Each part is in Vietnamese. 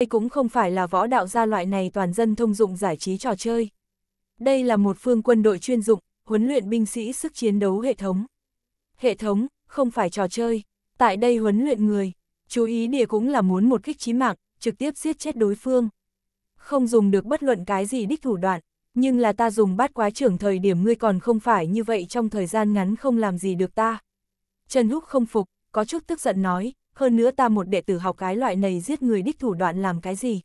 Đây cũng không phải là võ đạo gia loại này toàn dân thông dụng giải trí trò chơi. Đây là một phương quân đội chuyên dụng, huấn luyện binh sĩ sức chiến đấu hệ thống. Hệ thống, không phải trò chơi. Tại đây huấn luyện người, chú ý địa cũng là muốn một kích trí mạng, trực tiếp giết chết đối phương. Không dùng được bất luận cái gì đích thủ đoạn, nhưng là ta dùng bát quái trưởng thời điểm ngươi còn không phải như vậy trong thời gian ngắn không làm gì được ta. Trần Húc không phục, có chút tức giận nói, hơn nữa ta một đệ tử học cái loại này giết người đích thủ đoạn làm cái gì.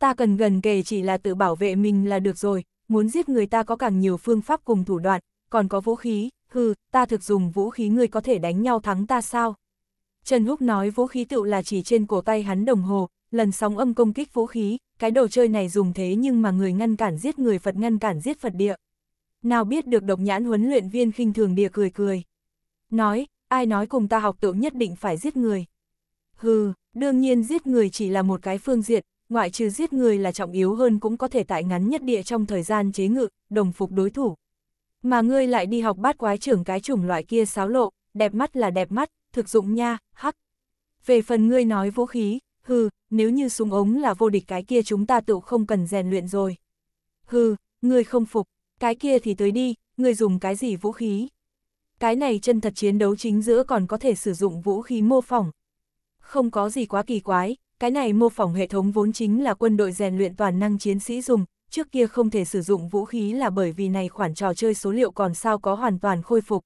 Ta cần gần kề chỉ là tự bảo vệ mình là được rồi, muốn giết người ta có càng nhiều phương pháp cùng thủ đoạn, còn có vũ khí, hừ, ta thực dùng vũ khí ngươi có thể đánh nhau thắng ta sao? Trần Húc nói vũ khí tựu là chỉ trên cổ tay hắn đồng hồ, lần sóng âm công kích vũ khí, cái đồ chơi này dùng thế nhưng mà người ngăn cản giết người Phật ngăn cản giết Phật địa. Nào biết được độc nhãn huấn luyện viên khinh thường địa cười cười. Nói, ai nói cùng ta học tự nhất định phải giết người. Hừ, đương nhiên giết người chỉ là một cái phương diện, ngoại trừ giết người là trọng yếu hơn cũng có thể tại ngắn nhất địa trong thời gian chế ngự, đồng phục đối thủ. Mà ngươi lại đi học bát quái trưởng cái chủng loại kia xáo lộ, đẹp mắt là đẹp mắt, thực dụng nha, hắc. Về phần ngươi nói vũ khí, hừ, nếu như súng ống là vô địch cái kia chúng ta tự không cần rèn luyện rồi. Hừ, ngươi không phục, cái kia thì tới đi, ngươi dùng cái gì vũ khí? Cái này chân thật chiến đấu chính giữa còn có thể sử dụng vũ khí mô phỏng, không có gì quá kỳ quái, cái này mô phỏng hệ thống vốn chính là quân đội rèn luyện toàn năng chiến sĩ dùng, trước kia không thể sử dụng vũ khí là bởi vì này khoản trò chơi số liệu còn sao có hoàn toàn khôi phục.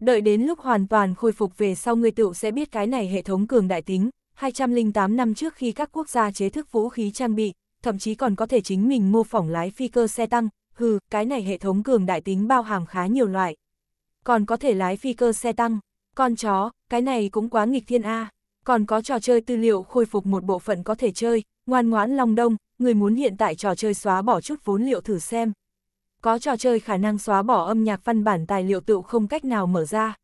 Đợi đến lúc hoàn toàn khôi phục về sau người tựu sẽ biết cái này hệ thống cường đại tính, 208 năm trước khi các quốc gia chế thức vũ khí trang bị, thậm chí còn có thể chính mình mô phỏng lái phi cơ xe tăng, hừ, cái này hệ thống cường đại tính bao hàm khá nhiều loại. Còn có thể lái phi cơ xe tăng, con chó, cái này cũng quá nghịch thiên A. À còn có trò chơi tư liệu khôi phục một bộ phận có thể chơi, ngoan ngoãn Long Đông, người muốn hiện tại trò chơi xóa bỏ chút vốn liệu thử xem. Có trò chơi khả năng xóa bỏ âm nhạc văn bản tài liệu tự không cách nào mở ra.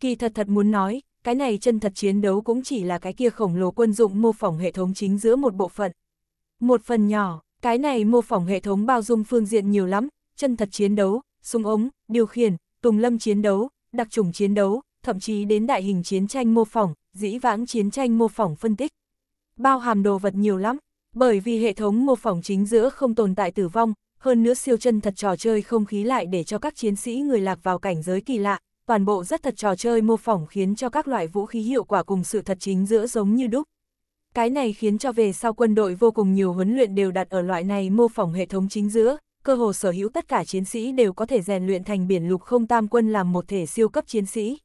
Kỳ thật thật muốn nói, cái này chân thật chiến đấu cũng chỉ là cái kia khổng lồ quân dụng mô phỏng hệ thống chính giữa một bộ phận. Một phần nhỏ, cái này mô phỏng hệ thống bao dung phương diện nhiều lắm, chân thật chiến đấu, súng ống, điều khiển, tùng lâm chiến đấu, đặc trùng chiến đấu, thậm chí đến đại hình chiến tranh mô phỏng, dĩ vãng chiến tranh mô phỏng phân tích. Bao hàm đồ vật nhiều lắm, bởi vì hệ thống mô phỏng chính giữa không tồn tại tử vong, hơn nữa siêu chân thật trò chơi không khí lại để cho các chiến sĩ người lạc vào cảnh giới kỳ lạ, toàn bộ rất thật trò chơi mô phỏng khiến cho các loại vũ khí hiệu quả cùng sự thật chính giữa giống như đúc. Cái này khiến cho về sau quân đội vô cùng nhiều huấn luyện đều đặt ở loại này mô phỏng hệ thống chính giữa, cơ hồ sở hữu tất cả chiến sĩ đều có thể rèn luyện thành biển lục không tam quân làm một thể siêu cấp chiến sĩ.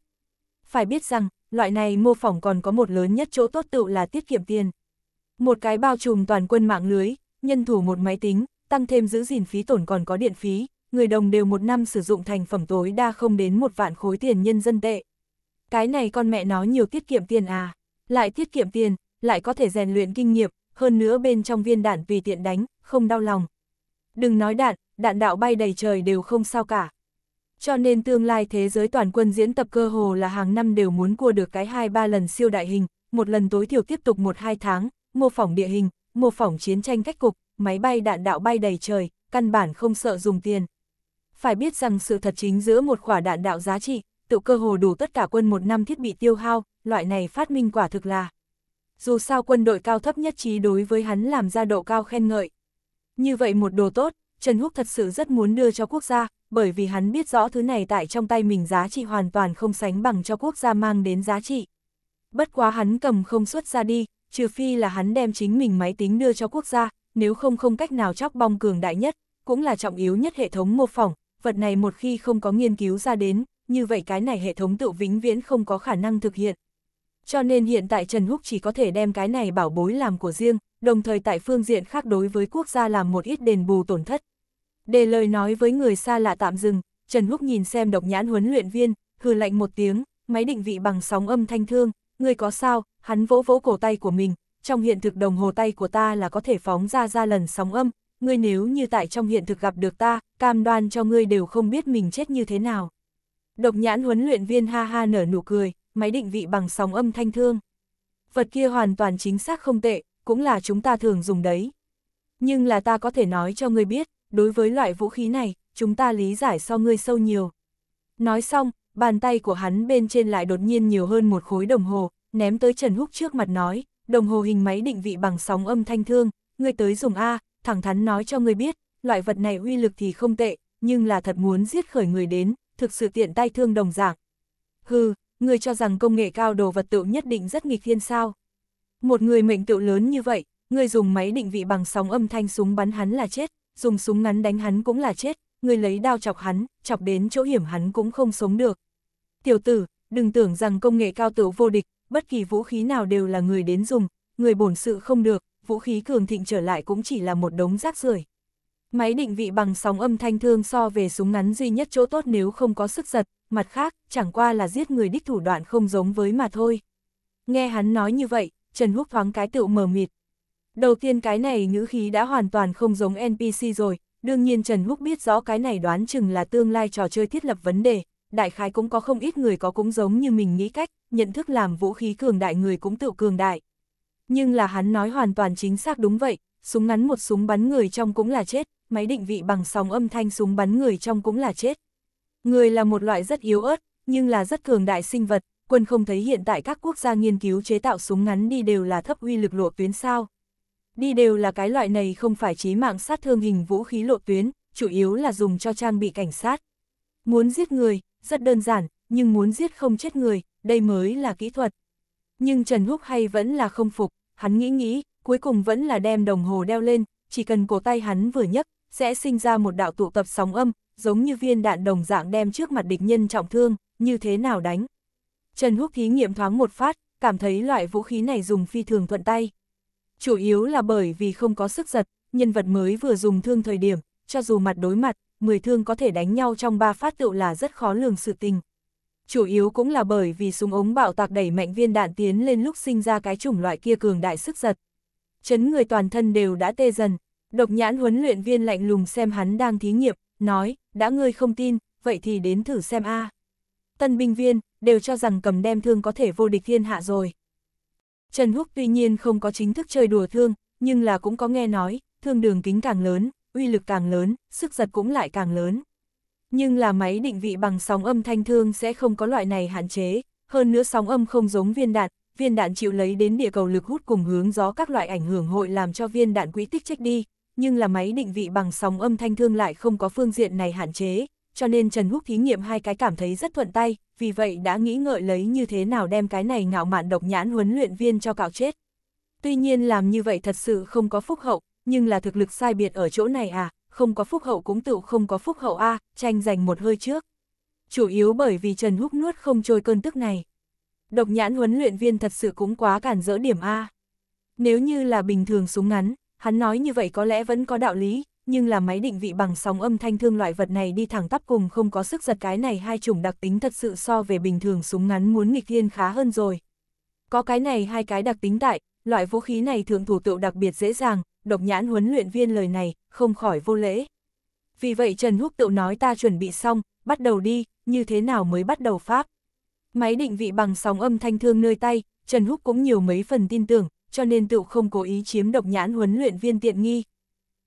Phải biết rằng, loại này mô phỏng còn có một lớn nhất chỗ tốt tự là tiết kiệm tiền. Một cái bao trùm toàn quân mạng lưới, nhân thủ một máy tính, tăng thêm giữ gìn phí tổn còn có điện phí, người đồng đều một năm sử dụng thành phẩm tối đa không đến một vạn khối tiền nhân dân tệ. Cái này con mẹ nó nhiều tiết kiệm tiền à, lại tiết kiệm tiền, lại có thể rèn luyện kinh nghiệm, hơn nữa bên trong viên đạn vì tiện đánh, không đau lòng. Đừng nói đạn, đạn đạo bay đầy trời đều không sao cả. Cho nên tương lai thế giới toàn quân diễn tập cơ hồ là hàng năm đều muốn cua được cái 2-3 lần siêu đại hình, một lần tối thiểu tiếp tục 1-2 tháng, mô phỏng địa hình, mô phỏng chiến tranh cách cục, máy bay đạn đạo bay đầy trời, căn bản không sợ dùng tiền. Phải biết rằng sự thật chính giữa một quả đạn đạo giá trị, tự cơ hồ đủ tất cả quân một năm thiết bị tiêu hao, loại này phát minh quả thực là. Dù sao quân đội cao thấp nhất trí đối với hắn làm ra độ cao khen ngợi. Như vậy một đồ tốt, Trần Húc thật sự rất muốn đưa cho quốc gia, bởi vì hắn biết rõ thứ này tại trong tay mình giá trị hoàn toàn không sánh bằng cho quốc gia mang đến giá trị. Bất quá hắn cầm không xuất ra đi, trừ phi là hắn đem chính mình máy tính đưa cho quốc gia, nếu không không cách nào chóc bong cường đại nhất, cũng là trọng yếu nhất hệ thống mô phỏng, vật này một khi không có nghiên cứu ra đến, như vậy cái này hệ thống tự vĩnh viễn không có khả năng thực hiện. Cho nên hiện tại Trần Húc chỉ có thể đem cái này bảo bối làm của riêng, đồng thời tại phương diện khác đối với quốc gia làm một ít đền bù tổn thất. Để lời nói với người xa lạ tạm dừng, Trần Húc nhìn xem độc nhãn huấn luyện viên, hừ lạnh một tiếng, máy định vị bằng sóng âm thanh thương, người có sao, hắn vỗ vỗ cổ tay của mình, trong hiện thực đồng hồ tay của ta là có thể phóng ra ra lần sóng âm, người nếu như tại trong hiện thực gặp được ta, cam đoan cho người đều không biết mình chết như thế nào. Độc nhãn huấn luyện viên ha ha nở nụ cười, máy định vị bằng sóng âm thanh thương. Vật kia hoàn toàn chính xác không tệ, cũng là chúng ta thường dùng đấy. Nhưng là ta có thể nói cho ngươi biết, đối với loại vũ khí này, chúng ta lý giải so ngươi sâu nhiều. Nói xong, bàn tay của hắn bên trên lại đột nhiên nhiều hơn một khối đồng hồ, ném tới Trần Húc trước mặt nói, đồng hồ hình máy định vị bằng sóng âm thanh thương, ngươi tới dùng A, thẳng thắn nói cho ngươi biết, loại vật này uy lực thì không tệ, nhưng là thật muốn giết khởi người đến, thực sự tiện tay thương đồng dạng. Hừ, ngươi cho rằng công nghệ cao đồ vật tự nhất định rất nghịch thiên sao. Một người mệnh tựu lớn như vậy, ngươi dùng máy định vị bằng sóng âm thanh súng bắn hắn là chết dùng súng ngắn đánh hắn cũng là chết, người lấy đao chọc hắn, chọc đến chỗ hiểm hắn cũng không sống được. Tiểu tử, đừng tưởng rằng công nghệ cao tựu vô địch, bất kỳ vũ khí nào đều là người đến dùng, người bổn sự không được, vũ khí cường thịnh trở lại cũng chỉ là một đống rác rưởi. Máy định vị bằng sóng âm thanh thương so về súng ngắn duy nhất chỗ tốt nếu không có sức giật, mặt khác, chẳng qua là giết người đích thủ đoạn không giống với mà thôi. Nghe hắn nói như vậy, Trần Húc thoáng cái tựu mờ mịt, Đầu tiên cái này ngữ khí đã hoàn toàn không giống NPC rồi, đương nhiên Trần Húc biết rõ cái này đoán chừng là tương lai trò chơi thiết lập vấn đề, đại khái cũng có không ít người có cũng giống như mình nghĩ cách, nhận thức làm vũ khí cường đại người cũng tự cường đại. Nhưng là hắn nói hoàn toàn chính xác đúng vậy, súng ngắn một súng bắn người trong cũng là chết, máy định vị bằng sóng âm thanh súng bắn người trong cũng là chết. Người là một loại rất yếu ớt, nhưng là rất cường đại sinh vật, quân không thấy hiện tại các quốc gia nghiên cứu chế tạo súng ngắn đi đều là thấp uy lực lụa tuyến sao đi đều là cái loại này không phải chí mạng sát thương hình vũ khí lộ tuyến, chủ yếu là dùng cho trang bị cảnh sát. Muốn giết người, rất đơn giản, nhưng muốn giết không chết người, đây mới là kỹ thuật. Nhưng Trần Húc hay vẫn là không phục, hắn nghĩ nghĩ, cuối cùng vẫn là đem đồng hồ đeo lên, chỉ cần cổ tay hắn vừa nhấc, sẽ sinh ra một đạo tụ tập sóng âm, giống như viên đạn đồng dạng đem trước mặt địch nhân trọng thương, như thế nào đánh. Trần Húc thí nghiệm thoáng một phát, cảm thấy loại vũ khí này dùng phi thường thuận tay, chủ yếu là bởi vì không có sức giật, nhân vật mới vừa dùng thương thời điểm, cho dù mặt đối mặt, 10 thương có thể đánh nhau trong ba phát tựu là rất khó lường sự tình. Chủ yếu cũng là bởi vì súng ống bạo tạc đẩy mạnh viên đạn tiến lên lúc sinh ra cái chủng loại kia cường đại sức giật. Chấn người toàn thân đều đã tê dần, độc nhãn huấn luyện viên lạnh lùng xem hắn đang thí nghiệm, nói, đã ngươi không tin, vậy thì đến thử xem a. Tân binh viên, đều cho rằng cầm đem thương có thể vô địch thiên hạ rồi. Trần Húc tuy nhiên không có chính thức chơi đùa thương, nhưng là cũng có nghe nói, thương đường kính càng lớn, uy lực càng lớn, sức giật cũng lại càng lớn. Nhưng là máy định vị bằng sóng âm thanh thương sẽ không có loại này hạn chế, hơn nữa sóng âm không giống viên đạn, viên đạn chịu lấy đến địa cầu lực hút cùng hướng gió các loại ảnh hưởng hội làm cho viên đạn quỹ tích trách đi, nhưng là máy định vị bằng sóng âm thanh thương lại không có phương diện này hạn chế, cho nên Trần Húc thí nghiệm hai cái cảm thấy rất thuận tay, vì vậy đã nghĩ ngợi lấy như thế nào đem cái này ngạo mạn độc nhãn huấn luyện viên cho cạo chết. Tuy nhiên làm như vậy thật sự không có phúc hậu, nhưng là thực lực sai biệt ở chỗ này à, không có phúc hậu cũng tự không có phúc hậu a, tranh giành một hơi trước. Chủ yếu bởi vì Trần Húc nuốt không trôi cơn tức này. Độc nhãn huấn luyện viên thật sự cũng quá cản rỡ điểm a. Nếu như là bình thường súng ngắn, hắn nói như vậy có lẽ vẫn có đạo lý, nhưng là máy định vị bằng sóng âm thanh thương loại vật này đi thẳng tắp cùng không có sức giật cái này hai chủng đặc tính thật sự so về bình thường súng ngắn muốn nghịch thiên khá hơn rồi. Có cái này hai cái đặc tính tại, loại vũ khí này thường thủ tựu đặc biệt dễ dàng, độc nhãn huấn luyện viên lời này, không khỏi vô lễ. Vì vậy Trần Húc tự nói ta chuẩn bị xong, bắt đầu đi, như thế nào mới bắt đầu pháp. Máy định vị bằng sóng âm thanh thương nơi tay, Trần Húc cũng nhiều mấy phần tin tưởng, cho nên tự không cố ý chiếm độc nhãn huấn luyện viên tiện nghi,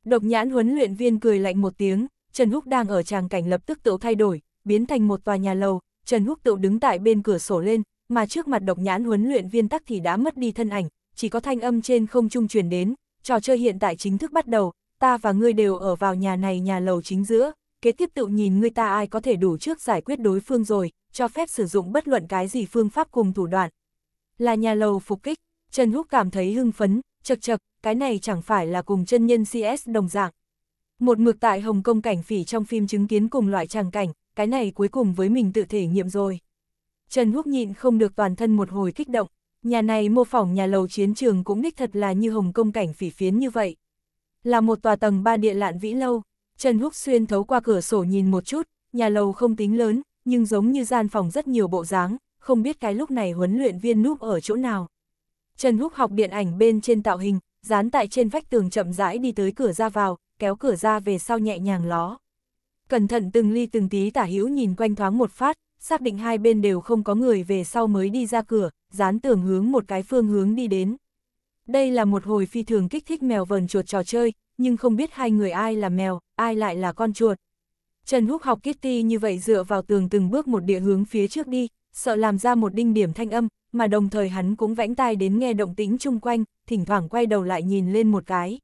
Độc nhãn huấn luyện viên cười lạnh một tiếng, Trần Húc đang ở tràng cảnh lập tức tự thay đổi, biến thành một tòa nhà lầu, Trần Húc tự đứng tại bên cửa sổ lên, mà trước mặt độc nhãn huấn luyện viên tắc thì đã mất đi thân ảnh, chỉ có thanh âm trên không trung truyền đến, trò chơi hiện tại chính thức bắt đầu, ta và ngươi đều ở vào nhà này nhà lầu chính giữa, kế tiếp tự nhìn ngươi ta ai có thể đủ trước giải quyết đối phương rồi, cho phép sử dụng bất luận cái gì phương pháp cùng thủ đoạn. Là nhà lầu phục kích, Trần Húc cảm thấy hưng phấn, chật chật, cái này chẳng phải là cùng chân nhân CS đồng dạng. Một mực tại Hồng Kông cảnh phỉ trong phim chứng kiến cùng loại tràng cảnh, cái này cuối cùng với mình tự thể nghiệm rồi. Trần Húc nhịn không được toàn thân một hồi kích động, nhà này mô phỏng nhà lầu chiến trường cũng đích thật là như Hồng Kông cảnh phỉ phiến như vậy. Là một tòa tầng ba địa lạn vĩ lâu, Trần Húc xuyên thấu qua cửa sổ nhìn một chút, nhà lầu không tính lớn, nhưng giống như gian phòng rất nhiều bộ dáng, không biết cái lúc này huấn luyện viên núp ở chỗ nào. Trần Húc học điện ảnh bên trên tạo hình, dán tại trên vách tường chậm rãi đi tới cửa ra vào, kéo cửa ra về sau nhẹ nhàng ló. Cẩn thận từng ly từng tí tả hữu nhìn quanh thoáng một phát, xác định hai bên đều không có người về sau mới đi ra cửa, dán tường hướng một cái phương hướng đi đến. Đây là một hồi phi thường kích thích mèo vờn chuột trò chơi, nhưng không biết hai người ai là mèo, ai lại là con chuột. Trần Húc học Kitty như vậy dựa vào tường từng bước một địa hướng phía trước đi, sợ làm ra một đinh điểm thanh âm, mà đồng thời hắn cũng vãnh tai đến nghe động tĩnh chung quanh, thỉnh thoảng quay đầu lại nhìn lên một cái.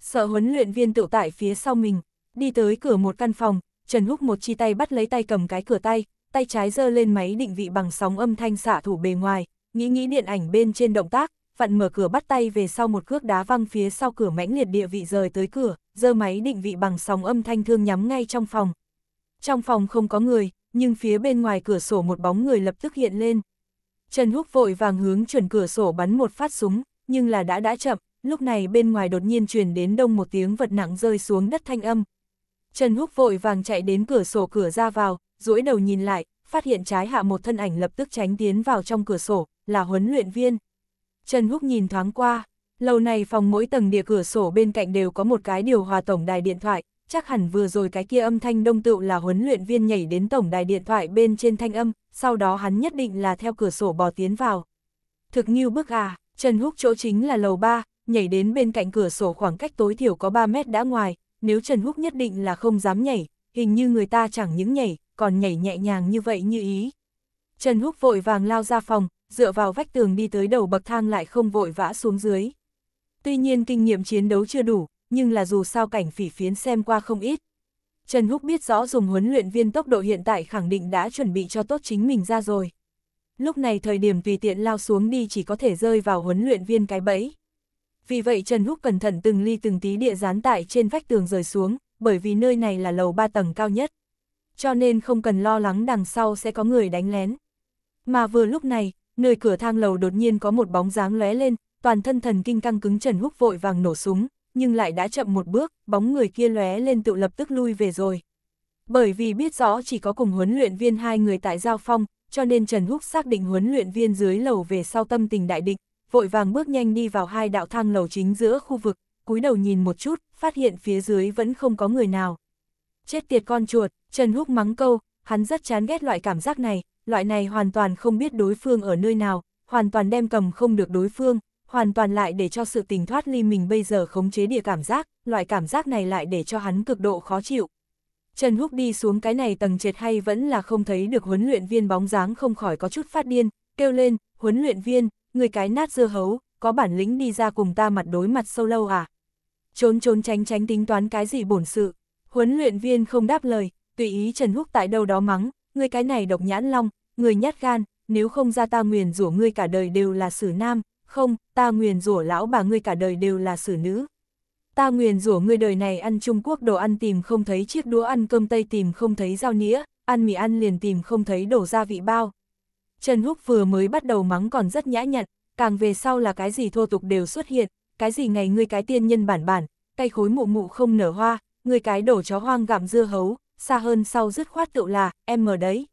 Sợ huấn luyện viên tự tại phía sau mình, đi tới cửa một căn phòng, Trần Húc một chi tay bắt lấy tay cầm cái cửa tay, tay trái giơ lên máy định vị bằng sóng âm thanh xạ thủ bề ngoài, nghĩ nghĩ điện ảnh bên trên động tác, vặn mở cửa bắt tay về sau một cước đá văng phía sau cửa mãnh liệt địa vị rời tới cửa, giơ máy định vị bằng sóng âm thanh thương nhắm ngay trong phòng. Trong phòng không có người, nhưng phía bên ngoài cửa sổ một bóng người lập tức hiện lên. Trần Húc vội vàng hướng chuẩn cửa sổ bắn một phát súng, nhưng là đã đã chậm, lúc này bên ngoài đột nhiên truyền đến đông một tiếng vật nặng rơi xuống đất thanh âm. Trần Húc vội vàng chạy đến cửa sổ cửa ra vào, duỗi đầu nhìn lại, phát hiện trái hạ một thân ảnh lập tức tránh tiến vào trong cửa sổ, là huấn luyện viên. Trần Húc nhìn thoáng qua, lầu này phòng mỗi tầng địa cửa sổ bên cạnh đều có một cái điều hòa tổng đài điện thoại, chắc hẳn vừa rồi cái kia âm thanh đông tựu là huấn luyện viên nhảy đến tổng đài điện thoại bên trên thanh âm, sau đó hắn nhất định là theo cửa sổ bò tiến vào. Thực nghiêu bức à, Trần Húc chỗ chính là lầu 3, nhảy đến bên cạnh cửa sổ khoảng cách tối thiểu có 3 mét đã ngoài, nếu Trần Húc nhất định là không dám nhảy, hình như người ta chẳng những nhảy, còn nhảy nhẹ nhàng như vậy như ý. Trần Húc vội vàng lao ra phòng, dựa vào vách tường đi tới đầu bậc thang lại không vội vã xuống dưới. Tuy nhiên kinh nghiệm chiến đấu chưa đủ, nhưng là dù sao cảnh phỉ phiến xem qua không ít. Trần Húc biết rõ dùng huấn luyện viên tốc độ hiện tại khẳng định đã chuẩn bị cho tốt chính mình ra rồi. Lúc này thời điểm tùy tiện lao xuống đi chỉ có thể rơi vào huấn luyện viên cái bẫy. Vì vậy Trần Húc cẩn thận từng ly từng tí địa dán tại trên vách tường rời xuống, bởi vì nơi này là lầu 3 tầng cao nhất. Cho nên không cần lo lắng đằng sau sẽ có người đánh lén. Mà vừa lúc này, nơi cửa thang lầu đột nhiên có một bóng dáng lóe lên, toàn thân thần kinh căng cứng Trần Húc vội vàng nổ súng, nhưng lại đã chậm một bước, bóng người kia lóe lên tự lập tức lui về rồi. Bởi vì biết rõ chỉ có cùng huấn luyện viên hai người tại Giao Phong, cho nên Trần Húc xác định huấn luyện viên dưới lầu về sau tâm tình đại định, vội vàng bước nhanh đi vào hai đạo thang lầu chính giữa khu vực, cúi đầu nhìn một chút, phát hiện phía dưới vẫn không có người nào. Chết tiệt con chuột, Trần Húc mắng câu, hắn rất chán ghét loại cảm giác này, loại này hoàn toàn không biết đối phương ở nơi nào, hoàn toàn đem cầm không được đối phương, hoàn toàn lại để cho sự tình thoát ly mình bây giờ khống chế địa cảm giác, loại cảm giác này lại để cho hắn cực độ khó chịu. Trần Húc đi xuống cái này tầng trệt hay vẫn là không thấy được huấn luyện viên bóng dáng không khỏi có chút phát điên, kêu lên, huấn luyện viên, người cái nát dưa hấu, có bản lĩnh đi ra cùng ta mặt đối mặt sâu lâu à? Trốn trốn tránh tránh tính toán cái gì bổn sự? Huấn luyện viên không đáp lời, tùy ý Trần Húc tại đâu đó mắng, người cái này độc nhãn long, người nhát gan, nếu không ra ta nguyền rủa ngươi cả đời đều là xử nam, không, ta nguyền rủa lão bà ngươi cả đời đều là xử nữ. Ta nguyền rủa ngươi đời này ăn Trung Quốc đồ ăn tìm không thấy chiếc đũa ăn cơm Tây tìm không thấy dao nĩa, ăn mì ăn liền tìm không thấy đổ gia vị bao. Trần Húc vừa mới bắt đầu mắng còn rất nhã nhặn, càng về sau là cái gì thô tục đều xuất hiện, cái gì ngày ngươi cái tiên nhân bản bản, cây khối mụ mụ không nở hoa, ngươi cái đổ chó hoang gặm dưa hấu, xa hơn sau dứt khoát tựu là, em mở đấy.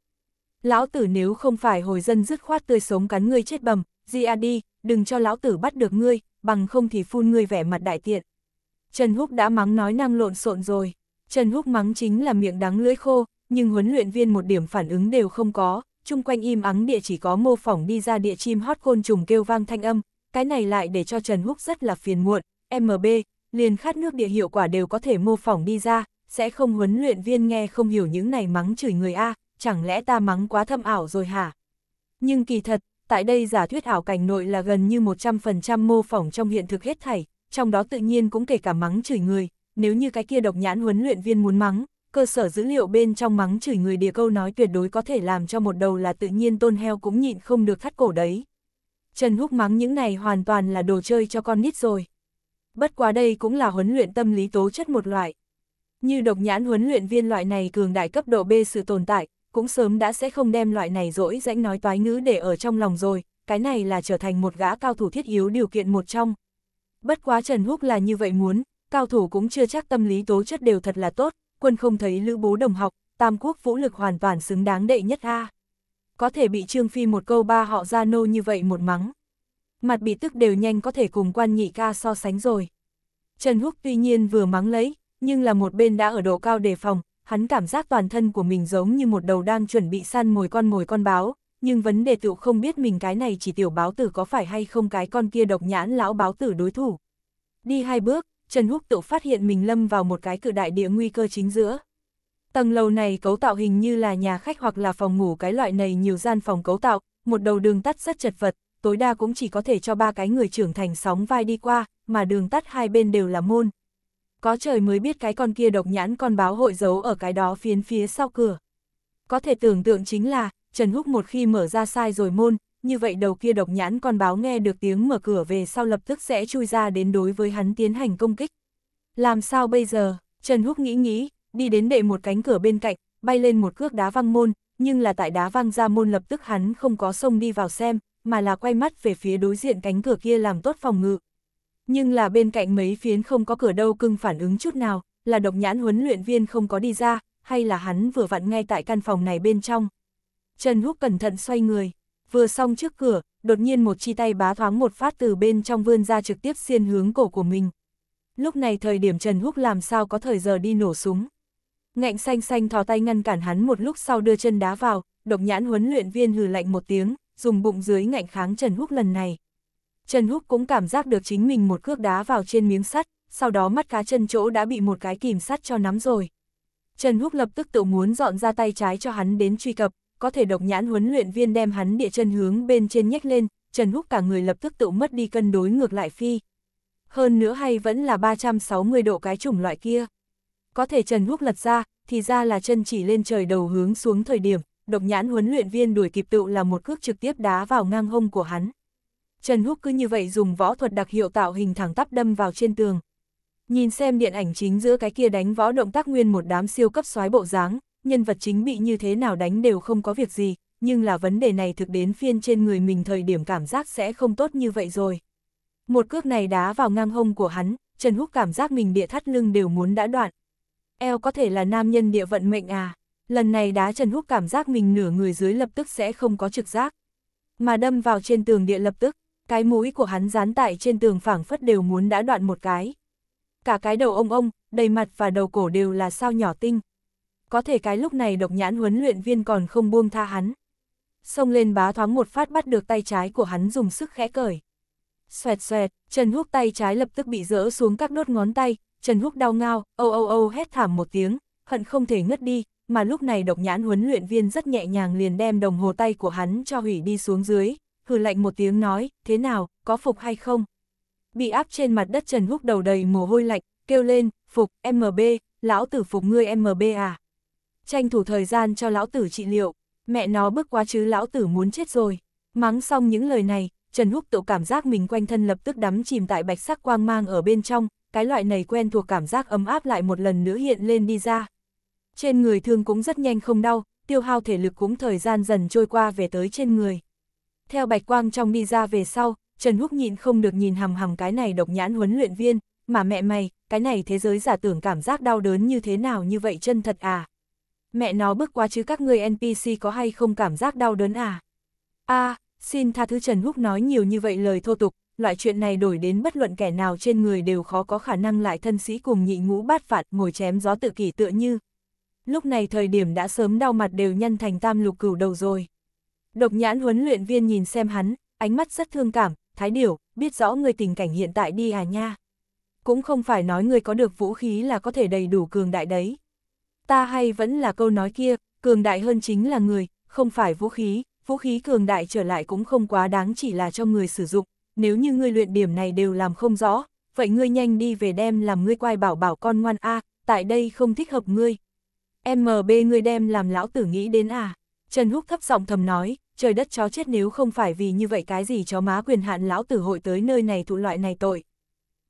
Lão tử nếu không phải hồi dân dứt khoát tươi sống cắn ngươi chết bầm, gì à đi, đừng cho lão tử bắt được ngươi, bằng không thì phun ngươi vẻ mặt đại tiện. Trần Húc đã mắng nói năng lộn xộn rồi, Trần Húc mắng chính là miệng đắng lưỡi khô, nhưng huấn luyện viên một điểm phản ứng đều không có, chung quanh im ắng địa chỉ có mô phỏng đi ra địa chim hót côn trùng kêu vang thanh âm, cái này lại để cho Trần Húc rất là phiền muộn, MB, liền khát nước địa hiệu quả đều có thể mô phỏng đi ra, sẽ không huấn luyện viên nghe không hiểu những này mắng chửi người A, chẳng lẽ ta mắng quá thâm ảo rồi hả? Nhưng kỳ thật, tại đây giả thuyết ảo cảnh nội là gần như 100% mô phỏng trong hiện thực hết thảy, trong đó tự nhiên cũng kể cả mắng chửi người, nếu như cái kia độc nhãn huấn luyện viên muốn mắng, cơ sở dữ liệu bên trong mắng chửi người địa câu nói tuyệt đối có thể làm cho một đầu là tự nhiên tôn heo cũng nhịn không được thắt cổ đấy. Trần Húc mắng những này hoàn toàn là đồ chơi cho con nít rồi. Bất quá đây cũng là huấn luyện tâm lý tố chất một loại. Như độc nhãn huấn luyện viên loại này cường đại cấp độ B sự tồn tại, cũng sớm đã sẽ không đem loại này dỗi rãnh nói toái ngữ để ở trong lòng rồi, cái này là trở thành một gã cao thủ thiết yếu điều kiện một trong. Bất quá Trần Húc là như vậy muốn, cao thủ cũng chưa chắc tâm lý tố chất đều thật là tốt, quân không thấy lữ bố đồng học, tam quốc vũ lực hoàn toàn xứng đáng đệ nhất A. Có thể bị Trương Phi một câu ba họ ra nô như vậy một mắng. Mặt bị tức đều nhanh có thể cùng quan nhị ca so sánh rồi. Trần Húc tuy nhiên vừa mắng lấy, nhưng là một bên đã ở độ cao đề phòng, hắn cảm giác toàn thân của mình giống như một đầu đang chuẩn bị săn mồi con mồi con báo, nhưng vấn đề tựu không biết mình cái này chỉ tiểu báo tử có phải hay không cái con kia độc nhãn lão báo tử đối thủ. Đi hai bước, Trần Húc tự phát hiện mình lâm vào một cái cự đại địa nguy cơ chính giữa. Tầng lầu này cấu tạo hình như là nhà khách hoặc là phòng ngủ cái loại này nhiều gian phòng cấu tạo, một đầu đường tắt rất chật vật, tối đa cũng chỉ có thể cho ba cái người trưởng thành sóng vai đi qua, mà đường tắt hai bên đều là môn có trời mới biết cái con kia độc nhãn con báo hội giấu ở cái đó phiến phía sau cửa. Có thể tưởng tượng chính là, Trần Húc một khi mở ra sai rồi môn, như vậy đầu kia độc nhãn con báo nghe được tiếng mở cửa về sau lập tức sẽ chui ra đến đối với hắn tiến hành công kích. Làm sao bây giờ, Trần Húc nghĩ nghĩ, đi đến đệ một cánh cửa bên cạnh, bay lên một cước đá văng môn, nhưng là tại đá văng ra môn lập tức hắn không có sông đi vào xem, mà là quay mắt về phía đối diện cánh cửa kia làm tốt phòng ngự, nhưng là bên cạnh mấy phiến không có cửa đâu cưng phản ứng chút nào, là độc nhãn huấn luyện viên không có đi ra, hay là hắn vừa vặn ngay tại căn phòng này bên trong. Trần Húc cẩn thận xoay người, vừa xong trước cửa, đột nhiên một chi tay bá thoáng một phát từ bên trong vươn ra trực tiếp xiên hướng cổ của mình. Lúc này thời điểm Trần Húc làm sao có thời giờ đi nổ súng. Ngạnh xanh xanh thò tay ngăn cản hắn một lúc sau đưa chân đá vào, độc nhãn huấn luyện viên hừ lạnh một tiếng, dùng bụng dưới ngạnh kháng Trần Húc lần này, Trần Húc cũng cảm giác được chính mình một cước đá vào trên miếng sắt, sau đó mắt cá chân chỗ đã bị một cái kìm sắt cho nắm rồi. Trần Húc lập tức tự muốn dọn ra tay trái cho hắn đến truy cập, có thể độc nhãn huấn luyện viên đem hắn địa chân hướng bên trên nhếch lên, Trần Húc cả người lập tức tự mất đi cân đối ngược lại phi. Hơn nữa hay vẫn là 360 độ cái chủng loại kia. Có thể Trần Húc lật ra, thì ra là chân chỉ lên trời đầu hướng xuống thời điểm, độc nhãn huấn luyện viên đuổi kịp tự là một cước trực tiếp đá vào ngang hông của hắn. Trần Húc cứ như vậy dùng võ thuật đặc hiệu tạo hình thẳng tắp đâm vào trên tường. Nhìn xem điện ảnh chính giữa cái kia đánh võ động tác nguyên một đám siêu cấp soái bộ dáng, nhân vật chính bị như thế nào đánh đều không có việc gì, nhưng là vấn đề này thực đến phiên trên người mình thời điểm cảm giác sẽ không tốt như vậy rồi. Một cước này đá vào ngang hông của hắn, Trần Húc cảm giác mình địa thắt lưng đều muốn đã đoạn. Eo có thể là nam nhân địa vận mệnh à, lần này đá Trần Húc cảm giác mình nửa người dưới lập tức sẽ không có trực giác. Mà đâm vào trên tường địa lập tức, cái mũi của hắn dán tại trên tường phảng phất đều muốn đã đoạn một cái. Cả cái đầu ông ông, đầy mặt và đầu cổ đều là sao nhỏ tinh. Có thể cái lúc này độc nhãn huấn luyện viên còn không buông tha hắn. Xông lên bá thoáng một phát bắt được tay trái của hắn dùng sức khẽ cởi. Xoẹt xoẹt, Trần Húc tay trái lập tức bị rỡ xuống các đốt ngón tay, Trần Húc đau ngao, âu âu âu hét thảm một tiếng, hận không thể ngất đi, mà lúc này độc nhãn huấn luyện viên rất nhẹ nhàng liền đem đồng hồ tay của hắn cho hủy đi xuống dưới, hừ lạnh một tiếng nói, thế nào, có phục hay không? Bị áp trên mặt đất Trần Húc đầu đầy mồ hôi lạnh, kêu lên, phục, MB, lão tử phục ngươi MB à? Tranh thủ thời gian cho lão tử trị liệu, mẹ nó bước quá chứ lão tử muốn chết rồi. Mắng xong những lời này, Trần Húc tự cảm giác mình quanh thân lập tức đắm chìm tại bạch sắc quang mang ở bên trong, cái loại này quen thuộc cảm giác ấm áp lại một lần nữa hiện lên đi ra. Trên người thương cũng rất nhanh không đau, tiêu hao thể lực cũng thời gian dần trôi qua về tới trên người. Theo bạch quang trong đi ra về sau, Trần Húc nhịn không được nhìn hằm hằm cái này độc nhãn huấn luyện viên, mà mẹ mày, cái này thế giới giả tưởng cảm giác đau đớn như thế nào như vậy chân thật à? Mẹ nó bước qua chứ các người NPC có hay không cảm giác đau đớn à? a à, xin tha thứ Trần Húc nói nhiều như vậy lời thô tục, loại chuyện này đổi đến bất luận kẻ nào trên người đều khó có khả năng lại thân sĩ cùng nhị ngũ bát phạt ngồi chém gió tự kỷ tựa như. Lúc này thời điểm đã sớm đau mặt đều nhân thành tam lục cửu đầu rồi. Độc nhãn huấn luyện viên nhìn xem hắn, ánh mắt rất thương cảm, thái điểu, biết rõ người tình cảnh hiện tại đi à nha. Cũng không phải nói người có được vũ khí là có thể đầy đủ cường đại đấy. Ta hay vẫn là câu nói kia, cường đại hơn chính là người, không phải vũ khí, vũ khí cường đại trở lại cũng không quá đáng chỉ là cho người sử dụng. Nếu như ngươi luyện điểm này đều làm không rõ, vậy ngươi nhanh đi về đem làm ngươi quay bảo bảo con ngoan a, tại đây không thích hợp ngươi. MB ngươi đem làm lão tử nghĩ đến à. Trần Húc thấp giọng thầm nói, trời đất chó chết nếu không phải vì như vậy cái gì chó má quyền hạn lão tử hội tới nơi này thụ loại này tội.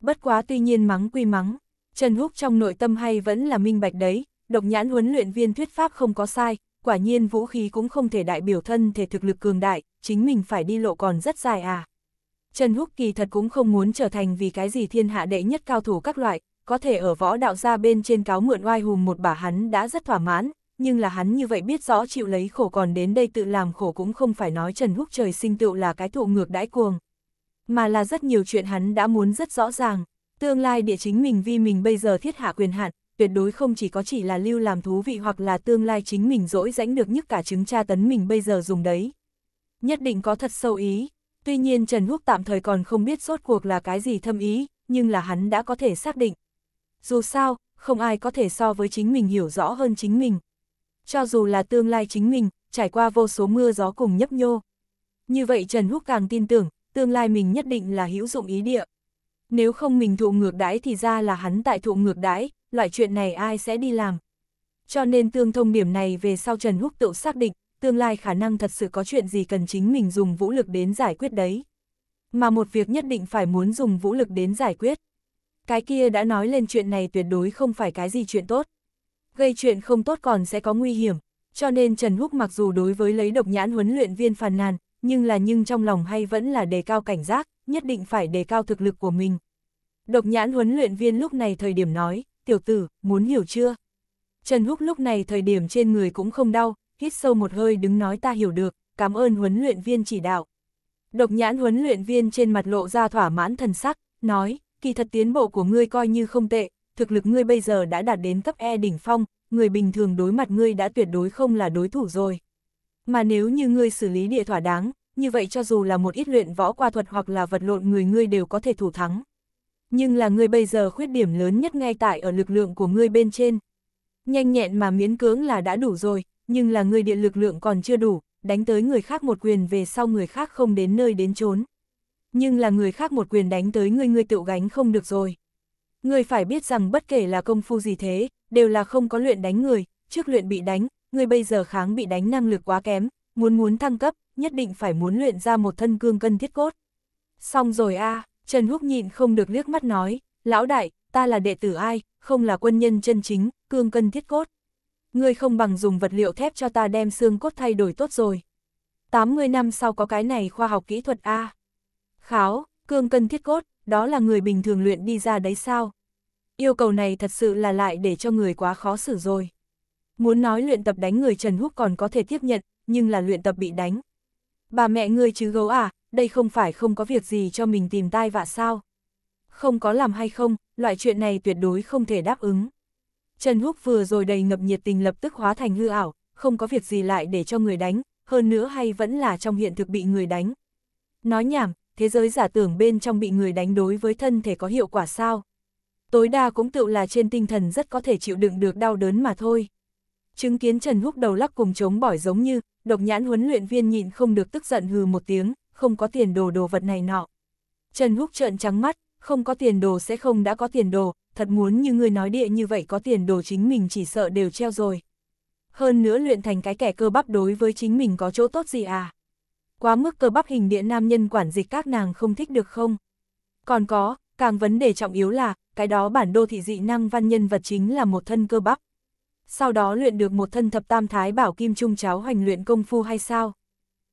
Bất quá tuy nhiên mắng quy mắng, Trần Húc trong nội tâm hay vẫn là minh bạch đấy, độc nhãn huấn luyện viên thuyết pháp không có sai, quả nhiên vũ khí cũng không thể đại biểu thân thể thực lực cường đại, chính mình phải đi lộ còn rất dài à. Trần Húc kỳ thật cũng không muốn trở thành vì cái gì thiên hạ đệ nhất cao thủ các loại, có thể ở võ đạo gia bên trên cáo mượn oai hùm một bà hắn đã rất thỏa mãn, nhưng là hắn như vậy biết rõ chịu lấy khổ còn đến đây tự làm khổ cũng không phải nói Trần Húc trời sinh tựu là cái thụ ngược đãi cuồng. Mà là rất nhiều chuyện hắn đã muốn rất rõ ràng, tương lai địa chính mình vì mình bây giờ thiết hạ quyền hạn, tuyệt đối không chỉ có chỉ là lưu làm thú vị hoặc là tương lai chính mình dỗi rãnh được nhất cả chứng tra tấn mình bây giờ dùng đấy. Nhất định có thật sâu ý, tuy nhiên Trần Húc tạm thời còn không biết rốt cuộc là cái gì thâm ý, nhưng là hắn đã có thể xác định. Dù sao, không ai có thể so với chính mình hiểu rõ hơn chính mình, cho dù là tương lai chính mình, trải qua vô số mưa gió cùng nhấp nhô. Như vậy Trần Húc càng tin tưởng, tương lai mình nhất định là hữu dụng ý địa. Nếu không mình thụ ngược đái thì ra là hắn tại thụ ngược đái loại chuyện này ai sẽ đi làm. Cho nên tương thông điểm này về sau Trần Húc tự xác định, tương lai khả năng thật sự có chuyện gì cần chính mình dùng vũ lực đến giải quyết đấy. Mà một việc nhất định phải muốn dùng vũ lực đến giải quyết. Cái kia đã nói lên chuyện này tuyệt đối không phải cái gì chuyện tốt gây chuyện không tốt còn sẽ có nguy hiểm. Cho nên Trần Húc mặc dù đối với lấy độc nhãn huấn luyện viên phàn nàn, nhưng là nhưng trong lòng hay vẫn là đề cao cảnh giác, nhất định phải đề cao thực lực của mình. Độc nhãn huấn luyện viên lúc này thời điểm nói, tiểu tử, muốn hiểu chưa? Trần Húc lúc này thời điểm trên người cũng không đau, hít sâu một hơi đứng nói ta hiểu được, cảm ơn huấn luyện viên chỉ đạo. Độc nhãn huấn luyện viên trên mặt lộ ra thỏa mãn thần sắc, nói, kỳ thật tiến bộ của ngươi coi như không tệ, thực lực ngươi bây giờ đã đạt đến cấp E đỉnh phong, người bình thường đối mặt ngươi đã tuyệt đối không là đối thủ rồi. Mà nếu như ngươi xử lý địa thỏa đáng, như vậy cho dù là một ít luyện võ qua thuật hoặc là vật lộn người ngươi đều có thể thủ thắng. Nhưng là ngươi bây giờ khuyết điểm lớn nhất ngay tại ở lực lượng của ngươi bên trên. Nhanh nhẹn mà miễn cưỡng là đã đủ rồi, nhưng là ngươi địa lực lượng còn chưa đủ, đánh tới người khác một quyền về sau người khác không đến nơi đến chốn. Nhưng là người khác một quyền đánh tới ngươi ngươi tự gánh không được rồi. Người phải biết rằng bất kể là công phu gì thế, đều là không có luyện đánh người, trước luyện bị đánh, người bây giờ kháng bị đánh năng lực quá kém, muốn muốn thăng cấp, nhất định phải muốn luyện ra một thân cương cân thiết cốt. Xong rồi a Trần Húc nhịn không được liếc mắt nói, lão đại, ta là đệ tử ai, không là quân nhân chân chính, cương cân thiết cốt. Ngươi không bằng dùng vật liệu thép cho ta đem xương cốt thay đổi tốt rồi. 80 năm sau có cái này khoa học kỹ thuật A. Kháo, cương cân thiết cốt, đó là người bình thường luyện đi ra đấy sao? Yêu cầu này thật sự là lại để cho người quá khó xử rồi. Muốn nói luyện tập đánh người Trần Húc còn có thể tiếp nhận, nhưng là luyện tập bị đánh. Bà mẹ ngươi chứ gấu à, đây không phải không có việc gì cho mình tìm tai vạ sao? Không có làm hay không, loại chuyện này tuyệt đối không thể đáp ứng. Trần Húc vừa rồi đầy ngập nhiệt tình lập tức hóa thành hư ảo, không có việc gì lại để cho người đánh, hơn nữa hay vẫn là trong hiện thực bị người đánh. Nói nhảm, thế giới giả tưởng bên trong bị người đánh đối với thân thể có hiệu quả sao? Tối đa cũng tự là trên tinh thần rất có thể chịu đựng được đau đớn mà thôi. Chứng kiến Trần Húc đầu lắc cùng chống bỏi giống như, độc nhãn huấn luyện viên nhịn không được tức giận hừ một tiếng, không có tiền đồ đồ vật này nọ. Trần Húc trợn trắng mắt, không có tiền đồ sẽ không đã có tiền đồ, thật muốn như người nói địa như vậy có tiền đồ chính mình chỉ sợ đều treo rồi. Hơn nữa luyện thành cái kẻ cơ bắp đối với chính mình có chỗ tốt gì à? quá mức cơ bắp hình địa nam nhân quản dịch các nàng không thích được không? Còn có, càng vấn đề trọng yếu là, cái đó bản đô thị dị năng văn nhân vật chính là một thân cơ bắp. Sau đó luyện được một thân thập tam thái bảo kim trung cháo hoành luyện công phu hay sao?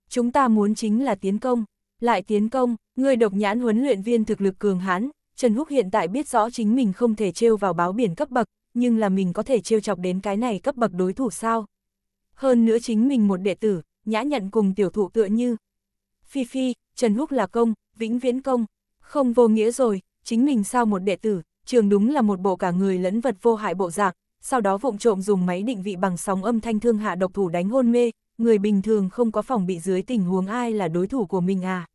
Chúng ta muốn chính là tiến công, lại tiến công, người độc nhãn huấn luyện viên thực lực cường hãn, Trần Húc hiện tại biết rõ chính mình không thể trêu vào báo biển cấp bậc, nhưng là mình có thể trêu chọc đến cái này cấp bậc đối thủ sao? Hơn nữa chính mình một đệ tử, nhã nhận cùng tiểu thụ tựa như. Phi Phi, Trần Húc là công, vĩnh viễn công, không vô nghĩa rồi, chính mình sao một đệ tử, trường đúng là một bộ cả người lẫn vật vô hại bộ dạng, sau đó vụng trộm dùng máy định vị bằng sóng âm thanh thương hạ độc thủ đánh hôn mê, người bình thường không có phòng bị dưới tình huống ai là đối thủ của mình à.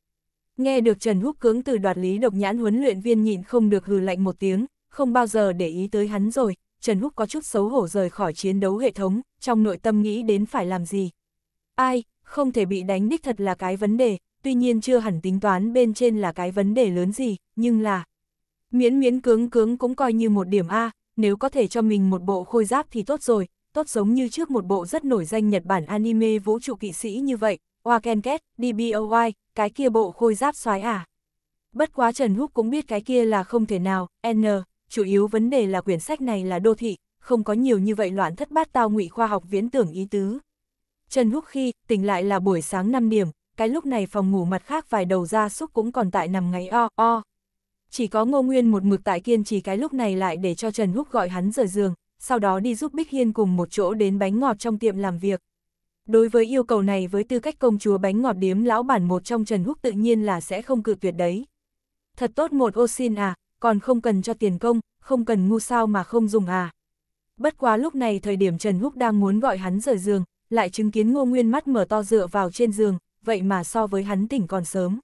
Nghe được Trần Húc cưỡng từ đoạt lý độc nhãn huấn luyện viên nhịn không được hừ lạnh một tiếng, không bao giờ để ý tới hắn rồi, Trần Húc có chút xấu hổ rời khỏi chiến đấu hệ thống, trong nội tâm nghĩ đến phải làm gì, ai, không thể bị đánh đích thật là cái vấn đề, tuy nhiên chưa hẳn tính toán bên trên là cái vấn đề lớn gì, nhưng là miễn miễn cứng cứng cũng coi như một điểm A, nếu có thể cho mình một bộ khôi giáp thì tốt rồi, tốt giống như trước một bộ rất nổi danh Nhật Bản anime vũ trụ kỵ sĩ như vậy, Wakenket, DBOY, cái kia bộ khôi giáp xoái à. Bất quá Trần Húc cũng biết cái kia là không thể nào, N, chủ yếu vấn đề là quyển sách này là đô thị, không có nhiều như vậy loạn thất bát tao ngụy khoa học viễn tưởng ý tứ. Trần Húc khi tỉnh lại là buổi sáng 5 điểm, cái lúc này phòng ngủ mặt khác vài đầu ra súc cũng còn tại nằm ngáy o o. Chỉ có Ngô Nguyên một mực tại kiên trì cái lúc này lại để cho Trần Húc gọi hắn rời giường, sau đó đi giúp Bích Hiên cùng một chỗ đến bánh ngọt trong tiệm làm việc. Đối với yêu cầu này với tư cách công chúa bánh ngọt điếm lão bản một trong Trần Húc tự nhiên là sẽ không cự tuyệt đấy. Thật tốt một ô xin à, còn không cần cho tiền công, không cần ngu sao mà không dùng à. Bất quá lúc này thời điểm Trần Húc đang muốn gọi hắn rời giường, lại chứng kiến ngô nguyên mắt mở to dựa vào trên giường, vậy mà so với hắn tỉnh còn sớm.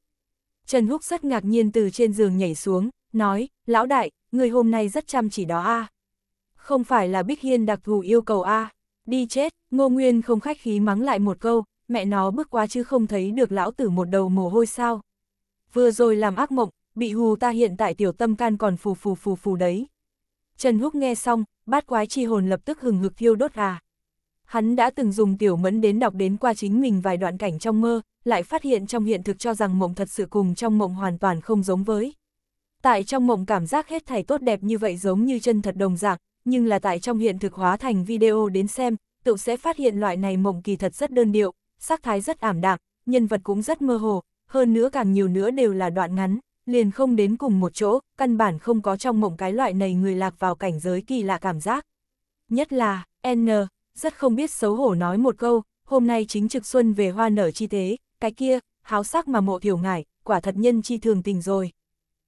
Trần Húc rất ngạc nhiên từ trên giường nhảy xuống, nói, lão đại, người hôm nay rất chăm chỉ đó a Không phải là Bích Hiên đặc thù yêu cầu a đi chết, ngô nguyên không khách khí mắng lại một câu, mẹ nó bước qua chứ không thấy được lão tử một đầu mồ hôi sao. Vừa rồi làm ác mộng, bị hù ta hiện tại tiểu tâm can còn phù phù phù phù đấy. Trần Húc nghe xong, bát quái chi hồn lập tức hừng hực thiêu đốt à. Hắn đã từng dùng tiểu mẫn đến đọc đến qua chính mình vài đoạn cảnh trong mơ, lại phát hiện trong hiện thực cho rằng mộng thật sự cùng trong mộng hoàn toàn không giống với. Tại trong mộng cảm giác hết thảy tốt đẹp như vậy giống như chân thật đồng dạng, nhưng là tại trong hiện thực hóa thành video đến xem, tự sẽ phát hiện loại này mộng kỳ thật rất đơn điệu, sắc thái rất ảm đạm, nhân vật cũng rất mơ hồ, hơn nữa càng nhiều nữa đều là đoạn ngắn, liền không đến cùng một chỗ, căn bản không có trong mộng cái loại này người lạc vào cảnh giới kỳ lạ cảm giác. Nhất là, N, rất không biết xấu hổ nói một câu, hôm nay chính trực xuân về hoa nở chi tế, cái kia, háo sắc mà mộ thiểu ngải, quả thật nhân chi thường tình rồi.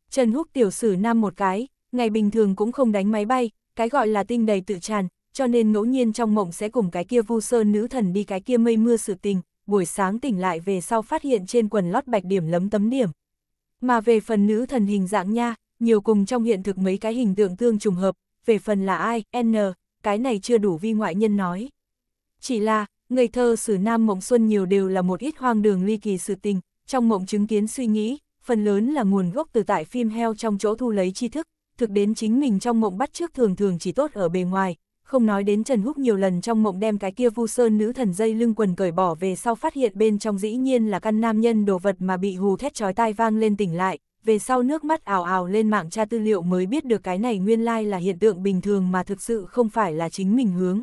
Trần Húc tiểu sử nam một cái, ngày bình thường cũng không đánh máy bay, cái gọi là tinh đầy tự tràn, cho nên ngẫu nhiên trong mộng sẽ cùng cái kia vu sơn nữ thần đi cái kia mây mưa sự tình, buổi sáng tỉnh lại về sau phát hiện trên quần lót bạch điểm lấm tấm điểm. Mà về phần nữ thần hình dạng nha, nhiều cùng trong hiện thực mấy cái hình tượng tương trùng hợp, về phần là ai, N, cái này chưa đủ vi ngoại nhân nói. Chỉ là, người thơ sử nam mộng xuân nhiều đều là một ít hoang đường ly kỳ sự tình, trong mộng chứng kiến suy nghĩ, phần lớn là nguồn gốc từ tại phim heo trong chỗ thu lấy tri thức, thực đến chính mình trong mộng bắt trước thường thường chỉ tốt ở bề ngoài, không nói đến Trần Húc nhiều lần trong mộng đem cái kia vu sơn nữ thần dây lưng quần cởi bỏ về sau phát hiện bên trong dĩ nhiên là căn nam nhân đồ vật mà bị hù thét chói tai vang lên tỉnh lại, về sau nước mắt ảo ảo lên mạng tra tư liệu mới biết được cái này nguyên lai là hiện tượng bình thường mà thực sự không phải là chính mình hướng.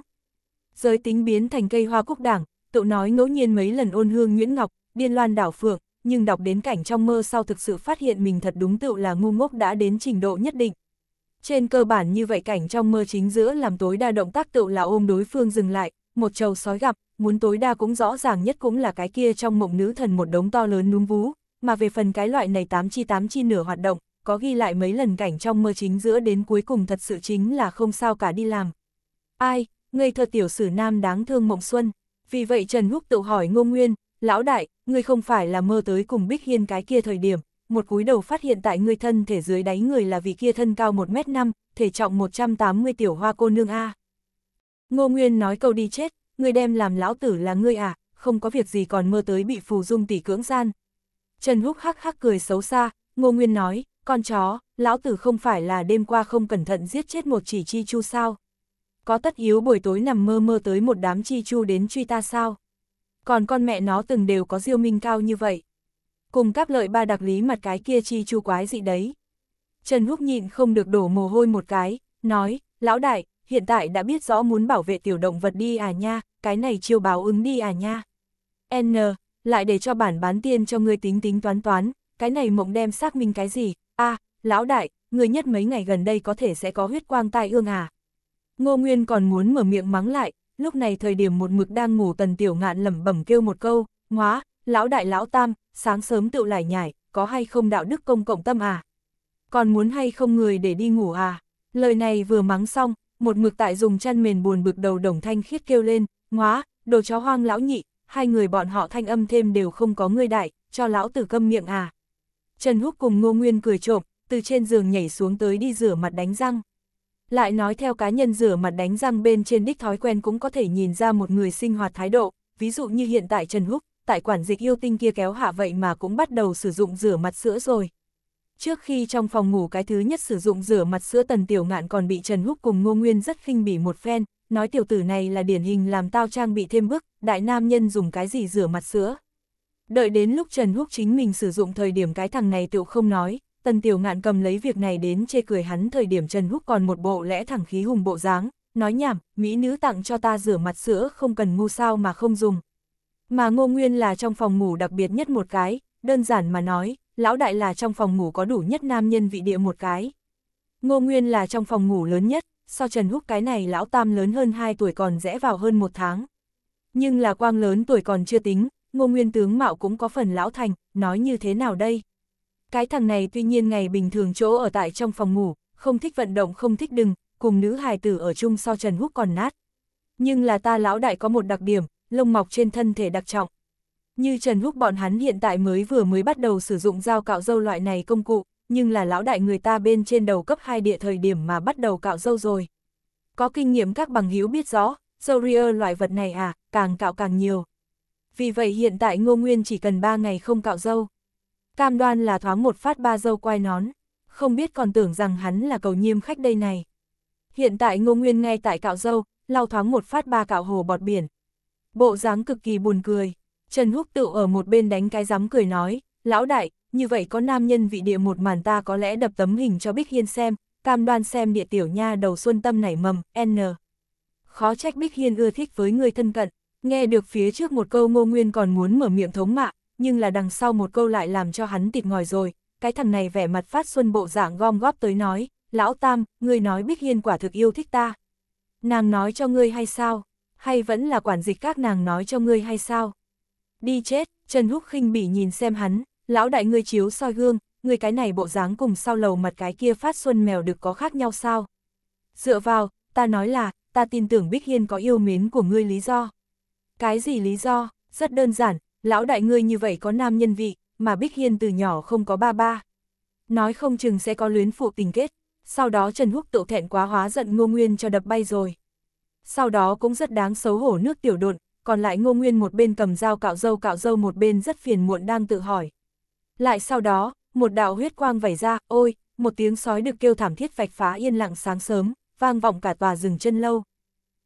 Giới tính biến thành cây hoa cúc đảng, tựu nói ngẫu nhiên mấy lần ôn hương Nguyễn Ngọc, điên loan đảo phượng, nhưng đọc đến cảnh trong mơ sau thực sự phát hiện mình thật đúng tự là ngu ngốc đã đến trình độ nhất định. Trên cơ bản như vậy cảnh trong mơ chính giữa làm tối đa động tác tự là ôm đối phương dừng lại, một trầu sói gặp, muốn tối đa cũng rõ ràng nhất cũng là cái kia trong mộng nữ thần một đống to lớn núm vú, mà về phần cái loại này tám chi tám chi nửa hoạt động, có ghi lại mấy lần cảnh trong mơ chính giữa đến cuối cùng thật sự chính là không sao cả đi làm. Ai, người thơ tiểu sử nam đáng thương mộng xuân, vì vậy Trần Húc tự hỏi Ngô Nguyên, lão đại, ngươi không phải là mơ tới cùng Bích Hiên cái kia thời điểm, một cúi đầu phát hiện tại người thân thể dưới đáy người là vì kia thân cao 1m5, thể trọng 180 tiểu hoa cô nương A. Ngô Nguyên nói câu đi chết, ngươi đem làm lão tử là ngươi à, không có việc gì còn mơ tới bị phù dung tỷ cưỡng gian, Trần Húc hắc hắc cười xấu xa, Ngô Nguyên nói, con chó, lão tử không phải là đêm qua không cẩn thận giết chết một chỉ chi chu sao? Có tất yếu buổi tối nằm mơ mơ tới một đám chi chu đến truy ta sao? Còn con mẹ nó từng đều có diêu minh cao như vậy. Cùng cáp lợi ba đặc lý mặt cái kia chi chu quái dị đấy. Trần Húc nhịn không được đổ mồ hôi một cái, nói, lão đại, hiện tại đã biết rõ muốn bảo vệ tiểu động vật đi à nha, cái này chiêu báo ứng đi à nha. N, lại để cho bản bán tiên cho ngươi tính tính toán toán, cái này mộng đem xác minh cái gì, a lão đại, người nhất mấy ngày gần đây có thể sẽ có huyết quang tai ương à. Ngô Nguyên còn muốn mở miệng mắng lại, lúc này thời điểm một mực đang ngủ tần tiểu ngạn lẩm bẩm kêu một câu, ngóa, lão đại lão tam, sáng sớm tựu lại nhảy có hay không đạo đức công cộng tâm à? Còn muốn hay không người để đi ngủ à? Lời này vừa mắng xong, một mực tại dùng chăn mền buồn bực đầu đồng thanh khiết kêu lên, ngóa, đồ chó hoang lão nhị, hai người bọn họ thanh âm thêm đều không có ngươi đại, cho lão tử câm miệng à. Trần Húc cùng Ngô Nguyên cười trộm, từ trên giường nhảy xuống tới đi rửa mặt đánh răng. Lại nói theo cá nhân rửa mặt đánh răng bên trên đích thói quen cũng có thể nhìn ra một người sinh hoạt thái độ, ví dụ như hiện tại Trần Húc, tại quản dịch yêu tinh kia kéo hạ vậy mà cũng bắt đầu sử dụng rửa mặt sữa rồi. Trước khi trong phòng ngủ cái thứ nhất sử dụng rửa mặt sữa tần tiểu ngạn còn bị Trần Húc cùng Ngô Nguyên rất khinh bỉ một phen, nói tiểu tử này là điển hình làm tao trang bị thêm bức, đại nam nhân dùng cái gì rửa mặt sữa. Đợi đến lúc Trần Húc chính mình sử dụng thời điểm cái thằng này tự không nói, tần tiểu ngạn cầm lấy việc này đến chê cười hắn thời điểm Trần Húc còn một bộ lẽ thẳng khí hùng bộ dáng, nói nhảm, mỹ nữ tặng cho ta rửa mặt sữa không cần ngu sao mà không dùng. Mà ngô nguyên là trong phòng ngủ đặc biệt nhất một cái, đơn giản mà nói, lão đại là trong phòng ngủ có đủ nhất nam nhân vị địa một cái. Ngô Nguyên là trong phòng ngủ lớn nhất, so Trần Húc cái này lão tam lớn hơn 2 tuổi còn rẽ vào hơn một tháng. Nhưng là quang lớn tuổi còn chưa tính, ngô nguyên tướng mạo cũng có phần lão thành, nói như thế nào đây? Cái thằng này tuy nhiên ngày bình thường chỗ ở tại trong phòng ngủ, không thích vận động không thích đừng, cùng nữ hài tử ở chung so Trần Húc còn nát. Nhưng là ta lão đại có một đặc điểm, lông mọc trên thân thể đặc trọng. Như Trần Húc bọn hắn hiện tại mới vừa mới bắt đầu sử dụng dao cạo dâu loại này công cụ, nhưng là lão đại người ta bên trên đầu cấp 2 địa thời điểm mà bắt đầu cạo dâu rồi. Có kinh nghiệm các bằng hữu biết rõ, dâu ria loại vật này à, càng cạo càng nhiều. Vì vậy hiện tại Ngô Nguyên chỉ cần 3 ngày không cạo dâu. Cam đoan là thoáng một phát ba dâu quai nón, không biết còn tưởng rằng hắn là cầu nhiêm khách đây này. Hiện tại Ngô Nguyên ngay tại cạo dâu, lau thoáng một phát ba cạo hồ bọt biển. Bộ dáng cực kỳ buồn cười. Trần Húc tự ở một bên đánh cái giấm cười nói, lão đại, như vậy có nam nhân vị địa một màn ta có lẽ đập tấm hình cho Bích Hiên xem, cam đoan xem địa tiểu nha đầu xuân tâm nảy mầm, n. Khó trách Bích Hiên ưa thích với người thân cận, nghe được phía trước một câu ngô nguyên còn muốn mở miệng thống mạ, nhưng là đằng sau một câu lại làm cho hắn tịt ngòi rồi, cái thằng này vẻ mặt phát xuân bộ dạng gom góp tới nói, lão tam, ngươi nói Bích Hiên quả thực yêu thích ta. Nàng nói cho ngươi hay sao? Hay vẫn là quản dịch các nàng nói cho ngươi hay sao? Đi chết, Trần Húc khinh bỉ nhìn xem hắn, lão đại ngươi chiếu soi gương, ngươi cái này bộ dáng cùng sau lầu mặt cái kia phát xuân mèo được có khác nhau sao? Dựa vào, ta nói là, ta tin tưởng Bích Hiên có yêu mến của ngươi lý do. Cái gì lý do? Rất đơn giản, lão đại ngươi như vậy có nam nhân vị, mà Bích Hiên từ nhỏ không có ba ba. Nói không chừng sẽ có luyến phụ tình kết, sau đó Trần Húc tự thẹn quá hóa giận Ngô Nguyên cho đập bay rồi. Sau đó cũng rất đáng xấu hổ nước tiểu độn, còn lại Ngô Nguyên một bên cầm dao cạo dâu cạo dâu một bên rất phiền muộn đang tự hỏi, lại sau đó, một đạo huyết quang vẩy ra, ôi, một tiếng sói được kêu thảm thiết vạch phá yên lặng sáng sớm, vang vọng cả tòa rừng chân lâu.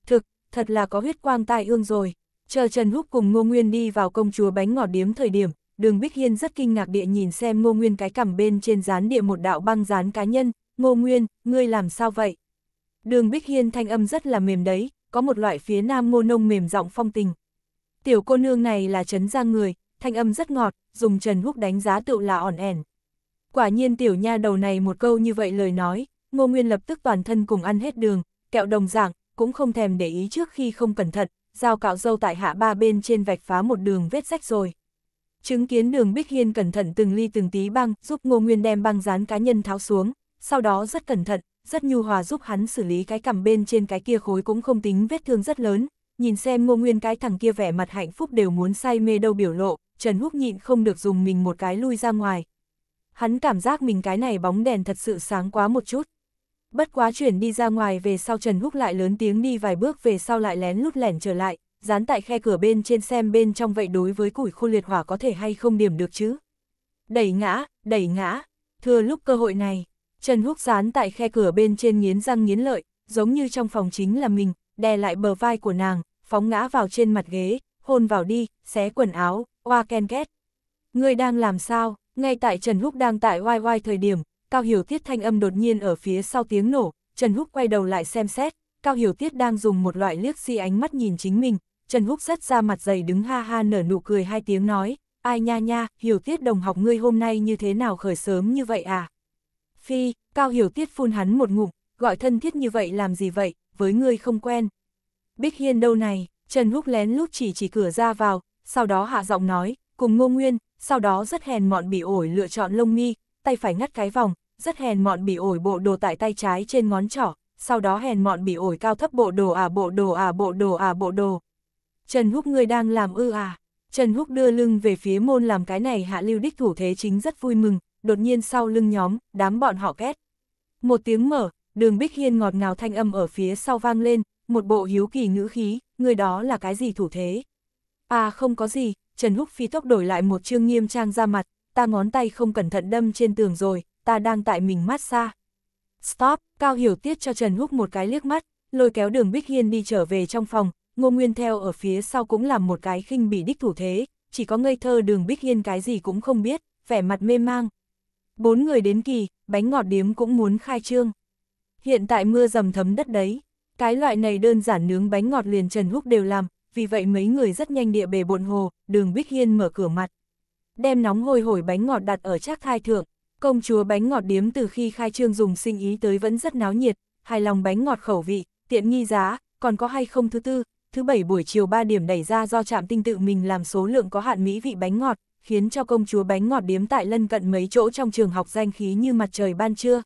Thực, thật là có huyết quang tai ương rồi. Chờ Trần Húc cùng Ngô Nguyên đi vào công chúa bánh ngọt điếm thời điểm, Đường Bích Hiên rất kinh ngạc địa nhìn xem Ngô Nguyên cái cằm bên trên dán địa một đạo băng dán cá nhân, Ngô Nguyên, ngươi làm sao vậy? Đường Bích Hiên thanh âm rất là mềm đấy, có một loại phía nam ngô nông mềm giọng phong tình. Tiểu cô nương này là trấn giang người, thanh âm rất ngọt, dùng Trần Húc đánh giá tựu là ỏn ẻn. Quả nhiên tiểu nha đầu này một câu như vậy lời nói, Ngô Nguyên lập tức toàn thân cùng ăn hết đường, kẹo đồng dạng, cũng không thèm để ý trước khi không cẩn thận, dao cạo dâu tại hạ ba bên trên vạch phá một đường vết rách rồi. Chứng kiến đường Bích Hiên cẩn thận từng ly từng tí băng, giúp Ngô Nguyên đem băng dán cá nhân tháo xuống, sau đó rất cẩn thận, rất nhu hòa giúp hắn xử lý cái cằm bên trên cái kia khối cũng không tính vết thương rất lớn, nhìn xem Ngô Nguyên cái thằng kia vẻ mặt hạnh phúc đều muốn say mê đâu biểu lộ, Trần Húc nhịn không được dùng mình một cái lui ra ngoài. Hắn cảm giác mình cái này bóng đèn thật sự sáng quá một chút. Bất quá chuyển đi ra ngoài về sau Trần Húc lại lớn tiếng đi vài bước về sau lại lén lút lẻn trở lại, dán tại khe cửa bên trên xem bên trong vậy đối với củi khô liệt hỏa có thể hay không điểm được chứ. Đẩy ngã, đẩy ngã, thưa lúc cơ hội này, Trần Húc dán tại khe cửa bên trên nghiến răng nghiến lợi, giống như trong phòng chính là mình, đè lại bờ vai của nàng, phóng ngã vào trên mặt ghế, hôn vào đi, xé quần áo, oa ken két. Người đang làm sao? Ngay tại Trần Húc đang tại oai oai thời điểm, Cao Hiểu Tiết thanh âm đột nhiên ở phía sau tiếng nổ, Trần Húc quay đầu lại xem xét, Cao Hiểu Tiết đang dùng một loại liếc si ánh mắt nhìn chính mình, Trần Húc rất ra mặt dày đứng ha ha nở nụ cười hai tiếng nói, ai nha nha, Hiểu Tiết đồng học ngươi hôm nay như thế nào khởi sớm như vậy à? Phi, Cao Hiểu Tiết phun hắn một ngụm, gọi thân thiết như vậy làm gì vậy, với ngươi không quen. Bích Hiên đâu này, Trần Húc lén lút chỉ chỉ cửa ra vào, sau đó hạ giọng nói, cùng Ngô Nguyên, sau đó rất hèn mọn bị ổi lựa chọn lông mi, tay phải ngắt cái vòng, rất hèn mọn bị ổi bộ đồ tại tay trái trên ngón trỏ, sau đó hèn mọn bị ổi cao thấp bộ đồ à bộ đồ à bộ đồ à bộ đồ. Trần Húc người đang làm ư à? Trần Húc đưa lưng về phía môn làm cái này hạ lưu đích thủ thế chính rất vui mừng, đột nhiên sau lưng nhóm, đám bọn họ ghét Một tiếng mở, đường Bích Hiên ngọt ngào thanh âm ở phía sau vang lên, một bộ hiếu kỳ ngữ khí, người đó là cái gì thủ thế? À không có gì, Trần Húc phi tốc đổi lại một chương nghiêm trang ra mặt, ta ngón tay không cẩn thận đâm trên tường rồi, ta đang tại mình mát xa. Stop, Cao Hiểu Tiết cho Trần Húc một cái liếc mắt, lôi kéo đường Bích Hiên đi trở về trong phòng, Ngô Nguyên theo ở phía sau cũng làm một cái khinh bị đích thủ thế, chỉ có ngây thơ đường Bích Hiên cái gì cũng không biết, vẻ mặt mê mang. Bốn người đến kỳ, bánh ngọt điếm cũng muốn khai trương. Hiện tại mưa dầm thấm đất đấy, cái loại này đơn giản nướng bánh ngọt liền Trần Húc đều làm, vì vậy mấy người rất nhanh địa bề bồn hồ, đường Bích Hiên mở cửa mặt. Đem nóng hôi hổi bánh ngọt đặt ở trác thai thượng, công chúa bánh ngọt điếm từ khi khai trương dùng sinh ý tới vẫn rất náo nhiệt, hài lòng bánh ngọt khẩu vị, tiện nghi giá, còn có hay không thứ tư, thứ bảy buổi chiều 3 điểm đẩy ra do trạm tinh tự mình làm số lượng có hạn mỹ vị bánh ngọt, khiến cho công chúa bánh ngọt điếm tại lân cận mấy chỗ trong trường học danh khí như mặt trời ban trưa.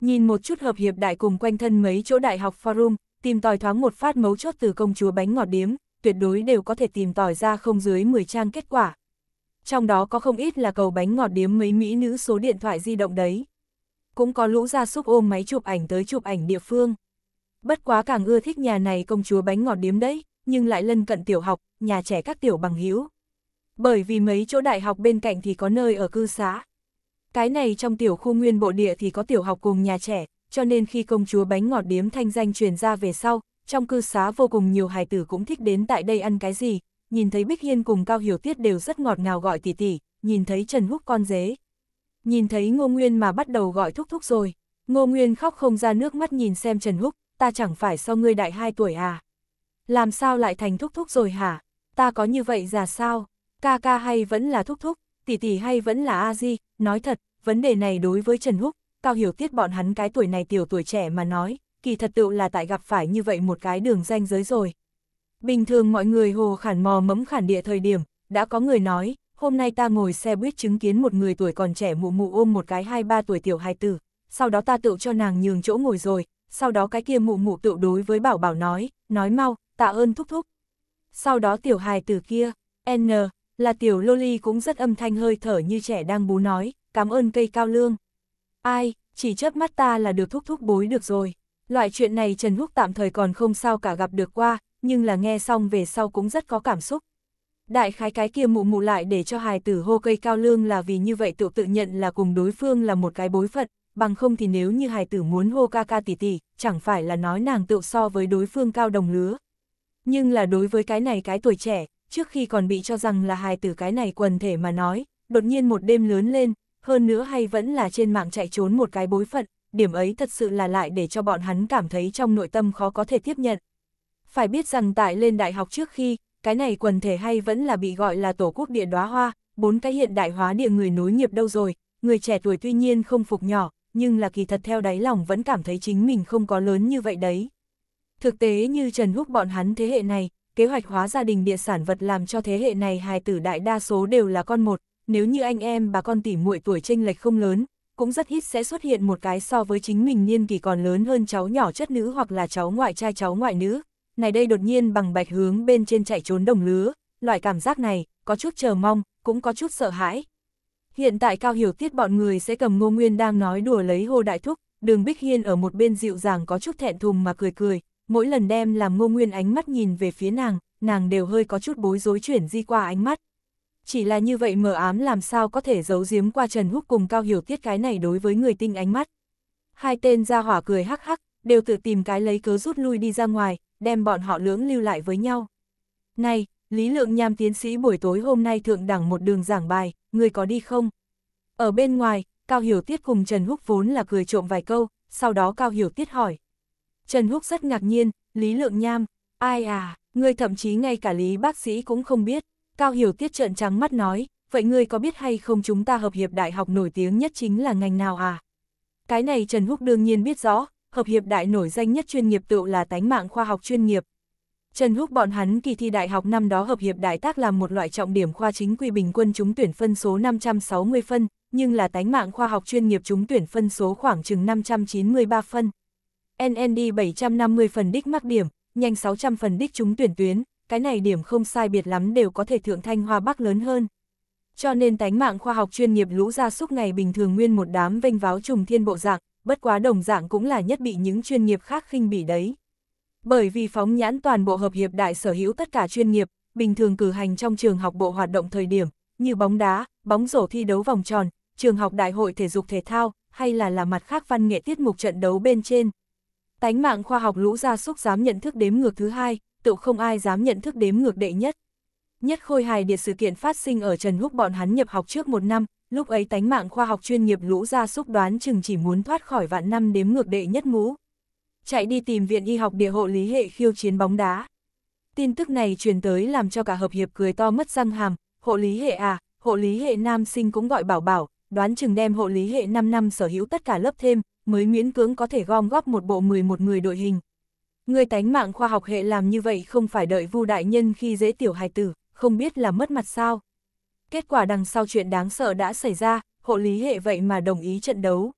Nhìn một chút hợp hiệp đại cùng quanh thân mấy chỗ đại học forum, tìm tòi thoáng một phát mấu chốt từ công chúa bánh ngọt điếm, tuyệt đối đều có thể tìm tòi ra không dưới 10 trang kết quả. Trong đó có không ít là cầu bánh ngọt điếm mấy mỹ nữ số điện thoại di động đấy. Cũng có lũ gia súc ôm máy chụp ảnh tới chụp ảnh địa phương. Bất quá càng ưa thích nhà này công chúa bánh ngọt điếm đấy, nhưng lại lân cận tiểu học, nhà trẻ các tiểu bằng hữu. Bởi vì mấy chỗ đại học bên cạnh thì có nơi ở cư xá. Cái này trong tiểu khu nguyên bộ địa thì có tiểu học cùng nhà trẻ, cho nên khi công chúa bánh ngọt điếm thanh danh truyền ra về sau, trong cư xá vô cùng nhiều hài tử cũng thích đến tại đây ăn cái gì, nhìn thấy Bích Hiên cùng Cao Hiểu Tiết đều rất ngọt ngào gọi tỷ tỷ, nhìn thấy Trần Húc con dế. Nhìn thấy Ngô Nguyên mà bắt đầu gọi thúc thúc rồi, Ngô Nguyên khóc không ra nước mắt nhìn xem Trần Húc, ta chẳng phải so ngươi đại hai tuổi à. Làm sao lại thành thúc thúc rồi hả, ta có như vậy già sao, ca ca hay vẫn là thúc thúc, tỷ tỷ hay vẫn là a di, nói thật, vấn đề này đối với Trần Húc, Cao Hiểu Tiết bọn hắn cái tuổi này tiểu tuổi trẻ mà nói, kỳ thật tựu là tại gặp phải như vậy một cái đường danh giới rồi. Bình thường mọi người hồ khản mò mẫm khản địa thời điểm, đã có người nói, hôm nay ta ngồi xe buýt chứng kiến một người tuổi còn trẻ mụ mụ ôm một cái hai ba tuổi tiểu hài tử, sau đó ta tựu cho nàng nhường chỗ ngồi rồi, sau đó cái kia mụ mụ tựu đối với bảo bảo nói, nói mau, tạ ơn thúc thúc. Sau đó tiểu hài tử kia, N, là tiểu loli cũng rất âm thanh hơi thở như trẻ đang bú nói, cảm ơn cây cao lương. Ai, chỉ chớp mắt ta là được thúc thúc bối được rồi. Loại chuyện này Trần Húc tạm thời còn không sao cả gặp được qua, nhưng là nghe xong về sau cũng rất có cảm xúc. Đại khái cái kia mụ mụ lại để cho hài tử hô cây cao lương là vì như vậy tự tự nhận là cùng đối phương là một cái bối phận, bằng không thì nếu như hài tử muốn hô ca ca tỷ tỷ, chẳng phải là nói nàng tự so với đối phương cao đồng lứa. Nhưng là đối với cái này cái tuổi trẻ, trước khi còn bị cho rằng là hài tử cái này quần thể mà nói, đột nhiên một đêm lớn lên, hơn nữa hay vẫn là trên mạng chạy trốn một cái bối phận, điểm ấy thật sự là lại để cho bọn hắn cảm thấy trong nội tâm khó có thể tiếp nhận. Phải biết rằng tại lên đại học trước khi, cái này quần thể hay vẫn là bị gọi là tổ quốc địa đóa hoa, bốn cái hiện đại hóa địa người nối nghiệp đâu rồi, người trẻ tuổi tuy nhiên không phục nhỏ, nhưng là kỳ thật theo đáy lòng vẫn cảm thấy chính mình không có lớn như vậy đấy. Thực tế như Trần Húc bọn hắn thế hệ này, kế hoạch hóa gia đình địa sản vật làm cho thế hệ này hài tử đại đa số đều là con một, nếu như anh em bà con tỉ muội tuổi chênh lệch không lớn, cũng rất ít sẽ xuất hiện một cái so với chính mình niên kỳ còn lớn hơn cháu nhỏ chất nữ hoặc là cháu ngoại trai cháu ngoại nữ. Này đây đột nhiên bằng bạch hướng bên trên chạy trốn đồng lứa, loại cảm giác này, có chút chờ mong, cũng có chút sợ hãi. Hiện tại Cao Hiểu Tiết bọn người sẽ cầm Ngô Nguyên đang nói đùa lấy hô Đại Thúc, đường Bích Hiên ở một bên dịu dàng có chút thẹn thùng mà cười cười, mỗi lần đem làm Ngô Nguyên ánh mắt nhìn về phía nàng, nàng đều hơi có chút bối rối chuyển di qua ánh mắt chỉ là như vậy mờ ám làm sao có thể giấu giếm qua Trần Húc cùng Cao Hiểu Tiết cái này đối với người tinh ánh mắt. Hai tên ra hỏa cười hắc hắc, đều tự tìm cái lấy cớ rút lui đi ra ngoài, đem bọn họ lưỡng lưu lại với nhau. Này, Lý Lượng Nham tiến sĩ buổi tối hôm nay thượng đẳng một đường giảng bài, người có đi không? Ở bên ngoài, Cao Hiểu Tiết cùng Trần Húc vốn là cười trộm vài câu, sau đó Cao Hiểu Tiết hỏi. Trần Húc rất ngạc nhiên, Lý Lượng Nham, ai à, người thậm chí ngay cả Lý bác sĩ cũng không biết. Cao Hiểu Tiết trợn trắng mắt nói, vậy ngươi có biết hay không chúng ta hợp hiệp đại học nổi tiếng nhất chính là ngành nào à? Cái này Trần Húc đương nhiên biết rõ, hợp hiệp đại nổi danh nhất chuyên nghiệp tựu là tánh mạng khoa học chuyên nghiệp. Trần Húc bọn hắn kỳ thi đại học năm đó hợp hiệp đại tác làm một loại trọng điểm khoa chính quy bình quân chúng tuyển phân số 560 phân, nhưng là tánh mạng khoa học chuyên nghiệp chúng tuyển phân số khoảng chừng 593 phân. NND 750 phần đích mắc điểm, nhanh 600 phần đích chúng tuyển tuyến, cái này điểm không sai biệt lắm đều có thể thượng thanh hoa bắc lớn hơn. Cho nên tánh mạng khoa học chuyên nghiệp lũ gia súc này bình thường nguyên một đám vênh váo trùng thiên bộ dạng, bất quá đồng dạng cũng là nhất bị những chuyên nghiệp khác khinh bỉ đấy. Bởi vì phóng nhãn toàn bộ hợp hiệp đại sở hữu tất cả chuyên nghiệp, bình thường cử hành trong trường học bộ hoạt động thời điểm, như bóng đá, bóng rổ thi đấu vòng tròn, trường học đại hội thể dục thể thao, hay là là mặt khác văn nghệ tiết mục trận đấu bên trên. Tánh mạng khoa học lũ gia súc dám nhận thức đếm ngược thứ hai, tự không ai dám nhận thức đếm ngược đệ nhất. Nhất khôi hài điệt sự kiện phát sinh ở Trần Húc bọn hắn nhập học trước một năm, lúc ấy tánh mạng khoa học chuyên nghiệp lũ ra xúc đoán chừng chỉ muốn thoát khỏi vạn năm đếm ngược đệ nhất ngũ. Chạy đi tìm viện y học địa hộ lý hệ khiêu chiến bóng đá. Tin tức này truyền tới làm cho cả hợp hiệp cười to mất răng hàm, hộ lý hệ à, hộ lý hệ nam sinh cũng gọi bảo bảo, đoán chừng đem hộ lý hệ 5 năm sở hữu tất cả lớp thêm, mới miễn cưỡng có thể gom góp một bộ 11 người đội hình. Người tánh mạng khoa học hệ làm như vậy không phải đợi vu đại nhân khi dễ tiểu hài tử, không biết là mất mặt sao. Kết quả đằng sau chuyện đáng sợ đã xảy ra, hộ lý hệ vậy mà đồng ý trận đấu.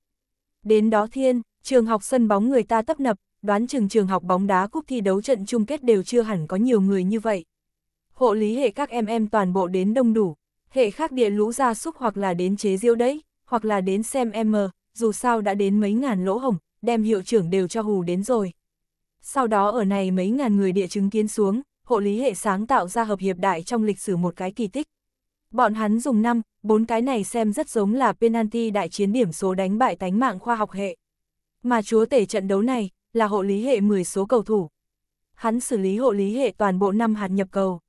Đến đó thiên, trường học sân bóng người ta tấp nập, đoán trường trường học bóng đá cúp thi đấu trận chung kết đều chưa hẳn có nhiều người như vậy. Hộ lý hệ các em em toàn bộ đến đông đủ, hệ khác địa lũ ra súc hoặc là đến chế diêu đấy, hoặc là đến xem em mờ, dù sao đã đến mấy ngàn lỗ hồng, đem hiệu trưởng đều cho hù đến rồi sau đó ở này mấy ngàn người địa chứng kiến xuống, hộ lý hệ sáng tạo ra hợp hiệp đại trong lịch sử một cái kỳ tích. Bọn hắn dùng năm, bốn cái này xem rất giống là penalty đại chiến điểm số đánh bại tánh mạng khoa học hệ. Mà chúa tể trận đấu này, là hộ lý hệ 10 số cầu thủ. Hắn xử lý hộ lý hệ toàn bộ năm hạt nhập cầu.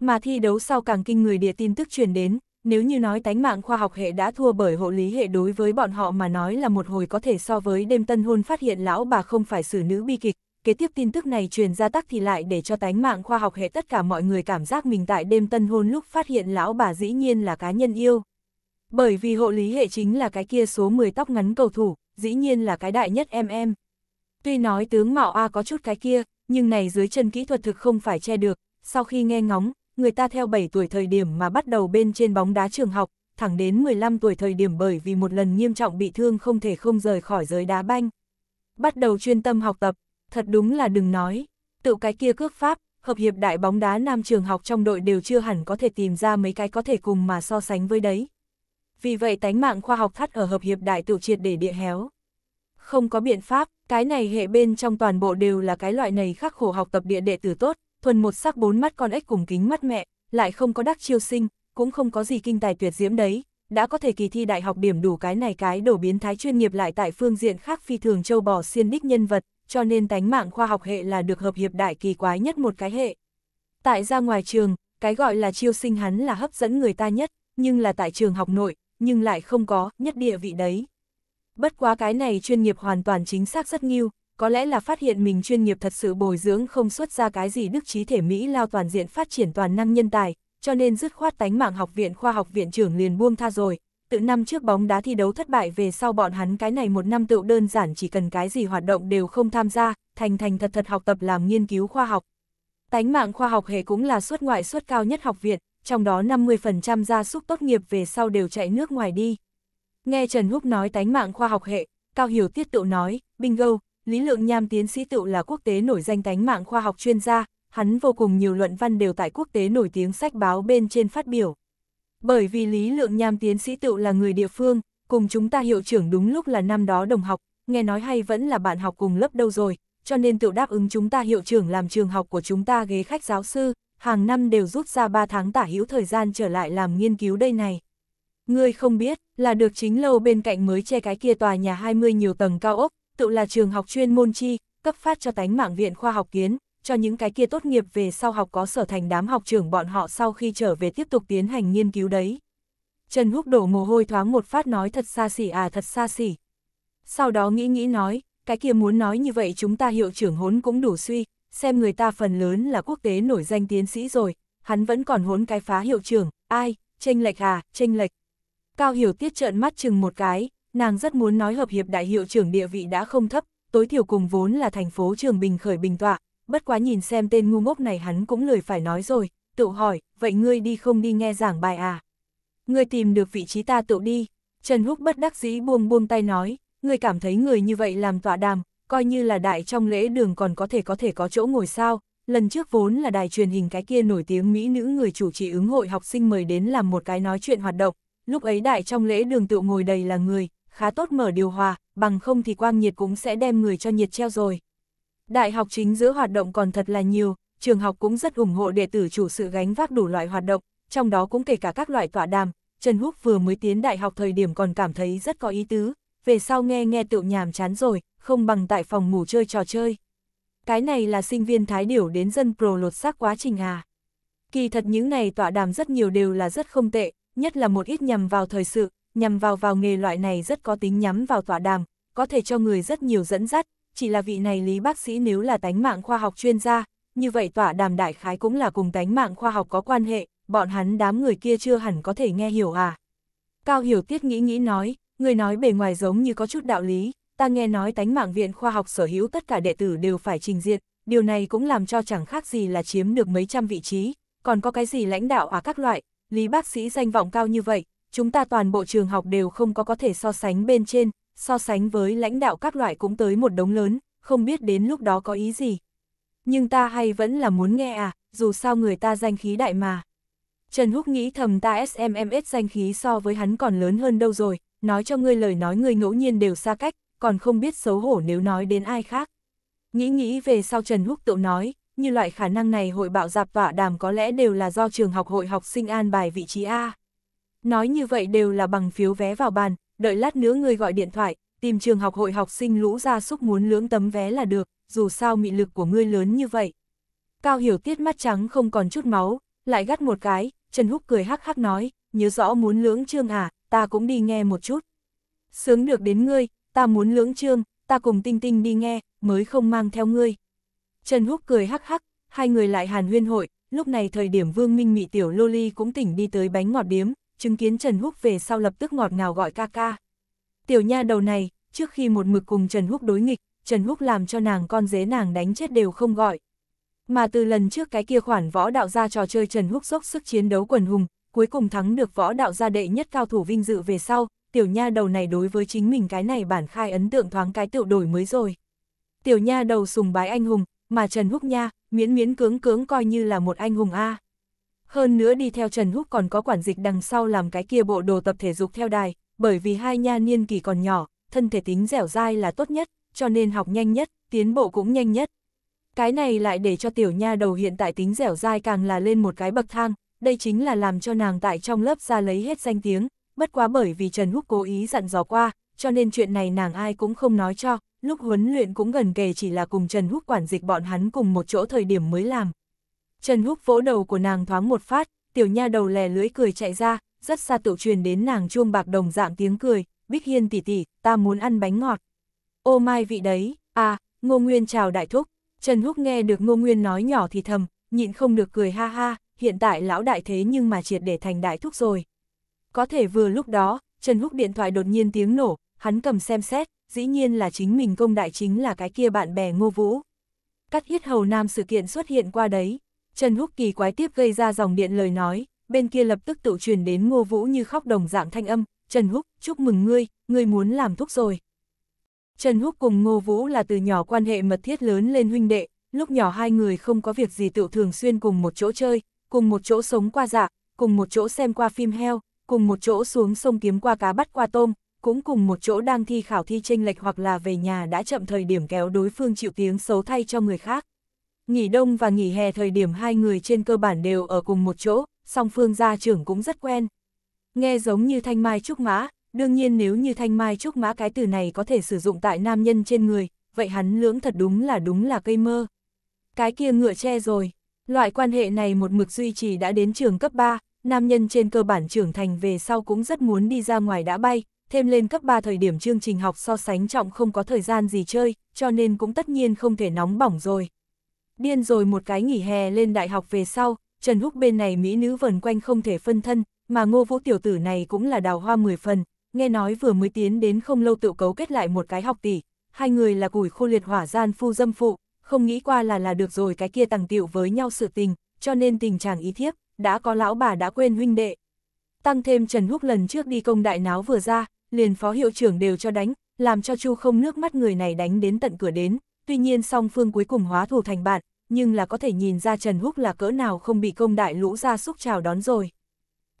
Mà thi đấu sau càng kinh người địa tin tức truyền đến, nếu như nói tánh mạng khoa học hệ đã thua bởi hộ lý hệ đối với bọn họ mà nói là một hồi có thể so với đêm tân hôn phát hiện lão bà không phải xử nữ bi kịch, kế tiếp tin tức này truyền ra tắc thì lại để cho tánh mạng khoa học hệ tất cả mọi người cảm giác mình tại đêm tân hôn lúc phát hiện lão bà dĩ nhiên là cá nhân yêu. Bởi vì hộ lý hệ chính là cái kia số 10 tóc ngắn cầu thủ, dĩ nhiên là cái đại nhất em em. Tuy nói tướng mạo A có chút cái kia, nhưng này dưới chân kỹ thuật thực không phải che được, sau khi nghe ngóng, người ta theo 7 tuổi thời điểm mà bắt đầu bên trên bóng đá trường học, thẳng đến 15 tuổi thời điểm bởi vì một lần nghiêm trọng bị thương không thể không rời khỏi giới đá banh. Bắt đầu chuyên tâm học tập, thật đúng là đừng nói, tự cái kia cước pháp, hợp hiệp đại bóng đá nam trường học trong đội đều chưa hẳn có thể tìm ra mấy cái có thể cùng mà so sánh với đấy. Vì vậy tánh mạng khoa học thắt ở hợp hiệp đại tự triệt để địa héo. Không có biện pháp, cái này hệ bên trong toàn bộ đều là cái loại này khắc khổ học tập địa đệ tử tốt, thuần một sắc bốn mắt con ếch cùng kính mắt mẹ, lại không có đắc chiêu sinh, cũng không có gì kinh tài tuyệt diễm đấy, đã có thể kỳ thi đại học điểm đủ cái này cái đổ biến thái chuyên nghiệp lại tại phương diện khác phi thường châu bò xiên đích nhân vật, cho nên tánh mạng khoa học hệ là được hợp hiệp đại kỳ quái nhất một cái hệ. Tại ra ngoài trường, cái gọi là chiêu sinh hắn là hấp dẫn người ta nhất, nhưng là tại trường học nội, nhưng lại không có, nhất địa vị đấy. Bất quá cái này chuyên nghiệp hoàn toàn chính xác rất nghiêu, có lẽ là phát hiện mình chuyên nghiệp thật sự bồi dưỡng không xuất ra cái gì đức trí thể Mỹ lao toàn diện phát triển toàn năng nhân tài, cho nên dứt khoát tánh mạng học viện khoa học viện trưởng liền buông tha rồi, tự năm trước bóng đá thi đấu thất bại về sau bọn hắn cái này một năm tựu đơn giản chỉ cần cái gì hoạt động đều không tham gia, thành thành thật thật học tập làm nghiên cứu khoa học. Tánh mạng khoa học hệ cũng là suất ngoại suất cao nhất học viện, trong đó 50% gia súc tốt nghiệp về sau đều chạy nước ngoài đi. Nghe Trần Húc nói tánh mạng khoa học hệ, Cao Hiểu Tiết tựu nói, bingo, Lý Lượng Nham tiến sĩ tựu là quốc tế nổi danh tánh mạng khoa học chuyên gia, hắn vô cùng nhiều luận văn đều tại quốc tế nổi tiếng sách báo bên trên phát biểu. Bởi vì Lý Lượng Nham tiến sĩ tự là người địa phương, cùng chúng ta hiệu trưởng đúng lúc là năm đó đồng học, nghe nói hay vẫn là bạn học cùng lớp đâu rồi, cho nên tự đáp ứng chúng ta hiệu trưởng làm trường học của chúng ta ghế khách giáo sư, hàng năm đều rút ra 3 tháng tả hữu thời gian trở lại làm nghiên cứu đây này. Ngươi không biết, là được chính lâu bên cạnh mới che cái kia tòa nhà 20 nhiều tầng cao ốc, tự là trường học chuyên môn chi, cấp phát cho tánh mạng viện khoa học kiến, cho những cái kia tốt nghiệp về sau học có sở thành đám học trưởng bọn họ sau khi trở về tiếp tục tiến hành nghiên cứu đấy. Trần Húc đổ mồ hôi thoáng một phát nói thật xa xỉ à thật xa xỉ. Sau đó nghĩ nghĩ nói, cái kia muốn nói như vậy chúng ta hiệu trưởng hốn cũng đủ suy, xem người ta phần lớn là quốc tế nổi danh tiến sĩ rồi, hắn vẫn còn hốn cái phá hiệu trưởng, ai, tranh lệch à, tranh lệch. Cao Hiểu Tiết trợn mắt chừng một cái, nàng rất muốn nói hợp hiệp đại hiệu trưởng địa vị đã không thấp, tối thiểu cùng vốn là thành phố Trường Bình khởi bình tọa, bất quá nhìn xem tên ngu ngốc này hắn cũng lười phải nói rồi, tự hỏi, vậy ngươi đi không đi nghe giảng bài à? Ngươi tìm được vị trí ta tự đi, Trần Húc bất đắc dĩ buông buông tay nói, ngươi cảm thấy người như vậy làm tọa đàm, coi như là đại trong lễ đường còn có thể có thể có chỗ ngồi sao, lần trước vốn là đài truyền hình cái kia nổi tiếng Mỹ nữ người chủ trì ứng hội học sinh mời đến làm một cái nói chuyện hoạt động, lúc ấy đại trong lễ đường tự ngồi đầy là người, khá tốt mở điều hòa, bằng không thì quang nhiệt cũng sẽ đem người cho nhiệt treo rồi. Đại học chính giữa hoạt động còn thật là nhiều, trường học cũng rất ủng hộ đệ tử chủ sự gánh vác đủ loại hoạt động, trong đó cũng kể cả các loại tọa đàm. Trần Húc vừa mới tiến đại học thời điểm còn cảm thấy rất có ý tứ, về sau nghe nghe tựu nhàm chán rồi, không bằng tại phòng ngủ chơi trò chơi. Cái này là sinh viên thái điểu đến dân pro lột xác quá trình à. Kỳ thật những này tọa đàm rất nhiều đều là rất không tệ, nhất là một ít nhằm vào thời sự, nhằm vào vào nghề loại này rất có tính nhắm vào tọa đàm, có thể cho người rất nhiều dẫn dắt, chỉ là vị này lý bác sĩ nếu là tánh mạng khoa học chuyên gia, như vậy tọa đàm đại khái cũng là cùng tánh mạng khoa học có quan hệ, bọn hắn đám người kia chưa hẳn có thể nghe hiểu à. Cao Hiểu Tiết nghĩ nghĩ nói, người nói bề ngoài giống như có chút đạo lý, ta nghe nói tánh mạng viện khoa học sở hữu tất cả đệ tử đều phải trình diện, điều này cũng làm cho chẳng khác gì là chiếm được mấy trăm vị trí, còn có cái gì lãnh đạo à các loại, lý bác sĩ danh vọng cao như vậy, chúng ta toàn bộ trường học đều không có có thể so sánh bên trên, so sánh với lãnh đạo các loại cũng tới một đống lớn, không biết đến lúc đó có ý gì. Nhưng ta hay vẫn là muốn nghe à, dù sao người ta danh khí đại mà. Trần Húc nghĩ thầm ta SMMS danh khí so với hắn còn lớn hơn đâu rồi, nói cho ngươi lời nói ngươi ngẫu nhiên đều xa cách, còn không biết xấu hổ nếu nói đến ai khác. Nghĩ nghĩ về sau Trần Húc tự nói, như loại khả năng này hội bạo dạp vạ đàm có lẽ đều là do trường học hội học sinh an bài vị trí A. Nói như vậy đều là bằng phiếu vé vào bàn, đợi lát nữa ngươi gọi điện thoại, tìm trường học hội học sinh lũ ra xúc muốn lưỡng tấm vé là được, dù sao mị lực của ngươi lớn như vậy. Cao hiểu tiết mắt trắng không còn chút máu, lại gắt một cái, Trần Húc cười hắc hắc nói, nhớ rõ muốn lưỡng trương à, ta cũng đi nghe một chút. Sướng được đến ngươi, ta muốn lưỡng trương, ta cùng tinh tinh đi nghe, mới không mang theo ngươi. Trần Húc cười hắc hắc, hai người lại hàn huyên hội, lúc này thời điểm Vương Minh Mị Tiểu Loli cũng tỉnh đi tới bánh ngọt điếm, chứng kiến Trần Húc về sau lập tức ngọt ngào gọi ca ca. Tiểu nha đầu này, trước khi một mực cùng Trần Húc đối nghịch, Trần Húc làm cho nàng con dế nàng đánh chết đều không gọi. Mà từ lần trước cái kia khoản võ đạo gia trò chơi Trần Húc dốc sức chiến đấu quần hùng, cuối cùng thắng được võ đạo gia đệ nhất cao thủ vinh dự về sau, tiểu nha đầu này đối với chính mình cái này bản khai ấn tượng thoáng cái tựu đổi mới rồi. Tiểu nha đầu sùng bái anh hùng, mà Trần Húc nha, miễn miễn cưỡng cưỡng coi như là một anh hùng A. À. Hơn nữa đi theo Trần Húc còn có quản dịch đằng sau làm cái kia bộ đồ tập thể dục theo đài, bởi vì hai nha niên kỳ còn nhỏ, thân thể tính dẻo dai là tốt nhất, cho nên học nhanh nhất, tiến bộ cũng nhanh nhất. Cái này lại để cho tiểu nha đầu hiện tại tính dẻo dai càng là lên một cái bậc thang, đây chính là làm cho nàng tại trong lớp ra lấy hết danh tiếng, bất quá bởi vì Trần Húc cố ý dặn dò qua, cho nên chuyện này nàng ai cũng không nói cho, lúc huấn luyện cũng gần kề chỉ là cùng Trần Húc quản dịch bọn hắn cùng một chỗ thời điểm mới làm. Trần Húc vỗ đầu của nàng thoáng một phát, tiểu nha đầu lè lưỡi cười chạy ra, rất xa tự truyền đến nàng chuông bạc đồng dạng tiếng cười, Bích Hiên tỷ tỷ, ta muốn ăn bánh ngọt. Ô mai vị đấy, à, Ngô Nguyên chào đại thúc. Trần Húc nghe được Ngô Nguyên nói nhỏ thì thầm, nhịn không được cười ha ha, hiện tại lão đại thế nhưng mà triệt để thành đại thúc rồi. Có thể vừa lúc đó, Trần Húc điện thoại đột nhiên tiếng nổ, hắn cầm xem xét, dĩ nhiên là chính mình công đại chính là cái kia bạn bè Ngô Vũ. Cắt hiết hầu nam sự kiện xuất hiện qua đấy, Trần Húc kỳ quái tiếp gây ra dòng điện lời nói, bên kia lập tức tự truyền đến Ngô Vũ như khóc đồng dạng thanh âm, Trần Húc, chúc mừng ngươi, ngươi muốn làm thúc rồi. Trần Húc cùng Ngô Vũ là từ nhỏ quan hệ mật thiết lớn lên huynh đệ, lúc nhỏ hai người không có việc gì tự thường xuyên cùng một chỗ chơi, cùng một chỗ sống qua dạ, cùng một chỗ xem qua phim heo, cùng một chỗ xuống sông kiếm qua cá bắt qua tôm, cũng cùng một chỗ đang thi khảo thi tranh lệch hoặc là về nhà đã chậm thời điểm kéo đối phương chịu tiếng xấu thay cho người khác. Nghỉ đông và nghỉ hè thời điểm hai người trên cơ bản đều ở cùng một chỗ, song phương gia trưởng cũng rất quen. Nghe giống như thanh mai trúc mã, đương nhiên nếu như thanh mai trúc mã cái từ này có thể sử dụng tại nam nhân trên người, vậy hắn lưỡng thật đúng là đúng là cây mơ. Cái kia ngựa che rồi, loại quan hệ này một mực duy trì đã đến trường cấp 3, nam nhân trên cơ bản trưởng thành về sau cũng rất muốn đi ra ngoài đã bay, thêm lên cấp 3 thời điểm chương trình học so sánh trọng không có thời gian gì chơi, cho nên cũng tất nhiên không thể nóng bỏng rồi điên rồi một cái nghỉ hè lên đại học về sau, Trần Húc bên này mỹ nữ vần quanh không thể phân thân, mà ngô vũ tiểu tử này cũng là đào hoa mười phần, nghe nói vừa mới tiến đến không lâu tự cấu kết lại một cái học tỷ, hai người là củi khô liệt hỏa gian phu dâm phụ, không nghĩ qua là là được rồi cái kia tàng tiệu với nhau sự tình, cho nên tình trạng ý thiếp, đã có lão bà đã quên huynh đệ. Tăng thêm Trần Húc lần trước đi công đại náo vừa ra, liền phó hiệu trưởng đều cho đánh, làm cho Chu không nước mắt người này đánh đến tận cửa đến, tuy nhiên song phương cuối cùng hóa thù thành bạn, nhưng là có thể nhìn ra Trần Húc là cỡ nào không bị công đại lũ ra xúc chào đón rồi.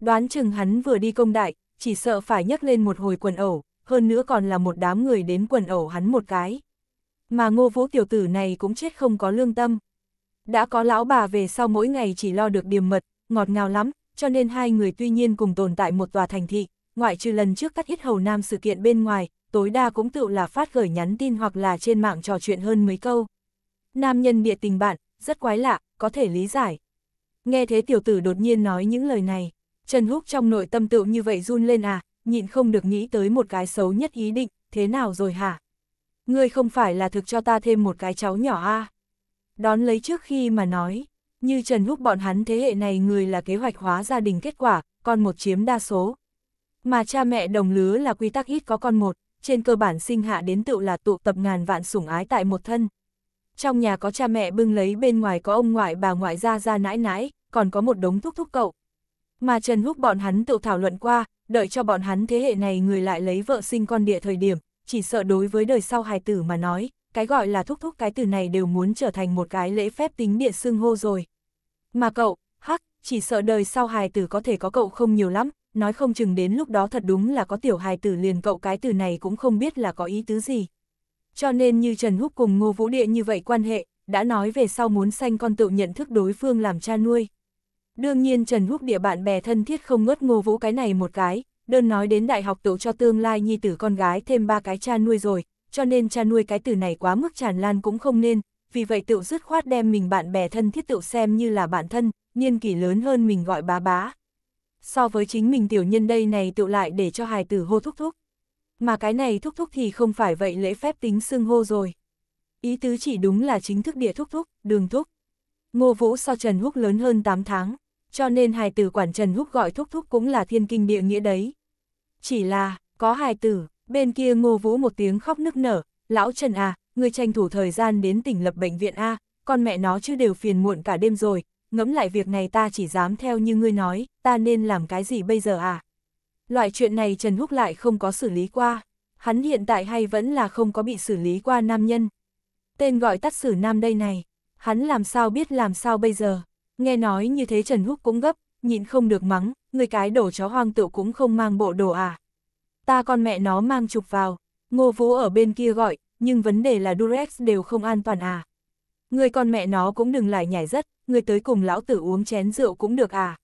Đoán chừng hắn vừa đi công đại, chỉ sợ phải nhấc lên một hồi quần ẩu, hơn nữa còn là một đám người đến quần ẩu hắn một cái. Mà ngô vũ tiểu tử này cũng chết không có lương tâm. Đã có lão bà về sau mỗi ngày chỉ lo được điềm mật, ngọt ngào lắm, cho nên hai người tuy nhiên cùng tồn tại một tòa thành thị, ngoại trừ lần trước cắt hết hầu nam sự kiện bên ngoài, tối đa cũng tự là phát gửi nhắn tin hoặc là trên mạng trò chuyện hơn mấy câu. Nam nhân bịa tình bạn, rất quái lạ, có thể lý giải. Nghe thế tiểu tử đột nhiên nói những lời này, Trần Húc trong nội tâm tự như vậy run lên à, nhịn không được nghĩ tới một cái xấu nhất ý định, thế nào rồi hả? Ngươi không phải là thực cho ta thêm một cái cháu nhỏ a à? Đón lấy trước khi mà nói, như Trần Húc bọn hắn thế hệ này người là kế hoạch hóa gia đình kết quả, còn một chiếm đa số. Mà cha mẹ đồng lứa là quy tắc ít có con một trên cơ bản sinh hạ đến tựu là tụ tập ngàn vạn sủng ái tại một thân. Trong nhà có cha mẹ bưng lấy bên ngoài có ông ngoại bà ngoại ra ra nãi nãi, còn có một đống thúc thúc cậu. Mà Trần Húc bọn hắn tự thảo luận qua, đợi cho bọn hắn thế hệ này người lại lấy vợ sinh con địa thời điểm, chỉ sợ đối với đời sau hài tử mà nói, cái gọi là thúc thúc cái từ này đều muốn trở thành một cái lễ phép tính địa xưng hô rồi. Mà cậu, hắc, chỉ sợ đời sau hài tử có thể có cậu không nhiều lắm, nói không chừng đến lúc đó thật đúng là có tiểu hài tử liền cậu cái từ này cũng không biết là có ý tứ gì. Cho nên như Trần Húc cùng Ngô Vũ Địa như vậy quan hệ, đã nói về sau muốn sanh con tự nhận thức đối phương làm cha nuôi. Đương nhiên Trần Húc Địa bạn bè thân thiết không ngớt Ngô Vũ cái này một cái, đơn nói đến đại học tự cho tương lai nhi tử con gái thêm ba cái cha nuôi rồi, cho nên cha nuôi cái từ này quá mức tràn lan cũng không nên, vì vậy tự dứt khoát đem mình bạn bè thân thiết tự xem như là bạn thân, niên kỷ lớn hơn mình gọi bà bá, so với chính mình tiểu nhân đây này tựu lại để cho hài tử hô thúc thúc. Mà cái này thúc thúc thì không phải vậy lễ phép tính xưng hô rồi. Ý tứ chỉ đúng là chính thức địa thúc thúc, đường thúc. Ngô Vũ so Trần Húc lớn hơn 8 tháng, cho nên hài tử quản Trần Húc gọi thúc thúc cũng là thiên kinh địa nghĩa đấy. Chỉ là, có hài tử, bên kia Ngô Vũ một tiếng khóc nức nở, lão Trần à, người tranh thủ thời gian đến tỉnh lập bệnh viện A, con mẹ nó chứ đều phiền muộn cả đêm rồi, ngẫm lại việc này ta chỉ dám theo như ngươi nói, ta nên làm cái gì bây giờ à? Loại chuyện này Trần Húc lại không có xử lý qua, hắn hiện tại hay vẫn là không có bị xử lý qua nam nhân. Tên gọi tắt xử nam đây này, hắn làm sao biết làm sao bây giờ, nghe nói như thế Trần Húc cũng gấp, nhịn không được mắng, người cái đổ chó hoang tựu cũng không mang bộ đồ à. Ta con mẹ nó mang chụp vào, ngô vũ ở bên kia gọi, nhưng vấn đề là Durex đều không an toàn à. Người con mẹ nó cũng đừng lại nhảy rất, người tới cùng lão tử uống chén rượu cũng được à.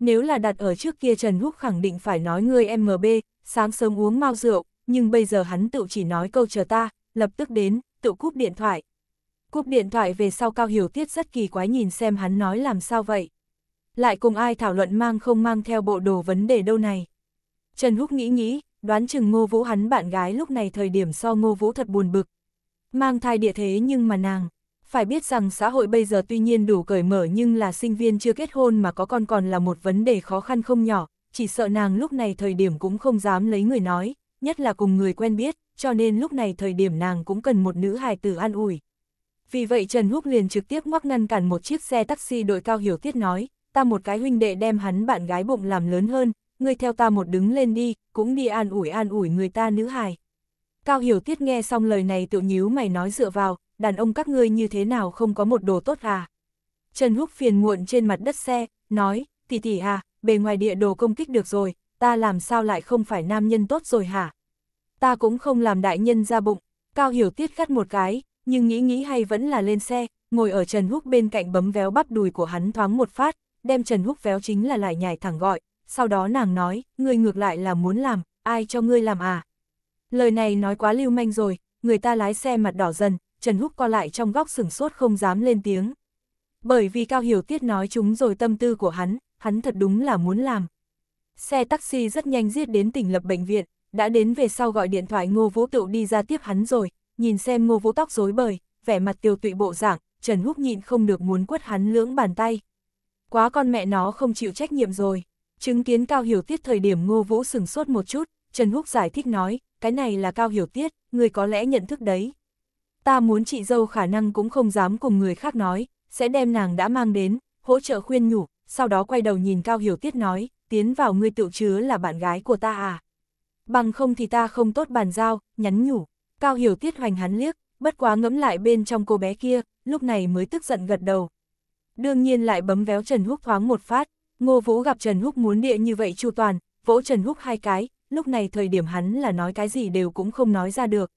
Nếu là đặt ở trước kia Trần Húc khẳng định phải nói ngươi MB, sáng sớm uống mau rượu, nhưng bây giờ hắn tự chỉ nói câu chờ ta, lập tức đến, tự cúp điện thoại. Cúp điện thoại về sau Cao Hiểu Tiết rất kỳ quái nhìn xem hắn nói làm sao vậy. Lại cùng ai thảo luận mang không mang theo bộ đồ vấn đề đâu này. Trần Húc nghĩ nghĩ, đoán chừng ngô vũ hắn bạn gái lúc này thời điểm so ngô vũ thật buồn bực. Mang thai địa thế nhưng mà nàng, phải biết rằng xã hội bây giờ tuy nhiên đủ cởi mở nhưng là sinh viên chưa kết hôn mà có con còn là một vấn đề khó khăn không nhỏ, chỉ sợ nàng lúc này thời điểm cũng không dám lấy người nói, nhất là cùng người quen biết, cho nên lúc này thời điểm nàng cũng cần một nữ hài tử an ủi. Vì vậy Trần Húc liền trực tiếp ngoắc ngăn cản một chiếc xe taxi đội cao hiểu tiết nói, ta một cái huynh đệ đem hắn bạn gái bụng làm lớn hơn, ngươi theo ta một đứng lên đi, cũng đi an ủi an ủi người ta nữ hài. Cao hiểu tiết nghe xong lời này tự nhíu mày nói dựa vào, đàn ông các ngươi như thế nào không có một đồ tốt à? Trần Húc phiền muộn trên mặt đất xe, nói, tỷ tỷ à, bề ngoài địa đồ công kích được rồi, ta làm sao lại không phải nam nhân tốt rồi hả? Ta cũng không làm đại nhân ra bụng, Cao Hiểu Tiết gắt một cái, nhưng nghĩ nghĩ hay vẫn là lên xe, ngồi ở Trần Húc bên cạnh bấm véo bắp đùi của hắn thoáng một phát, đem Trần Húc véo chính là lại nhảy thẳng gọi, sau đó nàng nói, ngươi ngược lại là muốn làm, ai cho ngươi làm à? Lời này nói quá lưu manh rồi, người ta lái xe mặt đỏ dần, Trần Húc co lại trong góc sừng sốt không dám lên tiếng. Bởi vì Cao Hiểu Tiết nói chúng rồi tâm tư của hắn, hắn thật đúng là muốn làm. Xe taxi rất nhanh giết đến tỉnh lập bệnh viện, đã đến về sau gọi điện thoại Ngô Vũ Tựu đi ra tiếp hắn rồi, nhìn xem Ngô Vũ tóc rối bời, vẻ mặt tiêu tụy bộ dạng, Trần Húc nhịn không được muốn quất hắn lưỡng bàn tay. Quá con mẹ nó không chịu trách nhiệm rồi. Chứng kiến Cao Hiểu Tiết thời điểm Ngô Vũ sừng sốt một chút, Trần Húc giải thích nói, cái này là Cao Hiểu Tiết, người có lẽ nhận thức đấy ta muốn chị dâu khả năng cũng không dám cùng người khác nói, sẽ đem nàng đã mang đến, hỗ trợ khuyên nhủ, sau đó quay đầu nhìn Cao Hiểu Tiết nói, tiến vào ngươi tự chứa là bạn gái của ta à. Bằng không thì ta không tốt bàn giao, nhắn nhủ, Cao Hiểu Tiết hoành hắn liếc, bất quá ngẫm lại bên trong cô bé kia, lúc này mới tức giận gật đầu. Đương nhiên lại bấm véo Trần Húc thoáng một phát, Ngô Vũ gặp Trần Húc muốn địa như vậy chu toàn, vỗ Trần Húc hai cái, lúc này thời điểm hắn là nói cái gì đều cũng không nói ra được,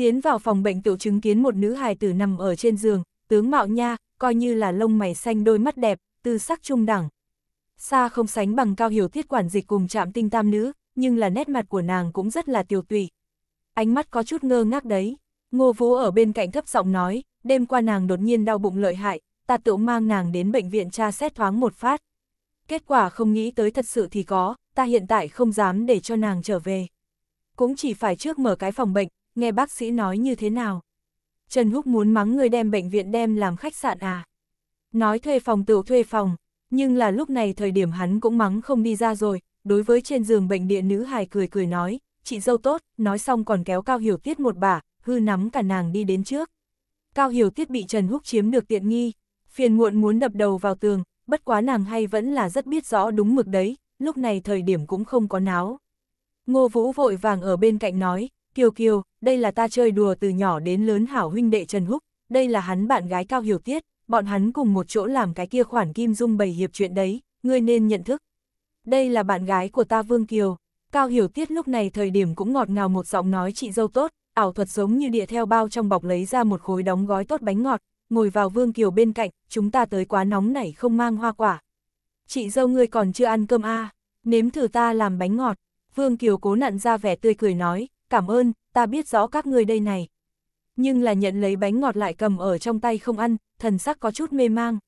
Tiến vào phòng bệnh tiểu chứng kiến một nữ hài tử nằm ở trên giường, tướng mạo nha, coi như là lông mày xanh đôi mắt đẹp, tư sắc trung đẳng. Xa không sánh bằng cao hiểu thiết quản dịch cùng chạm tinh tam nữ, nhưng là nét mặt của nàng cũng rất là tiêu tụy. Ánh mắt có chút ngơ ngác đấy. Ngô Vũ ở bên cạnh thấp giọng nói, đêm qua nàng đột nhiên đau bụng lợi hại, ta tự mang nàng đến bệnh viện tra xét thoáng một phát. Kết quả không nghĩ tới thật sự thì có, ta hiện tại không dám để cho nàng trở về. Cũng chỉ phải trước mở cái phòng bệnh, nghe bác sĩ nói như thế nào. Trần Húc muốn mắng người đem bệnh viện đem làm khách sạn à. Nói thuê phòng tự thuê phòng, nhưng là lúc này thời điểm hắn cũng mắng không đi ra rồi, đối với trên giường bệnh địa nữ hài cười cười nói, chị dâu tốt, nói xong còn kéo Cao Hiểu Tiết một bà, hư nắm cả nàng đi đến trước. Cao Hiểu Tiết bị Trần Húc chiếm được tiện nghi, phiền muộn muốn đập đầu vào tường, bất quá nàng hay vẫn là rất biết rõ đúng mực đấy, lúc này thời điểm cũng không có náo. Ngô Vũ vội vàng ở bên cạnh nói, Kiều Kiều, đây là ta chơi đùa từ nhỏ đến lớn hảo huynh đệ Trần Húc, đây là hắn bạn gái Cao Hiểu Tiết, bọn hắn cùng một chỗ làm cái kia khoản kim dung bày hiệp chuyện đấy, ngươi nên nhận thức. Đây là bạn gái của ta Vương Kiều. Cao Hiểu Tiết lúc này thời điểm cũng ngọt ngào một giọng nói chị dâu tốt, ảo thuật giống như địa theo bao trong bọc lấy ra một khối đóng gói tốt bánh ngọt, ngồi vào Vương Kiều bên cạnh, chúng ta tới quá nóng nảy không mang hoa quả. Chị dâu ngươi còn chưa ăn cơm a à, nếm thử ta làm bánh ngọt. Vương Kiều cố nặn ra vẻ tươi cười nói, cảm ơn, ta biết rõ các ngươi đây này. Nhưng là nhận lấy bánh ngọt lại cầm ở trong tay không ăn, thần sắc có chút mê mang.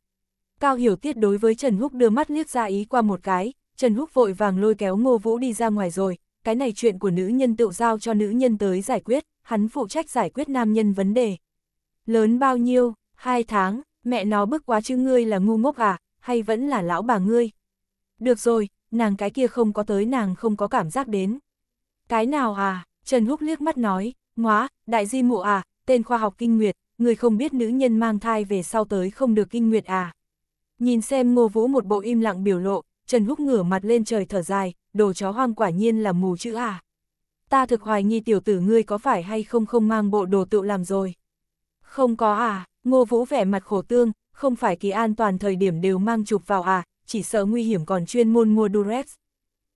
Cao Hiểu Tiết đối với Trần Húc đưa mắt liếc ra ý qua một cái, Trần Húc vội vàng lôi kéo Ngô Vũ đi ra ngoài rồi, cái này chuyện của nữ nhân tự giao cho nữ nhân tới giải quyết, hắn phụ trách giải quyết nam nhân vấn đề. Lớn bao nhiêu, hai tháng, mẹ nó bức quá chứ ngươi là ngu ngốc à, hay vẫn là lão bà ngươi. Được rồi, nàng cái kia không có tới nàng không có cảm giác đến. Cái nào à, Trần Húc liếc mắt nói, ngóa, đại di mụ à, tên khoa học kinh nguyệt, người không biết nữ nhân mang thai về sau tới không được kinh nguyệt à. Nhìn xem ngô vũ một bộ im lặng biểu lộ, Trần Húc ngửa mặt lên trời thở dài, đồ chó hoang quả nhiên là mù chữ à. Ta thực hoài nghi tiểu tử ngươi có phải hay không không mang bộ đồ tựu làm rồi. Không có à, ngô vũ vẻ mặt khổ tương, không phải kỳ an toàn thời điểm đều mang chụp vào à, chỉ sợ nguy hiểm còn chuyên môn mua Durex.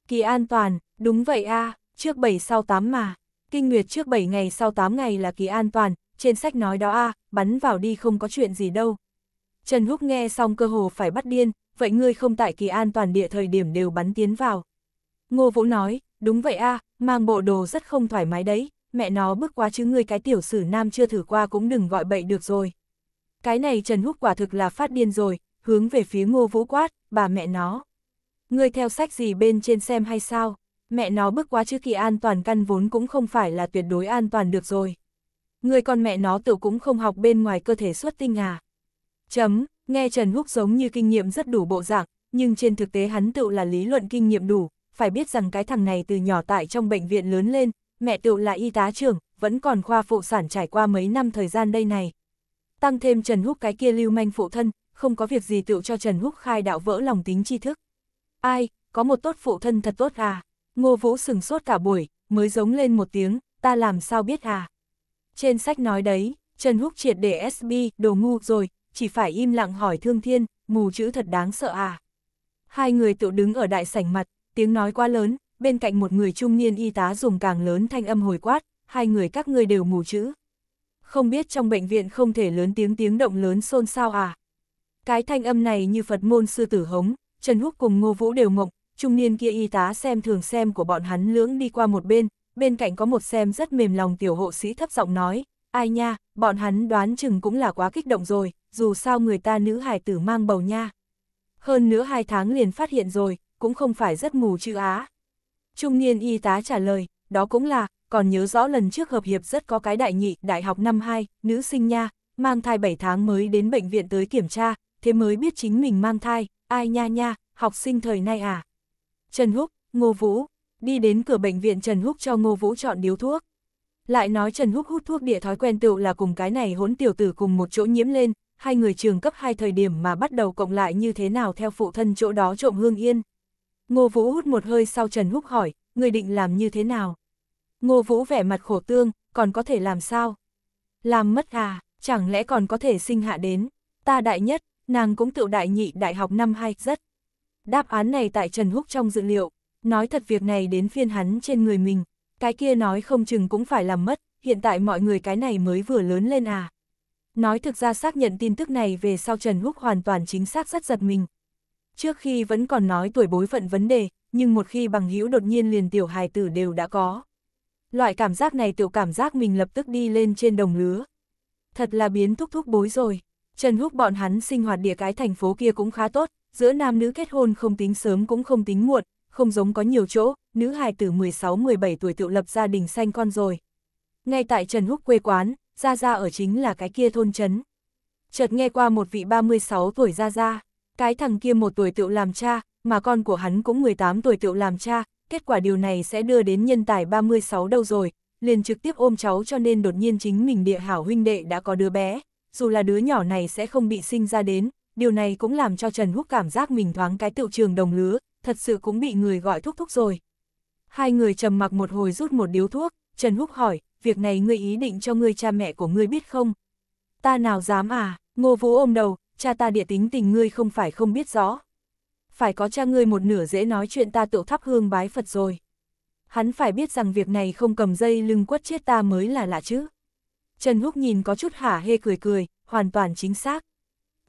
Kỳ an toàn, đúng vậy à, trước 7 sau 8 mà, kinh nguyệt trước 7 ngày sau 8 ngày là kỳ an toàn, trên sách nói đó a à, bắn vào đi không có chuyện gì đâu. Trần Húc nghe xong cơ hồ phải bắt điên, vậy ngươi không tại kỳ an toàn địa thời điểm đều bắn tiến vào. Ngô Vũ nói, đúng vậy a à, mang bộ đồ rất không thoải mái đấy, mẹ nó bước quá chứ ngươi cái tiểu sử nam chưa thử qua cũng đừng gọi bậy được rồi. Cái này Trần Húc quả thực là phát điên rồi, hướng về phía ngô vũ quát, bà mẹ nó. Ngươi theo sách gì bên trên xem hay sao? mẹ nó bước qua chữ kỳ an toàn căn vốn cũng không phải là tuyệt đối an toàn được rồi. Người con mẹ nó tự cũng không học bên ngoài cơ thể xuất tinh à. Chấm, nghe Trần Húc giống như kinh nghiệm rất đủ bộ dạng, nhưng trên thực tế hắn tự là lý luận kinh nghiệm đủ, phải biết rằng cái thằng này từ nhỏ tại trong bệnh viện lớn lên, mẹ tự là y tá trưởng, vẫn còn khoa phụ sản trải qua mấy năm thời gian đây này. Tăng thêm Trần Húc cái kia lưu manh phụ thân, không có việc gì tự cho Trần Húc khai đạo vỡ lòng tính tri thức. Ai, có một tốt phụ thân thật tốt à? Ngô Vũ sừng sốt cả buổi, mới giống lên một tiếng, ta làm sao biết à? Trên sách nói đấy, Trần Húc triệt để SB, đồ ngu rồi, chỉ phải im lặng hỏi thương thiên, mù chữ thật đáng sợ à? Hai người tự đứng ở đại sảnh mặt, tiếng nói quá lớn, bên cạnh một người trung niên y tá dùng càng lớn thanh âm hồi quát, hai người các ngươi đều mù chữ. Không biết trong bệnh viện không thể lớn tiếng tiếng động lớn xôn xao à? Cái thanh âm này như Phật môn sư tử hống, Trần Húc cùng Ngô Vũ đều mộng, trung niên kia y tá xem thường xem của bọn hắn lưỡng đi qua một bên, bên cạnh có một xem rất mềm lòng tiểu hộ sĩ thấp giọng nói, ai nha, bọn hắn đoán chừng cũng là quá kích động rồi, dù sao người ta nữ hài tử mang bầu nha. Hơn nữa hai tháng liền phát hiện rồi, cũng không phải rất mù chữ á. Trung niên y tá trả lời, đó cũng là, còn nhớ rõ lần trước hợp hiệp rất có cái đại nhị, đại học năm 2, nữ sinh nha, mang thai 7 tháng mới đến bệnh viện tới kiểm tra, thế mới biết chính mình mang thai, ai nha nha, học sinh thời nay à. Trần Húc, Ngô Vũ, đi đến cửa bệnh viện Trần Húc cho Ngô Vũ chọn điếu thuốc. Lại nói Trần Húc hút thuốc địa thói quen tựu là cùng cái này hỗn tiểu tử cùng một chỗ nhiễm lên, hai người trường cấp hai thời điểm mà bắt đầu cộng lại như thế nào theo phụ thân chỗ đó trộm hương yên. Ngô Vũ hút một hơi sau Trần Húc hỏi, người định làm như thế nào? Ngô Vũ vẻ mặt khổ tương, còn có thể làm sao? Làm mất à, chẳng lẽ còn có thể sinh hạ đến? Ta đại nhất, nàng cũng tựu đại nhị đại học năm hai rất đáp án này tại Trần Húc trong dự liệu, nói thật việc này đến phiên hắn trên người mình, cái kia nói không chừng cũng phải làm mất, hiện tại mọi người cái này mới vừa lớn lên à. Nói thực ra xác nhận tin tức này về sau Trần Húc hoàn toàn chính xác rất giật mình. Trước khi vẫn còn nói tuổi bối phận vấn đề, nhưng một khi bằng hữu đột nhiên liền tiểu hài tử đều đã có. Loại cảm giác này tiểu cảm giác mình lập tức đi lên trên đồng lứa. Thật là biến thúc thúc bối rồi. Trần Húc bọn hắn sinh hoạt địa cái thành phố kia cũng khá tốt, giữa nam nữ kết hôn không tính sớm cũng không tính muộn, không giống có nhiều chỗ, nữ hài từ 16-17 tuổi tự lập gia đình sanh con rồi. Ngay tại Trần Húc quê quán, Gia Gia ở chính là cái kia thôn trấn. Chợt nghe qua một vị 36 tuổi Gia Gia, cái thằng kia một tuổi tự làm cha, mà con của hắn cũng 18 tuổi tự làm cha, kết quả điều này sẽ đưa đến nhân tài 36 đâu rồi, liền trực tiếp ôm cháu cho nên đột nhiên chính mình địa hảo huynh đệ đã có đứa bé, dù là đứa nhỏ này sẽ không bị sinh ra đến, điều này cũng làm cho Trần Húc cảm giác mình thoáng cái tựu trường đồng lứa, thật sự cũng bị người gọi thúc thúc rồi. Hai người trầm mặc một hồi rút một điếu thuốc, Trần Húc hỏi, việc này ngươi ý định cho ngươi cha mẹ của ngươi biết không? Ta nào dám à, ngô vũ ôm đầu, cha ta địa tính tình ngươi không phải không biết rõ. Phải có cha ngươi một nửa dễ nói chuyện ta tựu thắp hương bái Phật rồi. Hắn phải biết rằng việc này không cầm dây lưng quất chết ta mới là lạ chứ. Trần Húc nhìn có chút hả hê cười cười, hoàn toàn chính xác.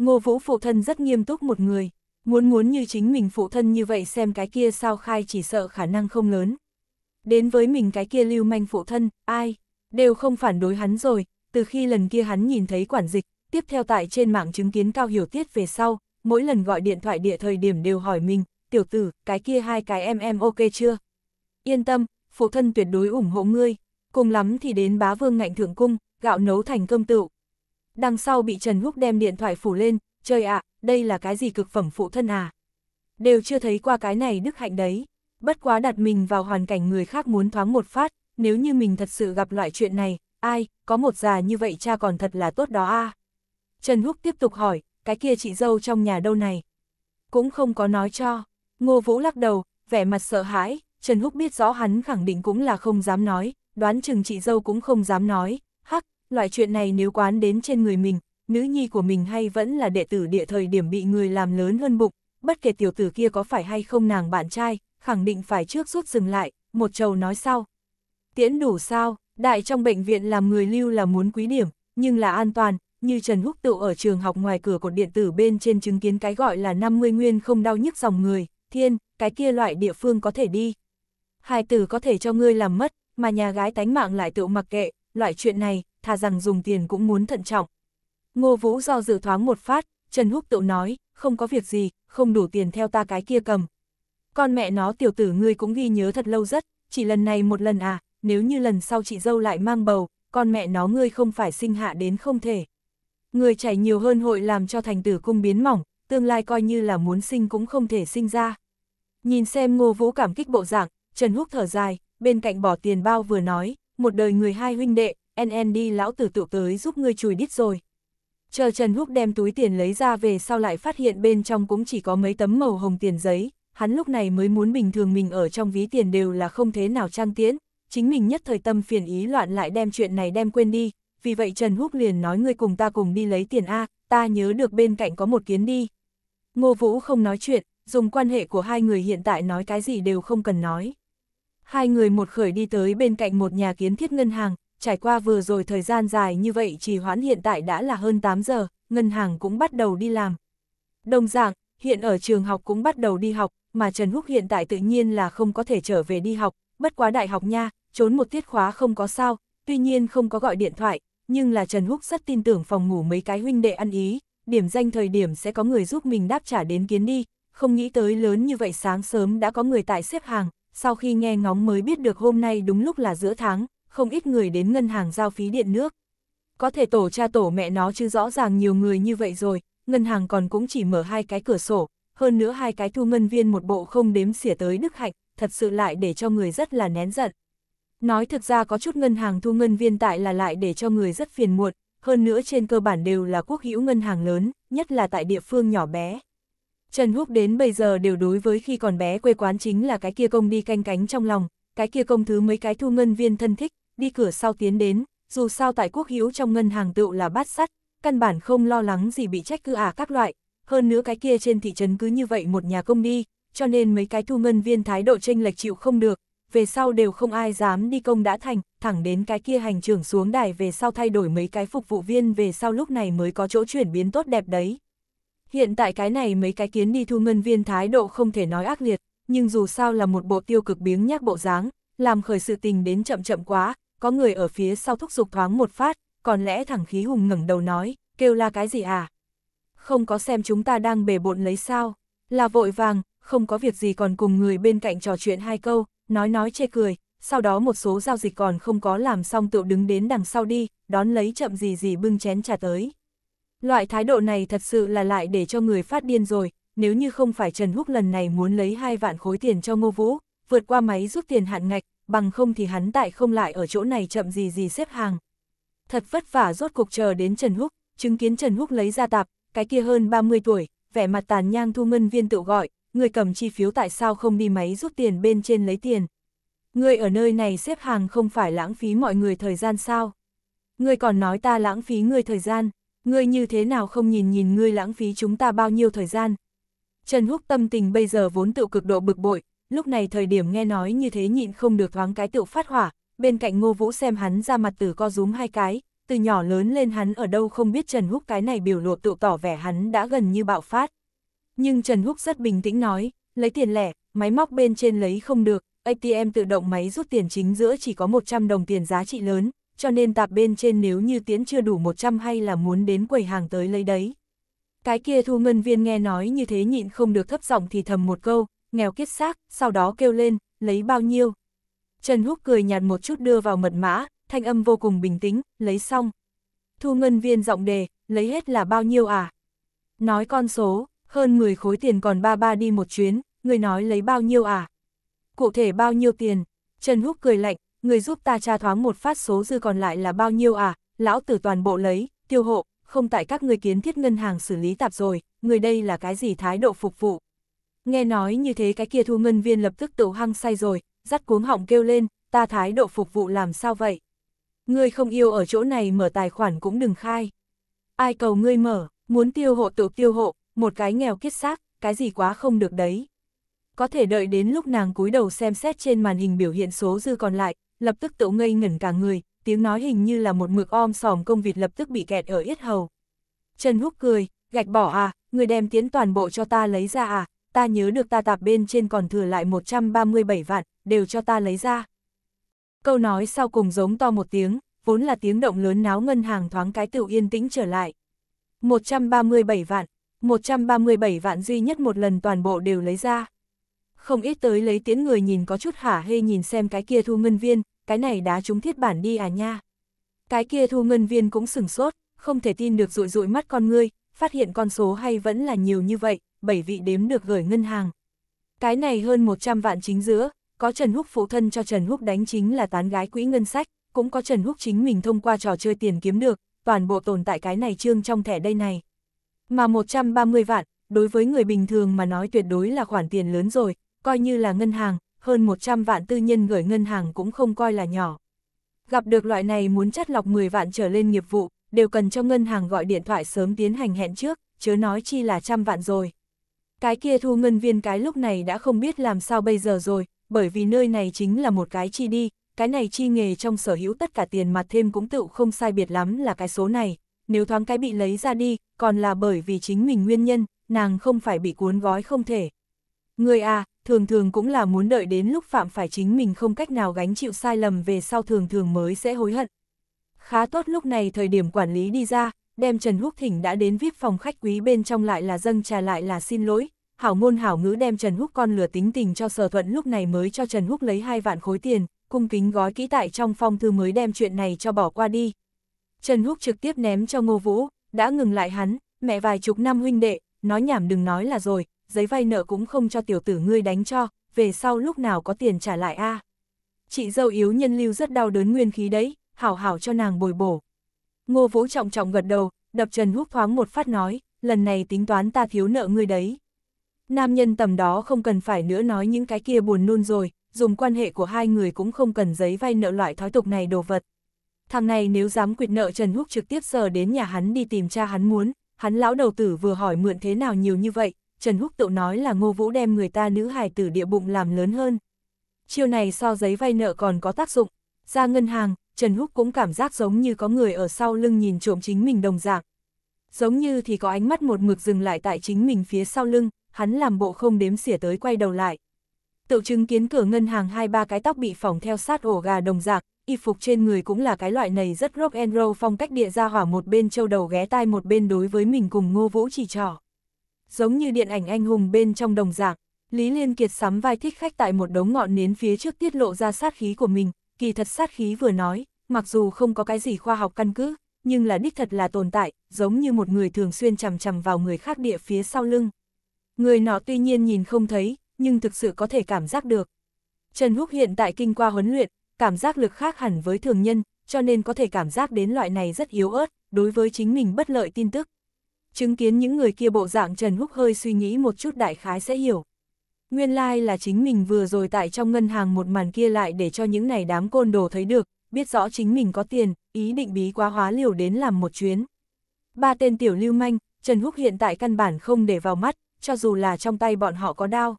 Ngô Vũ phụ thân rất nghiêm túc một người, muốn muốn như chính mình phụ thân như vậy xem cái kia sao khai chỉ sợ khả năng không lớn. Đến với mình cái kia lưu manh phụ thân, ai, đều không phản đối hắn rồi, từ khi lần kia hắn nhìn thấy quản dịch, tiếp theo tại trên mạng chứng kiến cao hiểu tiết về sau, mỗi lần gọi điện thoại địa thời điểm đều hỏi mình, tiểu tử, cái kia hai cái em em ok chưa? Yên tâm, phụ thân tuyệt đối ủng hộ ngươi, cùng lắm thì đến bá vương ngạnh thượng cung, gạo nấu thành cơm tựu, đằng sau bị Trần Húc đem điện thoại phủ lên, Chơi ạ, đây là cái gì cực phẩm phụ thân à? Đều chưa thấy qua cái này đức hạnh đấy, bất quá đặt mình vào hoàn cảnh người khác muốn thoáng một phát, nếu như mình thật sự gặp loại chuyện này, ai, có một già như vậy cha còn thật là tốt đó a à? Trần Húc tiếp tục hỏi, cái kia chị dâu trong nhà đâu này? Cũng không có nói cho, Ngô Vũ lắc đầu, vẻ mặt sợ hãi, Trần Húc biết rõ hắn khẳng định cũng là không dám nói, đoán chừng chị dâu cũng không dám nói, hắc, loại chuyện này nếu quán đến trên người mình, nữ nhi của mình hay vẫn là đệ tử địa thời điểm bị người làm lớn hơn bụng, bất kể tiểu tử kia có phải hay không nàng bạn trai, khẳng định phải trước rút dừng lại, một trầu nói sau. Tiễn đủ sao, đại trong bệnh viện làm người lưu là muốn quý điểm, nhưng là an toàn, như Trần Húc tự ở trường học ngoài cửa cột điện tử bên trên chứng kiến cái gọi là 50 nguyên không đau nhức dòng người, thiên, cái kia loại địa phương có thể đi. Hai tử có thể cho ngươi làm mất, mà nhà gái tánh mạng lại tự mặc kệ, loại chuyện này, thà rằng dùng tiền cũng muốn thận trọng. Ngô Vũ do dự thoáng một phát, Trần Húc tự nói, không có việc gì, không đủ tiền theo ta cái kia cầm. Con mẹ nó tiểu tử ngươi cũng ghi nhớ thật lâu rất, chỉ lần này một lần à, nếu như lần sau chị dâu lại mang bầu, con mẹ nó ngươi không phải sinh hạ đến không thể. Người chảy nhiều hơn hội làm cho thành tử cung biến mỏng, tương lai coi như là muốn sinh cũng không thể sinh ra. Nhìn xem ngô vũ cảm kích bộ dạng, Trần Húc thở dài, bên cạnh bỏ tiền bao vừa nói, một đời người hai huynh đệ, NND lão tử tự tới giúp ngươi chùi đít rồi. Chờ Trần Húc đem túi tiền lấy ra về sau lại phát hiện bên trong cũng chỉ có mấy tấm màu hồng tiền giấy, hắn lúc này mới muốn bình thường mình ở trong ví tiền đều là không thế nào trang tiễn, chính mình nhất thời tâm phiền ý loạn lại đem chuyện này đem quên đi, vì vậy Trần Húc liền nói ngươi cùng ta cùng đi lấy tiền A, ta nhớ được bên cạnh có một kiến đi. Ngô Vũ không nói chuyện, dùng quan hệ của hai người hiện tại nói cái gì đều không cần nói. Hai người một khởi đi tới bên cạnh một nhà kiến thiết ngân hàng, trải qua vừa rồi thời gian dài như vậy trì hoãn hiện tại đã là hơn 8 giờ, ngân hàng cũng bắt đầu đi làm. Đồng dạng, hiện ở trường học cũng bắt đầu đi học, mà Trần Húc hiện tại tự nhiên là không có thể trở về đi học, bất quá đại học nha, trốn một tiết khóa không có sao, tuy nhiên không có gọi điện thoại, nhưng là Trần Húc rất tin tưởng phòng ngủ mấy cái huynh đệ ăn ý, điểm danh thời điểm sẽ có người giúp mình đáp trả đến kiến đi, không nghĩ tới lớn như vậy sáng sớm đã có người tại xếp hàng, sau khi nghe ngóng mới biết được hôm nay đúng lúc là giữa tháng, không ít người đến ngân hàng giao phí điện nước. Có thể tổ cha tổ mẹ nó chứ rõ ràng nhiều người như vậy rồi, ngân hàng còn cũng chỉ mở hai cái cửa sổ, hơn nữa hai cái thu ngân viên một bộ không đếm xỉa tới đức hạnh, thật sự lại để cho người rất là nén giận. Nói thực ra có chút ngân hàng thu ngân viên tại là lại để cho người rất phiền muộn, hơn nữa trên cơ bản đều là quốc hữu ngân hàng lớn, nhất là tại địa phương nhỏ bé. Trần Húc đến bây giờ đều đối với khi còn bé quê quán chính là cái kia công đi canh cánh trong lòng, cái kia công thứ mấy cái thu ngân viên thân thích, đi cửa sau tiến đến, dù sao tại quốc hữu trong ngân hàng tựu là bát sắt, căn bản không lo lắng gì bị trách cứ à các loại, hơn nữa cái kia trên thị trấn cứ như vậy một nhà công đi, cho nên mấy cái thu ngân viên thái độ tranh lệch chịu không được, về sau đều không ai dám đi công đã thành, thẳng đến cái kia hành trưởng xuống đài về sau thay đổi mấy cái phục vụ viên về sau lúc này mới có chỗ chuyển biến tốt đẹp đấy. Hiện tại cái này mấy cái kiến đi thu ngân viên thái độ không thể nói ác liệt, nhưng dù sao là một bộ tiêu cực biếng nhác bộ dáng, làm khởi sự tình đến chậm chậm quá, có người ở phía sau thúc giục thoáng một phát, còn lẽ thẳng khí hùng ngẩng đầu nói, kêu la cái gì à? Không có xem chúng ta đang bề bộn lấy sao, là vội vàng, không có việc gì còn cùng người bên cạnh trò chuyện hai câu, nói nói chê cười, sau đó một số giao dịch còn không có làm xong tựu đứng đến đằng sau đi, đón lấy chậm gì gì bưng chén trà tới. Loại thái độ này thật sự là lại để cho người phát điên rồi, nếu như không phải Trần Húc lần này muốn lấy hai vạn khối tiền cho Ngô Vũ, vượt qua máy rút tiền hạn ngạch, bằng không thì hắn tại không lại ở chỗ này chậm gì gì xếp hàng. Thật vất vả rốt cuộc chờ đến Trần Húc, chứng kiến Trần Húc lấy ra tạp, cái kia hơn 30 tuổi, vẻ mặt tàn nhang thu ngân viên tự gọi, người cầm chi phiếu tại sao không đi máy rút tiền bên trên lấy tiền. Người ở nơi này xếp hàng không phải lãng phí mọi người thời gian sao? Người còn nói ta lãng phí người thời gian, người như thế nào không nhìn nhìn người lãng phí chúng ta bao nhiêu thời gian. Trần Húc tâm tình bây giờ vốn tự cực độ bực bội, lúc này thời điểm nghe nói như thế nhịn không được thoáng cái tựu phát hỏa, bên cạnh ngô vũ xem hắn ra mặt tử co rúm hai cái, từ nhỏ lớn lên hắn ở đâu không biết Trần Húc cái này biểu lộ tựu tỏ vẻ hắn đã gần như bạo phát. Nhưng Trần Húc rất bình tĩnh nói, lấy tiền lẻ, máy móc bên trên lấy không được, ATM tự động máy rút tiền chính giữa chỉ có 100 đồng tiền giá trị lớn, cho nên tạp bên trên nếu như tiến chưa đủ 100 hay là muốn đến quầy hàng tới lấy đấy. Cái kia thu ngân viên nghe nói như thế nhịn không được thấp giọng thì thầm một câu, nghèo kiết xác, sau đó kêu lên, lấy bao nhiêu. Trần Húc cười nhạt một chút đưa vào mật mã, thanh âm vô cùng bình tĩnh, lấy xong. Thu ngân viên giọng đề, lấy hết là bao nhiêu à? Nói con số, hơn 10 khối tiền còn ba ba đi một chuyến, người nói lấy bao nhiêu à? Cụ thể bao nhiêu tiền? Trần Húc cười lạnh, người giúp ta tra thoáng một phát số dư còn lại là bao nhiêu à? Lão tử toàn bộ lấy, tiêu hộ, không tại các người kiến thiết ngân hàng xử lý tạp rồi, người đây là cái gì thái độ phục vụ? Nghe nói như thế cái kia thu ngân viên lập tức tẩu hăng say rồi, dắt cuống họng kêu lên, ta thái độ phục vụ làm sao vậy? Ngươi không yêu ở chỗ này mở tài khoản cũng đừng khai. Ai cầu ngươi mở, muốn tiêu hộ tự tiêu hộ, một cái nghèo kiết xác, cái gì quá không được đấy. Có thể đợi đến lúc nàng cúi đầu xem xét trên màn hình biểu hiện số dư còn lại, lập tức tự ngây ngẩn cả người, tiếng nói hình như là một mực om sòm công vịt lập tức bị kẹt ở yết hầu. Trần Húc cười, gạch bỏ à, người đem tiến toàn bộ cho ta lấy ra à, ta nhớ được ta tạp bên trên còn thừa lại 137 vạn, đều cho ta lấy ra. Câu nói sau cùng giống to một tiếng, vốn là tiếng động lớn náo ngân hàng thoáng cái tự yên tĩnh trở lại. 137 vạn, 137 vạn duy nhất một lần toàn bộ đều lấy ra. Không ít tới lấy tiếng người nhìn có chút hả hê nhìn xem cái kia thu ngân viên, cái này đá trúng thiết bản đi à nha. Cái kia thu ngân viên cũng sừng sốt, không thể tin được rụi rụi mắt con ngươi, phát hiện con số hay vẫn là nhiều như vậy bảy vị đếm được gửi ngân hàng. Cái này hơn 100 vạn chính giữa, có Trần Húc phụ thân cho Trần Húc đánh chính là tán gái quỹ ngân sách, cũng có Trần Húc chính mình thông qua trò chơi tiền kiếm được, toàn bộ tồn tại cái này trương trong thẻ đây này. Mà 130 vạn, đối với người bình thường mà nói tuyệt đối là khoản tiền lớn rồi, coi như là ngân hàng, hơn 100 vạn tư nhân gửi ngân hàng cũng không coi là nhỏ. Gặp được loại này muốn chất lọc 10 vạn trở lên nghiệp vụ, đều cần cho ngân hàng gọi điện thoại sớm tiến hành hẹn trước, chớ nói chi là trăm vạn rồi. Cái kia thu ngân viên cái lúc này đã không biết làm sao bây giờ rồi, bởi vì nơi này chính là một cái chi đi, cái này chi nghề trong sở hữu tất cả tiền mặt thêm cũng tự không sai biệt lắm là cái số này, nếu thoáng cái bị lấy ra đi, còn là bởi vì chính mình nguyên nhân, nàng không phải bị cuốn gói không thể. Người à, thường thường cũng là muốn đợi đến lúc phạm phải chính mình không cách nào gánh chịu sai lầm về sau thường thường mới sẽ hối hận. Khá tốt lúc này thời điểm quản lý đi ra, đem Trần Húc Thỉnh đã đến VIP phòng khách quý bên trong lại là dâng trà lại là xin lỗi, hảo ngôn hảo ngữ đem Trần Húc con lừa tính tình cho sở thuận lúc này mới cho Trần Húc lấy hai vạn khối tiền, cung kính gói kỹ tại trong phong thư mới đem chuyện này cho bỏ qua đi. Trần Húc trực tiếp ném cho Ngô Vũ, đã ngừng lại hắn, mẹ vài chục năm huynh đệ, nói nhảm đừng nói là rồi, giấy vay nợ cũng không cho tiểu tử ngươi đánh cho, về sau lúc nào có tiền trả lại a Chị dâu yếu nhân lưu rất đau đớn nguyên khí đấy, hảo hảo cho nàng bồi bổ. Ngô Vũ trọng trọng gật đầu, đập Trần Húc thoáng một phát nói, lần này tính toán ta thiếu nợ ngươi đấy. Nam nhân tầm đó không cần phải nữa nói những cái kia buồn nôn rồi, dùng quan hệ của hai người cũng không cần giấy vay nợ loại thói tục này đồ vật. Thằng này nếu dám quyệt nợ Trần Húc trực tiếp sờ đến nhà hắn đi tìm cha hắn muốn, hắn lão đầu tử vừa hỏi mượn thế nào nhiều như vậy, Trần Húc tự nói là ngô vũ đem người ta nữ hài tử địa bụng làm lớn hơn. Chiều này so giấy vay nợ còn có tác dụng, ra ngân hàng, Trần Húc cũng cảm giác giống như có người ở sau lưng nhìn trộm chính mình đồng dạng. Giống như thì có ánh mắt một mực dừng lại tại chính mình phía sau lưng, hắn làm bộ không đếm xỉa tới quay đầu lại. Tự chứng kiến cửa ngân hàng hai ba cái tóc bị phỏng theo sát ổ gà đồng dạng, y phục trên người cũng là cái loại này rất rock and roll phong cách địa ra hỏa một bên châu đầu ghé tai một bên đối với mình cùng ngô vũ chỉ trỏ. Giống như điện ảnh anh hùng bên trong đồng dạng, Lý Liên Kiệt sắm vai thích khách tại một đống ngọn nến phía trước tiết lộ ra sát khí của mình, kỳ thật sát khí vừa nói, mặc dù không có cái gì khoa học căn cứ, nhưng là đích thật là tồn tại, giống như một người thường xuyên chằm chằm vào người khác địa phía sau lưng. Người nọ tuy nhiên nhìn không thấy, nhưng thực sự có thể cảm giác được. Trần Húc hiện tại kinh qua huấn luyện, cảm giác lực khác hẳn với thường nhân, cho nên có thể cảm giác đến loại này rất yếu ớt, đối với chính mình bất lợi tin tức. Chứng kiến những người kia bộ dạng Trần Húc hơi suy nghĩ một chút đại khái sẽ hiểu. Nguyên lai like là chính mình vừa rồi tại trong ngân hàng một màn kia lại để cho những này đám côn đồ thấy được, biết rõ chính mình có tiền, ý định bí quá hóa liều đến làm một chuyến. Ba tên tiểu lưu manh, Trần Húc hiện tại căn bản không để vào mắt, cho dù là trong tay bọn họ có đau,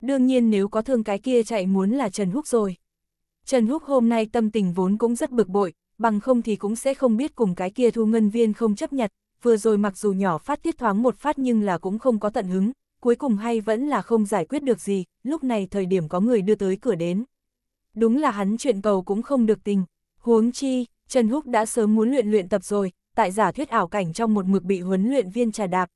Đương nhiên nếu có thương cái kia chạy muốn là Trần Húc rồi. Trần Húc hôm nay tâm tình vốn cũng rất bực bội, bằng không thì cũng sẽ không biết cùng cái kia thu ngân viên không chấp nhận, vừa rồi mặc dù nhỏ phát tiết thoáng một phát nhưng là cũng không có tận hứng, cuối cùng hay vẫn là không giải quyết được gì, lúc này thời điểm có người đưa tới cửa đến. Đúng là hắn chuyện cầu cũng không được tình, huống chi, Trần Húc đã sớm muốn luyện luyện tập rồi, tại giả thuyết ảo cảnh trong một mực bị huấn luyện viên trà đạp.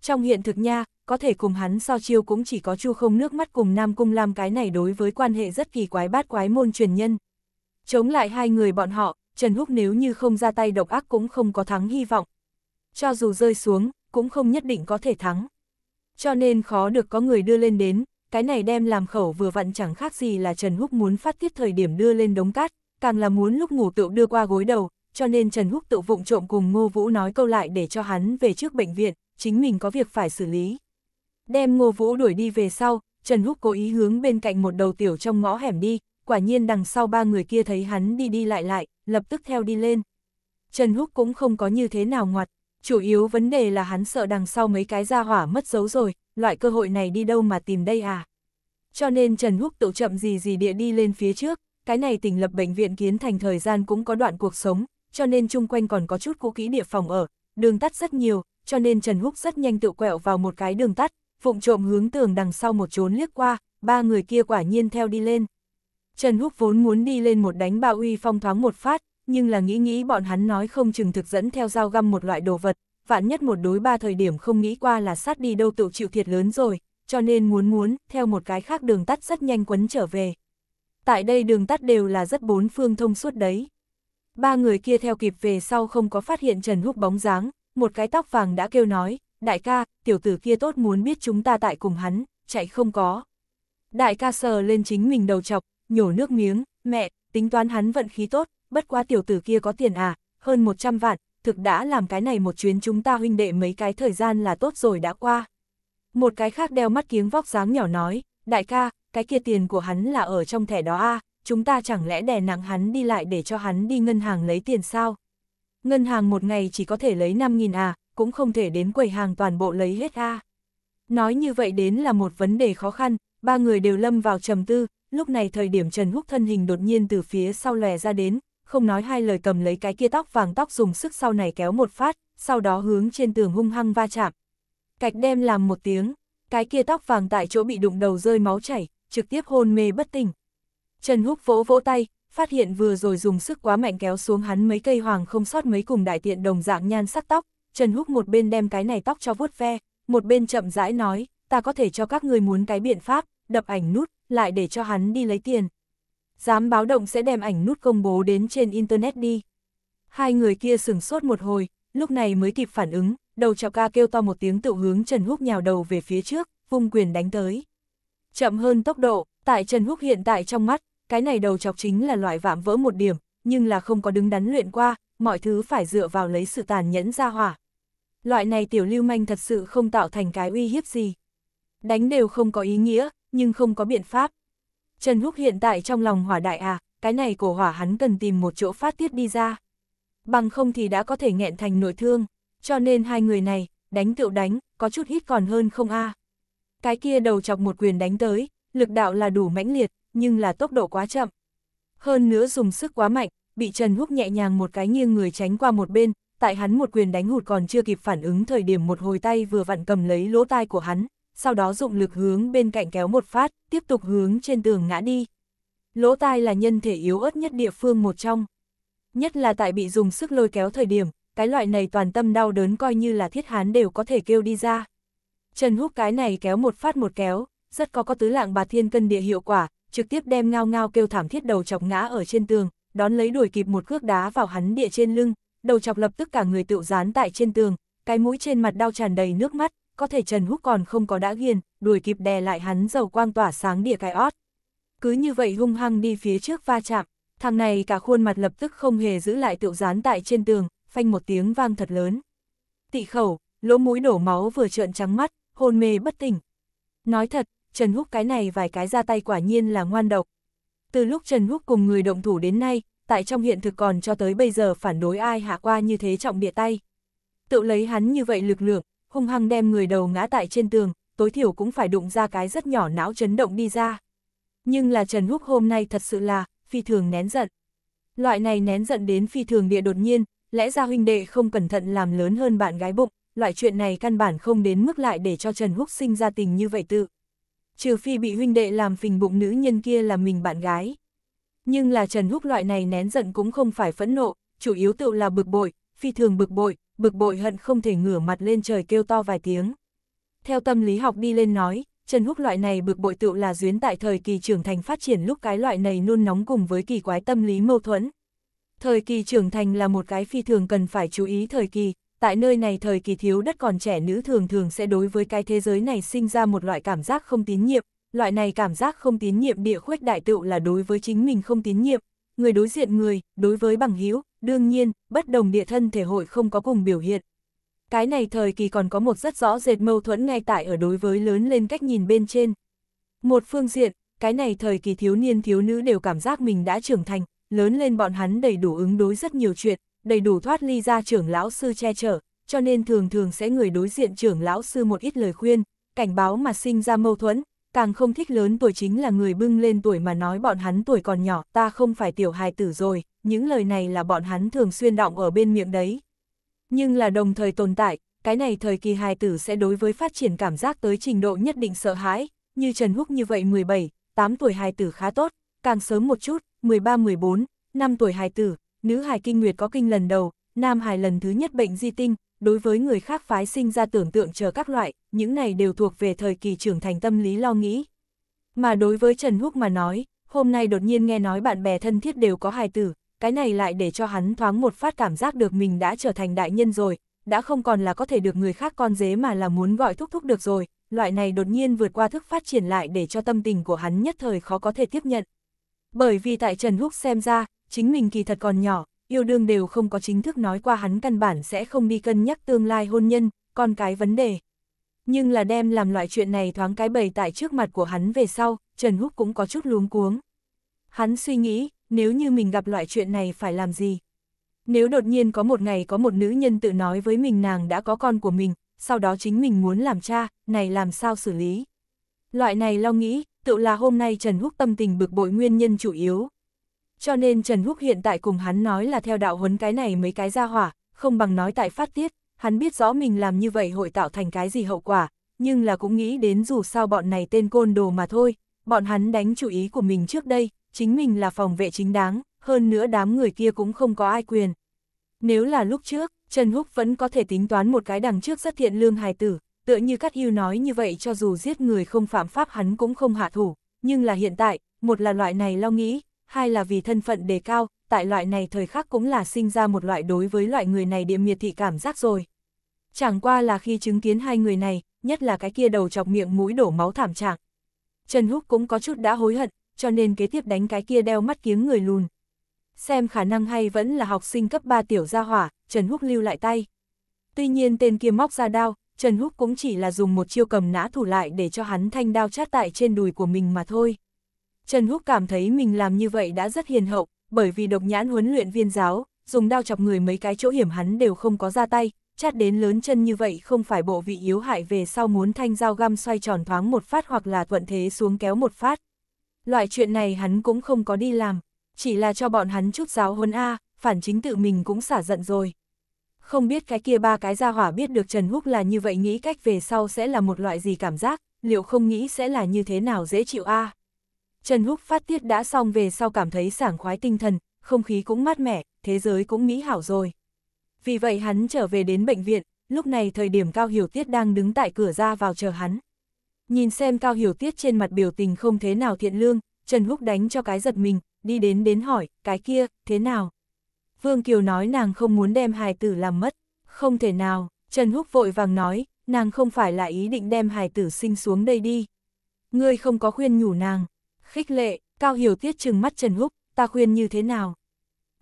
Trong hiện thực nha, có thể cùng hắn so chiêu cũng chỉ có chu không nước mắt cùng Nam Cung Lam cái này đối với quan hệ rất kỳ quái bát quái môn truyền nhân. Chống lại hai người bọn họ, Trần Húc nếu như không ra tay độc ác cũng không có thắng hy vọng. Cho dù rơi xuống, cũng không nhất định có thể thắng cho nên khó được có người đưa lên đến, cái này đem làm khẩu vừa vặn chẳng khác gì là Trần Húc muốn phát tiết thời điểm đưa lên đống cát, càng là muốn lúc ngủ tựu đưa qua gối đầu, cho nên Trần Húc tự vụng trộm cùng Ngô Vũ nói câu lại để cho hắn về trước bệnh viện, chính mình có việc phải xử lý. Đem Ngô Vũ đuổi đi về sau, Trần Húc cố ý hướng bên cạnh một đầu tiểu trong ngõ hẻm đi, quả nhiên đằng sau ba người kia thấy hắn đi đi lại lại, lập tức theo đi lên. Trần Húc cũng không có như thế nào ngoặt, Chủ yếu vấn đề là hắn sợ đằng sau mấy cái ra hỏa mất dấu rồi, loại cơ hội này đi đâu mà tìm đây à. Cho nên Trần Húc tự chậm gì gì địa đi lên phía trước, cái này tỉnh lập bệnh viện kiến thành thời gian cũng có đoạn cuộc sống, cho nên chung quanh còn có chút cũ kỹ địa phòng ở, đường tắt rất nhiều, cho nên Trần Húc rất nhanh tự quẹo vào một cái đường tắt, phụng trộm hướng tường đằng sau một trốn liếc qua, ba người kia quả nhiên theo đi lên. Trần Húc vốn muốn đi lên một đánh bạo uy phong thoáng một phát, nhưng là nghĩ nghĩ bọn hắn nói không chừng thực dẫn theo dao găm một loại đồ vật, vạn nhất một đối ba thời điểm không nghĩ qua là sát đi đâu tự chịu thiệt lớn rồi, cho nên muốn muốn, theo một cái khác đường tắt rất nhanh quấn trở về. Tại đây đường tắt đều là rất bốn phương thông suốt đấy. Ba người kia theo kịp về sau không có phát hiện Trần Húc bóng dáng, một cái tóc vàng đã kêu nói, đại ca, tiểu tử kia tốt muốn biết chúng ta tại cùng hắn, chạy không có. Đại ca sờ lên chính mình đầu chọc, nhổ nước miếng, mẹ, tính toán hắn vận khí tốt, bất quá tiểu tử kia có tiền à, hơn 100 vạn, thực đã làm cái này một chuyến chúng ta huynh đệ mấy cái thời gian là tốt rồi đã qua. Một cái khác đeo mắt kiếng vóc dáng nhỏ nói, đại ca, cái kia tiền của hắn là ở trong thẻ đó a à, chúng ta chẳng lẽ đè nặng hắn đi lại để cho hắn đi ngân hàng lấy tiền sao? Ngân hàng một ngày chỉ có thể lấy 5.000 à, cũng không thể đến quầy hàng toàn bộ lấy hết a à. Nói như vậy đến là một vấn đề khó khăn, ba người đều lâm vào trầm tư, lúc này thời điểm Trần Húc thân hình đột nhiên từ phía sau lè ra đến, không nói hai lời cầm lấy cái kia tóc vàng tóc dùng sức sau này kéo một phát, sau đó hướng trên tường hung hăng va chạm. Cạch đem làm một tiếng, cái kia tóc vàng tại chỗ bị đụng đầu rơi máu chảy, trực tiếp hôn mê bất tỉnh. Trần Húc vỗ vỗ tay, phát hiện vừa rồi dùng sức quá mạnh kéo xuống hắn mấy cây hoàng không sót mấy cùng đại tiện đồng dạng nhan sắc tóc, Trần Húc một bên đem cái này tóc cho vuốt ve, một bên chậm rãi nói, ta có thể cho các người muốn cái biện pháp, đập ảnh nút, lại để cho hắn đi lấy tiền, dám báo động sẽ đem ảnh nút công bố đến trên Internet đi. Hai người kia sửng sốt một hồi, lúc này mới kịp phản ứng, đầu chọc ca kêu to một tiếng tự hướng Trần Húc nhào đầu về phía trước, vung quyền đánh tới. Chậm hơn tốc độ, tại Trần Húc hiện tại trong mắt, cái này đầu chọc chính là loại vạm vỡ một điểm, nhưng là không có đứng đắn luyện qua, mọi thứ phải dựa vào lấy sự tàn nhẫn ra hỏa. Loại này tiểu lưu manh thật sự không tạo thành cái uy hiếp gì. Đánh đều không có ý nghĩa, nhưng không có biện pháp, Trần Húc hiện tại trong lòng hỏa đại à, cái này cổ hỏa hắn cần tìm một chỗ phát tiết đi ra. Bằng không thì đã có thể nghẹn thành nội thương, cho nên hai người này, đánh tựu đánh, có chút hít còn hơn không a Cái kia đầu chọc một quyền đánh tới, lực đạo là đủ mãnh liệt, nhưng là tốc độ quá chậm. Hơn nữa dùng sức quá mạnh, bị Trần Húc nhẹ nhàng một cái nghiêng người tránh qua một bên, tại hắn một quyền đánh hụt còn chưa kịp phản ứng thời điểm một hồi tay vừa vặn cầm lấy lỗ tai của hắn, sau đó dụng lực hướng bên cạnh kéo một phát, tiếp tục hướng trên tường ngã đi. Lỗ tai là nhân thể yếu ớt nhất địa phương một trong. Nhất là tại bị dùng sức lôi kéo thời điểm, cái loại này toàn tâm đau đớn coi như là thiết hán đều có thể kêu đi ra. Trần hút cái này kéo một phát một kéo, rất có có tứ lạng bà thiên cân địa hiệu quả, trực tiếp đem ngao ngao kêu thảm thiết đầu chọc ngã ở trên tường, đón lấy đuổi kịp một cước đá vào hắn địa trên lưng, đầu chọc lập tức cả người tựu dán tại trên tường, cái mũi trên mặt đau tràn đầy nước mắt, có thể Trần Húc còn không có đã ghiền, đuổi kịp đè lại hắn dầu quang tỏa sáng địa cái ót. Cứ như vậy hung hăng đi phía trước va chạm, thằng này cả khuôn mặt lập tức không hề giữ lại tựu dán tại trên tường, phanh một tiếng vang thật lớn. Tị khẩu, lỗ mũi đổ máu vừa trợn trắng mắt, hôn mê bất tỉnh. Nói thật, Trần Húc cái này vài cái ra tay quả nhiên là ngoan độc. Từ lúc Trần Húc cùng người động thủ đến nay, tại trong hiện thực còn cho tới bây giờ phản đối ai hạ qua như thế trọng địa tay. Tự lấy hắn như vậy lực lượng, hung hăng đem người đầu ngã tại trên tường, tối thiểu cũng phải đụng ra cái rất nhỏ não chấn động đi ra. Nhưng là Trần Húc hôm nay thật sự là, phi thường nén giận. Loại này nén giận đến phi thường địa đột nhiên, lẽ ra huynh đệ không cẩn thận làm lớn hơn bạn gái bụng, loại chuyện này căn bản không đến mức lại để cho Trần Húc sinh ra tình như vậy tự. Trừ phi bị huynh đệ làm phình bụng nữ nhân kia là mình bạn gái. Nhưng là Trần Húc loại này nén giận cũng không phải phẫn nộ, chủ yếu tự là bực bội, phi thường bực bội, bực bội hận không thể ngửa mặt lên trời kêu to vài tiếng. Theo tâm lý học đi lên nói, Trần Húc loại này bực bội tựu là duyên tại thời kỳ trưởng thành phát triển lúc cái loại này nôn nóng cùng với kỳ quái tâm lý mâu thuẫn. Thời kỳ trưởng thành là một cái phi thường cần phải chú ý thời kỳ, tại nơi này thời kỳ thiếu đất còn trẻ nữ thường thường sẽ đối với cái thế giới này sinh ra một loại cảm giác không tín nhiệm, loại này cảm giác không tín nhiệm địa khuếch đại tựu là đối với chính mình không tín nhiệm, người đối diện người, đối với bằng hữu đương nhiên, bất đồng địa thân thể hội không có cùng biểu hiện. Cái này thời kỳ còn có một rất rõ rệt mâu thuẫn ngay tại ở đối với lớn lên cách nhìn bên trên. Một phương diện, cái này thời kỳ thiếu niên thiếu nữ đều cảm giác mình đã trưởng thành, lớn lên bọn hắn đầy đủ ứng đối rất nhiều chuyện, đầy đủ thoát ly ra trưởng lão sư che chở, cho nên thường thường sẽ người đối diện trưởng lão sư một ít lời khuyên, cảnh báo mà sinh ra mâu thuẫn, càng không thích lớn tuổi chính là người bưng lên tuổi mà nói bọn hắn tuổi còn nhỏ, ta không phải tiểu hài tử rồi, những lời này là bọn hắn thường xuyên động ở bên miệng đấy. Nhưng là đồng thời tồn tại, cái này thời kỳ hài tử sẽ đối với phát triển cảm giác tới trình độ nhất định sợ hãi, như Trần Húc như vậy 17, 8 tuổi hài tử khá tốt, càng sớm một chút, 13, 14, 5 tuổi hài tử, nữ hài kinh nguyệt có kinh lần đầu, nam hài lần thứ nhất bệnh di tinh, đối với người khác phái sinh ra tưởng tượng chờ các loại, những này đều thuộc về thời kỳ trưởng thành tâm lý lo nghĩ. Mà đối với Trần Húc mà nói, hôm nay đột nhiên nghe nói bạn bè thân thiết đều có hài tử, cái này lại để cho hắn thoáng một phát cảm giác được mình đã trở thành đại nhân rồi, đã không còn là có thể được người khác con dế mà là muốn gọi thúc thúc được rồi, loại này đột nhiên vượt qua thức phát triển lại để cho tâm tình của hắn nhất thời khó có thể tiếp nhận. Bởi vì tại Trần Húc xem ra, chính mình kỳ thật còn nhỏ, yêu đương đều không có chính thức nói qua hắn căn bản sẽ không đi cân nhắc tương lai hôn nhân, còn cái vấn đề. Nhưng là đem làm loại chuyện này thoáng cái bầy tại trước mặt của hắn về sau, Trần Húc cũng có chút luống cuống. Hắn suy nghĩ, nếu như mình gặp loại chuyện này phải làm gì? Nếu đột nhiên có một ngày có một nữ nhân tự nói với mình nàng đã có con của mình, sau đó chính mình muốn làm cha, này làm sao xử lý? Loại này lo nghĩ, tự là hôm nay Trần Húc tâm tình bực bội nguyên nhân chủ yếu, cho nên Trần Húc hiện tại cùng hắn nói là theo đạo huấn cái này mấy cái ra hỏa, không bằng nói tại phát tiết, hắn biết rõ mình làm như vậy hội tạo thành cái gì hậu quả, nhưng là cũng nghĩ đến dù sao bọn này tên côn đồ mà thôi, bọn hắn đánh chủ ý của mình trước đây, chính mình là phòng vệ chính đáng, hơn nữa đám người kia cũng không có ai quyền. Nếu là lúc trước, Trần Húc vẫn có thể tính toán một cái đằng trước rất thiện lương hài tử, tựa như Cát Hưu nói như vậy cho dù giết người không phạm pháp hắn cũng không hạ thủ, nhưng là hiện tại, một là loại này lo nghĩ, hai là vì thân phận đề cao, tại loại này thời khắc cũng là sinh ra một loại đối với loại người này địa miệt thị cảm giác rồi. Chẳng qua là khi chứng kiến hai người này, nhất là cái kia đầu chọc miệng mũi đổ máu thảm trạng. Trần Húc cũng có chút đã hối hận, cho nên kế tiếp đánh cái kia đeo mắt kiếng người lùn. Xem khả năng hay vẫn là học sinh cấp 3 tiểu gia hỏa, Trần Húc lưu lại tay. Tuy nhiên tên kia móc ra đao, Trần Húc cũng chỉ là dùng một chiêu cầm nã thủ lại để cho hắn thanh đao chát tại trên đùi của mình mà thôi. Trần Húc cảm thấy mình làm như vậy đã rất hiền hậu, bởi vì độc nhãn huấn luyện viên giáo, dùng đao chọc người mấy cái chỗ hiểm hắn đều không có ra tay, chát đến lớn chân như vậy không phải bộ vị yếu hại về sau muốn thanh dao găm xoay tròn thoáng một phát hoặc là thuận thế xuống kéo một phát. Loại chuyện này hắn cũng không có đi làm, chỉ là cho bọn hắn chút giáo huấn A, phản chính tự mình cũng xả giận rồi. Không biết cái kia ba cái gia hỏa biết được Trần Húc là như vậy nghĩ cách về sau sẽ là một loại gì cảm giác, liệu không nghĩ sẽ là như thế nào dễ chịu A. À? Trần Húc phát tiết đã xong về sau cảm thấy sảng khoái tinh thần, không khí cũng mát mẻ, thế giới cũng mỹ hảo rồi. Vì vậy hắn trở về đến bệnh viện, lúc này thời điểm Cao Hiểu Tiết đang đứng tại cửa ra vào chờ hắn. Nhìn xem Cao Hiểu Tiết trên mặt biểu tình không thế nào thiện lương, Trần Húc đánh cho cái giật mình, đi đến đến hỏi, cái kia, thế nào? Vương Kiều nói nàng không muốn đem hài tử làm mất, không thể nào, Trần Húc vội vàng nói, nàng không phải là ý định đem hài tử sinh xuống đây đi. Ngươi không có khuyên nhủ nàng, khích lệ, Cao Hiểu Tiết trừng mắt Trần Húc, ta khuyên như thế nào?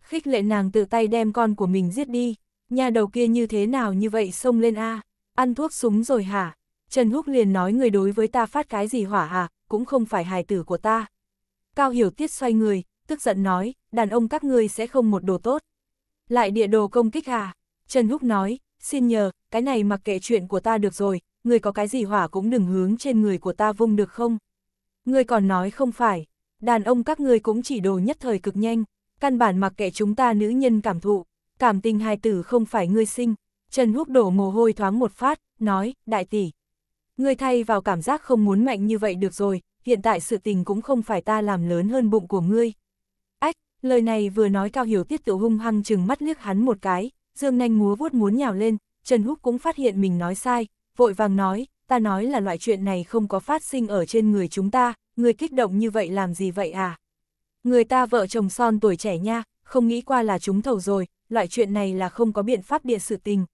Khích lệ nàng tự tay đem con của mình giết đi, nhà đầu kia như thế nào như vậy xông lên A, ăn thuốc súng rồi hả? Trần Húc liền nói người đối với ta phát cái gì hỏa hả, cũng không phải hài tử của ta. Cao Hiểu Tiết xoay người, tức giận nói, đàn ông các ngươi sẽ không một đồ tốt. Lại địa đồ công kích hả? Trần Húc nói, xin nhờ, cái này mặc kệ chuyện của ta được rồi, người có cái gì hỏa cũng đừng hướng trên người của ta vung được không? Ngươi còn nói không phải, đàn ông các ngươi cũng chỉ đồ nhất thời cực nhanh, căn bản mặc kệ chúng ta nữ nhân cảm thụ, cảm tình hài tử không phải ngươi sinh. Trần Húc đổ mồ hôi thoáng một phát, nói, đại tỷ. Ngươi thay vào cảm giác không muốn mạnh như vậy được rồi, hiện tại sự tình cũng không phải ta làm lớn hơn bụng của ngươi. Ách, lời này vừa nói Cao Hiểu Tiết tự hung hăng chừng mắt liếc hắn một cái, dương nanh múa vuốt muốn nhào lên, Trần Húc cũng phát hiện mình nói sai, vội vàng nói, ta nói là loại chuyện này không có phát sinh ở trên người chúng ta, người kích động như vậy làm gì vậy à? Người ta vợ chồng son tuổi trẻ nha, không nghĩ qua là chúng thầu rồi, loại chuyện này là không có biện pháp địa sự tình.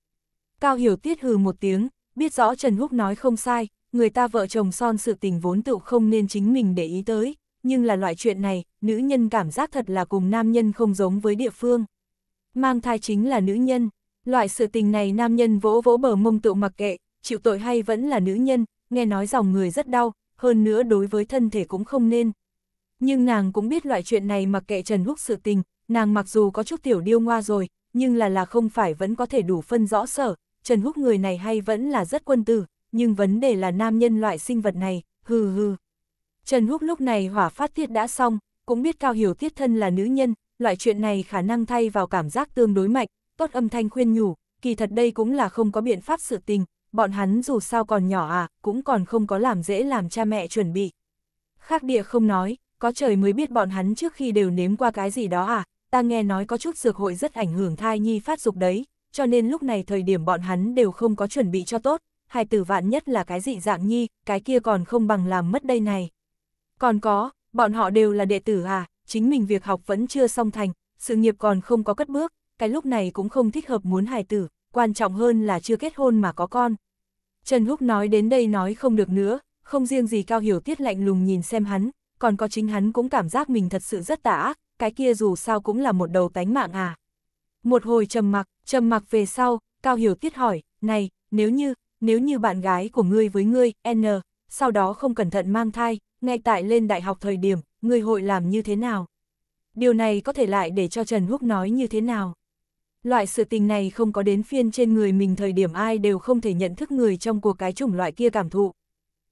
Cao Hiểu Tiết hừ một tiếng, biết rõ Trần Húc nói không sai, người ta vợ chồng son sự tình vốn tự không nên chính mình để ý tới, nhưng là loại chuyện này, nữ nhân cảm giác thật là cùng nam nhân không giống với địa phương. Mang thai chính là nữ nhân, loại sự tình này nam nhân vỗ vỗ bờ mông tự mặc kệ, chịu tội hay vẫn là nữ nhân, nghe nói dòng người rất đau, hơn nữa đối với thân thể cũng không nên. Nhưng nàng cũng biết loại chuyện này mặc kệ Trần Húc sự tình, nàng mặc dù có chút tiểu điêu ngoa rồi, nhưng là là không phải vẫn có thể đủ phân rõ sở, Trần Húc người này hay vẫn là rất quân tử, nhưng vấn đề là nam nhân loại sinh vật này, hừ hừ. Trần Húc lúc này hỏa phát tiết đã xong, cũng biết Cao Hiểu Tiết thân là nữ nhân, loại chuyện này khả năng thay vào cảm giác tương đối mạnh, tốt âm thanh khuyên nhủ, kỳ thật đây cũng là không có biện pháp sự tình, bọn hắn dù sao còn nhỏ à, cũng còn không có làm dễ làm cha mẹ chuẩn bị. Khác địa không nói, có trời mới biết bọn hắn trước khi đều nếm qua cái gì đó à, ta nghe nói có chút dược hội rất ảnh hưởng thai nhi phát dục đấy, cho nên lúc này thời điểm bọn hắn đều không có chuẩn bị cho tốt, hai tử vạn nhất là cái dị dạng nhi, cái kia còn không bằng làm mất đây này. Còn có, bọn họ đều là đệ tử à, chính mình việc học vẫn chưa xong thành, sự nghiệp còn không có cất bước, cái lúc này cũng không thích hợp muốn hài tử, quan trọng hơn là chưa kết hôn mà có con. Trần Húc nói đến đây nói không được nữa, không riêng gì Cao Hiểu Tiết lạnh lùng nhìn xem hắn, còn có chính hắn cũng cảm giác mình thật sự rất tà ác, cái kia dù sao cũng là một đầu tánh mạng à. Một hồi trầm mặc, trầm mặc về sau, Cao Hiểu Tiết hỏi, này, nếu như, nếu như bạn gái của ngươi với ngươi, N, sau đó không cẩn thận mang thai, ngay tại lên đại học thời điểm, ngươi hội làm như thế nào? Điều này có thể lại để cho Trần Húc nói như thế nào? Loại sự tình này không có đến phiên trên người mình thời điểm ai đều không thể nhận thức người trong cuộc cái chủng loại kia cảm thụ.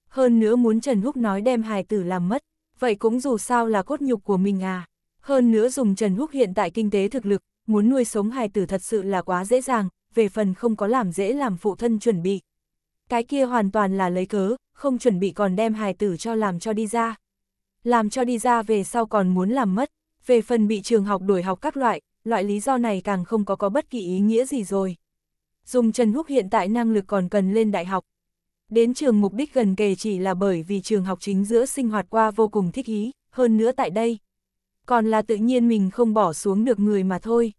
Hơn nữa muốn Trần Húc nói đem hài tử làm mất, vậy cũng dù sao là cốt nhục của mình à. Hơn nữa dùng Trần Húc hiện tại kinh tế thực lực, muốn nuôi sống hài tử thật sự là quá dễ dàng, về phần không có làm dễ làm phụ thân chuẩn bị. Cái kia hoàn toàn là lấy cớ, không chuẩn bị còn đem hài tử cho làm cho đi ra. Làm cho đi ra về sau còn muốn làm mất, về phần bị trường học đuổi học các loại, loại lý do này càng không có có bất kỳ ý nghĩa gì rồi. Dùng Trần Húc hiện tại năng lực còn cần lên đại học. Đến trường mục đích gần kề chỉ là bởi vì trường học chính giữa sinh hoạt qua vô cùng thích ý, hơn nữa tại đây. Còn là tự nhiên mình không bỏ xuống được người mà thôi.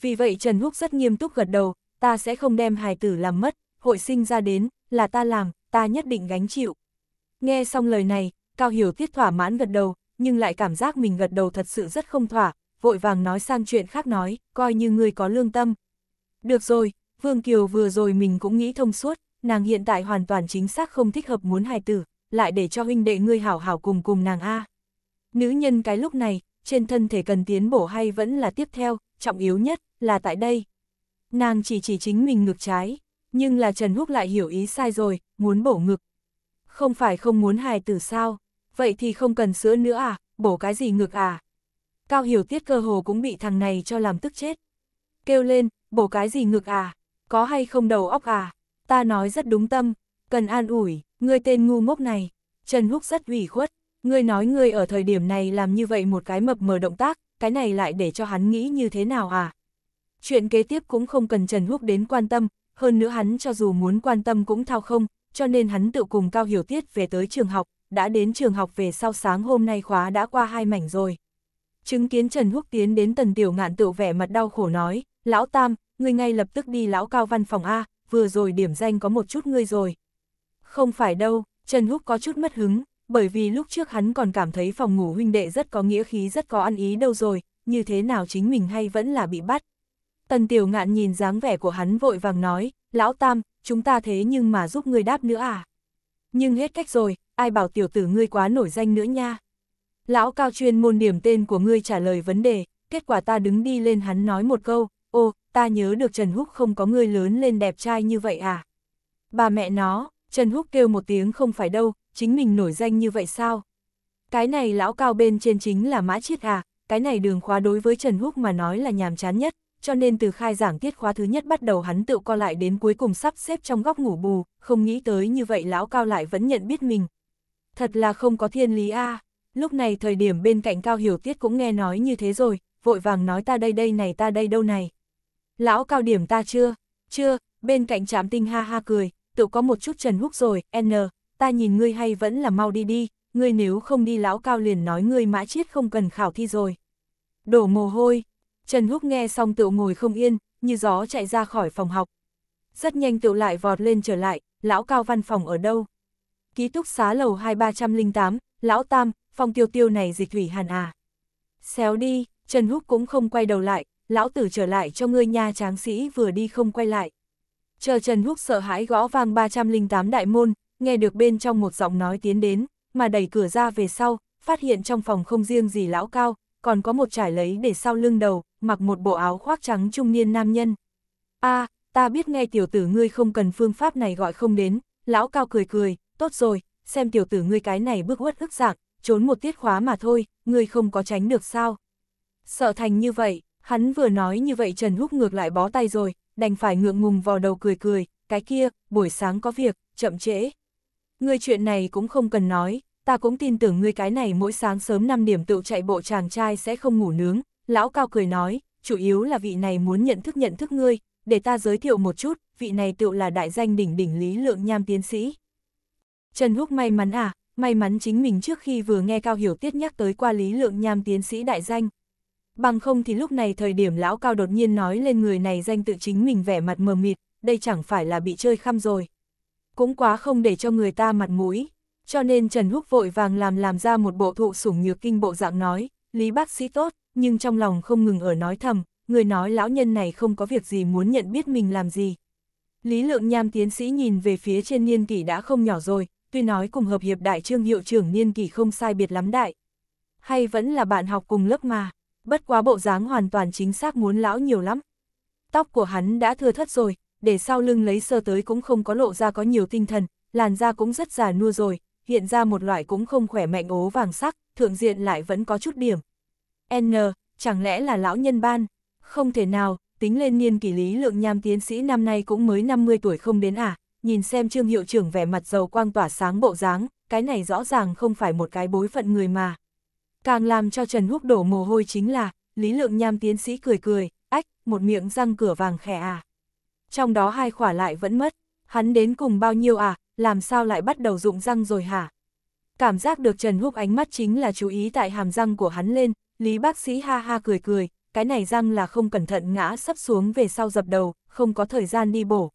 Vì vậy Trần Húc rất nghiêm túc gật đầu, ta sẽ không đem hài tử làm mất, hội sinh ra đến, là ta làm, ta nhất định gánh chịu. Nghe xong lời này, Cao Hiểu Tiết thỏa mãn gật đầu, nhưng lại cảm giác mình gật đầu thật sự rất không thỏa, vội vàng nói sang chuyện khác nói, coi như người có lương tâm. Được rồi, Vương Kiều vừa rồi mình cũng nghĩ thông suốt, nàng hiện tại hoàn toàn chính xác không thích hợp muốn hài tử, lại để cho huynh đệ ngươi hảo hảo cùng cùng nàng A. Nữ nhân cái lúc này, trên thân thể cần tiến bổ hay vẫn là tiếp theo, trọng yếu nhất là tại đây. Nàng chỉ chỉ chính mình ngực trái, nhưng là Trần Húc lại hiểu ý sai rồi, muốn bổ ngực. Không phải không muốn hài tử sao, vậy thì không cần sữa nữa à, bổ cái gì ngực à. Cao Hiểu Tiết cơ hồ cũng bị thằng này cho làm tức chết. Kêu lên, bổ cái gì ngực à, có hay không đầu óc à, ta nói rất đúng tâm, cần an ủi, ngươi tên ngu ngốc này. Trần Húc rất ủy khuất, ngươi nói ngươi ở thời điểm này làm như vậy một cái mập mờ động tác, cái này lại để cho hắn nghĩ như thế nào à. Chuyện kế tiếp cũng không cần Trần Húc đến quan tâm, hơn nữa hắn cho dù muốn quan tâm cũng thao không, cho nên hắn tự cùng Cao Hiểu Tiết về tới trường học, đã đến trường học về sau sáng hôm nay khóa đã qua hai mảnh rồi. Chứng kiến Trần Húc tiến đến tần tiểu ngạn tựu vẻ mặt đau khổ nói, lão tam, ngươi ngay lập tức đi lão cao văn phòng A, vừa rồi điểm danh có một chút ngươi rồi. Không phải đâu, Trần Húc có chút mất hứng, bởi vì lúc trước hắn còn cảm thấy phòng ngủ huynh đệ rất có nghĩa khí rất có ăn ý đâu rồi, như thế nào chính mình hay vẫn là bị bắt. Tần tiểu ngạn nhìn dáng vẻ của hắn vội vàng nói, lão tam, chúng ta thế nhưng mà giúp ngươi đáp nữa à. Nhưng hết cách rồi, ai bảo tiểu tử ngươi quá nổi danh nữa nha. Lão cao chuyên môn điểm tên của ngươi trả lời vấn đề, kết quả ta đứng đi lên hắn nói một câu, ô, ta nhớ được Trần Húc không có ngươi lớn lên đẹp trai như vậy à? Bà mẹ nó, Trần Húc kêu một tiếng không phải đâu, chính mình nổi danh như vậy sao? Cái này lão cao bên trên chính là mã chiết à, cái này đường khóa đối với Trần Húc mà nói là nhàm chán nhất, cho nên từ khai giảng tiết khóa thứ nhất bắt đầu hắn tự co lại đến cuối cùng sắp xếp trong góc ngủ bù, không nghĩ tới như vậy lão cao lại vẫn nhận biết mình. Thật là không có thiên lý a à. Lúc này thời điểm bên cạnh Cao Hiểu Tiết cũng nghe nói như thế rồi, vội vàng nói ta đây đây này ta đây đâu này. Lão Cao điểm ta chưa, chưa, bên cạnh trạm tinh ha ha cười, tự có một chút trần húc rồi, n, ta nhìn ngươi hay vẫn là mau đi đi, ngươi nếu không đi lão Cao liền nói ngươi mã chết không cần khảo thi rồi. Đổ mồ hôi, Trần Húc nghe xong tự ngồi không yên, như gió chạy ra khỏi phòng học. Rất nhanh tự lại vọt lên trở lại, lão Cao văn phòng ở đâu? Ký túc xá lầu 2308, lão Tam, phong tiêu tiêu này dịch thủy hàn à. Xéo đi, Trần Húc cũng không quay đầu lại, lão tử trở lại cho ngươi nha tráng sĩ vừa đi không quay lại. Chờ Trần Húc sợ hãi gõ vang 308 đại môn, nghe được bên trong một giọng nói tiến đến, mà đẩy cửa ra về sau, phát hiện trong phòng không riêng gì lão cao, còn có một trải lấy để sau lưng đầu, mặc một bộ áo khoác trắng trung niên nam nhân. a ta biết ngay tiểu tử ngươi không cần phương pháp này gọi không đến, lão cao cười cười, tốt rồi, xem tiểu tử ngươi cái này bước uất ức dạng, trốn một tiết khóa mà thôi, ngươi không có tránh được sao. Sợ thành như vậy, hắn vừa nói như vậy Trần Húc ngược lại bó tay rồi, đành phải ngượng ngùng vò đầu cười cười, cái kia, buổi sáng có việc, chậm trễ. Ngươi chuyện này cũng không cần nói, ta cũng tin tưởng ngươi cái này mỗi sáng sớm 5 điểm tự chạy bộ chàng trai sẽ không ngủ nướng, lão cao cười nói, chủ yếu là vị này muốn nhận thức nhận thức ngươi, để ta giới thiệu một chút, vị này tự là đại danh đỉnh đỉnh lý lượng nham tiến sĩ. Trần Húc may mắn à, may mắn chính mình trước khi vừa nghe Cao Hiểu Tiết nhắc tới qua Lý Lượng Nham tiến sĩ đại danh. Bằng không thì lúc này thời điểm lão Cao đột nhiên nói lên người này danh tự chính mình vẻ mặt mờ mịt, đây chẳng phải là bị chơi khăm rồi. Cũng quá không để cho người ta mặt mũi, cho nên Trần Húc vội vàng làm làm ra một bộ thụ sủng nhược kinh bộ dạng nói, Lý bác sĩ tốt, nhưng trong lòng không ngừng ở nói thầm, người nói lão nhân này không có việc gì muốn nhận biết mình làm gì. Lý lượng nham tiến sĩ nhìn về phía trên niên kỷ đã không nhỏ rồi, tuy nói cùng hợp hiệp đại trương hiệu trưởng niên kỷ không sai biệt lắm đại. Hay vẫn là bạn học cùng lớp mà, bất quá bộ dáng hoàn toàn chính xác muốn lão nhiều lắm. Tóc của hắn đã thừa thất rồi, để sau lưng lấy sơ tới cũng không có lộ ra có nhiều tinh thần, làn da cũng rất già nua rồi, hiện ra một loại cũng không khỏe mạnh ố vàng sắc, thượng diện lại vẫn có chút điểm. N, chẳng lẽ là lão nhân ban? Không thể nào, tính lên niên kỷ lý lượng nham tiến sĩ năm nay cũng mới 50 tuổi không đến à, nhìn xem trương hiệu trưởng vẻ mặt giàu quang tỏa sáng bộ dáng, cái này rõ ràng không phải một cái bối phận người mà. Càng làm cho Trần Húc đổ mồ hôi chính là, Lý Lượng Nham tiến sĩ cười cười, ách, một miệng răng cửa vàng khẽ à. Trong đó hai khỏa lại vẫn mất, hắn đến cùng bao nhiêu à, làm sao lại bắt đầu dụng răng rồi hả? Cảm giác được Trần Húc ánh mắt chính là chú ý tại hàm răng của hắn lên, Lý bác sĩ ha ha cười cười, cái này răng là không cẩn thận ngã sắp xuống về sau dập đầu, không có thời gian đi bổ.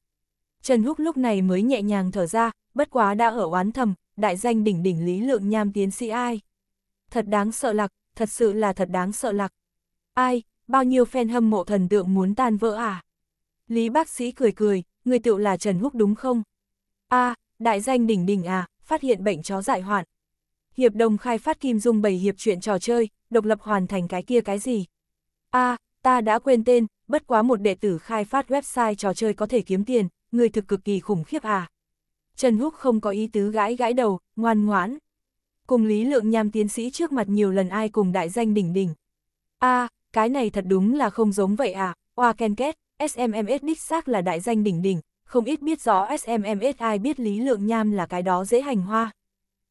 Trần Húc lúc này mới nhẹ nhàng thở ra, bất quá đã ở oán thầm, đại danh đỉnh đỉnh lý lượng nham tiến sĩ ai. Thật đáng sợ lạc, thật sự là thật đáng sợ lạc. Ai, bao nhiêu fan hâm mộ thần tượng muốn tan vỡ à? Lý bác sĩ cười cười, người tựu là Trần Húc đúng không? a đại danh đỉnh đỉnh à, phát hiện bệnh chó dại hoạn. Hiệp đồng khai phát Kim Dung bày hiệp chuyện trò chơi, độc lập hoàn thành cái kia cái gì? a ta đã quên tên, bất quá một đệ tử khai phát website trò chơi có thể kiếm tiền, người thực cực kỳ khủng khiếp à. Trần Húc không có ý tứ gãi gãi đầu, ngoan ngoãn. Cùng Lý Lượng Nham tiến sĩ trước mặt nhiều lần ai cùng đại danh đỉnh đỉnh. a cái này thật đúng là không giống vậy à, Hoa ken kết, SMMS đích xác là đại danh đỉnh đỉnh, không ít biết rõ SMMS ai biết Lý Lượng Nham là cái đó dễ hành hoa.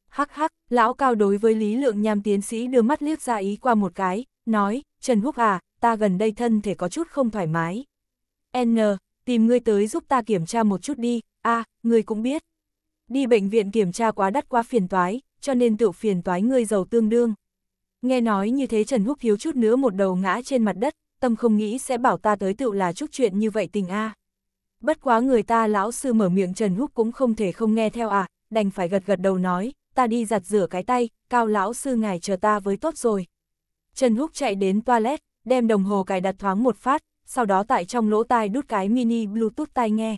Hắc hắc, lão cao đối với Lý Lượng Nham tiến sĩ đưa mắt liếc ra ý qua một cái, nói, Trần Húc à, ta gần đây thân thể có chút không thoải mái. N, tìm ngươi tới giúp ta kiểm tra một chút đi, a à, ngươi cũng biết. Đi bệnh viện kiểm tra quá đắt quá phiền toái, cho nên tự phiền toái ngươi giàu tương đương. Nghe nói như thế Trần Húc thiếu chút nữa một đầu ngã trên mặt đất, tâm không nghĩ sẽ bảo ta tới tự là chút chuyện như vậy tình a. Bất quá người ta lão sư mở miệng Trần Húc cũng không thể không nghe theo à, đành phải gật gật đầu nói, ta đi giặt rửa cái tay, cao lão sư ngài chờ ta với tốt rồi. Trần Húc chạy đến toilet, đem đồng hồ cài đặt thoáng một phát, sau đó tại trong lỗ tai đút cái mini Bluetooth tai nghe.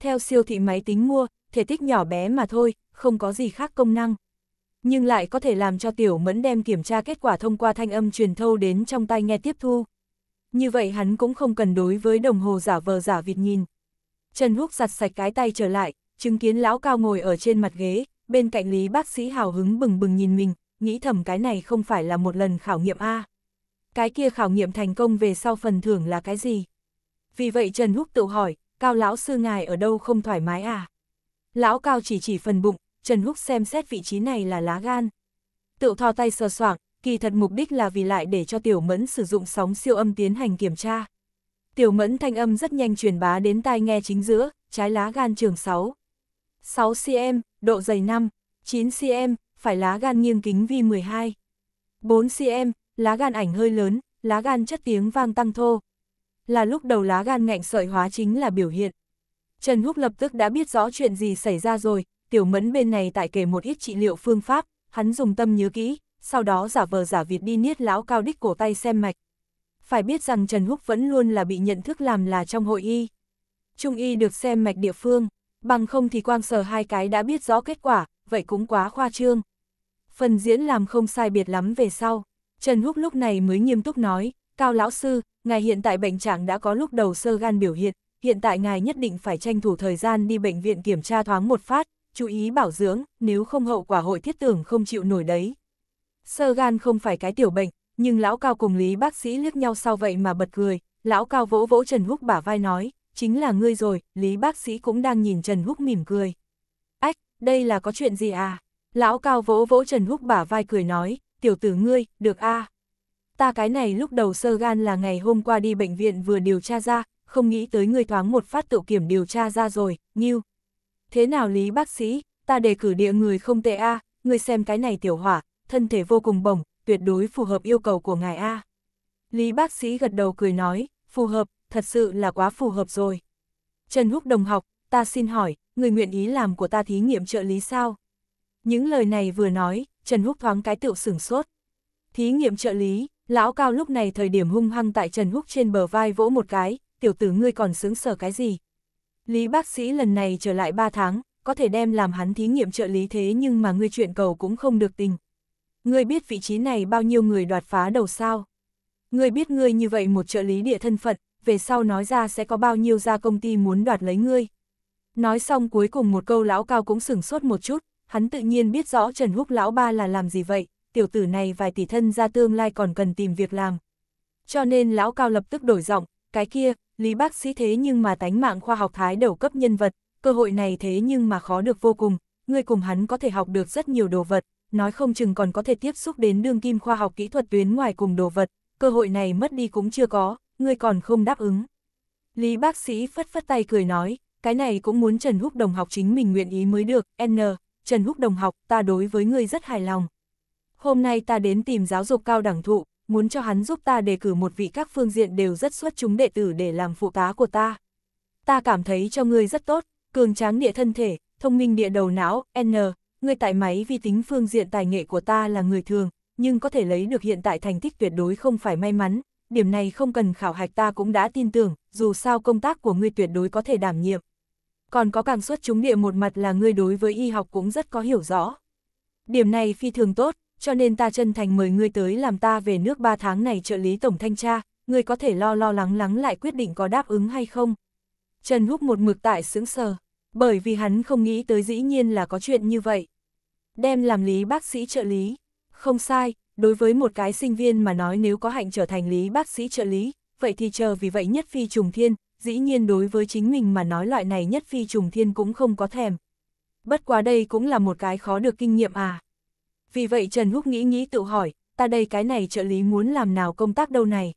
Theo siêu thị máy tính mua, thể tích nhỏ bé mà thôi, không có gì khác công năng. Nhưng lại có thể làm cho tiểu mẫn đem kiểm tra kết quả thông qua thanh âm truyền thâu đến trong tai nghe tiếp thu. Như vậy hắn cũng không cần đối với đồng hồ giả vờ giả vịt nhìn. Trần Húc giặt sạch cái tay trở lại, chứng kiến lão cao ngồi ở trên mặt ghế, bên cạnh lý bác sĩ hào hứng bừng bừng nhìn mình, nghĩ thầm cái này không phải là một lần khảo nghiệm A cái kia khảo nghiệm thành công về sau phần thưởng là cái gì? Vì vậy Trần Húc tự hỏi, cao lão sư ngài ở đâu không thoải mái à? Lão cao chỉ chỉ phần bụng, Trần Húc xem xét vị trí này là lá gan. Tự thò tay sờ soảng, kỳ thật mục đích là vì lại để cho tiểu mẫn sử dụng sóng siêu âm tiến hành kiểm tra. Tiểu mẫn thanh âm rất nhanh truyền bá đến tai nghe chính giữa, trái lá gan trường 6. 6 cm, độ dày 5, 9 cm, phải lá gan nghiêng kính vi 12. 4 cm, lá gan ảnh hơi lớn, lá gan chất tiếng vang tăng thô. Là lúc đầu lá gan ngạnh sợi hóa chính là biểu hiện. Trần Húc lập tức đã biết rõ chuyện gì xảy ra rồi, tiểu mẫn bên này tại kể một ít trị liệu phương pháp, hắn dùng tâm nhớ kỹ, sau đó giả vờ giả vịt đi niết lão cao đích cổ tay xem mạch. Phải biết rằng Trần Húc vẫn luôn là bị nhận thức làm là trong hội y. Trung y được xem mạch địa phương, bằng không thì quang sờ hai cái đã biết rõ kết quả, vậy cũng quá khoa trương. Phần diễn làm không sai biệt lắm về sau, Trần Húc lúc này mới nghiêm túc nói, Cao Lão Sư, ngài hiện tại bệnh trạng đã có lúc đầu sơ gan biểu hiện, hiện tại ngài nhất định phải tranh thủ thời gian đi bệnh viện kiểm tra thoáng một phát, chú ý bảo dưỡng, nếu không hậu quả hội thiết tưởng không chịu nổi đấy. Sơ gan không phải cái tiểu bệnh, nhưng lão cao cùng lý bác sĩ liếc nhau sau vậy mà bật cười, lão cao vỗ vỗ Trần Húc bả vai nói, chính là ngươi rồi, lý bác sĩ cũng đang nhìn Trần Húc mỉm cười. Ách, đây là có chuyện gì à? Lão cao vỗ vỗ Trần Húc bả vai cười nói, tiểu tử ngươi, được a à. Ta cái này lúc đầu sơ gan là ngày hôm qua đi bệnh viện vừa điều tra ra, không nghĩ tới ngươi thoáng một phát tự kiểm điều tra ra rồi, Như Thế nào lý bác sĩ, ta đề cử địa người không tệ a à, ngươi xem cái này tiểu hỏa, thân thể vô cùng bổng, tuyệt đối phù hợp yêu cầu của ngài a à. Lý bác sĩ gật đầu cười nói, phù hợp, thật sự là quá phù hợp rồi. Trần Húc đồng học, ta xin hỏi, người nguyện ý làm của ta thí nghiệm trợ lý sao? Những lời này vừa nói, Trần Húc thoáng cái tựu sửng sốt. Thí nghiệm trợ lý, lão cao lúc này thời điểm hung hăng tại Trần Húc trên bờ vai vỗ một cái, tiểu tử ngươi còn sướng sở cái gì. Lý bác sĩ lần này trở lại 3 tháng, có thể đem làm hắn thí nghiệm trợ lý thế nhưng mà ngươi chuyện cầu cũng không được tình. Ngươi biết vị trí này bao nhiêu người đoạt phá đầu sao? Ngươi biết ngươi như vậy một trợ lý địa thân phận, về sau nói ra sẽ có bao nhiêu gia công ty muốn đoạt lấy ngươi. Nói xong cuối cùng một câu lão cao cũng sửng sốt một chút, hắn tự nhiên biết rõ Trần Húc lão ba là làm gì vậy, tiểu tử này vài tỷ thân ra tương lai còn cần tìm việc làm. Cho nên lão cao lập tức đổi giọng, cái kia, lý bác sĩ thế nhưng mà tánh mạng khoa học thái đầu cấp nhân vật, cơ hội này thế nhưng mà khó được vô cùng, người cùng hắn có thể học được rất nhiều đồ vật, nói không chừng còn có thể tiếp xúc đến đương kim khoa học kỹ thuật tuyến ngoài cùng đồ vật, cơ hội này mất đi cũng chưa có, người còn không đáp ứng. Lý bác sĩ phất phất tay cười nói, cái này cũng muốn Trần Húc đồng học chính mình nguyện ý mới được, N, Trần Húc đồng học, ta đối với ngươi rất hài lòng. Hôm nay ta đến tìm giáo dục cao đẳng thụ, muốn cho hắn giúp ta đề cử một vị các phương diện đều rất xuất chúng đệ tử để làm phụ tá của ta. Ta cảm thấy cho ngươi rất tốt, cường tráng địa thân thể, thông minh địa đầu não, N, ngươi tại máy vi tính phương diện tài nghệ của ta là người thường, nhưng có thể lấy được hiện tại thành tích tuyệt đối không phải may mắn, điểm này không cần khảo hạch ta cũng đã tin tưởng, dù sao công tác của ngươi tuyệt đối có thể đảm nhiệm còn có càng xuất chúng địa một mặt là ngươi đối với y học cũng rất có hiểu rõ. Điểm này phi thường tốt, cho nên ta chân thành mời ngươi tới làm ta về nước 3 tháng này trợ lý tổng thanh tra, ngươi có thể lo lo lắng lắng lại quyết định có đáp ứng hay không. Trần hút một mực tại sững sờ, bởi vì hắn không nghĩ tới dĩ nhiên là có chuyện như vậy. Đem làm lý bác sĩ trợ lý, không sai, đối với một cái sinh viên mà nói nếu có hạnh trở thành lý bác sĩ trợ lý, vậy thì chờ vì vậy nhất phi trùng thiên, dĩ nhiên đối với chính mình mà nói loại này nhất phi trùng thiên cũng không có thèm. Bất quá đây cũng là một cái khó được kinh nghiệm à. Vì vậy Trần Húc nghĩ nghĩ tự hỏi, ta đây cái này trợ lý muốn làm nào công tác đâu này.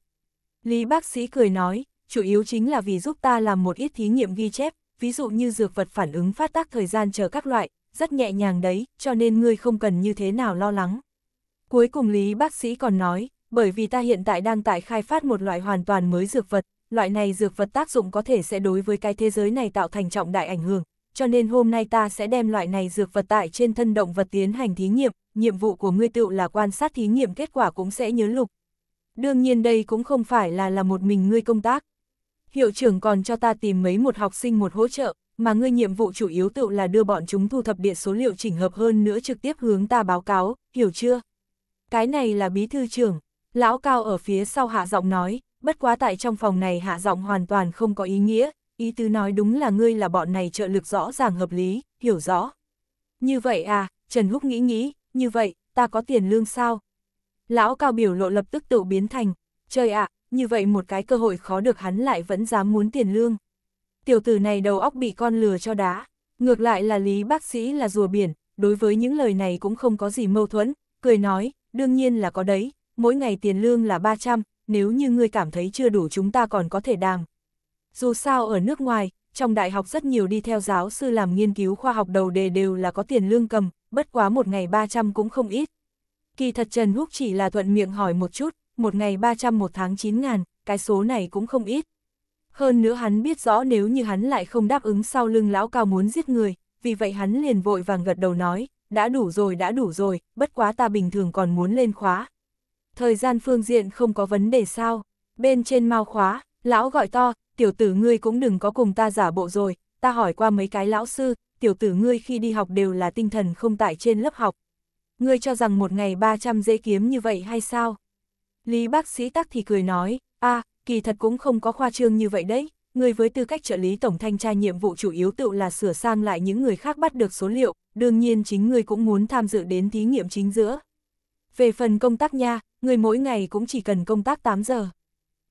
Lý bác sĩ cười nói, chủ yếu chính là vì giúp ta làm một ít thí nghiệm ghi chép, ví dụ như dược vật phản ứng phát tác thời gian chờ các loại, rất nhẹ nhàng đấy, cho nên ngươi không cần như thế nào lo lắng. Cuối cùng Lý bác sĩ còn nói, bởi vì ta hiện tại đang tại khai phát một loại hoàn toàn mới dược vật, loại này dược vật tác dụng có thể sẽ đối với cái thế giới này tạo thành trọng đại ảnh hưởng, cho nên hôm nay ta sẽ đem loại này dược vật tại trên thân động vật tiến hành thí nghiệm, nhiệm vụ của ngươi tựu là quan sát thí nghiệm kết quả cũng sẽ nhớ lục. Đương nhiên đây cũng không phải là là một mình ngươi công tác. Hiệu trưởng còn cho ta tìm mấy một học sinh một hỗ trợ, mà ngươi nhiệm vụ chủ yếu tựu là đưa bọn chúng thu thập địa số liệu chỉnh hợp hơn nữa trực tiếp hướng ta báo cáo, hiểu chưa? Cái này là bí thư trưởng, lão cao ở phía sau hạ giọng nói, bất quá tại trong phòng này hạ giọng hoàn toàn không có ý nghĩa, ý tứ nói đúng là ngươi là bọn này trợ lực rõ ràng hợp lý, hiểu rõ. Như vậy à, Trần Húc nghĩ nghĩ, như vậy, ta có tiền lương sao? Lão cao biểu lộ lập tức tự biến thành, trời ạ, như vậy một cái cơ hội khó được hắn lại vẫn dám muốn tiền lương. Tiểu tử này đầu óc bị con lừa cho đá, ngược lại là lý bác sĩ là rùa biển, đối với những lời này cũng không có gì mâu thuẫn, cười nói, đương nhiên là có đấy, mỗi ngày tiền lương là 300, nếu như ngươi cảm thấy chưa đủ chúng ta còn có thể đàm. Dù sao ở nước ngoài, trong đại học rất nhiều đi theo giáo sư làm nghiên cứu khoa học đầu đề đều là có tiền lương cầm, bất quá một ngày 300 cũng không ít. Kỳ thật Trần Húc chỉ là thuận miệng hỏi một chút, một ngày 300 một tháng 9 ngàn, cái số này cũng không ít. Hơn nữa hắn biết rõ nếu như hắn lại không đáp ứng sau lưng lão cao muốn giết người, vì vậy hắn liền vội vàng gật đầu nói, đã đủ rồi đã đủ rồi, bất quá ta bình thường còn muốn lên khóa, thời gian phương diện không có vấn đề sao. Bên trên mau khóa, lão gọi to, tiểu tử ngươi cũng đừng có cùng ta giả bộ rồi, ta hỏi qua mấy cái lão sư, tiểu tử ngươi khi đi học đều là tinh thần không tại trên lớp học. Ngươi cho rằng một ngày 300 dễ kiếm như vậy hay sao? Lý bác sĩ tắc thì cười nói, a kỳ thật cũng không có khoa trương như vậy đấy, ngươi với tư cách trợ lý tổng thanh tra nhiệm vụ chủ yếu tự là sửa sang lại những người khác bắt được số liệu, đương nhiên chính ngươi cũng muốn tham dự đến thí nghiệm chính giữa. Về phần công tác nha, người mỗi ngày cũng chỉ cần công tác 8 giờ.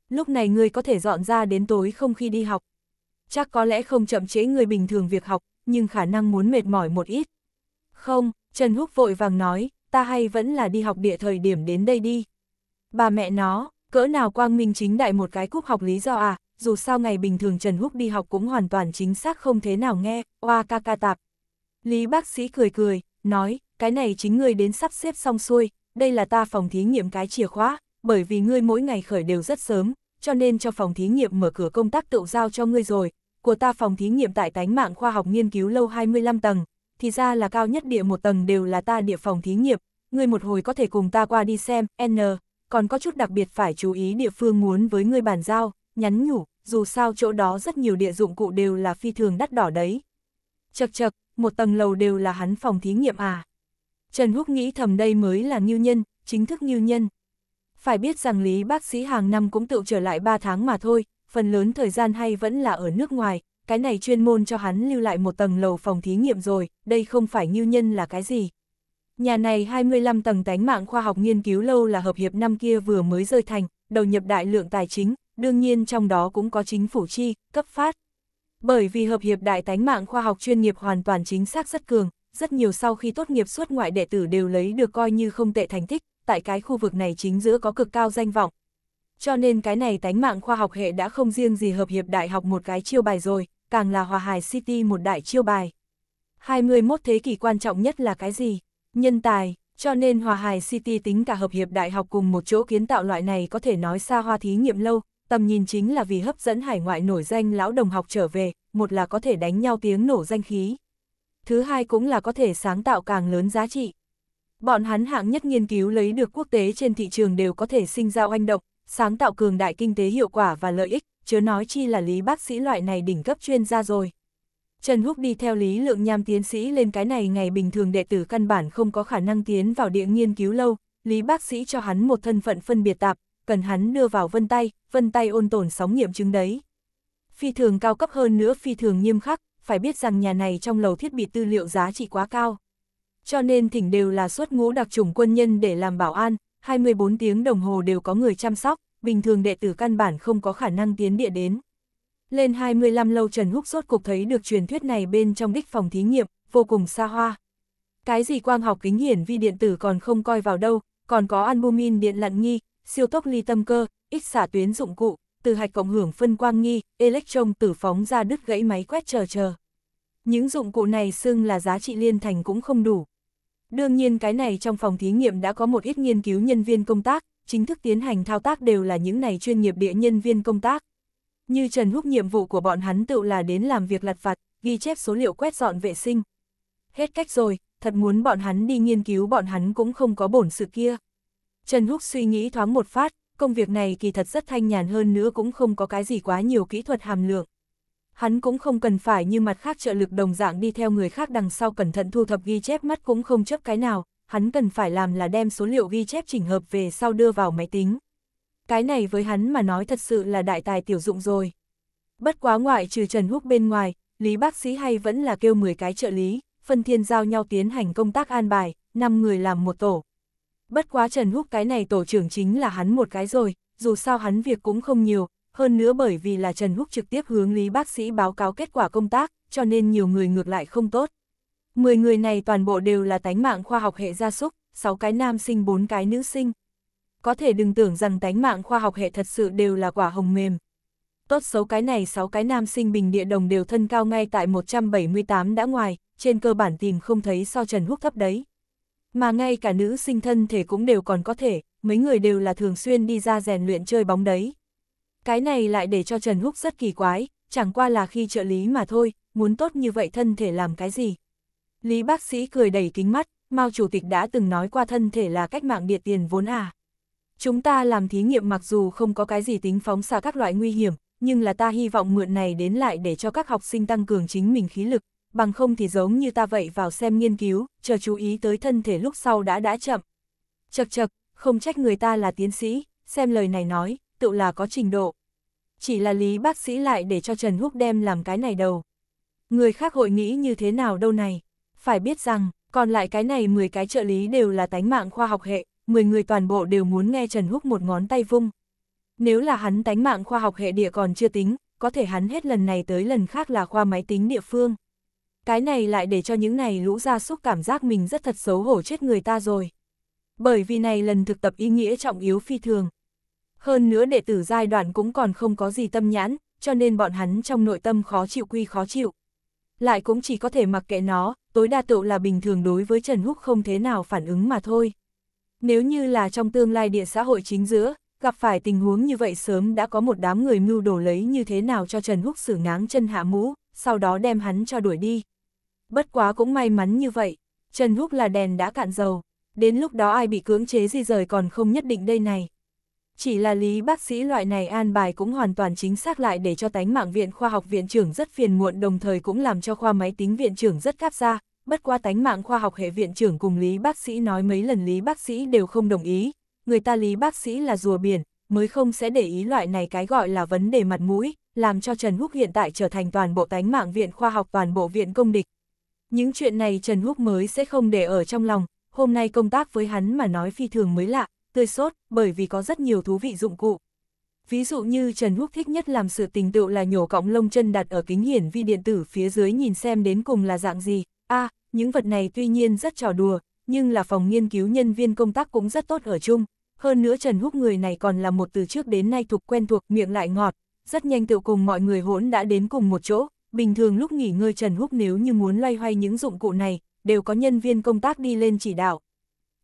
Lúc này người có thể dọn ra đến tối không khi đi học. Chắc có lẽ không chậm chế người bình thường việc học, nhưng khả năng muốn mệt mỏi một ít. Không, Trần Húc vội vàng nói, ta hay vẫn là đi học địa thời điểm đến đây đi. Bà mẹ nó, cỡ nào quang minh chính đại một cái cúp học lý do à, dù sao ngày bình thường Trần Húc đi học cũng hoàn toàn chính xác không thế nào nghe, oa ca ca tạp. Lý bác sĩ cười cười, nói, cái này chính người đến sắp xếp xong xuôi, đây là ta phòng thí nghiệm cái chìa khóa, bởi vì ngươi mỗi ngày khởi đều rất sớm, cho nên cho phòng thí nghiệm mở cửa công tác tự giao cho ngươi rồi, của ta phòng thí nghiệm tại tánh mạng khoa học nghiên cứu lâu 25 tầng, thì ra là cao nhất địa một tầng đều là ta địa phòng thí nghiệm, ngươi một hồi có thể cùng ta qua đi xem, N, còn có chút đặc biệt phải chú ý địa phương muốn với ngươi bàn giao, nhắn nhủ, dù sao chỗ đó rất nhiều địa dụng cụ đều là phi thường đắt đỏ đấy. Chật chật, một tầng lầu đều là hắn phòng thí nghiệm à. Trần Húc nghĩ thầm đây mới là nghiêu nhân, chính thức nghiêu nhân. Phải biết rằng Lý bác sĩ hàng năm cũng tự trở lại 3 tháng mà thôi, phần lớn thời gian hay vẫn là ở nước ngoài, cái này chuyên môn cho hắn lưu lại một tầng lầu phòng thí nghiệm rồi, đây không phải nghiêu nhân là cái gì. Nhà này 25 tầng tánh mạng khoa học nghiên cứu lâu là hợp hiệp năm kia vừa mới rơi thành, đầu nhập đại lượng tài chính, đương nhiên trong đó cũng có chính phủ chi, cấp phát. Bởi vì hợp hiệp đại tánh mạng khoa học chuyên nghiệp hoàn toàn chính xác rất cường, rất nhiều sau khi tốt nghiệp xuất ngoại đệ tử đều lấy được coi như không tệ thành tích, tại cái khu vực này chính giữa có cực cao danh vọng. Cho nên cái này tánh mạng khoa học hệ đã không riêng gì hợp hiệp đại học một cái chiêu bài rồi, càng là hòa hài city một đại chiêu bài. 21 thế kỷ quan trọng nhất là cái gì? Nhân tài, cho nên hòa hài city tính cả hợp hiệp đại học cùng một chỗ kiến tạo loại này có thể nói xa hoa thí nghiệm lâu, tầm nhìn chính là vì hấp dẫn hải ngoại nổi danh lão đồng học trở về, một là có thể đánh nhau tiếng nổ danh khí thứ hai cũng là có thể sáng tạo càng lớn giá trị. Bọn hắn hạng nhất nghiên cứu lấy được quốc tế trên thị trường đều có thể sinh ra oanh động, sáng tạo cường đại kinh tế hiệu quả và lợi ích, chớ nói chi là lý bác sĩ loại này đỉnh cấp chuyên gia rồi. Trần Húc đi theo lý lượng nham tiến sĩ lên cái này ngày bình thường đệ tử căn bản không có khả năng tiến vào địa nghiên cứu lâu, lý bác sĩ cho hắn một thân phận phân biệt tạp, cần hắn đưa vào vân tay, vân tay ôn tồn sóng nghiệm chứng đấy. Phi thường cao cấp hơn nữa phi thường nghiêm khắc, phải biết rằng nhà này trong lầu thiết bị tư liệu giá trị quá cao. Cho nên thỉnh đều là suất ngũ đặc trùng quân nhân để làm bảo an, 24 tiếng đồng hồ đều có người chăm sóc, bình thường đệ tử căn bản không có khả năng tiến địa đến. Lên 25 lâu Trần Húc sốt cục thấy được truyền thuyết này bên trong đích phòng thí nghiệm, vô cùng xa hoa. Cái gì quang học kính hiển vi điện tử còn không coi vào đâu, còn có albumin điện lặn nghi, siêu tốc ly tâm cơ, ít xả tuyến dụng cụ, từ hạch cộng hưởng phân quang nghi, electron tử phóng ra đứt gãy máy quét chờ chờ. Những dụng cụ này xưng là giá trị liên thành cũng không đủ. Đương nhiên cái này trong phòng thí nghiệm đã có một ít nghiên cứu nhân viên công tác, chính thức tiến hành thao tác đều là những này chuyên nghiệp địa nhân viên công tác. Như Trần Húc nhiệm vụ của bọn hắn tự là đến làm việc lặt vặt, ghi chép số liệu quét dọn vệ sinh. Hết cách rồi, thật muốn bọn hắn đi nghiên cứu bọn hắn cũng không có bổn sự kia. Trần Húc suy nghĩ thoáng một phát, công việc này kỳ thật rất thanh nhàn hơn nữa cũng không có cái gì quá nhiều kỹ thuật hàm lượng. Hắn cũng không cần phải như mặt khác trợ lực đồng dạng đi theo người khác đằng sau cẩn thận thu thập ghi chép mắt cũng không chấp cái nào, hắn cần phải làm là đem số liệu ghi chép chỉnh hợp về sau đưa vào máy tính. Cái này với hắn mà nói thật sự là đại tài tiểu dụng rồi. Bất quá ngoại trừ Trần Húc bên ngoài, Lý bác sĩ hay vẫn là kêu 10 cái trợ lý, phân thiên giao nhau tiến hành công tác an bài, 5 người làm một tổ bất quá Trần Húc cái này tổ trưởng chính là hắn một cái rồi, dù sao hắn việc cũng không nhiều, hơn nữa bởi vì là Trần Húc trực tiếp hướng Lý bác sĩ báo cáo kết quả công tác, cho nên nhiều người ngược lại không tốt. Mười người này toàn bộ đều là tánh mạng khoa học hệ gia súc, sáu cái nam sinh bốn cái nữ sinh. Có thể đừng tưởng rằng tánh mạng khoa học hệ thật sự đều là quả hồng mềm. Tốt xấu cái này sáu cái nam sinh bình địa đồng đều thân cao ngay tại 178 đã ngoài, trên cơ bản tìm không thấy so Trần Húc thấp đấy. Mà ngay cả nữ sinh thân thể cũng đều còn có thể, mấy người đều là thường xuyên đi ra rèn luyện chơi bóng đấy. Cái này lại để cho Trần Húc rất kỳ quái, chẳng qua là khi trợ lý mà thôi, muốn tốt như vậy thân thể làm cái gì. Lý bác sĩ cười đầy kính mắt, Mao Chủ tịch đã từng nói qua thân thể là cách mạng địa tiền vốn à. Chúng ta làm thí nghiệm mặc dù không có cái gì tính phóng xạ các loại nguy hiểm, nhưng là ta hy vọng mượn này đến lại để cho các học sinh tăng cường chính mình khí lực, bằng không thì giống như ta vậy vào xem nghiên cứu, chờ chú ý tới thân thể lúc sau đã đã chậm. Chật chật, không trách người ta là tiến sĩ, xem lời này nói, tự là có trình độ. Chỉ là lý bác sĩ lại để cho Trần Húc đem làm cái này đầu. Người khác hội nghĩ như thế nào đâu này. Phải biết rằng, còn lại cái này 10 cái trợ lý đều là tánh mạng khoa học hệ, 10 người toàn bộ đều muốn nghe Trần Húc một ngón tay vung. Nếu là hắn tánh mạng khoa học hệ địa còn chưa tính, có thể hắn hết lần này tới lần khác là khoa máy tính địa phương cái này lại để cho những này lũ gia súc cảm giác mình rất thật xấu hổ chết người ta rồi. Bởi vì này lần thực tập ý nghĩa trọng yếu phi thường. Hơn nữa đệ tử giai đoạn cũng còn không có gì tâm nhãn, cho nên bọn hắn trong nội tâm khó chịu quy khó chịu. Lại cũng chỉ có thể mặc kệ nó, tối đa tựu là bình thường đối với Trần Húc không thế nào phản ứng mà thôi. Nếu như là trong tương lai địa xã hội chính giữa, gặp phải tình huống như vậy sớm đã có một đám người mưu đồ lấy như thế nào cho Trần Húc xử ngáng chân hạ mũ, sau đó đem hắn cho đuổi đi. Bất quá cũng may mắn như vậy, Trần Húc là đèn đã cạn dầu, đến lúc đó ai bị cưỡng chế di rời còn không nhất định đây này. Chỉ là lý bác sĩ loại này an bài cũng hoàn toàn chính xác lại để cho tánh mạng viện khoa học viện trưởng rất phiền muộn đồng thời cũng làm cho khoa máy tính viện trưởng rất cáp ra, bất qua tánh mạng khoa học hệ viện trưởng cùng lý bác sĩ nói mấy lần lý bác sĩ đều không đồng ý, người ta lý bác sĩ là rùa biển, mới không sẽ để ý loại này cái gọi là vấn đề mặt mũi, làm cho Trần Húc hiện tại trở thành toàn bộ tánh mạng viện khoa học toàn bộ viện công địch, những chuyện này Trần Húc mới sẽ không để ở trong lòng, hôm nay công tác với hắn mà nói phi thường mới lạ, tươi sốt, bởi vì có rất nhiều thú vị dụng cụ. Ví dụ như Trần Húc thích nhất làm sự tình tựu là nhổ cọng lông chân đặt ở kính hiển vi điện tử phía dưới nhìn xem đến cùng là dạng gì. a những vật này tuy nhiên rất trò đùa, nhưng là phòng nghiên cứu nhân viên công tác cũng rất tốt ở chung. Hơn nữa Trần Húc người này còn là một từ trước đến nay thuộc quen thuộc miệng lại ngọt, rất nhanh tựu cùng mọi người hỗn đã đến cùng một chỗ, bình thường lúc nghỉ ngơi Trần Húc nếu như muốn loay hoay những dụng cụ này, đều có nhân viên công tác đi lên chỉ đạo.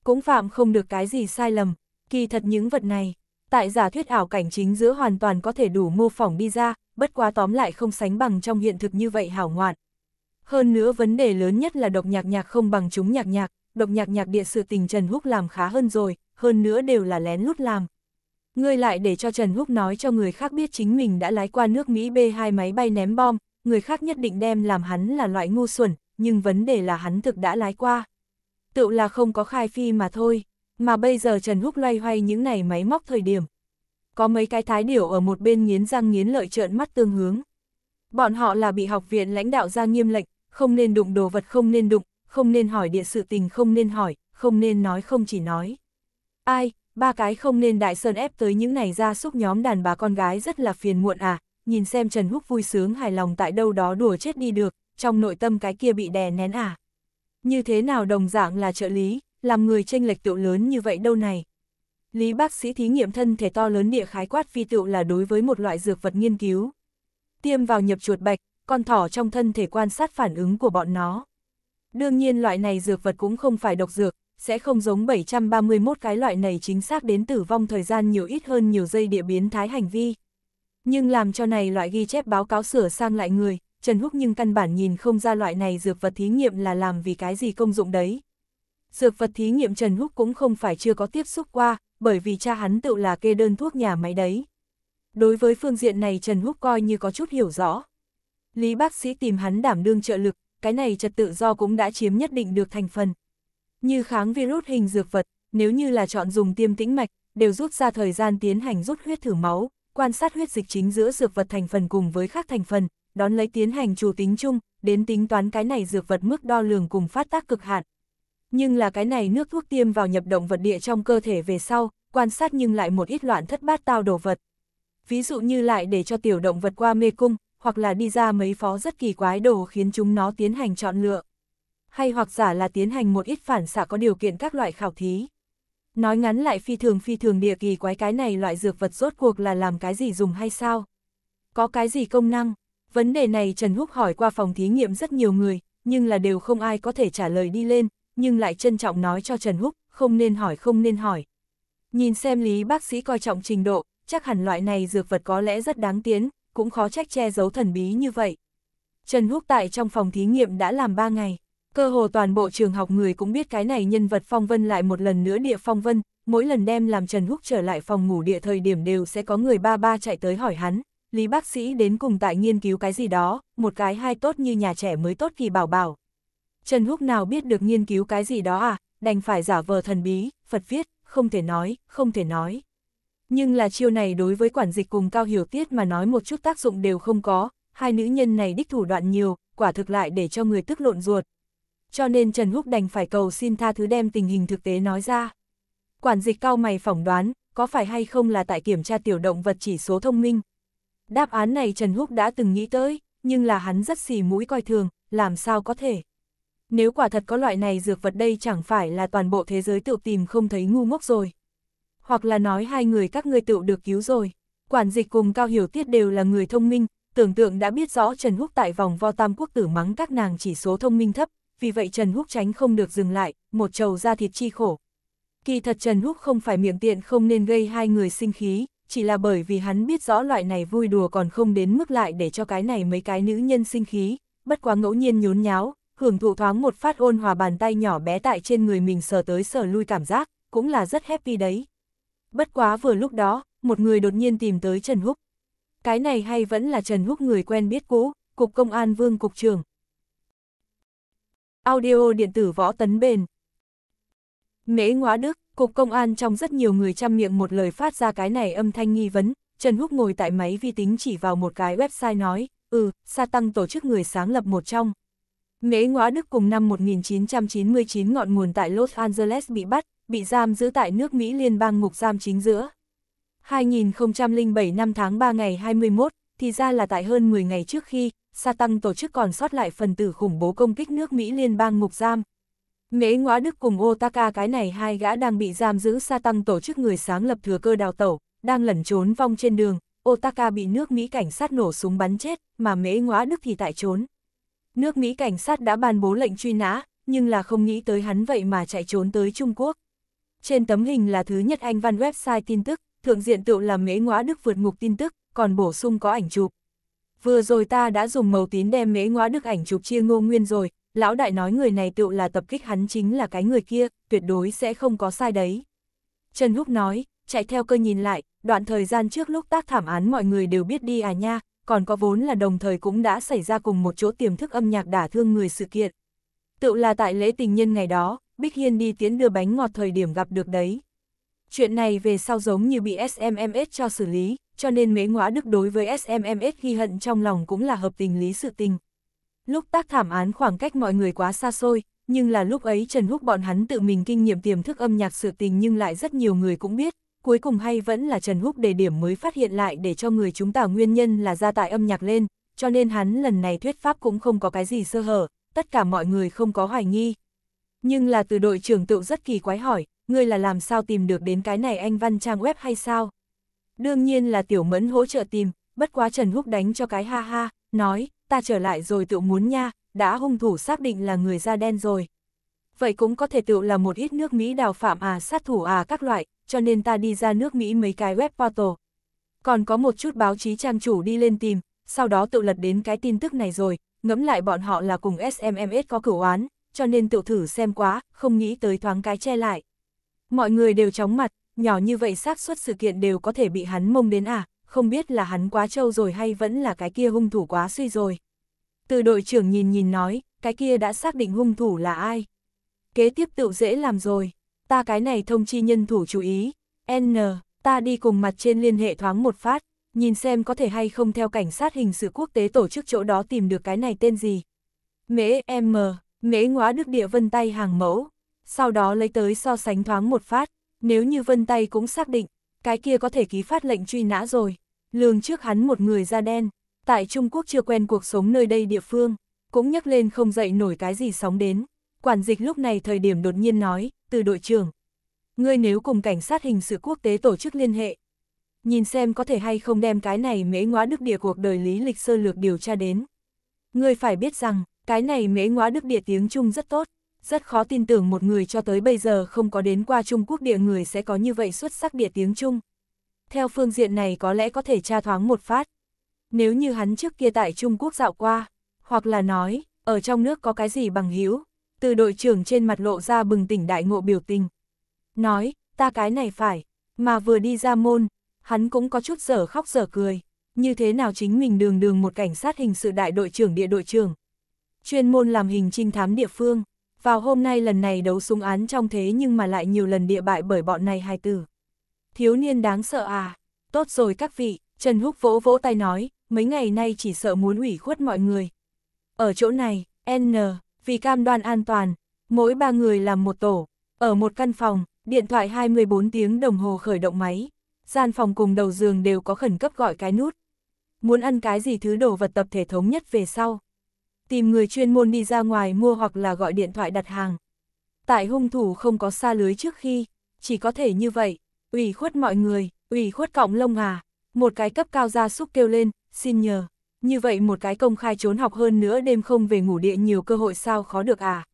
Cũng phạm không được cái gì sai lầm, kỳ thật những vật này, tại giả thuyết ảo cảnh chính giữa hoàn toàn có thể đủ mô phỏng đi ra, bất quá tóm lại không sánh bằng trong hiện thực như vậy hảo ngoạn. Hơn nữa vấn đề lớn nhất là độc nhạc nhạc không bằng chúng nhạc nhạc, độc nhạc nhạc địa sự tình Trần Húc làm khá hơn rồi, hơn nữa đều là lén lút làm. Ngươi lại để cho Trần Húc nói cho người khác biết chính mình đã lái qua nước Mỹ B2 máy bay ném bom, người khác nhất định đem làm hắn là loại ngu xuẩn, nhưng vấn đề là hắn thực đã lái qua. Tự là không có khai phi mà thôi, mà bây giờ Trần Húc loay hoay những này máy móc thời điểm. Có mấy cái thái điểu ở một bên nghiến răng nghiến lợi trợn mắt tương hướng. Bọn họ là bị học viện lãnh đạo ra nghiêm lệnh, không nên đụng đồ vật không nên đụng, không nên hỏi địa sự tình không nên hỏi, không nên nói không chỉ nói. Ai, ba cái không nên đại sơn ép tới những này ra xúc nhóm đàn bà con gái rất là phiền muộn à, nhìn xem Trần Húc vui sướng hài lòng tại đâu đó đùa chết đi được, trong nội tâm cái kia bị đè nén à. Như thế nào đồng dạng là trợ lý, làm người tranh lệch tựu lớn như vậy đâu này. Lý bác sĩ thí nghiệm thân thể to lớn địa khái quát phi tựu là đối với một loại dược vật nghiên cứu. Tiêm vào nhập chuột bạch, con thỏ trong thân thể quan sát phản ứng của bọn nó. Đương nhiên loại này dược vật cũng không phải độc dược, sẽ không giống 731 cái loại này chính xác đến tử vong thời gian nhiều ít hơn nhiều dây địa biến thái hành vi. Nhưng làm cho này loại ghi chép báo cáo sửa sang lại người, Trần Húc nhưng căn bản nhìn không ra loại này dược vật thí nghiệm là làm vì cái gì công dụng đấy. Dược vật thí nghiệm Trần Húc cũng không phải chưa có tiếp xúc qua, bởi vì cha hắn tự là kê đơn thuốc nhà máy đấy. Đối với phương diện này Trần Húc coi như có chút hiểu rõ. Lý bác sĩ tìm hắn đảm đương trợ lực, cái này trật tự do cũng đã chiếm nhất định được thành phần. Như kháng virus hình dược vật, nếu như là chọn dùng tiêm tĩnh mạch, đều rút ra thời gian tiến hành rút huyết thử máu, quan sát huyết dịch chính giữa dược vật thành phần cùng với khác thành phần, đón lấy tiến hành chủ tính chung, đến tính toán cái này dược vật mức đo lường cùng phát tác cực hạn. Nhưng là cái này nước thuốc tiêm vào nhập động vật địa trong cơ thể về sau, quan sát nhưng lại một ít loạn thất bát tao đồ vật. Ví dụ như lại để cho tiểu động vật qua mê cung, hoặc là đi ra mấy phó rất kỳ quái đồ khiến chúng nó tiến hành chọn lựa. Hay hoặc giả là tiến hành một ít phản xạ có điều kiện các loại khảo thí. Nói ngắn lại phi thường phi thường địa kỳ quái cái này loại dược vật rốt cuộc là làm cái gì dùng hay sao? Có cái gì công năng? Vấn đề này Trần Húc hỏi qua phòng thí nghiệm rất nhiều người, nhưng là đều không ai có thể trả lời đi lên, nhưng lại trân trọng nói cho Trần Húc, không nên hỏi không nên hỏi. Nhìn xem lý bác sĩ coi trọng trình độ, chắc hẳn loại này dược vật có lẽ rất đáng tiến, cũng khó trách che giấu thần bí như vậy. Trần Húc tại trong phòng thí nghiệm đã làm 3 ngày. Cơ hồ toàn bộ trường học người cũng biết cái này nhân vật phong vân lại một lần nữa địa phong vân, mỗi lần đem làm Trần Húc trở lại phòng ngủ địa thời điểm đều sẽ có người ba ba chạy tới hỏi hắn, Lý bác sĩ đến cùng tại nghiên cứu cái gì đó, một cái hai tốt như nhà trẻ mới tốt kỳ bảo bảo. Trần Húc nào biết được nghiên cứu cái gì đó à, đành phải giả vờ thần bí, Phật viết, không thể nói, không thể nói. Nhưng là chiêu này đối với quản dịch cùng Cao Hiểu Tiết mà nói một chút tác dụng đều không có, hai nữ nhân này đích thủ đoạn nhiều, quả thực lại để cho người tức lộn ruột, cho nên Trần Húc đành phải cầu xin tha thứ đem tình hình thực tế nói ra. Quản dịch cao mày phỏng đoán, có phải hay không là tại kiểm tra tiểu động vật chỉ số thông minh. Đáp án này Trần Húc đã từng nghĩ tới, nhưng là hắn rất xì mũi coi thường, làm sao có thể. Nếu quả thật có loại này dược vật đây chẳng phải là toàn bộ thế giới tự tìm không thấy ngu ngốc rồi. Hoặc là nói hai người các ngươi tự được cứu rồi. Quản dịch cùng Cao Hiểu Tiết đều là người thông minh, tưởng tượng đã biết rõ Trần Húc tại vòng vo tam quốc tử mắng các nàng chỉ số thông minh thấp, vì vậy Trần Húc tránh không được dừng lại, một trầu ra thịt chi khổ. Kỳ thật Trần Húc không phải miệng tiện không nên gây hai người sinh khí, chỉ là bởi vì hắn biết rõ loại này vui đùa còn không đến mức lại để cho cái này mấy cái nữ nhân sinh khí, bất quá ngẫu nhiên nhốn nháo, hưởng thụ thoáng một phát ôn hòa bàn tay nhỏ bé tại trên người mình sờ tới sờ lui cảm giác, cũng là rất happy đấy. Bất quá vừa lúc đó, một người đột nhiên tìm tới Trần Húc. Cái này hay vẫn là Trần Húc người quen biết cũ, Cục Công an Vương Cục trưởng, Audio điện tử võ tấn bền. Mễ ngóa đức, cục công an trong rất nhiều người chăm miệng một lời phát ra cái này âm thanh nghi vấn, Trần Húc ngồi tại máy vi tính chỉ vào một cái website nói, ừ, sa tăng tổ chức người sáng lập một trong. Mễ ngóa đức cùng năm 1999 ngọn nguồn tại Los Angeles bị bắt, bị giam giữ tại nước Mỹ liên bang ngục giam chính giữa. 2007 năm tháng 3 ngày 21, thì ra là tại hơn 10 ngày trước khi, sa tăng tổ chức còn sót lại phần tử khủng bố công kích nước Mỹ liên bang ngục giam. Mễ ngõa Đức cùng Otaka cái này hai gã đang bị giam giữ sa tăng tổ chức người sáng lập thừa cơ đào tẩu, đang lẩn trốn vong trên đường, Otaka bị nước Mỹ cảnh sát nổ súng bắn chết, mà mễ ngõa Đức thì tại trốn. Nước Mỹ cảnh sát đã ban bố lệnh truy nã, nhưng là không nghĩ tới hắn vậy mà chạy trốn tới Trung Quốc. Trên tấm hình là thứ nhất anh văn website tin tức, thượng diện tựu là mễ ngõa Đức vượt ngục tin tức, còn bổ sung có ảnh chụp vừa rồi ta đã dùng màu tín đem mễ ngóa đức ảnh chụp chia ngô nguyên rồi, lão đại nói người này tựu là tập kích hắn chính là cái người kia, tuyệt đối sẽ không có sai đấy. Trần Húc nói, chạy theo cơ nhìn lại, đoạn thời gian trước lúc tác thảm án mọi người đều biết đi à nha, còn có vốn là đồng thời cũng đã xảy ra cùng một chỗ tiềm thức âm nhạc đả thương người sự kiện. Tựu là tại lễ tình nhân ngày đó, Bích Hiên đi tiến đưa bánh ngọt thời điểm gặp được đấy. Chuyện này về sau giống như bị SMMS cho xử lý, cho nên mế ngõa đức đối với SMMS ghi hận trong lòng cũng là hợp tình lý sự tình. Lúc tác thảm án khoảng cách mọi người quá xa xôi, nhưng là lúc ấy Trần Húc bọn hắn tự mình kinh nghiệm tiềm thức âm nhạc sự tình nhưng lại rất nhiều người cũng biết, cuối cùng hay vẫn là Trần Húc đề điểm mới phát hiện lại để cho người chúng ta nguyên nhân là ra tại âm nhạc lên, cho nên hắn lần này thuyết pháp cũng không có cái gì sơ hở, tất cả mọi người không có hoài nghi. Nhưng là từ đội trưởng tựu rất kỳ quái hỏi, ngươi là làm sao tìm được đến cái này anh văn trang web hay sao? Đương nhiên là tiểu mẫn hỗ trợ tìm, bất quá Trần Húc đánh cho cái ha ha, nói, ta trở lại rồi tự muốn nha, đã hung thủ xác định là người da đen rồi. Vậy cũng có thể tự là một ít nước Mỹ đào phạm à sát thủ à các loại, cho nên ta đi ra nước Mỹ mấy cái web portal. Còn có một chút báo chí trang chủ đi lên tìm, sau đó tự lật đến cái tin tức này rồi, ngẫm lại bọn họ là cùng SMMS có cửu oán, cho nên tự thử xem quá, không nghĩ tới thoáng cái che lại. Mọi người đều chóng mặt, nhỏ như vậy xác suất sự kiện đều có thể bị hắn mông đến à, không biết là hắn quá trâu rồi hay vẫn là cái kia hung thủ quá suy rồi. Từ đội trưởng nhìn nhìn nói, cái kia đã xác định hung thủ là ai. Kế tiếp tự dễ làm rồi, ta cái này thông chi nhân thủ chú ý. N, ta đi cùng mặt trên liên hệ thoáng một phát, nhìn xem có thể hay không theo cảnh sát hình sự quốc tế tổ chức chỗ đó tìm được cái này tên gì. Mễ M, mễ ngoá đức địa vân tay hàng mẫu, sau đó lấy tới so sánh thoáng một phát, nếu như vân tay cũng xác định, cái kia có thể ký phát lệnh truy nã rồi. Lường trước hắn một người da đen, tại Trung Quốc chưa quen cuộc sống nơi đây địa phương, cũng nhắc lên không dậy nổi cái gì sóng đến. Quản dịch lúc này thời điểm đột nhiên nói, từ đội trưởng. Ngươi nếu cùng cảnh sát hình sự quốc tế tổ chức liên hệ, nhìn xem có thể hay không đem cái này mễ ngóa đức địa cuộc đời lý lịch sơ lược điều tra đến. Ngươi phải biết rằng, cái này mễ ngóa đức địa tiếng Trung rất tốt, rất khó tin tưởng một người cho tới bây giờ không có đến qua Trung Quốc địa người sẽ có như vậy xuất sắc địa tiếng Trung. Theo phương diện này có lẽ có thể tra thoáng một phát. Nếu như hắn trước kia tại Trung Quốc dạo qua, hoặc là nói, ở trong nước có cái gì bằng hữu từ đội trưởng trên mặt lộ ra bừng tỉnh đại ngộ biểu tình. Nói, ta cái này phải, mà vừa đi ra môn, hắn cũng có chút giở khóc giở cười, như thế nào chính mình đường đường một cảnh sát hình sự đại đội trưởng địa đội trưởng. Chuyên môn làm hình trinh thám địa phương, vào hôm nay lần này đấu súng án trong thế nhưng mà lại nhiều lần địa bại bởi bọn này hài tử. Thiếu niên đáng sợ à? Tốt rồi các vị, Trần Húc vỗ vỗ tay nói, mấy ngày nay chỉ sợ muốn ủy khuất mọi người. Ở chỗ này, N, vì cam đoan an toàn, mỗi ba người làm một tổ, ở một căn phòng, điện thoại 24 tiếng đồng hồ khởi động máy, gian phòng cùng đầu giường đều có khẩn cấp gọi cái nút. Muốn ăn cái gì thứ đồ vật tập thể thống nhất về sau, tìm người chuyên môn đi ra ngoài mua hoặc là gọi điện thoại đặt hàng. Tại hung thủ không có xa lưới trước khi, chỉ có thể như vậy, ủy khuất mọi người, ủy khuất cọng lông à, một cái cấp cao gia súc kêu lên, xin nhờ, như vậy một cái công khai trốn học hơn nữa đêm không về ngủ địa nhiều cơ hội sao khó được à.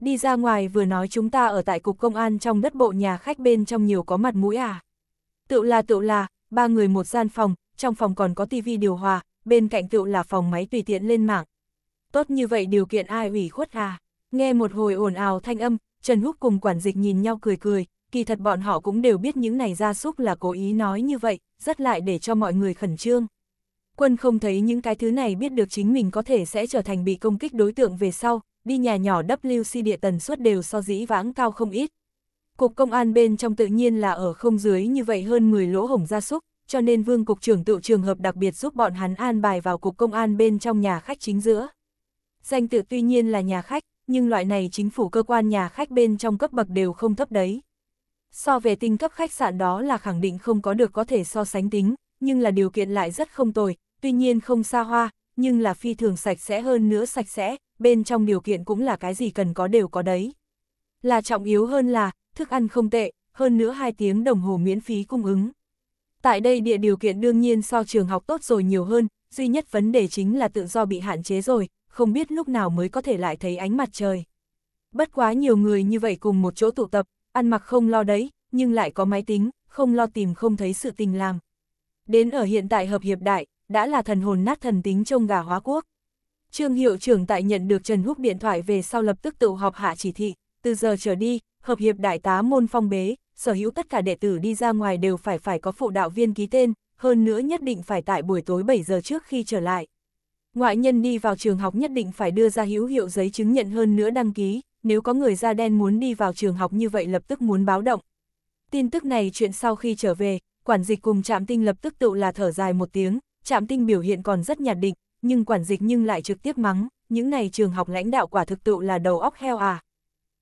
Đi ra ngoài vừa nói chúng ta ở tại cục công an trong đất bộ nhà khách bên trong nhiều có mặt mũi à. Tựu là tựu là, ba người một gian phòng, trong phòng còn có tivi điều hòa, bên cạnh tựu là phòng máy tùy tiện lên mạng, tốt như vậy điều kiện ai ủy khuất à? Nghe một hồi ồn ào thanh âm, Trần Húc cùng quản dịch nhìn nhau cười cười, kỳ thật bọn họ cũng đều biết những này gia súc là cố ý nói như vậy, rất lại để cho mọi người khẩn trương. Quân không thấy những cái thứ này biết được chính mình có thể sẽ trở thành bị công kích đối tượng về sau, đi nhà nhỏ WC địa tần suất đều so dĩ vãng cao không ít. Cục công an bên trong tự nhiên là ở không dưới như vậy hơn 10 lỗ hổng gia súc, cho nên vương cục trưởng tự trường hợp đặc biệt giúp bọn hắn an bài vào cục công an bên trong nhà khách chính giữa. Danh tự tuy nhiên là nhà khách, nhưng loại này chính phủ cơ quan nhà khách bên trong cấp bậc đều không thấp đấy. So về tinh cấp khách sạn đó là khẳng định không có được có thể so sánh tính, nhưng là điều kiện lại rất không tồi, tuy nhiên không xa hoa, nhưng là phi thường sạch sẽ hơn nữa sạch sẽ, bên trong điều kiện cũng là cái gì cần có đều có đấy. Là trọng yếu hơn là, thức ăn không tệ, hơn nữa 2 tiếng đồng hồ miễn phí cung ứng. Tại đây địa điều kiện đương nhiên so trường học tốt rồi nhiều hơn, duy nhất vấn đề chính là tự do bị hạn chế rồi, không biết lúc nào mới có thể lại thấy ánh mặt trời. Bất quá nhiều người như vậy cùng một chỗ tụ tập, ăn mặc không lo đấy, nhưng lại có máy tính, không lo tìm không thấy sự tình làm. Đến ở hiện tại hợp hiệp đại, đã là thần hồn nát thần tính trong gà hóa quốc. Trương hiệu trưởng tại nhận được Trần Húc điện thoại về sau lập tức tự họp hạ chỉ thị, từ giờ trở đi, hợp hiệp đại tá môn phong bế, sở hữu tất cả đệ tử đi ra ngoài đều phải phải có phụ đạo viên ký tên, hơn nữa nhất định phải tại buổi tối 7 giờ trước khi trở lại. Ngoại nhân đi vào trường học nhất định phải đưa ra hữu hiệu giấy chứng nhận hơn nữa đăng ký, nếu có người da đen muốn đi vào trường học như vậy lập tức muốn báo động. Tin tức này chuyện sau khi trở về, quản dịch cùng trạm tinh lập tức tự là thở dài một tiếng, trạm tinh biểu hiện còn rất nhạt định, nhưng quản dịch nhưng lại trực tiếp mắng, những này trường học lãnh đạo quả thực tự là đầu óc heo à.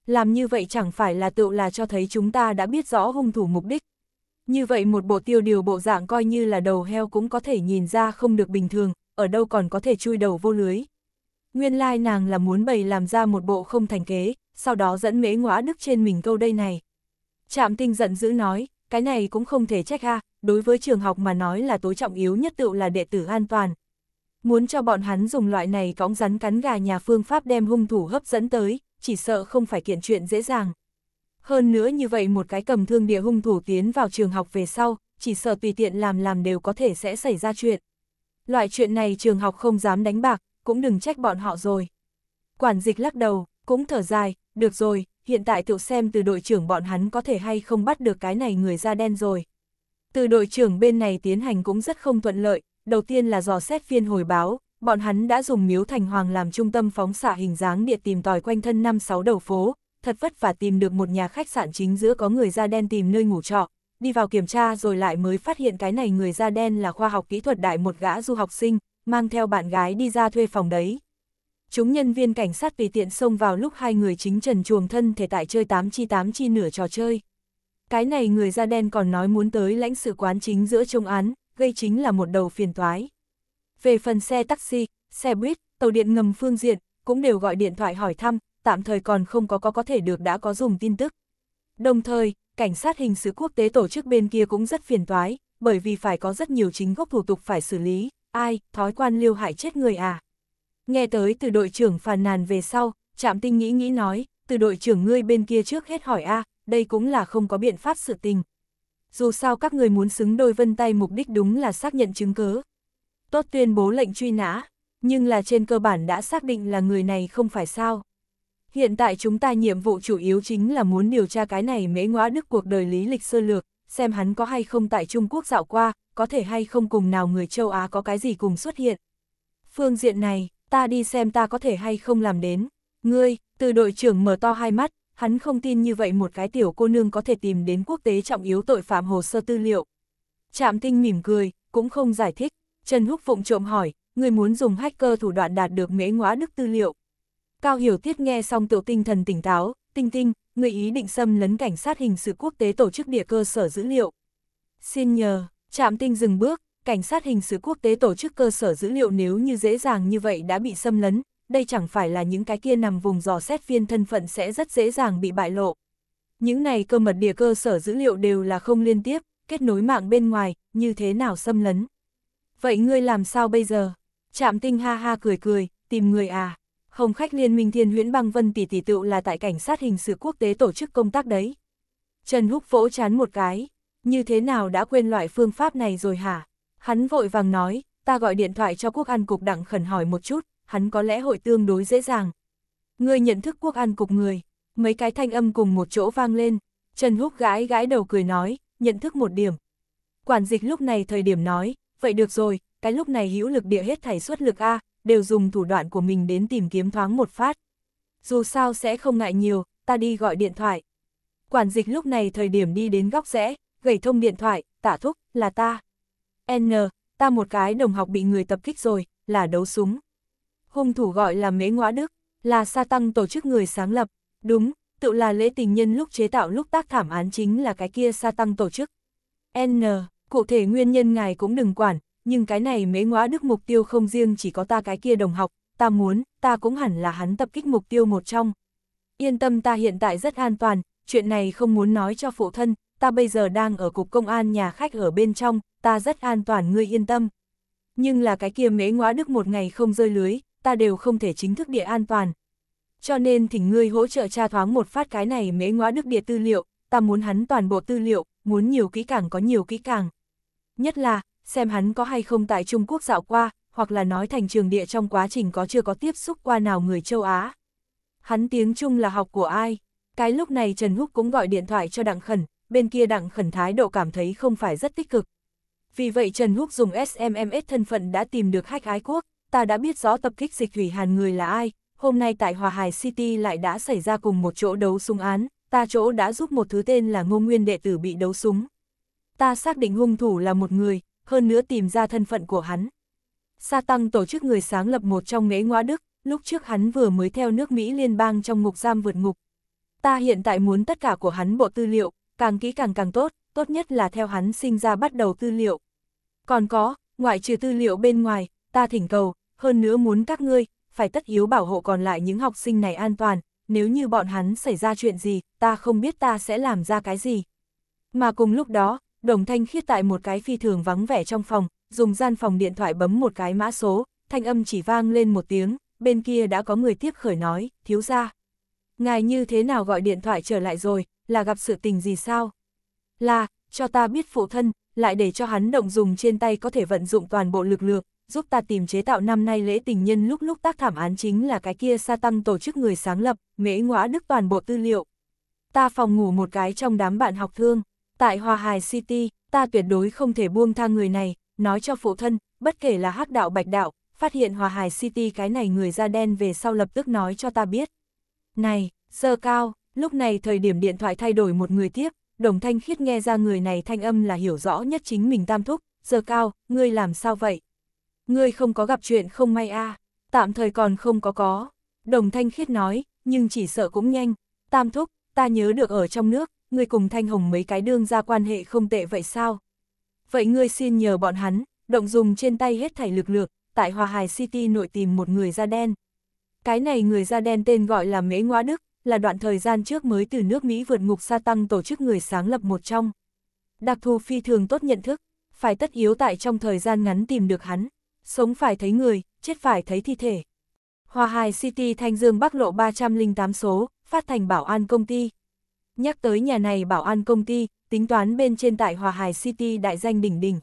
Làm như vậy chẳng phải là tự là cho thấy chúng ta đã biết rõ hung thủ mục đích. Như vậy một bộ tiêu điều bộ dạng coi như là đầu heo cũng có thể nhìn ra không được bình thường, ở đâu còn có thể chui đầu vô lưới. Nguyên lai like nàng là muốn bày làm ra một bộ không thành kế, sau đó dẫn mễ ngõa đức trên mình câu đây này. Trạm tinh giận dữ nói, cái này cũng không thể trách ha, đối với trường học mà nói là tối trọng yếu nhất tựu là đệ tử an toàn. Muốn cho bọn hắn dùng loại này cõng rắn cắn gà nhà phương pháp đem hung thủ hấp dẫn tới, chỉ sợ không phải kiện chuyện dễ dàng. Hơn nữa như vậy một cái cầm thương địa hung thủ tiến vào trường học về sau, chỉ sợ tùy tiện làm làm đều có thể sẽ xảy ra chuyện. Loại chuyện này trường học không dám đánh bạc, cũng đừng trách bọn họ rồi. Quản dịch lắc đầu, cũng thở dài, được rồi, hiện tại tự xem từ đội trưởng bọn hắn có thể hay không bắt được cái này người da đen rồi. Từ đội trưởng bên này tiến hành cũng rất không thuận lợi, đầu tiên là dò xét phiên hồi báo, bọn hắn đã dùng miếu thành hoàng làm trung tâm phóng xạ hình dáng địa tìm tòi quanh thân năm sáu đầu phố, thật vất vả tìm được một nhà khách sạn chính giữa có người da đen tìm nơi ngủ trọ, đi vào kiểm tra rồi lại mới phát hiện cái này người da đen là khoa học kỹ thuật đại một gã du học sinh, mang theo bạn gái đi ra thuê phòng đấy. Chúng nhân viên cảnh sát vì tiện xông vào lúc hai người chính trần chuồng thân thể tại chơi 8 chi 8 chi nửa trò chơi. Cái này người da đen còn nói muốn tới lãnh sự quán chính giữa trông án, gây chính là một đầu phiền toái. Về phần xe taxi, xe buýt, tàu điện ngầm phương diện, cũng đều gọi điện thoại hỏi thăm, tạm thời còn không có có có thể được đã có dùng tin tức. Đồng thời, cảnh sát hình sự quốc tế tổ chức bên kia cũng rất phiền toái, bởi vì phải có rất nhiều chính gốc thủ tục phải xử lý, ai, thói quan liêu hại chết người à. Nghe tới từ đội trưởng phàn nàn về sau, Trạm Tinh nghĩ nghĩ nói, từ đội trưởng ngươi bên kia trước hết hỏi a, đây cũng là không có biện pháp sự tình. Dù sao các người muốn xứng đôi vân tay mục đích đúng là xác nhận chứng cứ, Tốt tuyên bố lệnh truy nã, nhưng là trên cơ bản đã xác định là người này không phải sao. Hiện tại chúng ta nhiệm vụ chủ yếu chính là muốn điều tra cái này mễ ngõa đức cuộc đời lý lịch sơ lược, xem hắn có hay không tại Trung Quốc dạo qua, có thể hay không cùng nào người châu Á có cái gì cùng xuất hiện. Phương diện này, ta đi xem ta có thể hay không làm đến. Ngươi, từ đội trưởng mở to hai mắt, hắn không tin như vậy một cái tiểu cô nương có thể tìm đến quốc tế trọng yếu tội phạm hồ sơ tư liệu. Trạm tinh mỉm cười, cũng không giải thích. Trần Húc phụng trộm hỏi, người muốn dùng hacker thủ đoạn đạt được mễ ngõa đức tư liệu. Cao Hiểu Tiết nghe xong tựu tinh thần tỉnh táo, tinh tinh, người ý định xâm lấn cảnh sát hình sự quốc tế tổ chức địa cơ sở dữ liệu. Xin nhờ, chạm tinh dừng bước, cảnh sát hình sự quốc tế tổ chức cơ sở dữ liệu nếu như dễ dàng như vậy đã bị xâm lấn, đây chẳng phải là những cái kia nằm vùng dò xét viên thân phận sẽ rất dễ dàng bị bại lộ. Những này cơ mật địa cơ sở dữ liệu đều là không liên tiếp, kết nối mạng bên ngoài, như thế nào xâm lấn. Vậy ngươi làm sao bây giờ? Chạm tinh ha ha cười cười, tìm người à. Hồng khách Liên minh Thiên Huyễn Băng Vân tỷ tỷ tựu là tại cảnh sát hình sự quốc tế tổ chức công tác đấy. Trần Húc vỗ chán một cái, như thế nào đã quên loại phương pháp này rồi hả? Hắn vội vàng nói, ta gọi điện thoại cho quốc an cục đặng khẩn hỏi một chút, hắn có lẽ hội tương đối dễ dàng. Ngươi nhận thức quốc an cục người, mấy cái thanh âm cùng một chỗ vang lên, Trần Húc gái gái đầu cười nói, nhận thức một điểm. Quản dịch lúc này thời điểm nói, vậy được rồi, cái lúc này hữu lực địa hết thảy suất lực A, đều dùng thủ đoạn của mình đến tìm kiếm thoáng một phát. Dù sao sẽ không ngại nhiều, ta đi gọi điện thoại. Quản dịch lúc này thời điểm đi đến góc rẽ, gầy thông điện thoại, tả thúc, là ta. N, ta một cái đồng học bị người tập kích rồi, là đấu súng. Hung thủ gọi là mễ ngõa đức, là sa tăng tổ chức người sáng lập, đúng, tự là lễ tình nhân lúc chế tạo lúc tác thảm án chính là cái kia sa tăng tổ chức. N, cụ thể nguyên nhân ngài cũng đừng quản, nhưng cái này mễ ngõa đức mục tiêu không riêng chỉ có ta cái kia đồng học, ta muốn, ta cũng hẳn là hắn tập kích mục tiêu một trong. Yên tâm ta hiện tại rất an toàn, chuyện này không muốn nói cho phụ thân, ta bây giờ đang ở cục công an nhà khách ở bên trong, ta rất an toàn ngươi yên tâm. Nhưng là cái kia mễ ngõa đức một ngày không rơi lưới, ta đều không thể chính thức địa an toàn. Cho nên thỉnh ngươi hỗ trợ tra thoáng một phát cái này mễ ngõa đức địa tư liệu, ta muốn hắn toàn bộ tư liệu, muốn nhiều kỹ càng có nhiều kỹ càng. Nhất là, xem hắn có hay không tại Trung Quốc dạo qua, hoặc là nói thành trường địa trong quá trình có chưa có tiếp xúc qua nào người châu Á. Hắn tiếng Trung là học của ai? Cái lúc này Trần Húc cũng gọi điện thoại cho Đặng Khẩn, bên kia Đặng Khẩn thái độ cảm thấy không phải rất tích cực. Vì vậy Trần Húc dùng SMMS thân phận đã tìm được hách ái quốc, ta đã biết rõ tập kích dịch thủy Hàn người là ai, hôm nay tại Hòa Hải City lại đã xảy ra cùng một chỗ đấu súng án, ta chỗ đã giúp một thứ tên là Ngô Nguyên đệ tử bị đấu súng. Ta xác định hung thủ là một người, hơn nữa tìm ra thân phận của hắn. Sa Tăng tổ chức người sáng lập một trong nghế ngoa Đức, lúc trước hắn vừa mới theo nước Mỹ liên bang trong ngục giam vượt ngục. Ta hiện tại muốn tất cả của hắn bộ tư liệu, càng kỹ càng càng tốt, tốt nhất là theo hắn sinh ra bắt đầu tư liệu. Còn có, ngoại trừ tư liệu bên ngoài, ta thỉnh cầu, hơn nữa muốn các ngươi, phải tất yếu bảo hộ còn lại những học sinh này an toàn, nếu như bọn hắn xảy ra chuyện gì, ta không biết ta sẽ làm ra cái gì. Mà cùng lúc đó, đồng thanh khiết tại một cái phi thường vắng vẻ trong phòng, dùng gian phòng điện thoại bấm một cái mã số, thanh âm chỉ vang lên một tiếng, bên kia đã có người tiếp khởi nói, thiếu ra. Ngài như thế nào gọi điện thoại trở lại rồi, là gặp sự tình gì sao? Là, cho ta biết phụ thân, lại để cho hắn động dùng trên tay có thể vận dụng toàn bộ lực lượng, giúp ta tìm chế tạo năm nay lễ tình nhân lúc lúc tác thảm án chính là cái kia sa tăng tổ chức người sáng lập, mễ ngõa đức toàn bộ tư liệu. Ta phòng ngủ một cái trong đám bạn học thương tại Hòa Hải City, ta tuyệt đối không thể buông tha người này, nói cho phụ thân, bất kể là hắc đạo bạch đạo, phát hiện Hòa Hải City cái này người da đen về sau lập tức nói cho ta biết. Này, sơ cao, lúc này thời điểm điện thoại thay đổi một người tiếp, đồng thanh khiết nghe ra người này thanh âm là hiểu rõ nhất chính mình tam thúc, sơ cao, ngươi làm sao vậy? Ngươi không có gặp chuyện không may a à? tạm thời còn không có có. Đồng thanh khiết nói, nhưng chỉ sợ cũng nhanh. Tam thúc, ta nhớ được ở trong nước, ngươi cùng Thanh Hồng mấy cái đương ra quan hệ không tệ vậy sao? Vậy ngươi xin nhờ bọn hắn, động dùng trên tay hết thảy lực lược tại Hòa Hải City nội tìm một người da đen. Cái này người da đen tên gọi là Mễ Ngoa Đức, là đoạn thời gian trước mới từ nước Mỹ vượt ngục sa tăng tổ chức người sáng lập một trong. Đặc thù phi thường tốt nhận thức, phải tất yếu tại trong thời gian ngắn tìm được hắn, sống phải thấy người, chết phải thấy thi thể. Hòa Hải City Thanh Dương Bắc Lộ 308 số, phát thành bảo an công ty. Nhắc tới nhà này bảo an công ty, tính toán bên trên tại Hòa Hải City đại danh đỉnh đỉnh.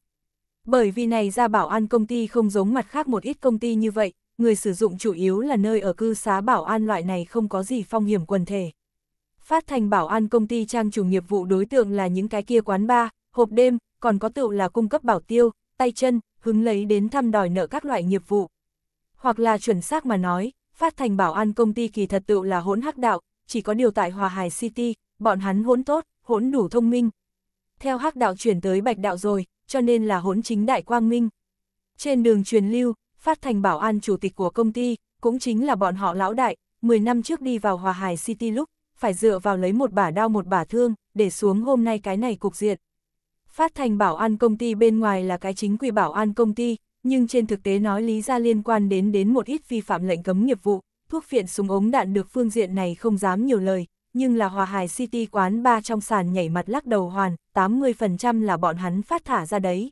Bởi vì này ra bảo an công ty không giống mặt khác một ít công ty như vậy, người sử dụng chủ yếu là nơi ở cư xá bảo an loại này không có gì phong hiểm quần thể. Phát thành bảo an công ty trang chủ nghiệp vụ đối tượng là những cái kia quán bar, hộp đêm, còn có tựu là cung cấp bảo tiêu, tay chân, hứng lấy đến thăm đòi nợ các loại nghiệp vụ. Hoặc là chuẩn xác mà nói, phát thành bảo an công ty kỳ thật tựu là hỗn hắc đạo, chỉ có điều tại Hòa Hải City, bọn hắn hỗn tốt, hỗn đủ thông minh. Theo hắc đạo chuyển tới bạch đạo rồi, cho nên là hỗn chính đại quang minh. Trên đường truyền lưu, phát thành bảo an chủ tịch của công ty, cũng chính là bọn họ lão đại, 10 năm trước đi vào Hòa Hải City lúc, phải dựa vào lấy một bả đao một bả thương, để xuống hôm nay cái này cục diện. Phát thành bảo an công ty bên ngoài là cái chính quy bảo an công ty, nhưng trên thực tế nói lý ra liên quan đến đến một ít vi phạm lệnh cấm nghiệp vụ, thuốc phiện súng ống đạn được phương diện này không dám nhiều lời, nhưng là Hòa Hải City quán ba trong sàn nhảy mặt lắc đầu hoàn, 80% là bọn hắn phát thả ra đấy.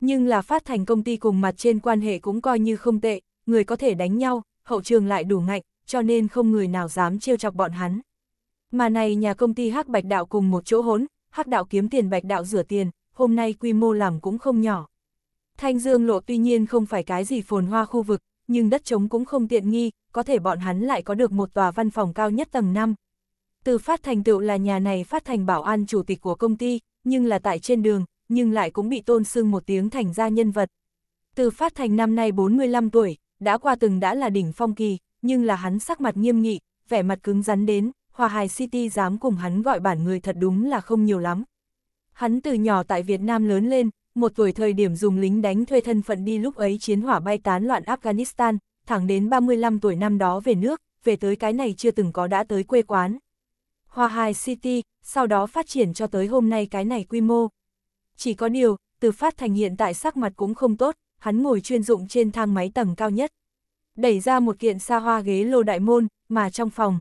Nhưng là phát thành công ty cùng mặt trên quan hệ cũng coi như không tệ, người có thể đánh nhau, hậu trường lại đủ ngạnh, cho nên không người nào dám trêu chọc bọn hắn. Mà này nhà công ty Hắc Bạch Đạo cùng một chỗ hốn, Hắc Đạo kiếm tiền Bạch Đạo rửa tiền, hôm nay quy mô làm cũng không nhỏ. Thanh Dương lộ tuy nhiên không phải cái gì phồn hoa khu vực, nhưng đất trống cũng không tiện nghi, có thể bọn hắn lại có được một tòa văn phòng cao nhất tầng 5, từ phát thành tựu là nhà này phát thành bảo an chủ tịch của công ty, nhưng là tại trên đường, nhưng lại cũng bị tôn sưng một tiếng thành ra nhân vật. Từ phát thành năm nay 45 tuổi, đã qua từng đã là đỉnh phong kỳ, nhưng là hắn sắc mặt nghiêm nghị, vẻ mặt cứng rắn đến, Hòa Hài City dám cùng hắn gọi bản người thật đúng là không nhiều lắm. Hắn từ nhỏ tại Việt Nam lớn lên, một tuổi thời điểm dùng lính đánh thuê thân phận đi lúc ấy chiến hỏa bay tán loạn Afghanistan, thẳng đến 35 tuổi năm đó về nước, về tới cái này chưa từng có đã tới quê quán. Hoa Hai City, sau đó phát triển cho tới hôm nay cái này quy mô. Chỉ có điều, từ phát thành hiện tại sắc mặt cũng không tốt, hắn ngồi chuyên dụng trên thang máy tầng cao nhất. Đẩy ra một kiện xa hoa ghế lô đại môn, mà trong phòng.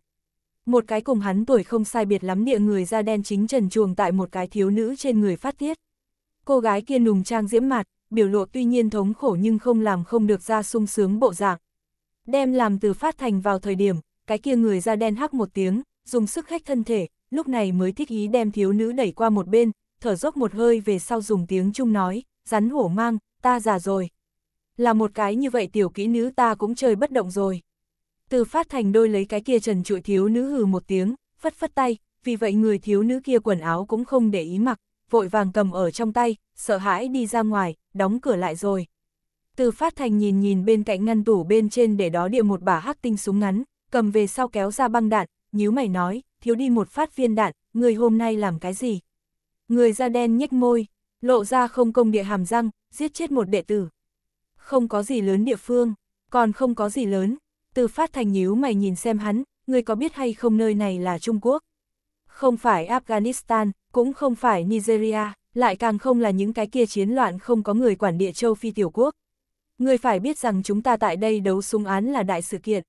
Một cái cùng hắn tuổi không sai biệt lắm địa người da đen chính trần chuồng tại một cái thiếu nữ trên người phát tiết. Cô gái kia nùng trang diễm mặt, biểu lộ tuy nhiên thống khổ nhưng không làm không được ra sung sướng bộ dạng. Đem làm từ phát thành vào thời điểm, cái kia người da đen hắc một tiếng, dùng sức khách thân thể, lúc này mới thích ý đem thiếu nữ đẩy qua một bên, thở dốc một hơi về sau dùng tiếng Trung nói, rắn hổ mang, ta già rồi. Là một cái như vậy tiểu kỹ nữ ta cũng chơi bất động rồi. Từ phát thành đôi lấy cái kia trần trụi thiếu nữ hừ một tiếng, phất phất tay, vì vậy người thiếu nữ kia quần áo cũng không để ý mặc, vội vàng cầm ở trong tay, sợ hãi đi ra ngoài, đóng cửa lại rồi. Từ phát thành nhìn nhìn bên cạnh ngăn tủ bên trên để đó địa một bả hắc tinh súng ngắn, cầm về sau kéo ra băng đạn, nhíu mày nói, thiếu đi một phát viên đạn, người hôm nay làm cái gì? Người da đen nhếch môi, lộ ra không công địa hàm răng, giết chết một đệ tử. Không có gì lớn địa phương, còn không có gì lớn. Từ phát thành nhíu mày nhìn xem hắn, người có biết hay không nơi này là Trung Quốc? Không phải Afghanistan, cũng không phải Nigeria, lại càng không là những cái kia chiến loạn không có người quản địa châu phi tiểu quốc. Người phải biết rằng chúng ta tại đây đấu súng án là đại sự kiện.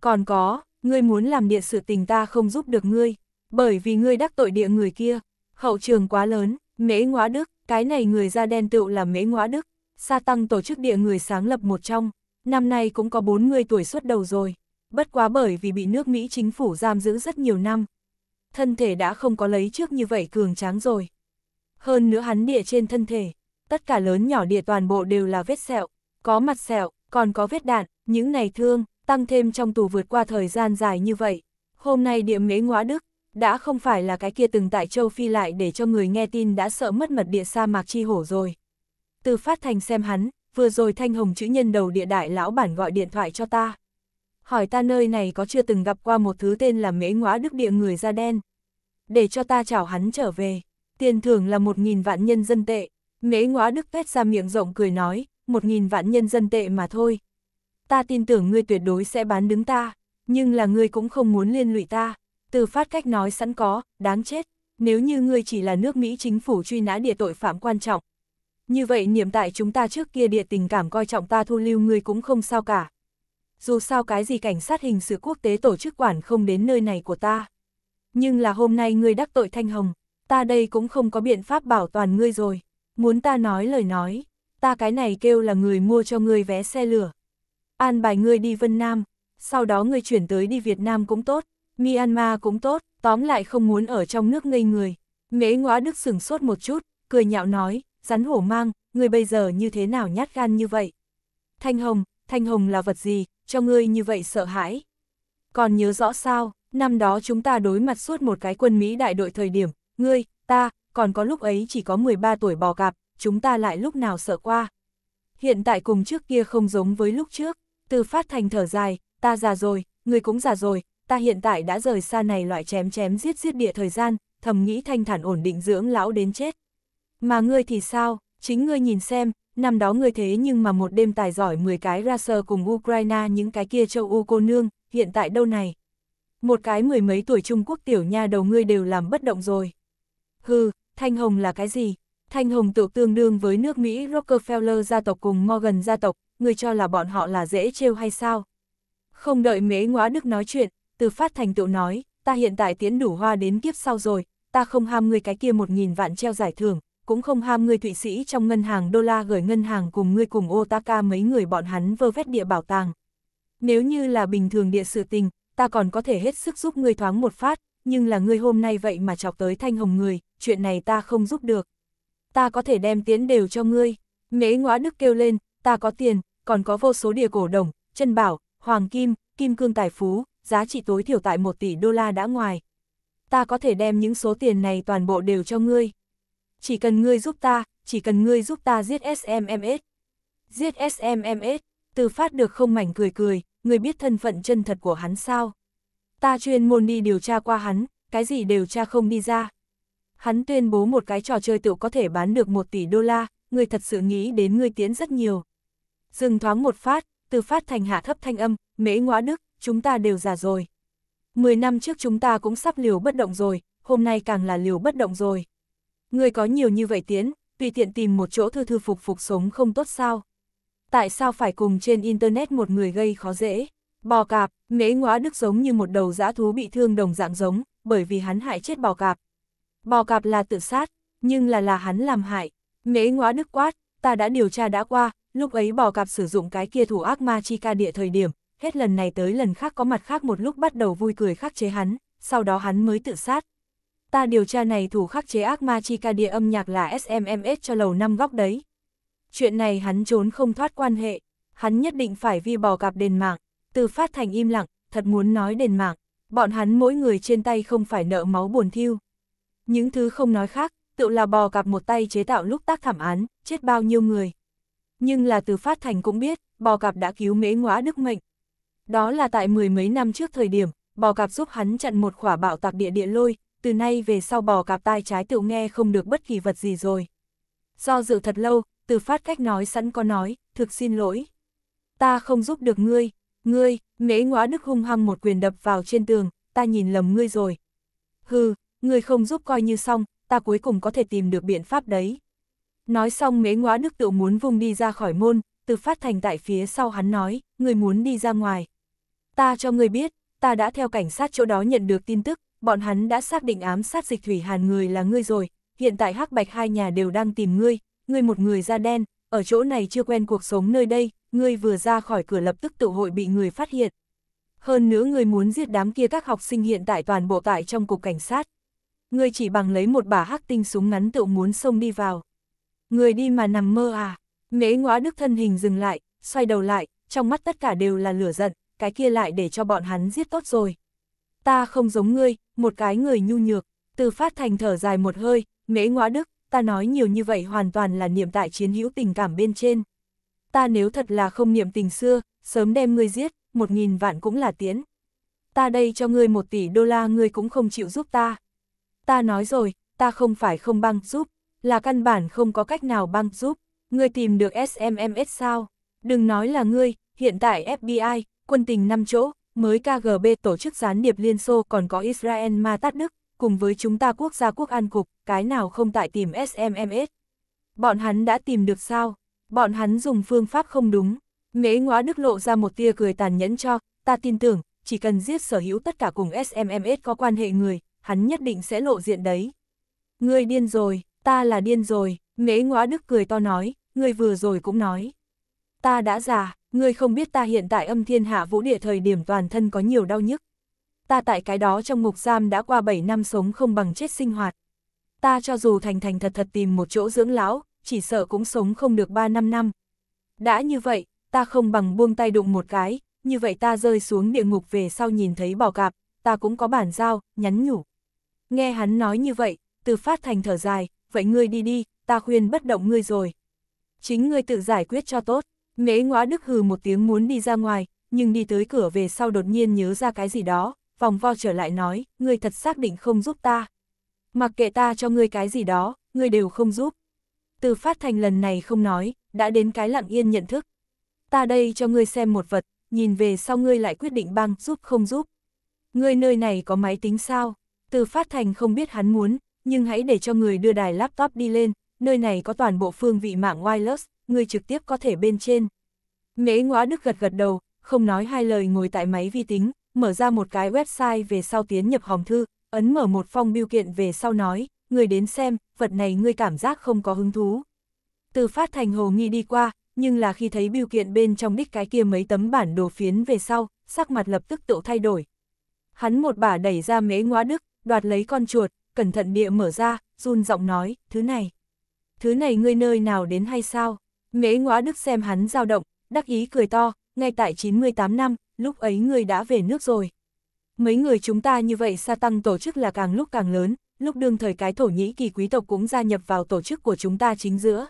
Còn có, ngươi muốn làm địa sự tình ta không giúp được ngươi, bởi vì ngươi đắc tội địa người kia, hậu trường quá lớn, mễ ngõa đức, cái này người da đen tựu là mễ ngõa đức, sa tăng tổ chức địa người sáng lập một trong, năm nay cũng có 40 tuổi xuất đầu rồi, bất quá bởi vì bị nước Mỹ chính phủ giam giữ rất nhiều năm. Thân thể đã không có lấy trước như vậy cường tráng rồi. Hơn nữa hắn địa trên thân thể, tất cả lớn nhỏ địa toàn bộ đều là vết sẹo, có mặt sẹo, còn có vết đạn, những này thương, tăng thêm trong tù vượt qua thời gian dài như vậy. Hôm nay địa mế ngóa Đức, đã không phải là cái kia từng tại châu Phi lại để cho người nghe tin đã sợ mất mật địa sa mạc chi hổ rồi. Từ phát thành xem hắn, vừa rồi thanh hồng chữ nhân đầu địa đại lão bản gọi điện thoại cho ta. Hỏi ta nơi này có chưa từng gặp qua một thứ tên là mễ ngóa đức địa người da đen. Để cho ta chào hắn trở về, tiền thưởng là một nghìn vạn nhân dân tệ. Mễ ngóa đức vét ra miệng rộng cười nói, một nghìn vạn nhân dân tệ mà thôi, ta tin tưởng ngươi tuyệt đối sẽ bán đứng ta, nhưng là ngươi cũng không muốn liên lụy ta. Từ phát cách nói sẵn có, đáng chết, nếu như ngươi chỉ là nước Mỹ chính phủ truy nã địa tội phạm quan trọng. Như vậy niệm tại chúng ta trước kia địa tình cảm coi trọng ta thu lưu ngươi cũng không sao cả. Dù sao cái gì cảnh sát hình sự quốc tế tổ chức quản không đến nơi này của ta. Nhưng là hôm nay ngươi đắc tội Thanh Hồng, ta đây cũng không có biện pháp bảo toàn ngươi rồi. Muốn ta nói lời nói, ta cái này kêu là người mua cho ngươi vé xe lửa. An bài ngươi đi Vân Nam, sau đó ngươi chuyển tới đi Việt Nam cũng tốt, Myanmar cũng tốt, tóm lại không muốn ở trong nước ngây người. Mễ ngõa đức sửng sốt một chút, cười nhạo nói, rắn hổ mang, ngươi bây giờ như thế nào nhát gan như vậy? Thanh hồng, thanh hồng là vật gì, cho ngươi như vậy sợ hãi? Còn nhớ rõ sao, năm đó chúng ta đối mặt suốt một cái quân Mỹ đại đội thời điểm, ngươi, ta, còn có lúc ấy chỉ có 13 tuổi bò gặp, chúng ta lại lúc nào sợ qua. Hiện tại cùng trước kia không giống với lúc trước. Từ phát thành thở dài, ta già rồi, người cũng già rồi, ta hiện tại đã rời xa này loại chém chém giết giết địa thời gian, thầm nghĩ thanh thản ổn định dưỡng lão đến chết. Mà ngươi thì sao, chính ngươi nhìn xem, năm đó ngươi thế nhưng mà một đêm tài giỏi 10 cái ra sơ cùng Ukraine những cái kia châu U cô nương, hiện tại đâu này? Một cái mười mấy tuổi Trung Quốc tiểu nha đầu ngươi đều làm bất động rồi. Hừ, Thanh Hồng là cái gì? Thanh Hồng tự tương đương với nước Mỹ Rockefeller gia tộc cùng Morgan gia tộc, người cho là bọn họ là dễ trêu hay sao? Không đợi mế ngóa đức nói chuyện, từ phát thành tựu nói, ta hiện tại tiến đủ hoa đến kiếp sau rồi, ta không ham người cái kia một nghìn vạn treo giải thưởng, cũng không ham người Thụy Sĩ trong ngân hàng đô la gửi ngân hàng cùng ngươi cùng Otaka mấy người bọn hắn vơ vét địa bảo tàng. Nếu như là bình thường địa sự tình, ta còn có thể hết sức giúp ngươi thoáng một phát, nhưng là ngươi hôm nay vậy mà chọc tới thanh hồng người, chuyện này ta không giúp được. Ta có thể đem tiến đều cho ngươi. Mế ngõa đức kêu lên, ta có tiền, còn có vô số địa cổ đồng, chân bảo, hoàng kim, kim cương tài phú, giá trị tối thiểu tại 1 tỷ đô la đã ngoài. Ta có thể đem những số tiền này toàn bộ đều cho ngươi. Chỉ cần ngươi giúp ta, chỉ cần ngươi giúp ta giết SMMS. Giết SMMS, từ phát được không mảnh cười cười, ngươi biết thân phận chân thật của hắn sao? Ta chuyên môn đi điều tra qua hắn, cái gì đều tra không đi ra. Hắn tuyên bố một cái trò chơi tựu có thể bán được 1 tỷ đô la, ngươi thật sự nghĩ đến ngươi tiến rất nhiều. Dừng thoáng một phát, từ phát thành hạ thấp thanh âm, mễ ngõa đức, chúng ta đều già rồi. Mười năm trước chúng ta cũng sắp liều bất động rồi, hôm nay càng là liều bất động rồi. Người có nhiều như vậy tiến, tùy tiện tìm một chỗ thư thư phục phục sống không tốt sao. Tại sao phải cùng trên Internet một người gây khó dễ? Bò cạp, mễ ngõa đức giống như một đầu dã thú bị thương đồng dạng giống, bởi vì hắn hại chết bò cạp. Bò cạp là tự sát, nhưng là là hắn làm hại. Mễ ngõa đức quát, ta đã điều tra đã qua, Lúc ấy bò cạp sử dụng cái kia thủ ác ma chi ca địa thời điểm, hết lần này tới lần khác có mặt khác một lúc bắt đầu vui cười khắc chế hắn, sau đó hắn mới tự sát. Ta điều tra này thủ khắc chế ác ma chi ca địa âm nhạc là SMMS cho lầu năm góc đấy. Chuyện này hắn trốn không thoát quan hệ, hắn nhất định phải vi bò cạp đền mạng, từ phát thành im lặng, thật muốn nói đền mạng, bọn hắn mỗi người trên tay không phải nợ máu buồn thiêu. Những thứ không nói khác, tự là bò cạp một tay chế tạo lúc tác thảm án, chết bao nhiêu người nhưng là từ phát thành cũng biết, bò cạp đã cứu mễ ngõa đức mệnh. Đó là tại mười mấy năm trước thời điểm, bò cạp giúp hắn chặn một khỏa bạo tạc địa địa lôi, từ nay về sau bò cạp tai trái tự nghe không được bất kỳ vật gì rồi. Do dự thật lâu, từ phát cách nói sẵn có nói, thực xin lỗi. Ta không giúp được ngươi, ngươi, mễ ngõa đức hung hăng một quyền đập vào trên tường, ta nhìn lầm ngươi rồi. Hừ, ngươi không giúp coi như xong, ta cuối cùng có thể tìm được biện pháp đấy. Nói xong mế ngõa đức tự muốn vùng đi ra khỏi môn, từ phát thành tại phía sau hắn nói, người muốn đi ra ngoài. Ta cho người biết, ta đã theo cảnh sát chỗ đó nhận được tin tức, bọn hắn đã xác định ám sát dịch thủy hàn người là ngươi rồi, hiện tại hắc bạch hai nhà đều đang tìm ngươi, ngươi một người da đen, ở chỗ này chưa quen cuộc sống nơi đây, ngươi vừa ra khỏi cửa lập tức tự hội bị người phát hiện. Hơn nữa ngươi muốn giết đám kia các học sinh hiện tại toàn bộ tại trong cục cảnh sát. Ngươi chỉ bằng lấy một bả hắc tinh súng ngắn tự muốn xông đi vào. Người đi mà nằm mơ à? Mễ ngõa đức thân hình dừng lại, xoay đầu lại, trong mắt tất cả đều là lửa giận, cái kia lại để cho bọn hắn giết tốt rồi. Ta không giống ngươi, một cái người nhu nhược, từ phát thành thở dài một hơi, mễ ngõa đức, ta nói nhiều như vậy hoàn toàn là niệm tại chiến hữu tình cảm bên trên. Ta nếu thật là không niệm tình xưa, sớm đem ngươi giết, một nghìn vạn cũng là tiến. Ta đây cho ngươi một tỷ đô la ngươi cũng không chịu giúp ta. Ta nói rồi, ta không phải không băng giúp, là căn bản không có cách nào băng giúp. Ngươi tìm được SMMS sao? Đừng nói là ngươi, hiện tại FBI, quân tình 5 chỗ, mới KGB tổ chức gián điệp Liên Xô còn có Israel ma tát Đức, cùng với chúng ta quốc gia quốc an cục, cái nào không tại tìm SMMS. Bọn hắn đã tìm được sao? Bọn hắn dùng phương pháp không đúng. Mễ ngóa Đức lộ ra một tia cười tàn nhẫn cho, ta tin tưởng, chỉ cần giết sở hữu tất cả cùng SMMS có quan hệ người, hắn nhất định sẽ lộ diện đấy. Ngươi điên rồi, ta là điên rồi, mễ ngõa đức cười to nói, ngươi vừa rồi cũng nói. Ta đã già, ngươi không biết ta hiện tại âm thiên hạ vũ địa thời điểm toàn thân có nhiều đau nhức. Ta tại cái đó trong ngục giam đã qua 7 năm sống không bằng chết sinh hoạt. Ta cho dù thành thành thật thật tìm một chỗ dưỡng lão, chỉ sợ cũng sống không được 3 năm năm. Đã như vậy, ta không bằng buông tay đụng một cái, như vậy ta rơi xuống địa ngục về sau nhìn thấy bỏ cạp, ta cũng có bản giao, nhắn nhủ. Nghe hắn nói như vậy, từ phát thành thở dài, vậy ngươi đi đi, ta khuyên bất động ngươi rồi. Chính ngươi tự giải quyết cho tốt, mễ ngõa đức hừ một tiếng muốn đi ra ngoài, nhưng đi tới cửa về sau đột nhiên nhớ ra cái gì đó, vòng vo trở lại nói, ngươi thật xác định không giúp ta. Mặc kệ ta cho ngươi cái gì đó, ngươi đều không giúp. Từ phát thành lần này không nói, đã đến cái lặng yên nhận thức. Ta đây cho ngươi xem một vật, nhìn về sau ngươi lại quyết định băng giúp không giúp. Ngươi nơi này có máy tính sao? Từ phát thành không biết hắn muốn, nhưng hãy để cho người đưa đài laptop đi lên, nơi này có toàn bộ phương vị mạng wireless, người trực tiếp có thể bên trên. Mễ ngóa Đức gật gật đầu, không nói hai lời ngồi tại máy vi tính, mở ra một cái website về sau tiến nhập hòm thư, ấn mở một phong biêu kiện về sau nói, người đến xem, vật này ngươi cảm giác không có hứng thú. Từ phát thành hồ nghi đi qua, nhưng là khi thấy biêu kiện bên trong đích cái kia mấy tấm bản đồ phiến về sau, sắc mặt lập tức tự thay đổi. Hắn một bà đẩy ra mễ ngoá đức, đoạt lấy con chuột, cẩn thận địa mở ra, run giọng nói, thứ này. Thứ này ngươi nơi nào đến hay sao? Mễ ngõa đức xem hắn dao động, đắc ý cười to, ngay tại 98 năm, lúc ấy ngươi đã về nước rồi. Mấy người chúng ta như vậy sa tăng tổ chức là càng lúc càng lớn, lúc đương thời cái Thổ Nhĩ Kỳ quý tộc cũng gia nhập vào tổ chức của chúng ta chính giữa.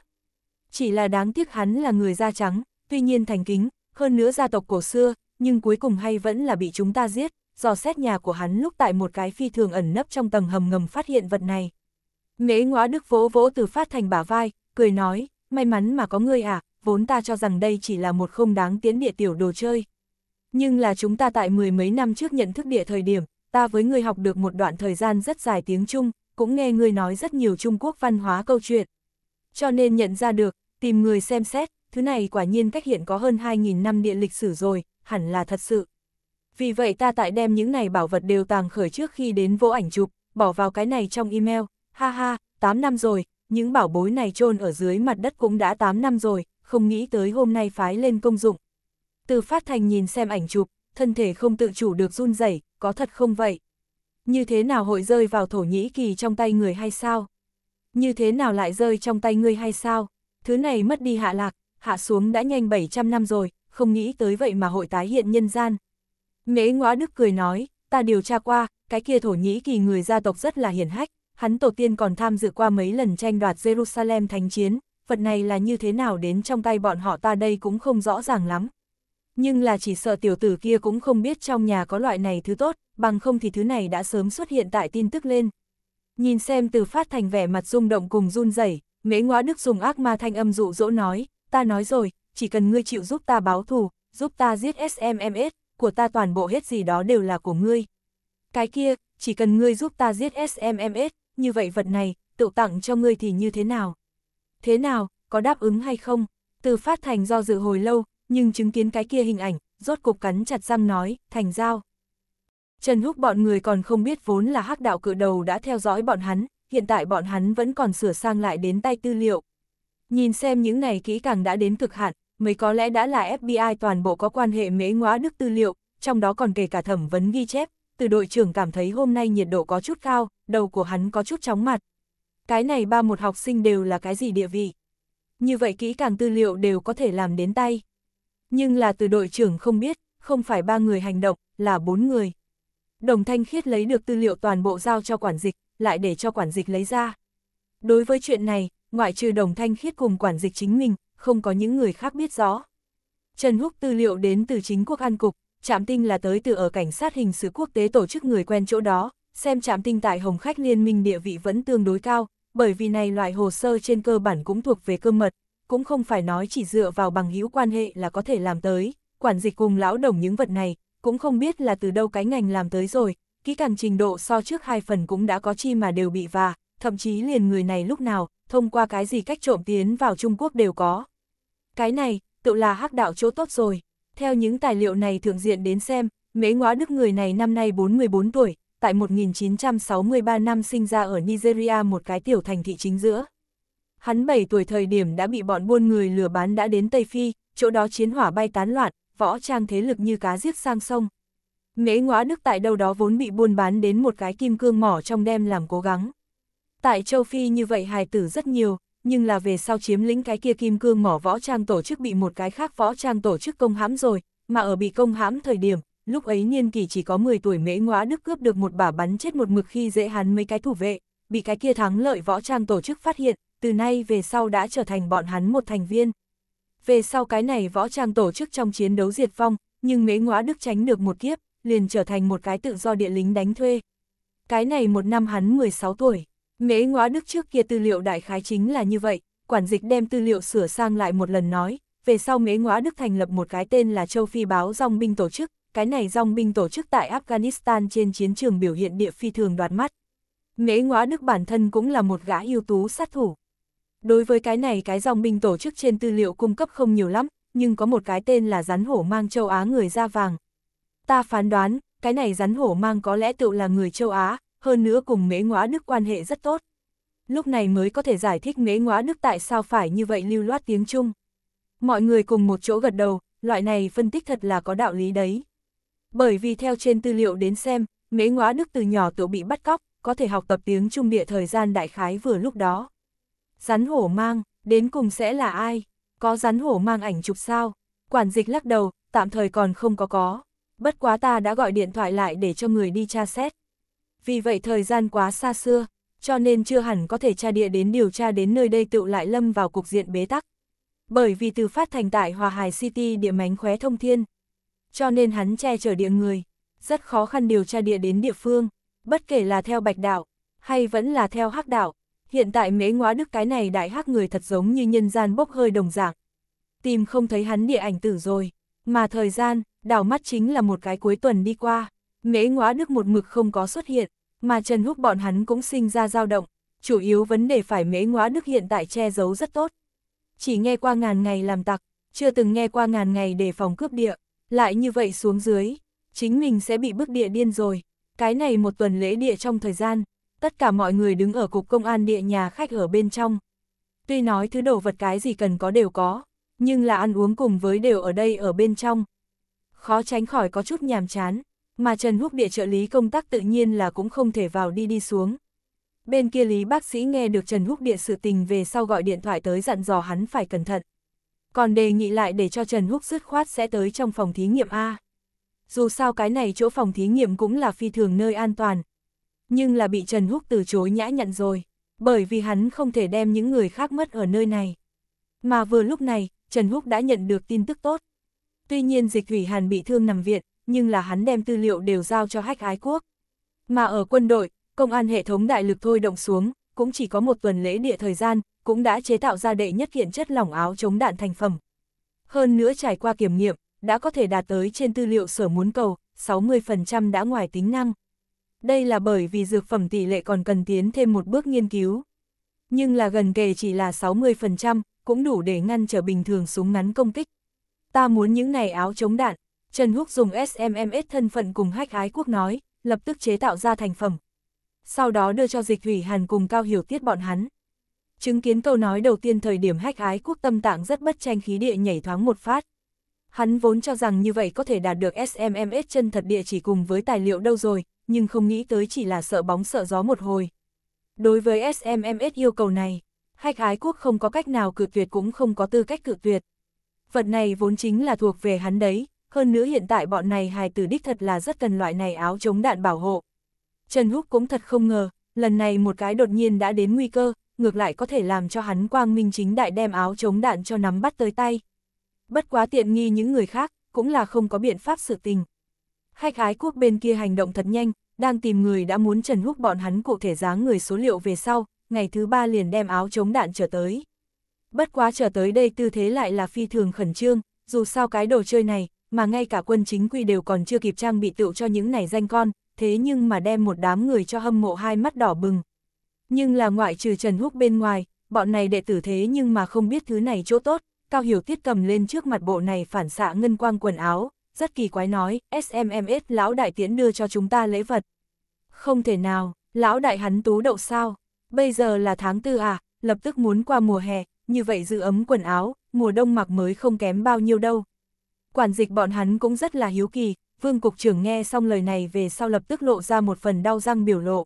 Chỉ là đáng tiếc hắn là người da trắng, tuy nhiên thành kính, hơn nữa gia tộc cổ xưa, nhưng cuối cùng hay vẫn là bị chúng ta giết, dò xét nhà của hắn lúc tại một cái phi thường ẩn nấp trong tầng hầm ngầm phát hiện vật này. Mễ ngõa đức vỗ vỗ từ phát thành bả vai, cười nói, may mắn mà có ngươi à, vốn ta cho rằng đây chỉ là một không đáng tiến địa tiểu đồ chơi. Nhưng là chúng ta tại mười mấy năm trước nhận thức địa thời điểm, ta với ngươi học được một đoạn thời gian rất dài tiếng Trung, cũng nghe ngươi nói rất nhiều Trung Quốc văn hóa câu chuyện. Cho nên nhận ra được, tìm người xem xét, thứ này quả nhiên cách hiện có hơn 2.000 năm địa lịch sử rồi, hẳn là thật sự vì vậy ta tại đem những này bảo vật đều tàng khởi trước khi đến vô ảnh chụp, bỏ vào cái này trong email, ha ha, 8 năm rồi, những bảo bối này chôn ở dưới mặt đất cũng đã 8 năm rồi, không nghĩ tới hôm nay phái lên công dụng. Từ phát thành nhìn xem ảnh chụp, thân thể không tự chủ được run rẩy, có thật không vậy? Như thế nào hội rơi vào Thổ Nhĩ Kỳ trong tay người hay sao? Như thế nào lại rơi trong tay người hay sao? Thứ này mất đi hạ lạc, hạ xuống đã nhanh 700 năm rồi, không nghĩ tới vậy mà hội tái hiện nhân gian, Mễ Ngoã Đức cười nói, ta điều tra qua, cái kia Thổ Nhĩ Kỳ người gia tộc rất là hiển hách, hắn tổ tiên còn tham dự qua mấy lần tranh đoạt Jerusalem thánh chiến, vật này là như thế nào đến trong tay bọn họ ta đây cũng không rõ ràng lắm. Nhưng là chỉ sợ tiểu tử kia cũng không biết trong nhà có loại này thứ tốt, bằng không thì thứ này đã sớm xuất hiện tại tin tức lên. Nhìn xem từ phát thành vẻ mặt rung động cùng run rẩy, mễ ngóa đức dùng ác ma thanh âm dụ dỗ nói, ta nói rồi, chỉ cần ngươi chịu giúp ta báo thù, giúp ta giết SMMS, của ta toàn bộ hết gì đó đều là của ngươi. Cái kia, chỉ cần ngươi giúp ta giết SMMS, như vậy vật này, tự tặng cho ngươi thì như thế nào? Thế nào, có đáp ứng hay không? Từ phát thành do dự hồi lâu, nhưng chứng kiến cái kia hình ảnh, rốt cục cắn chặt răng nói, thành giao. Trần Húc bọn người còn không biết vốn là hắc đạo cự đầu đã theo dõi bọn hắn, hiện tại bọn hắn vẫn còn sửa sang lại đến tay tư liệu. Nhìn xem những này kỹ càng đã đến cực hạn, mới có lẽ đã là FBI toàn bộ có quan hệ mế ngóa đức tư liệu, trong đó còn kể cả thẩm vấn ghi chép, từ đội trưởng cảm thấy hôm nay nhiệt độ có chút cao, đầu của hắn có chút chóng mặt. Cái này ba một học sinh đều là cái gì địa vị? Như vậy kỹ càng tư liệu đều có thể làm đến tay. Nhưng là từ đội trưởng không biết, không phải ba người hành động, là bốn người. Đồng Thanh Khiết lấy được tư liệu toàn bộ giao cho quản dịch, lại để cho quản dịch lấy ra. Đối với chuyện này, ngoại trừ Đồng Thanh Khiết cùng quản dịch chính mình, không có những người khác biết rõ. Trần Húc tư liệu đến từ chính quốc an cục, Trạm Tinh là tới từ ở cảnh sát hình sự quốc tế tổ chức người quen chỗ đó, xem Trạm Tinh tại Hồng Khách Liên minh địa vị vẫn tương đối cao, bởi vì này loại hồ sơ trên cơ bản cũng thuộc về cơ mật, cũng không phải nói chỉ dựa vào bằng hữu quan hệ là có thể làm tới, quản dịch cùng lão đồng những vật này, cũng không biết là từ đâu cái ngành làm tới rồi, kỹ càng trình độ so trước hai phần cũng đã có chi mà đều bị và, thậm chí liền người này lúc nào, thông qua cái gì cách trộm tiến vào Trung Quốc đều có. Cái này, tự là hắc đạo chỗ tốt rồi. Theo những tài liệu này thượng diện đến xem, mế Ngoá Đức người này năm nay 44 tuổi, tại 1963 năm sinh ra ở Nigeria một cái tiểu thành thị chính giữa. Hắn 7 tuổi thời điểm đã bị bọn buôn người lừa bán đã đến Tây Phi, chỗ đó chiến hỏa bay tán loạn, võ trang thế lực như cá giết sang sông. mế Ngoá Đức tại đâu đó vốn bị buôn bán đến một cái kim cương mỏ trong đêm làm cố gắng. Tại châu Phi như vậy hài tử rất nhiều, nhưng là về sau chiếm lĩnh cái kia kim cương mỏ võ trang tổ chức bị một cái khác võ trang tổ chức công hãm rồi, mà ở bị công hãm thời điểm, lúc ấy niên kỳ chỉ có 10 tuổi mễ ngóa đức cướp được một bả bắn chết một mực khi dễ hắn mấy cái thủ vệ, bị cái kia thắng lợi võ trang tổ chức phát hiện, từ nay về sau đã trở thành bọn hắn một thành viên. Về sau cái này võ trang tổ chức trong chiến đấu diệt vong, nhưng mễ ngóa đức tránh được một kiếp, liền trở thành một cái tự do địa lính đánh thuê. Cái này một năm hắn 16 tuổi. Mễ ngõa đức trước kia tư liệu đại khái chính là như vậy, quản dịch đem tư liệu sửa sang lại một lần nói, về sau mễ ngõa đức thành lập một cái tên là châu phi báo dòng binh tổ chức, cái này dòng binh tổ chức tại Afghanistan trên chiến trường biểu hiện địa phi thường đoạt mắt. Mễ ngõa đức bản thân cũng là một gã ưu tú sát thủ. Đối với cái này cái dòng binh tổ chức trên tư liệu cung cấp không nhiều lắm, nhưng có một cái tên là rắn hổ mang châu Á người da vàng. Ta phán đoán, cái này rắn hổ mang có lẽ tự là người châu Á, hơn nữa cùng mễ ngóa đức quan hệ rất tốt. Lúc này mới có thể giải thích mễ ngóa đức tại sao phải như vậy lưu loát tiếng Trung. Mọi người cùng một chỗ gật đầu, loại này phân tích thật là có đạo lý đấy. Bởi vì theo trên tư liệu đến xem, mễ ngóa đức từ nhỏ tự bị bắt cóc, có thể học tập tiếng Trung địa thời gian đại khái vừa lúc đó. Rắn hổ mang, đến cùng sẽ là ai? Có rắn hổ mang ảnh chụp sao? Quản dịch lắc đầu, tạm thời còn không có có. Bất quá ta đã gọi điện thoại lại để cho người đi tra xét vì vậy thời gian quá xa xưa, cho nên chưa hẳn có thể tra địa đến điều tra đến nơi đây tựu lại lâm vào cục diện bế tắc. Bởi vì từ phát thành tại Hòa Hải City địa mánh khóe thông thiên, cho nên hắn che chở địa người, rất khó khăn điều tra địa đến địa phương, bất kể là theo bạch đạo, hay vẫn là theo hắc đạo, hiện tại mễ ngóa đức cái này đại hắc người thật giống như nhân gian bốc hơi đồng dạng. Tìm không thấy hắn địa ảnh tử rồi, mà thời gian, đảo mắt chính là một cái cuối tuần đi qua. Mễ Ngóa Đức một mực không có xuất hiện, mà Trần Húc bọn hắn cũng sinh ra dao động, chủ yếu vấn đề phải Mễ Ngóa Đức hiện tại che giấu rất tốt. Chỉ nghe qua ngàn ngày làm tặc, chưa từng nghe qua ngàn ngày để phòng cướp địa, lại như vậy xuống dưới, chính mình sẽ bị bức địa điên rồi. Cái này một tuần lễ địa trong thời gian, tất cả mọi người đứng ở cục công an địa nhà khách ở bên trong. Tuy nói thứ đồ vật cái gì cần có đều có, nhưng là ăn uống cùng với đều ở đây ở bên trong. Khó tránh khỏi có chút nhàm chán mà Trần Húc địa trợ lý công tác tự nhiên là cũng không thể vào đi đi xuống. Bên kia Lý bác sĩ nghe được Trần Húc địa sự tình về sau gọi điện thoại tới dặn dò hắn phải cẩn thận. Còn đề nghị lại để cho Trần Húc dứt khoát sẽ tới trong phòng thí nghiệm A. Dù sao cái này chỗ phòng thí nghiệm cũng là phi thường nơi an toàn. Nhưng là bị Trần Húc từ chối nhã nhận rồi, bởi vì hắn không thể đem những người khác mất ở nơi này. Mà vừa lúc này, Trần Húc đã nhận được tin tức tốt. Tuy nhiên dịch thủy hàn bị thương nằm viện, nhưng là hắn đem tư liệu đều giao cho hách ái quốc. Mà ở quân đội, công an hệ thống đại lực thôi động xuống, cũng chỉ có một tuần lễ địa thời gian, cũng đã chế tạo ra đệ nhất kiện chất lỏng áo chống đạn thành phẩm. Hơn nữa trải qua kiểm nghiệm, đã có thể đạt tới trên tư liệu sở muốn cầu, 60% đã ngoài tính năng. Đây là bởi vì dược phẩm tỷ lệ còn cần tiến thêm một bước nghiên cứu. Nhưng là gần kề chỉ là 60%, cũng đủ để ngăn trở bình thường súng ngắn công kích. Ta muốn những này áo chống đạn, Trần Húc dùng SMMS thân phận cùng hách ái quốc nói, lập tức chế tạo ra thành phẩm. Sau đó đưa cho dịch Hủy hàn cùng cao hiểu tiết bọn hắn. Chứng kiến câu nói đầu tiên thời điểm hách ái quốc tâm tạng rất bất tranh khí địa nhảy thoáng một phát. Hắn vốn cho rằng như vậy có thể đạt được SMMS chân thật địa chỉ cùng với tài liệu đâu rồi, nhưng không nghĩ tới chỉ là sợ bóng sợ gió một hồi. Đối với SMMS yêu cầu này, hách ái quốc không có cách nào cự tuyệt cũng không có tư cách cự tuyệt. Vật này vốn chính là thuộc về hắn đấy, hơn nữa hiện tại bọn này hài tử đích thật là rất cần loại này áo chống đạn bảo hộ. Trần Húc cũng thật không ngờ, lần này một cái đột nhiên đã đến nguy cơ, ngược lại có thể làm cho hắn quang minh chính đại đem áo chống đạn cho nắm bắt tới tay. Bất quá tiện nghi những người khác, cũng là không có biện pháp sự tình. Khách ái quốc bên kia hành động thật nhanh, đang tìm người đã muốn Trần Húc bọn hắn cụ thể dáng người số liệu về sau, ngày thứ ba liền đem áo chống đạn trở tới. Bất quá trở tới đây tư thế lại là phi thường khẩn trương, dù sao cái đồ chơi này, mà ngay cả quân chính quy đều còn chưa kịp trang bị tựu cho những này danh con, thế nhưng mà đem một đám người cho hâm mộ hai mắt đỏ bừng. Nhưng là ngoại trừ Trần Húc bên ngoài, bọn này đệ tử thế nhưng mà không biết thứ này chỗ tốt, Cao Hiểu Tiết cầm lên trước mặt bộ này phản xạ ngân quang quần áo, rất kỳ quái nói, SMMS lão đại tiễn đưa cho chúng ta lễ vật. Không thể nào, lão đại hắn tú đậu sao, bây giờ là tháng tư à, lập tức muốn qua mùa hè, như vậy giữ ấm quần áo, mùa đông mặc mới không kém bao nhiêu đâu, Quản dịch bọn hắn cũng rất là hiếu kỳ, vương cục trưởng nghe xong lời này về sau lập tức lộ ra một phần đau răng biểu lộ.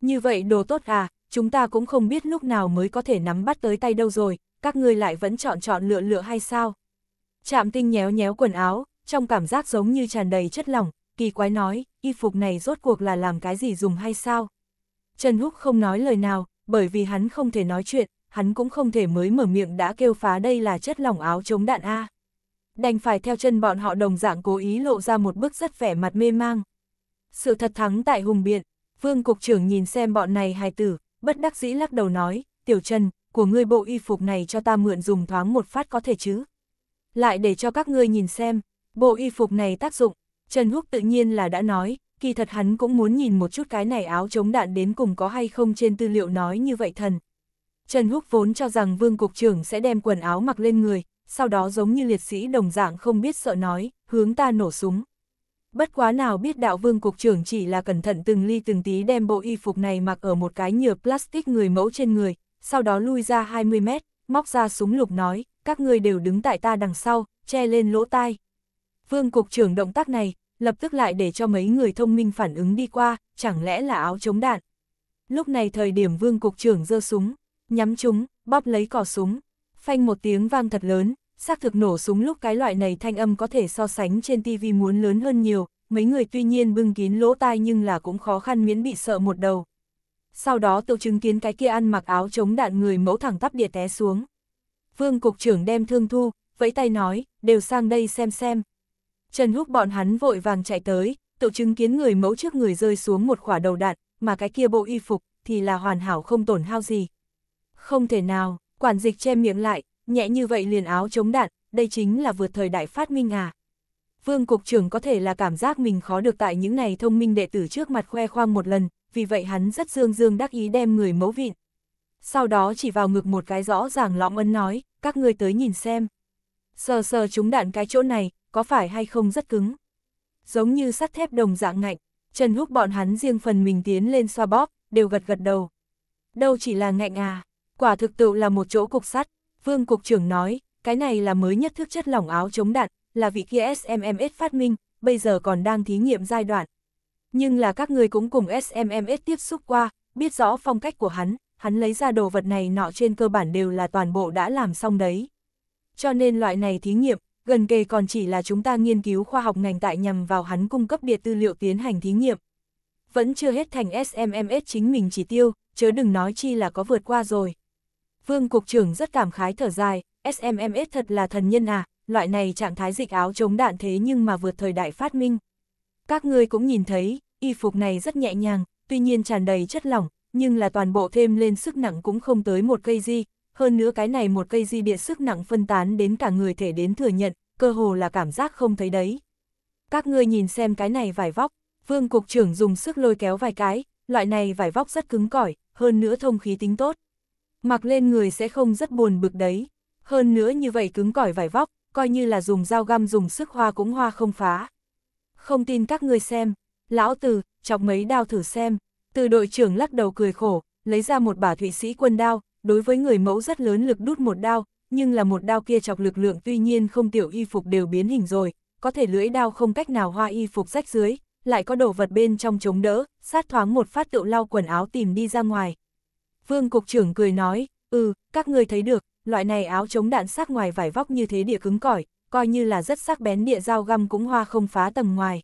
Như vậy đồ tốt à, chúng ta cũng không biết lúc nào mới có thể nắm bắt tới tay đâu rồi, các ngươi lại vẫn chọn chọn lựa lựa hay sao? Trạm tinh nhéo nhéo quần áo, trong cảm giác giống như tràn đầy chất lỏng, kỳ quái nói, y phục này rốt cuộc là làm cái gì dùng hay sao? Trần Húc không nói lời nào, bởi vì hắn không thể nói chuyện, hắn cũng không thể mới mở miệng đã kêu phá đây là chất lỏng áo chống đạn A đành phải theo chân bọn họ đồng dạng cố ý lộ ra một bức rất vẻ mặt mê mang. Sự thật thắng tại hùng biện, vương cục trưởng nhìn xem bọn này hài tử, bất đắc dĩ lắc đầu nói, tiểu trần, của ngươi bộ y phục này cho ta mượn dùng thoáng một phát có thể chứ. Lại để cho các ngươi nhìn xem, bộ y phục này tác dụng, Trần Húc tự nhiên là đã nói, kỳ thật hắn cũng muốn nhìn một chút cái này áo chống đạn đến cùng có hay không trên tư liệu nói như vậy thần. Trần Húc vốn cho rằng vương cục trưởng sẽ đem quần áo mặc lên người, sau đó giống như liệt sĩ đồng dạng không biết sợ nói, hướng ta nổ súng. Bất quá nào biết đạo vương cục trưởng chỉ là cẩn thận từng ly từng tí đem bộ y phục này mặc ở một cái nhựa plastic người mẫu trên người, sau đó lui ra 20 mét, móc ra súng lục nói, các ngươi đều đứng tại ta đằng sau, che lên lỗ tai. Vương cục trưởng động tác này, lập tức lại để cho mấy người thông minh phản ứng đi qua, chẳng lẽ là áo chống đạn. Lúc này thời điểm vương cục trưởng giơ súng, nhắm chúng, bóp lấy cò súng, phanh một tiếng vang thật lớn, xác thực nổ súng lúc cái loại này thanh âm có thể so sánh trên tivi muốn lớn hơn nhiều, mấy người tuy nhiên bưng kín lỗ tai nhưng là cũng khó khăn miễn bị sợ một đầu. Sau đó tôi chứng kiến cái kia ăn mặc áo chống đạn người mẫu thẳng tắp địa té xuống. Vương Cục trưởng đem thương thu, vẫy tay nói, đều sang đây xem xem. Trần Húc bọn hắn vội vàng chạy tới, tự chứng kiến người mẫu trước người rơi xuống một quả đầu đạn, mà cái kia bộ y phục thì là hoàn hảo không tổn hao gì. Không thể nào, quản dịch che miệng lại, nhẹ như vậy liền áo chống đạn, đây chính là vượt thời đại phát minh à. Vương Cục trưởng có thể là cảm giác mình khó được tại những này thông minh đệ tử trước mặt khoe khoang một lần, vì vậy hắn rất dương dương đắc ý đem người mấu vịn. Sau đó chỉ vào ngực một cái rõ ràng lõm ấn nói, các ngươi tới nhìn xem. Sờ sờ chúng đạn cái chỗ này, có phải hay không rất cứng. Giống như sắt thép đồng dạng ngạnh, chân hút bọn hắn riêng phần mình tiến lên xoa bóp, đều gật gật đầu. Đâu chỉ là ngạnh à, quả thực tự là một chỗ cục sắt, Vương Cục trưởng nói, cái này là mới nhất thức chất lỏng áo chống đạn, là vị kia SMMS phát minh, bây giờ còn đang thí nghiệm giai đoạn. Nhưng là các người cũng cùng SMMS tiếp xúc qua, biết rõ phong cách của hắn, hắn lấy ra đồ vật này nọ trên cơ bản đều là toàn bộ đã làm xong đấy. Cho nên loại này thí nghiệm, gần kề còn chỉ là chúng ta nghiên cứu khoa học ngành tại nhằm vào hắn cung cấp biệt tư liệu tiến hành thí nghiệm. Vẫn chưa hết thành SMMS chính mình chỉ tiêu, chớ đừng nói chi là có vượt qua rồi. Vương Cục trưởng rất cảm khái thở dài, SMMS thật là thần nhân à, loại này trạng thái dịch áo chống đạn thế nhưng mà vượt thời đại phát minh. Các ngươi cũng nhìn thấy, y phục này rất nhẹ nhàng, tuy nhiên tràn đầy chất lỏng, nhưng là toàn bộ thêm lên sức nặng cũng không tới một cây di, hơn nữa cái này một cây di địa sức nặng phân tán đến cả người thể đến thừa nhận, cơ hồ là cảm giác không thấy đấy. Các ngươi nhìn xem cái này vải vóc, vương cục trưởng dùng sức lôi kéo vài cái, loại này vải vóc rất cứng cỏi, hơn nữa thông khí tính tốt mặc lên người sẽ không rất buồn bực đấy. Hơn nữa như vậy cứng cỏi vải vóc, coi như là dùng dao găm dùng sức hoa cũng hoa không phá. Không tin các ngươi xem, lão tử, chọc mấy đao thử xem. Từ đội trưởng lắc đầu cười khổ, lấy ra một bả thụy sĩ quân đao, đối với người mẫu rất lớn lực đút một đao, nhưng là một đao kia chọc lực lượng tuy nhiên không tiểu y phục đều biến hình rồi, có thể lưỡi đao không cách nào hoa y phục rách dưới, lại có đồ vật bên trong chống đỡ, sát thoáng một phát tựu lau quần áo tìm đi ra ngoài, Vương Cục trưởng cười nói, ừ, các ngươi thấy được, loại này áo chống đạn sát ngoài vải vóc như thế địa cứng cỏi, coi như là rất sắc bén địa dao găm cũng hoa không phá tầng ngoài.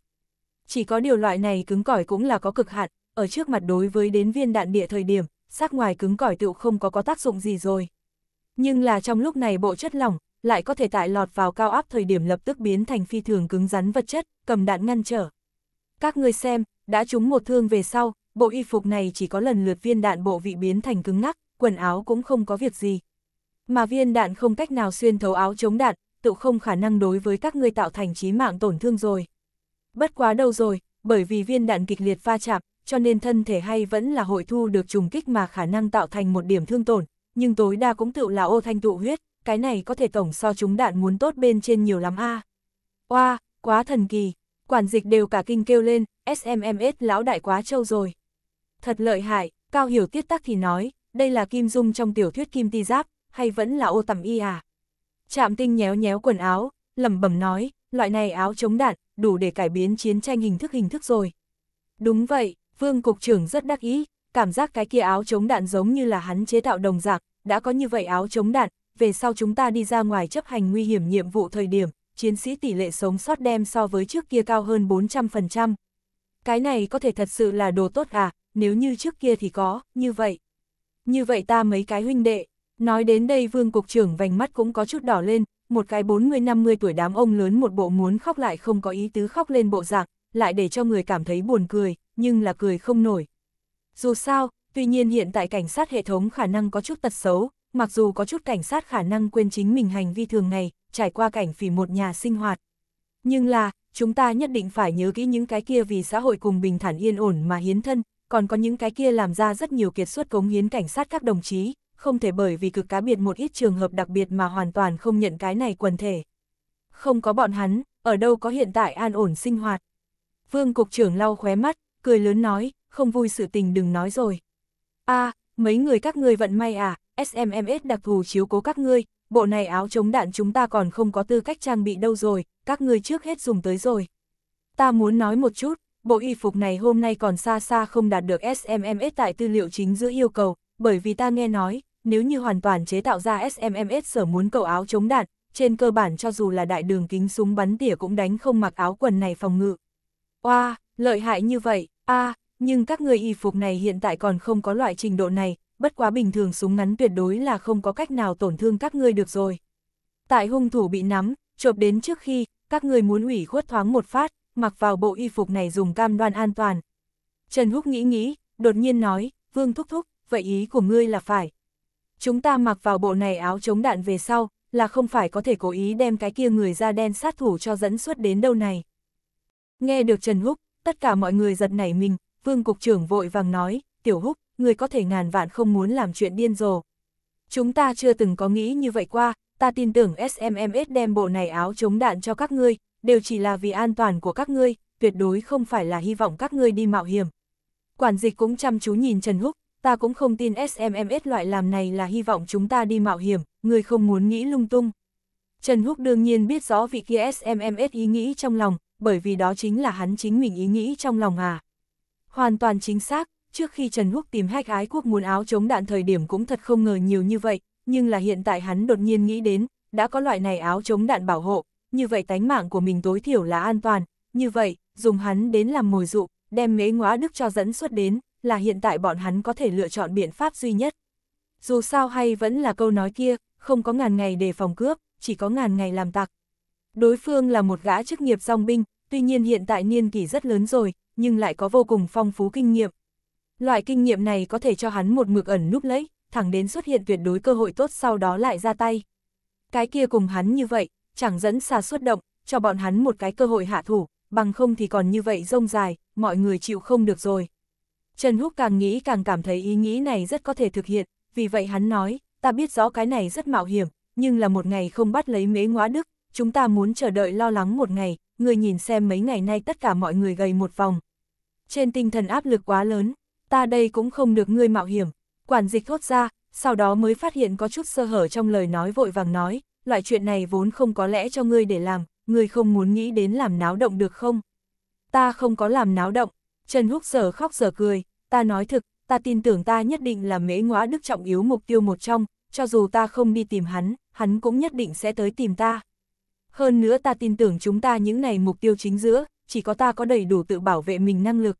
Chỉ có điều loại này cứng cỏi cũng là có cực hạn, ở trước mặt đối với đến viên đạn địa thời điểm, sắc ngoài cứng cỏi tựu không có có tác dụng gì rồi. Nhưng là trong lúc này bộ chất lỏng, lại có thể tại lọt vào cao áp thời điểm lập tức biến thành phi thường cứng rắn vật chất, cầm đạn ngăn trở. Các ngươi xem, đã trúng một thương về sau, bộ y phục này chỉ có lần lượt viên đạn bộ vị biến thành cứng ngắc, quần áo cũng không có việc gì. Mà viên đạn không cách nào xuyên thấu áo chống đạn, tự không khả năng đối với các ngươi tạo thành chí mạng tổn thương rồi. Bất quá đâu rồi, bởi vì viên đạn kịch liệt va chạm, cho nên thân thể hay vẫn là hội thu được trùng kích mà khả năng tạo thành một điểm thương tổn, nhưng tối đa cũng tự là ô thanh tụ huyết, cái này có thể tổng so chúng đạn muốn tốt bên trên nhiều lắm a. À. Oa, quá thần kỳ, quản dịch đều cả kinh kêu lên, SMMS lão đại quá trâu rồi. Thật lợi hại, Cao Hiểu tiết tắc thì nói, đây là Kim Dung trong tiểu thuyết Kim Ti Giáp, hay vẫn là ô tầm y à? Trạm tinh nhéo nhéo quần áo, lẩm bẩm nói, loại này áo chống đạn, đủ để cải biến chiến tranh hình thức hình thức rồi. Đúng vậy, Vương Cục trưởng rất đắc ý, cảm giác cái kia áo chống đạn giống như là hắn chế tạo đồng dạng, đã có như vậy áo chống đạn, về sau chúng ta đi ra ngoài chấp hành nguy hiểm nhiệm vụ thời điểm, chiến sĩ tỷ lệ sống sót đem so với trước kia cao hơn 400%, cái này có thể thật sự là đồ tốt à, nếu như trước kia thì có, như vậy. Như vậy ta mấy cái huynh đệ, nói đến đây vương cục trưởng vành mắt cũng có chút đỏ lên, một cái 40-50 tuổi đám ông lớn một bộ muốn khóc lại không có ý tứ khóc lên bộ dạng, lại để cho người cảm thấy buồn cười, nhưng là cười không nổi. Dù sao, tuy nhiên hiện tại cảnh sát hệ thống khả năng có chút tật xấu, mặc dù có chút cảnh sát khả năng quên chính mình hành vi thường ngày, trải qua cảnh phỉ một nhà sinh hoạt. Nhưng là, chúng ta nhất định phải nhớ kỹ những cái kia vì xã hội cùng bình thản yên ổn mà hiến thân, còn có những cái kia làm ra rất nhiều kiệt xuất cống hiến cảnh sát các đồng chí, không thể bởi vì cực cá biệt một ít trường hợp đặc biệt mà hoàn toàn không nhận cái này quần thể. Không có bọn hắn, ở đâu có hiện tại an ổn sinh hoạt. Vương Cục trưởng lau khóe mắt, cười lớn nói, không vui sự tình đừng nói rồi. a mấy người các người vận may à, SMMS đặc thù chiếu cố các ngươi, bộ này áo chống đạn chúng ta còn không có tư cách trang bị đâu rồi, các ngươi trước hết dùng tới rồi. Ta muốn nói một chút, bộ y phục này hôm nay còn xa xa không đạt được SMMS tại tư liệu chính giữa yêu cầu, bởi vì ta nghe nói, nếu như hoàn toàn chế tạo ra SMMS sở muốn cầu áo chống đạn, trên cơ bản cho dù là đại đường kính súng bắn tỉa cũng đánh không mặc áo quần này phòng ngự. Oa, lợi hại như vậy, a, nhưng các người y phục này hiện tại còn không có loại trình độ này, bất quá bình thường súng ngắn tuyệt đối là không có cách nào tổn thương các ngươi được rồi. Tại hung thủ bị nắm, chộp đến trước khi, các ngươi muốn ủy khuất thoáng một phát, mặc vào bộ y phục này dùng cam đoan an toàn. Trần Húc nghĩ nghĩ, đột nhiên nói, Vương Thúc Thúc, vậy ý của ngươi là phải. Chúng ta mặc vào bộ này áo chống đạn về sau, là không phải có thể cố ý đem cái kia người da đen sát thủ cho dẫn xuất đến đâu này. Nghe được Trần Húc, tất cả mọi người giật nảy mình, Vương Cục trưởng vội vàng nói, Tiểu Húc, người có thể ngàn vạn không muốn làm chuyện điên rồ. Chúng ta chưa từng có nghĩ như vậy qua, ta tin tưởng SMMS đem bộ này áo chống đạn cho các ngươi, đều chỉ là vì an toàn của các ngươi, tuyệt đối không phải là hy vọng các ngươi đi mạo hiểm. Quản dịch cũng chăm chú nhìn Trần Húc, ta cũng không tin SMMS loại làm này là hy vọng chúng ta đi mạo hiểm, người không muốn nghĩ lung tung. Trần Húc đương nhiên biết rõ vị kia SMMS ý nghĩ trong lòng, bởi vì đó chính là hắn chính mình ý nghĩ trong lòng à. Hoàn toàn chính xác, trước khi Trần Húc tìm hách ái quốc muốn áo chống đạn thời điểm cũng thật không ngờ nhiều như vậy, nhưng là hiện tại hắn đột nhiên nghĩ đến, đã có loại này áo chống đạn bảo hộ, như vậy tánh mạng của mình tối thiểu là an toàn, như vậy, dùng hắn đến làm mồi dụ, đem mế ngóa đức cho dẫn xuất đến, là hiện tại bọn hắn có thể lựa chọn biện pháp duy nhất. Dù sao hay vẫn là câu nói kia, không có ngàn ngày để phòng cướp, chỉ có ngàn ngày làm tặc. Đối phương là một gã chức nghiệp song binh, tuy nhiên hiện tại niên kỷ rất lớn rồi, nhưng lại có vô cùng phong phú kinh nghiệm, Loại kinh nghiệm này có thể cho hắn một mực ẩn núp lấy, thẳng đến xuất hiện tuyệt đối cơ hội tốt sau đó lại ra tay. Cái kia cùng hắn như vậy, chẳng dẫn xa xuất động, cho bọn hắn một cái cơ hội hạ thủ, bằng không thì còn như vậy rông dài, mọi người chịu không được rồi. Trần Húc càng nghĩ càng cảm thấy ý nghĩ này rất có thể thực hiện, vì vậy hắn nói, ta biết rõ cái này rất mạo hiểm, nhưng là một ngày không bắt lấy mế ngóa đức, chúng ta muốn chờ đợi lo lắng một ngày, người nhìn xem mấy ngày nay tất cả mọi người gầy một vòng. Trên tinh thần áp lực quá lớn, ta đây cũng không được ngươi mạo hiểm. Quản dịch thốt ra, sau đó mới phát hiện có chút sơ hở trong lời nói vội vàng nói, loại chuyện này vốn không có lẽ cho ngươi để làm, ngươi không muốn nghĩ đến làm náo động được không? Ta không có làm náo động, Trần Húc giờ khóc giờ cười, ta nói thực, ta tin tưởng ta nhất định là mễ ngõa đức trọng yếu mục tiêu một trong, cho dù ta không đi tìm hắn, hắn cũng nhất định sẽ tới tìm ta. Hơn nữa ta tin tưởng chúng ta những này mục tiêu chính giữa, chỉ có ta có đầy đủ tự bảo vệ mình năng lực,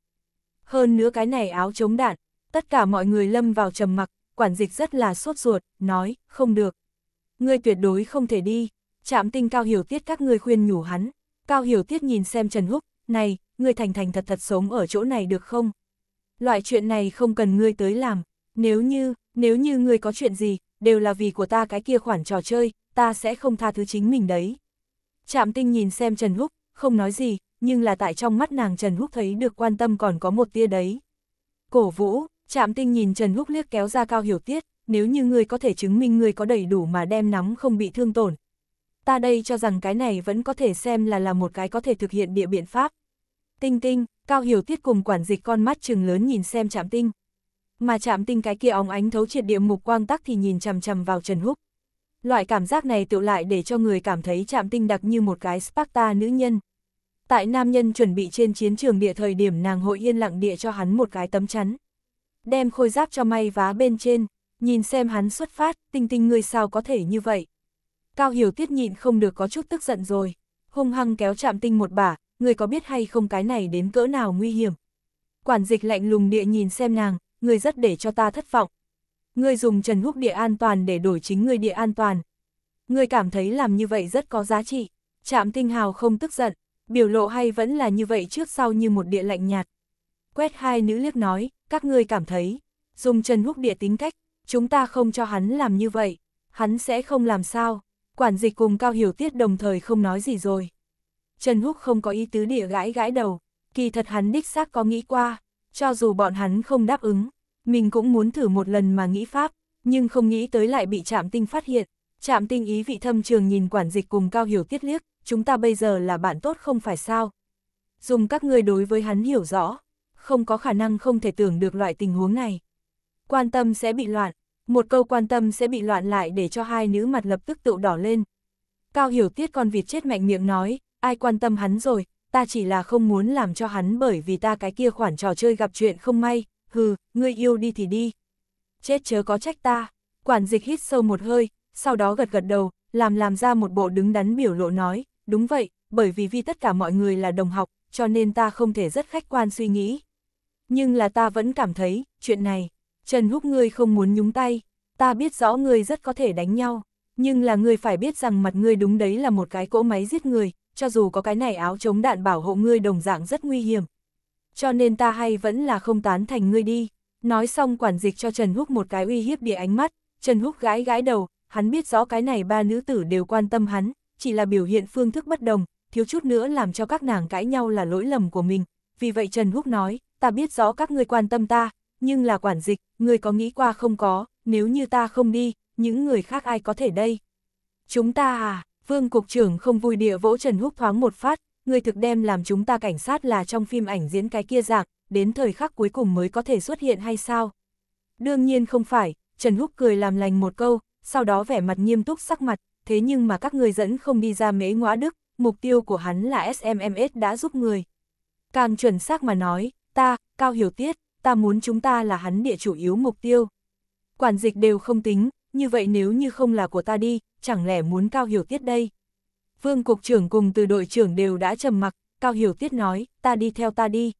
hơn nữa cái này áo chống đạn, tất cả mọi người lâm vào trầm mặc, quản dịch rất là sốt ruột, nói, không được. Ngươi tuyệt đối không thể đi, chạm tinh Cao Hiểu Tiết các ngươi khuyên nhủ hắn, Cao Hiểu Tiết nhìn xem Trần Húc, này, ngươi thành thành thật thật sống ở chỗ này được không? Loại chuyện này không cần ngươi tới làm, nếu như, nếu như ngươi có chuyện gì, đều là vì của ta cái kia khoản trò chơi, ta sẽ không tha thứ chính mình đấy. Trạm tinh nhìn xem Trần Húc, không nói gì, nhưng là tại trong mắt nàng Trần Húc thấy được quan tâm còn có một tia đấy. Cổ vũ, chạm tinh nhìn Trần Húc liếc kéo ra cao hiểu tiết, nếu như ngươi có thể chứng minh ngươi có đầy đủ mà đem nắm không bị thương tổn. Ta đây cho rằng cái này vẫn có thể xem là là một cái có thể thực hiện địa biện pháp. Tinh tinh, cao hiểu tiết cùng quản dịch con mắt trừng lớn nhìn xem chạm tinh. Mà chạm tinh cái kia óng ánh thấu triệt địa mục quang tắc thì nhìn chằm chằm vào Trần Húc. Loại cảm giác này tự lại để cho người cảm thấy chạm tinh đặc như một cái Sparta nữ nhân, tại nam nhân chuẩn bị trên chiến trường địa thời điểm nàng hội yên lặng địa cho hắn một cái tấm chắn. Đem khôi giáp cho may vá bên trên, nhìn xem hắn xuất phát, tinh tinh người sao có thể như vậy. Cao Hiểu Tiết nhịn không được có chút tức giận rồi, hung hăng kéo chạm tinh một bả, người có biết hay không cái này đến cỡ nào nguy hiểm. Quản dịch lạnh lùng địa nhìn xem nàng, người rất để cho ta thất vọng. Người dùng Trần Húc địa an toàn để đổi chính người địa an toàn. Người cảm thấy làm như vậy rất có giá trị. Chạm tinh hào không tức giận, biểu lộ hay vẫn là như vậy trước sau như một địa lạnh nhạt. Quét hai nữ liếc nói, các ngươi cảm thấy, dùng Trần Húc địa tính cách, chúng ta không cho hắn làm như vậy, hắn sẽ không làm sao, quản dịch cùng Cao Hiểu Tiết đồng thời không nói gì rồi. Trần Húc không có ý tứ địa gãi gãi đầu, kỳ thật hắn đích xác có nghĩ qua, cho dù bọn hắn không đáp ứng, mình cũng muốn thử một lần mà nghĩ pháp, nhưng không nghĩ tới lại bị chạm tinh phát hiện. Trạm tinh ý vị thâm trường nhìn quản dịch cùng cao hiểu tiết liếc, chúng ta bây giờ là bạn tốt không phải sao. Dùng các ngươi đối với hắn hiểu rõ, không có khả năng không thể tưởng được loại tình huống này. Quan tâm sẽ bị loạn, một câu quan tâm sẽ bị loạn lại để cho hai nữ mặt lập tức tự đỏ lên. Cao hiểu tiết con vịt chết mạnh miệng nói, ai quan tâm hắn rồi, ta chỉ là không muốn làm cho hắn bởi vì ta cái kia khoản trò chơi gặp chuyện không may, hừ, ngươi yêu đi thì đi. Chết chớ có trách ta, quản dịch hít sâu một hơi, sau đó gật gật đầu, làm làm ra một bộ đứng đắn biểu lộ nói, đúng vậy, bởi vì vì tất cả mọi người là đồng học, cho nên ta không thể rất khách quan suy nghĩ. Nhưng là ta vẫn cảm thấy, chuyện này, Trần Húc ngươi không muốn nhúng tay, ta biết rõ ngươi rất có thể đánh nhau, nhưng là ngươi phải biết rằng mặt ngươi đúng đấy là một cái cỗ máy giết người, cho dù có cái này áo chống đạn bảo hộ ngươi đồng dạng rất nguy hiểm. Cho nên ta hay vẫn là không tán thành ngươi đi. Nói xong quản dịch cho Trần Húc một cái uy hiếp địa ánh mắt, Trần Húc gãi gãi đầu, hắn biết rõ cái này ba nữ tử đều quan tâm hắn, chỉ là biểu hiện phương thức bất đồng, thiếu chút nữa làm cho các nàng cãi nhau là lỗi lầm của mình. Vì vậy Trần Húc nói, ta biết rõ các ngươi quan tâm ta, nhưng là quản dịch, người có nghĩ qua không có, nếu như ta không đi, những người khác ai có thể đây? Chúng ta à, vương cục trưởng không vui địa vỗ Trần Húc thoáng một phát, người thực đem làm chúng ta cảnh sát là trong phim ảnh diễn cái kia dạng, đến thời khắc cuối cùng mới có thể xuất hiện hay sao? Đương nhiên không phải, Trần Húc cười làm lành một câu, sau đó vẻ mặt nghiêm túc sắc mặt, thế nhưng mà các người dẫn không đi ra mễ ngõa đức, mục tiêu của hắn là SMMS đã giúp người. Càng chuẩn xác mà nói, ta, Cao Hiểu Tiết, ta muốn chúng ta là hắn địa chủ yếu mục tiêu. Quản dịch đều không tính, như vậy nếu như không là của ta đi, chẳng lẽ muốn Cao Hiểu Tiết đây? Vương Cục trưởng cùng từ đội trưởng đều đã trầm mặc, Cao Hiểu Tiết nói, ta đi theo ta đi.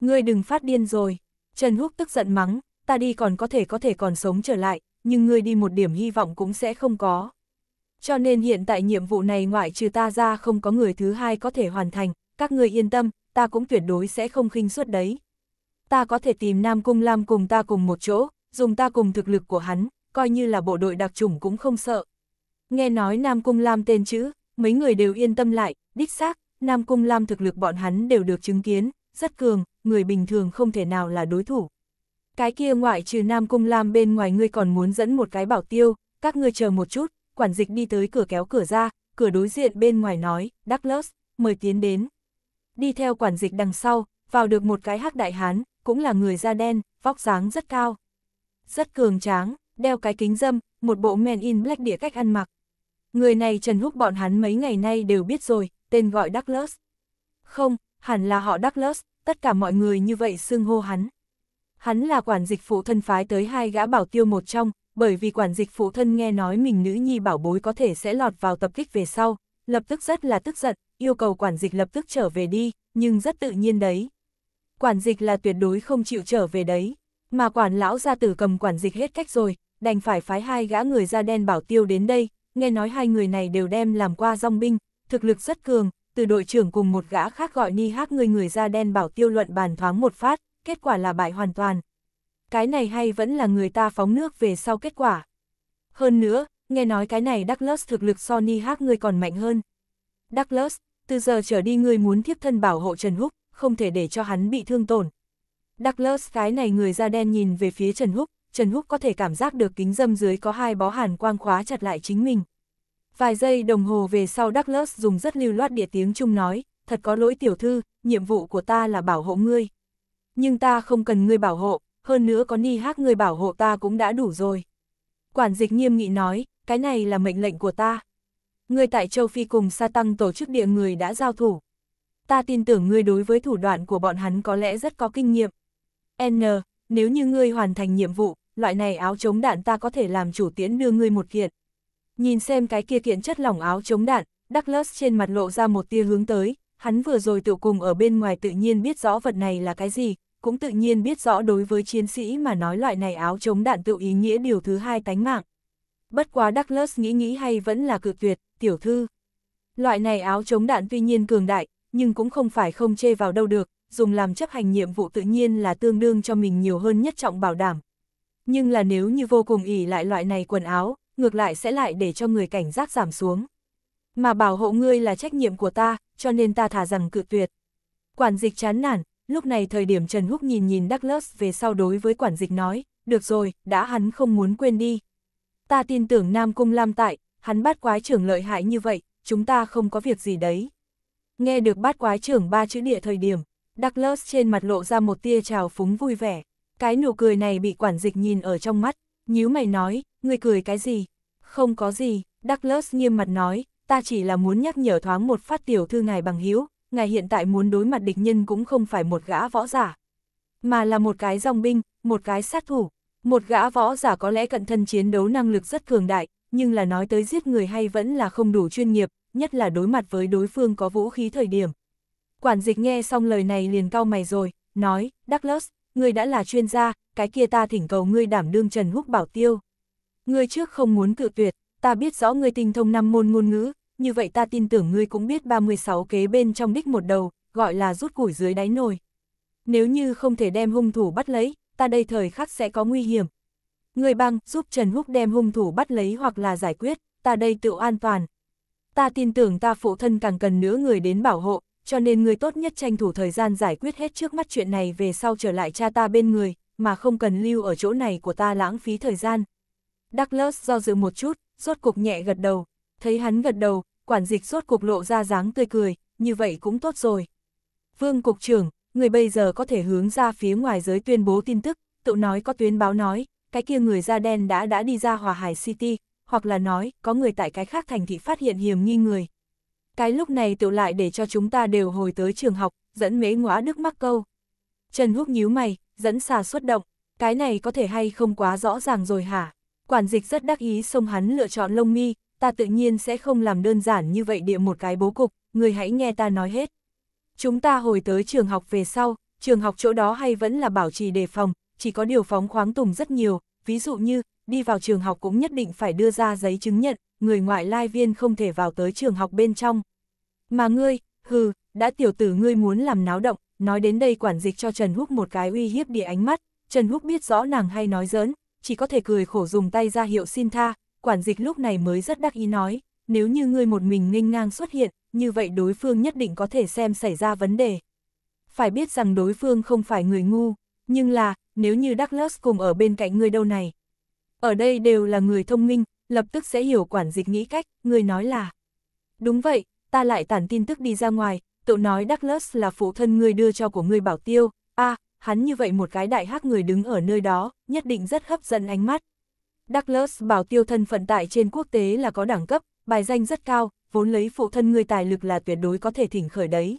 Ngươi đừng phát điên rồi. Trần Húc tức giận mắng, ta đi còn có thể có thể còn sống trở lại, nhưng ngươi đi một điểm hy vọng cũng sẽ không có. Cho nên hiện tại nhiệm vụ này ngoại trừ ta ra không có người thứ hai có thể hoàn thành, các ngươi yên tâm, ta cũng tuyệt đối sẽ không khinh suất đấy. Ta có thể tìm Nam Cung Lam cùng ta cùng một chỗ, dùng ta cùng thực lực của hắn, coi như là bộ đội đặc chủng cũng không sợ. Nghe nói Nam Cung Lam tên chữ, mấy người đều yên tâm lại, đích xác, Nam Cung Lam thực lực bọn hắn đều được chứng kiến, rất cường, người bình thường không thể nào là đối thủ. Cái kia ngoại trừ Nam Cung Lam bên ngoài ngươi còn muốn dẫn một cái bảo tiêu, các ngươi chờ một chút, quản dịch đi tới cửa kéo cửa ra, cửa đối diện bên ngoài nói, Douglas, mời tiến đến. Đi theo quản dịch đằng sau, vào được một cái hắc đại hán, cũng là người da đen, vóc dáng rất cao. Rất cường tráng, đeo cái kính dâm, một bộ men in black địa cách ăn mặc. Người này Trần hút bọn hắn mấy ngày nay đều biết rồi, tên gọi Douglas. Không, hẳn là họ Douglas, tất cả mọi người như vậy xưng hô hắn hắn là quản dịch phụ thân phái tới hai gã bảo tiêu một trong, bởi vì quản dịch phụ thân nghe nói mình nữ nhi bảo bối có thể sẽ lọt vào tập kích về sau, lập tức rất là tức giận, yêu cầu quản dịch lập tức trở về đi, nhưng rất tự nhiên đấy. Quản dịch là tuyệt đối không chịu trở về đấy, mà quản lão gia tử cầm quản dịch hết cách rồi, đành phải phái hai gã người da đen bảo tiêu đến đây, nghe nói hai người này đều đem làm qua dòng binh, thực lực rất cường, từ đội trưởng cùng một gã khác gọi ni hát người người da đen bảo tiêu luận bàn thoáng một phát, kết quả là bại hoàn toàn. Cái này hay vẫn là người ta phóng nước về sau kết quả. Hơn nữa, nghe nói cái này Douglas thực lực Sony hát người còn mạnh hơn. Douglas, từ giờ trở đi người muốn thiếp thân bảo hộ Trần Húc, không thể để cho hắn bị thương tổn. Douglas cái này người da đen nhìn về phía Trần Húc, Trần Húc có thể cảm giác được kính dâm dưới có hai bó hàn quang khóa chặt lại chính mình. Vài giây đồng hồ về sau Douglas dùng rất lưu loát địa tiếng Trung nói, thật có lỗi tiểu thư, nhiệm vụ của ta là bảo hộ ngươi nhưng ta không cần ngươi bảo hộ, hơn nữa có ni hát ngươi bảo hộ ta cũng đã đủ rồi. Quản dịch nghiêm nghị nói, cái này là mệnh lệnh của ta. Ngươi tại châu Phi cùng sa tăng tổ chức địa người đã giao thủ. Ta tin tưởng ngươi đối với thủ đoạn của bọn hắn có lẽ rất có kinh nghiệm. N, nếu như ngươi hoàn thành nhiệm vụ, loại này áo chống đạn ta có thể làm chủ tiễn đưa ngươi một kiện. Nhìn xem cái kia kiện chất lỏng áo chống đạn, Douglas trên mặt lộ ra một tia hướng tới, Hắn vừa rồi tự cùng ở bên ngoài tự nhiên biết rõ vật này là cái gì, cũng tự nhiên biết rõ đối với chiến sĩ mà nói loại này áo chống đạn tự ý nghĩa điều thứ hai tánh mạng. Bất quá Douglas nghĩ nghĩ hay vẫn là cự tuyệt, tiểu thư. Loại này áo chống đạn tuy nhiên cường đại, nhưng cũng không phải không chê vào đâu được, dùng làm chấp hành nhiệm vụ tự nhiên là tương đương cho mình nhiều hơn nhất trọng bảo đảm. Nhưng là nếu như vô cùng ỉ lại loại này quần áo, ngược lại sẽ lại để cho người cảnh giác giảm xuống. Mà bảo hộ ngươi là trách nhiệm của ta, cho nên ta thả rằng cự tuyệt. Quản dịch chán nản, lúc này thời điểm Trần Húc nhìn nhìn Douglas về sau đối với quản dịch nói, được rồi, đã hắn không muốn quên đi. Ta tin tưởng Nam Cung Lam tại, hắn bắt quái trưởng lợi hại như vậy, chúng ta không có việc gì đấy. Nghe được bát quái trưởng ba chữ địa thời điểm, Douglas trên mặt lộ ra một tia trào phúng vui vẻ. Cái nụ cười này bị quản dịch nhìn ở trong mắt, nhíu mày nói, người cười cái gì? Không có gì, Douglas nghiêm mặt nói, ta chỉ là muốn nhắc nhở thoáng một phát tiểu thư ngài bằng hiếu, ngài hiện tại muốn đối mặt địch nhân cũng không phải một gã võ giả, mà là một cái dòng binh, một cái sát thủ. Một gã võ giả có lẽ cận thân chiến đấu năng lực rất cường đại, nhưng là nói tới giết người hay vẫn là không đủ chuyên nghiệp, nhất là đối mặt với đối phương có vũ khí thời điểm. Quản dịch nghe xong lời này liền cau mày rồi, nói, Douglas, ngươi đã là chuyên gia, cái kia ta thỉnh cầu ngươi đảm đương Trần Húc Bảo Tiêu. Ngươi trước không muốn cự tuyệt, ta biết rõ ngươi tinh thông năm môn ngôn ngữ, như vậy ta tin tưởng ngươi cũng biết 36 kế bên trong đích một đầu, gọi là rút củi dưới đáy nồi. Nếu như không thể đem hung thủ bắt lấy, ta đây thời khắc sẽ có nguy hiểm. Người băng giúp Trần Húc đem hung thủ bắt lấy hoặc là giải quyết, ta đây tự an toàn. Ta tin tưởng ta phụ thân càng cần nữa người đến bảo hộ, cho nên ngươi tốt nhất tranh thủ thời gian giải quyết hết trước mắt chuyện này về sau trở lại cha ta bên người, mà không cần lưu ở chỗ này của ta lãng phí thời gian. Douglas do dự một chút, rốt cục nhẹ gật đầu. Thấy hắn gật đầu, quản dịch suốt cuộc lộ ra dáng tươi cười, như vậy cũng tốt rồi. Vương Cục trưởng, người bây giờ có thể hướng ra phía ngoài giới tuyên bố tin tức, tự nói có tuyến báo nói, cái kia người da đen đã đã đi ra Hòa Hải City, hoặc là nói, có người tại cái khác thành thị phát hiện hiểm nghi người. Cái lúc này tự lại để cho chúng ta đều hồi tới trường học, dẫn mế ngõa đức mắc câu. Trần Húc nhíu mày, dẫn xà xuất động, cái này có thể hay không quá rõ ràng rồi hả? Quản dịch rất đắc ý xông hắn lựa chọn lông mi, ta tự nhiên sẽ không làm đơn giản như vậy địa một cái bố cục, người hãy nghe ta nói hết. Chúng ta hồi tới trường học về sau, trường học chỗ đó hay vẫn là bảo trì đề phòng, chỉ có điều phóng khoáng tùng rất nhiều, ví dụ như, đi vào trường học cũng nhất định phải đưa ra giấy chứng nhận, người ngoại lai viên không thể vào tới trường học bên trong. Mà ngươi, hừ, đã tiểu tử ngươi muốn làm náo động, nói đến đây quản dịch cho Trần Húc một cái uy hiếp địa ánh mắt, Trần Húc biết rõ nàng hay nói giỡn, chỉ có thể cười khổ dùng tay ra hiệu xin tha, quản dịch lúc này mới rất đắc ý nói, nếu như ngươi một mình nghênh ngang xuất hiện, như vậy đối phương nhất định có thể xem xảy ra vấn đề. Phải biết rằng đối phương không phải người ngu, nhưng là, nếu như Douglas cùng ở bên cạnh ngươi đâu này. Ở đây đều là người thông minh, lập tức sẽ hiểu quản dịch nghĩ cách, ngươi nói là. Đúng vậy, ta lại tản tin tức đi ra ngoài, cậu nói Douglas là phụ thân ngươi đưa cho của ngươi bảo tiêu, a hắn như vậy một cái đại hát người đứng ở nơi đó, nhất định rất hấp dẫn ánh mắt. Douglas bảo tiêu thân phận tại trên quốc tế là có đẳng cấp, bài danh rất cao, vốn lấy phụ thân người tài lực là tuyệt đối có thể thỉnh khởi đấy.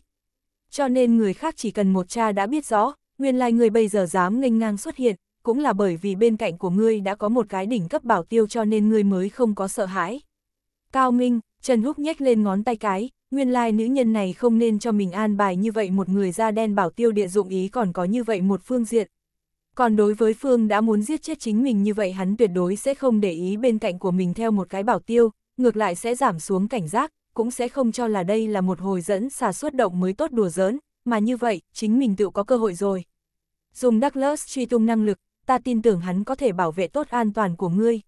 Cho nên người khác chỉ cần một cha đã biết rõ, nguyên lai người bây giờ dám nghênh ngang xuất hiện, cũng là bởi vì bên cạnh của ngươi đã có một cái đỉnh cấp bảo tiêu cho nên ngươi mới không có sợ hãi. Cao Minh, Trần Húc nhếch lên ngón tay cái, nguyên lai nữ nhân này không nên cho mình an bài như vậy một người da đen bảo tiêu địa dụng ý còn có như vậy một phương diện, còn đối với Phương đã muốn giết chết chính mình như vậy hắn tuyệt đối sẽ không để ý bên cạnh của mình theo một cái bảo tiêu, ngược lại sẽ giảm xuống cảnh giác, cũng sẽ không cho là đây là một hồi dẫn xà xuất động mới tốt đùa giỡn, mà như vậy, chính mình tự có cơ hội rồi. Dùng Douglas truy tung năng lực, ta tin tưởng hắn có thể bảo vệ tốt an toàn của ngươi.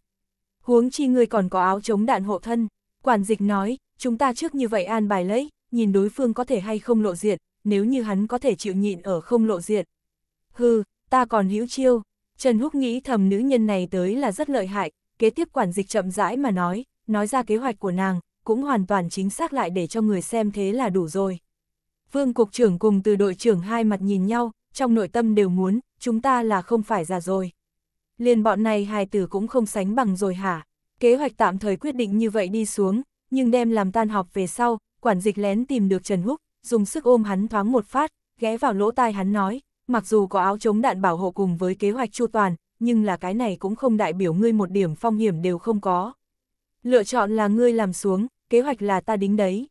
Huống chi ngươi còn có áo chống đạn hộ thân, quản dịch nói, chúng ta trước như vậy an bài lấy, nhìn đối phương có thể hay không lộ diện, nếu như hắn có thể chịu nhịn ở không lộ diện. Hừ, ta còn hữu chiêu. Trần Húc nghĩ thầm nữ nhân này tới là rất lợi hại, kế tiếp quản dịch chậm rãi mà nói, nói ra kế hoạch của nàng, cũng hoàn toàn chính xác lại để cho người xem thế là đủ rồi. Vương Cục trưởng cùng từ đội trưởng hai mặt nhìn nhau, trong nội tâm đều muốn, chúng ta là không phải già rồi. Liền bọn này hài tử cũng không sánh bằng rồi hả? Kế hoạch tạm thời quyết định như vậy đi xuống, nhưng đem làm tan họp về sau, quản dịch lén tìm được Trần Húc, dùng sức ôm hắn thoáng một phát, ghé vào lỗ tai hắn nói, mặc dù có áo chống đạn bảo hộ cùng với kế hoạch chu toàn, nhưng là cái này cũng không đại biểu ngươi một điểm phong hiểm đều không có. Lựa chọn là ngươi làm xuống, kế hoạch là ta đính đấy.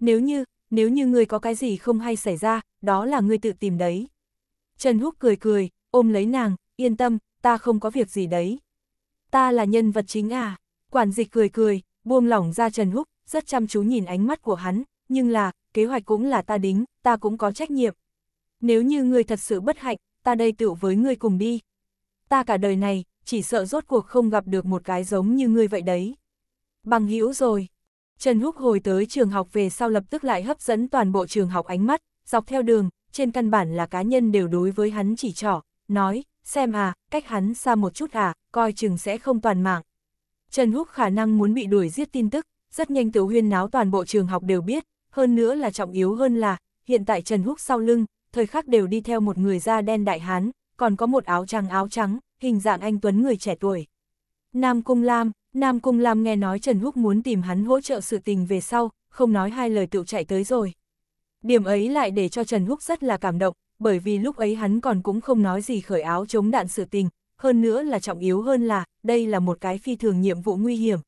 Nếu như, nếu như ngươi có cái gì không hay xảy ra, đó là ngươi tự tìm đấy. Trần Húc cười cười, ôm lấy nàng, yên tâm, ta không có việc gì đấy. Ta là nhân vật chính à? Quản dịch cười cười, buông lỏng ra Trần Húc, rất chăm chú nhìn ánh mắt của hắn, nhưng là, kế hoạch cũng là ta đính, ta cũng có trách nhiệm nếu như ngươi thật sự bất hạnh, ta đây tựu với ngươi cùng đi. Ta cả đời này, chỉ sợ rốt cuộc không gặp được một cái giống như ngươi vậy đấy. Bằng hữu rồi. Trần Húc hồi tới trường học về sau lập tức lại hấp dẫn toàn bộ trường học ánh mắt, dọc theo đường, trên căn bản là cá nhân đều đối với hắn chỉ trỏ, nói, xem à, cách hắn xa một chút à, coi chừng sẽ không toàn mạng. Trần Húc khả năng muốn bị đuổi giết tin tức, rất nhanh tiểu huyên náo toàn bộ trường học đều biết, hơn nữa là trọng yếu hơn là, hiện tại Trần Húc sau lưng, thời khắc đều đi theo một người da đen đại hán, còn có một áo trắng áo trắng, hình dạng anh Tuấn người trẻ tuổi. Nam Cung Lam, Nam Cung Lam nghe nói Trần Húc muốn tìm hắn hỗ trợ sự tình về sau, không nói hai lời tự chạy tới rồi. Điểm ấy lại để cho Trần Húc rất là cảm động, bởi vì lúc ấy hắn còn cũng không nói gì khởi áo chống đạn sự tình, hơn nữa là trọng yếu hơn là, đây là một cái phi thường nhiệm vụ nguy hiểm.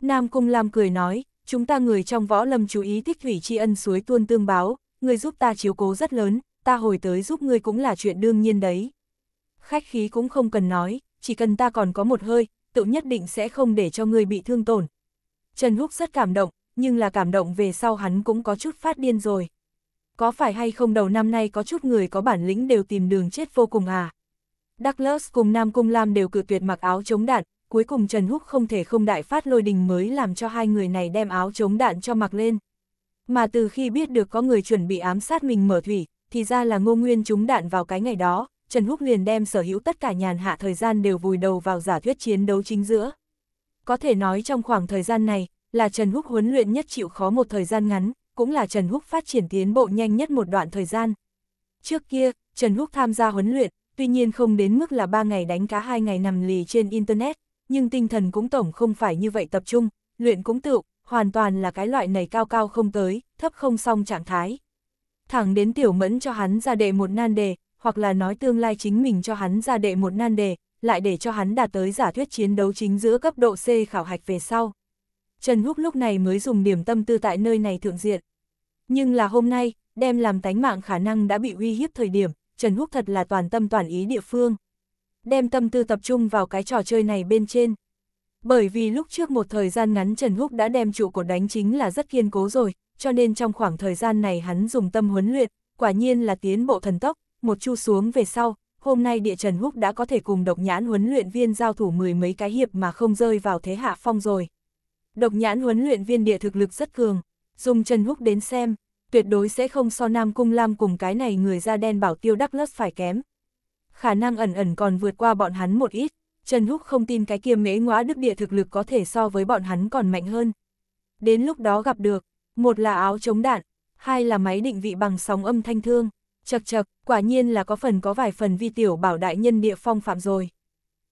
Nam Cung Lam cười nói, chúng ta người trong võ lâm chú ý thích thủy tri ân suối tuôn tương báo, người giúp ta chiếu cố rất lớn, ta hồi tới giúp ngươi cũng là chuyện đương nhiên đấy. Khách khí cũng không cần nói, chỉ cần ta còn có một hơi, tự nhất định sẽ không để cho ngươi bị thương tổn. Trần Húc rất cảm động, nhưng là cảm động về sau hắn cũng có chút phát điên rồi. Có phải hay không đầu năm nay có chút người có bản lĩnh đều tìm đường chết vô cùng à? Douglas cùng Nam Cung Lam đều cự tuyệt mặc áo chống đạn, cuối cùng Trần Húc không thể không đại phát lôi đình mới làm cho hai người này đem áo chống đạn cho mặc lên. Mà từ khi biết được có người chuẩn bị ám sát mình mở thủy, thì ra là ngô nguyên trúng đạn vào cái ngày đó, Trần Húc liền đem sở hữu tất cả nhàn hạ thời gian đều vùi đầu vào giả thuyết chiến đấu chính giữa. Có thể nói trong khoảng thời gian này, là Trần Húc huấn luyện nhất chịu khó một thời gian ngắn, cũng là Trần Húc phát triển tiến bộ nhanh nhất một đoạn thời gian. Trước kia, Trần Húc tham gia huấn luyện, tuy nhiên không đến mức là 3 ngày đánh cá 2 ngày nằm lì trên Internet, nhưng tinh thần cũng tổng không phải như vậy tập trung, luyện cũng tự, hoàn toàn là cái loại này cao cao không tới, thấp không xong trạng thái thẳng đến tiểu mẫn cho hắn ra đệ một nan đề, hoặc là nói tương lai chính mình cho hắn ra đệ một nan đề, lại để cho hắn đạt tới giả thuyết chiến đấu chính giữa cấp độ C khảo hạch về sau. Trần Húc lúc này mới dùng điểm tâm tư tại nơi này thượng diện. Nhưng là hôm nay, đem làm tánh mạng khả năng đã bị uy hiếp thời điểm, Trần Húc thật là toàn tâm toàn ý địa phương. Đem tâm tư tập trung vào cái trò chơi này bên trên. Bởi vì lúc trước một thời gian ngắn Trần Húc đã đem trụ cột đánh chính là rất kiên cố rồi, cho nên trong khoảng thời gian này hắn dùng tâm huấn luyện, quả nhiên là tiến bộ thần tốc, một chu xuống về sau, hôm nay địa Trần Húc đã có thể cùng độc nhãn huấn luyện viên giao thủ mười mấy cái hiệp mà không rơi vào thế hạ phong rồi. Độc nhãn huấn luyện viên địa thực lực rất cường, dùng Trần Húc đến xem, tuyệt đối sẽ không so Nam Cung Lam cùng cái này người da đen bảo tiêu đắc lất phải kém. Khả năng ẩn ẩn còn vượt qua bọn hắn một ít. Trần Húc không tin cái kia mễ ngõa đức địa thực lực có thể so với bọn hắn còn mạnh hơn. Đến lúc đó gặp được, một là áo chống đạn, hai là máy định vị bằng sóng âm thanh thương. Chật chật, quả nhiên là có phần có vài phần vi tiểu bảo đại nhân địa phong phạm rồi.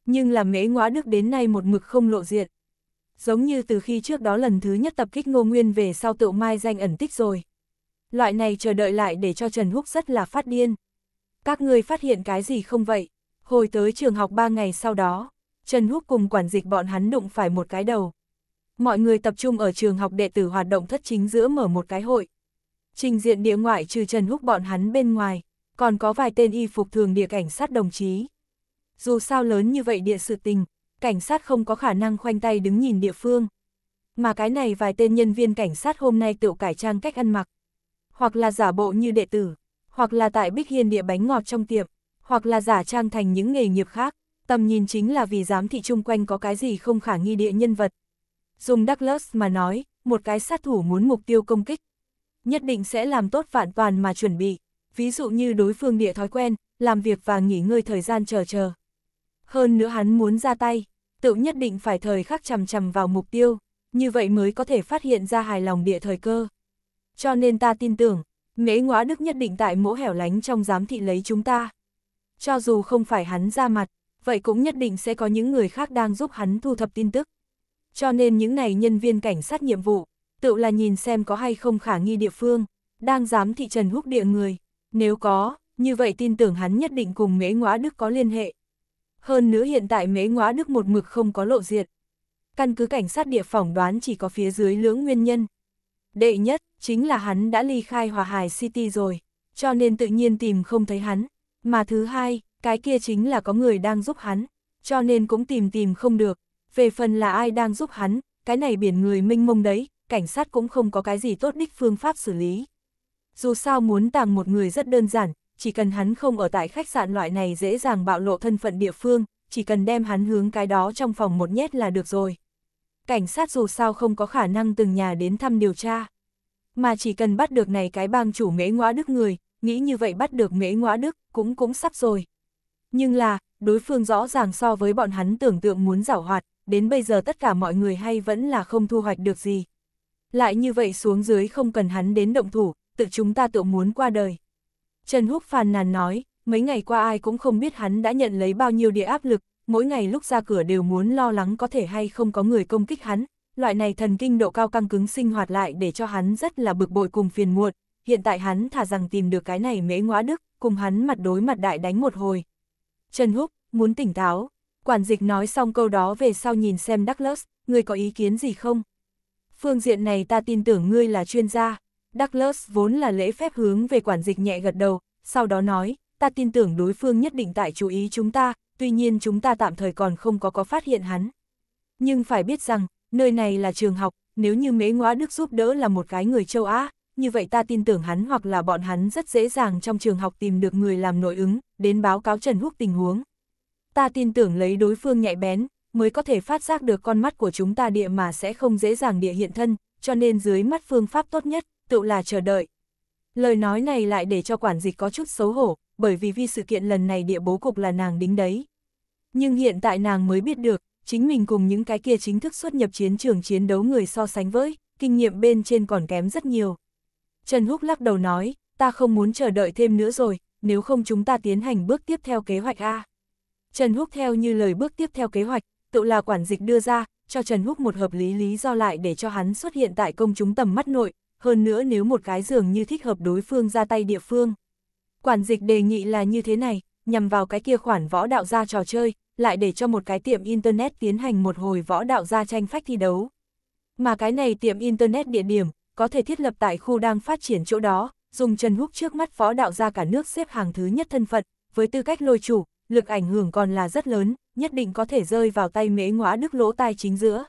Nhưng là mễ ngõa đức đến nay một mực không lộ diện. Giống như từ khi trước đó lần thứ nhất tập kích ngô nguyên về sau tựu mai danh ẩn tích rồi. Loại này chờ đợi lại để cho Trần Húc rất là phát điên. Các người phát hiện cái gì không vậy? Hồi tới trường học ba ngày sau đó, Trần Húc cùng quản dịch bọn hắn đụng phải một cái đầu. Mọi người tập trung ở trường học đệ tử hoạt động thất chính giữa mở một cái hội. Trình diện địa ngoại trừ Trần Húc bọn hắn bên ngoài, còn có vài tên y phục thường địa cảnh sát đồng chí. Dù sao lớn như vậy địa sự tình, cảnh sát không có khả năng khoanh tay đứng nhìn địa phương. Mà cái này vài tên nhân viên cảnh sát hôm nay tự cải trang cách ăn mặc. Hoặc là giả bộ như đệ tử, hoặc là tại Bích Hiên địa bánh ngọt trong tiệm, hoặc là giả trang thành những nghề nghiệp khác, tầm nhìn chính là vì giám thị chung quanh có cái gì không khả nghi địa nhân vật. Dùng Douglas mà nói, một cái sát thủ muốn mục tiêu công kích, nhất định sẽ làm tốt vạn toàn mà chuẩn bị, ví dụ như đối phương địa thói quen, làm việc và nghỉ ngơi thời gian chờ chờ. Hơn nữa hắn muốn ra tay, tự nhất định phải thời khắc chằm chằm vào mục tiêu, như vậy mới có thể phát hiện ra hài lòng địa thời cơ. Cho nên ta tin tưởng, mễ ngõa đức nhất định tại mỗi hẻo lánh trong giám thị lấy chúng ta cho dù không phải hắn ra mặt, vậy cũng nhất định sẽ có những người khác đang giúp hắn thu thập tin tức. Cho nên những này nhân viên cảnh sát nhiệm vụ, tự là nhìn xem có hay không khả nghi địa phương, đang dám thị Trần Húc địa người, nếu có, như vậy tin tưởng hắn nhất định cùng Mễ Ngoã Đức có liên hệ. Hơn nữa hiện tại Mễ Ngoã Đức một mực không có lộ diện. Căn cứ cảnh sát địa phỏng đoán chỉ có phía dưới lưỡng nguyên nhân. Đệ nhất, chính là hắn đã ly khai Hòa Hải City rồi, cho nên tự nhiên tìm không thấy hắn. Mà thứ hai, cái kia chính là có người đang giúp hắn, cho nên cũng tìm tìm không được. Về phần là ai đang giúp hắn, cái này biển người minh mông đấy, cảnh sát cũng không có cái gì tốt đích phương pháp xử lý. Dù sao muốn tàng một người rất đơn giản, chỉ cần hắn không ở tại khách sạn loại này dễ dàng bạo lộ thân phận địa phương, chỉ cần đem hắn hướng cái đó trong phòng một nhét là được rồi. Cảnh sát dù sao không có khả năng từng nhà đến thăm điều tra. Mà chỉ cần bắt được này cái bang chủ mễ ngõa đức người, nghĩ như vậy bắt được mễ ngõa đức, cũng cũng sắp rồi. Nhưng là, đối phương rõ ràng so với bọn hắn tưởng tượng muốn giảo hoạt, đến bây giờ tất cả mọi người hay vẫn là không thu hoạch được gì. Lại như vậy xuống dưới không cần hắn đến động thủ, tự chúng ta tự muốn qua đời. Trần Húc phàn nàn nói, mấy ngày qua ai cũng không biết hắn đã nhận lấy bao nhiêu địa áp lực, mỗi ngày lúc ra cửa đều muốn lo lắng có thể hay không có người công kích hắn, loại này thần kinh độ cao căng cứng sinh hoạt lại để cho hắn rất là bực bội cùng phiền muộn, hiện tại hắn thả rằng tìm được cái này mễ ngõa đức, cùng hắn mặt đối mặt đại đánh một hồi. Trần Húc, muốn tỉnh táo, quản dịch nói xong câu đó về sau nhìn xem Douglas, ngươi có ý kiến gì không? Phương diện này ta tin tưởng ngươi là chuyên gia. Douglas vốn là lễ phép hướng về quản dịch nhẹ gật đầu, sau đó nói, ta tin tưởng đối phương nhất định tại chú ý chúng ta, tuy nhiên chúng ta tạm thời còn không có có phát hiện hắn. Nhưng phải biết rằng, nơi này là trường học, nếu như mễ ngõa Đức giúp đỡ là một cái người châu Á, như vậy ta tin tưởng hắn hoặc là bọn hắn rất dễ dàng trong trường học tìm được người làm nội ứng, đến báo cáo Trần Húc tình huống. Ta tin tưởng lấy đối phương nhạy bén, mới có thể phát giác được con mắt của chúng ta địa mà sẽ không dễ dàng địa hiện thân, cho nên dưới mắt phương pháp tốt nhất, tự là chờ đợi. Lời nói này lại để cho quản dịch có chút xấu hổ, bởi vì vì sự kiện lần này địa bố cục là nàng đính đấy. Nhưng hiện tại nàng mới biết được, chính mình cùng những cái kia chính thức xuất nhập chiến trường chiến đấu người so sánh với, kinh nghiệm bên trên còn kém rất nhiều. Trần Húc lắc đầu nói, ta không muốn chờ đợi thêm nữa rồi, nếu không chúng ta tiến hành bước tiếp theo kế hoạch A. Trần Húc theo như lời bước tiếp theo kế hoạch, tự là quản dịch đưa ra, cho Trần Húc một hợp lý lý do lại để cho hắn xuất hiện tại công chúng tầm mắt nội, hơn nữa nếu một cái dường như thích hợp đối phương ra tay địa phương. Quản dịch đề nghị là như thế này, nhằm vào cái kia khoản võ đạo gia trò chơi, lại để cho một cái tiệm Internet tiến hành một hồi võ đạo gia tranh phách thi đấu. Mà cái này tiệm Internet địa điểm, có thể thiết lập tại khu đang phát triển chỗ đó, dùng Trần Húc trước mắt phó đạo ra cả nước xếp hàng thứ nhất thân phận, với tư cách lôi chủ, lực ảnh hưởng còn là rất lớn, nhất định có thể rơi vào tay mễ ngõa đức lỗ tai chính giữa.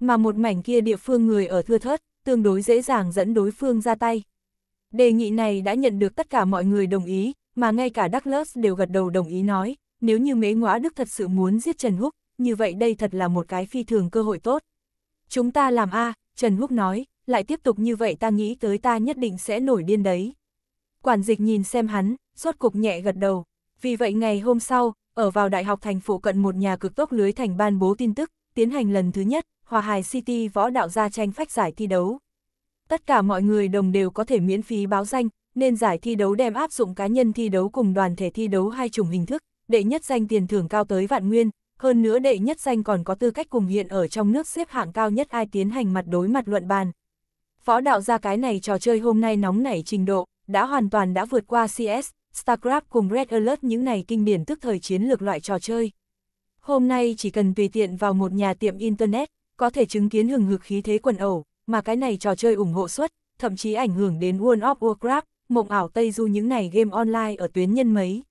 Mà một mảnh kia địa phương người ở thưa thớt, tương đối dễ dàng dẫn đối phương ra tay. Đề nghị này đã nhận được tất cả mọi người đồng ý, mà ngay cả Douglas đều gật đầu đồng ý nói, nếu như mế ngõa đức thật sự muốn giết Trần Húc, như vậy đây thật là một cái phi thường cơ hội tốt. Chúng ta làm A, Trần Húc nói, lại tiếp tục như vậy ta nghĩ tới ta nhất định sẽ nổi điên đấy. Quản dịch nhìn xem hắn, rốt cục nhẹ gật đầu. Vì vậy ngày hôm sau, ở vào đại học thành phụ cận một nhà cực tốc lưới thành ban bố tin tức, tiến hành lần thứ nhất, Hòa Hải City võ đạo gia tranh phách giải thi đấu. Tất cả mọi người đồng đều có thể miễn phí báo danh, nên giải thi đấu đem áp dụng cá nhân thi đấu cùng đoàn thể thi đấu hai chủng hình thức, đệ nhất danh tiền thưởng cao tới vạn nguyên, hơn nữa đệ nhất danh còn có tư cách cùng hiện ở trong nước xếp hạng cao nhất ai tiến hành mặt đối mặt luận bàn, Phó đạo ra cái này trò chơi hôm nay nóng nảy trình độ, đã hoàn toàn đã vượt qua CS, StarCraft cùng Red Alert những này kinh điển tức thời chiến lược loại trò chơi. Hôm nay chỉ cần tùy tiện vào một nhà tiệm Internet, có thể chứng kiến hừng hực khí thế quần ẩu, mà cái này trò chơi ủng hộ suất, thậm chí ảnh hưởng đến World of Warcraft, mộng ảo Tây Du những này game online ở tuyến nhân mấy.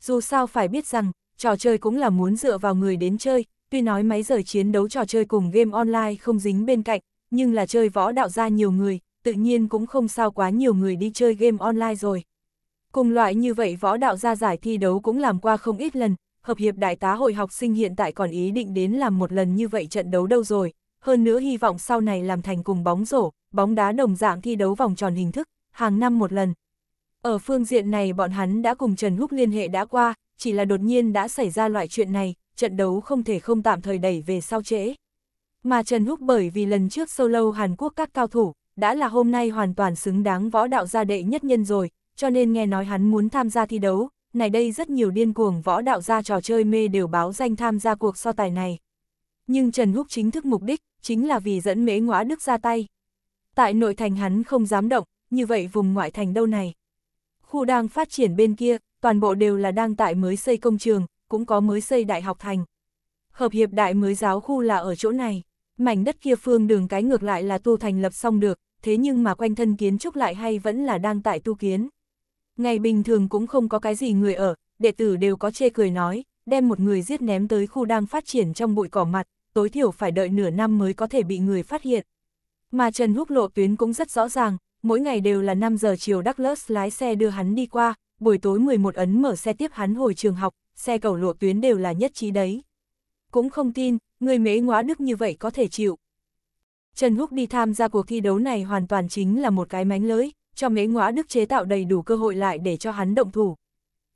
Dù sao phải biết rằng, trò chơi cũng là muốn dựa vào người đến chơi, tuy nói máy giờ chiến đấu trò chơi cùng game online không dính bên cạnh, nhưng là chơi võ đạo ra nhiều người, tự nhiên cũng không sao quá nhiều người đi chơi game online rồi. Cùng loại như vậy võ đạo ra giải thi đấu cũng làm qua không ít lần, Hợp hiệp Đại tá hội học sinh hiện tại còn ý định đến làm một lần như vậy trận đấu đâu rồi, hơn nữa hy vọng sau này làm thành cùng bóng rổ, bóng đá đồng dạng thi đấu vòng tròn hình thức, hàng năm một lần. Ở phương diện này bọn hắn đã cùng Trần Húc liên hệ đã qua, chỉ là đột nhiên đã xảy ra loại chuyện này, trận đấu không thể không tạm thời đẩy về sau trễ. Mà Trần Húc bởi vì lần trước solo Hàn Quốc các cao thủ, đã là hôm nay hoàn toàn xứng đáng võ đạo gia đệ nhất nhân rồi, cho nên nghe nói hắn muốn tham gia thi đấu, này đây rất nhiều điên cuồng võ đạo gia trò chơi mê đều báo danh tham gia cuộc so tài này. Nhưng Trần Húc chính thức mục đích, chính là vì dẫn mễ ngõa Đức ra tay. Tại nội thành hắn không dám động, như vậy vùng ngoại thành đâu này. Khu đang phát triển bên kia, toàn bộ đều là đang tại mới xây công trường, cũng có mới xây đại học thành. Hợp hiệp đại mới giáo khu là ở chỗ này mảnh đất kia phương đường cái ngược lại là tu thành lập xong được, thế nhưng mà quanh thân kiến trúc lại hay vẫn là đang tại tu kiến. Ngày bình thường cũng không có cái gì người ở, đệ tử đều có chê cười nói, đem một người giết ném tới khu đang phát triển trong bụi cỏ mặt, tối thiểu phải đợi nửa năm mới có thể bị người phát hiện. Mà Trần Húc lộ tuyến cũng rất rõ ràng, mỗi ngày đều là 5 giờ chiều Douglas lái xe đưa hắn đi qua, buổi tối 11 ấn mở xe tiếp hắn hồi trường học, xe cầu lộ tuyến đều là nhất trí đấy. Cũng không tin, người mế ngõa đức như vậy có thể chịu. Trần Húc đi tham gia cuộc thi đấu này hoàn toàn chính là một cái mánh lưới, cho mế ngõa đức chế tạo đầy đủ cơ hội lại để cho hắn động thủ.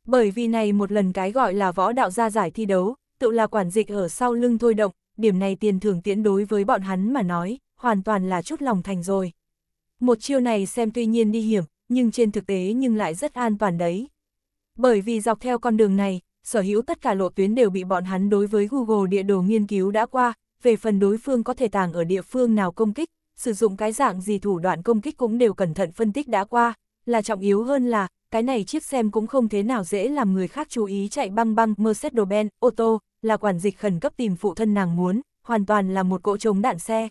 Bởi vì này một lần cái gọi là võ đạo gia giải thi đấu, tự là quản dịch ở sau lưng thôi động, điểm này tiền thưởng tiễn đối với bọn hắn mà nói, hoàn toàn là chút lòng thành rồi. Một chiêu này xem tuy nhiên đi hiểm, nhưng trên thực tế nhưng lại rất an toàn đấy. Bởi vì dọc theo con đường này, sở hữu tất cả lộ tuyến đều bị bọn hắn đối với Google địa đồ nghiên cứu đã qua, về phần đối phương có thể tàng ở địa phương nào công kích, sử dụng cái dạng gì thủ đoạn công kích cũng đều cẩn thận phân tích đã qua, là trọng yếu hơn là, cái này chiếc xem cũng không thế nào dễ làm người khác chú ý chạy băng băng Mercedes-Benz, ô tô, là quản dịch khẩn cấp tìm phụ thân nàng muốn, hoàn toàn là một cỗ chống đạn xe.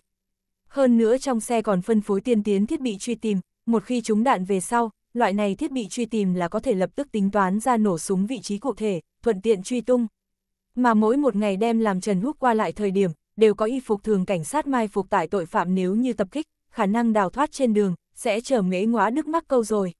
Hơn nữa trong xe còn phân phối tiên tiến thiết bị truy tìm, một khi chúng đạn về sau, loại này thiết bị truy tìm là có thể lập tức tính toán ra nổ súng vị trí cụ thể, thuận tiện truy tung. Mà mỗi một ngày đem làm Trần Húc qua lại thời điểm, đều có y phục thường cảnh sát mai phục tại tội phạm nếu như tập kích, khả năng đào thoát trên đường, sẽ chờ mễ ngóa đức mắc câu rồi.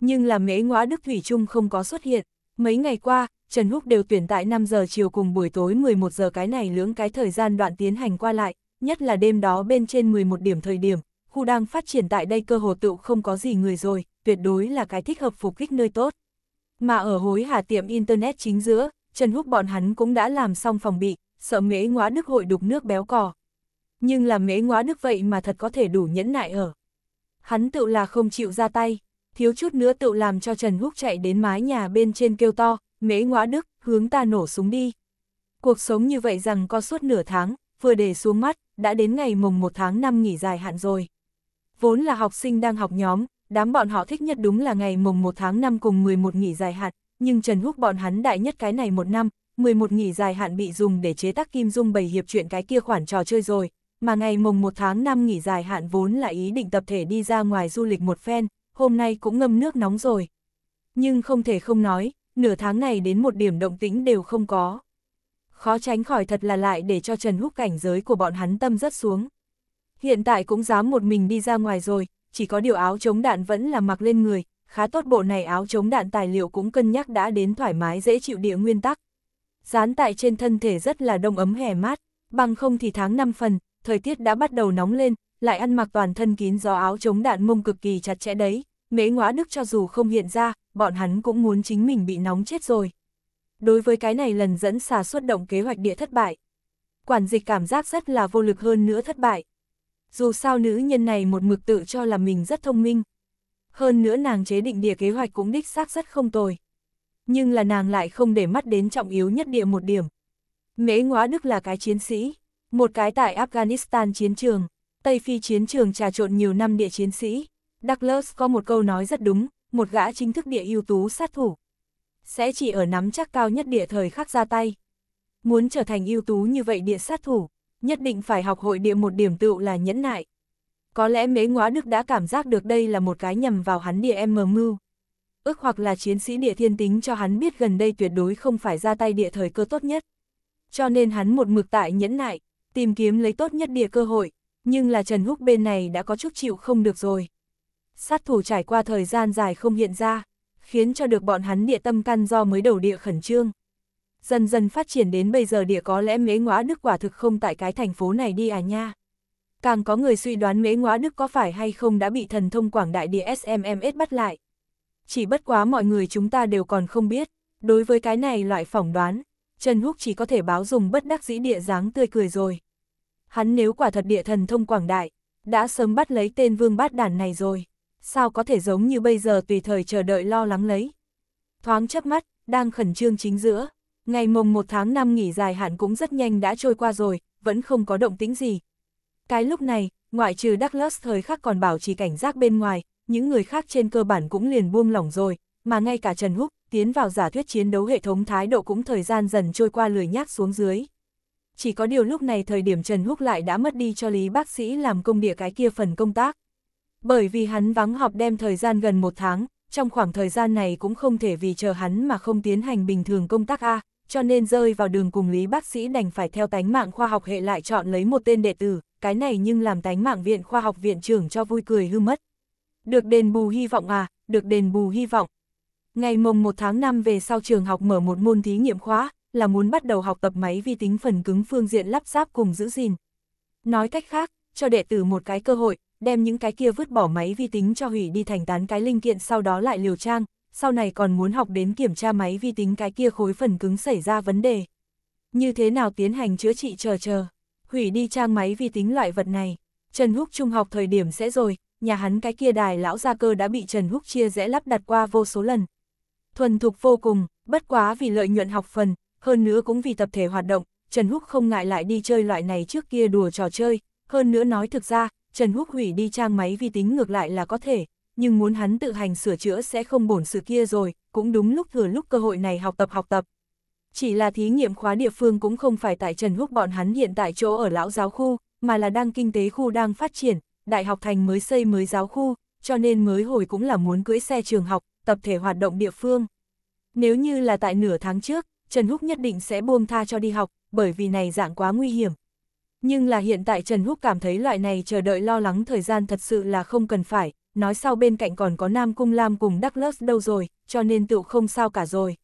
Nhưng là mễ ngóa đức Thủy chung không có xuất hiện. Mấy ngày qua, Trần Húc đều tuyển tại 5 giờ chiều cùng buổi tối 11 giờ cái này lưỡng cái thời gian đoạn tiến hành qua lại, nhất là đêm đó bên trên 11 điểm thời điểm, khu đang phát triển tại đây cơ hồ tựu không có gì người rồi tuyệt đối là cái thích hợp phục kích nơi tốt. Mà ở hối hà tiệm Internet chính giữa, Trần Húc bọn hắn cũng đã làm xong phòng bị, sợ mễ ngóa nước hội đục nước béo cò. Nhưng là mễ ngóa nước vậy mà thật có thể đủ nhẫn nại ở. Hắn tự là không chịu ra tay, thiếu chút nữa tự làm cho Trần Húc chạy đến mái nhà bên trên kêu to, mễ ngóa nước hướng ta nổ súng đi. Cuộc sống như vậy rằng có suốt nửa tháng, vừa để xuống mắt, đã đến ngày mùng 1 tháng 5 nghỉ dài hạn rồi. Vốn là học sinh đang học nhóm, đám bọn họ thích nhất đúng là ngày mùng 1 tháng 5 cùng 11 nghỉ dài hạn, nhưng Trần Húc bọn hắn đại nhất cái này một năm, 11 nghỉ dài hạn bị dùng để chế tác Kim Dung bày hiệp chuyện cái kia khoản trò chơi rồi, mà ngày mùng 1 tháng 5 nghỉ dài hạn vốn là ý định tập thể đi ra ngoài du lịch một phen, hôm nay cũng ngâm nước nóng rồi. Nhưng không thể không nói, nửa tháng này đến một điểm động tĩnh đều không có. Khó tránh khỏi thật là lại để cho Trần Húc cảnh giới của bọn hắn tâm rất xuống. Hiện tại cũng dám một mình đi ra ngoài rồi, chỉ có điều áo chống đạn vẫn là mặc lên người, khá tốt bộ này áo chống đạn tài liệu cũng cân nhắc đã đến thoải mái dễ chịu địa nguyên tắc. Dán tại trên thân thể rất là đông ấm hè mát, bằng không thì tháng 5 phần, thời tiết đã bắt đầu nóng lên, lại ăn mặc toàn thân kín gió áo chống đạn mông cực kỳ chặt chẽ đấy, mễ ngóa đức cho dù không hiện ra, bọn hắn cũng muốn chính mình bị nóng chết rồi. Đối với cái này lần dẫn xà xuất động kế hoạch địa thất bại, quản dịch cảm giác rất là vô lực hơn nữa thất bại dù sao nữ nhân này một mực tự cho là mình rất thông minh. Hơn nữa nàng chế định địa kế hoạch cũng đích xác rất không tồi. Nhưng là nàng lại không để mắt đến trọng yếu nhất địa một điểm. Mễ ngoá Đức là cái chiến sĩ, một cái tại Afghanistan chiến trường, Tây Phi chiến trường trà trộn nhiều năm địa chiến sĩ. Douglas có một câu nói rất đúng, một gã chính thức địa ưu tú sát thủ. Sẽ chỉ ở nắm chắc cao nhất địa thời khắc ra tay. Muốn trở thành ưu tú như vậy địa sát thủ, nhất định phải học hội địa một điểm tựu là nhẫn nại. Có lẽ mế ngóa đức đã cảm giác được đây là một cái nhầm vào hắn địa em mờ mưu. Ước hoặc là chiến sĩ địa thiên tính cho hắn biết gần đây tuyệt đối không phải ra tay địa thời cơ tốt nhất. Cho nên hắn một mực tại nhẫn nại, tìm kiếm lấy tốt nhất địa cơ hội, nhưng là Trần Húc bên này đã có chút chịu không được rồi. Sát thủ trải qua thời gian dài không hiện ra, khiến cho được bọn hắn địa tâm căn do mới đầu địa khẩn trương dần dần phát triển đến bây giờ địa có lẽ mế ngõa Đức quả thực không tại cái thành phố này đi à nha. Càng có người suy đoán mế ngõa Đức có phải hay không đã bị thần thông quảng đại địa SMMS bắt lại. Chỉ bất quá mọi người chúng ta đều còn không biết, đối với cái này loại phỏng đoán, Trần Húc chỉ có thể báo dùng bất đắc dĩ địa dáng tươi cười rồi. Hắn nếu quả thật địa thần thông quảng đại, đã sớm bắt lấy tên vương bát đàn này rồi, sao có thể giống như bây giờ tùy thời chờ đợi lo lắng lấy. Thoáng chớp mắt, đang khẩn trương chính giữa, Ngày mồng 1 tháng 5 nghỉ dài hạn cũng rất nhanh đã trôi qua rồi, vẫn không có động tĩnh gì. Cái lúc này, ngoại trừ Douglas thời khắc còn bảo trì cảnh giác bên ngoài, những người khác trên cơ bản cũng liền buông lỏng rồi, mà ngay cả Trần Húc, tiến vào giả thuyết chiến đấu hệ thống thái độ cũng thời gian dần trôi qua lười nhác xuống dưới. Chỉ có điều lúc này thời điểm Trần Húc lại đã mất đi cho Lý Bác Sĩ làm công địa cái kia phần công tác. Bởi vì hắn vắng họp đem thời gian gần một tháng, trong khoảng thời gian này cũng không thể vì chờ hắn mà không tiến hành bình thường công tác A cho nên rơi vào đường cùng Lý bác sĩ đành phải theo tánh mạng khoa học hệ lại chọn lấy một tên đệ tử, cái này nhưng làm tánh mạng viện khoa học viện trưởng cho vui cười hư mất. Được đền bù hy vọng à, được đền bù hy vọng. Ngày mồng 1 tháng 5 về sau trường học mở một môn thí nghiệm khóa, là muốn bắt đầu học tập máy vi tính phần cứng phương diện lắp ráp cùng giữ gìn. Nói cách khác, cho đệ tử một cái cơ hội, đem những cái kia vứt bỏ máy vi tính cho hủy đi thành tán cái linh kiện sau đó lại liều trang, sau này còn muốn học đến kiểm tra máy vi tính cái kia khối phần cứng xảy ra vấn đề. Như thế nào tiến hành chữa trị chờ chờ, hủy đi trang máy vi tính loại vật này. Trần Húc trung học thời điểm sẽ rồi, nhà hắn cái kia đài lão gia cơ đã bị Trần Húc chia rẽ lắp đặt qua vô số lần. Thuần thục vô cùng, bất quá vì lợi nhuận học phần, hơn nữa cũng vì tập thể hoạt động, Trần Húc không ngại lại đi chơi loại này trước kia đùa trò chơi, hơn nữa nói thực ra, Trần Húc hủy đi trang máy vi tính ngược lại là có thể, nhưng muốn hắn tự hành sửa chữa sẽ không bổn sự kia rồi, cũng đúng lúc thừa lúc cơ hội này học tập học tập. Chỉ là thí nghiệm khóa địa phương cũng không phải tại Trần Húc bọn hắn hiện tại chỗ ở lão giáo khu, mà là đang kinh tế khu đang phát triển, đại học thành mới xây mới giáo khu, cho nên mới hồi cũng là muốn cưỡi xe trường học, tập thể hoạt động địa phương. Nếu như là tại nửa tháng trước, Trần Húc nhất định sẽ buông tha cho đi học, bởi vì này dạng quá nguy hiểm. Nhưng là hiện tại Trần Húc cảm thấy loại này chờ đợi lo lắng thời gian thật sự là không cần phải, nói sau bên cạnh còn có Nam Cung Lam cùng Douglas đâu rồi, cho nên tựu không sao cả rồi.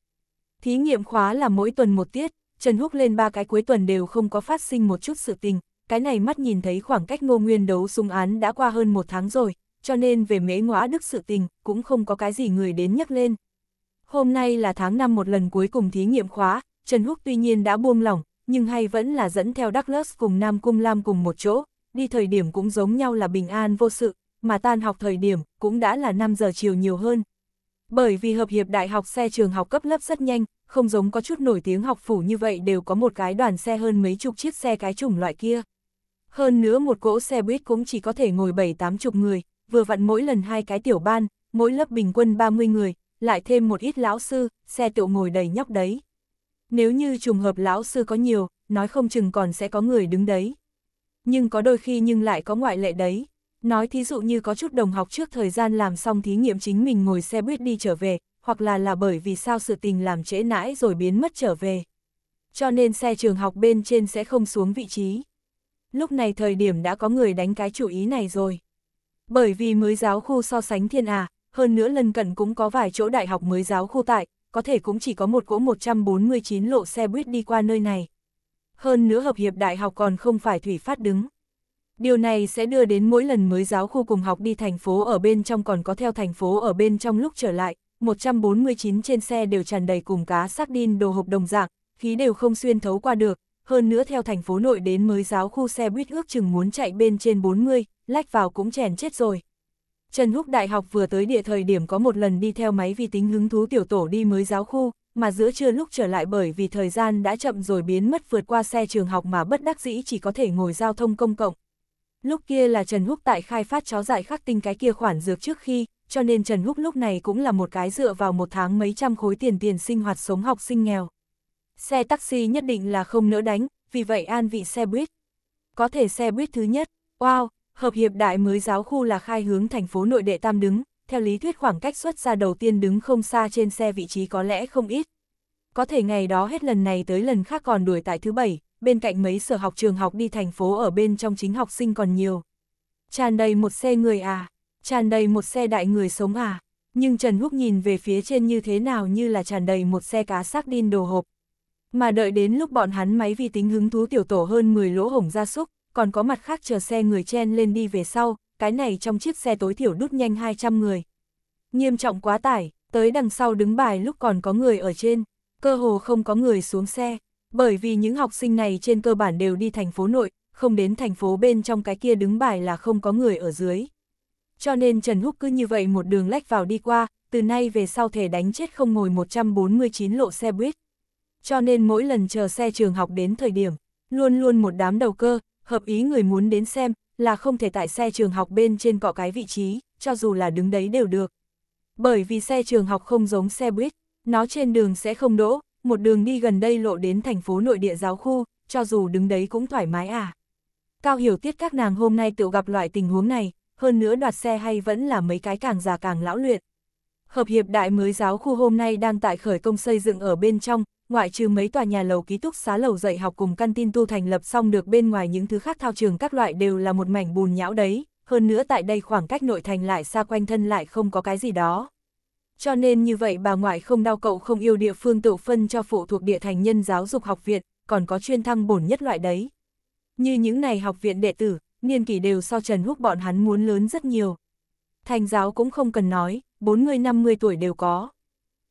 Thí nghiệm khóa là mỗi tuần một tiết, Trần Húc lên ba cái cuối tuần đều không có phát sinh một chút sự tình, cái này mắt nhìn thấy khoảng cách ngô nguyên đấu súng án đã qua hơn một tháng rồi, cho nên về mễ ngõa đức sự tình, cũng không có cái gì người đến nhắc lên. Hôm nay là tháng năm một lần cuối cùng thí nghiệm khóa, Trần Húc tuy nhiên đã buông lỏng, nhưng hay vẫn là dẫn theo Douglas cùng Nam Cung Lam cùng một chỗ, đi thời điểm cũng giống nhau là bình an vô sự, mà tan học thời điểm cũng đã là 5 giờ chiều nhiều hơn. Bởi vì hợp hiệp đại học xe trường học cấp lớp rất nhanh, không giống có chút nổi tiếng học phủ như vậy đều có một cái đoàn xe hơn mấy chục chiếc xe cái chủng loại kia. Hơn nữa một cỗ xe buýt cũng chỉ có thể ngồi 7-8 chục người, vừa vặn mỗi lần hai cái tiểu ban, mỗi lớp bình quân 30 người, lại thêm một ít lão sư, xe tựu ngồi đầy nhóc đấy. Nếu như trùng hợp lão sư có nhiều, nói không chừng còn sẽ có người đứng đấy. Nhưng có đôi khi nhưng lại có ngoại lệ đấy, Nói thí dụ như có chút đồng học trước thời gian làm xong thí nghiệm chính mình ngồi xe buýt đi trở về, hoặc là là bởi vì sao sự tình làm trễ nãi rồi biến mất trở về. Cho nên xe trường học bên trên sẽ không xuống vị trí. Lúc này thời điểm đã có người đánh cái chủ ý này rồi. Bởi vì mới giáo khu so sánh thiên à, hơn nữa lần cận cũng có vài chỗ đại học mới giáo khu tại, có thể cũng chỉ có một cỗ 149 lộ xe buýt đi qua nơi này. Hơn nữa hợp hiệp đại học còn không phải thủy phát đứng. Điều này sẽ đưa đến mỗi lần mới giáo khu cùng học đi thành phố ở bên trong còn có theo thành phố ở bên trong lúc trở lại, 149 trên xe đều tràn đầy cùng cá sắc đin đồ hộp đồng dạng, khí đều không xuyên thấu qua được, hơn nữa theo thành phố nội đến mới giáo khu xe buýt ước chừng muốn chạy bên trên 40, lách vào cũng chèn chết rồi. Trần Húc Đại học vừa tới địa thời điểm có một lần đi theo máy vi tính hứng thú tiểu tổ đi mới giáo khu, mà giữa trưa lúc trở lại bởi vì thời gian đã chậm rồi biến mất vượt qua xe trường học mà bất đắc dĩ chỉ có thể ngồi giao thông công cộng, Lúc kia là Trần Húc tại khai phát chó dại khắc tinh cái kia khoản dược trước khi, cho nên Trần Húc lúc này cũng là một cái dựa vào một tháng mấy trăm khối tiền tiền sinh hoạt sống học sinh nghèo. Xe taxi nhất định là không nỡ đánh, vì vậy an vị xe buýt. Có thể xe buýt thứ nhất, wow, hợp hiệp đại mới giáo khu là khai hướng thành phố nội đệ tam đứng, theo lý thuyết khoảng cách xuất ra đầu tiên đứng không xa trên xe vị trí có lẽ không ít. Có thể ngày đó hết lần này tới lần khác còn đuổi tại thứ bảy, bên cạnh mấy sở học trường học đi thành phố ở bên trong chính học sinh còn nhiều. Tràn đầy một xe người à, tràn đầy một xe đại người sống à, nhưng Trần Húc nhìn về phía trên như thế nào như là tràn đầy một xe cá xác đin đồ hộp. Mà đợi đến lúc bọn hắn máy vi tính hứng thú tiểu tổ hơn 10 lỗ hổng ra súc, còn có mặt khác chờ xe người chen lên đi về sau, cái này trong chiếc xe tối thiểu đút nhanh 200 người. Nghiêm trọng quá tải, tới đằng sau đứng bài lúc còn có người ở trên, cơ hồ không có người xuống xe, bởi vì những học sinh này trên cơ bản đều đi thành phố nội, không đến thành phố bên trong cái kia đứng bài là không có người ở dưới. Cho nên Trần Húc cứ như vậy một đường lách vào đi qua, từ nay về sau thể đánh chết không ngồi 149 lộ xe buýt. Cho nên mỗi lần chờ xe trường học đến thời điểm, luôn luôn một đám đầu cơ, hợp ý người muốn đến xem, là không thể tại xe trường học bên trên cọ cái vị trí, cho dù là đứng đấy đều được. Bởi vì xe trường học không giống xe buýt, nó trên đường sẽ không đỗ, một đường đi gần đây lộ đến thành phố nội địa giáo khu, cho dù đứng đấy cũng thoải mái à. Cao hiểu tiết các nàng hôm nay tự gặp loại tình huống này, hơn nữa đoạt xe hay vẫn là mấy cái càng già càng lão luyện. Hợp hiệp đại mới giáo khu hôm nay đang tại khởi công xây dựng ở bên trong, ngoại trừ mấy tòa nhà lầu ký túc xá lầu dạy học cùng căn tin tu thành lập xong được bên ngoài những thứ khác thao trường các loại đều là một mảnh bùn nhão đấy, hơn nữa tại đây khoảng cách nội thành lại xa quanh thân lại không có cái gì đó cho nên như vậy bà ngoại không đau cậu không yêu địa phương tự phân cho phụ thuộc địa thành nhân giáo dục học viện, còn có chuyên thăng bổn nhất loại đấy. Như những này học viện đệ tử, niên kỷ đều so Trần Húc bọn hắn muốn lớn rất nhiều. Thành giáo cũng không cần nói, 40-50 tuổi đều có.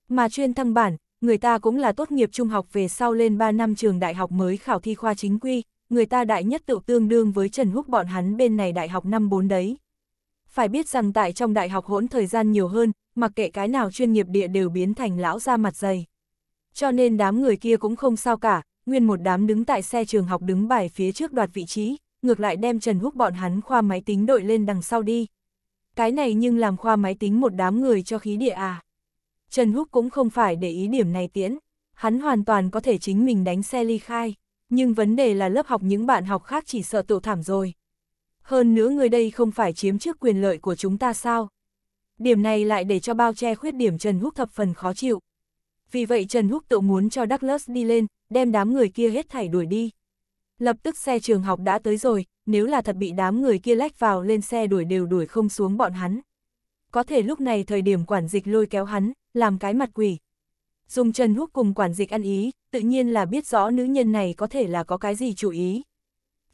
Mà chuyên thăng bản, người ta cũng là tốt nghiệp trung học về sau lên 3 năm trường đại học mới khảo thi khoa chính quy, người ta đại nhất tự tương đương với Trần Húc bọn hắn bên này đại học năm 4 đấy phải biết rằng tại trong đại học hỗn thời gian nhiều hơn, mặc kệ cái nào chuyên nghiệp địa đều biến thành lão ra mặt dày. Cho nên đám người kia cũng không sao cả, nguyên một đám đứng tại xe trường học đứng bài phía trước đoạt vị trí, ngược lại đem Trần Húc bọn hắn khoa máy tính đội lên đằng sau đi. Cái này nhưng làm khoa máy tính một đám người cho khí địa à. Trần Húc cũng không phải để ý điểm này tiễn, hắn hoàn toàn có thể chính mình đánh xe ly khai, nhưng vấn đề là lớp học những bạn học khác chỉ sợ tụ thảm rồi hơn nữa người đây không phải chiếm trước quyền lợi của chúng ta sao. Điểm này lại để cho bao che khuyết điểm Trần Húc thập phần khó chịu. Vì vậy Trần Húc tự muốn cho Douglas đi lên, đem đám người kia hết thảy đuổi đi. Lập tức xe trường học đã tới rồi, nếu là thật bị đám người kia lách vào lên xe đuổi đều đuổi không xuống bọn hắn. Có thể lúc này thời điểm quản dịch lôi kéo hắn, làm cái mặt quỷ. Dùng Trần Húc cùng quản dịch ăn ý, tự nhiên là biết rõ nữ nhân này có thể là có cái gì chú ý,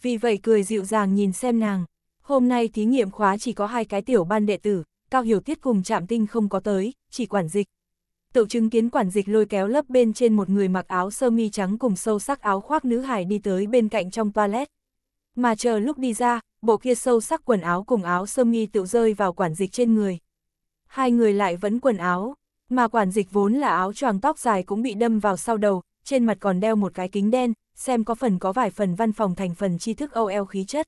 vì vậy cười dịu dàng nhìn xem nàng. Hôm nay thí nghiệm khóa chỉ có hai cái tiểu ban đệ tử, Cao Hiểu Tiết cùng chạm Tinh không có tới, chỉ quản dịch. Tự chứng kiến quản dịch lôi kéo lớp bên trên một người mặc áo sơ mi trắng cùng sâu sắc áo khoác nữ hải đi tới bên cạnh trong toilet. Mà chờ lúc đi ra, bộ kia sâu sắc quần áo cùng áo sơ mi tự rơi vào quản dịch trên người. Hai người lại vẫn quần áo, mà quản dịch vốn là áo choàng tóc dài cũng bị đâm vào sau đầu, trên mặt còn đeo một cái kính đen, xem có phần có vài phần văn phòng thành phần tri thức âu eo khí chất.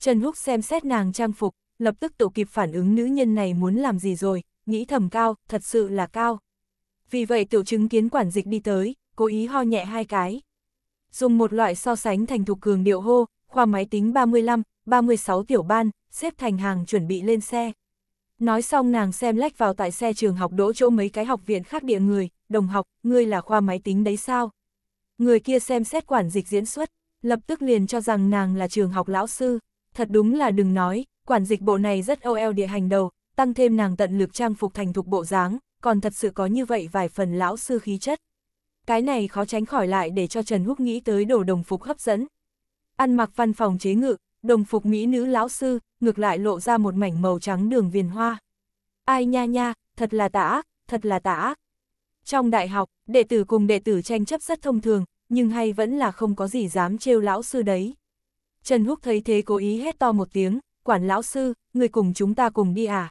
Trần Húc xem xét nàng trang phục, lập tức tự kịp phản ứng nữ nhân này muốn làm gì rồi, nghĩ thầm cao, thật sự là cao. Vì vậy tiểu chứng kiến quản dịch đi tới, cố ý ho nhẹ hai cái. Dùng một loại so sánh thành thục cường điệu hô, khoa máy tính 35, 36 tiểu ban, xếp thành hàng chuẩn bị lên xe. Nói xong nàng xem lách vào tại xe trường học đỗ chỗ mấy cái học viện khác địa người, đồng học, ngươi là khoa máy tính đấy sao? Người kia xem xét quản dịch diễn xuất, lập tức liền cho rằng nàng là trường học lão sư. Thật đúng là đừng nói, quản dịch bộ này rất ol địa hành đầu, tăng thêm nàng tận lực trang phục thành thục bộ dáng, còn thật sự có như vậy vài phần lão sư khí chất. Cái này khó tránh khỏi lại để cho Trần Húc nghĩ tới đồ đồng phục hấp dẫn. Ăn mặc văn phòng chế ngự, đồng phục mỹ nữ lão sư, ngược lại lộ ra một mảnh màu trắng đường viền hoa. Ai nha nha, thật là tả ác, thật là tả ác, trong đại học, đệ tử cùng đệ tử tranh chấp rất thông thường, nhưng hay vẫn là không có gì dám trêu lão sư đấy. Trần Húc thấy thế cố ý hét to một tiếng, quản lão sư, người cùng chúng ta cùng đi à.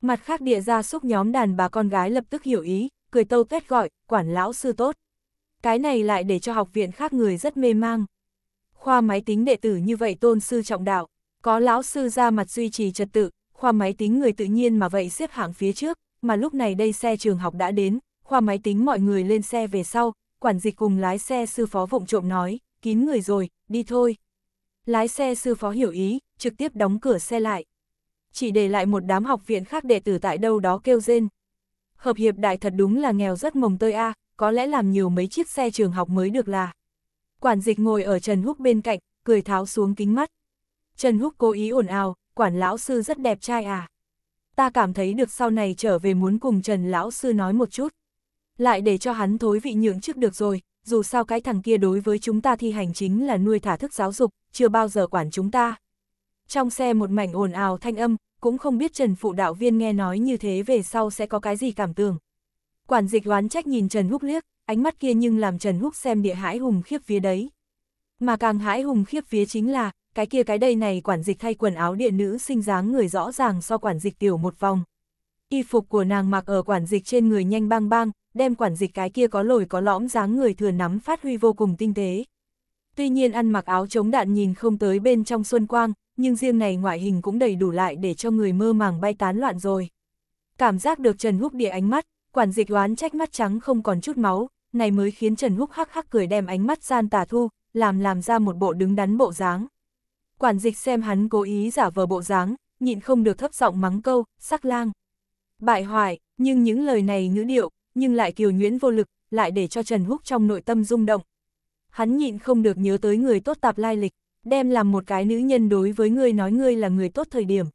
Mặt khác địa gia xúc nhóm đàn bà con gái lập tức hiểu ý, cười tâu tét gọi, quản lão sư tốt. Cái này lại để cho học viện khác người rất mê mang. Khoa máy tính đệ tử như vậy tôn sư trọng đạo, có lão sư ra mặt duy trì trật tự, khoa máy tính người tự nhiên mà vậy xếp hạng phía trước, mà lúc này đây xe trường học đã đến, khoa máy tính mọi người lên xe về sau, quản dịch cùng lái xe sư phó vụng trộm nói, kín người rồi, đi thôi. Lái xe sư phó hiểu ý, trực tiếp đóng cửa xe lại. Chỉ để lại một đám học viện khác đệ tử tại đâu đó kêu rên. Hợp hiệp đại thật đúng là nghèo rất mồng tơi a, có lẽ làm nhiều mấy chiếc xe trường học mới được là. Quản dịch ngồi ở Trần Húc bên cạnh, cười tháo xuống kính mắt. Trần Húc cố ý ồn ào, quản lão sư rất đẹp trai à. Ta cảm thấy được sau này trở về muốn cùng Trần lão sư nói một chút lại để cho hắn thối vị nhượng trước được rồi, dù sao cái thằng kia đối với chúng ta thi hành chính là nuôi thả thức giáo dục, chưa bao giờ quản chúng ta. Trong xe một mảnh ồn ào thanh âm, cũng không biết Trần Phụ đạo viên nghe nói như thế về sau sẽ có cái gì cảm tưởng. Quản dịch oán trách nhìn Trần Húc liếc, ánh mắt kia nhưng làm Trần Húc xem địa hãi hùng khiếp phía đấy. Mà càng hãi hùng khiếp phía chính là, cái kia cái đây này quản dịch thay quần áo địa nữ sinh dáng người rõ ràng so quản dịch tiểu một vòng. Y phục của nàng mặc ở quản dịch trên người nhanh bang bang, đem quản dịch cái kia có lồi có lõm dáng người thừa nắm phát huy vô cùng tinh tế. Tuy nhiên ăn mặc áo chống đạn nhìn không tới bên trong xuân quang, nhưng riêng này ngoại hình cũng đầy đủ lại để cho người mơ màng bay tán loạn rồi. Cảm giác được Trần Húc địa ánh mắt, quản dịch oán trách mắt trắng không còn chút máu, này mới khiến Trần Húc hắc hắc cười đem ánh mắt gian tà thu, làm làm ra một bộ đứng đắn bộ dáng. Quản dịch xem hắn cố ý giả vờ bộ dáng, nhịn không được thấp giọng mắng câu, sắc lang. Bại hoại, nhưng những lời này ngữ điệu, nhưng lại kiều nhuyễn vô lực, lại để cho Trần Húc trong nội tâm rung động. Hắn nhịn không được nhớ tới người tốt tạp lai lịch, đem làm một cái nữ nhân đối với ngươi nói ngươi là người tốt thời điểm.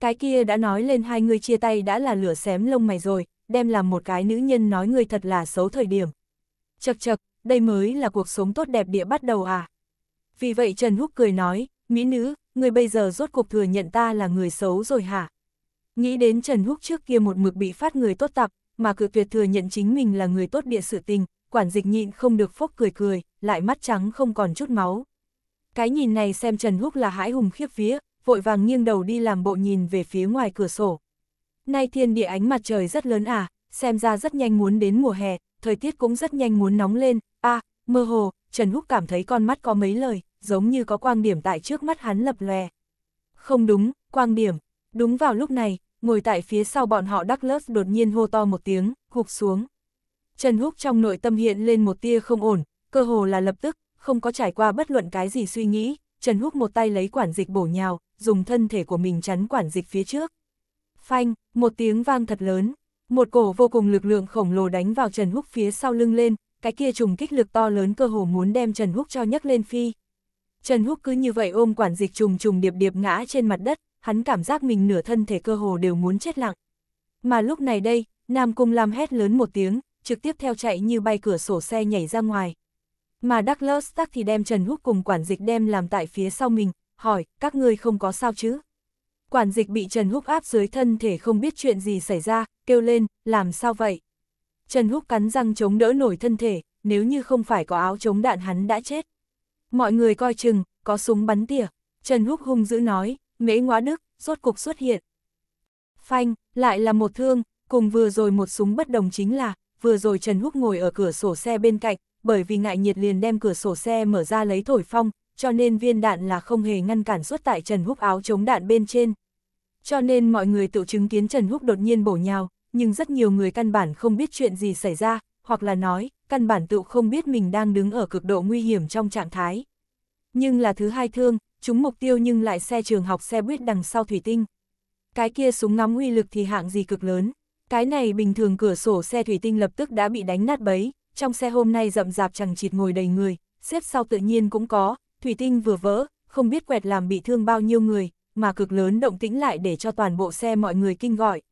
Cái kia đã nói lên hai người chia tay đã là lửa xém lông mày rồi, đem làm một cái nữ nhân nói ngươi thật là xấu thời điểm. Chật chật, đây mới là cuộc sống tốt đẹp địa bắt đầu à. Vì vậy Trần Húc cười nói, mỹ nữ, ngươi bây giờ rốt cuộc thừa nhận ta là người xấu rồi hả? Nghĩ đến Trần Húc trước kia một mực bị phát người tốt tạp, mà cự tuyệt thừa nhận chính mình là người tốt địa sự tình, quản dịch nhịn không được phốc cười cười, lại mắt trắng không còn chút máu. Cái nhìn này xem Trần Húc là hãi hùng khiếp vía, vội vàng nghiêng đầu đi làm bộ nhìn về phía ngoài cửa sổ. Nay thiên địa ánh mặt trời rất lớn à, xem ra rất nhanh muốn đến mùa hè, thời tiết cũng rất nhanh muốn nóng lên, a mơ hồ, Trần Húc cảm thấy con mắt có mấy lời, giống như có quang điểm tại trước mắt hắn lập lè Không đúng, quang điểm. Đúng vào lúc này, ngồi tại phía sau bọn họ Douglas đột nhiên hô to một tiếng, gục xuống. Trần Húc trong nội tâm hiện lên một tia không ổn, cơ hồ là lập tức, không có trải qua bất luận cái gì suy nghĩ, Trần Húc một tay lấy quản dịch bổ nhào, dùng thân thể của mình chắn quản dịch phía trước. Phanh, một tiếng vang thật lớn, một cổ vô cùng lực lượng khổng lồ đánh vào Trần Húc phía sau lưng lên, cái kia trùng kích lực to lớn cơ hồ muốn đem Trần Húc cho nhấc lên phi. Trần Húc cứ như vậy ôm quản dịch trùng trùng điệp điệp ngã trên mặt đất, hắn cảm giác mình nửa thân thể cơ hồ đều muốn chết lặng. Mà lúc này đây, Nam Cung Lam hét lớn một tiếng, trực tiếp theo chạy như bay cửa sổ xe nhảy ra ngoài. Mà Douglas tắc thì đem Trần Húc cùng quản dịch đem làm tại phía sau mình, hỏi, các ngươi không có sao chứ? Quản dịch bị Trần Húc áp dưới thân thể không biết chuyện gì xảy ra, kêu lên, làm sao vậy? Trần Húc cắn răng chống đỡ nổi thân thể, nếu như không phải có áo chống đạn hắn đã chết. Mọi người coi chừng, có súng bắn tỉa. Trần Húc hung dữ nói, mễ ngoã đức, rốt cục xuất hiện. Phanh, lại là một thương, cùng vừa rồi một súng bất đồng chính là, vừa rồi Trần Húc ngồi ở cửa sổ xe bên cạnh, bởi vì ngại nhiệt liền đem cửa sổ xe mở ra lấy thổi phong, cho nên viên đạn là không hề ngăn cản xuất tại Trần Húc áo chống đạn bên trên. Cho nên mọi người tự chứng kiến Trần Húc đột nhiên bổ nhào, nhưng rất nhiều người căn bản không biết chuyện gì xảy ra, hoặc là nói, căn bản tự không biết mình đang đứng ở cực độ nguy hiểm trong trạng thái. Nhưng là thứ hai thương, chúng mục tiêu nhưng lại xe trường học xe buýt đằng sau thủy tinh. Cái kia súng ngắm uy lực thì hạng gì cực lớn, cái này bình thường cửa sổ xe thủy tinh lập tức đã bị đánh nát bấy, trong xe hôm nay rậm rạp chẳng chịt ngồi đầy người, xếp sau tự nhiên cũng có, thủy tinh vừa vỡ, không biết quẹt làm bị thương bao nhiêu người, mà cực lớn động tĩnh lại để cho toàn bộ xe mọi người kinh gọi.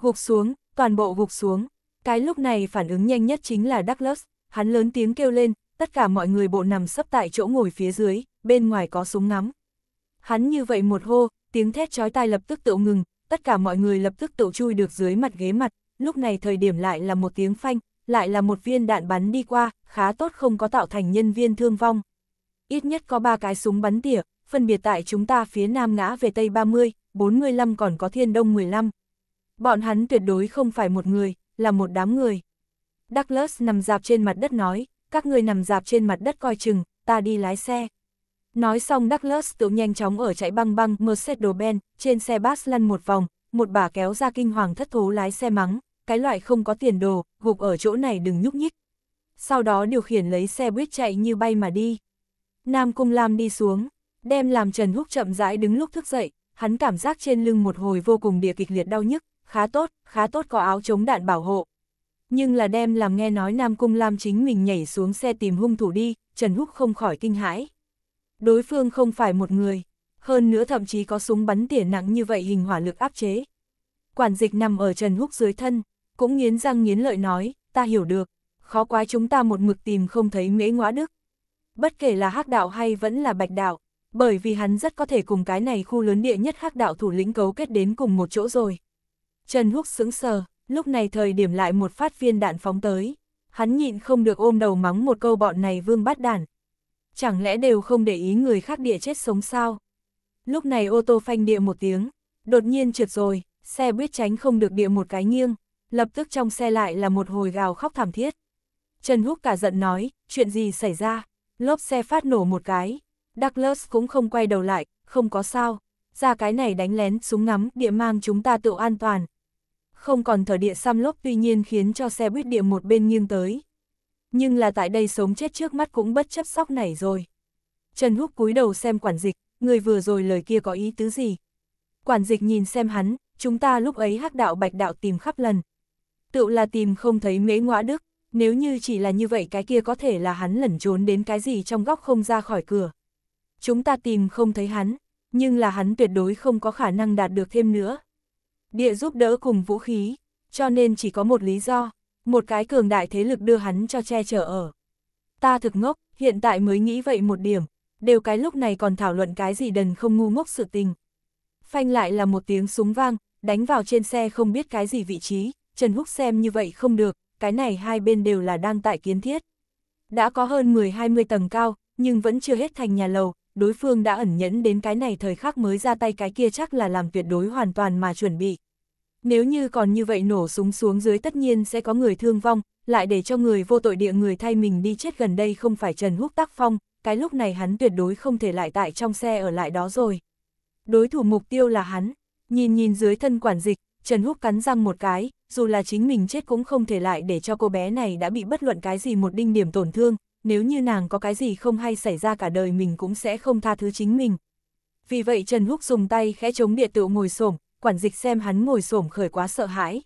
Gục xuống, toàn bộ gục xuống, cái lúc này phản ứng nhanh nhất chính là Douglas, hắn lớn tiếng kêu lên, tất cả mọi người bộ nằm sấp tại chỗ ngồi phía dưới, bên ngoài có súng ngắm. Hắn như vậy một hô, tiếng thét chói tai lập tức tựu ngừng, tất cả mọi người lập tức tựu chui được dưới mặt ghế mặt, lúc này thời điểm lại là một tiếng phanh, lại là một viên đạn bắn đi qua, khá tốt không có tạo thành nhân viên thương vong. Ít nhất có ba cái súng bắn tỉa, phân biệt tại chúng ta phía nam ngã về tây 30, 45 còn có thiên đông 15. Bọn hắn tuyệt đối không phải một người, là một đám người. Douglas nằm dạp trên mặt đất nói, các người nằm dạp trên mặt đất coi chừng, ta đi lái xe. Nói xong Douglas tự nhanh chóng ở chạy băng băng Mercedes-Benz, trên xe bass lăn một vòng, một bà kéo ra kinh hoàng thất thố lái xe mắng, cái loại không có tiền đồ, gục ở chỗ này đừng nhúc nhích. Sau đó điều khiển lấy xe buýt chạy như bay mà đi. Nam Cung Lam đi xuống, đem làm Trần Húc chậm rãi đứng lúc thức dậy, hắn cảm giác trên lưng một hồi vô cùng địa kịch liệt đau nhức, khá tốt, khá tốt có áo chống đạn bảo hộ. Nhưng là đem làm nghe nói Nam Cung Lam chính mình nhảy xuống xe tìm hung thủ đi, Trần Húc không khỏi kinh hãi. Đối phương không phải một người, hơn nữa thậm chí có súng bắn tỉa nặng như vậy hình hỏa lực áp chế. Quản dịch nằm ở Trần Húc dưới thân, cũng nghiến răng nghiến lợi nói, ta hiểu được, khó quá chúng ta một mực tìm không thấy mễ ngõa đức. Bất kể là hắc đạo hay vẫn là bạch đạo, bởi vì hắn rất có thể cùng cái này khu lớn địa nhất hắc đạo thủ lĩnh cấu kết đến cùng một chỗ rồi. Trần Húc sững sờ, lúc này thời điểm lại một phát viên đạn phóng tới, hắn nhịn không được ôm đầu mắng một câu bọn này vương bắt đản, chẳng lẽ đều không để ý người khác địa chết sống sao? Lúc này ô tô phanh địa một tiếng, đột nhiên trượt rồi, xe buýt tránh không được địa một cái nghiêng, lập tức trong xe lại là một hồi gào khóc thảm thiết. Trần Húc cả giận nói, chuyện gì xảy ra, lốp xe phát nổ một cái, Douglas cũng không quay đầu lại, không có sao, ra cái này đánh lén súng ngắm địa mang chúng ta tự an toàn. Không còn thở địa xăm lốp tuy nhiên khiến cho xe buýt địa một bên nghiêng tới, nhưng là tại đây sống chết trước mắt cũng bất chấp sóc nảy rồi. Trần Húc cúi đầu xem quản dịch, người vừa rồi lời kia có ý tứ gì. Quản dịch nhìn xem hắn, chúng ta lúc ấy hắc đạo bạch đạo tìm khắp lần. Tựu là tìm không thấy mễ ngõa đức, nếu như chỉ là như vậy cái kia có thể là hắn lẩn trốn đến cái gì trong góc không ra khỏi cửa. Chúng ta tìm không thấy hắn, nhưng là hắn tuyệt đối không có khả năng đạt được thêm nữa. Địa giúp đỡ cùng vũ khí, cho nên chỉ có một lý do, một cái cường đại thế lực đưa hắn cho che chở ở. Ta thực ngốc, hiện tại mới nghĩ vậy một điểm, đều cái lúc này còn thảo luận cái gì đần không ngu ngốc sự tình. Phanh lại là một tiếng súng vang, đánh vào trên xe không biết cái gì vị trí, Trần Húc xem như vậy không được, cái này hai bên đều là đang tại kiến thiết. Đã có hơn 10-20 tầng cao, nhưng vẫn chưa hết thành nhà lầu, đối phương đã ẩn nhẫn đến cái này thời khắc mới ra tay cái kia chắc là làm tuyệt đối hoàn toàn mà chuẩn bị. Nếu như còn như vậy nổ súng xuống dưới tất nhiên sẽ có người thương vong, lại để cho người vô tội địa người thay mình đi chết gần đây không phải Trần Húc Tác Phong, cái lúc này hắn tuyệt đối không thể lại tại trong xe ở lại đó rồi. Đối thủ mục tiêu là hắn, nhìn nhìn dưới thân quản dịch, Trần Húc cắn răng một cái, dù là chính mình chết cũng không thể lại để cho cô bé này đã bị bất luận cái gì một đinh điểm tổn thương, nếu như nàng có cái gì không hay xảy ra cả đời mình cũng sẽ không tha thứ chính mình. Vì vậy Trần Húc dùng tay khẽ chống địa tựu ngồi xổm quản dịch xem hắn ngồi xổm khởi quá sợ hãi.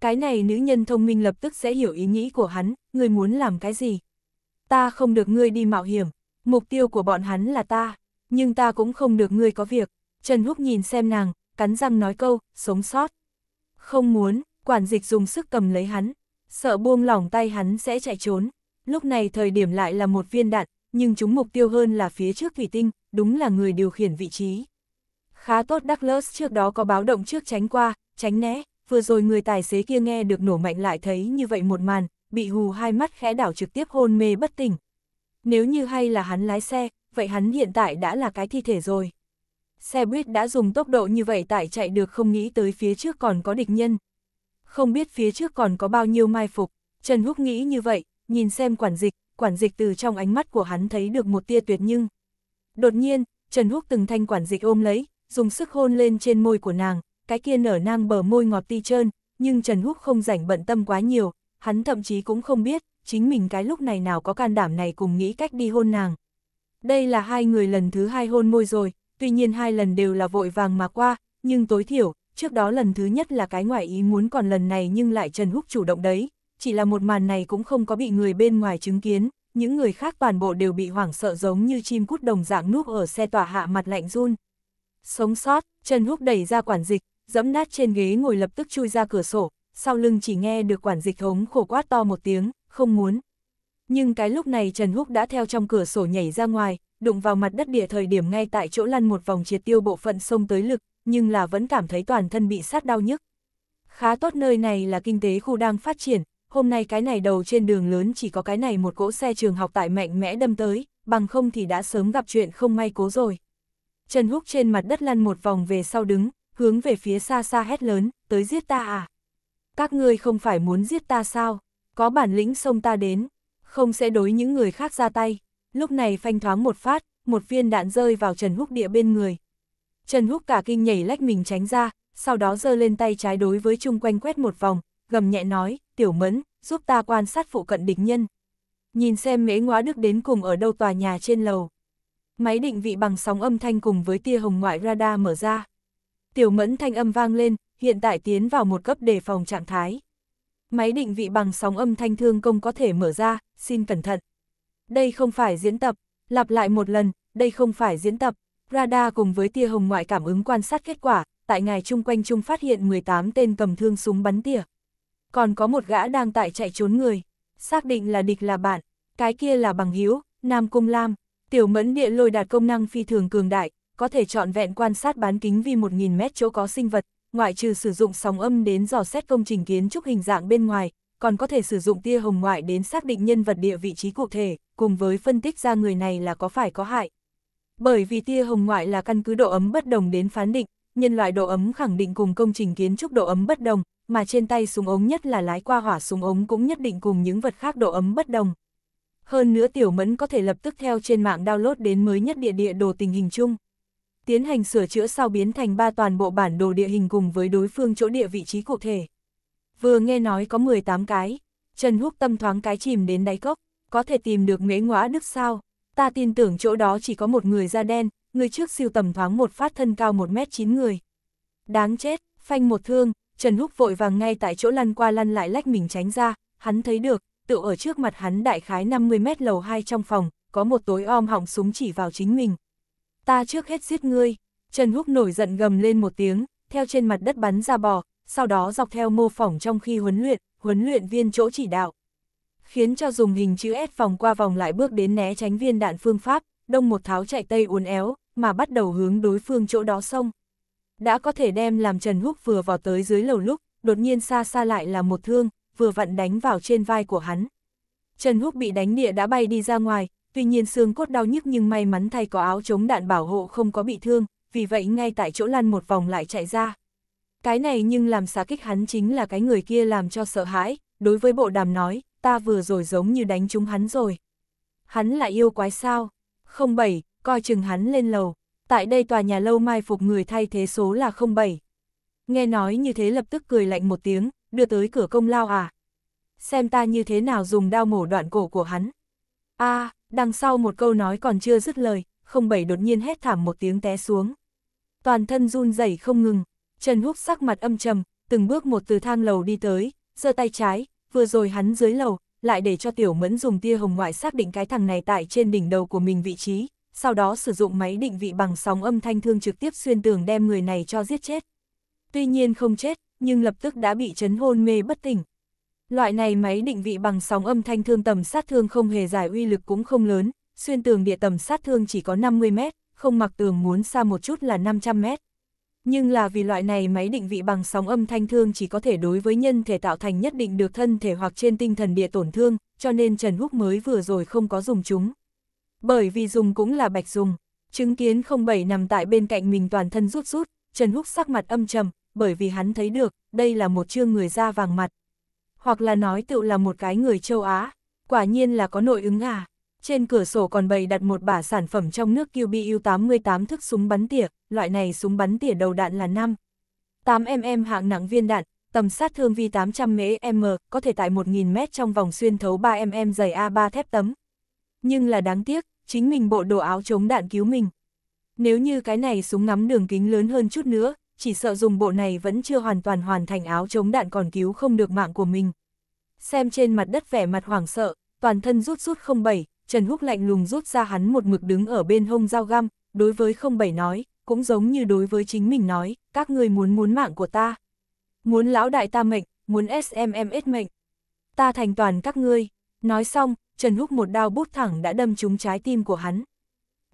Cái này nữ nhân thông minh lập tức sẽ hiểu ý nghĩ của hắn, ngươi muốn làm cái gì. Ta không được ngươi đi mạo hiểm, mục tiêu của bọn hắn là ta, nhưng ta cũng không được ngươi có việc. Trần Húc nhìn xem nàng, cắn răng nói câu, sống sót. Không muốn, quản dịch dùng sức cầm lấy hắn, sợ buông lỏng tay hắn sẽ chạy trốn. Lúc này thời điểm lại là một viên đạn, nhưng chúng mục tiêu hơn là phía trước thủy tinh, đúng là người điều khiển vị trí khá tốt Douglas trước đó có báo động trước tránh qua, tránh né, vừa rồi người tài xế kia nghe được nổ mạnh lại thấy như vậy một màn, bị hù hai mắt khẽ đảo trực tiếp hôn mê bất tỉnh. Nếu như hay là hắn lái xe, vậy hắn hiện tại đã là cái thi thể rồi. Xe buýt đã dùng tốc độ như vậy tại chạy được không nghĩ tới phía trước còn có địch nhân. Không biết phía trước còn có bao nhiêu mai phục, Trần Húc nghĩ như vậy, nhìn xem quản dịch, quản dịch từ trong ánh mắt của hắn thấy được một tia tuyệt nhưng. Đột nhiên, Trần Húc từng thanh quản dịch ôm lấy, dùng sức hôn lên trên môi của nàng, cái kia nở nang bờ môi ngọt ti trơn, nhưng Trần Húc không rảnh bận tâm quá nhiều, hắn thậm chí cũng không biết, chính mình cái lúc này nào có can đảm này cùng nghĩ cách đi hôn nàng. Đây là hai người lần thứ hai hôn môi rồi, tuy nhiên hai lần đều là vội vàng mà qua, nhưng tối thiểu, trước đó lần thứ nhất là cái ngoại ý muốn còn lần này nhưng lại Trần Húc chủ động đấy, chỉ là một màn này cũng không có bị người bên ngoài chứng kiến, những người khác toàn bộ đều bị hoảng sợ giống như chim cút đồng dạng núp ở xe tỏa hạ mặt lạnh run. Sống sót, Trần Húc đẩy ra quản dịch, dẫm nát trên ghế ngồi lập tức chui ra cửa sổ, sau lưng chỉ nghe được quản dịch hống khổ quát to một tiếng, không muốn. Nhưng cái lúc này Trần Húc đã theo trong cửa sổ nhảy ra ngoài, đụng vào mặt đất địa thời điểm ngay tại chỗ lăn một vòng triệt tiêu bộ phận sông tới lực, nhưng là vẫn cảm thấy toàn thân bị sát đau nhức. Khá tốt nơi này là kinh tế khu đang phát triển, hôm nay cái này đầu trên đường lớn chỉ có cái này một cỗ xe trường học tại mạnh mẽ đâm tới, bằng không thì đã sớm gặp chuyện không may cố rồi. Trần Húc trên mặt đất lăn một vòng về sau đứng, hướng về phía xa xa hét lớn, tới giết ta à? Các ngươi không phải muốn giết ta sao? Có bản lĩnh xông ta đến, không sẽ đối những người khác ra tay. Lúc này phanh thoáng một phát, một viên đạn rơi vào Trần Húc địa bên người. Trần Húc cả kinh nhảy lách mình tránh ra, sau đó giơ lên tay trái đối với chung quanh quét một vòng, gầm nhẹ nói, tiểu mẫn, giúp ta quan sát phụ cận địch nhân. Nhìn xem mễ ngóa đức đến cùng ở đâu tòa nhà trên lầu máy định vị bằng sóng âm thanh cùng với tia hồng ngoại radar mở ra. Tiểu mẫn thanh âm vang lên, hiện tại tiến vào một cấp đề phòng trạng thái. Máy định vị bằng sóng âm thanh thương công có thể mở ra, xin cẩn thận. Đây không phải diễn tập, lặp lại một lần, đây không phải diễn tập. Radar cùng với tia hồng ngoại cảm ứng quan sát kết quả, tại ngài chung quanh chung phát hiện 18 tên cầm thương súng bắn tỉa. Còn có một gã đang tại chạy trốn người, xác định là địch là bạn, cái kia là bằng hữu Nam Cung Lam. Tiểu mẫn địa lôi đạt công năng phi thường cường đại, có thể chọn vẹn quan sát bán kính vì 1.000m chỗ có sinh vật, ngoại trừ sử dụng sóng âm đến dò xét công trình kiến trúc hình dạng bên ngoài, còn có thể sử dụng tia hồng ngoại đến xác định nhân vật địa vị trí cụ thể, cùng với phân tích ra người này là có phải có hại. Bởi vì tia hồng ngoại là căn cứ độ ấm bất đồng đến phán định, nhân loại độ ấm khẳng định cùng công trình kiến trúc độ ấm bất đồng, mà trên tay súng ống nhất là lái qua hỏa súng ống cũng nhất định cùng những vật khác độ ấm bất đồng. Hơn nữa tiểu mẫn có thể lập tức theo trên mạng download đến mới nhất địa địa đồ tình hình chung. Tiến hành sửa chữa sau biến thành ba toàn bộ bản đồ địa hình cùng với đối phương chỗ địa vị trí cụ thể. Vừa nghe nói có 18 cái, Trần Húc tâm thoáng cái chìm đến đáy cốc, có thể tìm được Nguyễn Ngoã Đức sao? Ta tin tưởng chỗ đó chỉ có một người da đen, người trước siêu tầm thoáng một phát thân cao 1m9 người. Đáng chết, phanh một thương, Trần Húc vội vàng ngay tại chỗ lăn qua lăn lại lách mình tránh ra, hắn thấy được, tự ở trước mặt hắn đại khái 50 mét lầu 2 trong phòng, có một tối om hỏng súng chỉ vào chính mình. Ta trước hết giết ngươi, Trần Húc nổi giận gầm lên một tiếng, theo trên mặt đất bắn ra bò, sau đó dọc theo mô phỏng trong khi huấn luyện, huấn luyện viên chỗ chỉ đạo. Khiến cho dùng hình chữ S vòng qua vòng lại bước đến né tránh viên đạn phương pháp, đông một tháo chạy tây uốn éo, mà bắt đầu hướng đối phương chỗ đó xông. Đã có thể đem làm Trần Húc vừa vào tới dưới lầu lúc, đột nhiên xa xa lại là một thương, vừa vặn đánh vào trên vai của hắn. Trần Húc bị đánh địa đã bay đi ra ngoài, tuy nhiên xương cốt đau nhức nhưng may mắn thay có áo chống đạn bảo hộ không có bị thương, vì vậy ngay tại chỗ lăn một vòng lại chạy ra. Cái này nhưng làm xá kích hắn chính là cái người kia làm cho sợ hãi, đối với bộ đàm nói, ta vừa rồi giống như đánh chúng hắn rồi. Hắn là yêu quái sao? không bảy, coi chừng hắn lên lầu. Tại đây tòa nhà lâu mai phục người thay thế số là 07. Nghe nói như thế lập tức cười lạnh một tiếng, đưa tới cửa công lao à? Xem ta như thế nào dùng đao mổ đoạn cổ của hắn. a à, đằng sau một câu nói còn chưa dứt lời, không bảy đột nhiên hét thảm một tiếng té xuống. Toàn thân run rẩy không ngừng, Trần Húc sắc mặt âm trầm, từng bước một từ thang lầu đi tới, giơ tay trái, vừa rồi hắn dưới lầu, lại để cho Tiểu Mẫn dùng tia hồng ngoại xác định cái thằng này tại trên đỉnh đầu của mình vị trí, sau đó sử dụng máy định vị bằng sóng âm thanh thương trực tiếp xuyên tường đem người này cho giết chết. Tuy nhiên không chết, nhưng lập tức đã bị chấn hôn mê bất tỉnh. Loại này máy định vị bằng sóng âm thanh thương tầm sát thương không hề giải uy lực cũng không lớn, xuyên tường địa tầm sát thương chỉ có 50 mét, không mặc tường muốn xa một chút là 500 mét. Nhưng là vì loại này máy định vị bằng sóng âm thanh thương chỉ có thể đối với nhân thể tạo thành nhất định được thân thể hoặc trên tinh thần địa tổn thương, cho nên Trần Húc mới vừa rồi không có dùng chúng. Bởi vì dùng cũng là bạch dùng, chứng kiến 07 nằm tại bên cạnh mình toàn thân rút rút, Trần Húc sắc mặt âm trầm, bởi vì hắn thấy được, đây là một chương người da vàng mặt. Hoặc là nói tựu là một cái người châu Á, quả nhiên là có nội ứng à. Trên cửa sổ còn bày đặt một bả sản phẩm trong nước QBU-88 thức súng bắn tỉa, loại này súng bắn tỉa đầu đạn là 5. 8mm hạng nặng viên đạn, tầm sát thương vi 800mm, có thể tại 1.000m trong vòng xuyên thấu 3mm dày A3 thép tấm. Nhưng là đáng tiếc, chính mình bộ đồ áo chống đạn cứu mình. Nếu như cái này súng ngắm đường kính lớn hơn chút nữa, chỉ sợ dùng bộ này vẫn chưa hoàn toàn hoàn thành áo chống đạn còn cứu không được mạng của mình. Xem trên mặt đất vẻ mặt hoảng sợ, toàn thân rút rút không bảy Trần Húc lạnh lùng rút ra hắn một mực đứng ở bên hông dao găm, đối với không bảy nói, cũng giống như đối với chính mình nói, các người muốn muốn mạng của ta. Muốn lão đại ta mệnh, muốn SMMS mệnh. Ta thành toàn các ngươi. Nói xong, Trần Húc một đao bút thẳng đã đâm trúng trái tim của hắn.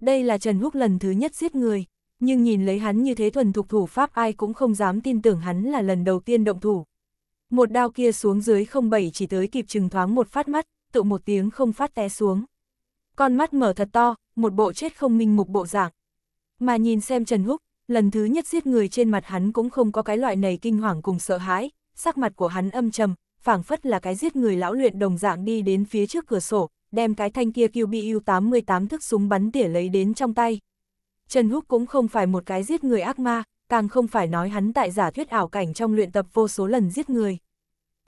Đây là Trần Húc lần thứ nhất giết người nhưng nhìn lấy hắn như thế thuần thục thủ pháp ai cũng không dám tin tưởng hắn là lần đầu tiên động thủ. Một đao kia xuống dưới không bảy chỉ tới kịp chừng thoáng một phát mắt, tự một tiếng không phát té xuống. Con mắt mở thật to, một bộ chết không minh mục bộ dạng. Mà nhìn xem Trần Húc, lần thứ nhất giết người trên mặt hắn cũng không có cái loại này kinh hoàng cùng sợ hãi, sắc mặt của hắn âm trầm, phảng phất là cái giết người lão luyện đồng dạng đi đến phía trước cửa sổ, đem cái thanh kia QBU-88 thức súng bắn tỉa lấy đến trong tay, Trần Húc cũng không phải một cái giết người ác ma, càng không phải nói hắn tại giả thuyết ảo cảnh trong luyện tập vô số lần giết người.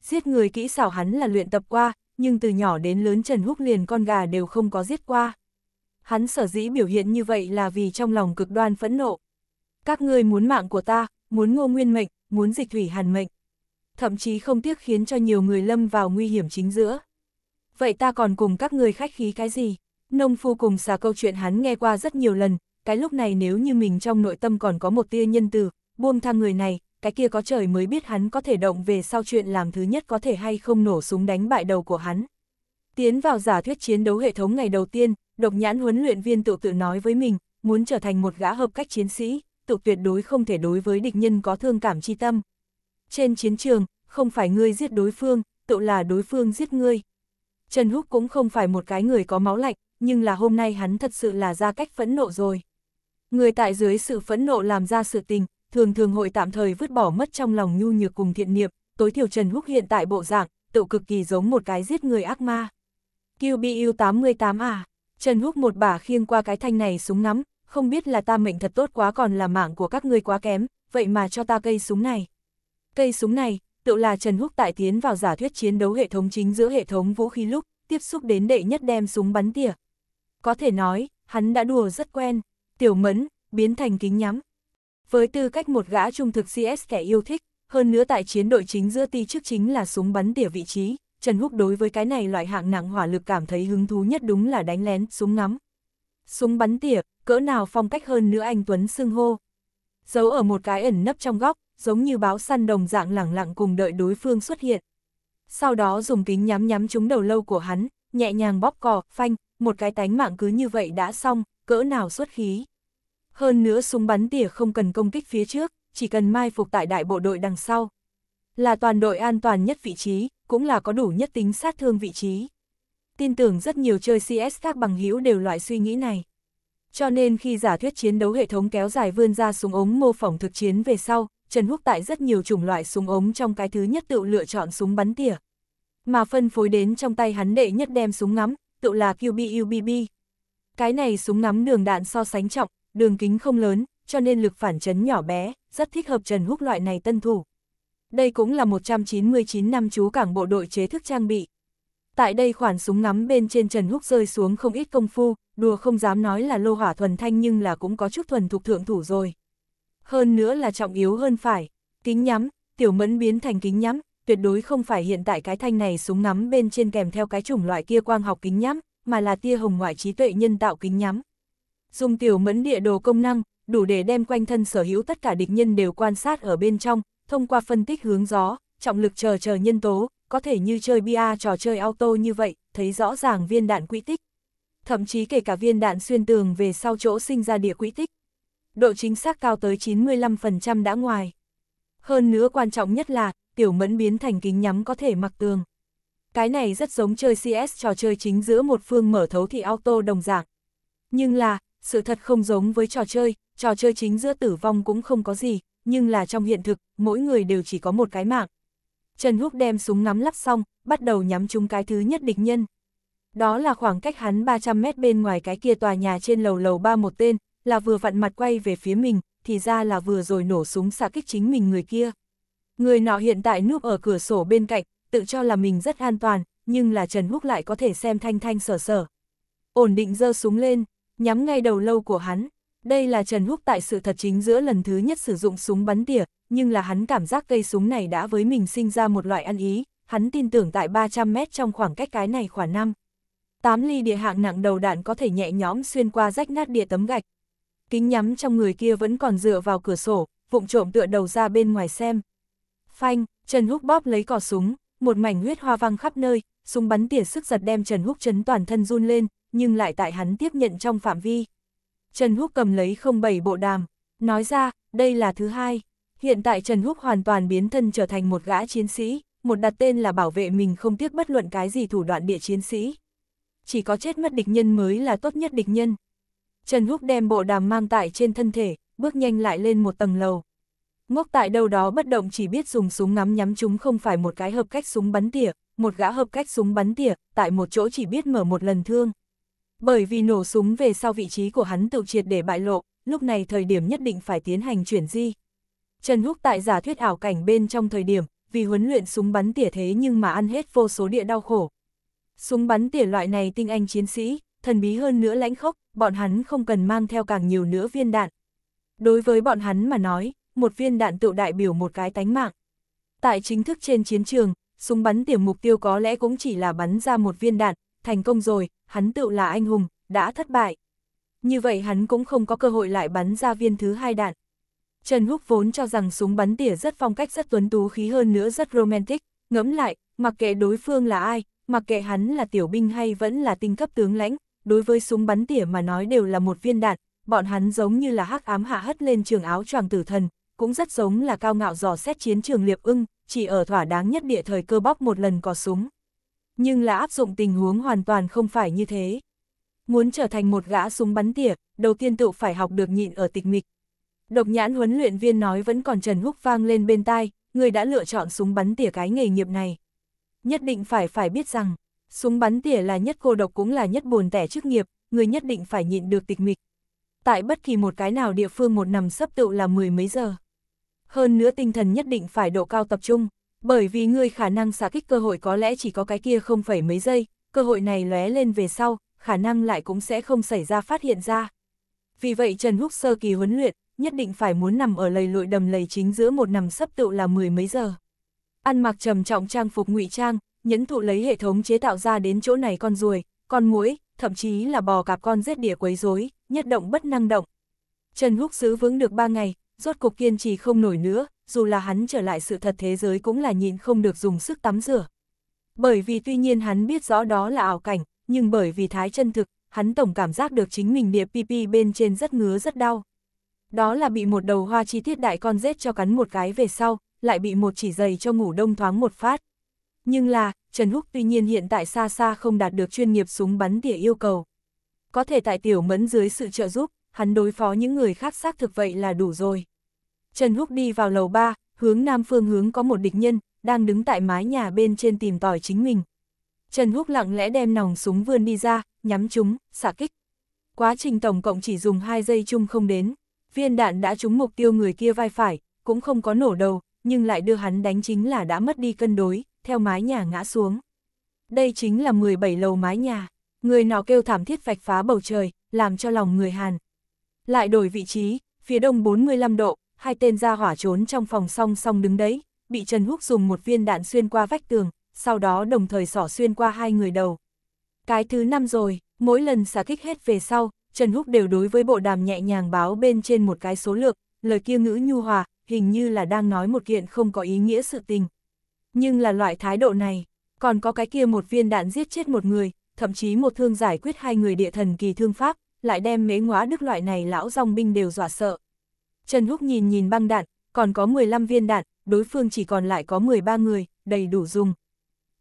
Giết người kỹ xảo hắn là luyện tập qua, nhưng từ nhỏ đến lớn Trần Húc liền con gà đều không có giết qua. Hắn sở dĩ biểu hiện như vậy là vì trong lòng cực đoan phẫn nộ. Các ngươi muốn mạng của ta, muốn ngô nguyên mệnh, muốn dịch thủy hàn mệnh. Thậm chí không tiếc khiến cho nhiều người lâm vào nguy hiểm chính giữa. Vậy ta còn cùng các người khách khí cái gì? Nông phu cùng xà câu chuyện hắn nghe qua rất nhiều lần, cái lúc này nếu như mình trong nội tâm còn có một tia nhân từ, buông thang người này, cái kia có trời mới biết hắn có thể động về sau chuyện làm thứ nhất có thể hay không nổ súng đánh bại đầu của hắn. Tiến vào giả thuyết chiến đấu hệ thống ngày đầu tiên, độc nhãn huấn luyện viên tự tự nói với mình, muốn trở thành một gã hợp cách chiến sĩ, tự tuyệt đối không thể đối với địch nhân có thương cảm chi tâm. Trên chiến trường, không phải ngươi giết đối phương, tự là đối phương giết ngươi. Trần Húc cũng không phải một cái người có máu lạnh, nhưng là hôm nay hắn thật sự là ra cách phẫn nộ rồi. Người tại dưới sự phẫn nộ làm ra sự tình, thường thường hội tạm thời vứt bỏ mất trong lòng nhu nhược cùng thiện niệm, tối thiểu Trần Húc hiện tại bộ dạng, tự cực kỳ giống một cái giết người ác ma. QBU 88 à, Trần Húc một bả khiêng qua cái thanh này súng ngắm, không biết là ta mệnh thật tốt quá còn là mạng của các ngươi quá kém, vậy mà cho ta cây súng này. Cây súng này, tự là Trần Húc tại tiến vào giả thuyết chiến đấu hệ thống chính giữa hệ thống vũ khí lúc, tiếp xúc đến đệ nhất đem súng bắn tỉa. Có thể nói, hắn đã đùa rất quen tiểu mẫn, biến thành kính nhắm. Với tư cách một gã trung thực CS kẻ yêu thích, hơn nữa tại chiến đội chính giữa ti trước chính là súng bắn tỉa vị trí, Trần Húc đối với cái này loại hạng nặng hỏa lực cảm thấy hứng thú nhất đúng là đánh lén, súng ngắm. Súng bắn tỉa, cỡ nào phong cách hơn nữa anh Tuấn xưng hô. Giấu ở một cái ẩn nấp trong góc, giống như báo săn đồng dạng lẳng lặng cùng đợi đối phương xuất hiện. Sau đó dùng kính nhắm nhắm trúng đầu lâu của hắn, nhẹ nhàng bóp cò, phanh, một cái tánh mạng cứ như vậy đã xong, cỡ nào xuất khí. Hơn nữa súng bắn tỉa không cần công kích phía trước, chỉ cần mai phục tại đại bộ đội đằng sau. Là toàn đội an toàn nhất vị trí, cũng là có đủ nhất tính sát thương vị trí. Tin tưởng rất nhiều chơi CS khác bằng hữu đều loại suy nghĩ này. Cho nên khi giả thuyết chiến đấu hệ thống kéo dài vươn ra súng ống mô phỏng thực chiến về sau, Trần Húc tại rất nhiều chủng loại súng ống trong cái thứ nhất tự lựa chọn súng bắn tỉa. Mà phân phối đến trong tay hắn đệ nhất đem súng ngắm, tự là QBUBB. Cái này súng ngắm đường đạn so sánh trọng, đường kính không lớn, cho nên lực phản chấn nhỏ bé, rất thích hợp Trần Húc loại này tân thủ. Đây cũng là 199 năm chú cảng bộ đội chế thức trang bị. Tại đây khoản súng ngắm bên trên Trần Húc rơi xuống không ít công phu, đùa không dám nói là lô hỏa thuần thanh nhưng là cũng có chút thuần thuộc thượng thủ rồi. Hơn nữa là trọng yếu hơn phải, kính nhắm, tiểu mẫn biến thành kính nhắm, tuyệt đối không phải hiện tại cái thanh này súng ngắm bên trên kèm theo cái chủng loại kia quang học kính nhắm, mà là tia hồng ngoại trí tuệ nhân tạo kính nhắm. Dùng tiểu mẫn địa đồ công năng, đủ để đem quanh thân sở hữu tất cả địch nhân đều quan sát ở bên trong, thông qua phân tích hướng gió, trọng lực chờ chờ nhân tố, có thể như chơi bia trò chơi auto như vậy, thấy rõ ràng viên đạn quỹ tích. Thậm chí kể cả viên đạn xuyên tường về sau chỗ sinh ra địa quỹ tích. Độ chính xác cao tới 95% đã ngoài. Hơn nữa quan trọng nhất là, tiểu mẫn biến thành kính nhắm có thể mặc tường. Cái này rất giống chơi CS trò chơi chính giữa một phương mở thấu thị auto đồng dạng. Nhưng là, sự thật không giống với trò chơi, trò chơi chính giữa tử vong cũng không có gì, nhưng là trong hiện thực, mỗi người đều chỉ có một cái mạng. Trần Húc đem súng ngắm lắp xong, bắt đầu nhắm trúng cái thứ nhất địch nhân. Đó là khoảng cách hắn 300 mét bên ngoài cái kia tòa nhà trên lầu lầu ba một tên, là vừa vặn mặt quay về phía mình, thì ra là vừa rồi nổ súng xạ kích chính mình người kia. Người nọ hiện tại núp ở cửa sổ bên cạnh, tự cho là mình rất an toàn, nhưng là Trần Húc lại có thể xem thanh thanh sở sở. Ổn định dơ súng lên, nhắm ngay đầu lâu của hắn. Đây là Trần Húc tại sự thật chính giữa lần thứ nhất sử dụng súng bắn tỉa, nhưng là hắn cảm giác cây súng này đã với mình sinh ra một loại ăn ý, hắn tin tưởng tại 300 mét trong khoảng cách cái này khoảng năm tám ly địa hạng nặng đầu đạn có thể nhẹ nhõm xuyên qua rách nát địa tấm gạch. Kính nhắm trong người kia vẫn còn dựa vào cửa sổ, vụng trộm tựa đầu ra bên ngoài xem. Phanh, Trần Húc bóp lấy cò súng, một mảnh huyết hoa văng khắp nơi, súng bắn tỉa sức giật đem Trần Húc chấn toàn thân run lên, nhưng lại tại hắn tiếp nhận trong phạm vi. Trần Húc cầm lấy không bảy bộ đàm, nói ra, đây là thứ hai. Hiện tại Trần Húc hoàn toàn biến thân trở thành một gã chiến sĩ, một đặt tên là bảo vệ mình không tiếc bất luận cái gì thủ đoạn địa chiến sĩ. Chỉ có chết mất địch nhân mới là tốt nhất địch nhân. Trần Húc đem bộ đàm mang tại trên thân thể, bước nhanh lại lên một tầng lầu. Ngốc tại đâu đó bất động chỉ biết dùng súng ngắm nhắm chúng không phải một cái hợp cách súng bắn tỉa, một gã hợp cách súng bắn tỉa, tại một chỗ chỉ biết mở một lần thương. Bởi vì nổ súng về sau vị trí của hắn tự triệt để bại lộ, lúc này thời điểm nhất định phải tiến hành chuyển di. Trần Húc tại giả thuyết ảo cảnh bên trong thời điểm, vì huấn luyện súng bắn tỉa thế nhưng mà ăn hết vô số địa đau khổ. Súng bắn tỉa loại này tinh anh chiến sĩ, thần bí hơn nữa lãnh khốc, bọn hắn không cần mang theo càng nhiều nữa viên đạn. Đối với bọn hắn mà nói, một viên đạn tự đại biểu một cái tánh mạng. Tại chính thức trên chiến trường, súng bắn tiềm mục tiêu có lẽ cũng chỉ là bắn ra một viên đạn, thành công rồi, hắn tự là anh hùng, đã thất bại. Như vậy hắn cũng không có cơ hội lại bắn ra viên thứ hai đạn. Trần Húc vốn cho rằng súng bắn tỉa rất phong cách rất tuấn tú khí hơn nữa rất romantic, ngẫm lại, mặc kệ đối phương là ai, mặc kệ hắn là tiểu binh hay vẫn là tinh cấp tướng lãnh, đối với súng bắn tỉa mà nói đều là một viên đạn, bọn hắn giống như là hắc ám hạ hất lên trường áo choàng tử thần, cũng rất giống là cao ngạo dò xét chiến trường liệp ưng, chỉ ở thỏa đáng nhất địa thời cơ bóc một lần có súng. Nhưng là áp dụng tình huống hoàn toàn không phải như thế. Muốn trở thành một gã súng bắn tỉa, đầu tiên tự phải học được nhịn ở tịch mịch. Độc nhãn huấn luyện viên nói vẫn còn Trần Húc vang lên bên tai, người đã lựa chọn súng bắn tỉa cái nghề nghiệp này. Nhất định phải phải biết rằng, súng bắn tỉa là nhất cô độc cũng là nhất buồn tẻ chức nghiệp, người nhất định phải nhịn được tịch mịch. Tại bất kỳ một cái nào địa phương một nằm sấp tựu là mười mấy giờ hơn nữa tinh thần nhất định phải độ cao tập trung, bởi vì ngươi khả năng xả kích cơ hội có lẽ chỉ có cái kia không phải mấy giây, cơ hội này lóe lên về sau, khả năng lại cũng sẽ không xảy ra phát hiện ra. Vì vậy Trần Húc sơ kỳ huấn luyện, nhất định phải muốn nằm ở lầy lội đầm lầy chính giữa một nằm sấp tựu là mười mấy giờ. Ăn mặc trầm trọng trang phục ngụy trang, nhẫn thụ lấy hệ thống chế tạo ra đến chỗ này con ruồi, con muỗi, thậm chí là bò cạp con giết đỉa quấy rối, nhất động bất năng động. Trần Húc giữ vững được 3 ngày, rốt cục kiên trì không nổi nữa, dù là hắn trở lại sự thật thế giới cũng là nhịn không được dùng sức tắm rửa. Bởi vì tuy nhiên hắn biết rõ đó là ảo cảnh, nhưng bởi vì thái chân thực, hắn tổng cảm giác được chính mình địa PP bên trên rất ngứa rất đau. Đó là bị một đầu hoa chi tiết đại con rết cho cắn một cái về sau, lại bị một chỉ giày cho ngủ đông thoáng một phát. Nhưng là, Trần Húc tuy nhiên hiện tại xa xa không đạt được chuyên nghiệp súng bắn tỉa yêu cầu. Có thể tại tiểu mẫn dưới sự trợ giúp, hắn đối phó những người khác xác thực vậy là đủ rồi. Trần Húc đi vào lầu 3, hướng nam phương hướng có một địch nhân, đang đứng tại mái nhà bên trên tìm tòi chính mình. Trần Húc lặng lẽ đem nòng súng vươn đi ra, nhắm chúng, xạ kích. Quá trình tổng cộng chỉ dùng 2 giây chung không đến, viên đạn đã trúng mục tiêu người kia vai phải, cũng không có nổ đầu, nhưng lại đưa hắn đánh chính là đã mất đi cân đối, theo mái nhà ngã xuống. Đây chính là 17 lầu mái nhà, người nọ kêu thảm thiết vạch phá bầu trời, làm cho lòng người Hàn, lại đổi vị trí, phía đông 45 độ, hai tên ra hỏa trốn trong phòng song song đứng đấy, bị Trần Húc dùng một viên đạn xuyên qua vách tường, sau đó đồng thời sỏ xuyên qua hai người đầu. Cái thứ năm rồi, mỗi lần xả kích hết về sau, Trần Húc đều đối với bộ đàm nhẹ nhàng báo bên trên một cái số lượng, lời kia ngữ nhu hòa, hình như là đang nói một kiện không có ý nghĩa sự tình. Nhưng là loại thái độ này, còn có cái kia một viên đạn giết chết một người, thậm chí một thương giải quyết hai người địa thần kỳ thương pháp, lại đem mế ngóa đức loại này lão dòng binh đều dọa sợ. Trần Húc nhìn nhìn băng đạn, còn có 15 viên đạn, đối phương chỉ còn lại có 13 người, đầy đủ dùng.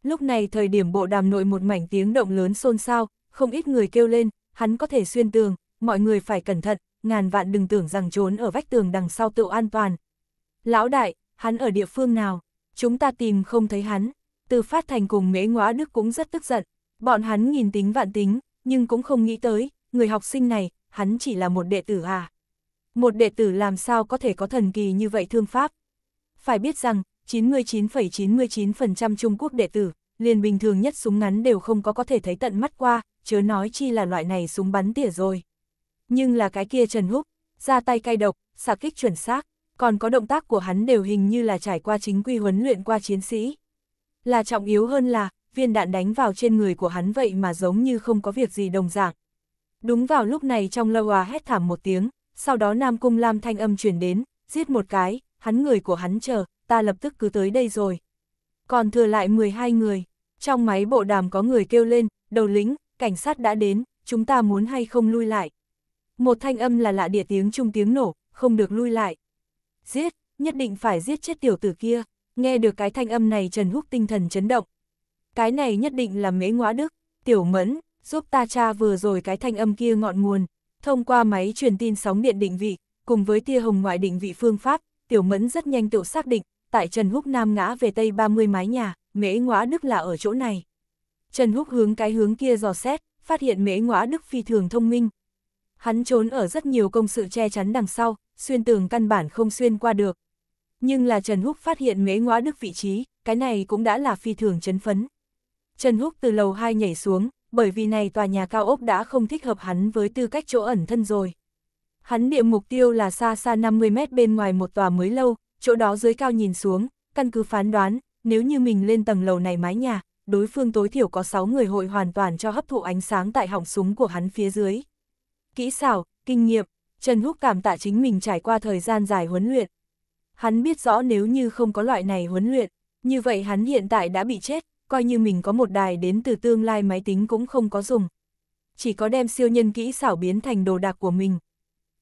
Lúc này thời điểm bộ đàm nội một mảnh tiếng động lớn xôn xao, không ít người kêu lên, hắn có thể xuyên tường, mọi người phải cẩn thận, ngàn vạn đừng tưởng rằng trốn ở vách tường đằng sau tựu an toàn. Lão đại, hắn ở địa phương nào? Chúng ta tìm không thấy hắn. Từ phát thành cùng mế ngóa đức cũng rất tức giận. Bọn hắn nghìn tính vạn tính, nhưng cũng không nghĩ tới, người học sinh này, hắn chỉ là một đệ tử à? Một đệ tử làm sao có thể có thần kỳ như vậy thương pháp? Phải biết rằng, 99,99% ,99 Trung Quốc đệ tử, liền bình thường nhất súng ngắn đều không có có thể thấy tận mắt qua, chớ nói chi là loại này súng bắn tỉa rồi. Nhưng là cái kia Trần Húc, ra tay cay độc, xạ kích chuẩn xác, còn có động tác của hắn đều hình như là trải qua chính quy huấn luyện qua chiến sĩ. Là trọng yếu hơn là, viên đạn đánh vào trên người của hắn vậy mà giống như không có việc gì đồng dạng, Đúng vào lúc này trong lâu hòa à hét thảm một tiếng, sau đó Nam Cung Lam thanh âm chuyển đến, giết một cái, hắn người của hắn chờ, ta lập tức cứ tới đây rồi. Còn thừa lại 12 người, trong máy bộ đàm có người kêu lên, đầu lính, cảnh sát đã đến, chúng ta muốn hay không lui lại. Một thanh âm là lạ địa tiếng trung tiếng nổ, không được lui lại. Giết, nhất định phải giết chết tiểu tử kia, nghe được cái thanh âm này Trần Húc tinh thần chấn động. Cái này nhất định là mễ ngõa đức, tiểu mẫn, giúp ta tra vừa rồi cái thanh âm kia ngọn nguồn, thông qua máy truyền tin sóng điện định vị, cùng với tia hồng ngoại định vị phương pháp, Tiểu Mẫn rất nhanh tự xác định, tại Trần Húc Nam ngã về tây 30 mái nhà, mễ ngõa Đức là ở chỗ này. Trần Húc hướng cái hướng kia dò xét, phát hiện mễ ngõa Đức phi thường thông minh. Hắn trốn ở rất nhiều công sự che chắn đằng sau, xuyên tường căn bản không xuyên qua được. Nhưng là Trần Húc phát hiện mễ ngõa Đức vị trí, cái này cũng đã là phi thường chấn phấn. Trần Húc từ lầu 2 nhảy xuống, bởi vì này tòa nhà cao ốc đã không thích hợp hắn với tư cách chỗ ẩn thân rồi. Hắn điểm mục tiêu là xa xa 50 mét bên ngoài một tòa mới lâu, chỗ đó dưới cao nhìn xuống, căn cứ phán đoán, nếu như mình lên tầng lầu này mái nhà, đối phương tối thiểu có 6 người hội hoàn toàn cho hấp thụ ánh sáng tại hỏng súng của hắn phía dưới. Kỹ xảo, kinh nghiệm, Trần Húc cảm tạ chính mình trải qua thời gian dài huấn luyện. Hắn biết rõ nếu như không có loại này huấn luyện, như vậy hắn hiện tại đã bị chết, coi như mình có một đài đến từ tương lai máy tính cũng không có dùng. Chỉ có đem siêu nhân kỹ xảo biến thành đồ đạc của mình.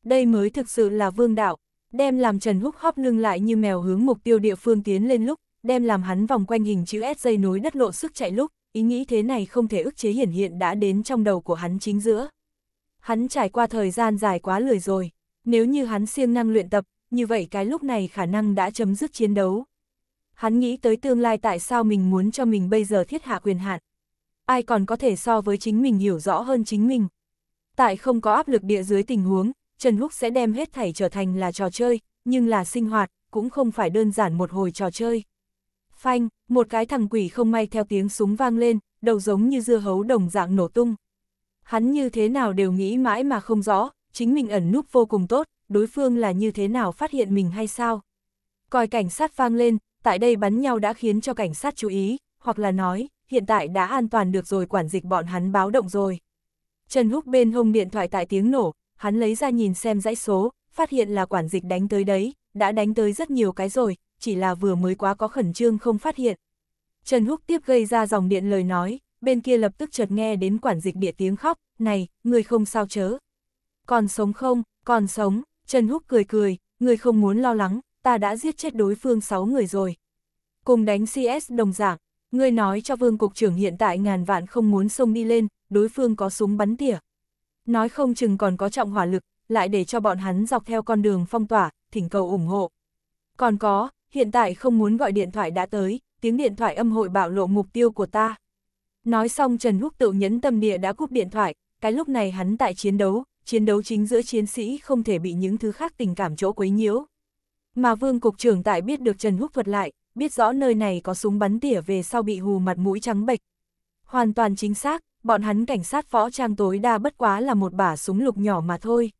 Đây mới thực sự là vương đạo, đem làm Trần Húc hóp lưng lại như mèo hướng mục tiêu địa phương tiến lên lúc, đem làm hắn vòng quanh hình chữ S dây nối đất lộ sức chạy lúc, ý nghĩ thế này không thể ức chế hiển hiện đã đến trong đầu của hắn chính giữa. Hắn trải qua thời gian dài quá lười rồi, nếu như hắn siêng năng luyện tập, như vậy cái lúc này khả năng đã chấm dứt chiến đấu hắn nghĩ tới tương lai tại sao mình muốn cho mình bây giờ thiết hạ quyền hạn. Ai còn có thể so với chính mình hiểu rõ hơn chính mình. Tại không có áp lực địa dưới tình huống, Trần Húc sẽ đem hết thảy trở thành là trò chơi, nhưng là sinh hoạt, cũng không phải đơn giản một hồi trò chơi. Phanh, một cái thằng quỷ không may theo tiếng súng vang lên, đầu giống như dưa hấu đồng dạng nổ tung. Hắn như thế nào đều nghĩ mãi mà không rõ, chính mình ẩn núp vô cùng tốt, đối phương là như thế nào phát hiện mình hay sao. coi cảnh sát vang lên, tại đây bắn nhau đã khiến cho cảnh sát chú ý, hoặc là nói, hiện tại đã an toàn được rồi quản dịch bọn hắn báo động rồi. Trần Húc bên hông điện thoại tại tiếng nổ, hắn lấy ra nhìn xem dãy số, phát hiện là quản dịch đánh tới đấy, đã đánh tới rất nhiều cái rồi, chỉ là vừa mới quá có khẩn trương không phát hiện. Trần Húc tiếp gây ra dòng điện lời nói, bên kia lập tức chợt nghe đến quản dịch địa tiếng khóc, này, người không sao chớ. Còn sống không, còn sống, Trần Húc cười cười, người không muốn lo lắng, ta đã giết chết đối phương 6 người rồi. Cùng đánh CS đồng dạng, ngươi nói cho vương cục trưởng hiện tại ngàn vạn không muốn xông đi lên, đối phương có súng bắn tỉa. Nói không chừng còn có trọng hỏa lực, lại để cho bọn hắn dọc theo con đường phong tỏa, thỉnh cầu ủng hộ. Còn có, hiện tại không muốn gọi điện thoại đã tới, tiếng điện thoại âm hội bạo lộ mục tiêu của ta. Nói xong Trần Húc tự nhấn tâm địa đã cúp điện thoại, cái lúc này hắn tại chiến đấu, chiến đấu chính giữa chiến sĩ không thể bị những thứ khác tình cảm chỗ quấy nhiễu. Mà Vương Cục trưởng tại biết được Trần Húc thuật lại, biết rõ nơi này có súng bắn tỉa về sau bị hù mặt mũi trắng bệch. Hoàn toàn chính xác, bọn hắn cảnh sát võ trang tối đa bất quá là một bả súng lục nhỏ mà thôi.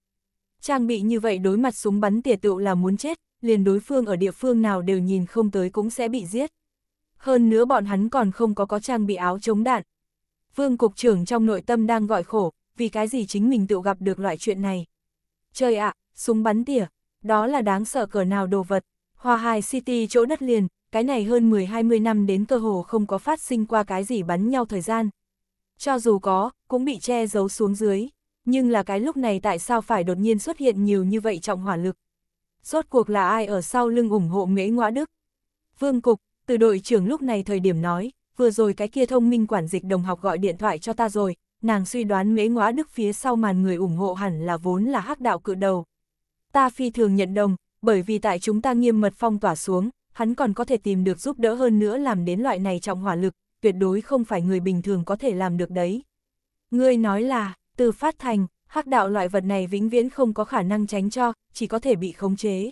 Trang bị như vậy đối mặt súng bắn tỉa tựu là muốn chết, liền đối phương ở địa phương nào đều nhìn không tới cũng sẽ bị giết. Hơn nữa bọn hắn còn không có có trang bị áo chống đạn. Vương Cục trưởng trong nội tâm đang gọi khổ, vì cái gì chính mình tự gặp được loại chuyện này. Trời ạ, súng bắn tỉa, đó là đáng sợ cỡ nào đồ vật. Hòa Hải City chỗ đất liền, cái này hơn 10-20 năm đến cơ hồ không có phát sinh qua cái gì bắn nhau thời gian. Cho dù có, cũng bị che giấu xuống dưới, nhưng là cái lúc này tại sao phải đột nhiên xuất hiện nhiều như vậy trọng hỏa lực. Rốt cuộc là ai ở sau lưng ủng hộ Nguyễn Ngoã Đức? Vương Cục, từ đội trưởng lúc này thời điểm nói, vừa rồi cái kia thông minh quản dịch đồng học gọi điện thoại cho ta rồi, nàng suy đoán mễ ngõa đức phía sau màn người ủng hộ hẳn là vốn là hắc đạo cự đầu ta phi thường nhận đồng, bởi vì tại chúng ta nghiêm mật phong tỏa xuống, hắn còn có thể tìm được giúp đỡ hơn nữa làm đến loại này trọng hỏa lực, tuyệt đối không phải người bình thường có thể làm được đấy. Ngươi nói là, từ phát thành, hắc đạo loại vật này vĩnh viễn không có khả năng tránh cho, chỉ có thể bị khống chế.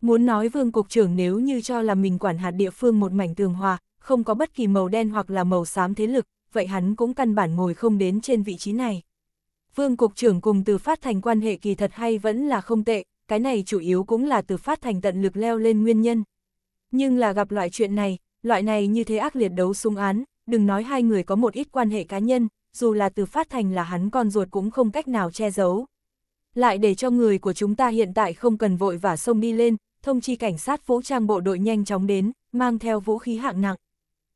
Muốn nói vương cục trưởng nếu như cho là mình quản hạt địa phương một mảnh tường hòa, không có bất kỳ màu đen hoặc là màu xám thế lực, vậy hắn cũng căn bản ngồi không đến trên vị trí này. Vương Cục trưởng cùng từ phát thành quan hệ kỳ thật hay vẫn là không tệ, cái này chủ yếu cũng là từ phát thành tận lực leo lên nguyên nhân. Nhưng là gặp loại chuyện này, loại này như thế ác liệt đấu súng án, đừng nói hai người có một ít quan hệ cá nhân, dù là từ phát thành là hắn con ruột cũng không cách nào che giấu. Lại để cho người của chúng ta hiện tại không cần vội và xông đi lên, thông chi cảnh sát vũ trang bộ đội nhanh chóng đến, mang theo vũ khí hạng nặng.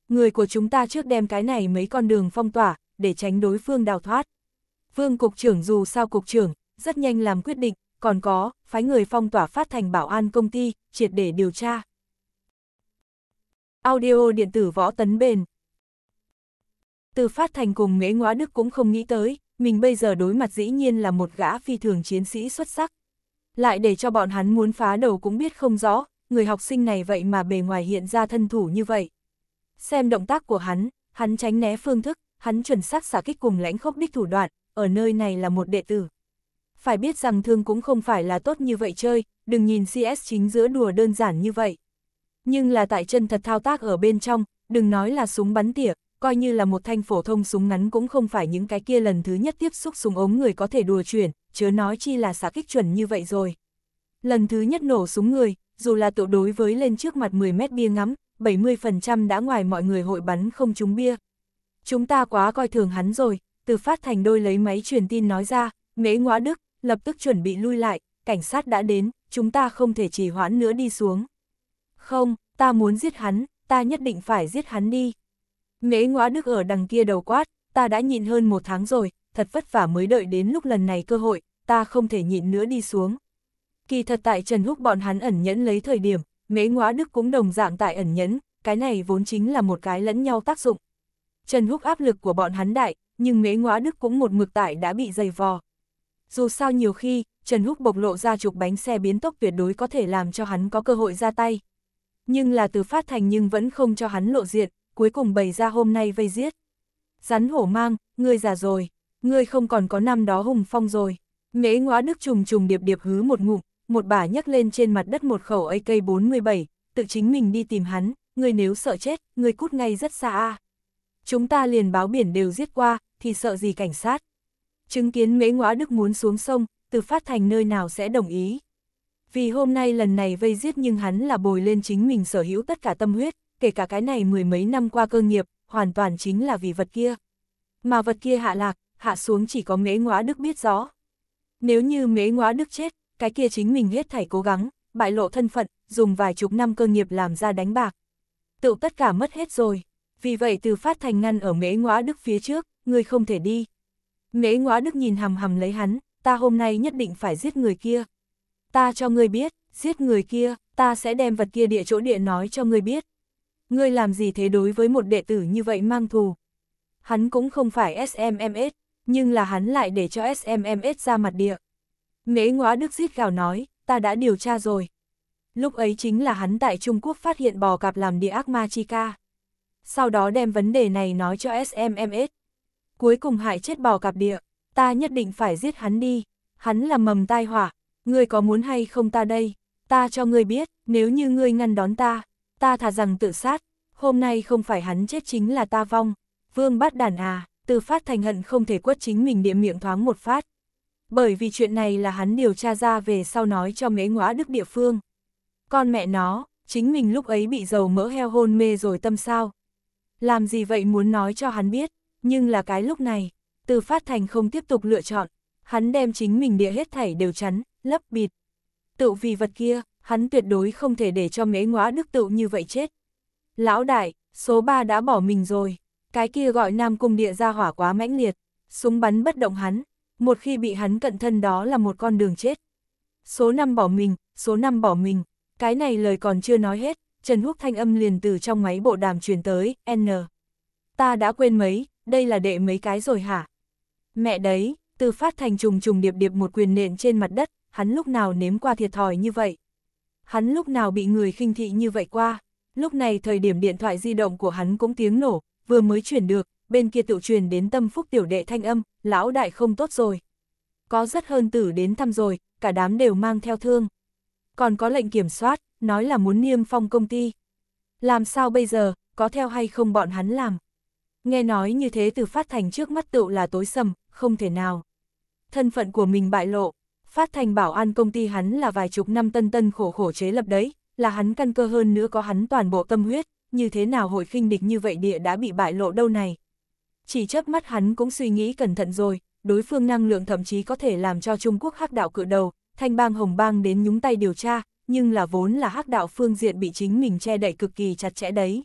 Người của chúng ta trước đem cái này mấy con đường phong tỏa, để tránh đối phương đào thoát. Vương Cục trưởng dù sao Cục trưởng, rất nhanh làm quyết định, còn có, phái người phong tỏa phát thành bảo an công ty, triệt để điều tra. Audio điện tử võ tấn bền Từ phát thành cùng nghế ngõa Đức cũng không nghĩ tới, mình bây giờ đối mặt dĩ nhiên là một gã phi thường chiến sĩ xuất sắc. Lại để cho bọn hắn muốn phá đầu cũng biết không rõ, người học sinh này vậy mà bề ngoài hiện ra thân thủ như vậy. Xem động tác của hắn, hắn tránh né phương thức, hắn chuẩn xác xả kích cùng lãnh khốc đích thủ đoạn, ở nơi này là một đệ tử. Phải biết rằng thương cũng không phải là tốt như vậy chơi, đừng nhìn CS chính giữa đùa đơn giản như vậy. Nhưng là tại chân thật thao tác ở bên trong, đừng nói là súng bắn tỉa, coi như là một thanh phổ thông súng ngắn cũng không phải những cái kia lần thứ nhất tiếp xúc súng ống người có thể đùa chuyển, chớ nói chi là xả kích chuẩn như vậy rồi. Lần thứ nhất nổ súng người, dù là tự đối với lên trước mặt 10 mét bia ngắm, 70% đã ngoài mọi người hội bắn không trúng bia. Chúng ta quá coi thường hắn rồi, từ phát thành đôi lấy máy truyền tin nói ra, mễ ngõa đức, lập tức chuẩn bị lui lại, cảnh sát đã đến, chúng ta không thể trì hoãn nữa đi xuống. Không, ta muốn giết hắn, ta nhất định phải giết hắn đi. Mễ ngõa đức ở đằng kia đầu quát, ta đã nhịn hơn một tháng rồi, thật vất vả mới đợi đến lúc lần này cơ hội, ta không thể nhịn nữa đi xuống. Kỳ thật tại Trần Húc bọn hắn ẩn nhẫn lấy thời điểm, mễ ngõa đức cũng đồng dạng tại ẩn nhẫn, cái này vốn chính là một cái lẫn nhau tác dụng. Trần Húc áp lực của bọn hắn đại, nhưng mễ ngõa đức cũng một mực tải đã bị dày vò. Dù sao nhiều khi, Trần Húc bộc lộ ra trục bánh xe biến tốc tuyệt đối có thể làm cho hắn có cơ hội ra tay. Nhưng là từ phát thành nhưng vẫn không cho hắn lộ diện, cuối cùng bày ra hôm nay vây giết. Rắn hổ mang, ngươi già rồi, ngươi không còn có năm đó hùng phong rồi. Mễ ngõa đức trùng trùng điệp điệp hứ một ngụm, một bà nhấc lên trên mặt đất một khẩu AK-47, tự chính mình đi tìm hắn, ngươi nếu sợ chết, ngươi cút ngay rất xa Chúng ta liền báo biển đều giết qua, thì sợ gì cảnh sát. Chứng kiến mễ ngõa đức muốn xuống sông, từ phát thành nơi nào sẽ đồng ý. Vì hôm nay lần này vây giết nhưng hắn là bồi lên chính mình sở hữu tất cả tâm huyết, kể cả cái này mười mấy năm qua cơ nghiệp, hoàn toàn chính là vì vật kia. Mà vật kia hạ lạc, hạ xuống chỉ có mễ ngõa đức biết rõ. Nếu như mễ ngõa đức chết, cái kia chính mình hết thảy cố gắng, bại lộ thân phận, dùng vài chục năm cơ nghiệp làm ra đánh bạc. Tự tất cả mất hết rồi. Vì vậy từ phát thành ngăn ở mễ ngõa đức phía trước, ngươi không thể đi. Mễ ngõa đức nhìn hầm hầm lấy hắn, ta hôm nay nhất định phải giết người kia. Ta cho ngươi biết, giết người kia, ta sẽ đem vật kia địa chỗ địa nói cho ngươi biết. Ngươi làm gì thế đối với một đệ tử như vậy mang thù? Hắn cũng không phải SMMS, nhưng là hắn lại để cho SMMS ra mặt địa. Mễ ngõa đức giết gào nói, ta đã điều tra rồi. Lúc ấy chính là hắn tại Trung Quốc phát hiện bò cạp làm địa ác ma chi ca. Sau đó đem vấn đề này nói cho SMMS cuối cùng hại chết bò cạp địa, ta nhất định phải giết hắn đi, hắn là mầm tai họa, ngươi có muốn hay không ta đây, ta cho ngươi biết, nếu như ngươi ngăn đón ta, ta thà rằng tự sát, hôm nay không phải hắn chết chính là ta vong, vương bắt đàn à, từ phát thành hận không thể quất chính mình địa miệng thoáng một phát. Bởi vì chuyện này là hắn điều tra ra về sau nói cho mế ngõa đức địa phương. Con mẹ nó, chính mình lúc ấy bị dầu mỡ heo hôn mê rồi tâm sao. Làm gì vậy muốn nói cho hắn biết, nhưng là cái lúc này, từ phát thành không tiếp tục lựa chọn, hắn đem chính mình địa hết thảy đều chắn, lấp bịt. Tự vì vật kia, hắn tuyệt đối không thể để cho mễ ngóa đức tự như vậy chết. Lão đại, số 3 đã bỏ mình rồi, cái kia gọi nam cung địa ra hỏa quá mãnh liệt, súng bắn bất động hắn, một khi bị hắn cận thân đó là một con đường chết. Số 5 bỏ mình, số 5 bỏ mình, cái này lời còn chưa nói hết, Trần Húc thanh âm liền từ trong máy bộ đàm truyền tới, N. Ta đã quên mấy, đây là đệ mấy cái rồi hả? Mẹ đấy, từ phát thành trùng trùng điệp điệp một quyền nện trên mặt đất, hắn lúc nào nếm qua thiệt thòi như vậy. Hắn lúc nào bị người khinh thị như vậy qua, lúc này thời điểm điện thoại di động của hắn cũng tiếng nổ, vừa mới chuyển được, bên kia tự truyền đến tâm phúc tiểu đệ thanh âm, lão đại không tốt rồi. Có rất hơn tử đến thăm rồi, cả đám đều mang theo thương. Còn có lệnh kiểm soát, nói là muốn niêm phong công ty. Làm sao bây giờ, có theo hay không bọn hắn làm? Nghe nói như thế từ Phát Thành trước mắt tựu là tối sầm, không thể nào. Thân phận của mình bại lộ, Phát Thành bảo an công ty hắn là vài chục năm tân tân khổ khổ chế lập đấy, là hắn căn cơ hơn nữa có hắn toàn bộ tâm huyết, như thế nào hội khinh địch như vậy địa đã bị bại lộ đâu này. Chỉ chớp mắt hắn cũng suy nghĩ cẩn thận rồi, đối phương năng lượng thậm chí có thể làm cho Trung Quốc hắc đạo cự đầu, thanh bang hồng bang đến nhúng tay điều tra, nhưng là vốn là hắc đạo phương diện bị chính mình che đậy cực kỳ chặt chẽ đấy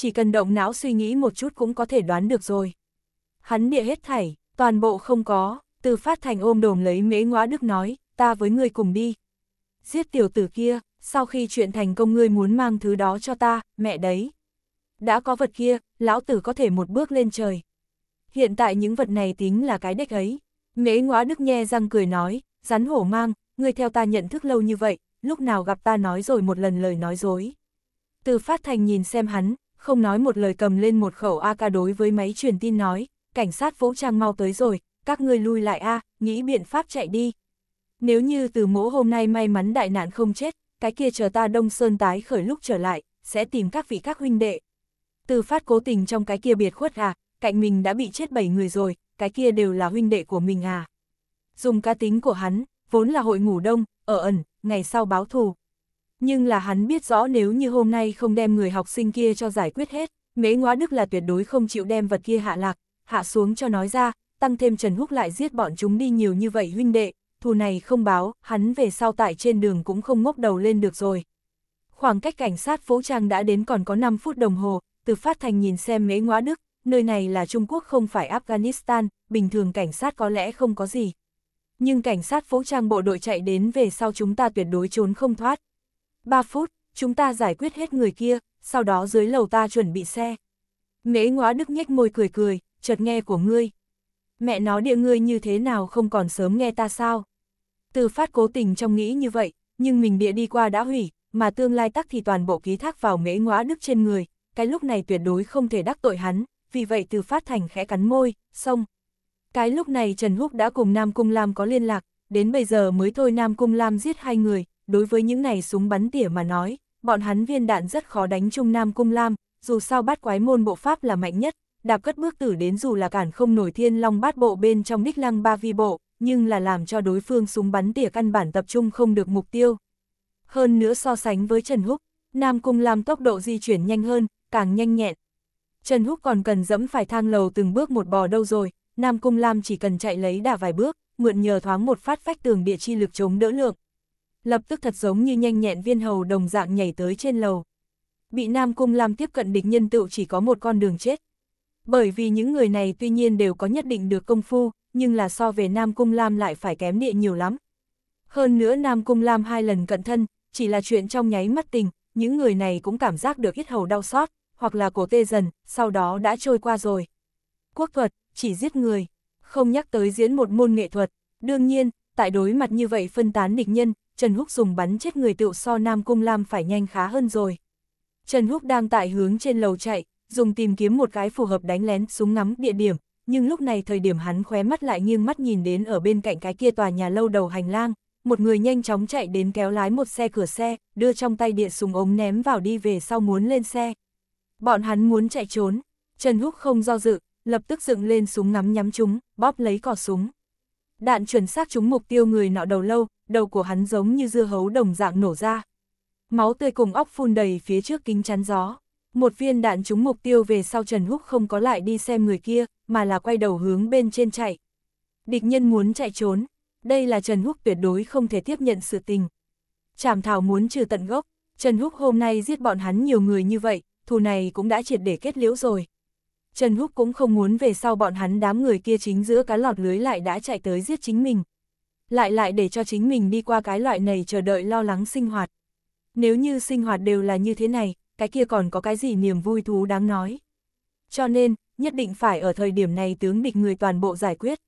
chỉ cần động não suy nghĩ một chút cũng có thể đoán được rồi. Hắn địa hết thảy, toàn bộ không có, từ phát thành ôm đồm lấy mễ ngõa đức nói, ta với ngươi cùng đi. Giết tiểu tử kia, sau khi chuyện thành công ngươi muốn mang thứ đó cho ta, mẹ đấy. Đã có vật kia, lão tử có thể một bước lên trời. Hiện tại những vật này tính là cái đếch ấy. Mễ ngõa đức nhe răng cười nói, rắn hổ mang, ngươi theo ta nhận thức lâu như vậy, lúc nào gặp ta nói rồi một lần lời nói dối. Từ phát thành nhìn xem hắn, không nói một lời cầm lên một khẩu AK đối với máy truyền tin nói, cảnh sát vũ trang mau tới rồi, các ngươi lui lại a, nghĩ biện pháp chạy đi. Nếu như từ mỗ hôm nay may mắn đại nạn không chết, cái kia chờ ta Đông Sơn tái khởi lúc trở lại, sẽ tìm các vị các huynh đệ. Từ phát cố tình trong cái kia biệt khuất à, cạnh mình đã bị chết 7 người rồi, cái kia đều là huynh đệ của mình à. Dùng cá tính của hắn, vốn là hội ngủ đông, ở ẩn, ngày sau báo thù, nhưng là hắn biết rõ nếu như hôm nay không đem người học sinh kia cho giải quyết hết, mế ngoá đức là tuyệt đối không chịu đem vật kia hạ lạc, hạ xuống cho nói ra, tăng thêm Trần Húc lại giết bọn chúng đi nhiều như vậy huynh đệ, thù này không báo, hắn về sau tại trên đường cũng không ngốc đầu lên được rồi. Khoảng cách cảnh sát phố trang đã đến còn có 5 phút đồng hồ, từ phát thành nhìn xem mế ngoá đức, nơi này là Trung Quốc không phải Afghanistan, bình thường cảnh sát có lẽ không có gì. Nhưng cảnh sát phố trang bộ đội chạy đến về sau chúng ta tuyệt đối trốn không thoát. 3 phút, chúng ta giải quyết hết người kia, sau đó dưới lầu ta chuẩn bị xe. Mễ ngóa đức nhếch môi cười cười, chợt nghe của ngươi. Mẹ nó địa ngươi như thế nào không còn sớm nghe ta sao? Từ phát cố tình trong nghĩ như vậy, nhưng mình địa đi qua đã hủy, mà tương lai tắc thì toàn bộ ký thác vào mễ ngóa đức trên người, cái lúc này tuyệt đối không thể đắc tội hắn, vì vậy từ phát thành khẽ cắn môi, xong. Cái lúc này Trần Húc đã cùng Nam Cung Lam có liên lạc, đến bây giờ mới thôi Nam Cung Lam giết hai người, đối với những này súng bắn tỉa mà nói, bọn hắn viên đạn rất khó đánh trung Nam Cung Lam, dù sao bát quái môn bộ pháp là mạnh nhất, đạp cất bước tử đến dù là cản không nổi thiên long bát bộ bên trong đích lăng ba vi bộ, nhưng là làm cho đối phương súng bắn tỉa căn bản tập trung không được mục tiêu. Hơn nữa so sánh với Trần Húc, Nam Cung Lam tốc độ di chuyển nhanh hơn, càng nhanh nhẹn. Trần Húc còn cần dẫm phải thang lầu từng bước một bò đâu rồi, Nam Cung Lam chỉ cần chạy lấy đà vài bước, mượn nhờ thoáng một phát phách tường địa chi lực chống đỡ lượng, lập tức thật giống như nhanh nhẹn viên hầu đồng dạng nhảy tới trên lầu. Bị Nam Cung Lam tiếp cận địch nhân tựu chỉ có một con đường chết. Bởi vì những người này tuy nhiên đều có nhất định được công phu, nhưng là so về Nam Cung Lam lại phải kém địa nhiều lắm. Hơn nữa Nam Cung Lam hai lần cận thân, chỉ là chuyện trong nháy mắt tình, những người này cũng cảm giác được ít hầu đau xót, hoặc là cổ tê dần, sau đó đã trôi qua rồi. Quốc thuật, chỉ giết người, không nhắc tới diễn một môn nghệ thuật. Đương nhiên, tại đối mặt như vậy phân tán địch nhân, Trần Húc dùng bắn chết người tựu so Nam Cung Lam phải nhanh khá hơn rồi. Trần Húc đang tại hướng trên lầu chạy, dùng tìm kiếm một cái phù hợp đánh lén súng ngắm địa điểm, nhưng lúc này thời điểm hắn khóe mắt lại nghiêng mắt nhìn đến ở bên cạnh cái kia tòa nhà lâu đầu hành lang, một người nhanh chóng chạy đến kéo lái một xe cửa xe, đưa trong tay địa súng ống ném vào đi về sau muốn lên xe. Bọn hắn muốn chạy trốn, Trần Húc không do dự, lập tức dựng lên súng ngắm nhắm chúng, bóp lấy cò súng. Đạn chuẩn xác trúng mục tiêu người nọ đầu lâu, đầu của hắn giống như dưa hấu đồng dạng nổ ra. Máu tươi cùng óc phun đầy phía trước kính chắn gió. Một viên đạn trúng mục tiêu về sau Trần Húc không có lại đi xem người kia, mà là quay đầu hướng bên trên chạy. Địch nhân muốn chạy trốn, đây là Trần Húc tuyệt đối không thể tiếp nhận sự tình. Trảm thảo muốn trừ tận gốc, Trần Húc hôm nay giết bọn hắn nhiều người như vậy, thù này cũng đã triệt để kết liễu rồi. Trần Húc cũng không muốn về sau bọn hắn đám người kia chính giữa cá lọt lưới lại đã chạy tới giết chính mình lại lại để cho chính mình đi qua cái loại này chờ đợi lo lắng sinh hoạt. Nếu như sinh hoạt đều là như thế này, cái kia còn có cái gì niềm vui thú đáng nói. Cho nên, nhất định phải ở thời điểm này tướng địch người toàn bộ giải quyết.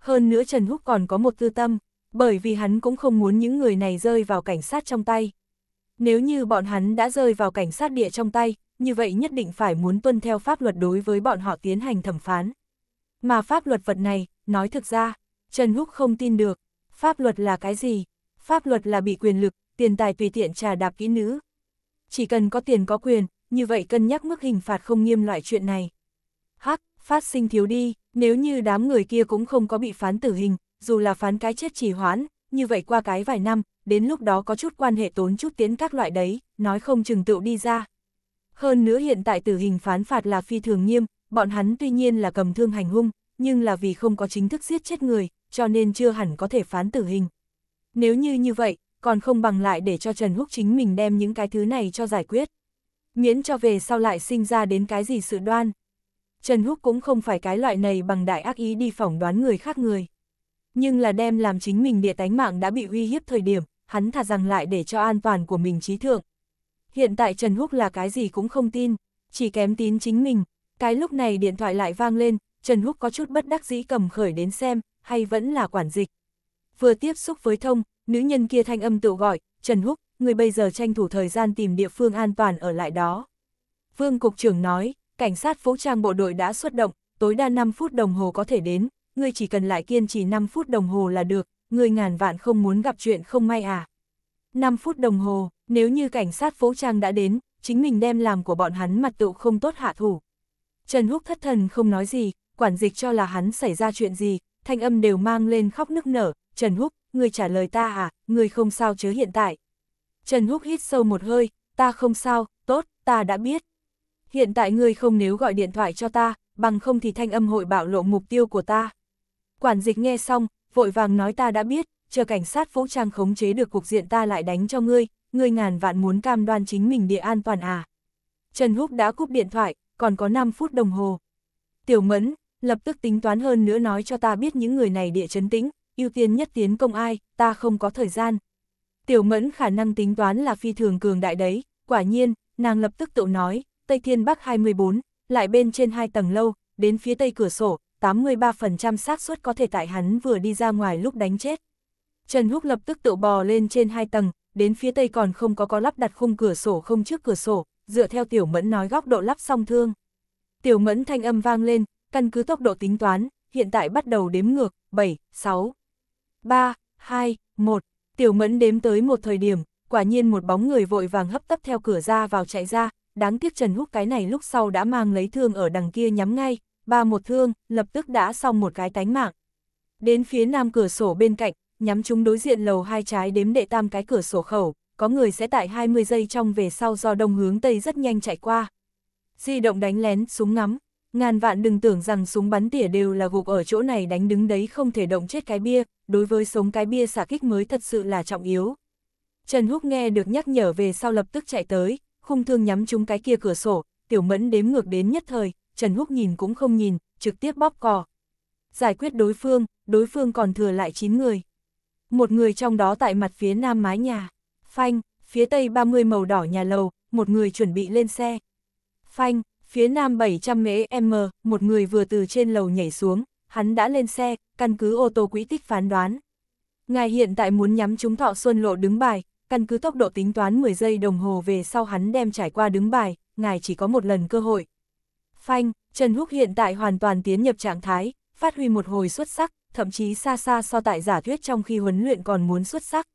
Hơn nữa Trần Húc còn có một tư tâm, bởi vì hắn cũng không muốn những người này rơi vào cảnh sát trong tay. Nếu như bọn hắn đã rơi vào cảnh sát địa trong tay, như vậy nhất định phải muốn tuân theo pháp luật đối với bọn họ tiến hành thẩm phán. Mà pháp luật vật này, nói thực ra, Trần Húc không tin được, Pháp luật là cái gì? Pháp luật là bị quyền lực, tiền tài tùy tiện trà đạp kỹ nữ. Chỉ cần có tiền có quyền, như vậy cân nhắc mức hình phạt không nghiêm loại chuyện này. Hắc, phát sinh thiếu đi, nếu như đám người kia cũng không có bị phán tử hình, dù là phán cái chết trì hoãn, như vậy qua cái vài năm, đến lúc đó có chút quan hệ tốn chút tiến các loại đấy, nói không chừng tựu đi ra. Hơn nữa hiện tại tử hình phán phạt là phi thường nghiêm, bọn hắn tuy nhiên là cầm thương hành hung, nhưng là vì không có chính thức giết chết người, cho nên chưa hẳn có thể phán tử hình. Nếu như như vậy, còn không bằng lại để cho Trần Húc chính mình đem những cái thứ này cho giải quyết. Miễn cho về sau lại sinh ra đến cái gì sự đoan. Trần Húc cũng không phải cái loại này bằng đại ác ý đi phỏng đoán người khác người. Nhưng là đem làm chính mình địa tánh mạng đã bị uy hiếp thời điểm, hắn thà rằng lại để cho an toàn của mình trí thượng. Hiện tại Trần Húc là cái gì cũng không tin, chỉ kém tín chính mình. Cái lúc này điện thoại lại vang lên, Trần Húc có chút bất đắc dĩ cầm khởi đến xem, hay vẫn là quản dịch. Vừa tiếp xúc với thông, nữ nhân kia thanh âm tự gọi, Trần Húc, người bây giờ tranh thủ thời gian tìm địa phương an toàn ở lại đó. Vương Cục trưởng nói, cảnh sát vũ trang bộ đội đã xuất động, tối đa 5 phút đồng hồ có thể đến, người chỉ cần lại kiên trì 5 phút đồng hồ là được, người ngàn vạn không muốn gặp chuyện không may à. 5 phút đồng hồ, nếu như cảnh sát vũ trang đã đến, chính mình đem làm của bọn hắn mặt tụ không tốt hạ thủ. Trần Húc thất thần không nói gì, quản dịch cho là hắn xảy ra chuyện gì, thanh âm đều mang lên khóc nức nở, Trần Húc, người trả lời ta à, người không sao chứ hiện tại. Trần Húc hít sâu một hơi, ta không sao, tốt, ta đã biết. Hiện tại người không nếu gọi điện thoại cho ta, bằng không thì thanh âm hội bảo lộ mục tiêu của ta. Quản dịch nghe xong, vội vàng nói ta đã biết, chờ cảnh sát vũ trang khống chế được cuộc diện ta lại đánh cho ngươi, ngươi ngàn vạn muốn cam đoan chính mình địa an toàn à. Trần Húc đã cúp điện thoại, còn có 5 phút đồng hồ. Tiểu Mẫn, lập tức tính toán hơn nữa nói cho ta biết những người này địa chấn tĩnh, ưu tiên nhất tiến công ai, ta không có thời gian. Tiểu mẫn khả năng tính toán là phi thường cường đại đấy, quả nhiên, nàng lập tức tự nói, Tây Thiên Bắc 24, lại bên trên hai tầng lâu, đến phía tây cửa sổ, 83% xác suất có thể tại hắn vừa đi ra ngoài lúc đánh chết. Trần Húc lập tức tự bò lên trên hai tầng, đến phía tây còn không có có lắp đặt khung cửa sổ không trước cửa sổ, dựa theo tiểu mẫn nói góc độ lắp xong thương. Tiểu mẫn thanh âm vang lên, căn cứ tốc độ tính toán, hiện tại bắt đầu đếm ngược, 7, 6, 3, 2, 1. Tiểu mẫn đếm tới một thời điểm, quả nhiên một bóng người vội vàng hấp tấp theo cửa ra vào chạy ra, đáng tiếc Trần Húc cái này lúc sau đã mang lấy thương ở đằng kia nhắm ngay, ba một thương, lập tức đã xong một cái tánh mạng. Đến phía nam cửa sổ bên cạnh, nhắm chúng đối diện lầu hai trái đếm đệ tam cái cửa sổ khẩu, có người sẽ tại 20 giây trong về sau do đông hướng tây rất nhanh chạy qua. Di động đánh lén, súng ngắm. Ngàn vạn đừng tưởng rằng súng bắn tỉa đều là gục ở chỗ này đánh đứng đấy không thể động chết cái bia, đối với sống cái bia xả kích mới thật sự là trọng yếu. Trần Húc nghe được nhắc nhở về sau lập tức chạy tới, khung thương nhắm trúng cái kia cửa sổ, tiểu mẫn đếm ngược đến nhất thời, Trần Húc nhìn cũng không nhìn, trực tiếp bóp cò. Giải quyết đối phương, đối phương còn thừa lại 9 người. Một người trong đó tại mặt phía nam mái nhà, phanh, phía tây 30 màu đỏ nhà lầu, một người chuẩn bị lên xe. Phanh, Phía nam 700 m, m một người vừa từ trên lầu nhảy xuống, hắn đã lên xe, căn cứ ô tô quỹ tích phán đoán. Ngài hiện tại muốn nhắm chúng thọ xuân lộ đứng bài, căn cứ tốc độ tính toán 10 giây đồng hồ về sau hắn đem trải qua đứng bài, ngài chỉ có một lần cơ hội. Phanh, Trần Húc hiện tại hoàn toàn tiến nhập trạng thái, phát huy một hồi xuất sắc, thậm chí xa xa so tại giả thuyết trong khi huấn luyện còn muốn xuất sắc.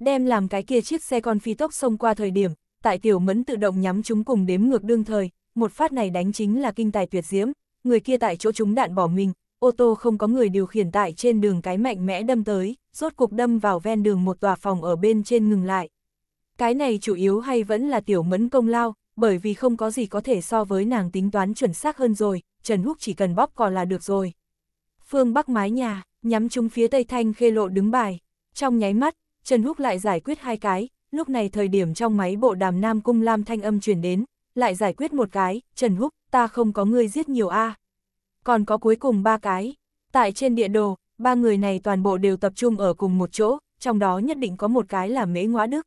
Đem làm cái kia chiếc xe con phi tốc xông qua thời điểm, tại tiểu mẫn tự động nhắm chúng cùng đếm ngược đương thời, một phát này đánh chính là kinh tài tuyệt diễm, người kia tại chỗ chúng đạn bỏ mình, ô tô không có người điều khiển tại trên đường cái mạnh mẽ đâm tới, rốt cục đâm vào ven đường một tòa phòng ở bên trên ngừng lại. Cái này chủ yếu hay vẫn là tiểu mẫn công lao, bởi vì không có gì có thể so với nàng tính toán chuẩn xác hơn rồi, Trần Húc chỉ cần bóp cò là được rồi. Phương Bắc mái nhà, nhắm chúng phía Tây Thanh khê lộ đứng bài. Trong nháy mắt, Trần Húc lại giải quyết hai cái, lúc này thời điểm trong máy bộ đàm Nam Cung Lam thanh âm truyền đến, lại giải quyết một cái, Trần Húc, ta không có người giết nhiều A. Còn có cuối cùng ba cái, tại trên địa đồ, ba người này toàn bộ đều tập trung ở cùng một chỗ, trong đó nhất định có một cái là mễ ngoã đức.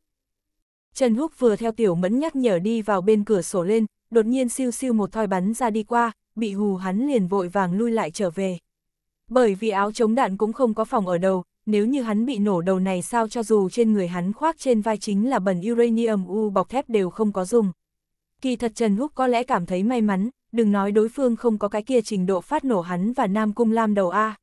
Trần Húc vừa theo tiểu mẫn nhắc nhở đi vào bên cửa sổ lên, đột nhiên siêu siêu một thoi bắn ra đi qua, bị hù hắn liền vội vàng lui lại trở về. Bởi vì áo chống đạn cũng không có phòng ở đầu, nếu như hắn bị nổ đầu này sao cho dù trên người hắn khoác trên vai chính là bẩn uranium u bọc thép đều không có dùng. Kỳ thật Trần Húc có lẽ cảm thấy may mắn, đừng nói đối phương không có cái kia trình độ phát nổ hắn và Nam Cung Lam đầu A.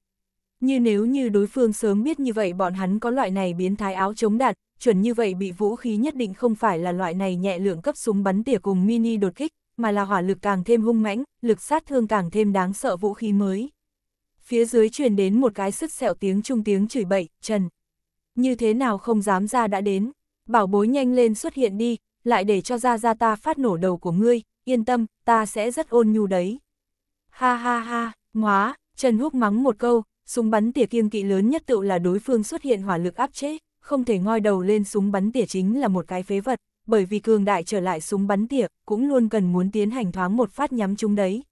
Như nếu như đối phương sớm biết như vậy bọn hắn có loại này biến thái áo chống đạn, chuẩn như vậy bị vũ khí nhất định không phải là loại này nhẹ lượng cấp súng bắn tỉa cùng mini đột kích, mà là hỏa lực càng thêm hung mãnh, lực sát thương càng thêm đáng sợ vũ khí mới. Phía dưới truyền đến một cái sứt sẹo tiếng trung tiếng chửi bậy, Trần. Như thế nào không dám ra đã đến, bảo bối nhanh lên xuất hiện đi, lại để cho ra ra ta phát nổ đầu của ngươi, yên tâm, ta sẽ rất ôn nhu đấy. Ha ha ha, ngóa, Trần Húc mắng một câu, súng bắn tỉa kiêng kỵ lớn nhất tự là đối phương xuất hiện hỏa lực áp chế, không thể ngoi đầu lên súng bắn tỉa chính là một cái phế vật, bởi vì cường đại trở lại súng bắn tỉa, cũng luôn cần muốn tiến hành thoáng một phát nhắm chúng đấy.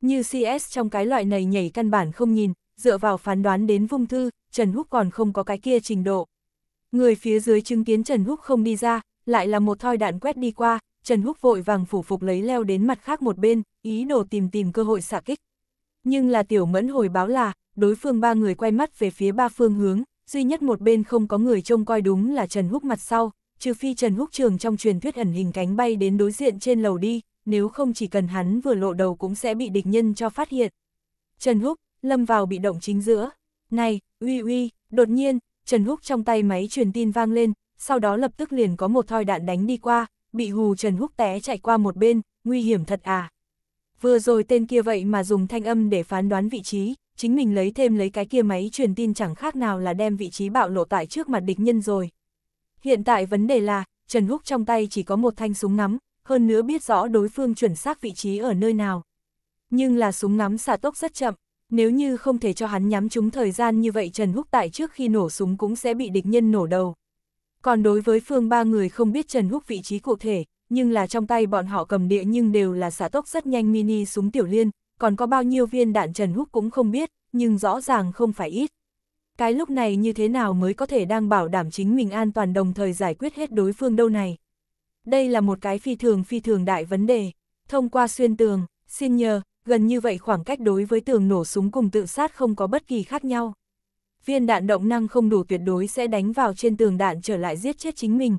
Như CS trong cái loại này nhảy căn bản không nhìn, dựa vào phán đoán đến vung thư, Trần Húc còn không có cái kia trình độ. Người phía dưới chứng kiến Trần Húc không đi ra, lại là một thoi đạn quét đi qua, Trần Húc vội vàng phủ phục lấy leo đến mặt khác một bên, ý đồ tìm tìm cơ hội xả kích. Nhưng là tiểu mẫn hồi báo là, đối phương ba người quay mắt về phía ba phương hướng, duy nhất một bên không có người trông coi đúng là Trần Húc mặt sau, trừ phi Trần Húc trường trong truyền thuyết ẩn hình cánh bay đến đối diện trên lầu đi, nếu không chỉ cần hắn vừa lộ đầu cũng sẽ bị địch nhân cho phát hiện. Trần Húc, lâm vào bị động chính giữa. Này, uy uy, đột nhiên, Trần Húc trong tay máy truyền tin vang lên, sau đó lập tức liền có một thoi đạn đánh đi qua, bị Hù Trần húc té chạy qua một bên, nguy hiểm thật à. Vừa rồi tên kia vậy mà dùng thanh âm để phán đoán vị trí, chính mình lấy thêm lấy cái kia máy truyền tin chẳng khác nào là đem vị trí bạo lộ tại trước mặt địch nhân rồi. Hiện tại vấn đề là, Trần Húc trong tay chỉ có một thanh súng ngắm, hơn nữa biết rõ đối phương chuẩn xác vị trí ở nơi nào. Nhưng là súng ngắm xả tốc rất chậm, nếu như không thể cho hắn nhắm trúng thời gian như vậy Trần Húc tại trước khi nổ súng cũng sẽ bị địch nhân nổ đầu. Còn đối với phương ba người không biết Trần Húc vị trí cụ thể, nhưng là trong tay bọn họ cầm địa nhưng đều là xả tốc rất nhanh mini súng tiểu liên, còn có bao nhiêu viên đạn Trần Húc cũng không biết, nhưng rõ ràng không phải ít. Cái lúc này như thế nào mới có thể đang bảo đảm chính mình an toàn đồng thời giải quyết hết đối phương đâu này. Đây là một cái phi thường phi thường đại vấn đề. Thông qua xuyên tường, xin nhờ, gần như vậy khoảng cách đối với tường nổ súng cùng tự sát không có bất kỳ khác nhau viên đạn động năng không đủ tuyệt đối sẽ đánh vào trên tường đạn trở lại giết chết chính mình.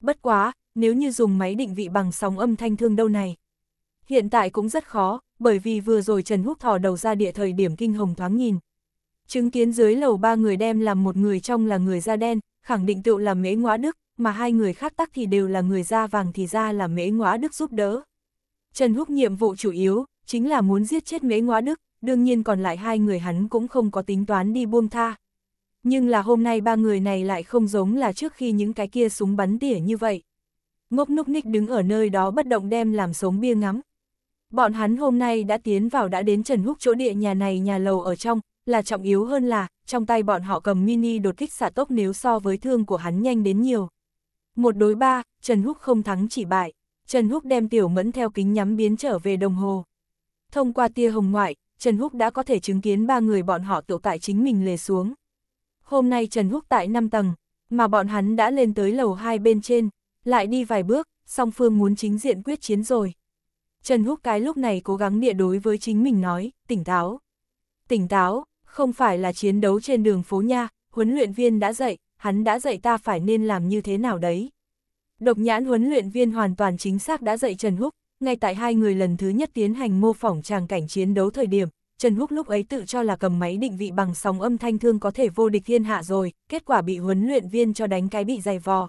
Bất quá, nếu như dùng máy định vị bằng sóng âm thanh thương đâu này. Hiện tại cũng rất khó, bởi vì vừa rồi Trần Húc thò đầu ra địa thời điểm kinh hồng thoáng nhìn. Chứng kiến dưới lầu ba người đem làm một người trong là người da đen, khẳng định tựu là mễ ngõa đức, mà hai người khác tắc thì đều là người da vàng thì ra là mễ ngõa đức giúp đỡ. Trần Húc nhiệm vụ chủ yếu, chính là muốn giết chết mễ ngõa đức, đương nhiên còn lại hai người hắn cũng không có tính toán đi buông tha. Nhưng là hôm nay ba người này lại không giống là trước khi những cái kia súng bắn tỉa như vậy. Ngốc núc ních đứng ở nơi đó bất động đem làm sống bia ngắm. Bọn hắn hôm nay đã tiến vào đã đến Trần Húc chỗ địa nhà này nhà lầu ở trong, là trọng yếu hơn là, trong tay bọn họ cầm mini đột kích xả tốc nếu so với thương của hắn nhanh đến nhiều. Một đối ba, Trần Húc không thắng chỉ bại. Trần Húc đem tiểu mẫn theo kính nhắm biến trở về đồng hồ. Thông qua tia hồng ngoại, Trần Húc đã có thể chứng kiến ba người bọn họ tụ tại chính mình lề xuống. Hôm nay Trần Húc tại 5 tầng, mà bọn hắn đã lên tới lầu 2 bên trên, lại đi vài bước, song phương muốn chính diện quyết chiến rồi. Trần Húc cái lúc này cố gắng địa đối với chính mình nói, tỉnh táo. Tỉnh táo, không phải là chiến đấu trên đường phố nha, huấn luyện viên đã dạy, hắn đã dạy ta phải nên làm như thế nào đấy. Độc nhãn huấn luyện viên hoàn toàn chính xác đã dạy Trần Húc, ngay tại hai người lần thứ nhất tiến hành mô phỏng tràng cảnh chiến đấu thời điểm, Trần Húc lúc ấy tự cho là cầm máy định vị bằng sóng âm thanh thương có thể vô địch thiên hạ rồi, kết quả bị huấn luyện viên cho đánh cái bị dày vò.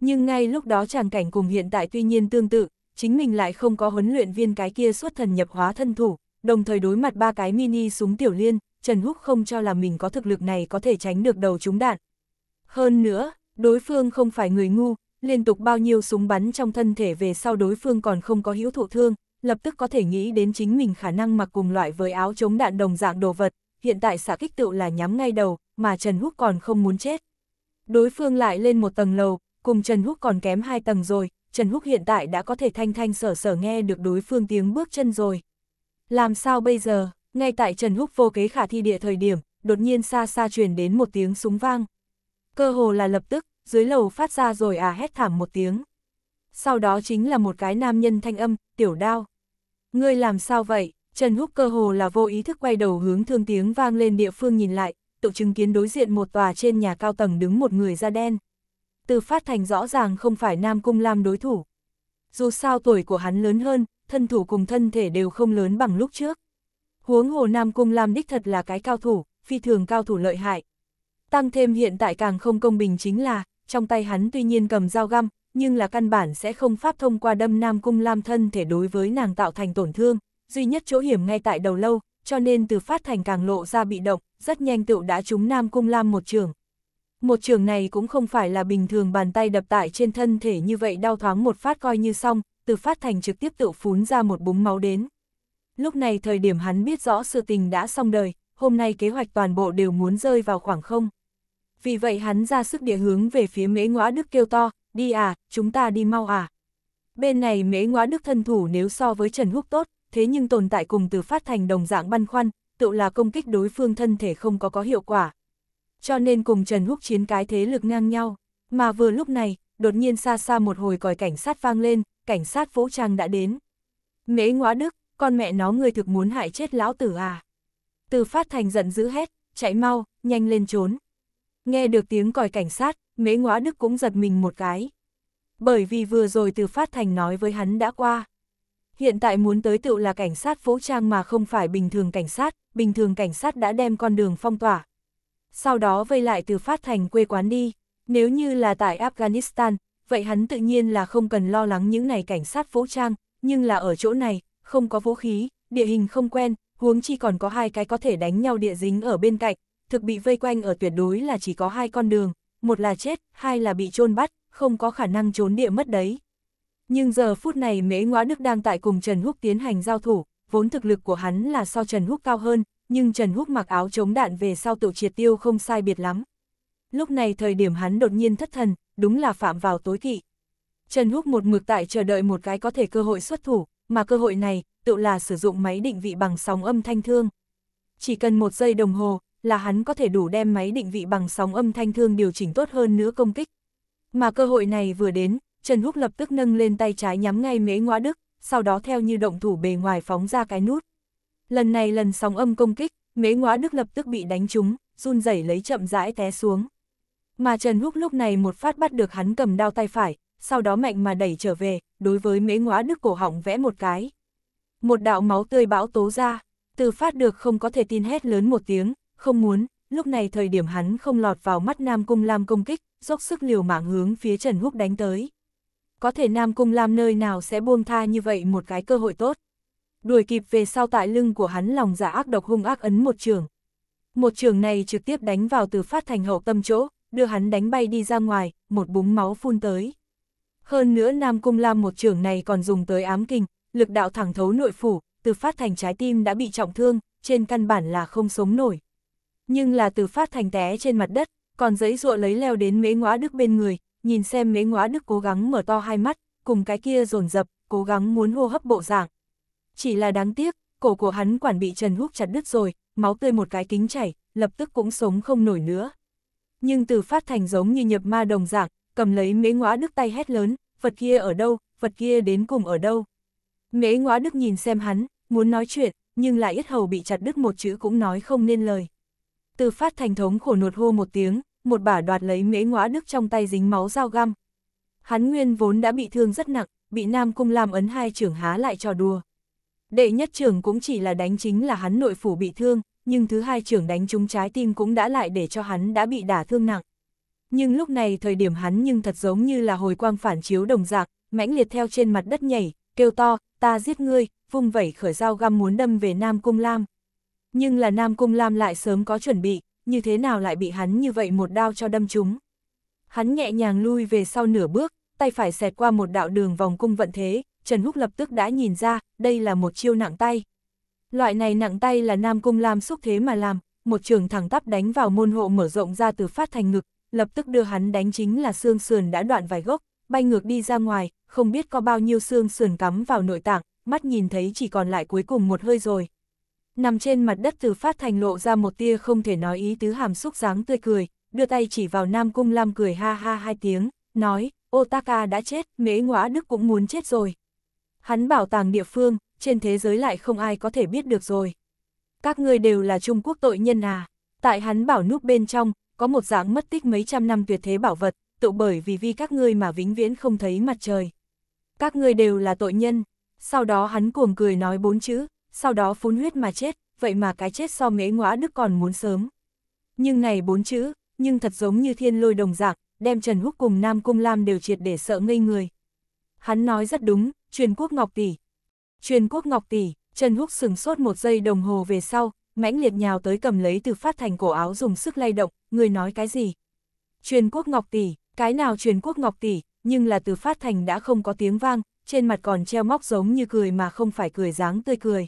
Nhưng ngay lúc đó tràng cảnh cùng hiện tại tuy nhiên tương tự, chính mình lại không có huấn luyện viên cái kia xuất thần nhập hóa thân thủ, đồng thời đối mặt ba cái mini súng tiểu liên, Trần Húc không cho là mình có thực lực này có thể tránh được đầu chúng đạn. Hơn nữa, đối phương không phải người ngu, liên tục bao nhiêu súng bắn trong thân thể về sau đối phương còn không có hữu thụ thương, lập tức có thể nghĩ đến chính mình khả năng mặc cùng loại với áo chống đạn đồng dạng đồ vật, hiện tại xạ kích tựu là nhắm ngay đầu, mà Trần Húc còn không muốn chết. Đối phương lại lên một tầng lầu, cùng Trần Húc còn kém hai tầng rồi, Trần Húc hiện tại đã có thể thanh thanh sở sở nghe được đối phương tiếng bước chân rồi. Làm sao bây giờ, ngay tại Trần Húc vô kế khả thi địa thời điểm, đột nhiên xa xa truyền đến một tiếng súng vang. Cơ hồ là lập tức, dưới lầu phát ra rồi à hét thảm một tiếng. Sau đó chính là một cái nam nhân thanh âm, tiểu đao. Ngươi làm sao vậy? Trần Húc cơ hồ là vô ý thức quay đầu hướng thương tiếng vang lên địa phương nhìn lại, tự chứng kiến đối diện một tòa trên nhà cao tầng đứng một người da đen. Từ phát thành rõ ràng không phải Nam Cung Lam đối thủ. Dù sao tuổi của hắn lớn hơn, thân thủ cùng thân thể đều không lớn bằng lúc trước. Huống hồ Nam Cung Lam đích thật là cái cao thủ, phi thường cao thủ lợi hại. Tăng thêm hiện tại càng không công bình chính là, trong tay hắn tuy nhiên cầm dao găm, nhưng là căn bản sẽ không pháp thông qua đâm Nam Cung Lam thân thể đối với nàng tạo thành tổn thương, duy nhất chỗ hiểm ngay tại đầu lâu, cho nên từ phát thành càng lộ ra bị động, rất nhanh tựu đã trúng Nam Cung Lam một trường. Một trường này cũng không phải là bình thường bàn tay đập tại trên thân thể như vậy đau thoáng một phát coi như xong, từ phát thành trực tiếp tự phún ra một búng máu đến. Lúc này thời điểm hắn biết rõ sự tình đã xong đời, hôm nay kế hoạch toàn bộ đều muốn rơi vào khoảng không vì vậy hắn ra sức địa hướng về phía mễ ngõa đức kêu to, đi à, chúng ta đi mau à. Bên này mễ ngõa đức thân thủ nếu so với Trần Húc tốt, thế nhưng tồn tại cùng từ phát thành đồng dạng băn khoăn, tự là công kích đối phương thân thể không có có hiệu quả. Cho nên cùng Trần Húc chiến cái thế lực ngang nhau, mà vừa lúc này, đột nhiên xa xa một hồi còi cảnh sát vang lên, cảnh sát vũ trang đã đến. Mễ ngõa đức, con mẹ nó ngươi thực muốn hại chết lão tử à. Từ phát thành giận dữ hết chạy mau, nhanh lên trốn. Nghe được tiếng còi cảnh sát, mễ ngõa đức cũng giật mình một cái. Bởi vì vừa rồi từ phát thành nói với hắn đã qua. Hiện tại muốn tới tựu là cảnh sát vũ trang mà không phải bình thường cảnh sát, bình thường cảnh sát đã đem con đường phong tỏa. Sau đó vây lại từ phát thành quê quán đi, nếu như là tại Afghanistan, vậy hắn tự nhiên là không cần lo lắng những này cảnh sát vũ trang, nhưng là ở chỗ này, không có vũ khí, địa hình không quen, huống chi còn có hai cái có thể đánh nhau địa dính ở bên cạnh, thực bị vây quanh ở tuyệt đối là chỉ có hai con đường, một là chết, hai là bị chôn bắt, không có khả năng trốn địa mất đấy. Nhưng giờ phút này Mễ Ngoã Đức đang tại cùng Trần Húc tiến hành giao thủ, vốn thực lực của hắn là so Trần Húc cao hơn, nhưng Trần Húc mặc áo chống đạn về sau tự triệt tiêu không sai biệt lắm. Lúc này thời điểm hắn đột nhiên thất thần, đúng là phạm vào tối kỵ. Trần Húc một mực tại chờ đợi một cái có thể cơ hội xuất thủ, mà cơ hội này, tự là sử dụng máy định vị bằng sóng âm thanh thương. Chỉ cần một giây đồng hồ, là hắn có thể đủ đem máy định vị bằng sóng âm thanh thương điều chỉnh tốt hơn nữa công kích. Mà cơ hội này vừa đến, Trần Húc lập tức nâng lên tay trái nhắm ngay mế ngõa đức, sau đó theo như động thủ bề ngoài phóng ra cái nút. Lần này lần sóng âm công kích, mế ngõa đức lập tức bị đánh trúng, run rẩy lấy chậm rãi té xuống. Mà Trần Húc lúc này một phát bắt được hắn cầm đao tay phải, sau đó mạnh mà đẩy trở về, đối với mế ngõa đức cổ họng vẽ một cái. Một đạo máu tươi bão tố ra, từ phát được không có thể tin hét lớn một tiếng, không muốn, lúc này thời điểm hắn không lọt vào mắt Nam Cung Lam công kích, dốc sức liều mạng hướng phía Trần Húc đánh tới. Có thể Nam Cung Lam nơi nào sẽ buông tha như vậy một cái cơ hội tốt. Đuổi kịp về sau tại lưng của hắn lòng giả dạ ác độc hung ác ấn một trường. Một trường này trực tiếp đánh vào từ phát thành hậu tâm chỗ, đưa hắn đánh bay đi ra ngoài, một búng máu phun tới. Hơn nữa Nam Cung Lam một trường này còn dùng tới ám kinh, lực đạo thẳng thấu nội phủ, từ phát thành trái tim đã bị trọng thương, trên căn bản là không sống nổi nhưng là từ phát thành té trên mặt đất, còn giấy ruộ lấy leo đến mế ngóa đức bên người, nhìn xem mế ngóa đức cố gắng mở to hai mắt, cùng cái kia dồn dập, cố gắng muốn hô hấp bộ dạng. Chỉ là đáng tiếc, cổ của hắn quản bị Trần Húc chặt đứt rồi, máu tươi một cái kính chảy, lập tức cũng sống không nổi nữa. Nhưng từ phát thành giống như nhập ma đồng dạng, cầm lấy mế ngóa đức tay hét lớn, vật kia ở đâu, vật kia đến cùng ở đâu. mế ngóa đức nhìn xem hắn, muốn nói chuyện, nhưng lại ít hầu bị chặt đứt một chữ cũng nói không nên lời. Từ phát thành thống khổ nột hô một tiếng, một bả đoạt lấy mễ ngõa đức trong tay dính máu dao găm. Hắn nguyên vốn đã bị thương rất nặng, bị Nam Cung Lam ấn hai trưởng há lại trò đùa. Đệ nhất trưởng cũng chỉ là đánh chính là hắn nội phủ bị thương, nhưng thứ hai trưởng đánh trúng trái tim cũng đã lại để cho hắn đã bị đả thương nặng. Nhưng lúc này thời điểm hắn nhưng thật giống như là hồi quang phản chiếu đồng dạng, mãnh liệt theo trên mặt đất nhảy, kêu to, ta giết ngươi, vung vẩy khởi dao găm muốn đâm về Nam Cung Lam. Nhưng là Nam Cung Lam lại sớm có chuẩn bị, như thế nào lại bị hắn như vậy một đao cho đâm chúng Hắn nhẹ nhàng lui về sau nửa bước, tay phải xẹt qua một đạo đường vòng cung vận thế, Trần Húc lập tức đã nhìn ra, đây là một chiêu nặng tay. Loại này nặng tay là Nam Cung Lam xúc thế mà làm, một trường thẳng tắp đánh vào môn hộ mở rộng ra từ phát thành ngực, lập tức đưa hắn đánh chính là xương sườn đã đoạn vài gốc, bay ngược đi ra ngoài, không biết có bao nhiêu xương sườn cắm vào nội tạng, mắt nhìn thấy chỉ còn lại cuối cùng một hơi rồi nằm trên mặt đất từ phát thành lộ ra một tia không thể nói ý tứ hàm xúc dáng tươi cười, đưa tay chỉ vào Nam Cung Lam cười ha ha hai tiếng, nói, Otaka đã chết, mễ ngõa Đức cũng muốn chết rồi. Hắn bảo tàng địa phương, trên thế giới lại không ai có thể biết được rồi. Các ngươi đều là Trung Quốc tội nhân à, tại hắn bảo núp bên trong, có một dạng mất tích mấy trăm năm tuyệt thế bảo vật, tụ bởi vì vi các ngươi mà vĩnh viễn không thấy mặt trời. Các ngươi đều là tội nhân, sau đó hắn cuồng cười nói bốn chữ, sau đó phun huyết mà chết, vậy mà cái chết so mễ ngõa đức còn muốn sớm. Nhưng này bốn chữ, nhưng thật giống như thiên lôi đồng dạng, đem Trần Húc cùng Nam Cung Lam đều triệt để sợ ngây người. Hắn nói rất đúng, truyền quốc ngọc tỷ. Truyền quốc ngọc tỷ, Trần Húc sừng sốt một giây đồng hồ về sau, mãnh liệt nhào tới cầm lấy từ phát thành cổ áo dùng sức lay động, người nói cái gì? Truyền quốc ngọc tỷ, cái nào truyền quốc ngọc tỷ, nhưng là từ phát thành đã không có tiếng vang, trên mặt còn treo móc giống như cười mà không phải cười dáng tươi cười.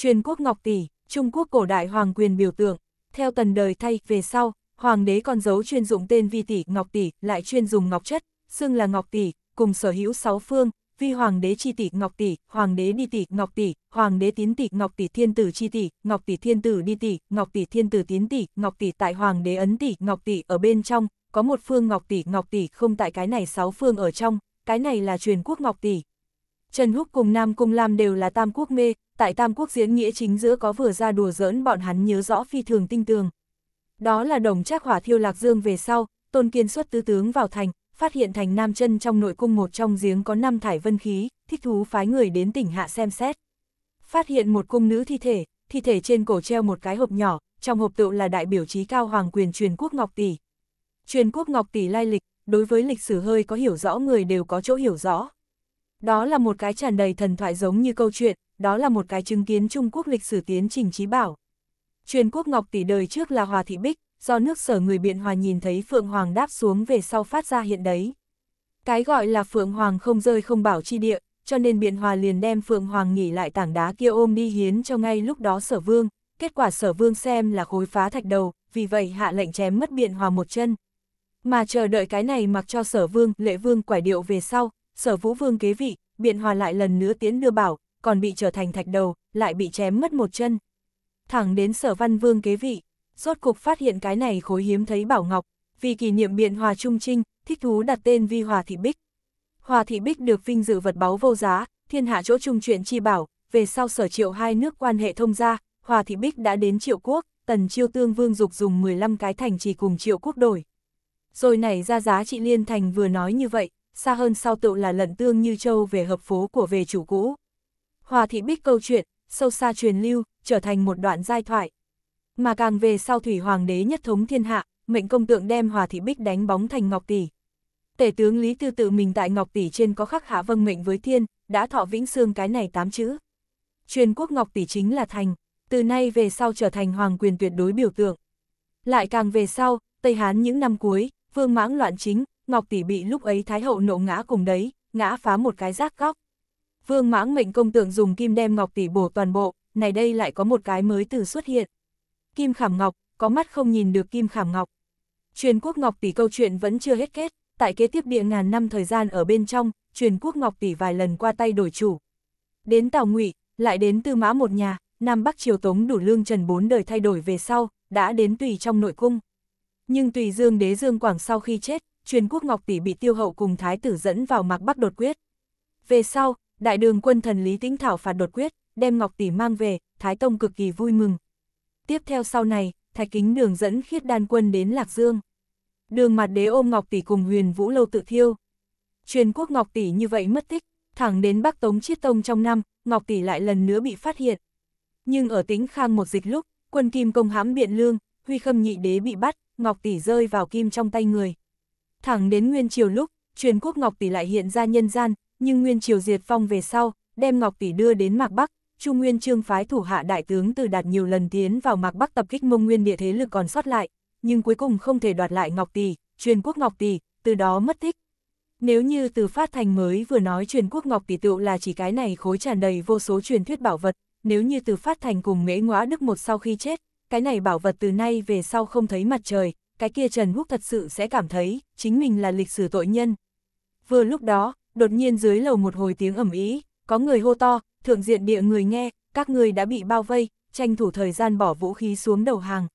Truyền quốc Ngọc Tỷ, Trung Quốc cổ đại hoàng quyền biểu tượng, theo tần đời thay về sau, hoàng đế còn giấu chuyên dụng tên vi tỷ Ngọc Tỷ, lại chuyên dùng ngọc chất, xưng là Ngọc Tỷ, cùng sở hữu sáu phương, vi hoàng đế chi tỷ Ngọc Tỷ, hoàng đế đi tỷ Ngọc Tỷ, hoàng đế tín tỷ Ngọc Tỷ thiên tử chi tỷ, Ngọc Tỷ thiên tử đi tỷ, Ngọc Tỷ thiên tử tín tỷ, Ngọc Tỷ tại hoàng đế ấn tỷ Ngọc Tỷ ở bên trong, có một phương Ngọc Tỷ Ngọc Tỷ không tại cái này sáu phương ở trong, cái này là truyền quốc Ngọc Tỷ. Trần Húc cùng Nam Cung Lam đều là tam quốc mê, tại Tam Quốc diễn nghĩa chính giữa có vừa ra đùa giỡn bọn hắn nhớ rõ phi thường tinh tường. Đó là đồng trác hỏa thiêu lạc dương về sau, tôn kiên xuất tứ tướng vào thành, phát hiện thành Nam chân trong nội cung một trong giếng có năm thải vân khí, thích thú phái người đến tỉnh hạ xem xét. Phát hiện một cung nữ thi thể, thi thể trên cổ treo một cái hộp nhỏ, trong hộp tựu là đại biểu chí cao hoàng quyền truyền quốc Ngọc Tỷ. Truyền quốc Ngọc Tỷ lai lịch, đối với lịch sử hơi có hiểu rõ người đều có chỗ hiểu rõ. Đó là một cái tràn đầy thần thoại giống như câu chuyện, đó là một cái chứng kiến Trung Quốc lịch sử tiến trình trí bảo. Truyền quốc ngọc tỷ đời trước là Hòa Thị Bích, do nước sở người Biện Hòa nhìn thấy Phượng Hoàng đáp xuống về sau phát ra hiện đấy. Cái gọi là Phượng Hoàng không rơi không bảo chi địa, cho nên Biện Hòa liền đem Phượng Hoàng nghỉ lại tảng đá kia ôm đi hiến cho ngay lúc đó sở vương, kết quả sở vương xem là khối phá thạch đầu, vì vậy hạ lệnh chém mất Biện Hòa một chân. Mà chờ đợi cái này mặc cho sở vương, lệ vương quải điệu về sau, sở vũ vương kế vị, Biện Hòa lại lần nữa tiến đưa bảo, còn bị trở thành thạch đầu, lại bị chém mất một chân. Thẳng đến sở văn vương kế vị, rốt cục phát hiện cái này khối hiếm thấy bảo ngọc, vì kỷ niệm biện hòa trung trinh, thích thú đặt tên vi hòa thị bích. Hòa thị bích được vinh dự vật báu vô giá, thiên hạ chỗ trung chuyện chi bảo, về sau sở triệu hai nước quan hệ thông gia, hòa thị bích đã đến triệu quốc, tần chiêu tương vương dục dùng 15 cái thành chỉ cùng triệu quốc đổi. Rồi này ra giá trị liên thành vừa nói như vậy, xa hơn sau tựu là lận tương như châu về hợp phố của về chủ cũ. Hòa thị bích câu chuyện, sâu xa truyền lưu, trở thành một đoạn giai thoại. Mà càng về sau thủy hoàng đế nhất thống thiên hạ, mệnh công tượng đem hòa thị bích đánh bóng thành ngọc tỷ. Tể tướng Lý Tư tự mình tại ngọc tỷ trên có khắc hạ vâng mệnh với thiên, đã thọ vĩnh xương cái này tám chữ. Truyền quốc ngọc tỷ chính là thành, từ nay về sau trở thành hoàng quyền tuyệt đối biểu tượng. Lại càng về sau, Tây Hán những năm cuối, vương mãng loạn chính, ngọc tỷ bị lúc ấy thái hậu nộ ngã cùng đấy, ngã phá một cái rác góc. Vương mãng mệnh công tưởng dùng kim đem ngọc tỷ bổ toàn bộ, này đây lại có một cái mới từ xuất hiện. Kim khảm ngọc, có mắt không nhìn được kim khảm ngọc. Truyền quốc ngọc tỷ câu chuyện vẫn chưa hết kết, tại kế tiếp địa ngàn năm thời gian ở bên trong, truyền quốc ngọc tỷ vài lần qua tay đổi chủ. Đến Tào Ngụy, lại đến Tư Mã một nhà, Nam Bắc Triều Tống đủ lương trần bốn đời thay đổi về sau, đã đến tùy trong nội cung. Nhưng tùy dương đế Dương Quảng sau khi chết, truyền quốc ngọc tỷ bị tiêu hậu cùng thái tử dẫn vào mạc bắc đột quyết. Về sau, đại đường quân thần Lý Tĩnh Thảo phạt đột quyết, đem Ngọc Tỷ mang về, Thái Tông cực kỳ vui mừng. Tiếp theo sau này, Thạch Kính Đường dẫn khiết đan quân đến Lạc Dương. Đường mặt đế ôm Ngọc Tỷ cùng huyền vũ lâu tự thiêu. Truyền quốc Ngọc Tỷ như vậy mất tích, thẳng đến Bắc Tống Chiết Tông trong năm, Ngọc Tỷ lại lần nữa bị phát hiện. Nhưng ở tính khang một dịch lúc, quân kim công hãm biện lương, huy khâm nhị đế bị bắt, Ngọc Tỷ rơi vào kim trong tay người. Thẳng đến Nguyên Triều lúc, truyền quốc Ngọc Tỷ lại hiện ra nhân gian, nhưng Nguyên Triều diệt phong về sau, đem Ngọc Tỷ đưa đến Mạc Bắc, trung Nguyên Trương phái thủ hạ đại tướng từ đạt nhiều lần tiến vào Mạc Bắc tập kích Mông Nguyên địa thế lực còn sót lại, nhưng cuối cùng không thể đoạt lại Ngọc Tỷ, truyền quốc Ngọc Tỷ, từ đó mất tích. Nếu như từ phát thành mới vừa nói truyền quốc Ngọc Tỷ tựu là chỉ cái này khối tràn đầy vô số truyền thuyết bảo vật, nếu như từ phát thành cùng mễ ngõa đức một sau khi chết, cái này bảo vật từ nay về sau không thấy mặt trời, cái kia Trần Húc thật sự sẽ cảm thấy chính mình là lịch sử tội nhân. Vừa lúc đó, đột nhiên dưới lầu một hồi tiếng ẩm ý, có người hô to, thượng diện địa người nghe, các người đã bị bao vây, tranh thủ thời gian bỏ vũ khí xuống đầu hàng.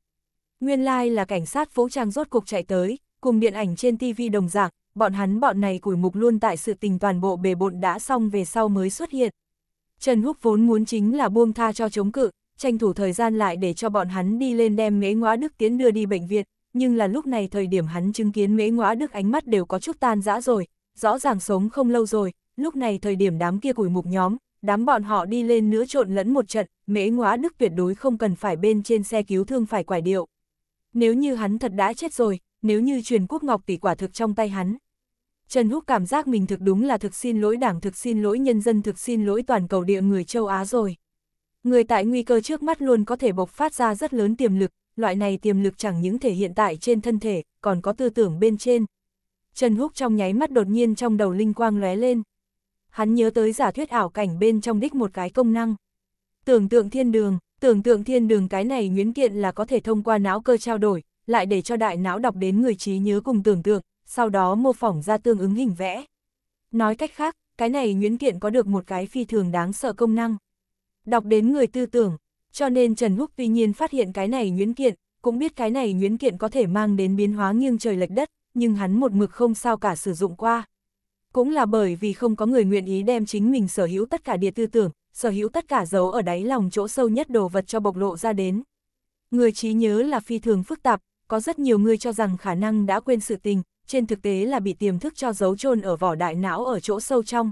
Nguyên lai like là cảnh sát vũ trang rốt cục chạy tới, cùng điện ảnh trên TV đồng dạng, bọn hắn bọn này củi mục luôn tại sự tình toàn bộ bề bộn đã xong về sau mới xuất hiện. Trần Húc vốn muốn chính là buông tha cho chống cự, tranh thủ thời gian lại để cho bọn hắn đi lên đem mễ ngóa đức tiến đưa đi bệnh viện, nhưng là lúc này thời điểm hắn chứng kiến mễ ngóa đức ánh mắt đều có chút tan dã rồi, rõ ràng sống không lâu rồi, lúc này thời điểm đám kia củi mục nhóm, đám bọn họ đi lên nữa trộn lẫn một trận, mễ ngóa đức tuyệt đối không cần phải bên trên xe cứu thương phải quải điệu. Nếu như hắn thật đã chết rồi, nếu như truyền quốc ngọc tỷ quả thực trong tay hắn. Trần Húc cảm giác mình thực đúng là thực xin lỗi đảng thực xin lỗi nhân dân thực xin lỗi toàn cầu địa người châu Á rồi. Người tại nguy cơ trước mắt luôn có thể bộc phát ra rất lớn tiềm lực, loại này tiềm lực chẳng những thể hiện tại trên thân thể, còn có tư tưởng bên trên. Trần Húc trong nháy mắt đột nhiên trong đầu linh quang lóe lên. Hắn nhớ tới giả thuyết ảo cảnh bên trong đích một cái công năng. Tưởng tượng thiên đường, tưởng tượng thiên đường cái này Nguyễn kiện là có thể thông qua não cơ trao đổi, lại để cho đại não đọc đến người trí nhớ cùng tưởng tượng, sau đó mô phỏng ra tương ứng hình vẽ. Nói cách khác, cái này Nguyễn kiện có được một cái phi thường đáng sợ công năng. Đọc đến người tư tưởng, cho nên Trần Húc tuy nhiên phát hiện cái này Nguyễn kiện, cũng biết cái này Nguyễn kiện có thể mang đến biến hóa nghiêng trời lệch đất, nhưng hắn một mực không sao cả sử dụng qua. Cũng là bởi vì không có người nguyện ý đem chính mình sở hữu tất cả địa tư tưởng, sở hữu tất cả dấu ở đáy lòng chỗ sâu nhất đồ vật cho bộc lộ ra đến. Người trí nhớ là phi thường phức tạp, có rất nhiều người cho rằng khả năng đã quên sự tình, trên thực tế là bị tiềm thức cho giấu chôn ở vỏ đại não ở chỗ sâu trong.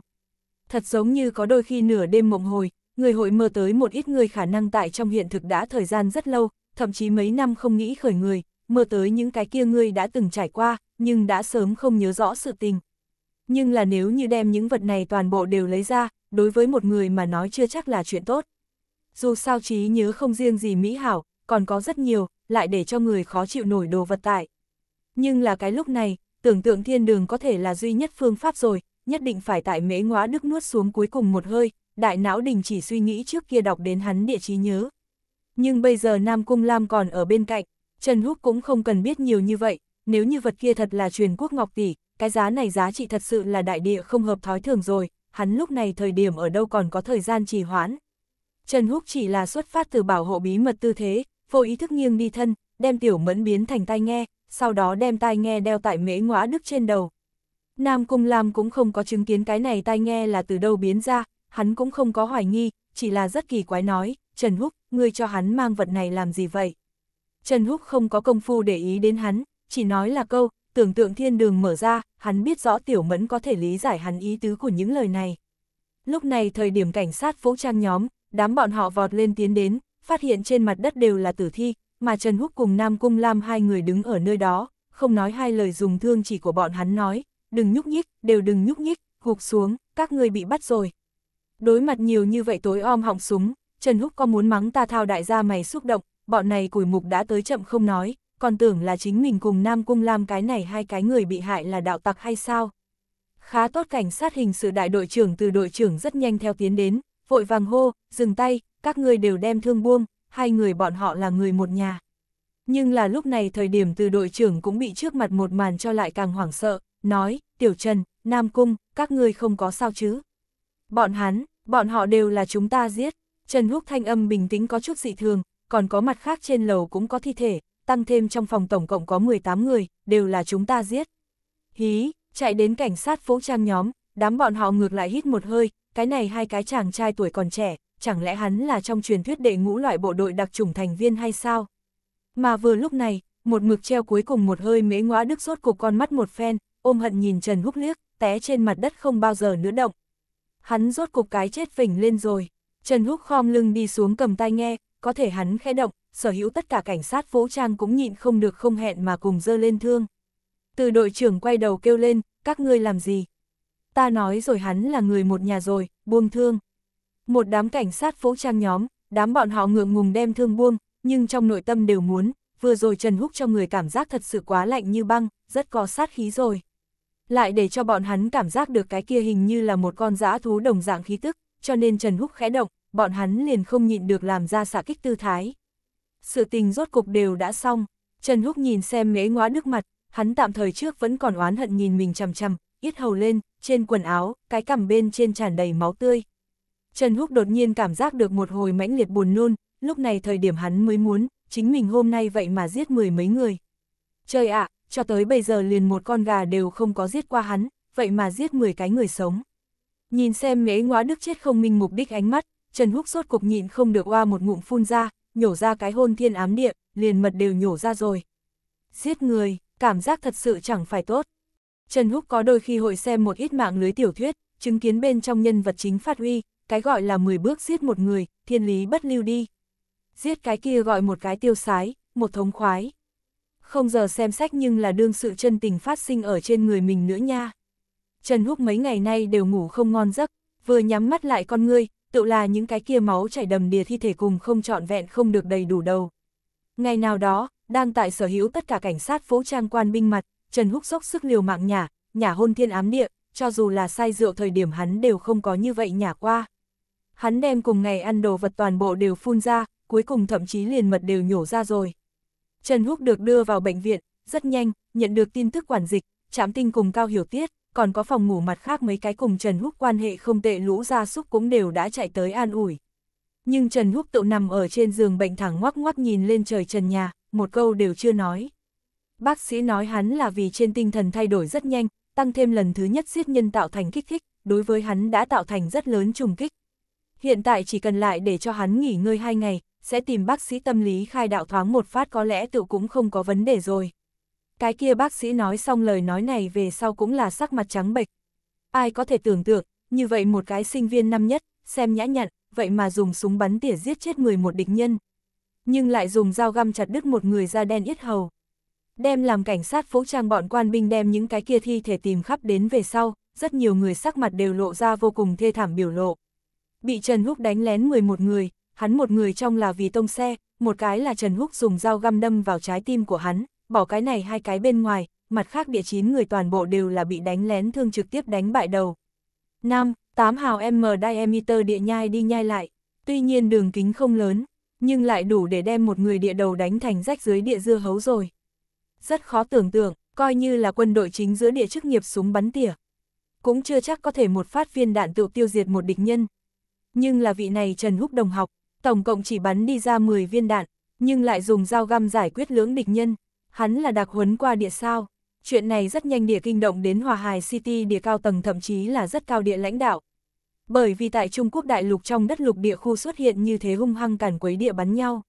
Thật giống như có đôi khi nửa đêm mộng hồi, người hội mơ tới một ít người khả năng tại trong hiện thực đã thời gian rất lâu, thậm chí mấy năm không nghĩ khởi người, mơ tới những cái kia người đã từng trải qua, nhưng đã sớm không nhớ rõ sự tình. Nhưng là nếu như đem những vật này toàn bộ đều lấy ra, đối với một người mà nói chưa chắc là chuyện tốt. Dù sao trí nhớ không riêng gì mỹ hảo, còn có rất nhiều, lại để cho người khó chịu nổi đồ vật tại. Nhưng là cái lúc này, tưởng tượng thiên đường có thể là duy nhất phương pháp rồi, nhất định phải tại mễ ngóa đức nuốt xuống cuối cùng một hơi, đại não đình chỉ suy nghĩ trước kia đọc đến hắn địa trí nhớ. Nhưng bây giờ Nam Cung Lam còn ở bên cạnh, Trần Húc cũng không cần biết nhiều như vậy, nếu như vật kia thật là truyền quốc ngọc tỷ, cái giá này giá trị thật sự là đại địa không hợp thói thường rồi, hắn lúc này thời điểm ở đâu còn có thời gian trì hoãn. Trần Húc chỉ là xuất phát từ bảo hộ bí mật tư thế, vô ý thức nghiêng đi thân, đem tiểu mẫn biến thành tai nghe, sau đó đem tai nghe đeo tại mễ ngõa đức trên đầu. Nam Cung Lam cũng không có chứng kiến cái này tai nghe là từ đâu biến ra, hắn cũng không có hoài nghi, chỉ là rất kỳ quái nói, Trần Húc, ngươi cho hắn mang vật này làm gì vậy? Trần Húc không có công phu để ý đến hắn, chỉ nói là câu, tưởng tượng thiên đường mở ra, hắn biết rõ tiểu mẫn có thể lý giải hắn ý tứ của những lời này. Lúc này thời điểm cảnh sát vũ trang nhóm, đám bọn họ vọt lên tiến đến, phát hiện trên mặt đất đều là tử thi, mà Trần Húc cùng Nam Cung Lam hai người đứng ở nơi đó, không nói hai lời dùng thương chỉ của bọn hắn nói, đừng nhúc nhích, đều đừng nhúc nhích, gục xuống, các người bị bắt rồi. Đối mặt nhiều như vậy tối om họng súng, Trần Húc có muốn mắng ta thao đại gia mày xúc động, bọn này củi mục đã tới chậm không nói, còn tưởng là chính mình cùng Nam Cung Lam cái này hai cái người bị hại là đạo tặc hay sao. Khá tốt cảnh sát hình sự đại đội trưởng từ đội trưởng rất nhanh theo tiến đến, vội vàng hô, dừng tay, các người đều đem thương buông, hai người bọn họ là người một nhà. Nhưng là lúc này thời điểm từ đội trưởng cũng bị trước mặt một màn cho lại càng hoảng sợ, nói, Tiểu Trần, Nam Cung, các ngươi không có sao chứ. Bọn hắn, bọn họ đều là chúng ta giết. Trần Húc thanh âm bình tĩnh có chút dị thường, còn có mặt khác trên lầu cũng có thi thể, tăng thêm trong phòng tổng cộng có 18 người, đều là chúng ta giết. Hí, chạy đến cảnh sát phố trang nhóm, đám bọn họ ngược lại hít một hơi, cái này hai cái chàng trai tuổi còn trẻ, chẳng lẽ hắn là trong truyền thuyết đệ ngũ loại bộ đội đặc chủng thành viên hay sao? Mà vừa lúc này, một mực treo cuối cùng một hơi mễ ngõa đức rốt cục con mắt một phen, ôm hận nhìn Trần Húc liếc, té trên mặt đất không bao giờ nữa động. Hắn rốt cục cái chết phình lên rồi, Trần Húc khom lưng đi xuống cầm tai nghe, có thể hắn khẽ động, sở hữu tất cả cảnh sát vũ trang cũng nhịn không được không hẹn mà cùng dơ lên thương. Từ đội trưởng quay đầu kêu lên, các ngươi làm gì? Ta nói rồi hắn là người một nhà rồi, buông thương. Một đám cảnh sát vũ trang nhóm, đám bọn họ ngượng ngùng đem thương buông, nhưng trong nội tâm đều muốn, vừa rồi Trần Húc cho người cảm giác thật sự quá lạnh như băng, rất có sát khí rồi. Lại để cho bọn hắn cảm giác được cái kia hình như là một con dã thú đồng dạng khí tức, cho nên Trần Húc khẽ động, bọn hắn liền không nhịn được làm ra xạ kích tư thái sự tình rốt cục đều đã xong. Trần Húc nhìn xem mế ngoá nước mặt, hắn tạm thời trước vẫn còn oán hận nhìn mình chằm chằm, yết hầu lên, trên quần áo, cái cằm bên trên tràn đầy máu tươi. Trần Húc đột nhiên cảm giác được một hồi mãnh liệt buồn nôn, lúc này thời điểm hắn mới muốn, chính mình hôm nay vậy mà giết mười mấy người. Trời ạ, cho tới bây giờ liền một con gà đều không có giết qua hắn, vậy mà giết 10 cái người sống. Nhìn xem mế ngoá đức chết không minh mục đích ánh mắt, Trần Húc sốt cục nhịn không được oa một ngụm phun ra, nhổ ra cái hôn thiên ám địa, liền mật đều nhổ ra rồi. Giết người, cảm giác thật sự chẳng phải tốt. Trần Húc có đôi khi hội xem một ít mạng lưới tiểu thuyết, chứng kiến bên trong nhân vật chính phát huy, cái gọi là 10 bước giết một người, thiên lý bất lưu đi. Giết cái kia gọi một cái tiêu sái, một thống khoái. Không giờ xem sách nhưng là đương sự chân tình phát sinh ở trên người mình nữa nha. Trần Húc mấy ngày nay đều ngủ không ngon giấc, vừa nhắm mắt lại con ngươi, tự là những cái kia máu chảy đầm đìa thi thể cùng không trọn vẹn không được đầy đủ đầu. Ngày nào đó, đang tại sở hữu tất cả cảnh sát phố trang quan binh mặt, Trần Húc sốc sức liều mạng nhà nhà hôn thiên ám địa, cho dù là say rượu thời điểm hắn đều không có như vậy nhà qua. Hắn đem cùng ngày ăn đồ vật toàn bộ đều phun ra, cuối cùng thậm chí liền mật đều nhổ ra rồi. Trần Húc được đưa vào bệnh viện, rất nhanh, nhận được tin tức quản dịch, trạm tinh cùng cao hiểu tiết, còn có phòng ngủ mặt khác mấy cái cùng Trần Húc quan hệ không tệ lũ gia súc cũng đều đã chạy tới an ủi. Nhưng Trần Húc tự nằm ở trên giường bệnh thẳng ngoắc ngoắc nhìn lên trời trần nhà, một câu đều chưa nói. Bác sĩ nói hắn là vì trên tinh thần thay đổi rất nhanh, tăng thêm lần thứ nhất siết nhân tạo thành kích thích, đối với hắn đã tạo thành rất lớn trùng kích. Hiện tại chỉ cần lại để cho hắn nghỉ ngơi hai ngày, sẽ tìm bác sĩ tâm lý khai đạo thoáng một phát có lẽ tự cũng không có vấn đề rồi. Cái kia bác sĩ nói xong lời nói này về sau cũng là sắc mặt trắng bệch. Ai có thể tưởng tượng, như vậy một cái sinh viên năm nhất, xem nhã nhặn, vậy mà dùng súng bắn tỉa giết chết một địch nhân. Nhưng lại dùng dao găm chặt đứt một người da đen yết hầu. Đem làm cảnh sát phố trang bọn quan binh đem những cái kia thi thể tìm khắp đến về sau, rất nhiều người sắc mặt đều lộ ra vô cùng thê thảm biểu lộ. Bị Trần Húc đánh lén 11 người, hắn một người trong là vì tông xe, một cái là Trần Húc dùng dao găm đâm vào trái tim của hắn bỏ cái này hai cái bên ngoài, mặt khác địa chín người toàn bộ đều là bị đánh lén thương trực tiếp đánh bại đầu. 5. 8 hào m diameter địa nhai đi nhai lại, tuy nhiên đường kính không lớn, nhưng lại đủ để đem một người địa đầu đánh thành rách dưới địa dưa hấu rồi. Rất khó tưởng tượng, coi như là quân đội chính giữa địa chức nghiệp súng bắn tỉa. Cũng chưa chắc có thể một phát viên đạn tự tiêu diệt một địch nhân. Nhưng là vị này Trần Húc đồng học, tổng cộng chỉ bắn đi ra 10 viên đạn, nhưng lại dùng dao găm giải quyết lưỡng địch nhân hắn là đặc huấn qua địa sao. Chuyện này rất nhanh địa kinh động đến Hòa hài City địa cao tầng thậm chí là rất cao địa lãnh đạo. Bởi vì tại Trung Quốc đại lục trong đất lục địa khu xuất hiện như thế hung hăng cản quấy địa bắn nhau.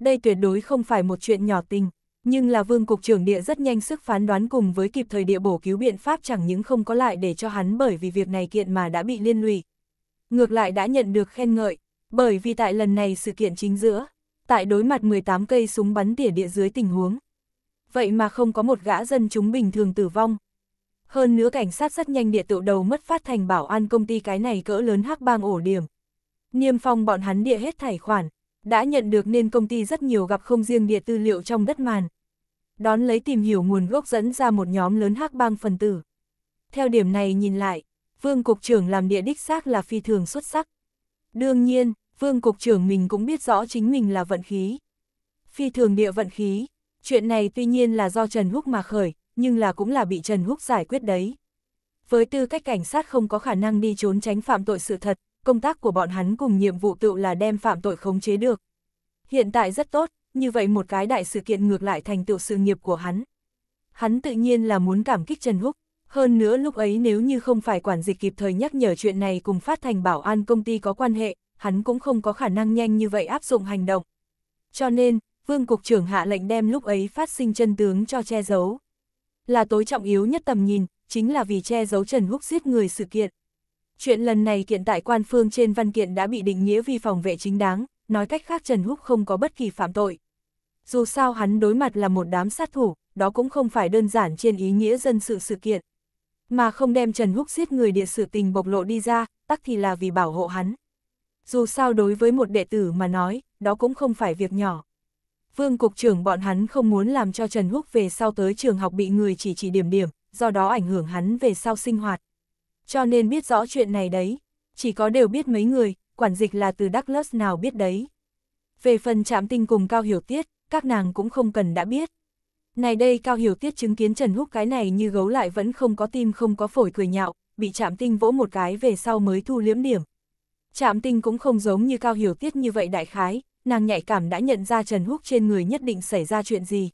Đây tuyệt đối không phải một chuyện nhỏ tình, nhưng là vương cục trưởng địa rất nhanh sức phán đoán cùng với kịp thời địa bổ cứu biện pháp chẳng những không có lại để cho hắn bởi vì việc này kiện mà đã bị liên lụy. Ngược lại đã nhận được khen ngợi, bởi vì tại lần này sự kiện chính giữa, tại đối mặt 18 cây súng bắn tỉa địa dưới tình huống, vậy mà không có một gã dân chúng bình thường tử vong. Hơn nữa cảnh sát rất nhanh địa tự đầu mất phát thành bảo an công ty cái này cỡ lớn hắc bang ổ điểm. Niêm phong bọn hắn địa hết thải khoản, đã nhận được nên công ty rất nhiều gặp không riêng địa tư liệu trong đất màn. Đón lấy tìm hiểu nguồn gốc dẫn ra một nhóm lớn hắc bang phần tử. Theo điểm này nhìn lại, Vương Cục trưởng làm địa đích xác là phi thường xuất sắc. Đương nhiên, Vương Cục trưởng mình cũng biết rõ chính mình là vận khí. Phi thường địa vận khí, Chuyện này tuy nhiên là do Trần Húc mà khởi, nhưng là cũng là bị Trần Húc giải quyết đấy. Với tư cách cảnh sát không có khả năng đi trốn tránh phạm tội sự thật, công tác của bọn hắn cùng nhiệm vụ tự là đem phạm tội khống chế được. Hiện tại rất tốt, như vậy một cái đại sự kiện ngược lại thành tựu sự nghiệp của hắn. Hắn tự nhiên là muốn cảm kích Trần Húc, hơn nữa lúc ấy nếu như không phải quản dịch kịp thời nhắc nhở chuyện này cùng phát thành bảo an công ty có quan hệ, hắn cũng không có khả năng nhanh như vậy áp dụng hành động. Cho nên, vương cục trưởng hạ lệnh đem lúc ấy phát sinh chân tướng cho che giấu. Là tối trọng yếu nhất tầm nhìn, chính là vì che giấu Trần Húc giết người sự kiện. Chuyện lần này kiện tại quan phương trên văn kiện đã bị định nghĩa vi phòng vệ chính đáng, nói cách khác Trần Húc không có bất kỳ phạm tội. Dù sao hắn đối mặt là một đám sát thủ, đó cũng không phải đơn giản trên ý nghĩa dân sự sự kiện. Mà không đem Trần Húc giết người địa sự tình bộc lộ đi ra, tắc thì là vì bảo hộ hắn. Dù sao đối với một đệ tử mà nói, đó cũng không phải việc nhỏ vương cục trưởng bọn hắn không muốn làm cho Trần Húc về sau tới trường học bị người chỉ chỉ điểm điểm, do đó ảnh hưởng hắn về sau sinh hoạt. Cho nên biết rõ chuyện này đấy, chỉ có đều biết mấy người, quản dịch là từ Douglas nào biết đấy. Về phần chạm tinh cùng Cao Hiểu Tiết, các nàng cũng không cần đã biết. Này đây Cao Hiểu Tiết chứng kiến Trần Húc cái này như gấu lại vẫn không có tim không có phổi cười nhạo, bị chạm tinh vỗ một cái về sau mới thu liếm điểm. Chạm tinh cũng không giống như Cao Hiểu Tiết như vậy đại khái, nàng nhạy cảm đã nhận ra Trần Húc trên người nhất định xảy ra chuyện gì.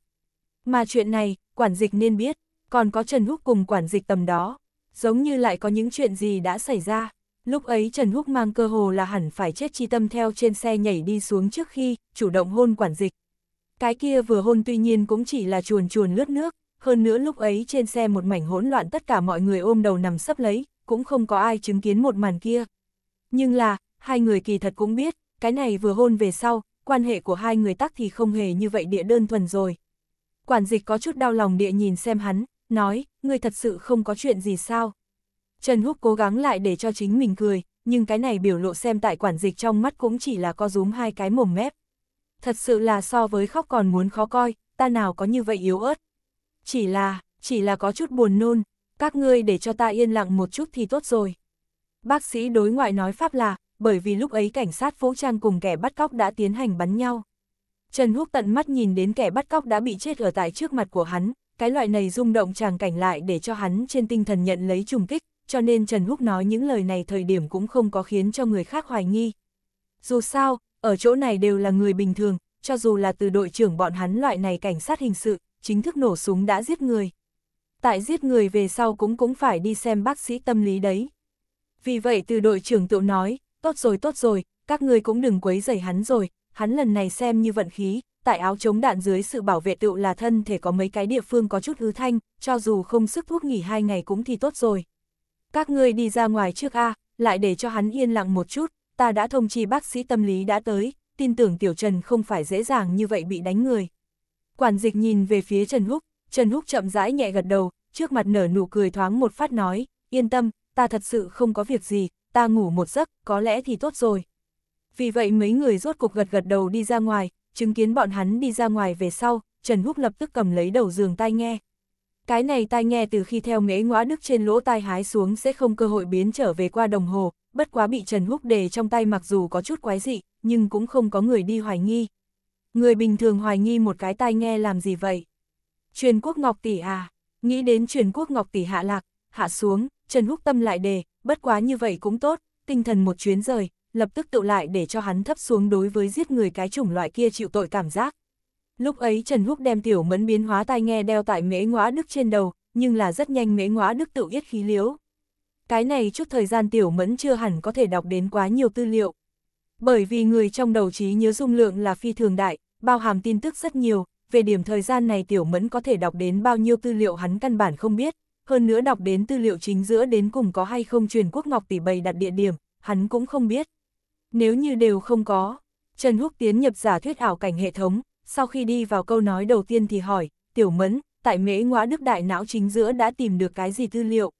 Mà chuyện này, quản dịch nên biết, còn có Trần Húc cùng quản dịch tầm đó, giống như lại có những chuyện gì đã xảy ra. Lúc ấy Trần Húc mang cơ hồ là hẳn phải chết chi tâm theo trên xe nhảy đi xuống trước khi chủ động hôn quản dịch. Cái kia vừa hôn tuy nhiên cũng chỉ là chuồn chuồn lướt nước, hơn nữa lúc ấy trên xe một mảnh hỗn loạn tất cả mọi người ôm đầu nằm sấp lấy, cũng không có ai chứng kiến một màn kia. Nhưng là, hai người kỳ thật cũng biết, cái này vừa hôn về sau, quan hệ của hai người tắc thì không hề như vậy địa đơn thuần rồi. Quản dịch có chút đau lòng địa nhìn xem hắn, nói, ngươi thật sự không có chuyện gì sao. Trần Húc cố gắng lại để cho chính mình cười, nhưng cái này biểu lộ xem tại quản dịch trong mắt cũng chỉ là co rúm hai cái mồm mép. Thật sự là so với khóc còn muốn khó coi, ta nào có như vậy yếu ớt. Chỉ là, chỉ là có chút buồn nôn, các ngươi để cho ta yên lặng một chút thì tốt rồi. Bác sĩ đối ngoại nói pháp là, bởi vì lúc ấy cảnh sát Phú Trang cùng kẻ bắt cóc đã tiến hành bắn nhau. Trần Húc tận mắt nhìn đến kẻ bắt cóc đã bị chết ở tại trước mặt của hắn, cái loại này rung động chàng cảnh lại để cho hắn trên tinh thần nhận lấy trùng kích, cho nên Trần Húc nói những lời này thời điểm cũng không có khiến cho người khác hoài nghi. Dù sao, ở chỗ này đều là người bình thường, cho dù là từ đội trưởng bọn hắn loại này cảnh sát hình sự, chính thức nổ súng đã giết người. Tại giết người về sau cũng cũng phải đi xem bác sĩ tâm lý đấy. Vì vậy từ đội trưởng tự nói, Tốt rồi tốt rồi, các người cũng đừng quấy rầy hắn rồi, hắn lần này xem như vận khí, tại áo chống đạn dưới sự bảo vệ tựu là thân thể có mấy cái địa phương có chút hư thanh, cho dù không sức thuốc nghỉ hai ngày cũng thì tốt rồi. Các người đi ra ngoài trước a, lại để cho hắn yên lặng một chút, ta đã thông chi bác sĩ tâm lý đã tới, tin tưởng Tiểu Trần không phải dễ dàng như vậy bị đánh người. Quản dịch nhìn về phía Trần Húc, Trần Húc chậm rãi nhẹ gật đầu, trước mặt nở nụ cười thoáng một phát nói, yên tâm, ta thật sự không có việc gì, ta ngủ một giấc, có lẽ thì tốt rồi. Vì vậy mấy người rốt cục gật gật đầu đi ra ngoài, chứng kiến bọn hắn đi ra ngoài về sau, Trần Húc lập tức cầm lấy đầu giường tai nghe. Cái này tai nghe từ khi theo mễ ngõa đức trên lỗ tai hái xuống sẽ không cơ hội biến trở về qua đồng hồ, bất quá bị Trần Húc đề trong tay mặc dù có chút quái dị, nhưng cũng không có người đi hoài nghi. Người bình thường hoài nghi một cái tai nghe làm gì vậy? Truyền quốc Ngọc Tỷ à? Nghĩ đến truyền quốc Ngọc Tỷ hạ lạc, hạ xuống, Trần Húc tâm lại đề, bất quá như vậy cũng tốt, tinh thần một chuyến rời, lập tức tự lại để cho hắn thấp xuống đối với giết người cái chủng loại kia chịu tội cảm giác. Lúc ấy Trần Húc đem tiểu mẫn biến hóa tai nghe đeo tại mễ ngõa đức trên đầu, nhưng là rất nhanh mễ ngõa đức tự yết khí liếu. Cái này chút thời gian tiểu mẫn chưa hẳn có thể đọc đến quá nhiều tư liệu. Bởi vì người trong đầu trí nhớ dung lượng là phi thường đại, bao hàm tin tức rất nhiều, về điểm thời gian này tiểu mẫn có thể đọc đến bao nhiêu tư liệu hắn căn bản không biết hơn nữa đọc đến tư liệu chính giữa đến cùng có hay không truyền quốc ngọc tỷ bày đặt địa điểm, hắn cũng không biết. Nếu như đều không có, Trần Húc tiến nhập giả thuyết ảo cảnh hệ thống, sau khi đi vào câu nói đầu tiên thì hỏi, Tiểu Mẫn, tại mễ ngõa đức đại não chính giữa đã tìm được cái gì tư liệu?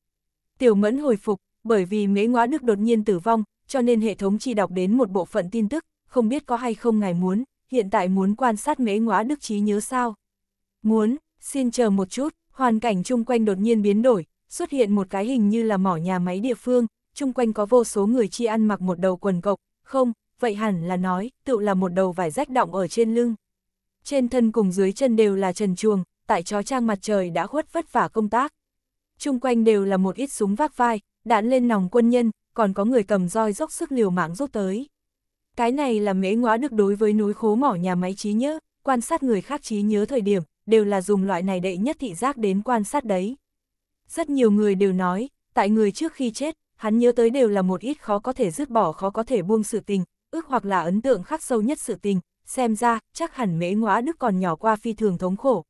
Tiểu Mẫn hồi phục, bởi vì mễ ngõa đức đột nhiên tử vong, cho nên hệ thống chỉ đọc đến một bộ phận tin tức, không biết có hay không ngài muốn, hiện tại muốn quan sát mễ ngõa đức trí nhớ sao? Muốn, xin chờ một chút, Hoàn cảnh chung quanh đột nhiên biến đổi, xuất hiện một cái hình như là mỏ nhà máy địa phương, chung quanh có vô số người chi ăn mặc một đầu quần cộc, không, vậy hẳn là nói, tự là một đầu vải rách động ở trên lưng. Trên thân cùng dưới chân đều là trần chuồng, tại chó trang mặt trời đã khuất vất vả công tác. Chung quanh đều là một ít súng vác vai, đạn lên nòng quân nhân, còn có người cầm roi dốc sức liều mạng rút tới. Cái này là mễ ngóa được đối với núi khố mỏ nhà máy trí nhớ, quan sát người khác trí nhớ thời điểm, đều là dùng loại này đệ nhất thị giác đến quan sát đấy. Rất nhiều người đều nói, tại người trước khi chết, hắn nhớ tới đều là một ít khó có thể dứt bỏ khó có thể buông sự tình, ước hoặc là ấn tượng khắc sâu nhất sự tình, xem ra, chắc hẳn mễ ngõa đức còn nhỏ qua phi thường thống khổ.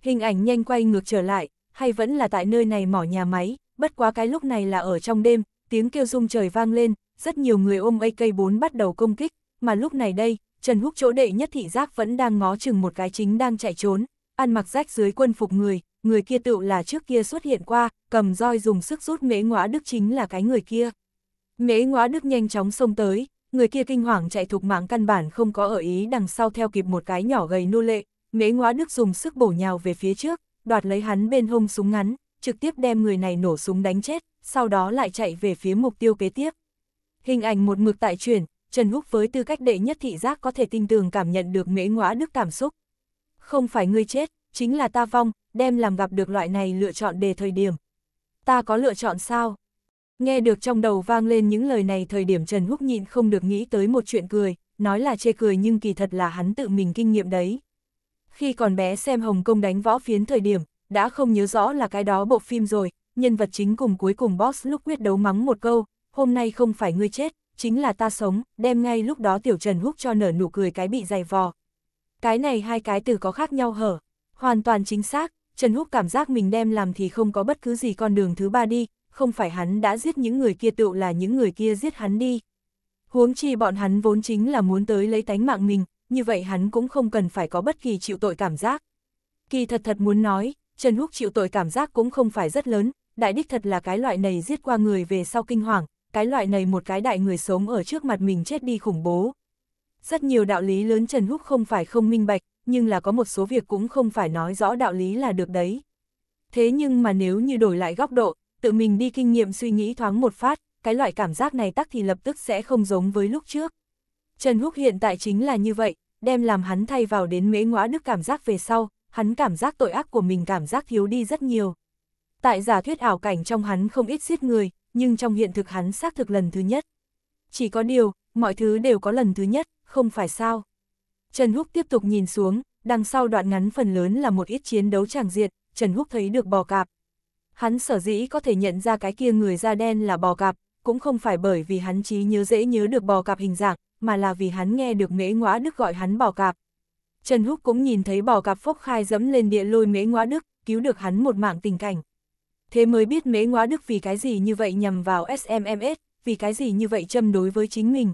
Hình ảnh nhanh quay ngược trở lại, hay vẫn là tại nơi này mỏ nhà máy, bất quá cái lúc này là ở trong đêm, tiếng kêu rung trời vang lên, rất nhiều người ôm AK-4 bắt đầu công kích, mà lúc này đây, Trần Húc chỗ đệ nhất thị giác vẫn đang ngó chừng một cái chính đang chạy trốn, ăn mặc rách dưới quân phục người, người kia tựu là trước kia xuất hiện qua, cầm roi dùng sức rút mễ ngõa đức chính là cái người kia. Mễ ngõa đức nhanh chóng xông tới, người kia kinh hoàng chạy thục mạng căn bản không có ở ý đằng sau theo kịp một cái nhỏ gầy nô lệ, mễ ngõa đức dùng sức bổ nhào về phía trước, đoạt lấy hắn bên hông súng ngắn, trực tiếp đem người này nổ súng đánh chết, sau đó lại chạy về phía mục tiêu kế tiếp. Hình ảnh một mực tại truyền, Trần Húc với tư cách đệ nhất thị giác có thể tinh tường cảm nhận được mễ ngõa đức cảm xúc không phải ngươi chết, chính là ta vong, đem làm gặp được loại này lựa chọn để thời điểm. Ta có lựa chọn sao? Nghe được trong đầu vang lên những lời này thời điểm Trần Húc nhịn không được nghĩ tới một chuyện cười, nói là chê cười nhưng kỳ thật là hắn tự mình kinh nghiệm đấy. Khi còn bé xem Hồng Kông đánh võ phiến thời điểm, đã không nhớ rõ là cái đó bộ phim rồi, nhân vật chính cùng cuối cùng boss lúc quyết đấu mắng một câu, hôm nay không phải ngươi chết, chính là ta sống, đem ngay lúc đó Tiểu Trần Húc cho nở nụ cười cái bị dày vò, cái này hai cái từ có khác nhau hở. Hoàn toàn chính xác, Trần Húc cảm giác mình đem làm thì không có bất cứ gì con đường thứ ba đi, không phải hắn đã giết những người kia tựu là những người kia giết hắn đi. Huống chi bọn hắn vốn chính là muốn tới lấy tánh mạng mình, như vậy hắn cũng không cần phải có bất kỳ chịu tội cảm giác. Kỳ thật thật muốn nói, Trần Húc chịu tội cảm giác cũng không phải rất lớn, đại đích thật là cái loại này giết qua người về sau kinh hoàng, cái loại này một cái đại người sống ở trước mặt mình chết đi khủng bố, rất nhiều đạo lý lớn Trần Húc không phải không minh bạch, nhưng là có một số việc cũng không phải nói rõ đạo lý là được đấy. Thế nhưng mà nếu như đổi lại góc độ, tự mình đi kinh nghiệm suy nghĩ thoáng một phát, cái loại cảm giác này tắc thì lập tức sẽ không giống với lúc trước. Trần Húc hiện tại chính là như vậy, đem làm hắn thay vào đến mễ ngõa đức cảm giác về sau, hắn cảm giác tội ác của mình cảm giác thiếu đi rất nhiều. Tại giả thuyết ảo cảnh trong hắn không ít giết người, nhưng trong hiện thực hắn xác thực lần thứ nhất. Chỉ có điều, mọi thứ đều có lần thứ nhất, không phải sao. Trần Húc tiếp tục nhìn xuống, đằng sau đoạn ngắn phần lớn là một ít chiến đấu tràng diệt, Trần Húc thấy được bò cạp. Hắn sở dĩ có thể nhận ra cái kia người da đen là bò cạp, cũng không phải bởi vì hắn trí nhớ dễ nhớ được bò cạp hình dạng, mà là vì hắn nghe được mễ ngõa đức gọi hắn bò cạp. Trần Húc cũng nhìn thấy bò cạp phốc khai dẫm lên địa lôi mễ ngõa đức, cứu được hắn một mạng tình cảnh. Thế mới biết mễ ngõa đức vì cái gì như vậy nhằm vào SMMS, vì cái gì như vậy châm đối với chính mình.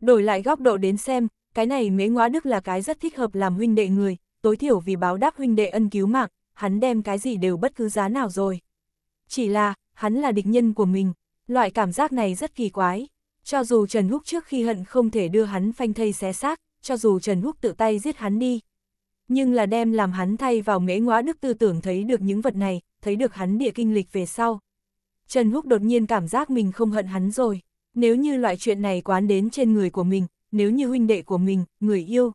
Đổi lại góc độ đến xem, cái này mế ngoã đức là cái rất thích hợp làm huynh đệ người, tối thiểu vì báo đáp huynh đệ ân cứu mạng, hắn đem cái gì đều bất cứ giá nào rồi. Chỉ là, hắn là địch nhân của mình, loại cảm giác này rất kỳ quái. Cho dù Trần Húc trước khi hận không thể đưa hắn phanh thây xé xác, cho dù Trần Húc tự tay giết hắn đi. Nhưng là đem làm hắn thay vào mế ngoã đức tư tưởng thấy được những vật này, thấy được hắn địa kinh lịch về sau. Trần Húc đột nhiên cảm giác mình không hận hắn rồi. Nếu như loại chuyện này quán đến trên người của mình, nếu như huynh đệ của mình, người yêu.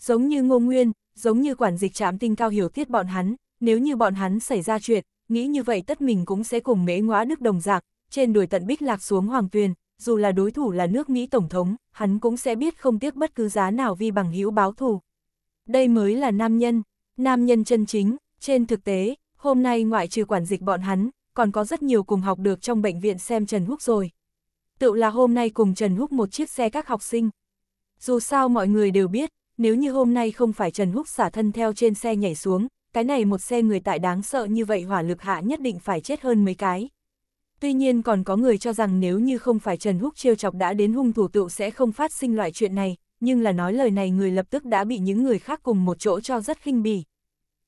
Giống như Ngô Nguyên, giống như quản dịch trạm tinh cao hiểu tiết bọn hắn, nếu như bọn hắn xảy ra chuyện, nghĩ như vậy tất mình cũng sẽ cùng mễ ngóa nước đồng giạc, trên đuổi tận bích lạc xuống hoàng tuyền, dù là đối thủ là nước Mỹ Tổng thống, hắn cũng sẽ biết không tiếc bất cứ giá nào vi bằng hữu báo thù. Đây mới là nam nhân, nam nhân chân chính, trên thực tế, hôm nay ngoại trừ quản dịch bọn hắn, còn có rất nhiều cùng học được trong bệnh viện xem Trần Húc rồi tựu là hôm nay cùng Trần Húc một chiếc xe các học sinh. Dù sao mọi người đều biết, nếu như hôm nay không phải Trần Húc xả thân theo trên xe nhảy xuống, cái này một xe người tại đáng sợ như vậy hỏa lực hạ nhất định phải chết hơn mấy cái. Tuy nhiên còn có người cho rằng nếu như không phải Trần Húc trêu chọc đã đến hung thủ tựu sẽ không phát sinh loại chuyện này, nhưng là nói lời này người lập tức đã bị những người khác cùng một chỗ cho rất khinh bỉ.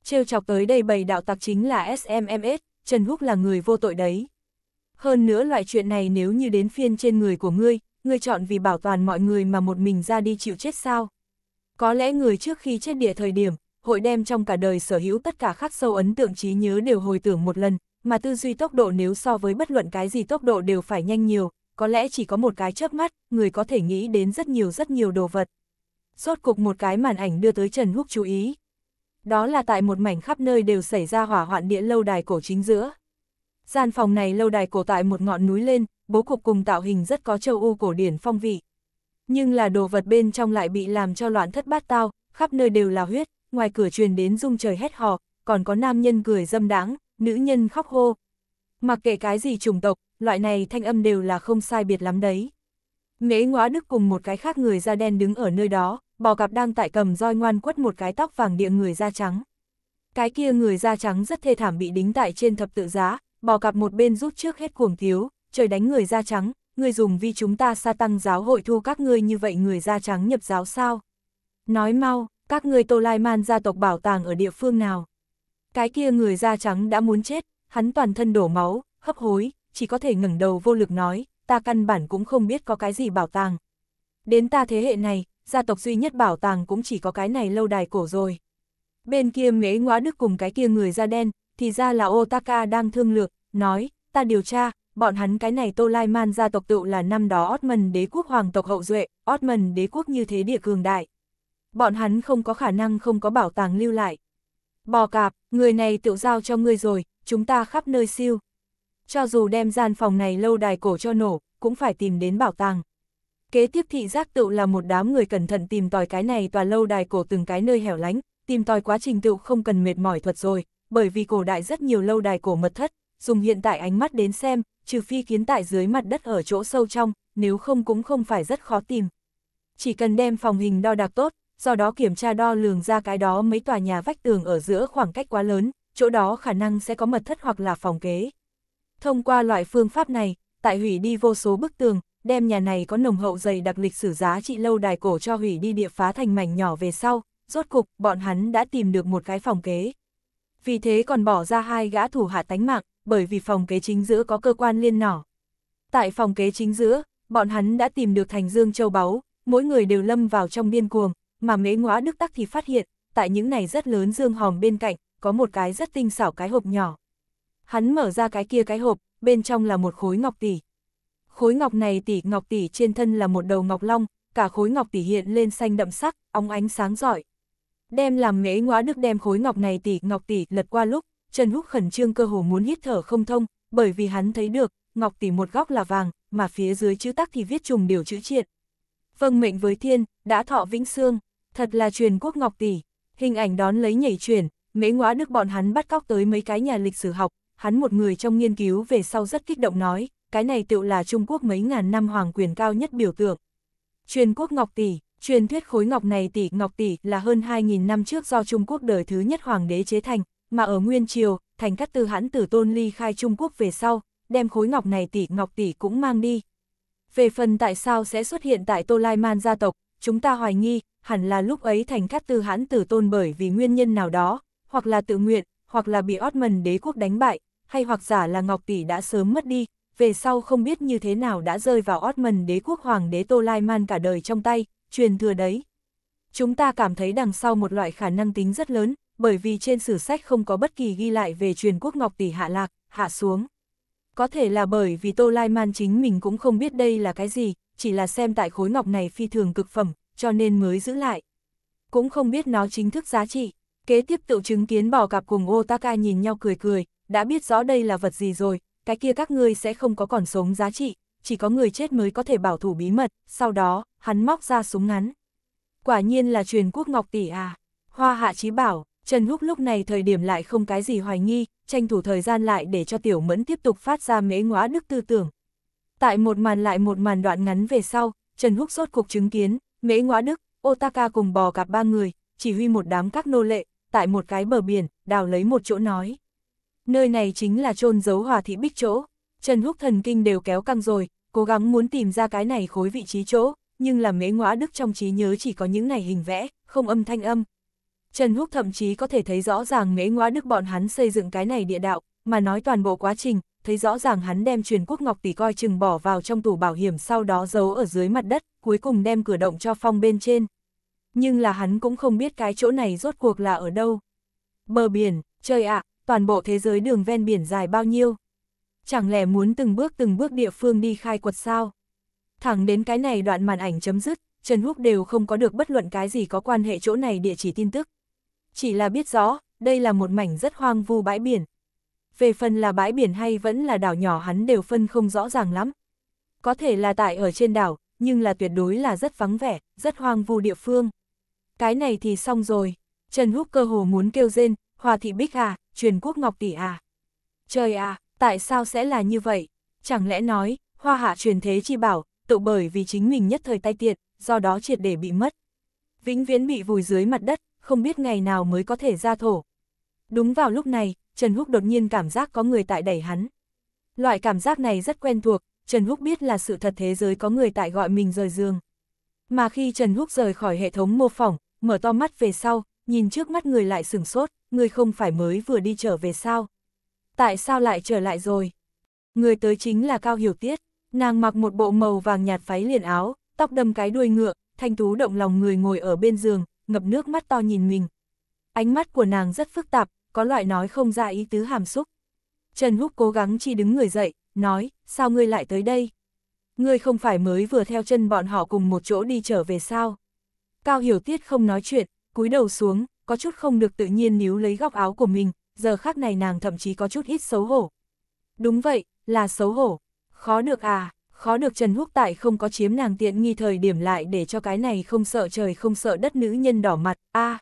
Trêu chọc tới đây bầy đạo tặc chính là SMMS, Trần Húc là người vô tội đấy. Hơn nữa loại chuyện này nếu như đến phiên trên người của ngươi, ngươi chọn vì bảo toàn mọi người mà một mình ra đi chịu chết sao? Có lẽ người trước khi chết địa thời điểm, hội đem trong cả đời sở hữu tất cả khắc sâu ấn tượng trí nhớ đều hồi tưởng một lần, mà tư duy tốc độ nếu so với bất luận cái gì tốc độ đều phải nhanh nhiều, có lẽ chỉ có một cái chớp mắt, người có thể nghĩ đến rất nhiều rất nhiều đồ vật. Rốt cục một cái màn ảnh đưa tới Trần Húc chú ý. Đó là tại một mảnh khắp nơi đều xảy ra hỏa hoạn địa lâu đài cổ chính giữa. Gian phòng này lâu đài cổ tại một ngọn núi lên, bố cục cùng tạo hình rất có châu U cổ điển phong vị. Nhưng là đồ vật bên trong lại bị làm cho loạn thất bát tao, khắp nơi đều là huyết, ngoài cửa truyền đến rung trời hét hò, còn có nam nhân cười dâm đáng, nữ nhân khóc hô. Mặc kệ cái gì chủng tộc, loại này thanh âm đều là không sai biệt lắm đấy. Mễ ngõa đức cùng một cái khác người da đen đứng ở nơi đó, bò cặp đang tại cầm roi ngoan quất một cái tóc vàng địa người da trắng. Cái kia người da trắng rất thê thảm bị đính tại trên thập tự giá, bò cạp một bên rút trước hết cuồng thiếu, trời đánh người da trắng, người dùng vì chúng ta sa tăng giáo hội thu các ngươi như vậy người da trắng nhập giáo sao. Nói mau, các ngươi Tô Lai Man gia tộc bảo tàng ở địa phương nào. Cái kia người da trắng đã muốn chết, hắn toàn thân đổ máu, hấp hối, chỉ có thể ngẩng đầu vô lực nói, ta căn bản cũng không biết có cái gì bảo tàng. Đến ta thế hệ này, gia tộc duy nhất bảo tàng cũng chỉ có cái này lâu đài cổ rồi. Bên kia mế ngóa đức cùng cái kia người da đen, thì ra là Otaka đang thương lược, nói, ta điều tra, bọn hắn cái này Tô Lai Man gia tộc tự là năm đó Ottoman đế quốc hoàng tộc hậu duệ, Ottoman đế quốc như thế địa cường đại. Bọn hắn không có khả năng không có bảo tàng lưu lại. Bò cạp, người này tựu giao cho ngươi rồi, chúng ta khắp nơi siêu. Cho dù đem gian phòng này lâu đài cổ cho nổ, cũng phải tìm đến bảo tàng. Kế tiếp thị giác tựu là một đám người cẩn thận tìm tòi cái này tòa lâu đài cổ từng cái nơi hẻo lánh, tìm tòi quá trình tựu không cần mệt mỏi thuật rồi, bởi vì cổ đại rất nhiều lâu đài cổ mật thất, dùng hiện tại ánh mắt đến xem, trừ phi kiến tại dưới mặt đất ở chỗ sâu trong, nếu không cũng không phải rất khó tìm. Chỉ cần đem phòng hình đo đạc tốt, do đó kiểm tra đo lường ra cái đó mấy tòa nhà vách tường ở giữa khoảng cách quá lớn, chỗ đó khả năng sẽ có mật thất hoặc là phòng kế. Thông qua loại phương pháp này, tại hủy đi vô số bức tường, đem nhà này có nồng hậu dày đặc lịch sử giá trị lâu đài cổ cho hủy đi địa phá thành mảnh nhỏ về sau, rốt cục bọn hắn đã tìm được một cái phòng kế vì thế còn bỏ ra hai gã thủ hạ tánh mạng, bởi vì phòng kế chính giữa có cơ quan liên nỏ. Tại phòng kế chính giữa, bọn hắn đã tìm được thành dương châu báu, mỗi người đều lâm vào trong biên cuồng, mà mễ ngõa đức tắc thì phát hiện, tại những này rất lớn dương hòm bên cạnh, có một cái rất tinh xảo cái hộp nhỏ. Hắn mở ra cái kia cái hộp, bên trong là một khối ngọc tỷ. Khối ngọc này tỷ ngọc tỷ trên thân là một đầu ngọc long, cả khối ngọc tỷ hiện lên xanh đậm sắc, óng ánh sáng giỏi, Đem làm mễ ngõa đức đem khối ngọc này tỷ ngọc tỷ lật qua lúc, Trần Húc khẩn trương cơ hồ muốn hít thở không thông, bởi vì hắn thấy được, ngọc tỷ một góc là vàng, mà phía dưới chữ tắc thì viết trùng điều chữ triện. Vâng mệnh với thiên, đã thọ vĩnh xương, thật là truyền quốc ngọc tỷ. Hình ảnh đón lấy nhảy chuyển, mễ ngõa đức bọn hắn bắt cóc tới mấy cái nhà lịch sử học, hắn một người trong nghiên cứu về sau rất kích động nói, cái này tựu là Trung Quốc mấy ngàn năm hoàng quyền cao nhất biểu tượng. Truyền quốc ngọc tỷ, Truyền thuyết khối ngọc này tỷ ngọc tỷ là hơn 2.000 năm trước do Trung Quốc đời thứ nhất hoàng đế chế thành, mà ở Nguyên Triều, thành cắt tư hãn tử tôn ly khai Trung Quốc về sau, đem khối ngọc này tỷ ngọc tỷ cũng mang đi. Về phần tại sao sẽ xuất hiện tại Tô Lai Man gia tộc, chúng ta hoài nghi, hẳn là lúc ấy thành cắt tư hãn tử tôn bởi vì nguyên nhân nào đó, hoặc là tự nguyện, hoặc là bị Ottoman đế quốc đánh bại, hay hoặc giả là ngọc tỷ đã sớm mất đi, về sau không biết như thế nào đã rơi vào Ottoman đế quốc hoàng đế Tô Lai Man cả đời trong tay, truyền thừa đấy. Chúng ta cảm thấy đằng sau một loại khả năng tính rất lớn, bởi vì trên sử sách không có bất kỳ ghi lại về truyền quốc Ngọc Tỷ hạ lạc, hạ xuống. Có thể là bởi vì Tô Lai Man chính mình cũng không biết đây là cái gì, chỉ là xem tại khối ngọc này phi thường cực phẩm, cho nên mới giữ lại. Cũng không biết nó chính thức giá trị. Kế tiếp tự chứng kiến bỏ cặp cùng Otaka nhìn nhau cười cười, đã biết rõ đây là vật gì rồi, cái kia các ngươi sẽ không có còn sống giá trị, chỉ có người chết mới có thể bảo thủ bí mật, sau đó, hắn móc ra súng ngắn. Quả nhiên là truyền quốc ngọc tỷ à, hoa hạ trí bảo, Trần Húc lúc này thời điểm lại không cái gì hoài nghi, tranh thủ thời gian lại để cho tiểu mẫn tiếp tục phát ra mễ ngóa đức tư tưởng. Tại một màn lại một màn đoạn ngắn về sau, Trần Húc sốt cục chứng kiến, mễ ngóa đức, Otaka cùng bò cặp ba người, chỉ huy một đám các nô lệ, tại một cái bờ biển, đào lấy một chỗ nói. Nơi này chính là chôn giấu hòa thị bích chỗ, Trần Húc thần kinh đều kéo căng rồi, cố gắng muốn tìm ra cái này khối vị trí chỗ, nhưng làm mễ ngõa đức trong trí nhớ chỉ có những này hình vẽ, không âm thanh âm. Trần Húc thậm chí có thể thấy rõ ràng mễ ngõa đức bọn hắn xây dựng cái này địa đạo, mà nói toàn bộ quá trình, thấy rõ ràng hắn đem truyền quốc ngọc tỷ coi chừng bỏ vào trong tủ bảo hiểm sau đó giấu ở dưới mặt đất, cuối cùng đem cửa động cho phong bên trên. Nhưng là hắn cũng không biết cái chỗ này rốt cuộc là ở đâu. Bờ biển, trời ạ, toàn bộ thế giới đường ven biển dài bao nhiêu chẳng lẽ muốn từng bước từng bước địa phương đi khai quật sao? Thẳng đến cái này đoạn màn ảnh chấm dứt, Trần Húc đều không có được bất luận cái gì có quan hệ chỗ này địa chỉ tin tức. Chỉ là biết rõ, đây là một mảnh rất hoang vu bãi biển. Về phần là bãi biển hay vẫn là đảo nhỏ hắn đều phân không rõ ràng lắm. Có thể là tại ở trên đảo, nhưng là tuyệt đối là rất vắng vẻ, rất hoang vu địa phương. Cái này thì xong rồi, Trần Húc cơ hồ muốn kêu rên, Hòa thị Bích à, truyền quốc ngọc tỷ à. Trời à, Tại sao sẽ là như vậy? Chẳng lẽ nói, hoa hạ truyền thế chi bảo, tự bởi vì chính mình nhất thời tay tiệt, do đó triệt để bị mất. Vĩnh viễn bị vùi dưới mặt đất, không biết ngày nào mới có thể ra thổ. Đúng vào lúc này, Trần Húc đột nhiên cảm giác có người tại đẩy hắn. Loại cảm giác này rất quen thuộc, Trần Húc biết là sự thật thế giới có người tại gọi mình rời giường. Mà khi Trần Húc rời khỏi hệ thống mô phỏng, mở to mắt về sau, nhìn trước mắt người lại sửng sốt, người không phải mới vừa đi trở về sao tại sao lại trở lại rồi? Người tới chính là Cao Hiểu Tiết, nàng mặc một bộ màu vàng nhạt váy liền áo, tóc đâm cái đuôi ngựa, thanh tú động lòng người ngồi ở bên giường, ngập nước mắt to nhìn mình. Ánh mắt của nàng rất phức tạp, có loại nói không ra ý tứ hàm xúc. Trần Húc cố gắng chỉ đứng người dậy, nói, sao ngươi lại tới đây? Ngươi không phải mới vừa theo chân bọn họ cùng một chỗ đi trở về sao? Cao Hiểu Tiết không nói chuyện, cúi đầu xuống, có chút không được tự nhiên níu lấy góc áo của mình, giờ khác này nàng thậm chí có chút ít xấu hổ. Đúng vậy, là xấu hổ. Khó được à, khó được Trần Húc Tại không có chiếm nàng tiện nghi thời điểm lại để cho cái này không sợ trời không sợ đất nữ nhân đỏ mặt, a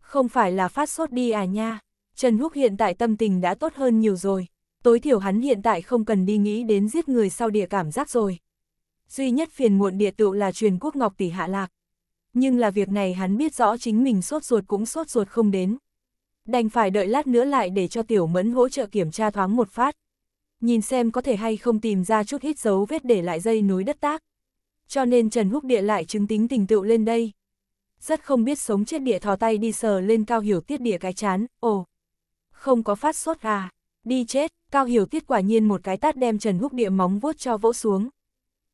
Không phải là phát sốt đi à nha, Trần Húc hiện tại tâm tình đã tốt hơn nhiều rồi, tối thiểu hắn hiện tại không cần đi nghĩ đến giết người sau địa cảm giác rồi. Duy nhất phiền muộn địa tựu là truyền quốc ngọc tỷ hạ lạc. Nhưng là việc này hắn biết rõ chính mình sốt ruột cũng sốt ruột không đến đành phải đợi lát nữa lại để cho tiểu mẫn hỗ trợ kiểm tra thoáng một phát. Nhìn xem có thể hay không tìm ra chút ít dấu vết để lại dây núi đất tác. Cho nên Trần Húc Địa lại chứng tính tình tựu lên đây. Rất không biết sống chết địa thò tay đi sờ lên cao hiểu tiết địa cái chán, ồ. Không có phát sốt à, đi chết, cao hiểu tiết quả nhiên một cái tát đem Trần Húc Địa móng vuốt cho vỗ xuống.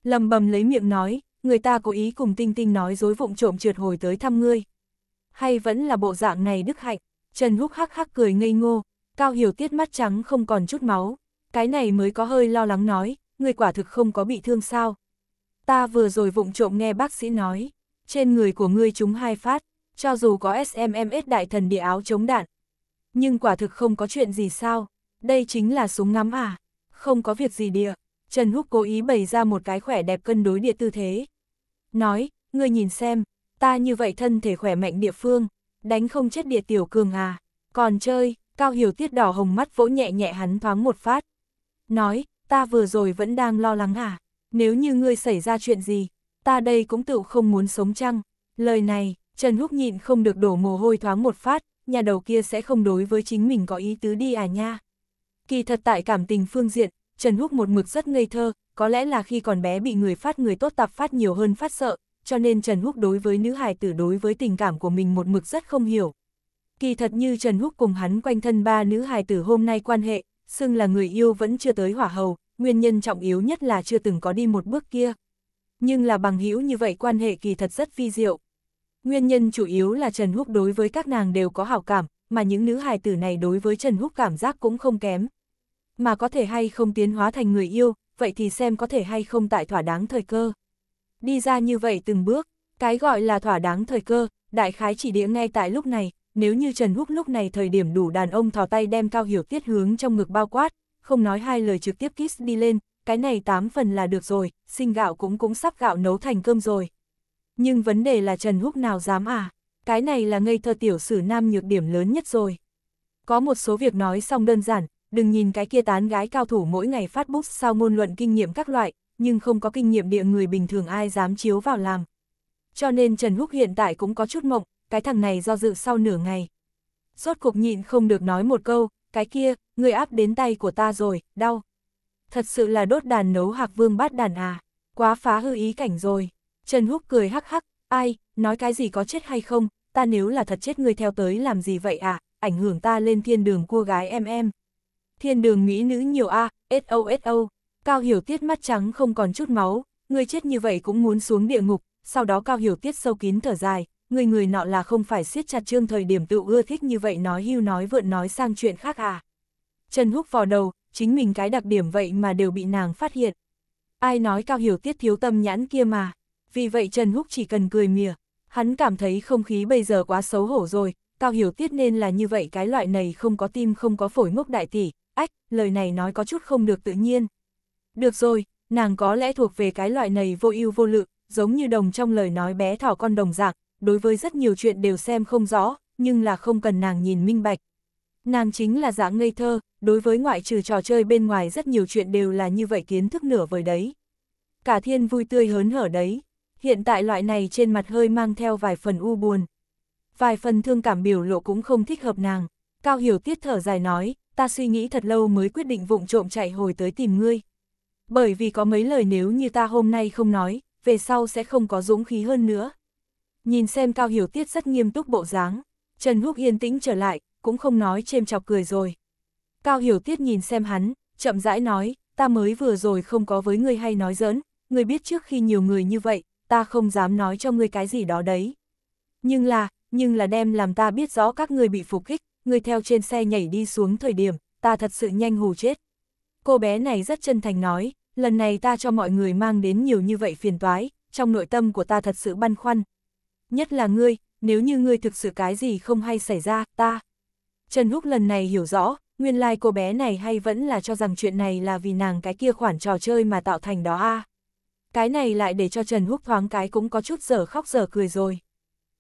Lầm bầm lấy miệng nói, người ta cố ý cùng tinh tinh nói dối vụng trộm trượt hồi tới thăm ngươi. Hay vẫn là bộ dạng này đức hạnh. Trần Húc hắc hắc cười ngây ngô, Cao Hiểu Tiết mắt trắng không còn chút máu, cái này mới có hơi lo lắng nói, người quả thực không có bị thương sao. Ta vừa rồi vụng trộm nghe bác sĩ nói, trên người của ngươi chúng hai phát, cho dù có SMMS đại thần địa áo chống đạn. Nhưng quả thực không có chuyện gì sao, đây chính là súng ngắm à, không có việc gì địa. Trần Húc cố ý bày ra một cái khỏe đẹp cân đối địa tư thế. Nói, ngươi nhìn xem, ta như vậy thân thể khỏe mạnh địa phương, đánh không chết địa tiểu cường à, còn chơi, cao hiểu tiết đỏ hồng mắt vỗ nhẹ nhẹ hắn thoáng một phát. Nói, ta vừa rồi vẫn đang lo lắng à, nếu như ngươi xảy ra chuyện gì, ta đây cũng tự không muốn sống chăng. Lời này, Trần Húc nhịn không được đổ mồ hôi thoáng một phát, nhà đầu kia sẽ không đối với chính mình có ý tứ đi à nha. Kỳ thật tại cảm tình phương diện, Trần Húc một mực rất ngây thơ, có lẽ là khi còn bé bị người phát người tốt tập phát nhiều hơn phát sợ, cho nên Trần Húc đối với nữ hài tử đối với tình cảm của mình một mực rất không hiểu. Kỳ thật như Trần Húc cùng hắn quanh thân ba nữ hài tử hôm nay quan hệ, xưng là người yêu vẫn chưa tới hỏa hầu, nguyên nhân trọng yếu nhất là chưa từng có đi một bước kia. Nhưng là bằng hữu như vậy quan hệ kỳ thật rất phi diệu. Nguyên nhân chủ yếu là Trần Húc đối với các nàng đều có hảo cảm, mà những nữ hài tử này đối với Trần Húc cảm giác cũng không kém. Mà có thể hay không tiến hóa thành người yêu, vậy thì xem có thể hay không tại thỏa đáng thời cơ đi ra như vậy từng bước, cái gọi là thỏa đáng thời cơ, đại khái chỉ đĩa ngay tại lúc này, nếu như Trần Húc lúc này thời điểm đủ đàn ông thò tay đem cao hiểu tiết hướng trong ngực bao quát, không nói hai lời trực tiếp kiss đi lên, cái này tám phần là được rồi, sinh gạo cũng cũng sắp gạo nấu thành cơm rồi. Nhưng vấn đề là Trần Húc nào dám à, cái này là ngây thơ tiểu sử nam nhược điểm lớn nhất rồi. Có một số việc nói xong đơn giản, đừng nhìn cái kia tán gái cao thủ mỗi ngày phát bút sao ngôn luận kinh nghiệm các loại, nhưng không có kinh nghiệm địa người bình thường ai dám chiếu vào làm. Cho nên Trần Húc hiện tại cũng có chút mộng, cái thằng này do dự sau nửa ngày. Rốt cuộc nhịn không được nói một câu, cái kia, người áp đến tay của ta rồi, đau. Thật sự là đốt đàn nấu hạc vương bát đàn à, quá phá hư ý cảnh rồi. Trần Húc cười hắc hắc, ai, nói cái gì có chết hay không, ta nếu là thật chết người theo tới làm gì vậy à, ảnh hưởng ta lên thiên đường cua gái em em. Thiên đường mỹ nữ nhiều a, SOSO. Cao Hiểu Tiết mắt trắng không còn chút máu, người chết như vậy cũng muốn xuống địa ngục, sau đó Cao Hiểu Tiết sâu kín thở dài, người người nọ là không phải siết chặt trương thời điểm tự ưa thích như vậy nói hưu nói vượn nói sang chuyện khác à. Trần Húc vò đầu, chính mình cái đặc điểm vậy mà đều bị nàng phát hiện. Ai nói Cao Hiểu Tiết thiếu tâm nhãn kia mà, vì vậy Trần Húc chỉ cần cười mỉa, hắn cảm thấy không khí bây giờ quá xấu hổ rồi, Cao Hiểu Tiết nên là như vậy cái loại này không có tim không có phổi ngốc đại tỷ, ách, lời này nói có chút không được tự nhiên, được rồi, nàng có lẽ thuộc về cái loại này vô ưu vô lự, giống như đồng trong lời nói bé thỏ con đồng dạng, đối với rất nhiều chuyện đều xem không rõ, nhưng là không cần nàng nhìn minh bạch. Nàng chính là dạng ngây thơ, đối với ngoại trừ trò chơi bên ngoài rất nhiều chuyện đều là như vậy kiến thức nửa vời đấy. Cả thiên vui tươi hớn hở đấy, hiện tại loại này trên mặt hơi mang theo vài phần u buồn. Vài phần thương cảm biểu lộ cũng không thích hợp nàng. Cao Hiểu Tiết thở dài nói, ta suy nghĩ thật lâu mới quyết định vụng trộm chạy hồi tới tìm ngươi bởi vì có mấy lời nếu như ta hôm nay không nói, về sau sẽ không có dũng khí hơn nữa. Nhìn xem Cao Hiểu Tiết rất nghiêm túc bộ dáng, Trần Húc yên tĩnh trở lại, cũng không nói chêm chọc cười rồi. Cao Hiểu Tiết nhìn xem hắn, chậm rãi nói, ta mới vừa rồi không có với ngươi hay nói giỡn, ngươi biết trước khi nhiều người như vậy, ta không dám nói cho ngươi cái gì đó đấy. Nhưng là, nhưng là đem làm ta biết rõ các ngươi bị phục kích, ngươi theo trên xe nhảy đi xuống thời điểm, ta thật sự nhanh hù chết. Cô bé này rất chân thành nói, lần này ta cho mọi người mang đến nhiều như vậy phiền toái, trong nội tâm của ta thật sự băn khoăn. Nhất là ngươi, nếu như ngươi thực sự cái gì không hay xảy ra, ta. Trần Húc lần này hiểu rõ, nguyên lai like cô bé này hay vẫn là cho rằng chuyện này là vì nàng cái kia khoản trò chơi mà tạo thành đó a Cái này lại để cho Trần Húc thoáng cái cũng có chút giờ khóc giờ cười rồi.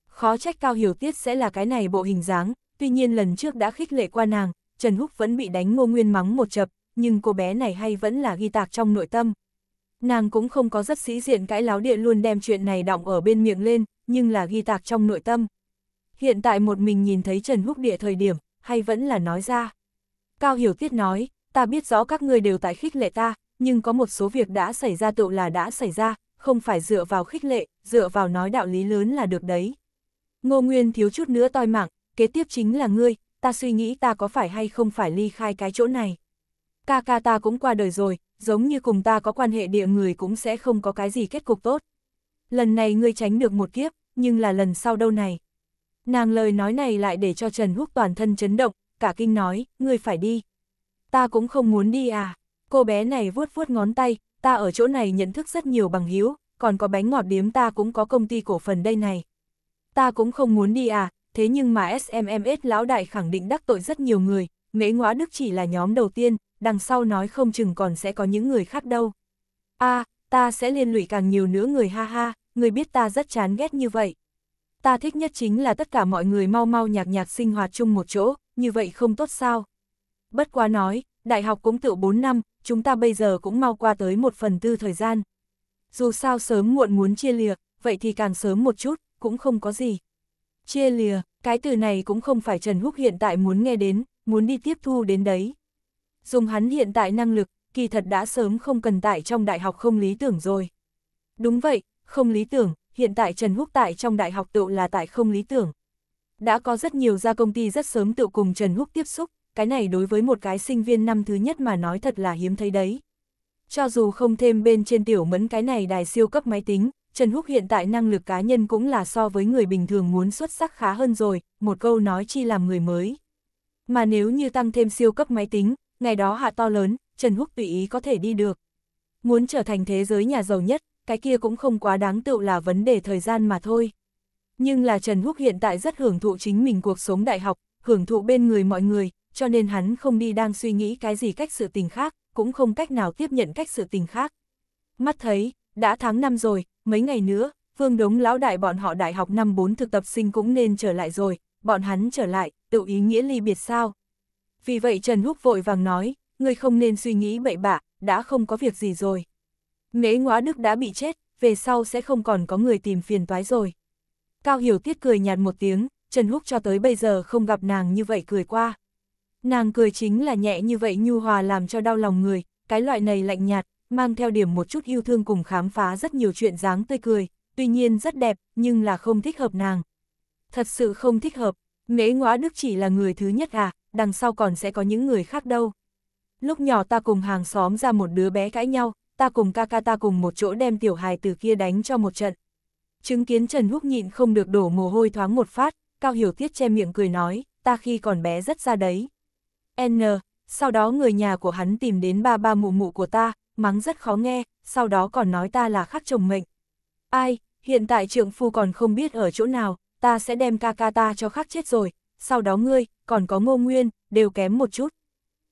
Khó trách Cao Hiểu Tiết sẽ là cái này bộ hình dáng, tuy nhiên lần trước đã khích lệ qua nàng, Trần Húc vẫn bị đánh ngô nguyên mắng một chập, nhưng cô bé này hay vẫn là ghi tạc trong nội tâm. Nàng cũng không có rất sĩ diện cãi láo địa luôn đem chuyện này đọng ở bên miệng lên, nhưng là ghi tạc trong nội tâm. Hiện tại một mình nhìn thấy Trần Húc Địa thời điểm, hay vẫn là nói ra. Cao Hiểu Tiết nói, ta biết rõ các ngươi đều tại khích lệ ta, nhưng có một số việc đã xảy ra tựu là đã xảy ra, không phải dựa vào khích lệ, dựa vào nói đạo lý lớn là được đấy. Ngô Nguyên thiếu chút nữa toi mạng, kế tiếp chính là ngươi, ta suy nghĩ ta có phải hay không phải ly khai cái chỗ này ca ca ta cũng qua đời rồi, giống như cùng ta có quan hệ địa người cũng sẽ không có cái gì kết cục tốt. Lần này ngươi tránh được một kiếp, nhưng là lần sau đâu này. Nàng lời nói này lại để cho Trần Húc toàn thân chấn động, cả kinh nói, ngươi phải đi. Ta cũng không muốn đi à, cô bé này vuốt vuốt ngón tay, ta ở chỗ này nhận thức rất nhiều bằng hữu, còn có bánh ngọt điếm ta cũng có công ty cổ phần đây này. Ta cũng không muốn đi à, thế nhưng mà SMMS lão đại khẳng định đắc tội rất nhiều người, mễ ngõa đức chỉ là nhóm đầu tiên, đằng sau nói không chừng còn sẽ có những người khác đâu. a à, ta sẽ liên lụy càng nhiều nữa người ha ha, người biết ta rất chán ghét như vậy. Ta thích nhất chính là tất cả mọi người mau mau nhạc nhạc sinh hoạt chung một chỗ, như vậy không tốt sao. Bất quá nói, đại học cũng tự 4 năm, chúng ta bây giờ cũng mau qua tới một phần tư thời gian. Dù sao sớm muộn muốn chia lìa, vậy thì càng sớm một chút, cũng không có gì. Chia lìa, cái từ này cũng không phải Trần Húc hiện tại muốn nghe đến, muốn đi tiếp thu đến đấy. Dùng hắn hiện tại năng lực, kỳ thật đã sớm không cần tại trong đại học không lý tưởng rồi. Đúng vậy, không lý tưởng, hiện tại Trần Húc tại trong đại học tự là tại không lý tưởng. Đã có rất nhiều gia công ty rất sớm tự cùng Trần Húc tiếp xúc, cái này đối với một cái sinh viên năm thứ nhất mà nói thật là hiếm thấy đấy. Cho dù không thêm bên trên tiểu mẫn cái này đài siêu cấp máy tính, Trần Húc hiện tại năng lực cá nhân cũng là so với người bình thường muốn xuất sắc khá hơn rồi, một câu nói chi làm người mới. Mà nếu như tăng thêm siêu cấp máy tính, ngày đó hạ to lớn, Trần Húc tùy ý có thể đi được. Muốn trở thành thế giới nhà giàu nhất, cái kia cũng không quá đáng tựu là vấn đề thời gian mà thôi. Nhưng là Trần Húc hiện tại rất hưởng thụ chính mình cuộc sống đại học, hưởng thụ bên người mọi người, cho nên hắn không đi đang suy nghĩ cái gì cách sự tình khác, cũng không cách nào tiếp nhận cách sự tình khác. Mắt thấy, đã tháng năm rồi, mấy ngày nữa, Vương Đống lão đại bọn họ đại học năm 4 thực tập sinh cũng nên trở lại rồi, bọn hắn trở lại, tự ý nghĩa ly biệt sao. Vì vậy Trần Húc vội vàng nói, ngươi không nên suy nghĩ bậy bạ, đã không có việc gì rồi. Mễ ngóa đức đã bị chết, về sau sẽ không còn có người tìm phiền toái rồi. Cao Hiểu Tiết cười nhạt một tiếng, Trần Húc cho tới bây giờ không gặp nàng như vậy cười qua. Nàng cười chính là nhẹ như vậy nhu hòa làm cho đau lòng người, cái loại này lạnh nhạt, mang theo điểm một chút yêu thương cùng khám phá rất nhiều chuyện dáng tươi cười, tuy nhiên rất đẹp, nhưng là không thích hợp nàng thật sự không thích hợp, mễ ngõa đức chỉ là người thứ nhất à, đằng sau còn sẽ có những người khác đâu. Lúc nhỏ ta cùng hàng xóm ra một đứa bé cãi nhau, ta cùng ca ca ta cùng một chỗ đem tiểu hài từ kia đánh cho một trận. Chứng kiến Trần Húc nhịn không được đổ mồ hôi thoáng một phát, Cao Hiểu Tiết che miệng cười nói, ta khi còn bé rất ra đấy. N, sau đó người nhà của hắn tìm đến ba ba mụ mụ của ta, mắng rất khó nghe, sau đó còn nói ta là khắc chồng mệnh. Ai, hiện tại trượng phu còn không biết ở chỗ nào, ta sẽ đem ca ca ta cho khắc chết rồi, sau đó ngươi, còn có ngô nguyên, đều kém một chút.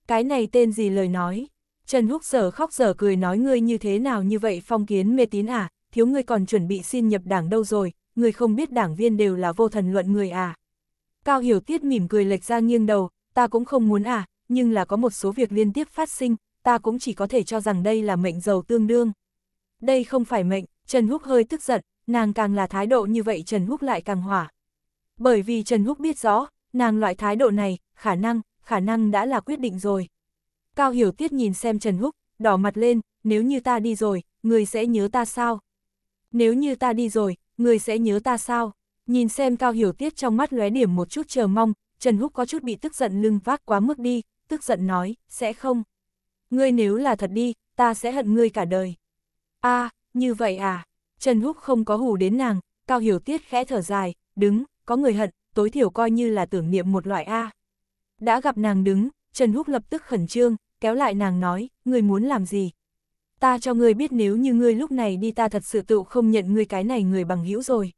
Cái này tên gì lời nói? Trần Húc sở khóc sở cười nói ngươi như thế nào như vậy phong kiến mê tín à, thiếu ngươi còn chuẩn bị xin nhập đảng đâu rồi, ngươi không biết đảng viên đều là vô thần luận người à. Cao Hiểu Tiết mỉm cười lệch ra nghiêng đầu, ta cũng không muốn à, nhưng là có một số việc liên tiếp phát sinh, ta cũng chỉ có thể cho rằng đây là mệnh giàu tương đương. Đây không phải mệnh, Trần Húc hơi tức giận, nàng càng là thái độ như vậy Trần Húc lại càng hỏa. Bởi vì Trần Húc biết rõ, nàng loại thái độ này, khả năng, khả năng đã là quyết định rồi. Cao Hiểu Tiết nhìn xem Trần Húc, đỏ mặt lên, nếu như ta đi rồi, người sẽ nhớ ta sao? Nếu như ta đi rồi, người sẽ nhớ ta sao? Nhìn xem Cao Hiểu Tiết trong mắt lóe điểm một chút chờ mong, Trần Húc có chút bị tức giận lưng vác quá mức đi, tức giận nói, sẽ không. Ngươi nếu là thật đi, ta sẽ hận ngươi cả đời. a như vậy à? Trần Húc không có hù đến nàng, Cao Hiểu Tiết khẽ thở dài, đứng, có người hận, tối thiểu coi như là tưởng niệm một loại A. Đã gặp nàng đứng, Trần Húc lập tức khẩn trương, kéo lại nàng nói, người muốn làm gì? Ta cho ngươi biết nếu như ngươi lúc này đi ta thật sự tự không nhận ngươi cái này người bằng hữu rồi.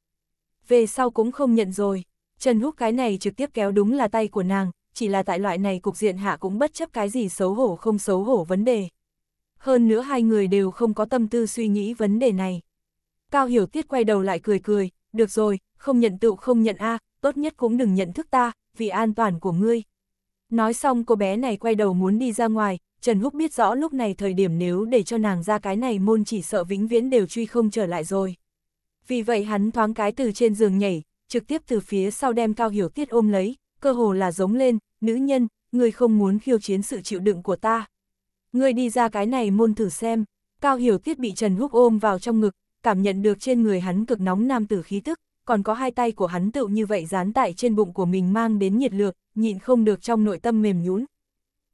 Về sau cũng không nhận rồi, Trần Húc cái này trực tiếp kéo đúng là tay của nàng, chỉ là tại loại này cục diện hạ cũng bất chấp cái gì xấu hổ không xấu hổ vấn đề. Hơn nữa hai người đều không có tâm tư suy nghĩ vấn đề này. Cao Hiểu Tiết quay đầu lại cười cười, được rồi, không nhận tựu không nhận A, tốt nhất cũng đừng nhận thức ta, vì an toàn của ngươi. Nói xong cô bé này quay đầu muốn đi ra ngoài, Trần Húc biết rõ lúc này thời điểm nếu để cho nàng ra cái này môn chỉ sợ vĩnh viễn đều truy không trở lại rồi. Vì vậy hắn thoáng cái từ trên giường nhảy, trực tiếp từ phía sau đem Cao Hiểu Tiết ôm lấy, cơ hồ là giống lên, nữ nhân, ngươi không muốn khiêu chiến sự chịu đựng của ta. Ngươi đi ra cái này môn thử xem, Cao Hiểu Tiết bị Trần Húc ôm vào trong ngực, cảm nhận được trên người hắn cực nóng nam tử khí tức, còn có hai tay của hắn tựu như vậy dán tại trên bụng của mình mang đến nhiệt lược, nhịn không được trong nội tâm mềm nhũn.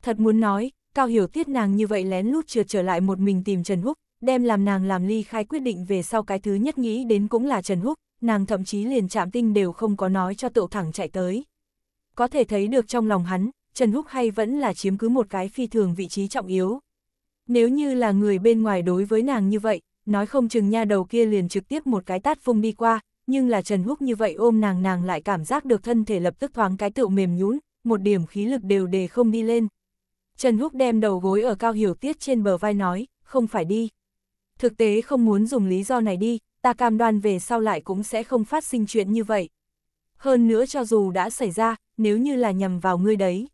Thật muốn nói, Cao Hiểu Tiết nàng như vậy lén lút trượt trở lại một mình tìm Trần Húc, đem làm nàng làm ly khai quyết định về sau cái thứ nhất nghĩ đến cũng là Trần Húc, nàng thậm chí liền chạm tinh đều không có nói cho tựu thẳng chạy tới. Có thể thấy được trong lòng hắn, Trần Húc hay vẫn là chiếm cứ một cái phi thường vị trí trọng yếu. Nếu như là người bên ngoài đối với nàng như vậy, nói không chừng nha đầu kia liền trực tiếp một cái tát phung đi qua, nhưng là Trần Húc như vậy ôm nàng nàng lại cảm giác được thân thể lập tức thoáng cái tựu mềm nhún, một điểm khí lực đều đề không đi lên. Trần Húc đem đầu gối ở cao hiểu tiết trên bờ vai nói, không phải đi. Thực tế không muốn dùng lý do này đi, ta cam đoan về sau lại cũng sẽ không phát sinh chuyện như vậy. Hơn nữa cho dù đã xảy ra, nếu như là nhầm vào ngươi đấy.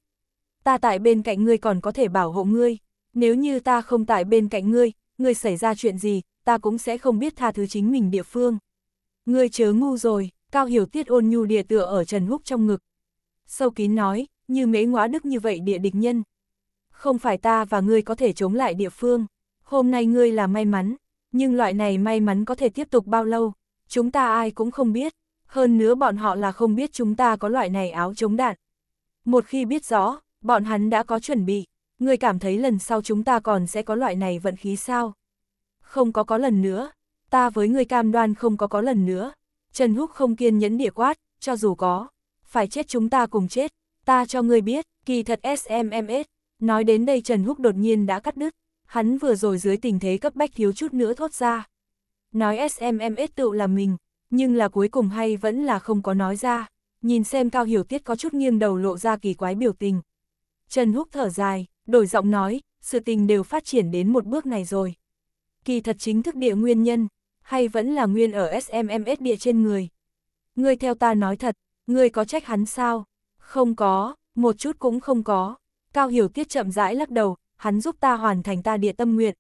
Ta tại bên cạnh ngươi còn có thể bảo hộ ngươi, nếu như ta không tại bên cạnh ngươi, ngươi xảy ra chuyện gì, ta cũng sẽ không biết tha thứ chính mình địa phương. Ngươi chớ ngu rồi, Cao Hiểu Tiết ôn nhu địa tựa ở Trần Húc trong ngực. Sâu kín nói, như mễ ngõa đức như vậy địa địch nhân. Không phải ta và ngươi có thể chống lại địa phương, hôm nay ngươi là may mắn, nhưng loại này may mắn có thể tiếp tục bao lâu, chúng ta ai cũng không biết, hơn nữa bọn họ là không biết chúng ta có loại này áo chống đạn. Một khi biết rõ, bọn hắn đã có chuẩn bị, ngươi cảm thấy lần sau chúng ta còn sẽ có loại này vận khí sao? không có có lần nữa, ta với ngươi cam đoan không có có lần nữa. Trần Húc không kiên nhẫn địa quát, cho dù có, phải chết chúng ta cùng chết, ta cho ngươi biết, kỳ thật SMMS. Nói đến đây Trần Húc đột nhiên đã cắt đứt, hắn vừa rồi dưới tình thế cấp bách thiếu chút nữa thốt ra. Nói SMMS tự là mình, nhưng là cuối cùng hay vẫn là không có nói ra, nhìn xem Cao Hiểu Tiết có chút nghiêng đầu lộ ra kỳ quái biểu tình. Trần Húc thở dài, đổi giọng nói, sự tình đều phát triển đến một bước này rồi kỳ thật chính thức địa nguyên nhân, hay vẫn là nguyên ở SMMS địa trên người. Ngươi theo ta nói thật, ngươi có trách hắn sao? Không có, một chút cũng không có. Cao Hiểu Tiết chậm rãi lắc đầu, hắn giúp ta hoàn thành ta địa tâm nguyện.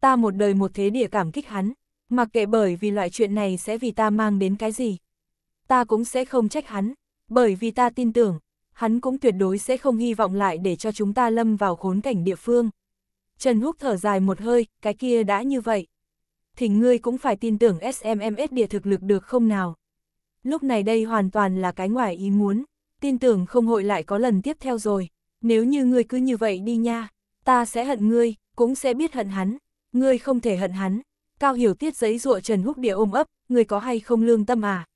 Ta một đời một thế địa cảm kích hắn, mặc kệ bởi vì loại chuyện này sẽ vì ta mang đến cái gì. Ta cũng sẽ không trách hắn, bởi vì ta tin tưởng, hắn cũng tuyệt đối sẽ không hy vọng lại để cho chúng ta lâm vào khốn cảnh địa phương. Trần Húc thở dài một hơi, cái kia đã như vậy. Thì ngươi cũng phải tin tưởng SMMS địa thực lực được không nào. Lúc này đây hoàn toàn là cái ngoài ý muốn, tin tưởng không hội lại có lần tiếp theo rồi. Nếu như ngươi cứ như vậy đi nha, ta sẽ hận ngươi, cũng sẽ biết hận hắn. Ngươi không thể hận hắn. Cao hiểu tiết giấy ruộ Trần Húc địa ôm ấp, ngươi có hay không lương tâm à?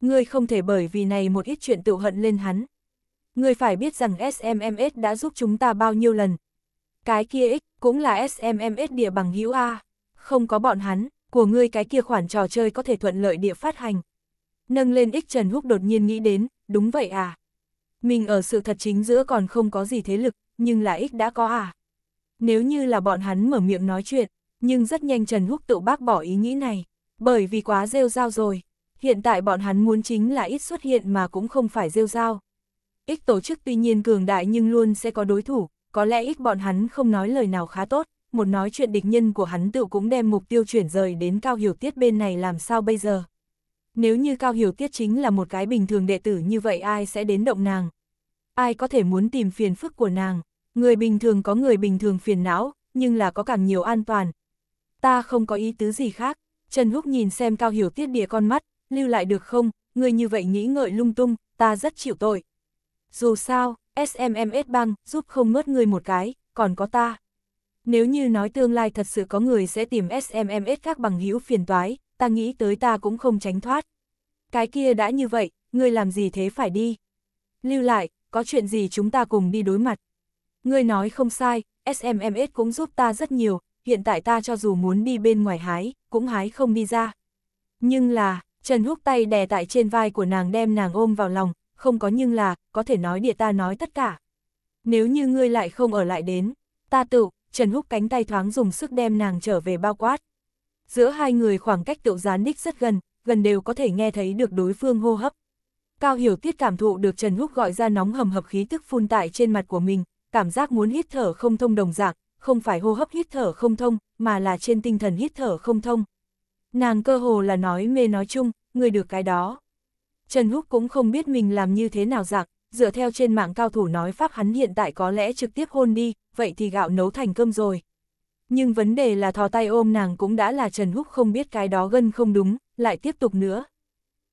Ngươi không thể bởi vì này một ít chuyện tự hận lên hắn. Ngươi phải biết rằng SMMS đã giúp chúng ta bao nhiêu lần. Cái kia ích, cũng là SMMS địa bằng hữu A. Không có bọn hắn, của ngươi cái kia khoản trò chơi có thể thuận lợi địa phát hành. Nâng lên ích Trần Húc đột nhiên nghĩ đến, đúng vậy à. Mình ở sự thật chính giữa còn không có gì thế lực, nhưng là ích đã có à. Nếu như là bọn hắn mở miệng nói chuyện, nhưng rất nhanh Trần Húc tự bác bỏ ý nghĩ này, bởi vì quá rêu rao rồi. Hiện tại bọn hắn muốn chính là ít xuất hiện mà cũng không phải rêu rao. Ích tổ chức tuy nhiên cường đại nhưng luôn sẽ có đối thủ, có lẽ ít bọn hắn không nói lời nào khá tốt, một nói chuyện địch nhân của hắn tự cũng đem mục tiêu chuyển rời đến Cao Hiểu Tiết bên này làm sao bây giờ. Nếu như Cao Hiểu Tiết chính là một cái bình thường đệ tử như vậy ai sẽ đến động nàng? Ai có thể muốn tìm phiền phức của nàng? Người bình thường có người bình thường phiền não, nhưng là có càng nhiều an toàn. Ta không có ý tứ gì khác. Trần Húc nhìn xem Cao Hiểu Tiết địa con mắt, lưu lại được không? Người như vậy nghĩ ngợi lung tung, ta rất chịu tội. Dù sao, SMMS băng, giúp không mất người một cái, còn có ta. Nếu như nói tương lai thật sự có người sẽ tìm SMMS khác bằng hữu phiền toái, ta nghĩ tới ta cũng không tránh thoát. Cái kia đã như vậy, ngươi làm gì thế phải đi? Lưu lại, có chuyện gì chúng ta cùng đi đối mặt. Ngươi nói không sai, SMMS cũng giúp ta rất nhiều, hiện tại ta cho dù muốn đi bên ngoài hái, cũng hái không đi ra. Nhưng là, Trần Húc tay đè tại trên vai của nàng đem nàng ôm vào lòng, không có nhưng là, có thể nói địa ta nói tất cả. Nếu như ngươi lại không ở lại đến, ta tự, Trần Húc cánh tay thoáng dùng sức đem nàng trở về bao quát. Giữa hai người khoảng cách tự gián đích rất gần, gần đều có thể nghe thấy được đối phương hô hấp. Cao Hiểu Tiết cảm thụ được Trần Húc gọi ra nóng hầm hập khí tức phun tại trên mặt của mình, cảm giác muốn hít thở không thông đồng dạng, không phải hô hấp hít thở không thông, mà là trên tinh thần hít thở không thông. Nàng cơ hồ là nói mê nói chung, người được cái đó. Trần Húc cũng không biết mình làm như thế nào giặc, dựa theo trên mạng cao thủ nói pháp hắn hiện tại có lẽ trực tiếp hôn đi, vậy thì gạo nấu thành cơm rồi. Nhưng vấn đề là thò tay ôm nàng cũng đã là Trần Húc không biết cái đó gân không đúng, lại tiếp tục nữa.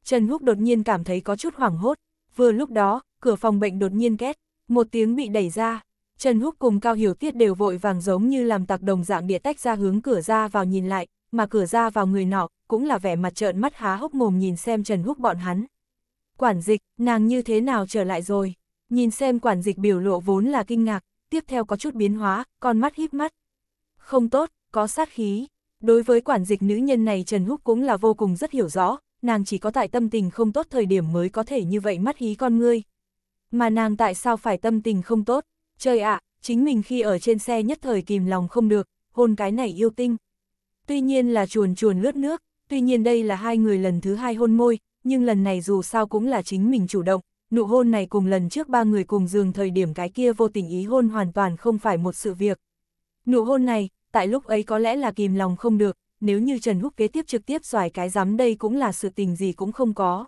Trần Húc đột nhiên cảm thấy có chút hoảng hốt, vừa lúc đó, cửa phòng bệnh đột nhiên két, một tiếng bị đẩy ra. Trần Húc cùng Cao Hiểu Tiết đều vội vàng giống như làm tạc đồng dạng địa tách ra hướng cửa ra vào nhìn lại, mà cửa ra vào người nọ, cũng là vẻ mặt trợn mắt há hốc mồm nhìn xem Trần Húc bọn hắn. Quản dịch, nàng như thế nào trở lại rồi? Nhìn xem quản dịch biểu lộ vốn là kinh ngạc, tiếp theo có chút biến hóa, con mắt híp mắt. Không tốt, có sát khí. Đối với quản dịch nữ nhân này Trần Húc cũng là vô cùng rất hiểu rõ, nàng chỉ có tại tâm tình không tốt thời điểm mới có thể như vậy mắt hí con ngươi. Mà nàng tại sao phải tâm tình không tốt? Trời ạ, chính mình khi ở trên xe nhất thời kìm lòng không được, hôn cái này yêu tinh. Tuy nhiên là chuồn chuồn lướt nước, tuy nhiên đây là hai người lần thứ hai hôn môi, nhưng lần này dù sao cũng là chính mình chủ động, nụ hôn này cùng lần trước ba người cùng giường thời điểm cái kia vô tình ý hôn hoàn toàn không phải một sự việc. Nụ hôn này, tại lúc ấy có lẽ là kìm lòng không được, nếu như Trần Húc kế tiếp trực tiếp xoài cái giám đây cũng là sự tình gì cũng không có.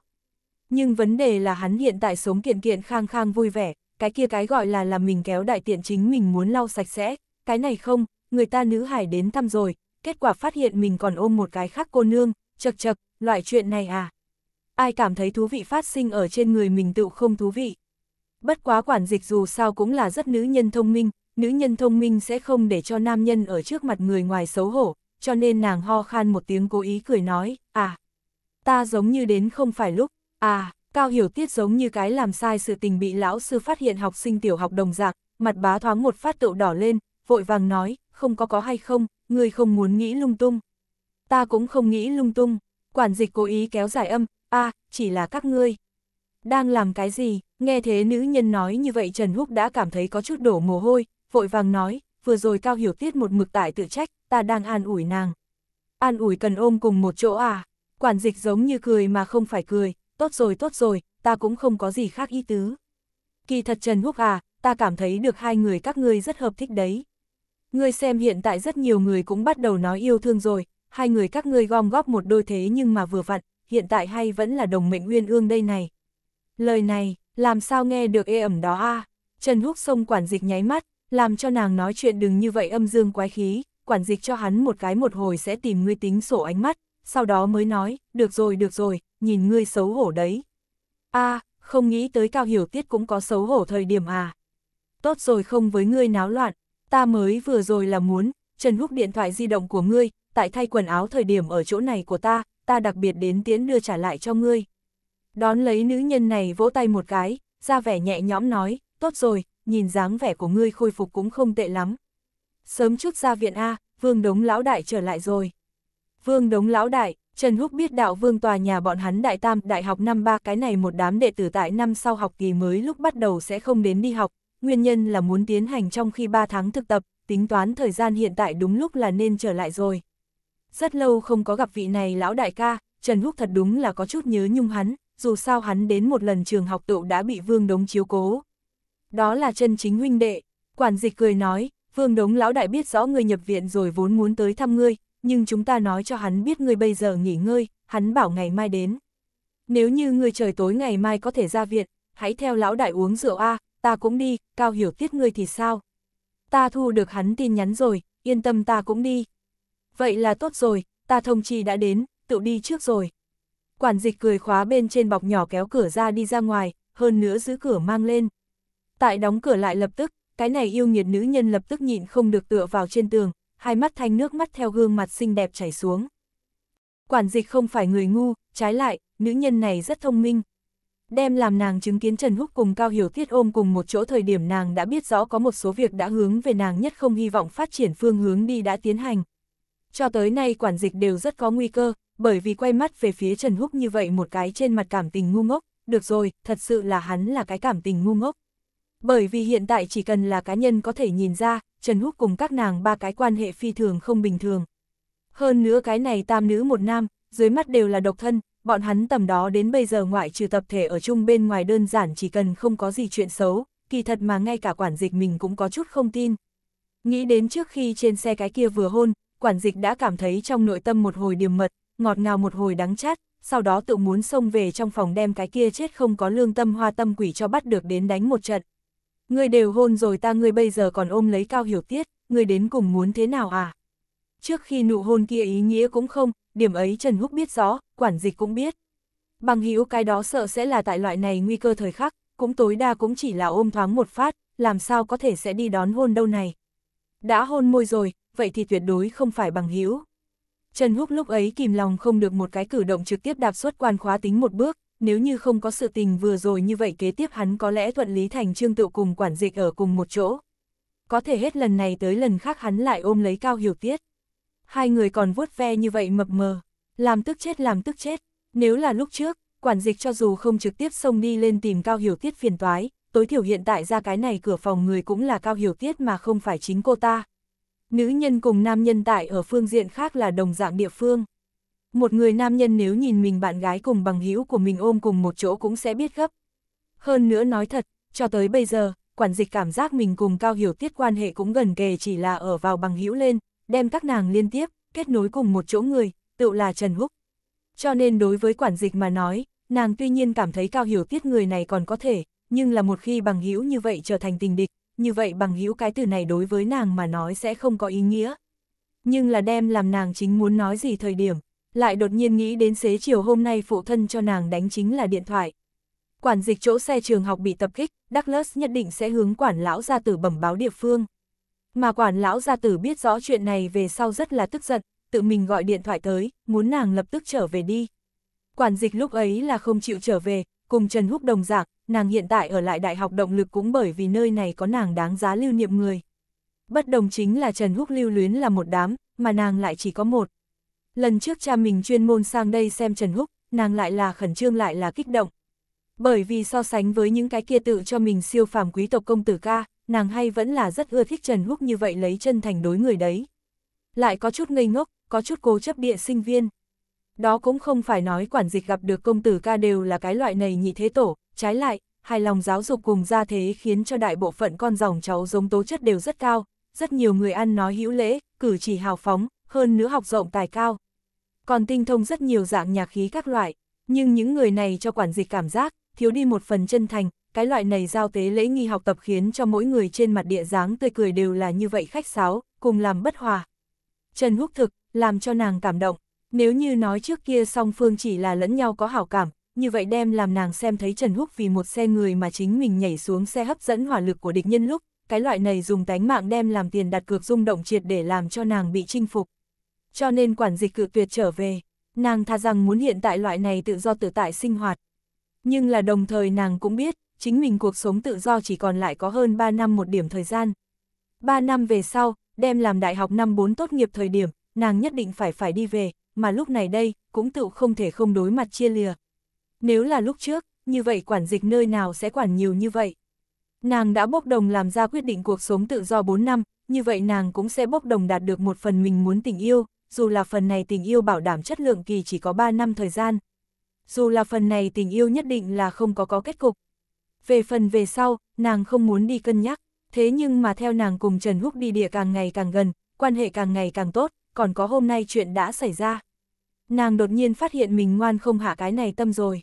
Nhưng vấn đề là hắn hiện tại sống kiện kiện khang khang vui vẻ, cái kia cái gọi là làm mình kéo đại tiện chính mình muốn lau sạch sẽ, cái này không, người ta nữ hải đến thăm rồi, kết quả phát hiện mình còn ôm một cái khác cô nương, chật chật, loại chuyện này à ai cảm thấy thú vị phát sinh ở trên người mình tự không thú vị. Bất quá quản dịch dù sao cũng là rất nữ nhân thông minh, nữ nhân thông minh sẽ không để cho nam nhân ở trước mặt người ngoài xấu hổ, cho nên nàng ho khan một tiếng cố ý cười nói, à, ta giống như đến không phải lúc, à, cao hiểu tiết giống như cái làm sai sự tình bị lão sư phát hiện học sinh tiểu học đồng dạng, mặt bá thoáng một phát tựu đỏ lên, vội vàng nói, không có có hay không, người không muốn nghĩ lung tung. Ta cũng không nghĩ lung tung, quản dịch cố ý kéo dài âm, a à, chỉ là các ngươi. Đang làm cái gì, nghe thế nữ nhân nói như vậy Trần Húc đã cảm thấy có chút đổ mồ hôi, vội vàng nói, vừa rồi Cao Hiểu Tiết một mực tại tự trách, ta đang an ủi nàng. An ủi cần ôm cùng một chỗ à, quản dịch giống như cười mà không phải cười, tốt rồi tốt rồi, ta cũng không có gì khác ý tứ. Kỳ thật Trần Húc à, ta cảm thấy được hai người các ngươi rất hợp thích đấy. Ngươi xem hiện tại rất nhiều người cũng bắt đầu nói yêu thương rồi, hai người các ngươi gom góp một đôi thế nhưng mà vừa vặn, hiện tại hay vẫn là đồng mệnh uyên ương đây này. Lời này, làm sao nghe được ê ẩm đó a à? Trần Húc xông quản dịch nháy mắt, làm cho nàng nói chuyện đừng như vậy âm dương quái khí, quản dịch cho hắn một cái một hồi sẽ tìm ngươi tính sổ ánh mắt, sau đó mới nói, được rồi được rồi, nhìn ngươi xấu hổ đấy. a à, không nghĩ tới cao hiểu tiết cũng có xấu hổ thời điểm à. Tốt rồi không với ngươi náo loạn, ta mới vừa rồi là muốn, Trần Húc điện thoại di động của ngươi, tại thay quần áo thời điểm ở chỗ này của ta, ta đặc biệt đến tiến đưa trả lại cho ngươi. Đón lấy nữ nhân này vỗ tay một cái, ra vẻ nhẹ nhõm nói, tốt rồi, nhìn dáng vẻ của ngươi khôi phục cũng không tệ lắm. Sớm chút ra viện A, vương đống lão đại trở lại rồi. Vương đống lão đại, Trần Húc biết đạo vương tòa nhà bọn hắn đại tam, đại học năm ba cái này một đám đệ tử tại năm sau học kỳ mới lúc bắt đầu sẽ không đến đi học, nguyên nhân là muốn tiến hành trong khi 3 tháng thực tập, tính toán thời gian hiện tại đúng lúc là nên trở lại rồi. Rất lâu không có gặp vị này lão đại ca, Trần Húc thật đúng là có chút nhớ nhung hắn, dù sao hắn đến một lần trường học tựu đã bị Vương Đống chiếu cố. Đó là chân chính huynh đệ, quản dịch cười nói, Vương Đống lão đại biết rõ ngươi nhập viện rồi vốn muốn tới thăm ngươi, nhưng chúng ta nói cho hắn biết ngươi bây giờ nghỉ ngơi, hắn bảo ngày mai đến. Nếu như ngươi trời tối ngày mai có thể ra viện, hãy theo lão đại uống rượu a, ta cũng đi, cao hiểu tiết ngươi thì sao? Ta thu được hắn tin nhắn rồi, yên tâm ta cũng đi vậy là tốt rồi, ta thông chi đã đến, tự đi trước rồi. Quản dịch cười khóa bên trên bọc nhỏ kéo cửa ra đi ra ngoài, hơn nữa giữ cửa mang lên. Tại đóng cửa lại lập tức, cái này yêu nghiệt nữ nhân lập tức nhịn không được tựa vào trên tường, hai mắt thanh nước mắt theo gương mặt xinh đẹp chảy xuống. Quản dịch không phải người ngu, trái lại, nữ nhân này rất thông minh. Đem làm nàng chứng kiến Trần Húc cùng Cao Hiểu Tiết ôm cùng một chỗ thời điểm nàng đã biết rõ có một số việc đã hướng về nàng nhất không hy vọng phát triển phương hướng đi đã tiến hành, cho tới nay quản dịch đều rất có nguy cơ, bởi vì quay mắt về phía Trần Húc như vậy một cái trên mặt cảm tình ngu ngốc, được rồi, thật sự là hắn là cái cảm tình ngu ngốc. Bởi vì hiện tại chỉ cần là cá nhân có thể nhìn ra, Trần Húc cùng các nàng ba cái quan hệ phi thường không bình thường. Hơn nữa cái này tam nữ một nam, dưới mắt đều là độc thân, bọn hắn tầm đó đến bây giờ ngoại trừ tập thể ở chung bên ngoài đơn giản chỉ cần không có gì chuyện xấu, kỳ thật mà ngay cả quản dịch mình cũng có chút không tin. Nghĩ đến trước khi trên xe cái kia vừa hôn, quản dịch đã cảm thấy trong nội tâm một hồi điềm mật, ngọt ngào một hồi đắng chát, sau đó tự muốn xông về trong phòng đem cái kia chết không có lương tâm hoa tâm quỷ cho bắt được đến đánh một trận. Ngươi đều hôn rồi ta ngươi bây giờ còn ôm lấy cao hiểu tiết, ngươi đến cùng muốn thế nào à? Trước khi nụ hôn kia ý nghĩa cũng không, điểm ấy Trần Húc biết rõ, quản dịch cũng biết. Bằng hữu cái đó sợ sẽ là tại loại này nguy cơ thời khắc, cũng tối đa cũng chỉ là ôm thoáng một phát, làm sao có thể sẽ đi đón hôn đâu này. Đã hôn môi rồi, vậy thì tuyệt đối không phải bằng hữu. Trần Húc lúc ấy kìm lòng không được một cái cử động trực tiếp đạp xuất quan khóa tính một bước, nếu như không có sự tình vừa rồi như vậy kế tiếp hắn có lẽ thuận lý thành trương tự cùng quản dịch ở cùng một chỗ. Có thể hết lần này tới lần khác hắn lại ôm lấy cao hiểu tiết. Hai người còn vuốt ve như vậy mập mờ, làm tức chết làm tức chết, nếu là lúc trước, quản dịch cho dù không trực tiếp xông đi lên tìm cao hiểu tiết phiền toái, tối thiểu hiện tại ra cái này cửa phòng người cũng là cao hiểu tiết mà không phải chính cô ta, Nữ nhân cùng nam nhân tại ở phương diện khác là đồng dạng địa phương. Một người nam nhân nếu nhìn mình bạn gái cùng bằng hữu của mình ôm cùng một chỗ cũng sẽ biết gấp. Hơn nữa nói thật, cho tới bây giờ, quản dịch cảm giác mình cùng cao hiểu tiết quan hệ cũng gần kề chỉ là ở vào bằng hữu lên, đem các nàng liên tiếp, kết nối cùng một chỗ người, tự là Trần Húc. Cho nên đối với quản dịch mà nói, nàng tuy nhiên cảm thấy cao hiểu tiết người này còn có thể, nhưng là một khi bằng hữu như vậy trở thành tình địch, như vậy bằng hữu cái từ này đối với nàng mà nói sẽ không có ý nghĩa. Nhưng là đem làm nàng chính muốn nói gì thời điểm, lại đột nhiên nghĩ đến xế chiều hôm nay phụ thân cho nàng đánh chính là điện thoại. Quản dịch chỗ xe trường học bị tập kích, Douglas nhất định sẽ hướng quản lão gia tử bẩm báo địa phương. Mà quản lão gia tử biết rõ chuyện này về sau rất là tức giận, tự mình gọi điện thoại tới, muốn nàng lập tức trở về đi. Quản dịch lúc ấy là không chịu trở về, cùng Trần Húc đồng dạng, nàng hiện tại ở lại đại học động lực cũng bởi vì nơi này có nàng đáng giá lưu niệm người. Bất đồng chính là Trần Húc lưu luyến là một đám, mà nàng lại chỉ có một. Lần trước cha mình chuyên môn sang đây xem Trần Húc, nàng lại là khẩn trương lại là kích động. Bởi vì so sánh với những cái kia tự cho mình siêu phàm quý tộc công tử ca, nàng hay vẫn là rất ưa thích Trần Húc như vậy lấy chân thành đối người đấy. Lại có chút ngây ngốc, có chút cố chấp địa sinh viên đó cũng không phải nói quản dịch gặp được công tử ca đều là cái loại này nhị thế tổ, trái lại, hài lòng giáo dục cùng gia thế khiến cho đại bộ phận con dòng cháu giống tố chất đều rất cao, rất nhiều người ăn nói hữu lễ, cử chỉ hào phóng, hơn nữa học rộng tài cao. Còn tinh thông rất nhiều dạng nhạc khí các loại, nhưng những người này cho quản dịch cảm giác, thiếu đi một phần chân thành, cái loại này giao tế lễ nghi học tập khiến cho mỗi người trên mặt địa dáng tươi cười đều là như vậy khách sáo, cùng làm bất hòa. Trần Húc Thực, làm cho nàng cảm động. Nếu như nói trước kia song phương chỉ là lẫn nhau có hảo cảm, như vậy đem làm nàng xem thấy Trần Húc vì một xe người mà chính mình nhảy xuống xe hấp dẫn hỏa lực của địch nhân lúc, cái loại này dùng tánh mạng đem làm tiền đặt cược rung động triệt để làm cho nàng bị chinh phục. Cho nên quản dịch cự tuyệt trở về, nàng tha rằng muốn hiện tại loại này tự do tự tại sinh hoạt. Nhưng là đồng thời nàng cũng biết, chính mình cuộc sống tự do chỉ còn lại có hơn 3 năm một điểm thời gian. 3 năm về sau, đem làm đại học năm 4 tốt nghiệp thời điểm, nàng nhất định phải phải đi về, mà lúc này đây, cũng tự không thể không đối mặt chia lìa. Nếu là lúc trước, như vậy quản dịch nơi nào sẽ quản nhiều như vậy? Nàng đã bốc đồng làm ra quyết định cuộc sống tự do 4 năm, như vậy nàng cũng sẽ bốc đồng đạt được một phần mình muốn tình yêu, dù là phần này tình yêu bảo đảm chất lượng kỳ chỉ có 3 năm thời gian. Dù là phần này tình yêu nhất định là không có có kết cục. Về phần về sau, nàng không muốn đi cân nhắc, thế nhưng mà theo nàng cùng Trần Húc đi địa càng ngày càng gần, quan hệ càng ngày càng tốt, còn có hôm nay chuyện đã xảy ra nàng đột nhiên phát hiện mình ngoan không hạ cái này tâm rồi.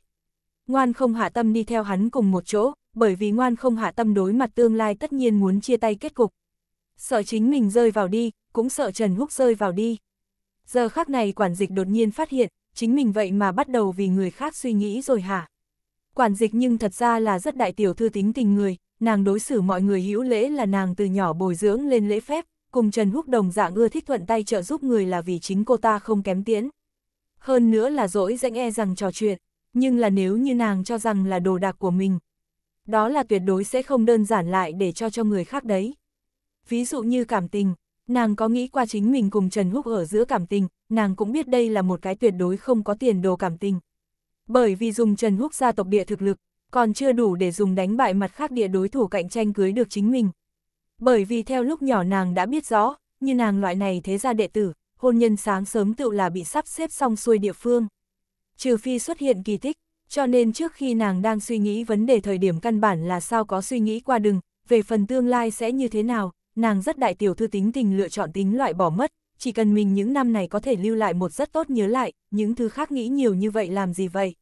Ngoan không hạ tâm đi theo hắn cùng một chỗ, bởi vì ngoan không hạ tâm đối mặt tương lai tất nhiên muốn chia tay kết cục. Sợ chính mình rơi vào đi, cũng sợ Trần Húc rơi vào đi. Giờ khác này quản dịch đột nhiên phát hiện, chính mình vậy mà bắt đầu vì người khác suy nghĩ rồi hả? Quản dịch nhưng thật ra là rất đại tiểu thư tính tình người, nàng đối xử mọi người hữu lễ là nàng từ nhỏ bồi dưỡng lên lễ phép, cùng Trần Húc đồng dạng ưa thích thuận tay trợ giúp người là vì chính cô ta không kém tiến hơn nữa là dỗi dãnh e rằng trò chuyện, nhưng là nếu như nàng cho rằng là đồ đạc của mình. Đó là tuyệt đối sẽ không đơn giản lại để cho cho người khác đấy. Ví dụ như cảm tình, nàng có nghĩ qua chính mình cùng Trần Húc ở giữa cảm tình, nàng cũng biết đây là một cái tuyệt đối không có tiền đồ cảm tình. Bởi vì dùng Trần Húc gia tộc địa thực lực, còn chưa đủ để dùng đánh bại mặt khác địa đối thủ cạnh tranh cưới được chính mình. Bởi vì theo lúc nhỏ nàng đã biết rõ, như nàng loại này thế gia đệ tử, hôn nhân sáng sớm tự là bị sắp xếp xong xuôi địa phương. Trừ phi xuất hiện kỳ tích, cho nên trước khi nàng đang suy nghĩ vấn đề thời điểm căn bản là sao có suy nghĩ qua đừng, về phần tương lai sẽ như thế nào, nàng rất đại tiểu thư tính tình lựa chọn tính loại bỏ mất, chỉ cần mình những năm này có thể lưu lại một rất tốt nhớ lại, những thứ khác nghĩ nhiều như vậy làm gì vậy.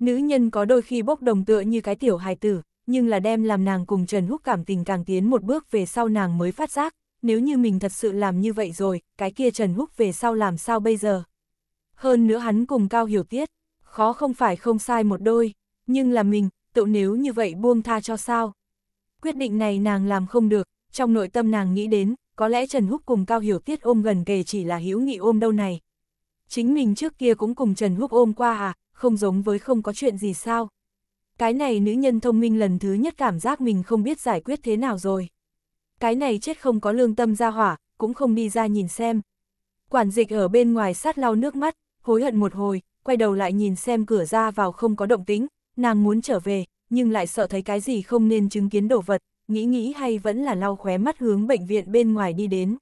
Nữ nhân có đôi khi bốc đồng tựa như cái tiểu hài tử, nhưng là đem làm nàng cùng Trần Húc cảm tình càng tiến một bước về sau nàng mới phát giác, nếu như mình thật sự làm như vậy rồi, cái kia Trần Húc về sau làm sao bây giờ? Hơn nữa hắn cùng Cao Hiểu Tiết, khó không phải không sai một đôi, nhưng là mình, tự nếu như vậy buông tha cho sao? Quyết định này nàng làm không được, trong nội tâm nàng nghĩ đến, có lẽ Trần Húc cùng Cao Hiểu Tiết ôm gần kề chỉ là hữu nghị ôm đâu này. Chính mình trước kia cũng cùng Trần Húc ôm qua à, không giống với không có chuyện gì sao? Cái này nữ nhân thông minh lần thứ nhất cảm giác mình không biết giải quyết thế nào rồi cái này chết không có lương tâm ra hỏa, cũng không đi ra nhìn xem. Quản dịch ở bên ngoài sát lau nước mắt, hối hận một hồi, quay đầu lại nhìn xem cửa ra vào không có động tính, nàng muốn trở về, nhưng lại sợ thấy cái gì không nên chứng kiến đổ vật, nghĩ nghĩ hay vẫn là lau khóe mắt hướng bệnh viện bên ngoài đi đến.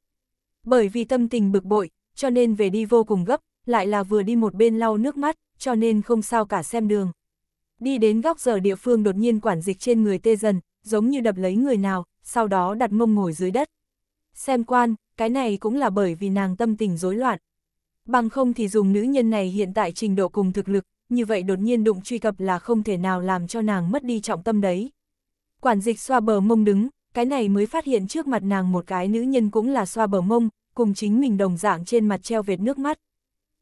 Bởi vì tâm tình bực bội, cho nên về đi vô cùng gấp, lại là vừa đi một bên lau nước mắt, cho nên không sao cả xem đường. Đi đến góc giờ địa phương đột nhiên quản dịch trên người tê dần, giống như đập lấy người nào, sau đó đặt mông ngồi dưới đất. Xem quan, cái này cũng là bởi vì nàng tâm tình rối loạn. Bằng không thì dùng nữ nhân này hiện tại trình độ cùng thực lực, như vậy đột nhiên đụng truy cập là không thể nào làm cho nàng mất đi trọng tâm đấy. Quản dịch xoa bờ mông đứng, cái này mới phát hiện trước mặt nàng một cái nữ nhân cũng là xoa bờ mông, cùng chính mình đồng dạng trên mặt treo vệt nước mắt.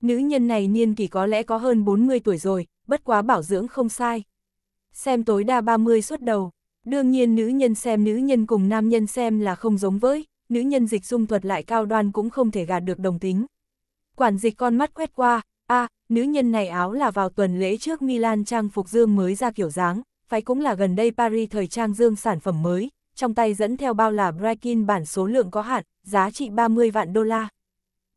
Nữ nhân này niên kỷ có lẽ có hơn 40 tuổi rồi, bất quá bảo dưỡng không sai. Xem tối đa 30 suốt đầu. Đương nhiên nữ nhân xem nữ nhân cùng nam nhân xem là không giống với, nữ nhân dịch dung thuật lại cao đoan cũng không thể gạt được đồng tính. Quản dịch con mắt quét qua, a à, nữ nhân này áo là vào tuần lễ trước Milan trang phục dương mới ra kiểu dáng, phải cũng là gần đây Paris thời trang dương sản phẩm mới, trong tay dẫn theo bao là Breakin bản số lượng có hạn, giá trị 30 vạn đô la.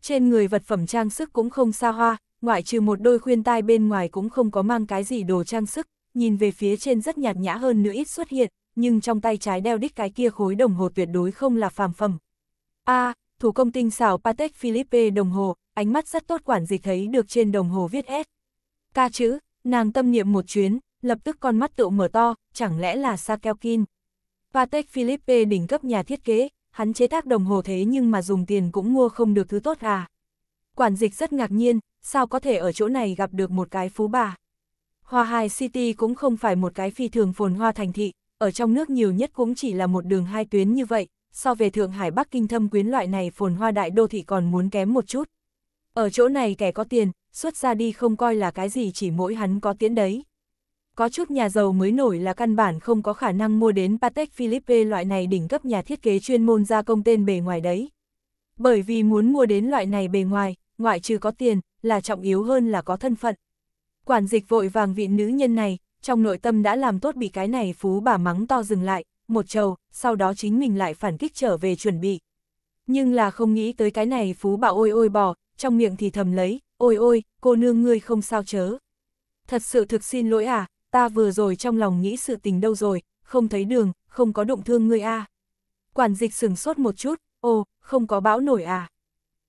Trên người vật phẩm trang sức cũng không xa hoa, ngoại trừ một đôi khuyên tai bên ngoài cũng không có mang cái gì đồ trang sức, nhìn về phía trên rất nhạt nhã hơn nữa ít xuất hiện, nhưng trong tay trái đeo đích cái kia khối đồng hồ tuyệt đối không là phàm phẩm. A, à, thủ công tinh xảo Patek Philippe đồng hồ, ánh mắt rất tốt quản dịch thấy được trên đồng hồ viết S. Ca chữ, nàng tâm niệm một chuyến, lập tức con mắt tự mở to, chẳng lẽ là Sakelkin. Patek Philippe đỉnh cấp nhà thiết kế, hắn chế tác đồng hồ thế nhưng mà dùng tiền cũng mua không được thứ tốt à. Quản dịch rất ngạc nhiên, sao có thể ở chỗ này gặp được một cái phú bà. Hoa Hai City cũng không phải một cái phi thường phồn hoa thành thị, ở trong nước nhiều nhất cũng chỉ là một đường hai tuyến như vậy, so về Thượng Hải Bắc Kinh thâm quyến loại này phồn hoa đại đô thị còn muốn kém một chút. Ở chỗ này kẻ có tiền, xuất ra đi không coi là cái gì chỉ mỗi hắn có tiến đấy. Có chút nhà giàu mới nổi là căn bản không có khả năng mua đến Patek Philippe loại này đỉnh cấp nhà thiết kế chuyên môn gia công tên bề ngoài đấy. Bởi vì muốn mua đến loại này bề ngoài, ngoại trừ có tiền, là trọng yếu hơn là có thân phận, Quản dịch vội vàng vị nữ nhân này, trong nội tâm đã làm tốt bị cái này phú bà mắng to dừng lại, một trầu, sau đó chính mình lại phản kích trở về chuẩn bị. Nhưng là không nghĩ tới cái này phú bà ôi ôi bò, trong miệng thì thầm lấy, ôi ôi, cô nương ngươi không sao chớ. Thật sự thực xin lỗi à, ta vừa rồi trong lòng nghĩ sự tình đâu rồi, không thấy đường, không có động thương ngươi a à. Quản dịch sừng sốt một chút, ô không có bão nổi à.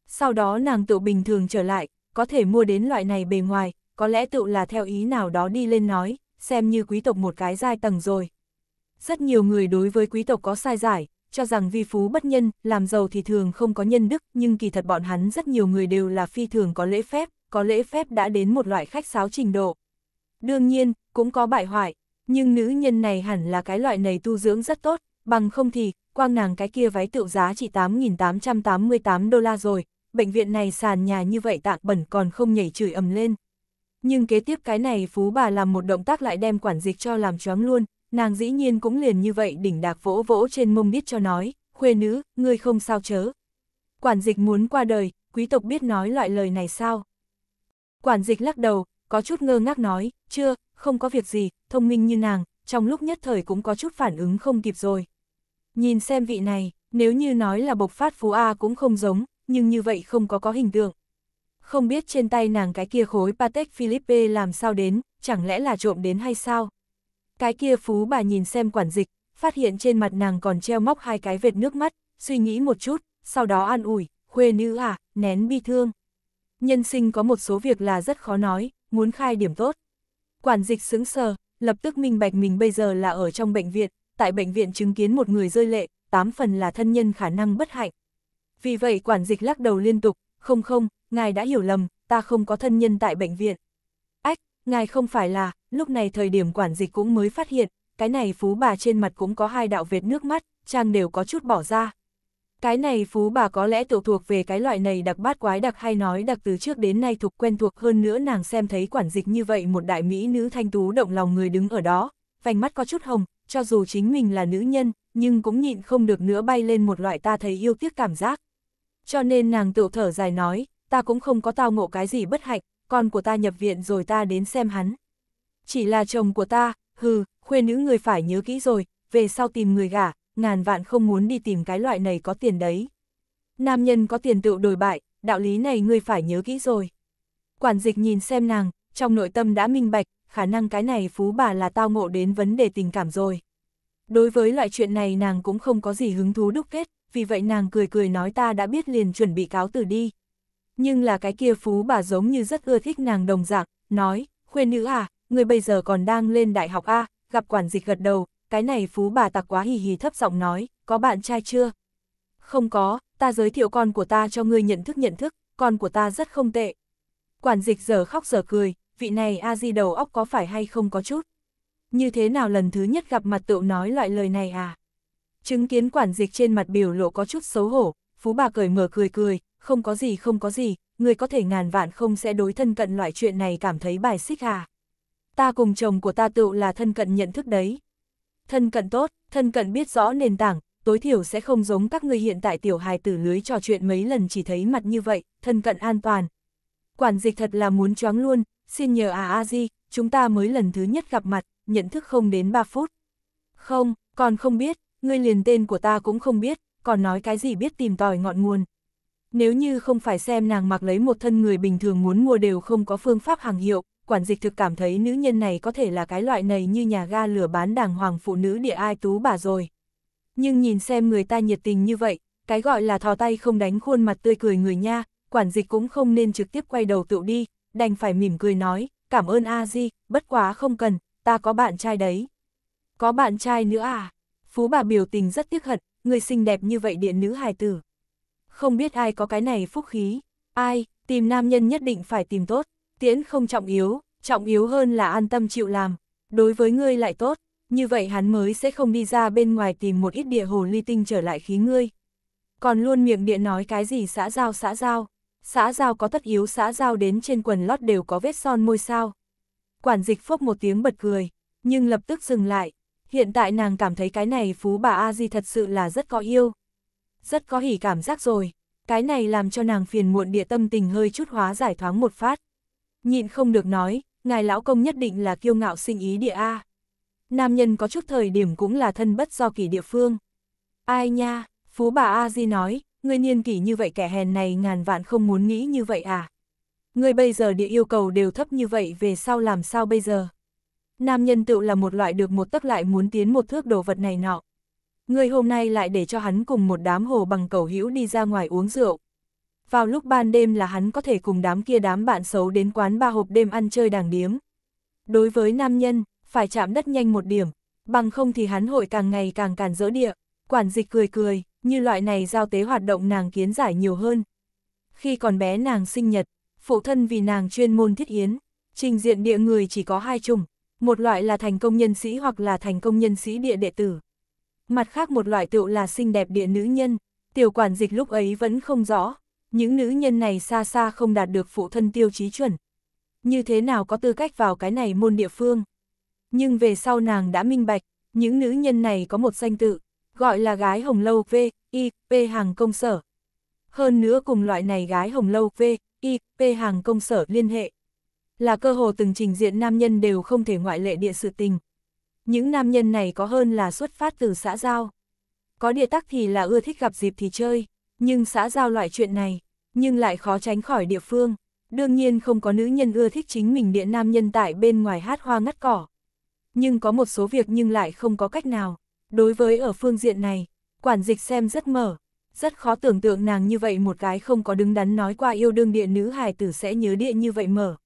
Sau đó nàng tự bình thường trở lại, có thể mua đến loại này bề ngoài, có lẽ tự là theo ý nào đó đi lên nói, xem như quý tộc một cái giai tầng rồi. Rất nhiều người đối với quý tộc có sai giải, cho rằng vi phú bất nhân, làm giàu thì thường không có nhân đức, nhưng kỳ thật bọn hắn rất nhiều người đều là phi thường có lễ phép, có lễ phép đã đến một loại khách sáo trình độ. Đương nhiên, cũng có bại hoại, nhưng nữ nhân này hẳn là cái loại này tu dưỡng rất tốt, bằng không thì, quang nàng cái kia váy tựu giá chỉ 8.888 đô la rồi, bệnh viện này sàn nhà như vậy tạng bẩn còn không nhảy chửi ầm lên nhưng kế tiếp cái này phú bà làm một động tác lại đem quản dịch cho làm choáng luôn, nàng dĩ nhiên cũng liền như vậy đỉnh đạc vỗ vỗ trên mông biết cho nói, khuê nữ, ngươi không sao chớ. Quản dịch muốn qua đời, quý tộc biết nói loại lời này sao? Quản dịch lắc đầu, có chút ngơ ngác nói, chưa, không có việc gì, thông minh như nàng, trong lúc nhất thời cũng có chút phản ứng không kịp rồi. Nhìn xem vị này, nếu như nói là bộc phát phú A cũng không giống, nhưng như vậy không có có hình tượng không biết trên tay nàng cái kia khối Patek Philippe làm sao đến, chẳng lẽ là trộm đến hay sao? Cái kia phú bà nhìn xem quản dịch, phát hiện trên mặt nàng còn treo móc hai cái vệt nước mắt, suy nghĩ một chút, sau đó an ủi, khuê nữ à, nén bi thương. Nhân sinh có một số việc là rất khó nói, muốn khai điểm tốt. Quản dịch sững sờ, lập tức minh bạch mình bây giờ là ở trong bệnh viện, tại bệnh viện chứng kiến một người rơi lệ, tám phần là thân nhân khả năng bất hạnh. Vì vậy quản dịch lắc đầu liên tục, không không, ngài đã hiểu lầm, ta không có thân nhân tại bệnh viện. Ách, ngài không phải là, lúc này thời điểm quản dịch cũng mới phát hiện, cái này phú bà trên mặt cũng có hai đạo vệt nước mắt, trang đều có chút bỏ ra. Cái này phú bà có lẽ tiểu thuộc về cái loại này đặc bát quái đặc hay nói đặc từ trước đến nay thuộc quen thuộc hơn nữa nàng xem thấy quản dịch như vậy một đại mỹ nữ thanh tú động lòng người đứng ở đó, vành mắt có chút hồng, cho dù chính mình là nữ nhân, nhưng cũng nhịn không được nữa bay lên một loại ta thấy yêu tiếc cảm giác cho nên nàng tự thở dài nói, ta cũng không có tao ngộ cái gì bất hạnh, con của ta nhập viện rồi ta đến xem hắn. Chỉ là chồng của ta, hừ, khuyên nữ người phải nhớ kỹ rồi, về sau tìm người gả, ngàn vạn không muốn đi tìm cái loại này có tiền đấy. Nam nhân có tiền tự đổi bại, đạo lý này người phải nhớ kỹ rồi. Quản dịch nhìn xem nàng, trong nội tâm đã minh bạch, khả năng cái này phú bà là tao ngộ đến vấn đề tình cảm rồi. Đối với loại chuyện này nàng cũng không có gì hứng thú đúc kết vì vậy nàng cười cười nói ta đã biết liền chuẩn bị cáo từ đi. Nhưng là cái kia phú bà giống như rất ưa thích nàng đồng dạng, nói, khuê nữ à, người bây giờ còn đang lên đại học A, à, gặp quản dịch gật đầu, cái này phú bà tặc quá hì hì thấp giọng nói, có bạn trai chưa? Không có, ta giới thiệu con của ta cho ngươi nhận thức nhận thức, con của ta rất không tệ. Quản dịch giờ khóc giờ cười, vị này a di đầu óc có phải hay không có chút. Như thế nào lần thứ nhất gặp mặt tựu nói loại lời này à? Chứng kiến quản dịch trên mặt biểu lộ có chút xấu hổ, phú bà cười mở cười cười, không có gì không có gì, người có thể ngàn vạn không sẽ đối thân cận loại chuyện này cảm thấy bài xích à. Ta cùng chồng của ta tự là thân cận nhận thức đấy. Thân cận tốt, thân cận biết rõ nền tảng, tối thiểu sẽ không giống các người hiện tại tiểu hài tử lưới trò chuyện mấy lần chỉ thấy mặt như vậy, thân cận an toàn. Quản dịch thật là muốn choáng luôn, xin nhờ à a di, chúng ta mới lần thứ nhất gặp mặt, nhận thức không đến 3 phút. Không, còn không biết, ngươi liền tên của ta cũng không biết, còn nói cái gì biết tìm tòi ngọn nguồn. Nếu như không phải xem nàng mặc lấy một thân người bình thường muốn mua đều không có phương pháp hàng hiệu, quản dịch thực cảm thấy nữ nhân này có thể là cái loại này như nhà ga lửa bán đàng hoàng phụ nữ địa ai tú bà rồi. Nhưng nhìn xem người ta nhiệt tình như vậy, cái gọi là thò tay không đánh khuôn mặt tươi cười người nha, quản dịch cũng không nên trực tiếp quay đầu tựu đi, đành phải mỉm cười nói, cảm ơn A-di, bất quá không cần, ta có bạn trai đấy. Có bạn trai nữa à? Phú bà biểu tình rất tiếc hận, người xinh đẹp như vậy điện nữ hài tử. Không biết ai có cái này phúc khí, ai, tìm nam nhân nhất định phải tìm tốt, tiễn không trọng yếu, trọng yếu hơn là an tâm chịu làm, đối với ngươi lại tốt, như vậy hắn mới sẽ không đi ra bên ngoài tìm một ít địa hồ ly tinh trở lại khí ngươi. Còn luôn miệng điện nói cái gì xã giao xã giao, xã giao có tất yếu xã giao đến trên quần lót đều có vết son môi sao. Quản dịch phốc một tiếng bật cười, nhưng lập tức dừng lại, Hiện tại nàng cảm thấy cái này phú bà A Di thật sự là rất có yêu. Rất có hỉ cảm giác rồi, cái này làm cho nàng phiền muộn địa tâm tình hơi chút hóa giải thoáng một phát. Nhịn không được nói, ngài lão công nhất định là kiêu ngạo sinh ý địa A. Nam nhân có chút thời điểm cũng là thân bất do kỷ địa phương. Ai nha, phú bà A Di nói, người niên kỷ như vậy kẻ hèn này ngàn vạn không muốn nghĩ như vậy à. Người bây giờ địa yêu cầu đều thấp như vậy về sau làm sao bây giờ? Nam nhân tựu là một loại được một tấc lại muốn tiến một thước đồ vật này nọ. Người hôm nay lại để cho hắn cùng một đám hồ bằng cầu hữu đi ra ngoài uống rượu. Vào lúc ban đêm là hắn có thể cùng đám kia đám bạn xấu đến quán ba hộp đêm ăn chơi đàng điếm. Đối với nam nhân, phải chạm đất nhanh một điểm, bằng không thì hắn hội càng ngày càng càn rỡ địa. Quản dịch cười cười, như loại này giao tế hoạt động nàng kiến giải nhiều hơn. Khi còn bé nàng sinh nhật, phụ thân vì nàng chuyên môn thiết yến, trình diện địa người chỉ có hai chủng, một loại là thành công nhân sĩ hoặc là thành công nhân sĩ địa đệ tử. Mặt khác một loại tựu là xinh đẹp địa nữ nhân, tiểu quản dịch lúc ấy vẫn không rõ, những nữ nhân này xa xa không đạt được phụ thân tiêu chí chuẩn. Như thế nào có tư cách vào cái này môn địa phương? Nhưng về sau nàng đã minh bạch, những nữ nhân này có một danh tự, gọi là gái hồng lâu V, I, P hàng công sở. Hơn nữa cùng loại này gái hồng lâu V, I, P hàng công sở liên hệ là cơ hồ từng trình diện nam nhân đều không thể ngoại lệ địa sự tình. Những nam nhân này có hơn là xuất phát từ xã giao. Có địa tắc thì là ưa thích gặp dịp thì chơi, nhưng xã giao loại chuyện này, nhưng lại khó tránh khỏi địa phương. Đương nhiên không có nữ nhân ưa thích chính mình địa nam nhân tại bên ngoài hát hoa ngắt cỏ. Nhưng có một số việc nhưng lại không có cách nào. Đối với ở phương diện này, quản dịch xem rất mở, rất khó tưởng tượng nàng như vậy một cái không có đứng đắn nói qua yêu đương địa nữ hài tử sẽ nhớ địa như vậy mở.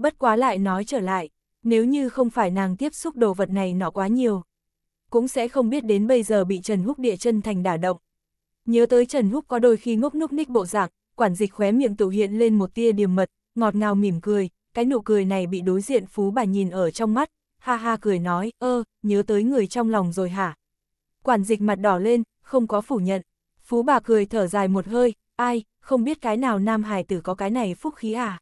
Bất quá lại nói trở lại, nếu như không phải nàng tiếp xúc đồ vật này nó quá nhiều, cũng sẽ không biết đến bây giờ bị Trần Húc địa chân thành đả động. Nhớ tới Trần Húc có đôi khi ngốc núc ních bộ dạng, quản dịch khóe miệng tự hiện lên một tia điềm mật, ngọt ngào mỉm cười, cái nụ cười này bị đối diện phú bà nhìn ở trong mắt, ha ha cười nói, ơ, nhớ tới người trong lòng rồi hả? Quản dịch mặt đỏ lên, không có phủ nhận. Phú bà cười thở dài một hơi, ai, không biết cái nào nam hài tử có cái này phúc khí à?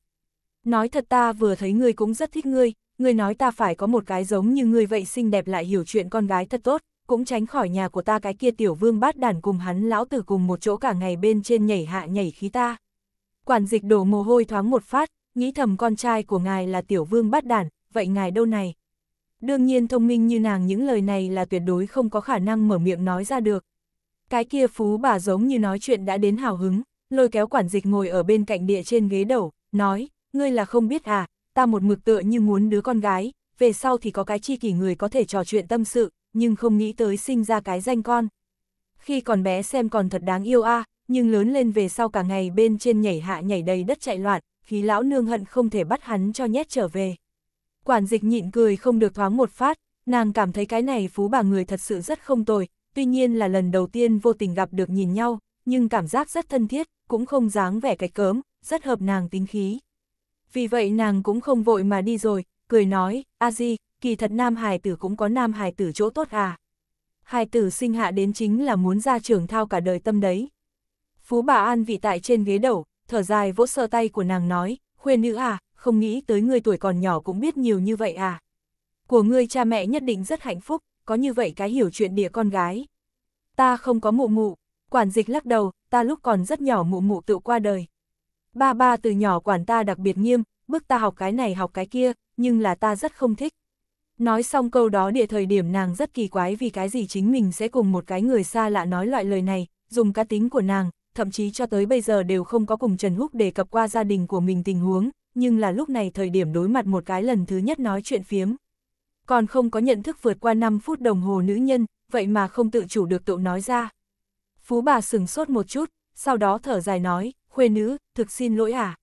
nói thật ta vừa thấy ngươi cũng rất thích ngươi, ngươi nói ta phải có một cái giống như ngươi vậy xinh đẹp lại hiểu chuyện con gái thật tốt, cũng tránh khỏi nhà của ta cái kia tiểu vương bát đàn cùng hắn lão tử cùng một chỗ cả ngày bên trên nhảy hạ nhảy khí ta. Quản dịch đổ mồ hôi thoáng một phát, nghĩ thầm con trai của ngài là tiểu vương bát đàn, vậy ngài đâu này? Đương nhiên thông minh như nàng những lời này là tuyệt đối không có khả năng mở miệng nói ra được. Cái kia phú bà giống như nói chuyện đã đến hào hứng, lôi kéo quản dịch ngồi ở bên cạnh địa trên ghế đầu, nói, ngươi là không biết à, ta một mực tựa như muốn đứa con gái, về sau thì có cái chi kỷ người có thể trò chuyện tâm sự, nhưng không nghĩ tới sinh ra cái danh con. Khi còn bé xem còn thật đáng yêu a à, nhưng lớn lên về sau cả ngày bên trên nhảy hạ nhảy đầy đất chạy loạn, khí lão nương hận không thể bắt hắn cho nhét trở về. Quản dịch nhịn cười không được thoáng một phát, nàng cảm thấy cái này phú bà người thật sự rất không tồi, tuy nhiên là lần đầu tiên vô tình gặp được nhìn nhau, nhưng cảm giác rất thân thiết, cũng không dáng vẻ cái cớm, rất hợp nàng tính khí vì vậy nàng cũng không vội mà đi rồi, cười nói, a di, kỳ thật nam hài tử cũng có nam hài tử chỗ tốt à. Hài tử sinh hạ đến chính là muốn ra trưởng thao cả đời tâm đấy. Phú bà An vị tại trên ghế đầu, thở dài vỗ sơ tay của nàng nói, khuyên nữ à, không nghĩ tới người tuổi còn nhỏ cũng biết nhiều như vậy à. Của ngươi cha mẹ nhất định rất hạnh phúc, có như vậy cái hiểu chuyện địa con gái. Ta không có mụ mụ, quản dịch lắc đầu, ta lúc còn rất nhỏ mụ mụ tự qua đời. Ba ba từ nhỏ quản ta đặc biệt nghiêm, bức ta học cái này học cái kia, nhưng là ta rất không thích. Nói xong câu đó địa thời điểm nàng rất kỳ quái vì cái gì chính mình sẽ cùng một cái người xa lạ nói loại lời này, dùng cá tính của nàng, thậm chí cho tới bây giờ đều không có cùng Trần Húc đề cập qua gia đình của mình tình huống, nhưng là lúc này thời điểm đối mặt một cái lần thứ nhất nói chuyện phiếm. Còn không có nhận thức vượt qua 5 phút đồng hồ nữ nhân, vậy mà không tự chủ được tụ nói ra. Phú bà sừng sốt một chút, sau đó thở dài nói, khuê nữ, thực xin lỗi à?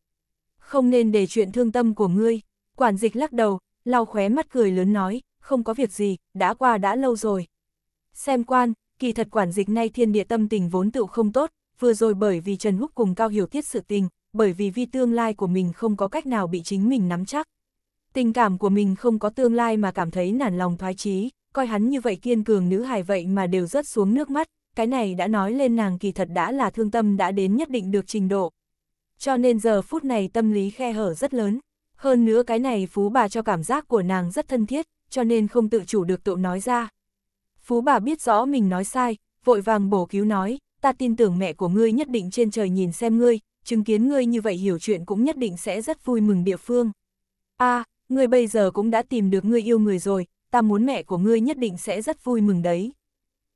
Không nên để chuyện thương tâm của ngươi. Quản dịch lắc đầu, lau khóe mắt cười lớn nói, không có việc gì, đã qua đã lâu rồi. Xem quan, kỳ thật quản dịch nay thiên địa tâm tình vốn tựu không tốt, vừa rồi bởi vì Trần Húc cùng Cao Hiểu Tiết sự tình, bởi vì vi tương lai của mình không có cách nào bị chính mình nắm chắc. Tình cảm của mình không có tương lai mà cảm thấy nản lòng thoái chí, coi hắn như vậy kiên cường nữ hài vậy mà đều rớt xuống nước mắt, cái này đã nói lên nàng kỳ thật đã là thương tâm đã đến nhất định được trình độ. Cho nên giờ phút này tâm lý khe hở rất lớn, hơn nữa cái này phú bà cho cảm giác của nàng rất thân thiết, cho nên không tự chủ được tụ nói ra. Phú bà biết rõ mình nói sai, vội vàng bổ cứu nói, ta tin tưởng mẹ của ngươi nhất định trên trời nhìn xem ngươi, chứng kiến ngươi như vậy hiểu chuyện cũng nhất định sẽ rất vui mừng địa phương. a ngươi bây giờ cũng đã tìm được ngươi yêu người rồi, ta muốn mẹ của ngươi nhất định sẽ rất vui mừng đấy.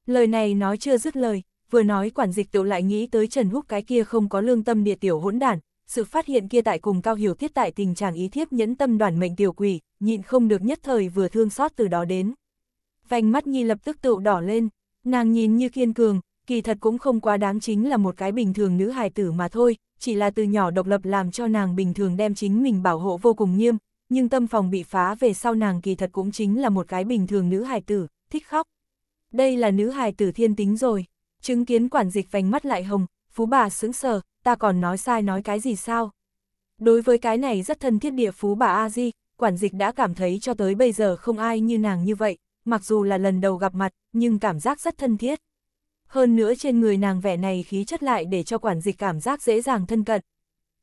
Lời này nói chưa dứt lời, vừa nói quản dịch tiểu lại nghĩ tới Trần Húc cái kia không có lương tâm địa tiểu hỗn đản, sự phát hiện kia tại cùng cao hiểu thiết tại tình trạng ý thiếp nhẫn tâm đoàn mệnh tiểu quỷ, nhịn không được nhất thời vừa thương xót từ đó đến. Vành mắt Nhi lập tức tựu đỏ lên, nàng nhìn như kiên cường, kỳ thật cũng không quá đáng chính là một cái bình thường nữ hài tử mà thôi, chỉ là từ nhỏ độc lập làm cho nàng bình thường đem chính mình bảo hộ vô cùng nghiêm, nhưng tâm phòng bị phá về sau nàng kỳ thật cũng chính là một cái bình thường nữ hài tử, thích khóc đây là nữ hài tử thiên tính rồi. Chứng kiến quản dịch vành mắt lại hồng, phú bà sững sờ, ta còn nói sai nói cái gì sao? Đối với cái này rất thân thiết địa phú bà A-di, quản dịch đã cảm thấy cho tới bây giờ không ai như nàng như vậy, mặc dù là lần đầu gặp mặt, nhưng cảm giác rất thân thiết. Hơn nữa trên người nàng vẻ này khí chất lại để cho quản dịch cảm giác dễ dàng thân cận.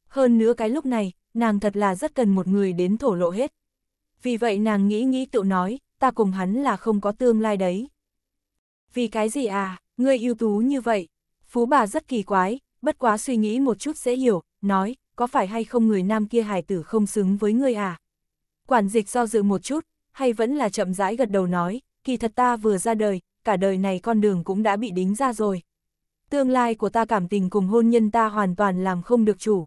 Hơn nữa cái lúc này, nàng thật là rất cần một người đến thổ lộ hết. Vì vậy nàng nghĩ nghĩ tự nói, ta cùng hắn là không có tương lai đấy. Vì cái gì à, ngươi ưu tú như vậy? Phú bà rất kỳ quái, bất quá suy nghĩ một chút dễ hiểu, nói, có phải hay không người nam kia hài tử không xứng với ngươi à? Quản dịch do dự một chút, hay vẫn là chậm rãi gật đầu nói, kỳ thật ta vừa ra đời, cả đời này con đường cũng đã bị đính ra rồi. Tương lai của ta cảm tình cùng hôn nhân ta hoàn toàn làm không được chủ.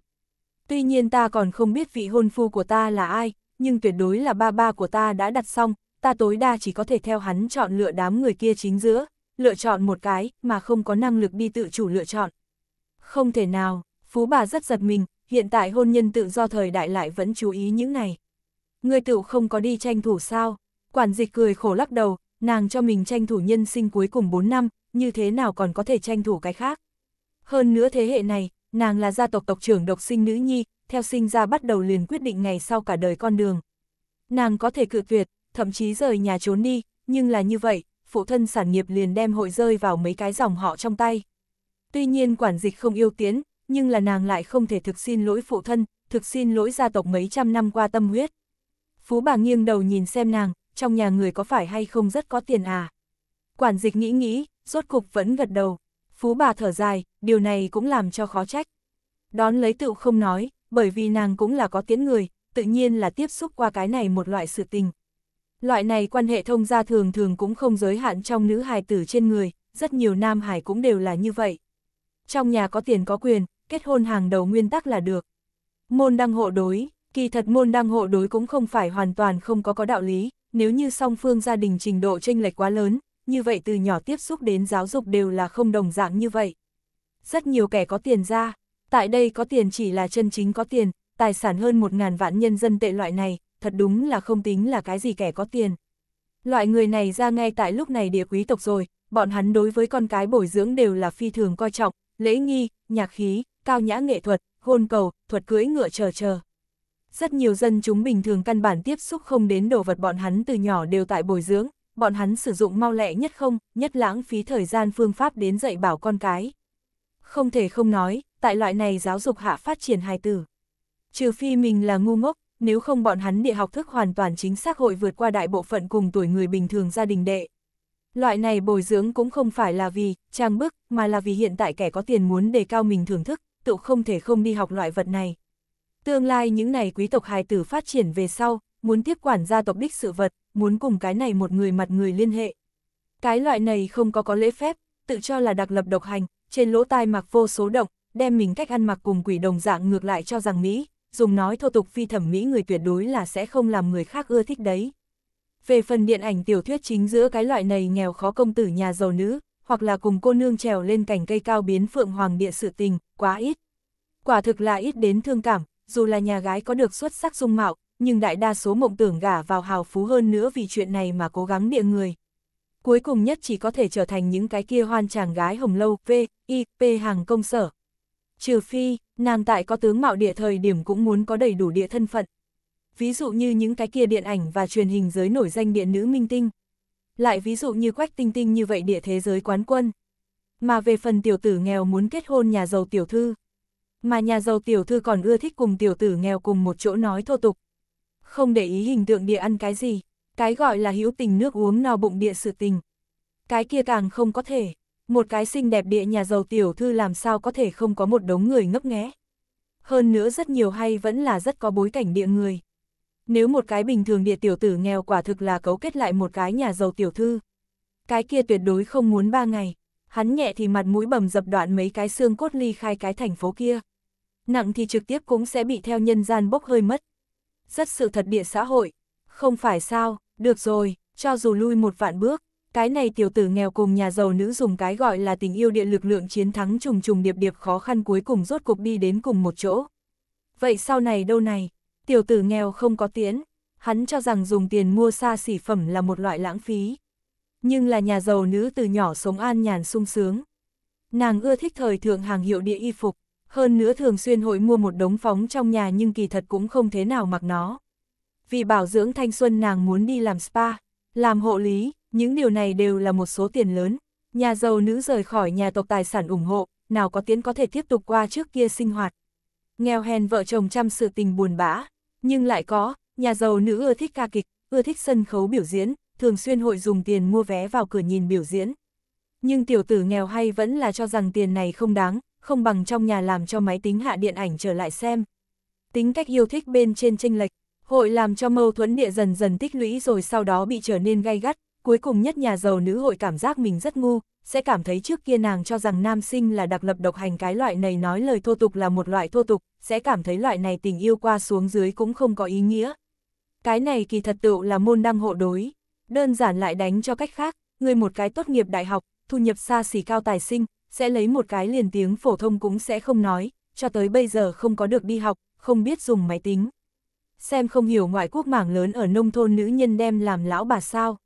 Tuy nhiên ta còn không biết vị hôn phu của ta là ai, nhưng tuyệt đối là ba ba của ta đã đặt xong, ta tối đa chỉ có thể theo hắn chọn lựa đám người kia chính giữa, lựa chọn một cái, mà không có năng lực đi tự chủ lựa chọn. Không thể nào, phú bà rất giật mình, hiện tại hôn nhân tự do thời đại lại vẫn chú ý những này. Người tự không có đi tranh thủ sao? Quản dịch cười khổ lắc đầu, nàng cho mình tranh thủ nhân sinh cuối cùng 4 năm, như thế nào còn có thể tranh thủ cái khác. Hơn nữa thế hệ này, nàng là gia tộc tộc trưởng độc sinh nữ nhi, theo sinh ra bắt đầu liền quyết định ngày sau cả đời con đường. Nàng có thể cự tuyệt, thậm chí rời nhà trốn đi, nhưng là như vậy, phụ thân sản nghiệp liền đem hội rơi vào mấy cái dòng họ trong tay. Tuy nhiên quản dịch không yêu tiến, nhưng là nàng lại không thể thực xin lỗi phụ thân, thực xin lỗi gia tộc mấy trăm năm qua tâm huyết. Phú bà nghiêng đầu nhìn xem nàng, trong nhà người có phải hay không rất có tiền à? Quản dịch nghĩ nghĩ, rốt cục vẫn gật đầu. Phú bà thở dài, điều này cũng làm cho khó trách. Đón lấy tựu không nói, bởi vì nàng cũng là có tiến người, tự nhiên là tiếp xúc qua cái này một loại sự tình, Loại này quan hệ thông gia thường thường cũng không giới hạn trong nữ hài tử trên người, rất nhiều nam hài cũng đều là như vậy. Trong nhà có tiền có quyền, kết hôn hàng đầu nguyên tắc là được. Môn đăng hộ đối, kỳ thật môn đăng hộ đối cũng không phải hoàn toàn không có có đạo lý, nếu như song phương gia đình trình độ chênh lệch quá lớn, như vậy từ nhỏ tiếp xúc đến giáo dục đều là không đồng dạng như vậy. Rất nhiều kẻ có tiền ra, tại đây có tiền chỉ là chân chính có tiền, tài sản hơn 1.000 vạn nhân dân tệ loại này, thật đúng là không tính là cái gì kẻ có tiền. Loại người này ra ngay tại lúc này địa quý tộc rồi, bọn hắn đối với con cái bồi dưỡng đều là phi thường coi trọng, lễ nghi, nhạc khí, cao nhã nghệ thuật, hôn cầu, thuật cưỡi ngựa chờ chờ. Rất nhiều dân chúng bình thường căn bản tiếp xúc không đến đồ vật bọn hắn từ nhỏ đều tại bồi dưỡng, bọn hắn sử dụng mau lẹ nhất không, nhất lãng phí thời gian phương pháp đến dạy bảo con cái. Không thể không nói, tại loại này giáo dục hạ phát triển hài tử. Trừ phi mình là ngu ngốc, nếu không bọn hắn địa học thức hoàn toàn chính xác hội vượt qua đại bộ phận cùng tuổi người bình thường gia đình đệ. Loại này bồi dưỡng cũng không phải là vì trang bức, mà là vì hiện tại kẻ có tiền muốn đề cao mình thưởng thức, tự không thể không đi học loại vật này. Tương lai những này quý tộc hài tử phát triển về sau, muốn tiếp quản gia tộc đích sự vật, muốn cùng cái này một người mặt người liên hệ. Cái loại này không có có lễ phép, tự cho là đặc lập độc hành, trên lỗ tai mặc vô số động, đem mình cách ăn mặc cùng quỷ đồng dạng ngược lại cho rằng Mỹ, dùng nói thô tục phi thẩm mỹ người tuyệt đối là sẽ không làm người khác ưa thích đấy. Về phần điện ảnh tiểu thuyết chính giữa cái loại này nghèo khó công tử nhà giàu nữ, hoặc là cùng cô nương trèo lên cành cây cao biến phượng hoàng địa sự tình, quá ít. Quả thực là ít đến thương cảm, dù là nhà gái có được xuất sắc dung mạo, nhưng đại đa số mộng tưởng gả vào hào phú hơn nữa vì chuyện này mà cố gắng địa người. Cuối cùng nhất chỉ có thể trở thành những cái kia hoan chàng gái hồng lâu, V, I, P hàng công sở, Trừ phi, nàng tại có tướng mạo địa thời điểm cũng muốn có đầy đủ địa thân phận. Ví dụ như những cái kia điện ảnh và truyền hình giới nổi danh điện nữ minh tinh. Lại ví dụ như quách tinh tinh như vậy địa thế giới quán quân. Mà về phần tiểu tử nghèo muốn kết hôn nhà giàu tiểu thư. Mà nhà giàu tiểu thư còn ưa thích cùng tiểu tử nghèo cùng một chỗ nói thô tục. Không để ý hình tượng địa ăn cái gì, cái gọi là hữu tình nước uống no bụng địa sự tình. Cái kia càng không có thể một cái xinh đẹp địa nhà giàu tiểu thư làm sao có thể không có một đống người ngấp nghé. Hơn nữa rất nhiều hay vẫn là rất có bối cảnh địa người. Nếu một cái bình thường địa tiểu tử nghèo quả thực là cấu kết lại một cái nhà giàu tiểu thư. Cái kia tuyệt đối không muốn ba ngày, hắn nhẹ thì mặt mũi bầm dập đoạn mấy cái xương cốt ly khai cái thành phố kia. Nặng thì trực tiếp cũng sẽ bị theo nhân gian bốc hơi mất. Rất sự thật địa xã hội, không phải sao, được rồi, cho dù lui một vạn bước, cái này tiểu tử nghèo cùng nhà giàu nữ dùng cái gọi là tình yêu địa lực lượng chiến thắng trùng trùng điệp điệp khó khăn cuối cùng rốt cục đi đến cùng một chỗ. Vậy sau này đâu này, tiểu tử nghèo không có tiến hắn cho rằng dùng tiền mua xa xỉ phẩm là một loại lãng phí. Nhưng là nhà giàu nữ từ nhỏ sống an nhàn sung sướng. Nàng ưa thích thời thượng hàng hiệu địa y phục, hơn nữa thường xuyên hội mua một đống phóng trong nhà nhưng kỳ thật cũng không thế nào mặc nó. Vì bảo dưỡng thanh xuân nàng muốn đi làm spa, làm hộ lý, những điều này đều là một số tiền lớn. Nhà giàu nữ rời khỏi nhà tộc tài sản ủng hộ, nào có tiến có thể tiếp tục qua trước kia sinh hoạt. Nghèo hèn vợ chồng chăm sự tình buồn bã, nhưng lại có, nhà giàu nữ ưa thích ca kịch, ưa thích sân khấu biểu diễn, thường xuyên hội dùng tiền mua vé vào cửa nhìn biểu diễn. Nhưng tiểu tử nghèo hay vẫn là cho rằng tiền này không đáng, không bằng trong nhà làm cho máy tính hạ điện ảnh trở lại xem. Tính cách yêu thích bên trên chênh lệch, hội làm cho mâu thuẫn địa dần dần tích lũy rồi sau đó bị trở nên gay gắt, cuối cùng nhất nhà giàu nữ hội cảm giác mình rất ngu, sẽ cảm thấy trước kia nàng cho rằng nam sinh là đặc lập độc hành cái loại này nói lời thô tục là một loại thô tục, sẽ cảm thấy loại này tình yêu qua xuống dưới cũng không có ý nghĩa. Cái này kỳ thật tựu là môn đăng hộ đối, đơn giản lại đánh cho cách khác, người một cái tốt nghiệp đại học, thu nhập xa xỉ cao tài sinh, sẽ lấy một cái liền tiếng phổ thông cũng sẽ không nói, cho tới bây giờ không có được đi học, không biết dùng máy tính. Xem không hiểu ngoại quốc mảng lớn ở nông thôn nữ nhân đem làm lão bà sao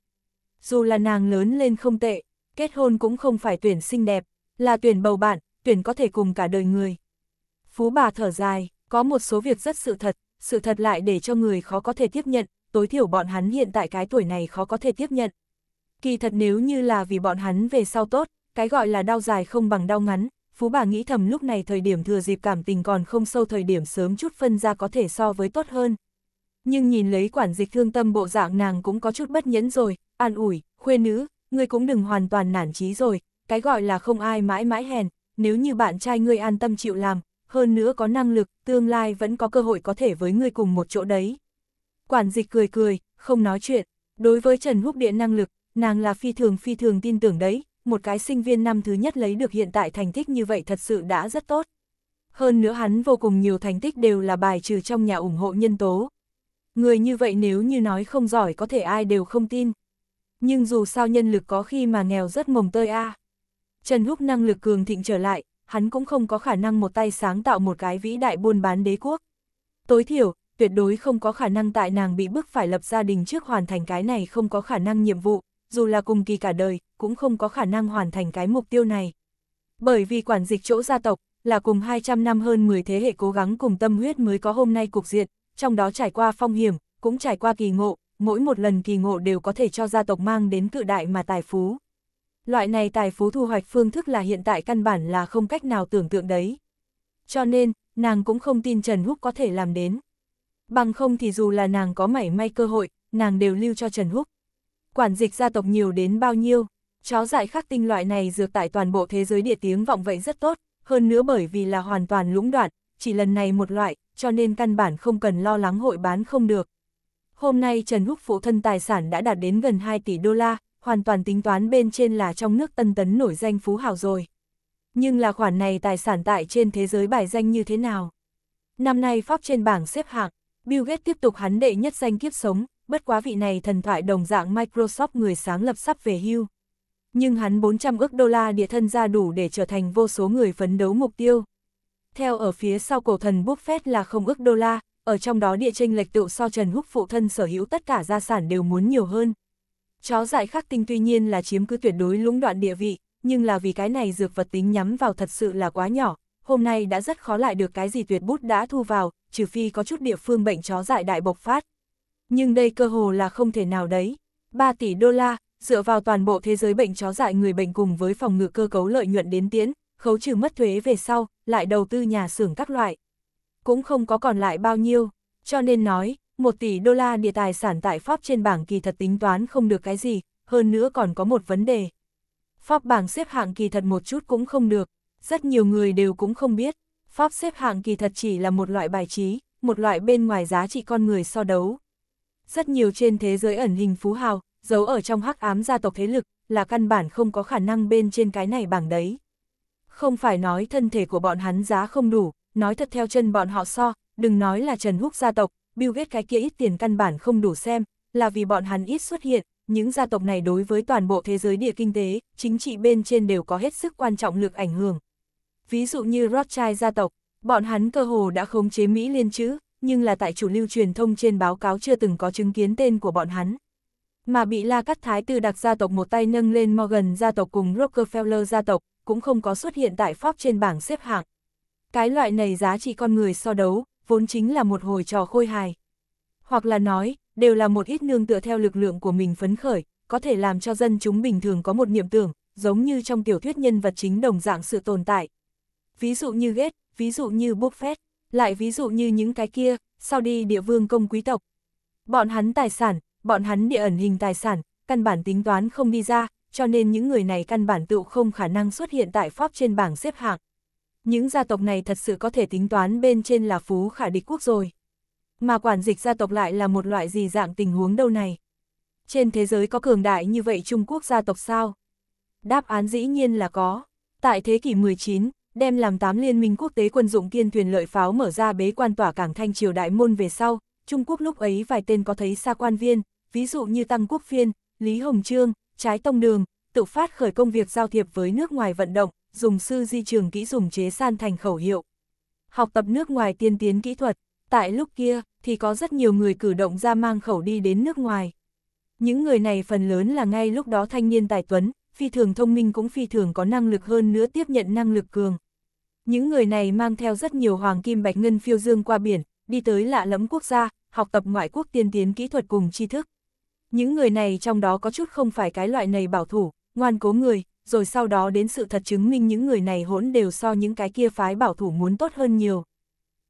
dù là nàng lớn lên không tệ, kết hôn cũng không phải tuyển xinh đẹp, là tuyển bầu bạn, tuyển có thể cùng cả đời người. Phú bà thở dài, có một số việc rất sự thật, sự thật lại để cho người khó có thể tiếp nhận, tối thiểu bọn hắn hiện tại cái tuổi này khó có thể tiếp nhận. Kỳ thật nếu như là vì bọn hắn về sau tốt, cái gọi là đau dài không bằng đau ngắn, phú bà nghĩ thầm lúc này thời điểm thừa dịp cảm tình còn không sâu thời điểm sớm chút phân ra có thể so với tốt hơn. Nhưng nhìn lấy quản dịch thương tâm bộ dạng nàng cũng có chút bất nhẫn rồi, an ủi, khuê nữ, ngươi cũng đừng hoàn toàn nản chí rồi, cái gọi là không ai mãi mãi hèn, nếu như bạn trai ngươi an tâm chịu làm, hơn nữa có năng lực, tương lai vẫn có cơ hội có thể với ngươi cùng một chỗ đấy. Quản dịch cười cười, không nói chuyện, đối với Trần Húc Điện năng lực, nàng là phi thường phi thường tin tưởng đấy, một cái sinh viên năm thứ nhất lấy được hiện tại thành tích như vậy thật sự đã rất tốt. Hơn nữa hắn vô cùng nhiều thành tích đều là bài trừ trong nhà ủng hộ nhân tố. Người như vậy nếu như nói không giỏi có thể ai đều không tin, nhưng dù sao nhân lực có khi mà nghèo rất mồng tơi a. À. Trần Húc năng lực cường thịnh trở lại, hắn cũng không có khả năng một tay sáng tạo một cái vĩ đại buôn bán đế quốc. Tối thiểu, tuyệt đối không có khả năng tại nàng bị bức phải lập gia đình trước hoàn thành cái này không có khả năng nhiệm vụ, dù là cùng kỳ cả đời, cũng không có khả năng hoàn thành cái mục tiêu này. Bởi vì quản dịch chỗ gia tộc, là cùng 200 năm hơn 10 thế hệ cố gắng cùng tâm huyết mới có hôm nay cục diện, trong đó trải qua phong hiểm, cũng trải qua kỳ ngộ, mỗi một lần kỳ ngộ đều có thể cho gia tộc mang đến cự đại mà tài phú. Loại này tài phú thu hoạch phương thức là hiện tại căn bản là không cách nào tưởng tượng đấy. Cho nên, nàng cũng không tin Trần Húc có thể làm đến. Bằng không thì dù là nàng có mảy may cơ hội, nàng đều lưu cho Trần Húc. Quản dịch gia tộc nhiều đến bao nhiêu, chó dại khắc tinh loại này dược tại toàn bộ thế giới địa tiếng vọng vậy rất tốt, hơn nữa bởi vì là hoàn toàn lũng đoạn, chỉ lần này một loại, cho nên căn bản không cần lo lắng hội bán không được. Hôm nay Trần Húc phụ thân tài sản đã đạt đến gần 2 tỷ đô la, hoàn toàn tính toán bên trên là trong nước tân tấn nổi danh phú hào rồi. Nhưng là khoản này tài sản tại trên thế giới bài danh như thế nào? Năm nay Pháp trên bảng xếp hạng, Bill Gates tiếp tục hắn đệ nhất danh kiếp sống, bất quá vị này thần thoại đồng dạng Microsoft người sáng lập sắp về hưu. Nhưng hắn 400 ước đô la địa thân ra đủ để trở thành vô số người phấn đấu mục tiêu. Theo ở phía sau cổ thần Buffett là không ước đô la, ở trong đó địa tranh lệch tựu so Trần Húc phụ thân sở hữu tất cả gia sản đều muốn nhiều hơn. Chó dại khắc tinh tuy nhiên là chiếm cứ tuyệt đối lũng đoạn địa vị, nhưng là vì cái này dược vật tính nhắm vào thật sự là quá nhỏ, hôm nay đã rất khó lại được cái gì tuyệt bút đã thu vào, trừ phi có chút địa phương bệnh chó dại đại bộc phát. Nhưng đây cơ hồ là không thể nào đấy. 3 tỷ đô la, dựa vào toàn bộ thế giới bệnh chó dại người bệnh cùng với phòng ngự cơ cấu lợi nhuận đến tiến khấu trừ mất thuế về sau, lại đầu tư nhà xưởng các loại cũng không có còn lại bao nhiêu, cho nên nói, 1 tỷ đô la địa tài sản tại Pháp trên bảng kỳ thật tính toán không được cái gì, hơn nữa còn có một vấn đề. Pháp bảng xếp hạng kỳ thật một chút cũng không được, rất nhiều người đều cũng không biết, Pháp xếp hạng kỳ thật chỉ là một loại bài trí, một loại bên ngoài giá trị con người so đấu. Rất nhiều trên thế giới ẩn hình phú hào, giấu ở trong hắc ám gia tộc thế lực, là căn bản không có khả năng bên trên cái này bảng đấy. Không phải nói thân thể của bọn hắn giá không đủ, nói thật theo chân bọn họ so, đừng nói là Trần Húc gia tộc, Bill Gates cái kia ít tiền căn bản không đủ xem, là vì bọn hắn ít xuất hiện, những gia tộc này đối với toàn bộ thế giới địa kinh tế, chính trị bên trên đều có hết sức quan trọng lực ảnh hưởng. Ví dụ như Rothschild gia tộc, bọn hắn cơ hồ đã khống chế Mỹ liên chữ, nhưng là tại chủ lưu truyền thông trên báo cáo chưa từng có chứng kiến tên của bọn hắn. Mà bị La Cắt Thái từ đặc gia tộc một tay nâng lên Morgan gia tộc cùng Rockefeller gia tộc, cũng không có xuất hiện tại Pháp trên bảng xếp hạng, cái loại này giá trị con người so đấu, vốn chính là một hồi trò khôi hài. Hoặc là nói, đều là một ít nương tựa theo lực lượng của mình phấn khởi, có thể làm cho dân chúng bình thường có một niệm tưởng, giống như trong tiểu thuyết nhân vật chính đồng dạng sự tồn tại. Ví dụ như Gates, ví dụ như Buffett, lại ví dụ như những cái kia, sau đi địa vương công quý tộc. Bọn hắn tài sản, bọn hắn địa ẩn hình tài sản, căn bản tính toán không đi ra, cho nên những người này căn bản tự không khả năng xuất hiện tại Pháp trên bảng xếp hạng những gia tộc này thật sự có thể tính toán bên trên là phú khả địch quốc rồi. Mà quản dịch gia tộc lại là một loại gì dạng tình huống đâu này? Trên thế giới có cường đại như vậy Trung Quốc gia tộc sao? Đáp án dĩ nhiên là có. Tại thế kỷ 19, đem làm tám liên minh quốc tế quân dụng kiên thuyền lợi pháo mở ra bế quan tỏa cảng thanh triều đại môn về sau, Trung Quốc lúc ấy vài tên có thấy xa quan viên, ví dụ như Tăng Quốc Phiên, Lý Hồng Trương, Trái Tông Đường, tự phát khởi công việc giao thiệp với nước ngoài vận động, dùng sư di trường kỹ dùng chế san thành khẩu hiệu. Học tập nước ngoài tiên tiến kỹ thuật, tại lúc kia thì có rất nhiều người cử động ra mang khẩu đi đến nước ngoài. Những người này phần lớn là ngay lúc đó thanh niên tài tuấn, phi thường thông minh cũng phi thường có năng lực hơn nữa tiếp nhận năng lực cường. Những người này mang theo rất nhiều hoàng kim bạch ngân phiêu dương qua biển, đi tới lạ lẫm quốc gia, học tập ngoại quốc tiên tiến kỹ thuật cùng tri thức. Những người này trong đó có chút không phải cái loại này bảo thủ, ngoan cố người, rồi sau đó đến sự thật chứng minh những người này hỗn đều so những cái kia phái bảo thủ muốn tốt hơn nhiều.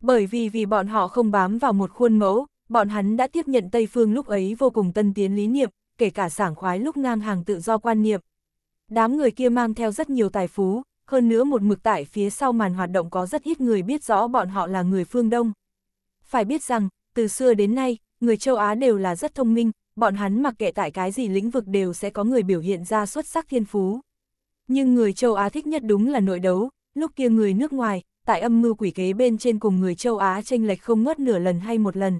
Bởi vì vì bọn họ không bám vào một khuôn mẫu, bọn hắn đã tiếp nhận Tây Phương lúc ấy vô cùng tân tiến lý niệm, kể cả sảng khoái lúc ngang hàng tự do quan niệm. Đám người kia mang theo rất nhiều tài phú, hơn nữa một mực tại phía sau màn hoạt động có rất ít người biết rõ bọn họ là người phương Đông. Phải biết rằng, từ xưa đến nay, người châu Á đều là rất thông minh, bọn hắn mặc kệ tại cái gì lĩnh vực đều sẽ có người biểu hiện ra xuất sắc thiên phú. Nhưng người châu Á thích nhất đúng là nội đấu, lúc kia người nước ngoài, tại âm mưu quỷ kế bên trên cùng người châu Á tranh lệch không ngớt nửa lần hay một lần.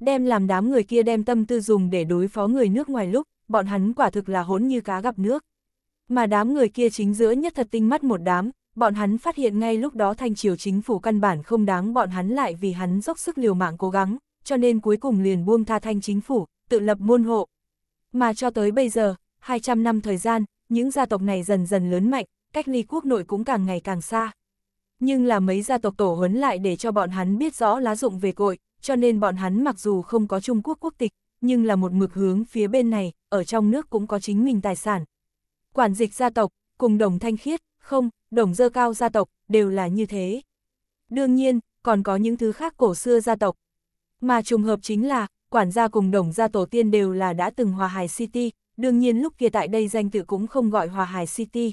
Đem làm đám người kia đem tâm tư dùng để đối phó người nước ngoài lúc, bọn hắn quả thực là hốn như cá gặp nước. Mà đám người kia chính giữa nhất thật tinh mắt một đám, bọn hắn phát hiện ngay lúc đó thanh triều chính phủ căn bản không đáng bọn hắn lại vì hắn dốc sức liều mạng cố gắng, cho nên cuối cùng liền buông tha thanh chính phủ, tự lập môn hộ. Mà cho tới bây giờ, 200 năm thời gian, những gia tộc này dần dần lớn mạnh, cách ly quốc nội cũng càng ngày càng xa. Nhưng là mấy gia tộc tổ huấn lại để cho bọn hắn biết rõ lá dụng về cội, cho nên bọn hắn mặc dù không có Trung Quốc quốc tịch, nhưng là một mực hướng phía bên này, ở trong nước cũng có chính mình tài sản. Quản dịch gia tộc, cùng đồng thanh khiết, không, đồng dơ cao gia tộc, đều là như thế. Đương nhiên, còn có những thứ khác cổ xưa gia tộc. Mà trùng hợp chính là, quản gia cùng đồng gia tổ tiên đều là đã từng hòa hài city, đương nhiên lúc kia tại đây danh tự cũng không gọi Hòa Hải City.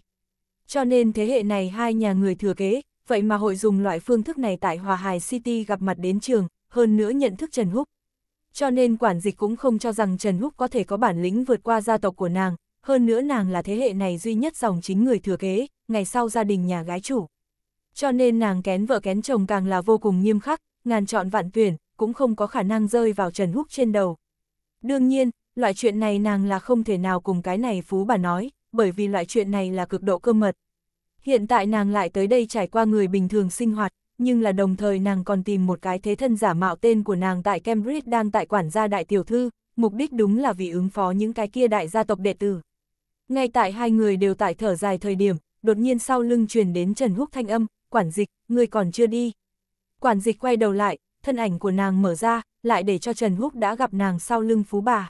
Cho nên thế hệ này hai nhà người thừa kế, vậy mà hội dùng loại phương thức này tại Hòa Hải City gặp mặt đến trường, hơn nữa nhận thức Trần Húc. Cho nên quản dịch cũng không cho rằng Trần Húc có thể có bản lĩnh vượt qua gia tộc của nàng, hơn nữa nàng là thế hệ này duy nhất dòng chính người thừa kế, ngày sau gia đình nhà gái chủ. Cho nên nàng kén vợ kén chồng càng là vô cùng nghiêm khắc, ngàn chọn vạn tuyển, cũng không có khả năng rơi vào Trần Húc trên đầu. Đương nhiên, loại chuyện này nàng là không thể nào cùng cái này phú bà nói, bởi vì loại chuyện này là cực độ cơ mật. Hiện tại nàng lại tới đây trải qua người bình thường sinh hoạt, nhưng là đồng thời nàng còn tìm một cái thế thân giả mạo tên của nàng tại Cambridge đang tại quản gia đại tiểu thư, mục đích đúng là vì ứng phó những cái kia đại gia tộc đệ tử. Ngay tại hai người đều tại thở dài thời điểm, đột nhiên sau lưng truyền đến Trần Húc thanh âm, quản dịch, người còn chưa đi. Quản dịch quay đầu lại, thân ảnh của nàng mở ra, lại để cho Trần Húc đã gặp nàng sau lưng phú bà.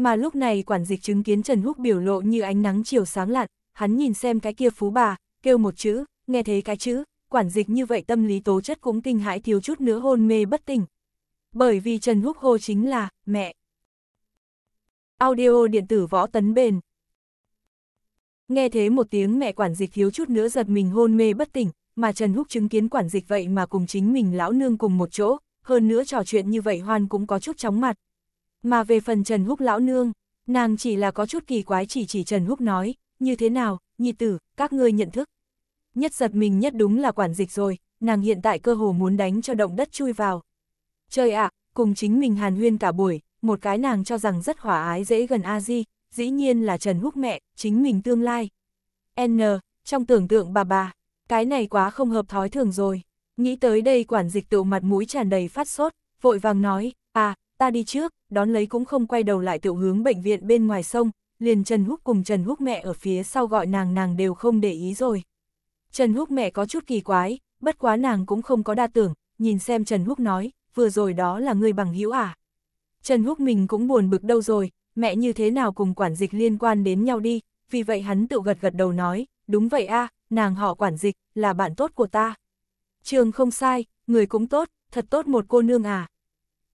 Mà lúc này quản dịch chứng kiến Trần Húc biểu lộ như ánh nắng chiều sáng lặn, hắn nhìn xem cái kia phú bà, kêu một chữ, nghe thấy cái chữ, quản dịch như vậy tâm lý tố chất cũng kinh hãi thiếu chút nữa hôn mê bất tỉnh. Bởi vì Trần Húc hô chính là, mẹ. Audio điện tử võ tấn bền. Nghe thế một tiếng mẹ quản dịch thiếu chút nữa giật mình hôn mê bất tỉnh, mà Trần Húc chứng kiến quản dịch vậy mà cùng chính mình lão nương cùng một chỗ, hơn nữa trò chuyện như vậy hoan cũng có chút chóng mặt, mà về phần Trần Húc lão nương, nàng chỉ là có chút kỳ quái chỉ chỉ Trần Húc nói, như thế nào, nhị tử, các ngươi nhận thức. Nhất giật mình nhất đúng là quản dịch rồi, nàng hiện tại cơ hồ muốn đánh cho động đất chui vào. Trời ạ, cùng chính mình hàn huyên cả buổi, một cái nàng cho rằng rất hỏa ái dễ gần a di, dĩ nhiên là Trần Húc mẹ, chính mình tương lai. N, trong tưởng tượng bà bà, cái này quá không hợp thói thường rồi. Nghĩ tới đây quản dịch tụ mặt mũi tràn đầy phát sốt, vội vàng nói, à, ta đi trước, đón lấy cũng không quay đầu lại tiểu hướng bệnh viện bên ngoài sông, liền Trần Húc cùng Trần Húc mẹ ở phía sau gọi nàng nàng đều không để ý rồi. Trần Húc mẹ có chút kỳ quái, bất quá nàng cũng không có đa tưởng, nhìn xem Trần Húc nói, vừa rồi đó là người bằng hữu à. Trần Húc mình cũng buồn bực đâu rồi, mẹ như thế nào cùng quản dịch liên quan đến nhau đi, vì vậy hắn tự gật gật đầu nói, đúng vậy a nàng họ quản dịch, là bạn tốt của ta. Trường không sai, người cũng tốt, thật tốt một cô nương à,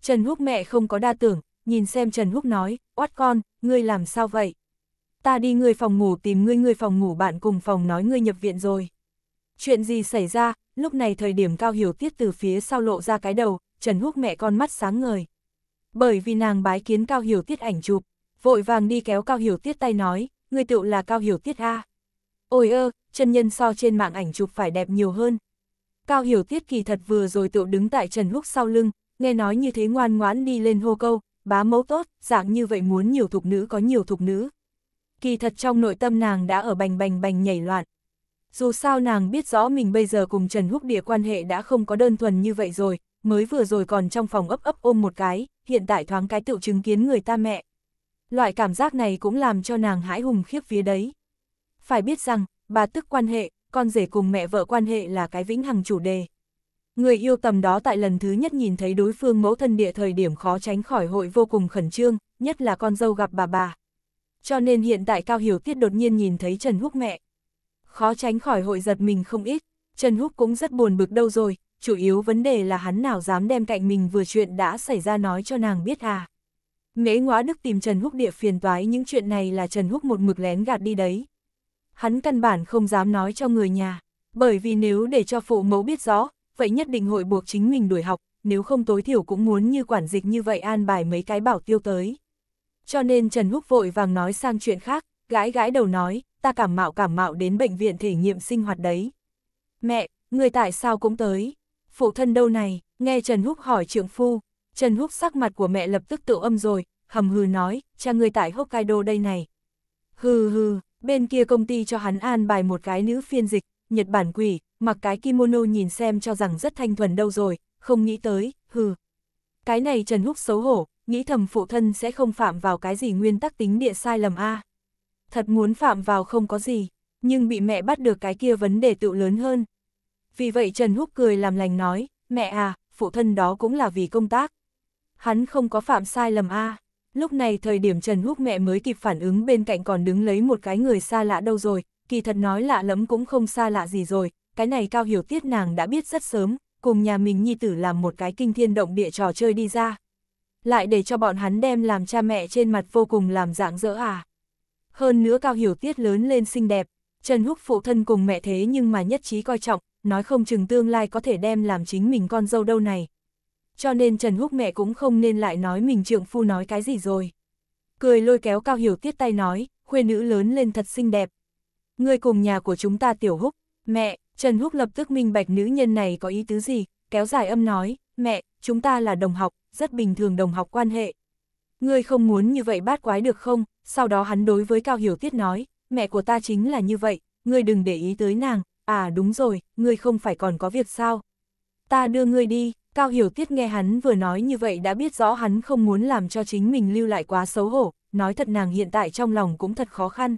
Trần Húc mẹ không có đa tưởng, nhìn xem Trần Húc nói, oát con, ngươi làm sao vậy? Ta đi ngươi phòng ngủ tìm ngươi ngươi phòng ngủ bạn cùng phòng nói ngươi nhập viện rồi. Chuyện gì xảy ra, lúc này thời điểm cao hiểu tiết từ phía sau lộ ra cái đầu, Trần Húc mẹ con mắt sáng ngời. Bởi vì nàng bái kiến cao hiểu tiết ảnh chụp, vội vàng đi kéo cao hiểu tiết tay nói, ngươi tựu là cao hiểu tiết a Ôi ơ, chân nhân so trên mạng ảnh chụp phải đẹp nhiều hơn. Cao hiểu tiết kỳ thật vừa rồi tựu đứng tại Trần Húc sau lưng, nghe nói như thế ngoan ngoãn đi lên hô câu, bá mẫu tốt, dạng như vậy muốn nhiều thục nữ có nhiều thục nữ. Kỳ thật trong nội tâm nàng đã ở bành bành bành nhảy loạn. Dù sao nàng biết rõ mình bây giờ cùng Trần Húc Địa quan hệ đã không có đơn thuần như vậy rồi, mới vừa rồi còn trong phòng ấp ấp ôm một cái, hiện tại thoáng cái tự chứng kiến người ta mẹ. Loại cảm giác này cũng làm cho nàng hãi hùng khiếp phía đấy. Phải biết rằng, bà tức quan hệ, con rể cùng mẹ vợ quan hệ là cái vĩnh hằng chủ đề. Người yêu tầm đó tại lần thứ nhất nhìn thấy đối phương mẫu thân địa thời điểm khó tránh khỏi hội vô cùng khẩn trương, nhất là con dâu gặp bà bà. Cho nên hiện tại Cao Hiểu Tiết đột nhiên nhìn thấy Trần Húc mẹ. Khó tránh khỏi hội giật mình không ít, Trần Húc cũng rất buồn bực đâu rồi, chủ yếu vấn đề là hắn nào dám đem cạnh mình vừa chuyện đã xảy ra nói cho nàng biết à. Mễ ngõa đức tìm Trần Húc địa phiền toái những chuyện này là Trần Húc một mực lén gạt đi đấy. Hắn căn bản không dám nói cho người nhà, bởi vì nếu để cho phụ mẫu biết rõ, vậy nhất định hội buộc chính mình đuổi học, nếu không tối thiểu cũng muốn như quản dịch như vậy an bài mấy cái bảo tiêu tới. Cho nên Trần Húc vội vàng nói sang chuyện khác, gãi gãi đầu nói, ta cảm mạo cảm mạo đến bệnh viện thể nghiệm sinh hoạt đấy. Mẹ, người tại sao cũng tới? Phụ thân đâu này, nghe Trần Húc hỏi trượng phu, Trần Húc sắc mặt của mẹ lập tức tự âm rồi, hầm hừ nói, cha người tại Hokkaido đây này. Hừ hừ, bên kia công ty cho hắn an bài một cái nữ phiên dịch, Nhật Bản quỷ, mặc cái kimono nhìn xem cho rằng rất thanh thuần đâu rồi, không nghĩ tới, hừ. Cái này Trần Húc xấu hổ, nghĩ thầm phụ thân sẽ không phạm vào cái gì nguyên tắc tính địa sai lầm a. Thật muốn phạm vào không có gì, nhưng bị mẹ bắt được cái kia vấn đề tự lớn hơn. Vì vậy Trần Húc cười làm lành nói, mẹ à, phụ thân đó cũng là vì công tác. Hắn không có phạm sai lầm a. Lúc này thời điểm Trần Húc mẹ mới kịp phản ứng bên cạnh còn đứng lấy một cái người xa lạ đâu rồi, kỳ thật nói lạ lẫm cũng không xa lạ gì rồi, cái này cao hiểu tiết nàng đã biết rất sớm, cùng nhà mình nhi tử làm một cái kinh thiên động địa trò chơi đi ra. Lại để cho bọn hắn đem làm cha mẹ trên mặt vô cùng làm dạng dỡ à. Hơn nữa cao hiểu tiết lớn lên xinh đẹp, Trần Húc phụ thân cùng mẹ thế nhưng mà nhất trí coi trọng, nói không chừng tương lai có thể đem làm chính mình con dâu đâu này. Cho nên Trần Húc mẹ cũng không nên lại nói mình trượng phu nói cái gì rồi. Cười lôi kéo cao hiểu tiết tay nói, khuê nữ lớn lên thật xinh đẹp, Người cùng nhà của chúng ta tiểu húc, mẹ, Trần Húc lập tức minh bạch nữ nhân này có ý tứ gì, kéo dài âm nói, mẹ, chúng ta là đồng học, rất bình thường đồng học quan hệ. Ngươi không muốn như vậy bát quái được không? Sau đó hắn đối với Cao Hiểu Tiết nói, mẹ của ta chính là như vậy, ngươi đừng để ý tới nàng, à đúng rồi, ngươi không phải còn có việc sao? Ta đưa ngươi đi, Cao Hiểu Tiết nghe hắn vừa nói như vậy đã biết rõ hắn không muốn làm cho chính mình lưu lại quá xấu hổ, nói thật nàng hiện tại trong lòng cũng thật khó khăn.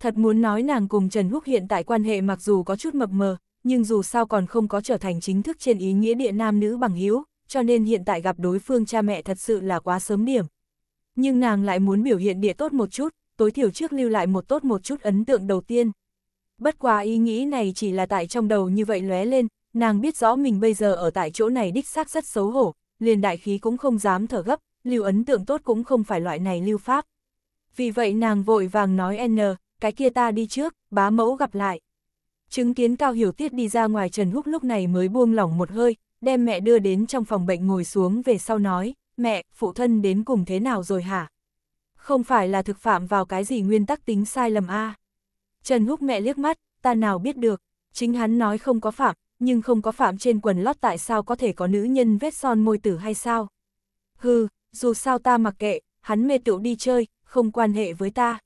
Thật muốn nói nàng cùng Trần Húc hiện tại quan hệ mặc dù có chút mập mờ, nhưng dù sao còn không có trở thành chính thức trên ý nghĩa địa nam nữ bằng hữu, cho nên hiện tại gặp đối phương cha mẹ thật sự là quá sớm điểm. Nhưng nàng lại muốn biểu hiện địa tốt một chút, tối thiểu trước lưu lại một tốt một chút ấn tượng đầu tiên. Bất quá ý nghĩ này chỉ là tại trong đầu như vậy lóe lên, nàng biết rõ mình bây giờ ở tại chỗ này đích xác rất xấu hổ, liền đại khí cũng không dám thở gấp, lưu ấn tượng tốt cũng không phải loại này lưu pháp. Vì vậy nàng vội vàng nói N, cái kia ta đi trước, bá mẫu gặp lại. Chứng kiến Cao Hiểu Tiết đi ra ngoài Trần Húc lúc này mới buông lỏng một hơi, đem mẹ đưa đến trong phòng bệnh ngồi xuống về sau nói, mẹ, phụ thân đến cùng thế nào rồi hả? Không phải là thực phạm vào cái gì nguyên tắc tính sai lầm a Trần Húc mẹ liếc mắt, ta nào biết được, chính hắn nói không có phạm, nhưng không có phạm trên quần lót tại sao có thể có nữ nhân vết son môi tử hay sao? Hừ, dù sao ta mặc kệ, hắn mê tựu đi chơi, không quan hệ với ta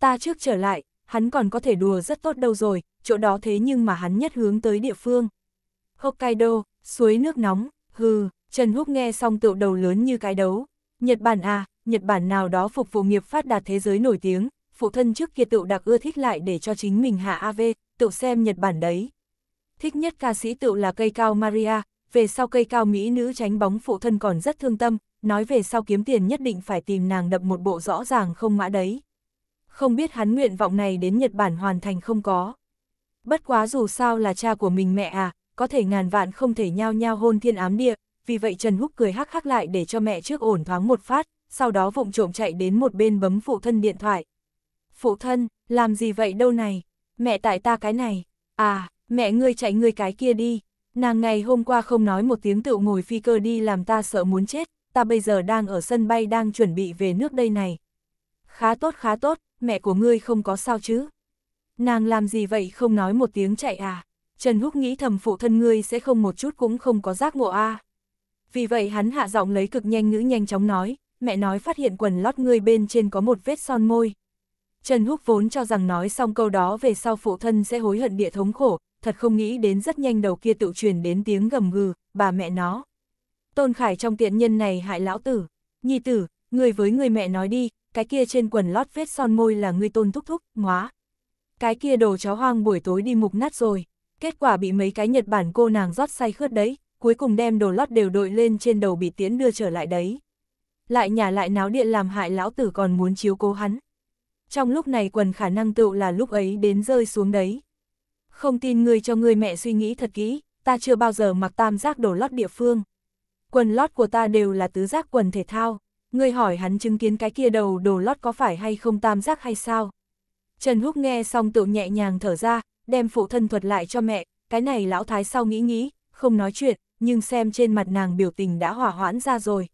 ta trước trở lại, hắn còn có thể đùa rất tốt đâu rồi, chỗ đó thế nhưng mà hắn nhất hướng tới địa phương. Hokkaido, suối nước nóng, hừ, Trần Húc nghe xong tựu đầu lớn như cái đấu. Nhật Bản à, Nhật Bản nào đó phục vụ nghiệp phát đạt thế giới nổi tiếng, phụ thân trước kia tựu đặc ưa thích lại để cho chính mình hạ AV, tựu xem Nhật Bản đấy. Thích nhất ca sĩ tựu là cây cao Maria, về sau cây cao Mỹ nữ tránh bóng phụ thân còn rất thương tâm, nói về sau kiếm tiền nhất định phải tìm nàng đập một bộ rõ ràng không mã đấy không biết hắn nguyện vọng này đến Nhật Bản hoàn thành không có. Bất quá dù sao là cha của mình mẹ à, có thể ngàn vạn không thể nhao nhao hôn thiên ám địa, vì vậy Trần Húc cười hắc hắc lại để cho mẹ trước ổn thoáng một phát, sau đó vụng trộm chạy đến một bên bấm phụ thân điện thoại. Phụ thân, làm gì vậy đâu này? Mẹ tại ta cái này. À, mẹ ngươi chạy ngươi cái kia đi. Nàng ngày hôm qua không nói một tiếng tự ngồi phi cơ đi làm ta sợ muốn chết, ta bây giờ đang ở sân bay đang chuẩn bị về nước đây này. Khá tốt khá tốt, mẹ của ngươi không có sao chứ? Nàng làm gì vậy không nói một tiếng chạy à? Trần Húc nghĩ thầm phụ thân ngươi sẽ không một chút cũng không có giác ngộ a. Vì vậy hắn hạ giọng lấy cực nhanh ngữ nhanh chóng nói, mẹ nói phát hiện quần lót ngươi bên trên có một vết son môi. Trần Húc vốn cho rằng nói xong câu đó về sau phụ thân sẽ hối hận địa thống khổ, thật không nghĩ đến rất nhanh đầu kia tự truyền đến tiếng gầm gừ, bà mẹ nó. Tôn Khải trong tiện nhân này hại lão tử, nhi tử, người với người mẹ nói đi, cái kia trên quần lót vết son môi là ngươi tôn thúc thúc, ngóa. Cái kia đồ chó hoang buổi tối đi mục nát rồi, kết quả bị mấy cái Nhật Bản cô nàng rót say khướt đấy, cuối cùng đem đồ lót đều đội lên trên đầu bị tiễn đưa trở lại đấy. Lại nhà lại náo điện làm hại lão tử còn muốn chiếu cố hắn. Trong lúc này quần khả năng tựu là lúc ấy đến rơi xuống đấy. Không tin ngươi cho ngươi mẹ suy nghĩ thật kỹ, ta chưa bao giờ mặc tam giác đồ lót địa phương. Quần lót của ta đều là tứ giác quần thể thao ngươi hỏi hắn chứng kiến cái kia đầu đồ lót có phải hay không tam giác hay sao? Trần Húc nghe xong tự nhẹ nhàng thở ra, đem phụ thân thuật lại cho mẹ, cái này lão thái sau nghĩ nghĩ, không nói chuyện, nhưng xem trên mặt nàng biểu tình đã hỏa hoãn ra rồi.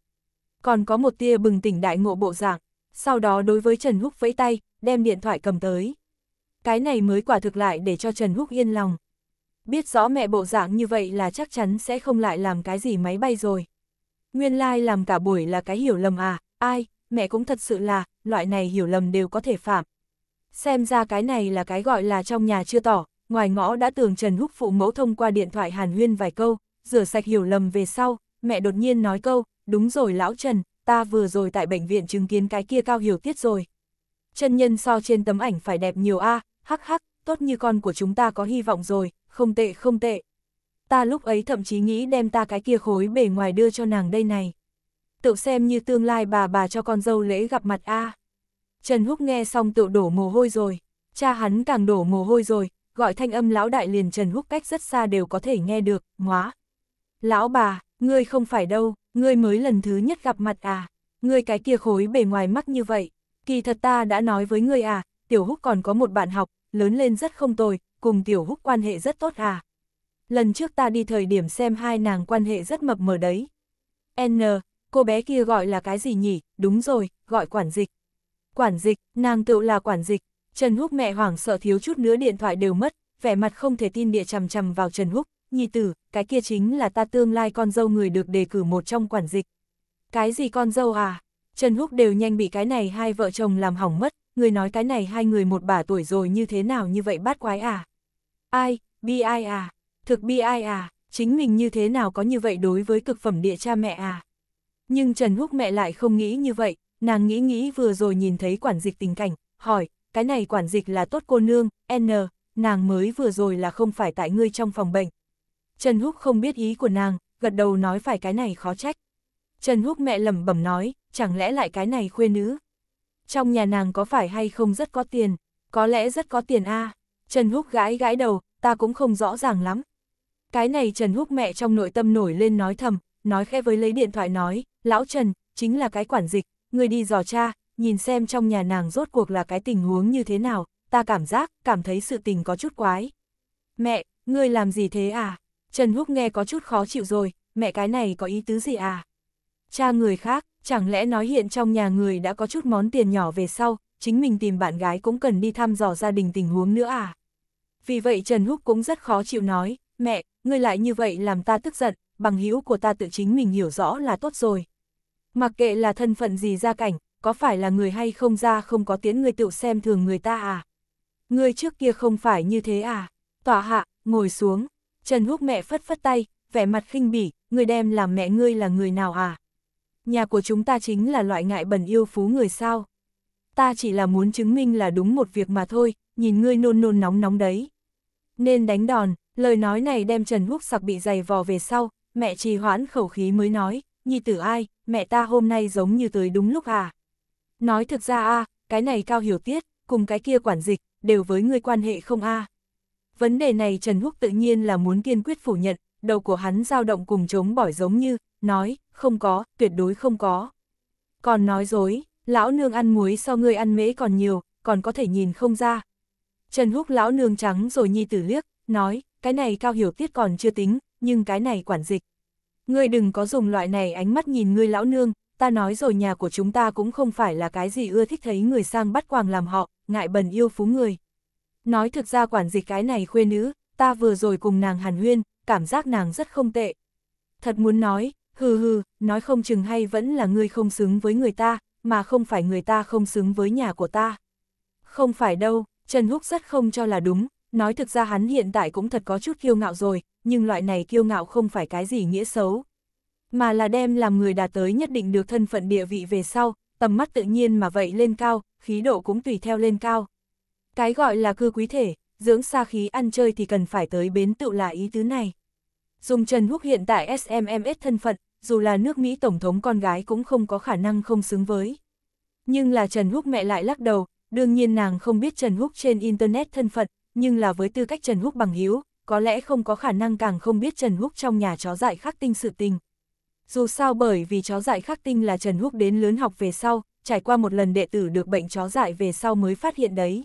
Còn có một tia bừng tỉnh đại ngộ bộ dạng, sau đó đối với Trần Húc vẫy tay, đem điện thoại cầm tới. Cái này mới quả thực lại để cho Trần Húc yên lòng. Biết rõ mẹ bộ dạng như vậy là chắc chắn sẽ không lại làm cái gì máy bay rồi. Nguyên lai like làm cả buổi là cái hiểu lầm à, ai, mẹ cũng thật sự là, loại này hiểu lầm đều có thể phạm. Xem ra cái này là cái gọi là trong nhà chưa tỏ, ngoài ngõ đã tường Trần Húc phụ mẫu thông qua điện thoại Hàn Huyên vài câu, rửa sạch hiểu lầm về sau, mẹ đột nhiên nói câu, đúng rồi lão Trần, ta vừa rồi tại bệnh viện chứng kiến cái kia cao hiểu tiết rồi. Chân nhân so trên tấm ảnh phải đẹp nhiều a, hắc hắc, tốt như con của chúng ta có hy vọng rồi, không tệ không tệ ta lúc ấy thậm chí nghĩ đem ta cái kia khối bề ngoài đưa cho nàng đây này. Tựu xem như tương lai bà bà cho con dâu lễ gặp mặt a. Trần Húc nghe xong tựu đổ mồ hôi rồi, cha hắn càng đổ mồ hôi rồi, gọi thanh âm lão đại liền Trần Húc cách rất xa đều có thể nghe được, ngóa. Lão bà, ngươi không phải đâu, ngươi mới lần thứ nhất gặp mặt à, ngươi cái kia khối bề ngoài mắc như vậy, kỳ thật ta đã nói với ngươi à, tiểu húc còn có một bạn học, lớn lên rất không tồi, cùng tiểu húc quan hệ rất tốt à, lần trước ta đi thời điểm xem hai nàng quan hệ rất mập mờ đấy. N, cô bé kia gọi là cái gì nhỉ, đúng rồi, gọi quản dịch. Quản dịch, nàng tựu là quản dịch, Trần Húc mẹ hoảng sợ thiếu chút nữa điện thoại đều mất, vẻ mặt không thể tin địa chằm chằm vào Trần Húc, nhi tử, cái kia chính là ta tương lai con dâu người được đề cử một trong quản dịch. Cái gì con dâu à? Trần Húc đều nhanh bị cái này hai vợ chồng làm hỏng mất, người nói cái này hai người một bà tuổi rồi như thế nào như vậy bát quái à? Ai, bi ai à? Thực bi ai à, chính mình như thế nào có như vậy đối với cực phẩm địa cha mẹ à. Nhưng Trần Húc mẹ lại không nghĩ như vậy, nàng nghĩ nghĩ vừa rồi nhìn thấy quản dịch tình cảnh, hỏi, cái này quản dịch là tốt cô nương, n, nàng mới vừa rồi là không phải tại ngươi trong phòng bệnh. Trần Húc không biết ý của nàng, gật đầu nói phải cái này khó trách. Trần Húc mẹ lẩm bẩm nói, chẳng lẽ lại cái này khuê nữ. Trong nhà nàng có phải hay không rất có tiền, có lẽ rất có tiền a Trần Húc gãi gãi đầu, ta cũng không rõ ràng lắm, cái này Trần Húc mẹ trong nội tâm nổi lên nói thầm, nói khẽ với lấy điện thoại nói, lão Trần, chính là cái quản dịch, người đi dò cha, nhìn xem trong nhà nàng rốt cuộc là cái tình huống như thế nào, ta cảm giác, cảm thấy sự tình có chút quái. Mẹ, ngươi làm gì thế à? Trần Húc nghe có chút khó chịu rồi, mẹ cái này có ý tứ gì à? Cha người khác, chẳng lẽ nói hiện trong nhà người đã có chút món tiền nhỏ về sau, chính mình tìm bạn gái cũng cần đi thăm dò gia đình tình huống nữa à? Vì vậy Trần Húc cũng rất khó chịu nói, mẹ, ngươi lại như vậy làm ta tức giận, bằng hữu của ta tự chính mình hiểu rõ là tốt rồi. Mặc kệ là thân phận gì ra cảnh, có phải là người hay không ra không có tiếng người tự xem thường người ta à? Ngươi trước kia không phải như thế à? Tỏa hạ, ngồi xuống. Trần Húc mẹ phất phất tay, vẻ mặt khinh bỉ, người đem làm mẹ ngươi là người nào à? Nhà của chúng ta chính là loại ngại bẩn yêu phú người sao? Ta chỉ là muốn chứng minh là đúng một việc mà thôi, nhìn ngươi nôn nôn nóng nóng đấy. Nên đánh đòn, Lời nói này đem Trần Húc sặc bị dày vò về sau, mẹ trì hoãn khẩu khí mới nói, nhi tử ai, mẹ ta hôm nay giống như tới đúng lúc à. Nói thực ra a cái này cao hiểu tiết, cùng cái kia quản dịch, đều với người quan hệ không a Vấn đề này Trần Húc tự nhiên là muốn kiên quyết phủ nhận, đầu của hắn dao động cùng chống bỏi giống như, nói, không có, tuyệt đối không có. Còn nói dối, lão nương ăn muối so ngươi ăn mễ còn nhiều, còn có thể nhìn không ra. Trần Húc lão nương trắng rồi nhi tử liếc, nói, cái này cao hiểu tiết còn chưa tính, nhưng cái này quản dịch. Ngươi đừng có dùng loại này ánh mắt nhìn ngươi lão nương, ta nói rồi nhà của chúng ta cũng không phải là cái gì ưa thích thấy người sang bắt quàng làm họ, ngại bần yêu phú người. Nói thực ra quản dịch cái này khuê nữ, ta vừa rồi cùng nàng hàn huyên, cảm giác nàng rất không tệ. Thật muốn nói, hừ hừ, nói không chừng hay vẫn là ngươi không xứng với người ta, mà không phải người ta không xứng với nhà của ta. Không phải đâu, Trần Húc rất không cho là đúng, Nói thực ra hắn hiện tại cũng thật có chút kiêu ngạo rồi, nhưng loại này kiêu ngạo không phải cái gì nghĩa xấu. Mà là đem làm người đạt tới nhất định được thân phận địa vị về sau, tầm mắt tự nhiên mà vậy lên cao, khí độ cũng tùy theo lên cao. Cái gọi là cư quý thể, dưỡng xa khí ăn chơi thì cần phải tới bến tự là ý tứ này. Dùng Trần Húc hiện tại SMMS thân phận, dù là nước Mỹ Tổng thống con gái cũng không có khả năng không xứng với. Nhưng là Trần Húc mẹ lại lắc đầu, đương nhiên nàng không biết Trần Húc trên Internet thân phận, nhưng là với tư cách Trần Húc bằng hiếu, có lẽ không có khả năng càng không biết Trần Húc trong nhà chó dại khắc tinh sự tình. Dù sao bởi vì chó dại khắc tinh là Trần Húc đến lớn học về sau, trải qua một lần đệ tử được bệnh chó dại về sau mới phát hiện đấy.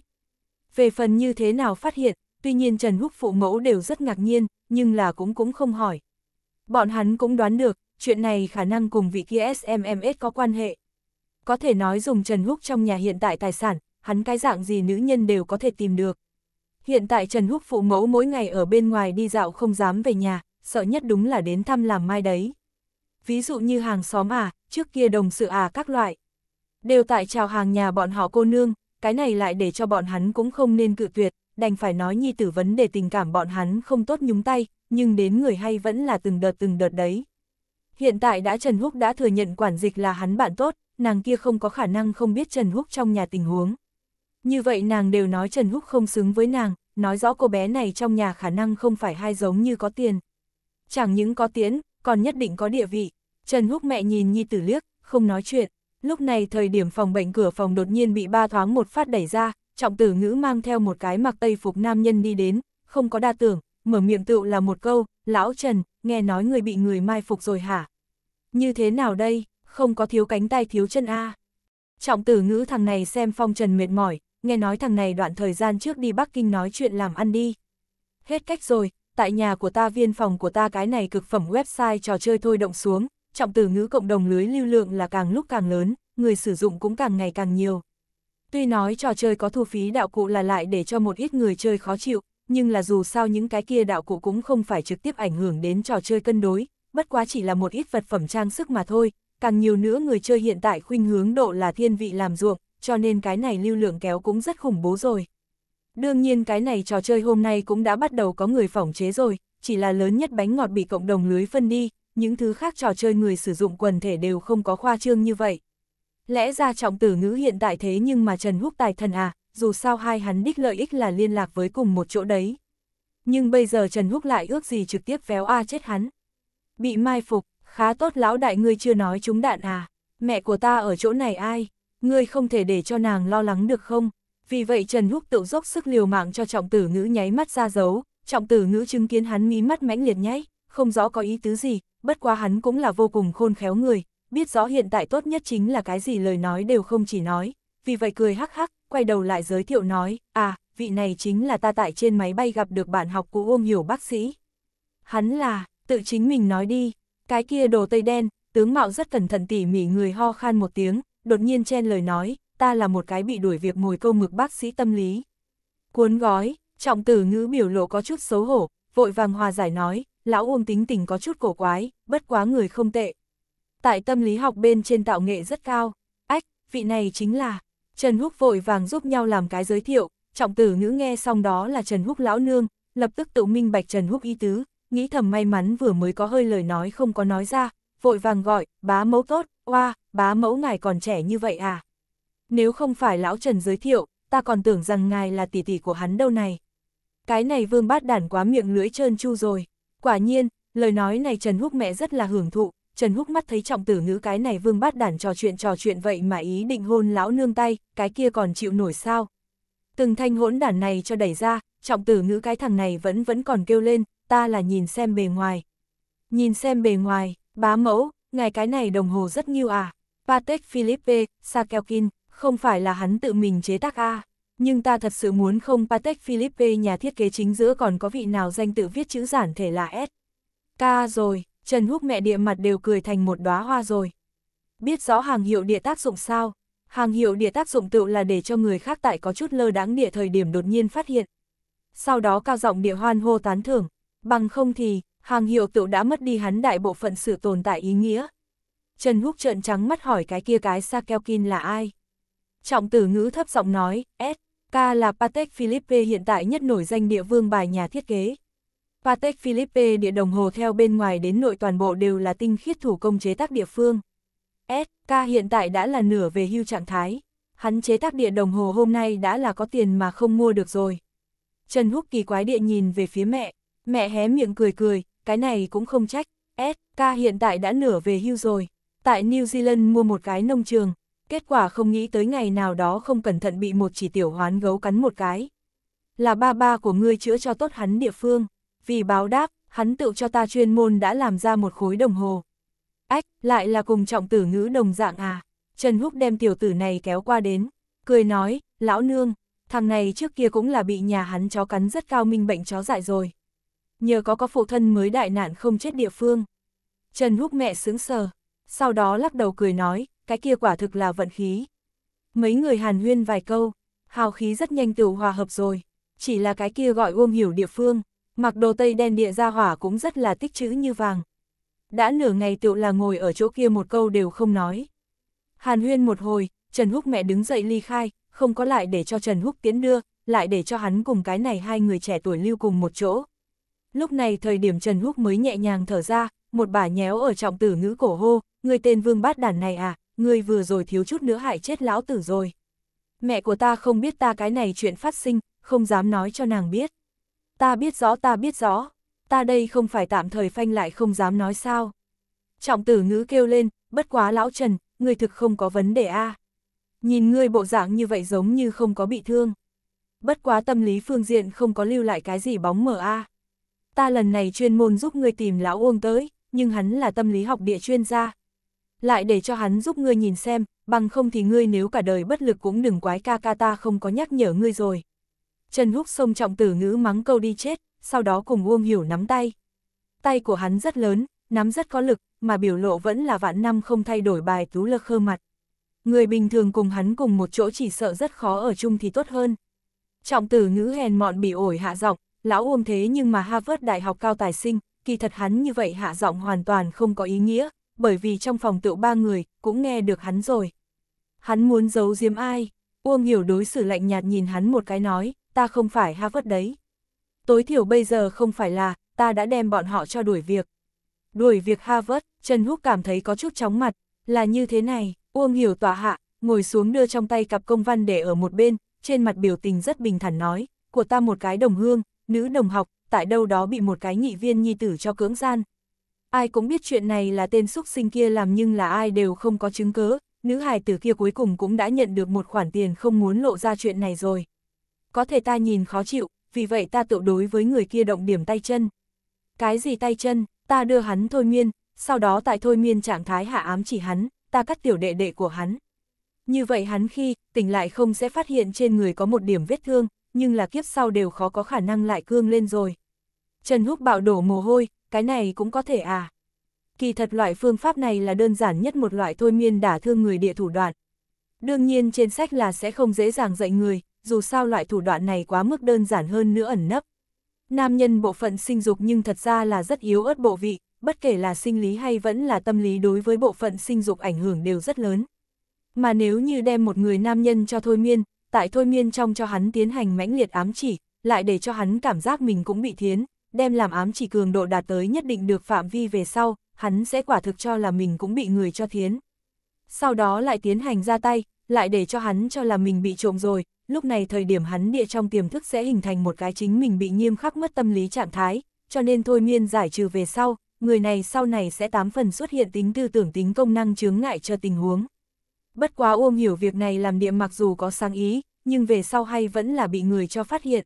Về phần như thế nào phát hiện, tuy nhiên Trần Húc phụ mẫu đều rất ngạc nhiên, nhưng là cũng cũng không hỏi. Bọn hắn cũng đoán được, chuyện này khả năng cùng vị kia SMMS có quan hệ. Có thể nói dùng Trần Húc trong nhà hiện tại tài sản, hắn cái dạng gì nữ nhân đều có thể tìm được. Hiện tại Trần Húc phụ mẫu mỗi ngày ở bên ngoài đi dạo không dám về nhà, sợ nhất đúng là đến thăm làm mai đấy. Ví dụ như hàng xóm à, trước kia đồng sự à các loại. Đều tại chào hàng nhà bọn họ cô nương, cái này lại để cho bọn hắn cũng không nên cự tuyệt, đành phải nói nhi tử vấn đề tình cảm bọn hắn không tốt nhúng tay, nhưng đến người hay vẫn là từng đợt từng đợt đấy. Hiện tại đã Trần Húc đã thừa nhận quản dịch là hắn bạn tốt, nàng kia không có khả năng không biết Trần Húc trong nhà tình huống. Như vậy nàng đều nói Trần Húc không xứng với nàng, nói rõ cô bé này trong nhà khả năng không phải hai giống như có tiền. Chẳng những có tiến, còn nhất định có địa vị. Trần Húc mẹ nhìn Nhi Tử liếc, không nói chuyện. Lúc này thời điểm phòng bệnh cửa phòng đột nhiên bị ba thoáng một phát đẩy ra, trọng tử ngữ mang theo một cái mặc tây phục nam nhân đi đến, không có đa tưởng, mở miệng tựu là một câu, lão Trần, nghe nói người bị người mai phục rồi hả? Như thế nào đây, không có thiếu cánh tay thiếu chân a Trọng tử ngữ thằng này xem phong trần mệt mỏi, nghe nói thằng này đoạn thời gian trước đi Bắc Kinh nói chuyện làm ăn đi. Hết cách rồi, tại nhà của ta viên phòng của ta cái này cực phẩm website trò chơi thôi động xuống, trọng từ ngữ cộng đồng lưới lưu lượng là càng lúc càng lớn, người sử dụng cũng càng ngày càng nhiều. Tuy nói trò chơi có thu phí đạo cụ là lại để cho một ít người chơi khó chịu, nhưng là dù sao những cái kia đạo cụ cũng không phải trực tiếp ảnh hưởng đến trò chơi cân đối, bất quá chỉ là một ít vật phẩm trang sức mà thôi, càng nhiều nữa người chơi hiện tại khuynh hướng độ là thiên vị làm ruộng, cho nên cái này lưu lượng kéo cũng rất khủng bố rồi. Đương nhiên cái này trò chơi hôm nay cũng đã bắt đầu có người phỏng chế rồi, chỉ là lớn nhất bánh ngọt bị cộng đồng lưới phân đi, những thứ khác trò chơi người sử dụng quần thể đều không có khoa trương như vậy. Lẽ ra trọng tử ngữ hiện tại thế nhưng mà Trần Húc tài thần à, dù sao hai hắn đích lợi ích là liên lạc với cùng một chỗ đấy. Nhưng bây giờ Trần Húc lại ước gì trực tiếp véo A chết hắn. Bị mai phục, khá tốt lão đại ngươi chưa nói chúng đạn à, mẹ của ta ở chỗ này ai? ngươi không thể để cho nàng lo lắng được không? Vì vậy Trần Húc tự dốc sức liều mạng cho trọng tử ngữ nháy mắt ra dấu, trọng tử ngữ chứng kiến hắn mí mắt mãnh liệt nháy, không rõ có ý tứ gì, bất quá hắn cũng là vô cùng khôn khéo người, biết rõ hiện tại tốt nhất chính là cái gì lời nói đều không chỉ nói, vì vậy cười hắc hắc, quay đầu lại giới thiệu nói, à, vị này chính là ta tại trên máy bay gặp được bạn học của Uông Hiểu bác sĩ. Hắn là, tự chính mình nói đi, cái kia đồ tây đen, tướng mạo rất cẩn thận tỉ mỉ người ho khan một tiếng, đột nhiên chen lời nói, ta là một cái bị đuổi việc ngồi câu mực bác sĩ tâm lý. Cuốn gói, trọng tử ngữ biểu lộ có chút xấu hổ, vội vàng hòa giải nói, lão uông tính tình có chút cổ quái, bất quá người không tệ. Tại tâm lý học bên trên tạo nghệ rất cao, ách, vị này chính là, Trần Húc vội vàng giúp nhau làm cái giới thiệu, trọng tử ngữ nghe xong đó là Trần Húc lão nương, lập tức tự minh bạch Trần Húc y tứ, nghĩ thầm may mắn vừa mới có hơi lời nói không có nói ra, vội vàng gọi, bá mẫu tốt, Oa, bá mẫu ngài còn trẻ như vậy à? Nếu không phải lão Trần giới thiệu, ta còn tưởng rằng ngài là tỷ tỷ của hắn đâu này. Cái này vương bát đản quá miệng lưỡi trơn chu rồi. Quả nhiên, lời nói này Trần Húc mẹ rất là hưởng thụ, Trần Húc mắt thấy trọng tử ngữ cái này vương bát đản trò chuyện trò chuyện vậy mà ý định hôn lão nương tay, cái kia còn chịu nổi sao. Từng thanh hỗn đản này cho đẩy ra, trọng tử ngữ cái thằng này vẫn vẫn còn kêu lên, ta là nhìn xem bề ngoài. Nhìn xem bề ngoài, bá mẫu, ngài cái này đồng hồ rất nghiêu à. Patek Philippe, Sakelkin, không phải là hắn tự mình chế tác a à. Nhưng ta thật sự muốn không Patek Philippe nhà thiết kế chính giữa còn có vị nào danh tự viết chữ giản thể là S. Ca rồi, Trần Húc mẹ địa mặt đều cười thành một đóa hoa rồi. Biết rõ hàng hiệu địa tác dụng sao? Hàng hiệu địa tác dụng tựu là để cho người khác tại có chút lơ đáng địa thời điểm đột nhiên phát hiện. Sau đó cao giọng địa hoan hô tán thưởng, bằng không thì, hàng hiệu tựu đã mất đi hắn đại bộ phận sự tồn tại ý nghĩa. Trần Húc trợn trắng mắt hỏi cái kia cái Sakelkin là ai? Trọng tử ngữ thấp giọng nói, SK là Patek Philippe hiện tại nhất nổi danh địa vương bài nhà thiết kế. Patek Philippe địa đồng hồ theo bên ngoài đến nội toàn bộ đều là tinh khiết thủ công chế tác địa phương. SK hiện tại đã là nửa về hưu trạng thái. Hắn chế tác địa đồng hồ hôm nay đã là có tiền mà không mua được rồi. Trần Húc kỳ quái địa nhìn về phía mẹ, mẹ hé miệng cười cười, cái này cũng không trách, SK hiện tại đã nửa về hưu rồi, tại New Zealand mua một cái nông trường, kết quả không nghĩ tới ngày nào đó không cẩn thận bị một chỉ tiểu hoán gấu cắn một cái. Là ba ba của ngươi chữa cho tốt hắn địa phương, vì báo đáp, hắn tự cho ta chuyên môn đã làm ra một khối đồng hồ. Ách, lại là cùng trọng tử ngữ đồng dạng à, Trần Húc đem tiểu tử này kéo qua đến, cười nói, lão nương, thằng này trước kia cũng là bị nhà hắn chó cắn rất cao minh bệnh chó dại rồi nhờ có có phụ thân mới đại nạn không chết địa phương. Trần Húc mẹ sướng sờ, sau đó lắc đầu cười nói, cái kia quả thực là vận khí. Mấy người hàn huyên vài câu, hào khí rất nhanh tự hòa hợp rồi, chỉ là cái kia gọi uông hiểu địa phương, mặc đồ tây đen địa ra hỏa cũng rất là tích chữ như vàng. Đã nửa ngày tự là ngồi ở chỗ kia một câu đều không nói. Hàn huyên một hồi, Trần Húc mẹ đứng dậy ly khai, không có lại để cho Trần Húc tiến đưa, lại để cho hắn cùng cái này hai người trẻ tuổi lưu cùng một chỗ, Lúc này thời điểm Trần Húc mới nhẹ nhàng thở ra, một bà nhéo ở trọng tử ngữ cổ hô, người tên vương bát đàn này à, người vừa rồi thiếu chút nữa hại chết lão tử rồi. Mẹ của ta không biết ta cái này chuyện phát sinh, không dám nói cho nàng biết. Ta biết rõ ta biết rõ, ta đây không phải tạm thời phanh lại không dám nói sao. Trọng tử ngữ kêu lên, bất quá lão Trần, người thực không có vấn đề a à. Nhìn người bộ dạng như vậy giống như không có bị thương. Bất quá tâm lý phương diện không có lưu lại cái gì bóng mờ a à ta lần này chuyên môn giúp ngươi tìm lão Uông tới, nhưng hắn là tâm lý học địa chuyên gia. Lại để cho hắn giúp ngươi nhìn xem, bằng không thì ngươi nếu cả đời bất lực cũng đừng quái ca ca ta không có nhắc nhở ngươi rồi. Trần Húc xông trọng tử ngữ mắng câu đi chết, sau đó cùng Uông Hiểu nắm tay. Tay của hắn rất lớn, nắm rất có lực, mà biểu lộ vẫn là vạn năm không thay đổi bài tú lơ khơ mặt. Người bình thường cùng hắn cùng một chỗ chỉ sợ rất khó ở chung thì tốt hơn. Trọng tử ngữ hèn mọn bị ổi hạ giọng, lão Uông thế nhưng mà Harvard Đại học cao tài sinh, kỳ thật hắn như vậy hạ giọng hoàn toàn không có ý nghĩa, bởi vì trong phòng tựu ba người, cũng nghe được hắn rồi. Hắn muốn giấu giếm ai? Uông hiểu đối xử lạnh nhạt nhìn hắn một cái nói, ta không phải Harvard đấy. Tối thiểu bây giờ không phải là, ta đã đem bọn họ cho đuổi việc. Đuổi việc Harvard, Trần Húc cảm thấy có chút chóng mặt, là như thế này, Uông hiểu tỏa hạ, ngồi xuống đưa trong tay cặp công văn để ở một bên, trên mặt biểu tình rất bình thản nói, của ta một cái đồng hương, nữ đồng học, tại đâu đó bị một cái nghị viên nhi tử cho cưỡng gian. Ai cũng biết chuyện này là tên xúc sinh kia làm nhưng là ai đều không có chứng cớ, nữ hài tử kia cuối cùng cũng đã nhận được một khoản tiền không muốn lộ ra chuyện này rồi. Có thể ta nhìn khó chịu, vì vậy ta tự đối với người kia động điểm tay chân. Cái gì tay chân, ta đưa hắn thôi miên, sau đó tại thôi miên trạng thái hạ ám chỉ hắn, ta cắt tiểu đệ đệ của hắn. Như vậy hắn khi tỉnh lại không sẽ phát hiện trên người có một điểm vết thương, nhưng là kiếp sau đều khó có khả năng lại cương lên rồi. Trần Húc bạo đổ mồ hôi, cái này cũng có thể à. Kỳ thật loại phương pháp này là đơn giản nhất một loại thôi miên đả thương người địa thủ đoạn. Đương nhiên trên sách là sẽ không dễ dàng dạy người, dù sao loại thủ đoạn này quá mức đơn giản hơn nữa ẩn nấp. Nam nhân bộ phận sinh dục nhưng thật ra là rất yếu ớt bộ vị, bất kể là sinh lý hay vẫn là tâm lý đối với bộ phận sinh dục ảnh hưởng đều rất lớn. Mà nếu như đem một người nam nhân cho thôi miên, tại thôi miên trong cho hắn tiến hành mãnh liệt ám chỉ, lại để cho hắn cảm giác mình cũng bị thiến, đem làm ám chỉ cường độ đạt tới nhất định được phạm vi về sau, hắn sẽ quả thực cho là mình cũng bị người cho thiến. Sau đó lại tiến hành ra tay, lại để cho hắn cho là mình bị trộm rồi, lúc này thời điểm hắn địa trong tiềm thức sẽ hình thành một cái chính mình bị nghiêm khắc mất tâm lý trạng thái, cho nên thôi miên giải trừ về sau, người này sau này sẽ tám phần xuất hiện tính tư tưởng tính công năng chướng ngại cho tình huống. Bất quá Uông hiểu việc này làm địa mặc dù có sáng ý, nhưng về sau hay vẫn là bị người cho phát hiện.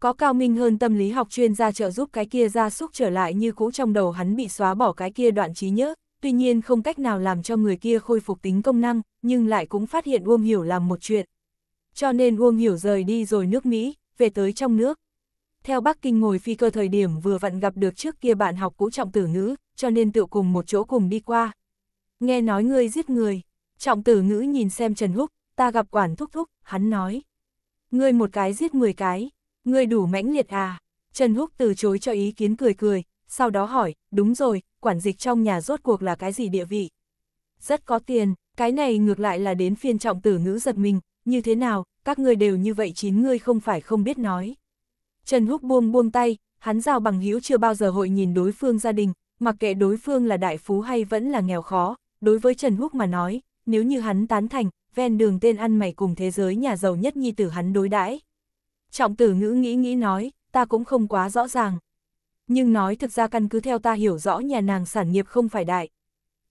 Có cao minh hơn tâm lý học chuyên gia trợ giúp cái kia ra súc trở lại như cũ trong đầu hắn bị xóa bỏ cái kia đoạn trí nhớ, tuy nhiên không cách nào làm cho người kia khôi phục tính công năng, nhưng lại cũng phát hiện Uông Hiểu làm một chuyện. Cho nên Uông Hiểu rời đi rồi nước Mỹ, về tới trong nước. Theo Bắc Kinh ngồi phi cơ thời điểm vừa vặn gặp được trước kia bạn học cũ trọng tử nữ, cho nên tự cùng một chỗ cùng đi qua. Nghe nói ngươi giết người. Trọng tử ngữ nhìn xem Trần Húc, ta gặp quản thúc thúc, hắn nói. Ngươi một cái giết 10 cái, ngươi đủ mãnh liệt à. Trần Húc từ chối cho ý kiến cười cười, sau đó hỏi, đúng rồi, quản dịch trong nhà rốt cuộc là cái gì địa vị? Rất có tiền, cái này ngược lại là đến phiên trọng tử ngữ giật mình, như thế nào, các ngươi đều như vậy chín ngươi không phải không biết nói. Trần Húc buông buông tay, hắn giao bằng hữu chưa bao giờ hội nhìn đối phương gia đình, mặc kệ đối phương là đại phú hay vẫn là nghèo khó, đối với Trần Húc mà nói, nếu như hắn tán thành, ven đường tên ăn mày cùng thế giới nhà giàu nhất nhi tử hắn đối đãi. Trọng tử ngữ nghĩ nghĩ nói, ta cũng không quá rõ ràng. Nhưng nói thực ra căn cứ theo ta hiểu rõ nhà nàng sản nghiệp không phải đại.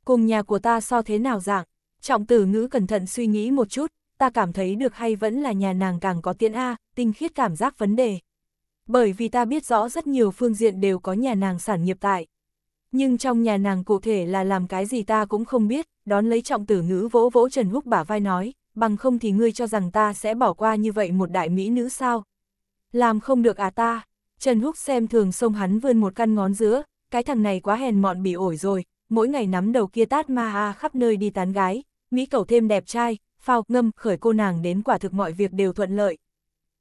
Cùng nhà của ta so thế nào dạng, trọng tử ngữ cẩn thận suy nghĩ một chút, ta cảm thấy được hay vẫn là nhà nàng càng có tiện A, tinh khiết cảm giác vấn đề. Bởi vì ta biết rõ rất nhiều phương diện đều có nhà nàng sản nghiệp tại nhưng trong nhà nàng cụ thể là làm cái gì ta cũng không biết, đón lấy trọng tử ngữ vỗ vỗ Trần Húc bả vai nói, bằng không thì ngươi cho rằng ta sẽ bỏ qua như vậy một đại mỹ nữ sao. Làm không được à ta, Trần Húc xem thường sông hắn vươn một căn ngón giữa, cái thằng này quá hèn mọn bị ổi rồi, mỗi ngày nắm đầu kia tát ma a khắp nơi đi tán gái, Mỹ cầu thêm đẹp trai, phao, ngâm, khởi cô nàng đến quả thực mọi việc đều thuận lợi.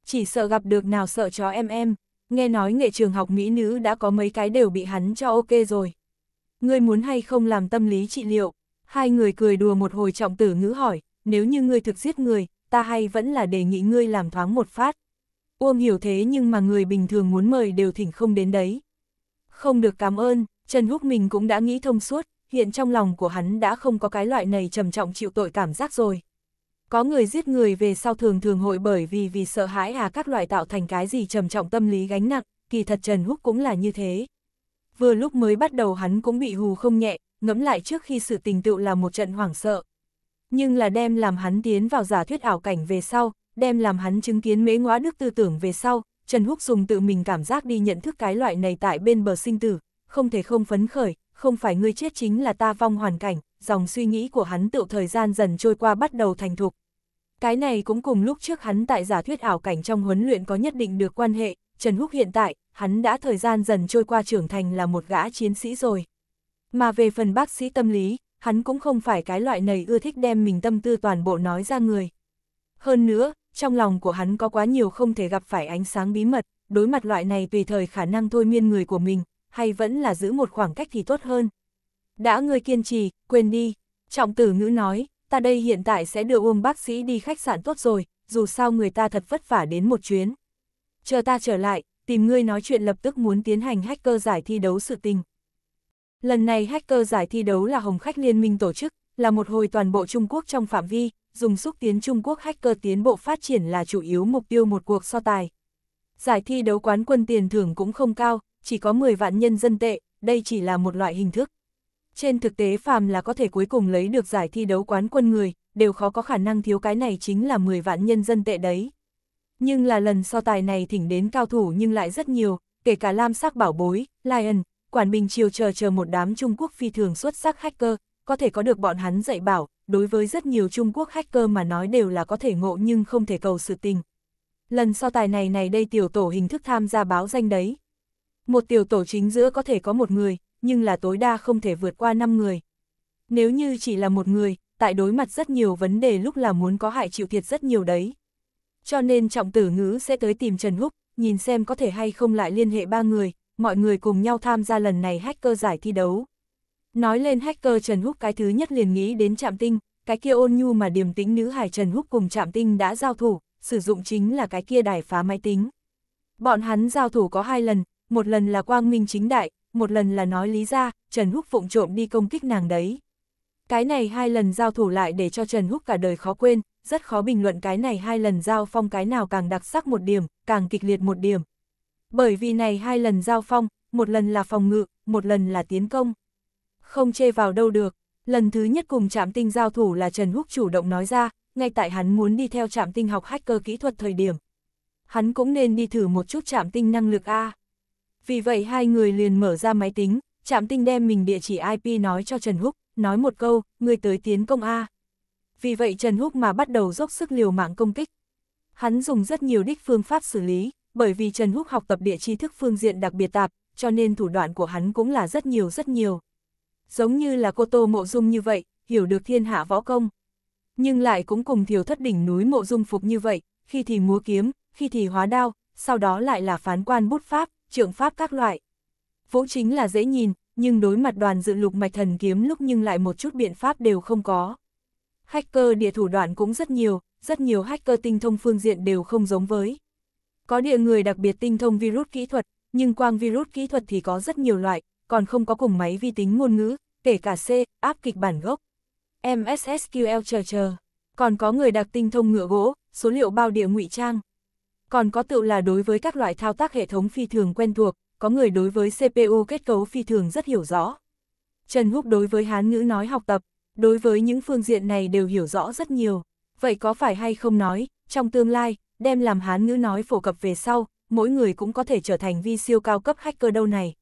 Chỉ sợ gặp được nào sợ chó em em, nghe nói nghệ trường học Mỹ nữ đã có mấy cái đều bị hắn cho ok rồi ngươi muốn hay không làm tâm lý trị liệu? Hai người cười đùa một hồi trọng tử ngữ hỏi, nếu như ngươi thực giết người, ta hay vẫn là đề nghị ngươi làm thoáng một phát. Uông hiểu thế nhưng mà người bình thường muốn mời đều thỉnh không đến đấy. Không được cảm ơn, Trần Húc mình cũng đã nghĩ thông suốt, hiện trong lòng của hắn đã không có cái loại này trầm trọng chịu tội cảm giác rồi. Có người giết người về sau thường thường hội bởi vì vì sợ hãi à các loại tạo thành cái gì trầm trọng tâm lý gánh nặng, kỳ thật Trần Húc cũng là như thế vừa lúc mới bắt đầu hắn cũng bị hù không nhẹ, ngẫm lại trước khi sự tình tựu là một trận hoảng sợ. Nhưng là đem làm hắn tiến vào giả thuyết ảo cảnh về sau, đem làm hắn chứng kiến mế ngóa đức tư tưởng về sau, Trần Húc dùng tự mình cảm giác đi nhận thức cái loại này tại bên bờ sinh tử, không thể không phấn khởi, không phải ngươi chết chính là ta vong hoàn cảnh, dòng suy nghĩ của hắn tựu thời gian dần trôi qua bắt đầu thành thục. Cái này cũng cùng lúc trước hắn tại giả thuyết ảo cảnh trong huấn luyện có nhất định được quan hệ, Trần Húc hiện tại, hắn đã thời gian dần trôi qua trưởng thành là một gã chiến sĩ rồi. Mà về phần bác sĩ tâm lý, hắn cũng không phải cái loại này ưa thích đem mình tâm tư toàn bộ nói ra người. Hơn nữa, trong lòng của hắn có quá nhiều không thể gặp phải ánh sáng bí mật, đối mặt loại này tùy thời khả năng thôi miên người của mình, hay vẫn là giữ một khoảng cách thì tốt hơn. Đã ngươi kiên trì, quên đi. Trọng tử ngữ nói, ta đây hiện tại sẽ đưa uông bác sĩ đi khách sạn tốt rồi, dù sao người ta thật vất vả đến một chuyến chờ ta trở lại, tìm ngươi nói chuyện lập tức muốn tiến hành hacker giải thi đấu sự tình. Lần này hacker giải thi đấu là Hồng Khách Liên minh tổ chức, là một hồi toàn bộ Trung Quốc trong phạm vi, dùng xúc tiến Trung Quốc hacker tiến bộ phát triển là chủ yếu mục tiêu một cuộc so tài. Giải thi đấu quán quân tiền thưởng cũng không cao, chỉ có 10 vạn nhân dân tệ, đây chỉ là một loại hình thức. Trên thực tế phàm là có thể cuối cùng lấy được giải thi đấu quán quân người, đều khó có khả năng thiếu cái này chính là 10 vạn nhân dân tệ đấy. Nhưng là lần so tài này thỉnh đến cao thủ nhưng lại rất nhiều, kể cả Lam Sắc Bảo Bối, Lion, Quản Bình Triều chờ chờ một đám Trung Quốc phi thường xuất sắc hacker, có thể có được bọn hắn dạy bảo, đối với rất nhiều Trung Quốc hacker mà nói đều là có thể ngộ nhưng không thể cầu sự tình. Lần so tài này này đây tiểu tổ hình thức tham gia báo danh đấy. Một tiểu tổ chính giữa có thể có một người, nhưng là tối đa không thể vượt qua 5 người. Nếu như chỉ là một người, tại đối mặt rất nhiều vấn đề lúc là muốn có hại chịu thiệt rất nhiều đấy cho nên trọng tử ngữ sẽ tới tìm Trần Húc, nhìn xem có thể hay không lại liên hệ ba người, mọi người cùng nhau tham gia lần này hacker giải thi đấu. Nói lên hacker Trần Húc cái thứ nhất liền nghĩ đến Trạm Tinh, cái kia ôn nhu mà điềm tĩnh nữ hải Trần Húc cùng Trạm Tinh đã giao thủ, sử dụng chính là cái kia đài phá máy tính. Bọn hắn giao thủ có hai lần, một lần là quang minh chính đại, một lần là nói lý ra, Trần Húc phụng trộm đi công kích nàng đấy. Cái này hai lần giao thủ lại để cho Trần Húc cả đời khó quên, rất khó bình luận cái này hai lần giao phong cái nào càng đặc sắc một điểm, càng kịch liệt một điểm. Bởi vì này hai lần giao phong, một lần là phòng ngự, một lần là tiến công. Không chê vào đâu được, lần thứ nhất cùng trạm tinh giao thủ là Trần Húc chủ động nói ra, ngay tại hắn muốn đi theo trạm tinh học hacker kỹ thuật thời điểm. Hắn cũng nên đi thử một chút trạm tinh năng lực A. Vì vậy hai người liền mở ra máy tính, trạm tinh đem mình địa chỉ IP nói cho Trần Húc, nói một câu, người tới tiến công A. Vì vậy Trần Húc mà bắt đầu dốc sức liều mạng công kích. Hắn dùng rất nhiều đích phương pháp xử lý, bởi vì Trần Húc học tập địa tri thức phương diện đặc biệt tạp, cho nên thủ đoạn của hắn cũng là rất nhiều rất nhiều. Giống như là cô Tô Mộ Dung như vậy, hiểu được thiên hạ võ công. Nhưng lại cũng cùng thiểu thất đỉnh núi Mộ Dung phục như vậy, khi thì múa kiếm, khi thì hóa đao, sau đó lại là phán quan bút pháp, trượng pháp các loại. Vũ chính là dễ nhìn, nhưng đối mặt đoàn dự lục mạch thần kiếm lúc nhưng lại một chút biện pháp đều không có. Hacker địa thủ đoạn cũng rất nhiều, rất nhiều hacker tinh thông phương diện đều không giống với. Có địa người đặc biệt tinh thông virus kỹ thuật, nhưng quang virus kỹ thuật thì có rất nhiều loại, còn không có cùng máy vi tính ngôn ngữ, kể cả C, áp kịch bản gốc. MSSQL chờ chờ. Còn có người đặc tinh thông ngựa gỗ, số liệu bao địa ngụy trang. Còn có tự là đối với các loại thao tác hệ thống phi thường quen thuộc, có người đối với CPU kết cấu phi thường rất hiểu rõ. Trần Húc đối với hán ngữ nói học tập, đối với những phương diện này đều hiểu rõ rất nhiều. Vậy có phải hay không nói, trong tương lai, đem làm hán ngữ nói phổ cập về sau, mỗi người cũng có thể trở thành vi siêu cao cấp hacker đâu này.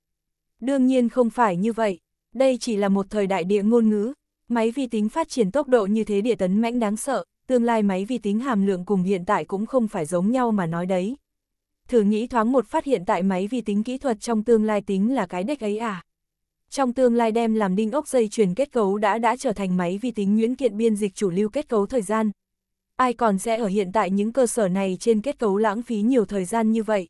Đương nhiên không phải như vậy, đây chỉ là một thời đại địa ngôn ngữ, máy vi tính phát triển tốc độ như thế địa tấn mãnh đáng sợ, tương lai máy vi tính hàm lượng cùng hiện tại cũng không phải giống nhau mà nói đấy thử nghĩ thoáng một phát hiện tại máy vi tính kỹ thuật trong tương lai tính là cái đếch ấy à. Trong tương lai đem làm đinh ốc dây chuyển kết cấu đã đã trở thành máy vi tính nhuyễn kiện biên dịch chủ lưu kết cấu thời gian. Ai còn sẽ ở hiện tại những cơ sở này trên kết cấu lãng phí nhiều thời gian như vậy.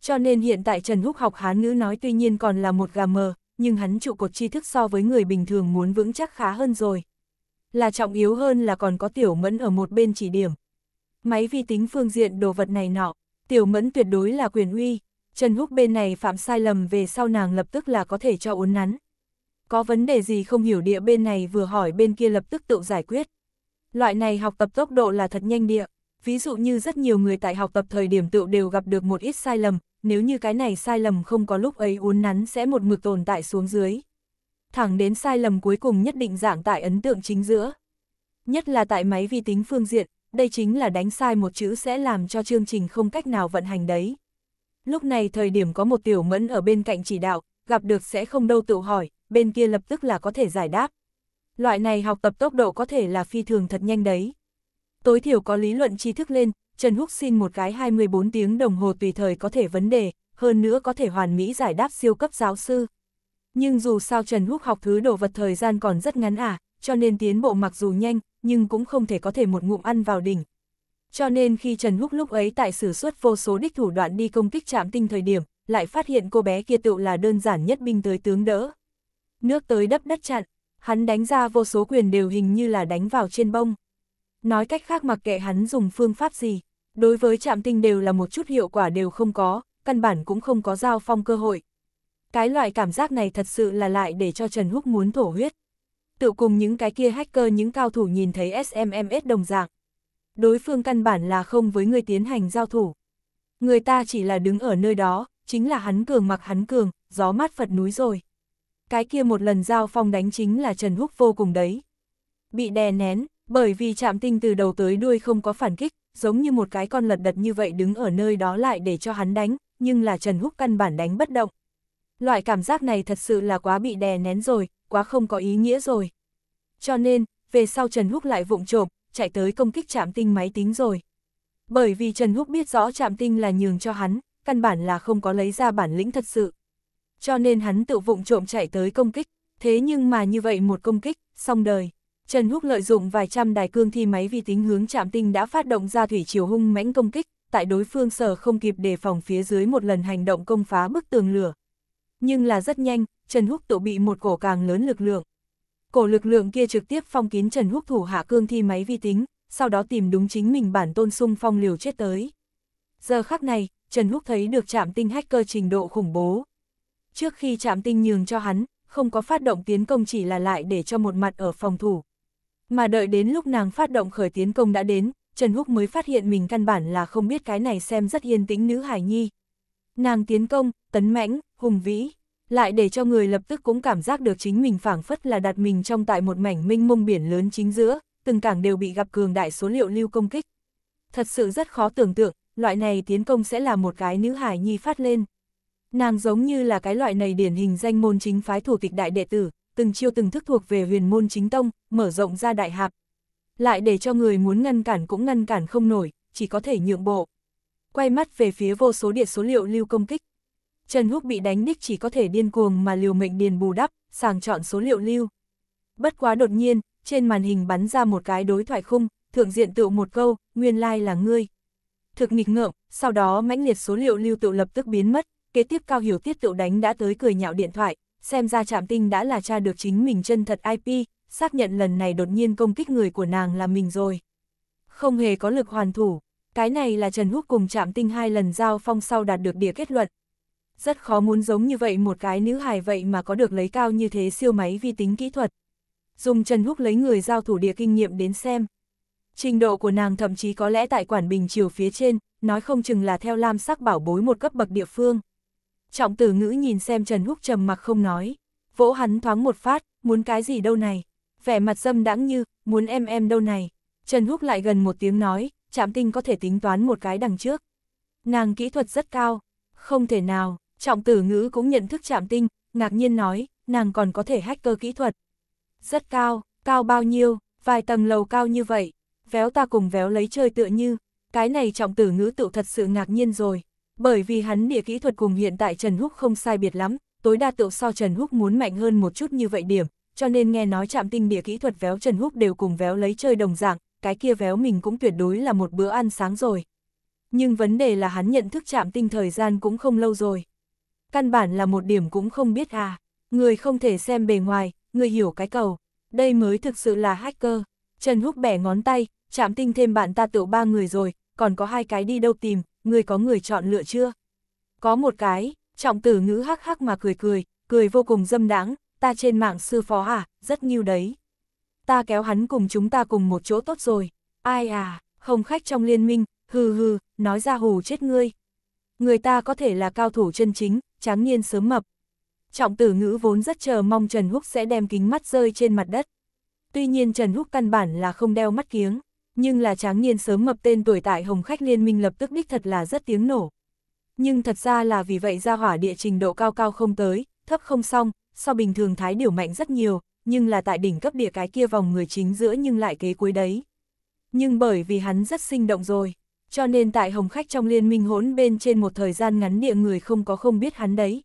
Cho nên hiện tại Trần Húc học Hán ngữ nói tuy nhiên còn là một gà mờ, nhưng hắn trụ cột tri thức so với người bình thường muốn vững chắc khá hơn rồi. Là trọng yếu hơn là còn có tiểu mẫn ở một bên chỉ điểm. Máy vi tính phương diện đồ vật này nọ, Tiểu Mẫn tuyệt đối là quyền uy, Trần Húc bên này phạm sai lầm về sau nàng lập tức là có thể cho uốn nắn. Có vấn đề gì không hiểu địa bên này vừa hỏi bên kia lập tức tự giải quyết. Loại này học tập tốc độ là thật nhanh địa, ví dụ như rất nhiều người tại học tập thời điểm tự đều gặp được một ít sai lầm, nếu như cái này sai lầm không có lúc ấy uốn nắn sẽ một mực tồn tại xuống dưới. Thẳng đến sai lầm cuối cùng nhất định dạng tại ấn tượng chính giữa. Nhất là tại máy vi tính phương diện, đây chính là đánh sai một chữ sẽ làm cho chương trình không cách nào vận hành đấy. Lúc này thời điểm có một tiểu mẫn ở bên cạnh chỉ đạo, gặp được sẽ không đâu tự hỏi, bên kia lập tức là có thể giải đáp. Loại này học tập tốc độ có thể là phi thường thật nhanh đấy. Tối thiểu có lý luận tri thức lên, Trần Húc xin một cái 24 tiếng đồng hồ tùy thời có thể vấn đề, hơn nữa có thể hoàn mỹ giải đáp siêu cấp giáo sư. Nhưng dù sao Trần Húc học thứ đồ vật thời gian còn rất ngắn à, cho nên tiến bộ mặc dù nhanh, nhưng cũng không thể có thể một ngụm ăn vào đỉnh. Cho nên khi Trần Húc lúc ấy tại sử xuất vô số đích thủ đoạn đi công kích Trạm tinh thời điểm, lại phát hiện cô bé kia tựu là đơn giản nhất binh tới tướng đỡ. Nước tới đắp đất chặn, hắn đánh ra vô số quyền đều hình như là đánh vào trên bông. Nói cách khác mặc kệ hắn dùng phương pháp gì, đối với Trạm tinh đều là một chút hiệu quả đều không có, căn bản cũng không có giao phong cơ hội. Cái loại cảm giác này thật sự là lại để cho Trần Húc muốn thổ huyết tự cùng những cái kia hacker những cao thủ nhìn thấy SMMS đồng dạng. Đối phương căn bản là không với người tiến hành giao thủ. Người ta chỉ là đứng ở nơi đó, chính là hắn cường mặc hắn cường, gió mát Phật núi rồi. Cái kia một lần giao phong đánh chính là Trần Húc vô cùng đấy. Bị đè nén, bởi vì chạm tinh từ đầu tới đuôi không có phản kích, giống như một cái con lật đật như vậy đứng ở nơi đó lại để cho hắn đánh, nhưng là Trần Húc căn bản đánh bất động. Loại cảm giác này thật sự là quá bị đè nén rồi, quá không có ý nghĩa rồi. Cho nên, về sau Trần Húc lại vụng trộm, chạy tới công kích trạm tinh máy tính rồi. Bởi vì Trần Húc biết rõ trạm tinh là nhường cho hắn, căn bản là không có lấy ra bản lĩnh thật sự. Cho nên hắn tự vụng trộm chạy tới công kích, thế nhưng mà như vậy một công kích, xong đời. Trần Húc lợi dụng vài trăm đài cương thi máy vi tính hướng trạm tinh đã phát động ra thủy chiều hung mãnh công kích, tại đối phương sở không kịp đề phòng phía dưới một lần hành động công phá bức tường lửa. Nhưng là rất nhanh, Trần Húc tổ bị một cổ càng lớn lực lượng. Cổ lực lượng kia trực tiếp phong kín Trần Húc thủ hạ cương thi máy vi tính, sau đó tìm đúng chính mình bản tôn xung phong liều chết tới. Giờ khắc này, Trần Húc thấy được chạm tinh hacker trình độ khủng bố. Trước khi chạm tinh nhường cho hắn, không có phát động tiến công chỉ là lại để cho một mặt ở phòng thủ. Mà đợi đến lúc nàng phát động khởi tiến công đã đến, Trần Húc mới phát hiện mình căn bản là không biết cái này xem rất yên tĩnh nữ hải nhi. Nàng tiến công, tấn mãnh, hùng vĩ lại để cho người lập tức cũng cảm giác được chính mình phảng phất là đặt mình trong tại một mảnh minh mông biển lớn chính giữa, từng cảng đều bị gặp cường đại số liệu lưu công kích. Thật sự rất khó tưởng tượng, loại này tiến công sẽ là một cái nữ hải nhi phát lên. Nàng giống như là cái loại này điển hình danh môn chính phái thủ tịch đại đệ tử, từng chiêu từng thức thuộc về huyền môn chính tông, mở rộng ra đại hạp. Lại để cho người muốn ngăn cản cũng ngăn cản không nổi, chỉ có thể nhượng bộ. Quay mắt về phía vô số địa số liệu lưu công kích, Trần Húc bị đánh đích chỉ có thể điên cuồng mà liều mệnh điền bù đắp, sàng chọn số liệu lưu. Bất quá đột nhiên, trên màn hình bắn ra một cái đối thoại khung, thượng diện tựu một câu, nguyên lai like là ngươi. Thực nghịch ngợm, sau đó mãnh liệt số liệu lưu tựu lập tức biến mất, kế tiếp cao hiểu tiết tựu đánh đã tới cười nhạo điện thoại, xem ra trạm tinh đã là tra được chính mình chân thật IP, xác nhận lần này đột nhiên công kích người của nàng là mình rồi. Không hề có lực hoàn thủ, cái này là Trần Húc cùng trạm tinh hai lần giao phong sau đạt được địa kết luận, rất khó muốn giống như vậy một cái nữ hài vậy mà có được lấy cao như thế siêu máy vi tính kỹ thuật. Dùng Trần Húc lấy người giao thủ địa kinh nghiệm đến xem. Trình độ của nàng thậm chí có lẽ tại Quản Bình chiều phía trên, nói không chừng là theo lam sắc bảo bối một cấp bậc địa phương. Trọng tử ngữ nhìn xem Trần Húc trầm mặc không nói, vỗ hắn thoáng một phát, muốn cái gì đâu này, vẻ mặt dâm đãng như, muốn em em đâu này. Trần Húc lại gần một tiếng nói, chạm tinh có thể tính toán một cái đằng trước. Nàng kỹ thuật rất cao, không thể nào, Trọng tử ngữ cũng nhận thức chạm tinh, ngạc nhiên nói, nàng còn có thể hacker kỹ thuật. Rất cao, cao bao nhiêu, vài tầng lầu cao như vậy, véo ta cùng véo lấy chơi tựa như, cái này trọng tử ngữ tự thật sự ngạc nhiên rồi, bởi vì hắn địa kỹ thuật cùng hiện tại Trần Húc không sai biệt lắm, tối đa tựu so Trần Húc muốn mạnh hơn một chút như vậy điểm, cho nên nghe nói chạm tinh địa kỹ thuật véo Trần Húc đều cùng véo lấy chơi đồng dạng, cái kia véo mình cũng tuyệt đối là một bữa ăn sáng rồi. Nhưng vấn đề là hắn nhận thức chạm tinh thời gian cũng không lâu rồi căn bản là một điểm cũng không biết à, người không thể xem bề ngoài, người hiểu cái cầu, đây mới thực sự là hacker. Trần Húc bẻ ngón tay, chạm tinh thêm bạn ta tự ba người rồi, còn có hai cái đi đâu tìm, người có người chọn lựa chưa? Có một cái, trọng tử ngữ hắc hắc mà cười cười, cười vô cùng dâm đáng, ta trên mạng sư phó à, rất nghiêu đấy. Ta kéo hắn cùng chúng ta cùng một chỗ tốt rồi, ai à, không khách trong liên minh, hừ hừ, nói ra hù chết ngươi. Người ta có thể là cao thủ chân chính, tráng niên sớm mập. Trọng tử ngữ vốn rất chờ mong Trần Húc sẽ đem kính mắt rơi trên mặt đất. Tuy nhiên Trần Húc căn bản là không đeo mắt kiếng, nhưng là tráng niên sớm mập tên tuổi tại Hồng Khách Liên minh lập tức đích thật là rất tiếng nổ. Nhưng thật ra là vì vậy ra hỏa địa trình độ cao cao không tới, thấp không xong, so bình thường thái điều mạnh rất nhiều, nhưng là tại đỉnh cấp địa cái kia vòng người chính giữa nhưng lại kế cuối đấy. Nhưng bởi vì hắn rất sinh động rồi cho nên tại hồng khách trong liên minh hỗn bên trên một thời gian ngắn địa người không có không biết hắn đấy.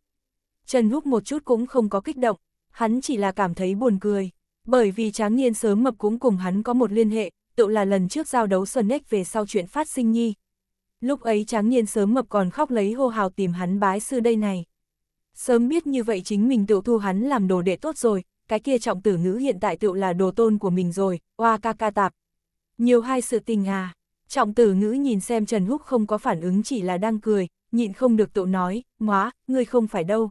Trần Húc một chút cũng không có kích động, hắn chỉ là cảm thấy buồn cười, bởi vì tráng niên sớm mập cũng cùng hắn có một liên hệ, tự là lần trước giao đấu Sơn Ếch về sau chuyện phát sinh nhi. Lúc ấy tráng niên sớm mập còn khóc lấy hô hào tìm hắn bái sư đây này. Sớm biết như vậy chính mình tự thu hắn làm đồ đệ tốt rồi, cái kia trọng tử ngữ hiện tại tự là đồ tôn của mình rồi, oa ca ca tạp. Nhiều hai sự tình à. Trọng tử ngữ nhìn xem Trần Húc không có phản ứng chỉ là đang cười, nhịn không được tụ nói, móa, ngươi không phải đâu.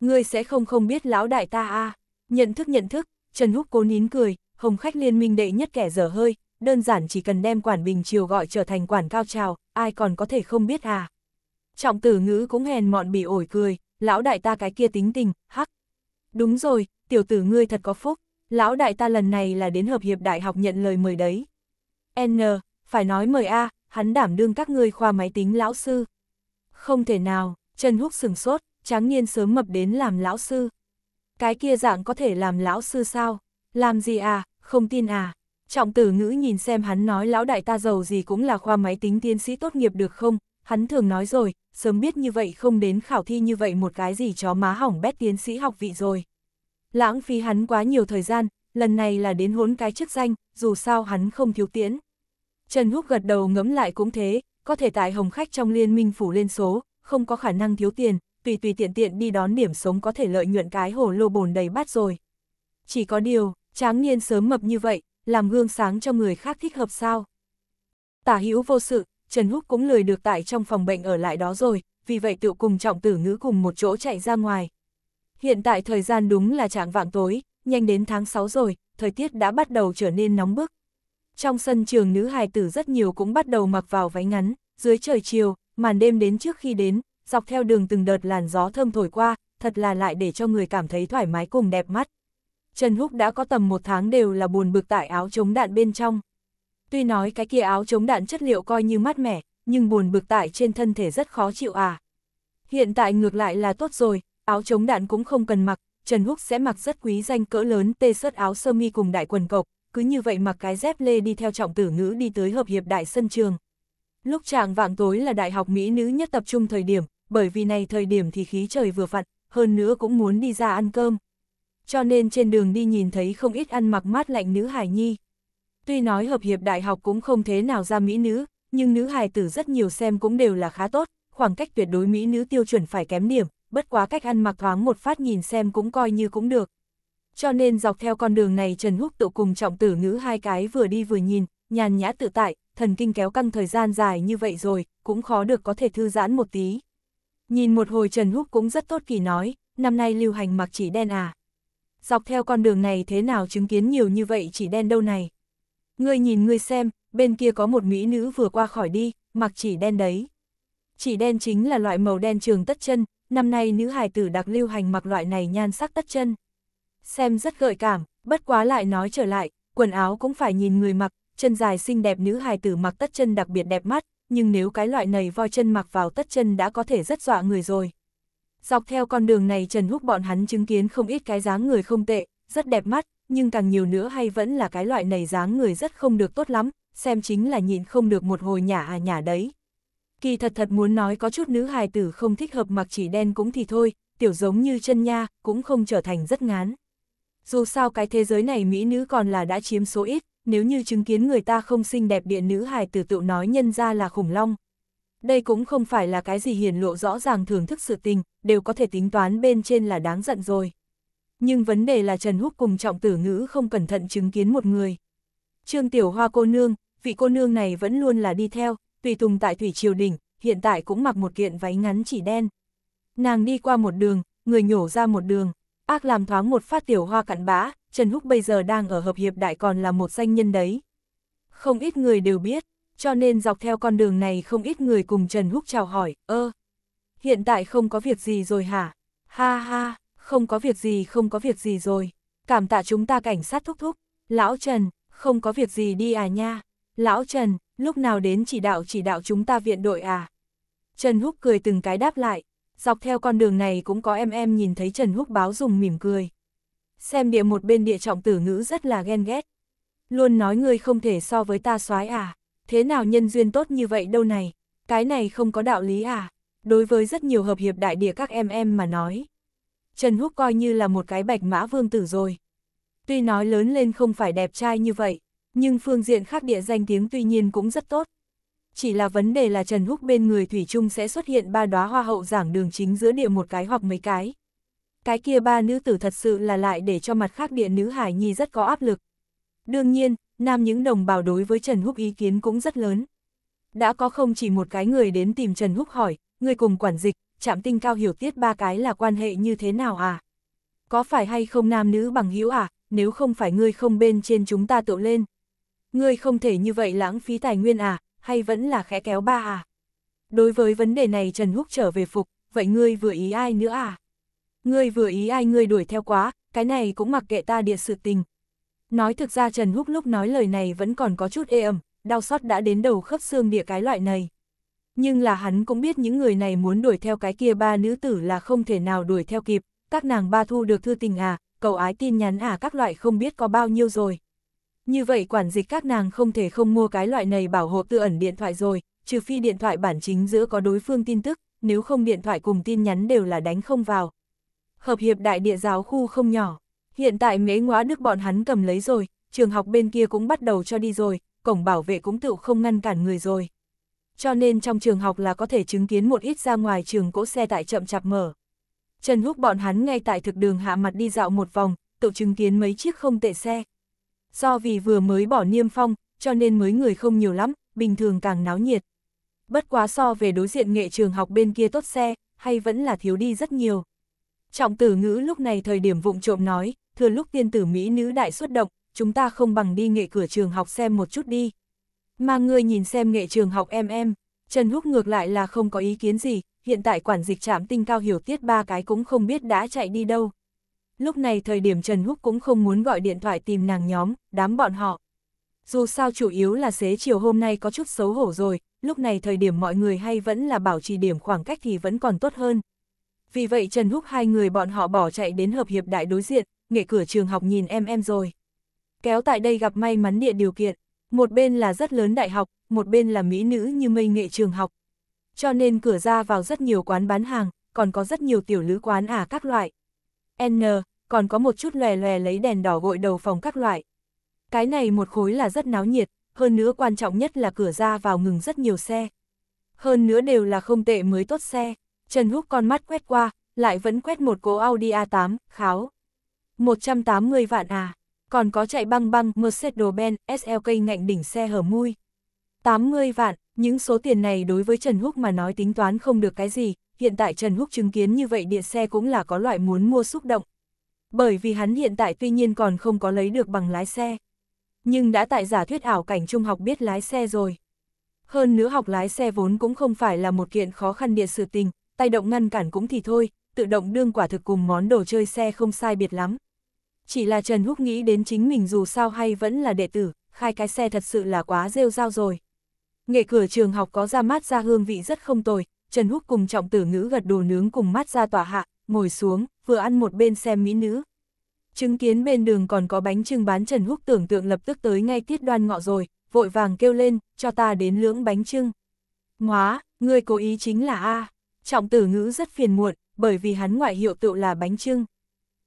Ngươi sẽ không không biết lão đại ta a à. Nhận thức nhận thức, Trần Húc cố nín cười, hồng khách liên minh đệ nhất kẻ dở hơi, đơn giản chỉ cần đem quản bình chiều gọi trở thành quản cao trào, ai còn có thể không biết à. Trọng tử ngữ cũng hèn mọn bị ổi cười, lão đại ta cái kia tính tình, hắc. Đúng rồi, tiểu tử ngươi thật có phúc, lão đại ta lần này là đến hợp hiệp đại học nhận lời mời đấy. N, phải nói mời a, hắn đảm đương các ngươi khoa máy tính lão sư. Không thể nào, Trần Húc sừng sốt, tráng niên sớm mập đến làm lão sư. Cái kia dạng có thể làm lão sư sao? Làm gì à, không tin à? Trọng tử ngữ nhìn xem hắn nói lão đại ta giàu gì cũng là khoa máy tính tiến sĩ tốt nghiệp được không? Hắn thường nói rồi, sớm biết như vậy không đến khảo thi như vậy một cái gì chó má hỏng bét tiến sĩ học vị rồi. Lãng phí hắn quá nhiều thời gian, lần này là đến hốn cái chức danh, dù sao hắn không thiếu tiễn. Trần Húc gật đầu ngẫm lại cũng thế, có thể tại hồng khách trong liên minh phủ lên số, không có khả năng thiếu tiền, tùy tùy tiện tiện đi đón điểm sống có thể lợi nhuận cái hồ lô bồn đầy bát rồi. Chỉ có điều, tráng niên sớm mập như vậy, làm gương sáng cho người khác thích hợp sao. Tả hữu vô sự, Trần Húc cũng lười được tại trong phòng bệnh ở lại đó rồi, vì vậy tự cùng trọng tử ngữ cùng một chỗ chạy ra ngoài. Hiện tại thời gian đúng là trạng vạng tối, nhanh đến tháng 6 rồi, thời tiết đã bắt đầu trở nên nóng bức, trong sân trường nữ hài tử rất nhiều cũng bắt đầu mặc vào váy ngắn, dưới trời chiều, màn đêm đến trước khi đến, dọc theo đường từng đợt làn gió thơm thổi qua, thật là lại để cho người cảm thấy thoải mái cùng đẹp mắt. Trần Húc đã có tầm một tháng đều là buồn bực tại áo chống đạn bên trong. Tuy nói cái kia áo chống đạn chất liệu coi như mát mẻ, nhưng buồn bực tại trên thân thể rất khó chịu à. Hiện tại ngược lại là tốt rồi, áo chống đạn cũng không cần mặc, Trần Húc sẽ mặc rất quý danh cỡ lớn tê sớt áo sơ mi cùng đại quần cộc, cứ như vậy mặc cái dép lê đi theo trọng tử ngữ đi tới hợp hiệp đại sân trường. Lúc trạng vạng tối là đại học Mỹ nữ nhất tập trung thời điểm, bởi vì này thời điểm thì khí trời vừa vặn, hơn nữa cũng muốn đi ra ăn cơm. Cho nên trên đường đi nhìn thấy không ít ăn mặc mát lạnh nữ hài nhi. Tuy nói hợp hiệp đại học cũng không thế nào ra Mỹ nữ, nhưng nữ hài tử rất nhiều xem cũng đều là khá tốt, khoảng cách tuyệt đối Mỹ nữ tiêu chuẩn phải kém điểm, bất quá cách ăn mặc thoáng một phát nhìn xem cũng coi như cũng được cho nên dọc theo con đường này Trần Húc tụ cùng trọng tử ngữ hai cái vừa đi vừa nhìn, nhàn nhã tự tại, thần kinh kéo căng thời gian dài như vậy rồi, cũng khó được có thể thư giãn một tí. Nhìn một hồi Trần Húc cũng rất tốt kỳ nói, năm nay lưu hành mặc chỉ đen à. Dọc theo con đường này thế nào chứng kiến nhiều như vậy chỉ đen đâu này. Ngươi nhìn ngươi xem, bên kia có một mỹ nữ vừa qua khỏi đi, mặc chỉ đen đấy. Chỉ đen chính là loại màu đen trường tất chân, năm nay nữ hài tử đặc lưu hành mặc loại này nhan sắc tất chân xem rất gợi cảm, bất quá lại nói trở lại, quần áo cũng phải nhìn người mặc, chân dài xinh đẹp nữ hài tử mặc tất chân đặc biệt đẹp mắt, nhưng nếu cái loại này voi chân mặc vào tất chân đã có thể rất dọa người rồi. Dọc theo con đường này Trần Húc bọn hắn chứng kiến không ít cái dáng người không tệ, rất đẹp mắt, nhưng càng nhiều nữa hay vẫn là cái loại này dáng người rất không được tốt lắm, xem chính là nhìn không được một hồi nhả à nhả đấy. Kỳ thật thật muốn nói có chút nữ hài tử không thích hợp mặc chỉ đen cũng thì thôi, tiểu giống như chân nha, cũng không trở thành rất ngán dù sao cái thế giới này mỹ nữ còn là đã chiếm số ít, nếu như chứng kiến người ta không xinh đẹp địa nữ hài tử tự nói nhân ra là khủng long. Đây cũng không phải là cái gì hiển lộ rõ ràng thưởng thức sự tình, đều có thể tính toán bên trên là đáng giận rồi. Nhưng vấn đề là Trần Húc cùng trọng tử ngữ không cẩn thận chứng kiến một người. Trương Tiểu Hoa cô nương, vị cô nương này vẫn luôn là đi theo, tùy tùng tại Thủy Triều Đỉnh, hiện tại cũng mặc một kiện váy ngắn chỉ đen. Nàng đi qua một đường, người nhổ ra một đường ác làm thoáng một phát tiểu hoa cặn bã, Trần Húc bây giờ đang ở hợp hiệp đại còn là một danh nhân đấy. Không ít người đều biết, cho nên dọc theo con đường này không ít người cùng Trần Húc chào hỏi, ơ, hiện tại không có việc gì rồi hả? Ha ha, không có việc gì không có việc gì rồi, cảm tạ chúng ta cảnh sát thúc thúc, lão Trần, không có việc gì đi à nha, lão Trần, lúc nào đến chỉ đạo chỉ đạo chúng ta viện đội à? Trần Húc cười từng cái đáp lại, dọc theo con đường này cũng có em em nhìn thấy Trần Húc báo dùng mỉm cười. Xem địa một bên địa trọng tử ngữ rất là ghen ghét. Luôn nói ngươi không thể so với ta soái à, thế nào nhân duyên tốt như vậy đâu này, cái này không có đạo lý à, đối với rất nhiều hợp hiệp đại địa các em em mà nói. Trần Húc coi như là một cái bạch mã vương tử rồi. Tuy nói lớn lên không phải đẹp trai như vậy, nhưng phương diện khác địa danh tiếng tuy nhiên cũng rất tốt chỉ là vấn đề là Trần Húc bên người Thủy Trung sẽ xuất hiện ba đóa hoa hậu giảng đường chính giữa địa một cái hoặc mấy cái. Cái kia ba nữ tử thật sự là lại để cho mặt khác địa nữ Hải Nhi rất có áp lực. Đương nhiên, nam những đồng bào đối với Trần Húc ý kiến cũng rất lớn. Đã có không chỉ một cái người đến tìm Trần Húc hỏi, người cùng quản dịch, chạm tinh cao hiểu tiết ba cái là quan hệ như thế nào à? Có phải hay không nam nữ bằng hữu à, nếu không phải ngươi không bên trên chúng ta tựu lên. Ngươi không thể như vậy lãng phí tài nguyên à, hay vẫn là khẽ kéo ba à? Đối với vấn đề này Trần Húc trở về phục, vậy ngươi vừa ý ai nữa à? Ngươi vừa ý ai ngươi đuổi theo quá, cái này cũng mặc kệ ta địa sự tình. Nói thực ra Trần Húc lúc nói lời này vẫn còn có chút ê ẩm, đau xót đã đến đầu khớp xương địa cái loại này. Nhưng là hắn cũng biết những người này muốn đuổi theo cái kia ba nữ tử là không thể nào đuổi theo kịp, các nàng ba thu được thư tình à, cầu ái tin nhắn à các loại không biết có bao nhiêu rồi. Như vậy quản dịch các nàng không thể không mua cái loại này bảo hộp tự ẩn điện thoại rồi, trừ phi điện thoại bản chính giữa có đối phương tin tức, nếu không điện thoại cùng tin nhắn đều là đánh không vào. Hợp hiệp đại địa giáo khu không nhỏ, hiện tại mễ ngõa đức bọn hắn cầm lấy rồi, trường học bên kia cũng bắt đầu cho đi rồi, cổng bảo vệ cũng tự không ngăn cản người rồi. Cho nên trong trường học là có thể chứng kiến một ít ra ngoài trường cỗ xe tại chậm chạp mở. Trần Húc bọn hắn ngay tại thực đường hạ mặt đi dạo một vòng, tự chứng kiến mấy chiếc không tệ xe, do vì vừa mới bỏ niêm phong, cho nên mới người không nhiều lắm, bình thường càng náo nhiệt. Bất quá so về đối diện nghệ trường học bên kia tốt xe, hay vẫn là thiếu đi rất nhiều. Trọng tử ngữ lúc này thời điểm vụng trộm nói, thừa lúc tiên tử Mỹ nữ đại xuất động, chúng ta không bằng đi nghệ cửa trường học xem một chút đi. Mà người nhìn xem nghệ trường học em em, Trần Húc ngược lại là không có ý kiến gì, hiện tại quản dịch trạm tinh cao hiểu tiết ba cái cũng không biết đã chạy đi đâu lúc này thời điểm Trần Húc cũng không muốn gọi điện thoại tìm nàng nhóm, đám bọn họ. Dù sao chủ yếu là xế chiều hôm nay có chút xấu hổ rồi, lúc này thời điểm mọi người hay vẫn là bảo trì điểm khoảng cách thì vẫn còn tốt hơn. Vì vậy Trần Húc hai người bọn họ bỏ chạy đến hợp hiệp đại đối diện, nghệ cửa trường học nhìn em em rồi. Kéo tại đây gặp may mắn địa điều kiện, một bên là rất lớn đại học, một bên là mỹ nữ như mây nghệ trường học. Cho nên cửa ra vào rất nhiều quán bán hàng, còn có rất nhiều tiểu lữ quán à các loại. N, còn có một chút lòe lòe lấy đèn đỏ gội đầu phòng các loại. Cái này một khối là rất náo nhiệt, hơn nữa quan trọng nhất là cửa ra vào ngừng rất nhiều xe. Hơn nữa đều là không tệ mới tốt xe. Trần Húc con mắt quét qua, lại vẫn quét một cố Audi A8, kháo. 180 vạn à. Còn có chạy băng băng Mercedes-Benz SLK ngạnh đỉnh xe hở mui. 80 vạn, những số tiền này đối với Trần Húc mà nói tính toán không được cái gì, hiện tại Trần Húc chứng kiến như vậy địa xe cũng là có loại muốn mua xúc động. Bởi vì hắn hiện tại tuy nhiên còn không có lấy được bằng lái xe. Nhưng đã tại giả thuyết ảo cảnh trung học biết lái xe rồi. Hơn nữa học lái xe vốn cũng không phải là một kiện khó khăn địa sự tình, tay động ngăn cản cũng thì thôi, tự động đương quả thực cùng món đồ chơi xe không sai biệt lắm. Chỉ là Trần Húc nghĩ đến chính mình dù sao hay vẫn là đệ tử, khai cái xe thật sự là quá rêu rao rồi. Nghệ cửa trường học có ra mát ra hương vị rất không tồi, Trần Húc cùng trọng tử ngữ gật đồ nướng cùng mắt ra tòa hạ, ngồi xuống, vừa ăn một bên xem mỹ nữ. Chứng kiến bên đường còn có bánh trưng bán Trần Húc tưởng tượng lập tức tới ngay tiết đoan ngọ rồi, vội vàng kêu lên, cho ta đến lưỡng bánh trưng. Ngóa, người cố ý chính là A. Trọng tử ngữ rất phiền muộn, bởi vì hắn ngoại hiệu tựu là bánh trưng.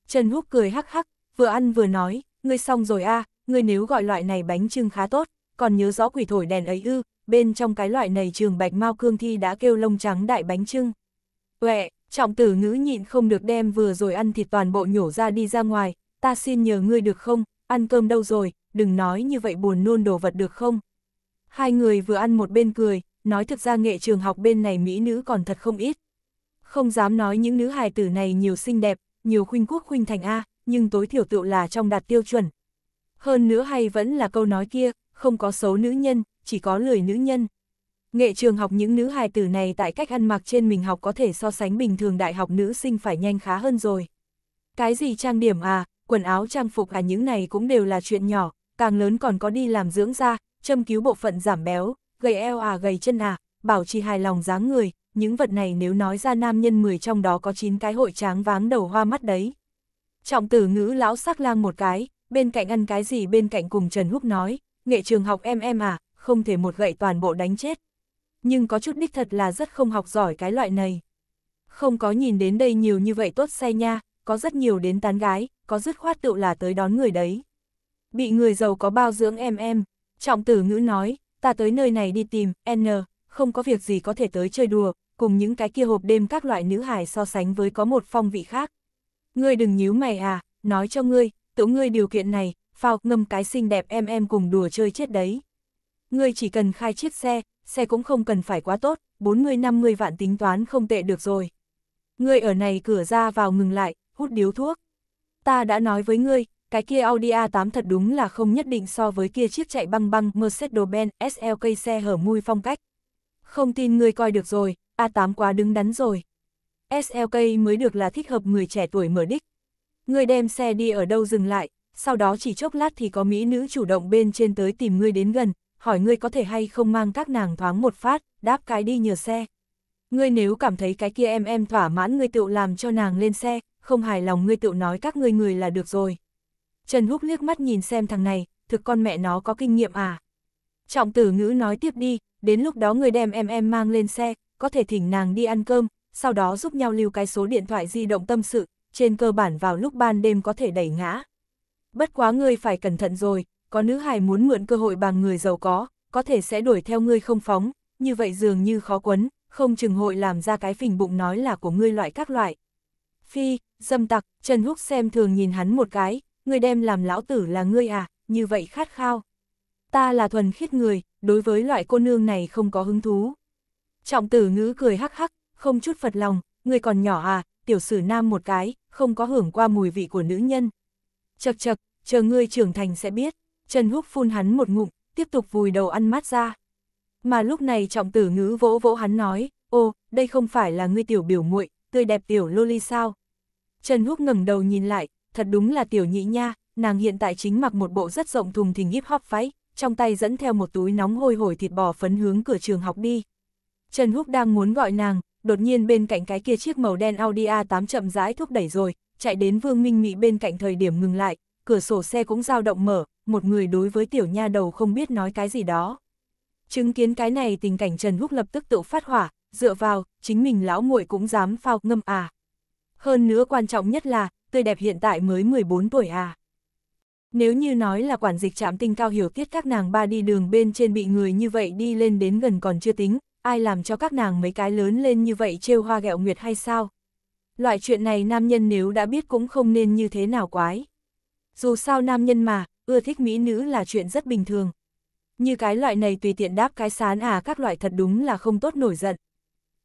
Trần Húc cười hắc hắc, vừa ăn vừa nói, ngươi xong rồi A, à, ngươi nếu gọi loại này bánh trưng khá tốt còn nhớ rõ quỷ thổi đèn ấy ư, bên trong cái loại này trường bạch mao cương thi đã kêu lông trắng đại bánh trưng. Uệ, trọng tử ngữ nhịn không được đem vừa rồi ăn thịt toàn bộ nhổ ra đi ra ngoài, ta xin nhờ ngươi được không, ăn cơm đâu rồi, đừng nói như vậy buồn nôn đồ vật được không. Hai người vừa ăn một bên cười, nói thực ra nghệ trường học bên này mỹ nữ còn thật không ít. Không dám nói những nữ hài tử này nhiều xinh đẹp, nhiều khuynh quốc khuynh thành A, nhưng tối thiểu tựu là trong đạt tiêu chuẩn. Hơn nữa hay vẫn là câu nói kia, không có xấu nữ nhân, chỉ có lười nữ nhân. Nghệ trường học những nữ hài tử này tại cách ăn mặc trên mình học có thể so sánh bình thường đại học nữ sinh phải nhanh khá hơn rồi. Cái gì trang điểm à, quần áo trang phục à những này cũng đều là chuyện nhỏ, càng lớn còn có đi làm dưỡng da, châm cứu bộ phận giảm béo, gầy eo à gầy chân à, bảo trì hài lòng dáng người, những vật này nếu nói ra nam nhân 10 trong đó có 9 cái hội tráng váng đầu hoa mắt đấy. Trọng tử ngữ lão sắc lang một cái, bên cạnh ăn cái gì bên cạnh cùng Trần Húc nói, nghệ trường học em em à, không thể một gậy toàn bộ đánh chết. Nhưng có chút đích thật là rất không học giỏi cái loại này. Không có nhìn đến đây nhiều như vậy tốt say nha, có rất nhiều đến tán gái, có dứt khoát tựu là tới đón người đấy. Bị người giàu có bao dưỡng em em, trọng tử ngữ nói, ta tới nơi này đi tìm, n, không có việc gì có thể tới chơi đùa, cùng những cái kia hộp đêm các loại nữ hài so sánh với có một phong vị khác. Ngươi đừng nhíu mày à, nói cho ngươi, tựu ngươi điều kiện này, phao ngâm cái xinh đẹp em em cùng đùa chơi chết đấy. Ngươi chỉ cần khai chiếc xe, xe cũng không cần phải quá tốt, 40-50 vạn tính toán không tệ được rồi. Ngươi ở này cửa ra vào ngừng lại, hút điếu thuốc. Ta đã nói với ngươi, cái kia Audi A8 thật đúng là không nhất định so với kia chiếc chạy băng băng Mercedes-Benz SLK xe hở mui phong cách. Không tin ngươi coi được rồi, A8 quá đứng đắn rồi. SLK mới được là thích hợp người trẻ tuổi mở đích. Ngươi đem xe đi ở đâu dừng lại, sau đó chỉ chốc lát thì có mỹ nữ chủ động bên trên tới tìm ngươi đến gần, hỏi ngươi có thể hay không mang các nàng thoáng một phát, đáp cái đi nhờ xe. Ngươi nếu cảm thấy cái kia em em thỏa mãn ngươi tự làm cho nàng lên xe, không hài lòng ngươi tự nói các ngươi người là được rồi. Trần Húc liếc mắt nhìn xem thằng này, thực con mẹ nó có kinh nghiệm à. Trọng tử ngữ nói tiếp đi, đến lúc đó người đem em em mang lên xe, có thể thỉnh nàng đi ăn cơm, sau đó giúp nhau lưu cái số điện thoại di động tâm sự, trên cơ bản vào lúc ban đêm có thể đẩy ngã bất quá ngươi phải cẩn thận rồi, có nữ hài muốn mượn cơ hội bằng người giàu có, có thể sẽ đuổi theo ngươi không phóng, như vậy dường như khó quấn, không chừng hội làm ra cái phình bụng nói là của ngươi loại các loại. Phi, dâm tặc, Trần Húc xem thường nhìn hắn một cái, ngươi đem làm lão tử là ngươi à, như vậy khát khao. Ta là thuần khiết người, đối với loại cô nương này không có hứng thú. Trọng tử ngữ cười hắc hắc, không chút phật lòng, ngươi còn nhỏ à, tiểu sử nam một cái, không có hưởng qua mùi vị của nữ nhân. Chật chật, chờ ngươi trưởng thành sẽ biết. Trần Húc phun hắn một ngụm, tiếp tục vùi đầu ăn mát ra. Mà lúc này trọng tử ngữ vỗ vỗ hắn nói, ô, đây không phải là ngươi tiểu biểu muội tươi đẹp tiểu loli sao. Trần Húc ngẩng đầu nhìn lại, thật đúng là tiểu nhị nha, nàng hiện tại chính mặc một bộ rất rộng thùng thình hip hop váy, trong tay dẫn theo một túi nóng hôi hổi thịt bò phấn hướng cửa trường học đi. Trần Húc đang muốn gọi nàng, đột nhiên bên cạnh cái kia chiếc màu đen Audi A8 chậm rãi thúc đẩy rồi, chạy đến Vương Minh Mị bên cạnh thời điểm ngừng lại, cửa sổ xe cũng dao động mở, một người đối với tiểu nha đầu không biết nói cái gì đó. Chứng kiến cái này tình cảnh Trần Húc lập tức tự phát hỏa, dựa vào, chính mình lão muội cũng dám phao ngâm à. Hơn nữa quan trọng nhất là, tươi đẹp hiện tại mới 14 tuổi à. Nếu như nói là quản dịch trạm tinh cao hiểu tiết các nàng ba đi đường bên trên bị người như vậy đi lên đến gần còn chưa tính, ai làm cho các nàng mấy cái lớn lên như vậy trêu hoa gẹo nguyệt hay sao? Loại chuyện này nam nhân nếu đã biết cũng không nên như thế nào quái. Dù sao nam nhân mà, ưa thích mỹ nữ là chuyện rất bình thường. Như cái loại này tùy tiện đáp cái sán à các loại thật đúng là không tốt nổi giận.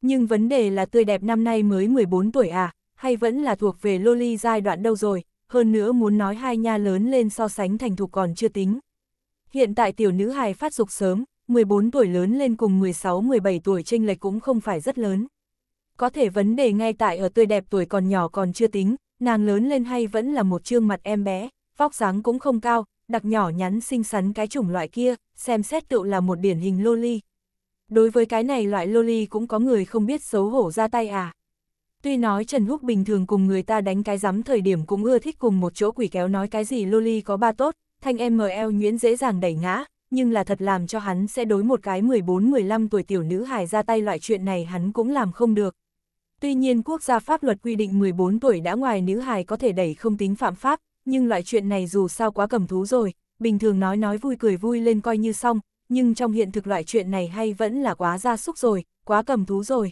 Nhưng vấn đề là tươi đẹp năm nay mới 14 tuổi à, hay vẫn là thuộc về loli giai đoạn đâu rồi, hơn nữa muốn nói hai nha lớn lên so sánh thành thục còn chưa tính. Hiện tại tiểu nữ hài phát dục sớm, 14 tuổi lớn lên cùng 16-17 tuổi chênh lệch cũng không phải rất lớn. Có thể vấn đề ngay tại ở tươi đẹp tuổi còn nhỏ còn chưa tính, nàng lớn lên hay vẫn là một trương mặt em bé, vóc dáng cũng không cao, đặc nhỏ nhắn xinh xắn cái chủng loại kia, xem xét tự là một điển hình loli. Đối với cái này loại loli cũng có người không biết xấu hổ ra tay à. Tuy nói Trần Húc bình thường cùng người ta đánh cái rắm thời điểm cũng ưa thích cùng một chỗ quỷ kéo nói cái gì loli có ba tốt, thanh ML nhuyễn dễ dàng đẩy ngã, nhưng là thật làm cho hắn sẽ đối một cái 14-15 tuổi tiểu nữ hài ra tay loại chuyện này hắn cũng làm không được. Tuy nhiên quốc gia pháp luật quy định 14 tuổi đã ngoài nữ hài có thể đẩy không tính phạm pháp, nhưng loại chuyện này dù sao quá cầm thú rồi, bình thường nói nói vui cười vui lên coi như xong, nhưng trong hiện thực loại chuyện này hay vẫn là quá ra súc rồi, quá cầm thú rồi.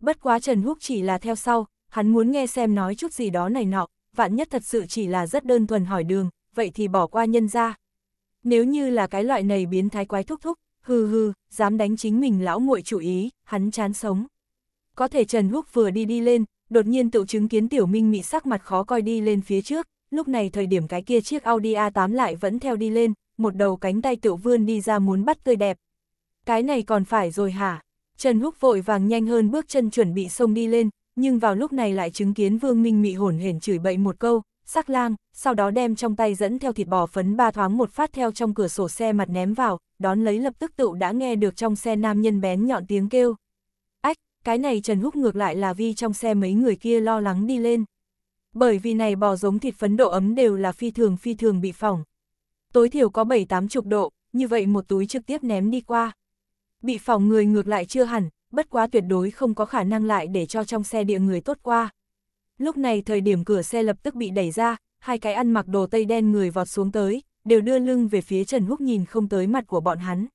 Bất quá Trần Húc chỉ là theo sau, hắn muốn nghe xem nói chút gì đó này nọ, vạn nhất thật sự chỉ là rất đơn thuần hỏi đường, vậy thì bỏ qua nhân ra. Nếu như là cái loại này biến thái quái thúc thúc, hừ hừ, dám đánh chính mình lão muội chủ ý, hắn chán sống. Có thể Trần Húc vừa đi đi lên, đột nhiên tự chứng kiến Tiểu Minh Mị sắc mặt khó coi đi lên phía trước, lúc này thời điểm cái kia chiếc Audi A8 lại vẫn theo đi lên, một đầu cánh tay tiểu vươn đi ra muốn bắt tươi đẹp. Cái này còn phải rồi hả? Trần Húc vội vàng nhanh hơn bước chân chuẩn bị xông đi lên, nhưng vào lúc này lại chứng kiến Vương Minh Mị hổn hển chửi bậy một câu, sắc lang, sau đó đem trong tay dẫn theo thịt bò phấn ba thoáng một phát theo trong cửa sổ xe mặt ném vào, đón lấy lập tức tựu đã nghe được trong xe nam nhân bén nhọn tiếng kêu. Ách, cái này Trần Húc ngược lại là vi trong xe mấy người kia lo lắng đi lên. Bởi vì này bò giống thịt phấn độ ấm đều là phi thường phi thường bị phỏng. Tối thiểu có 7-8 chục độ, như vậy một túi trực tiếp ném đi qua. Bị phỏng người ngược lại chưa hẳn, bất quá tuyệt đối không có khả năng lại để cho trong xe địa người tốt qua. Lúc này thời điểm cửa xe lập tức bị đẩy ra, hai cái ăn mặc đồ tây đen người vọt xuống tới, đều đưa lưng về phía Trần Húc nhìn không tới mặt của bọn hắn.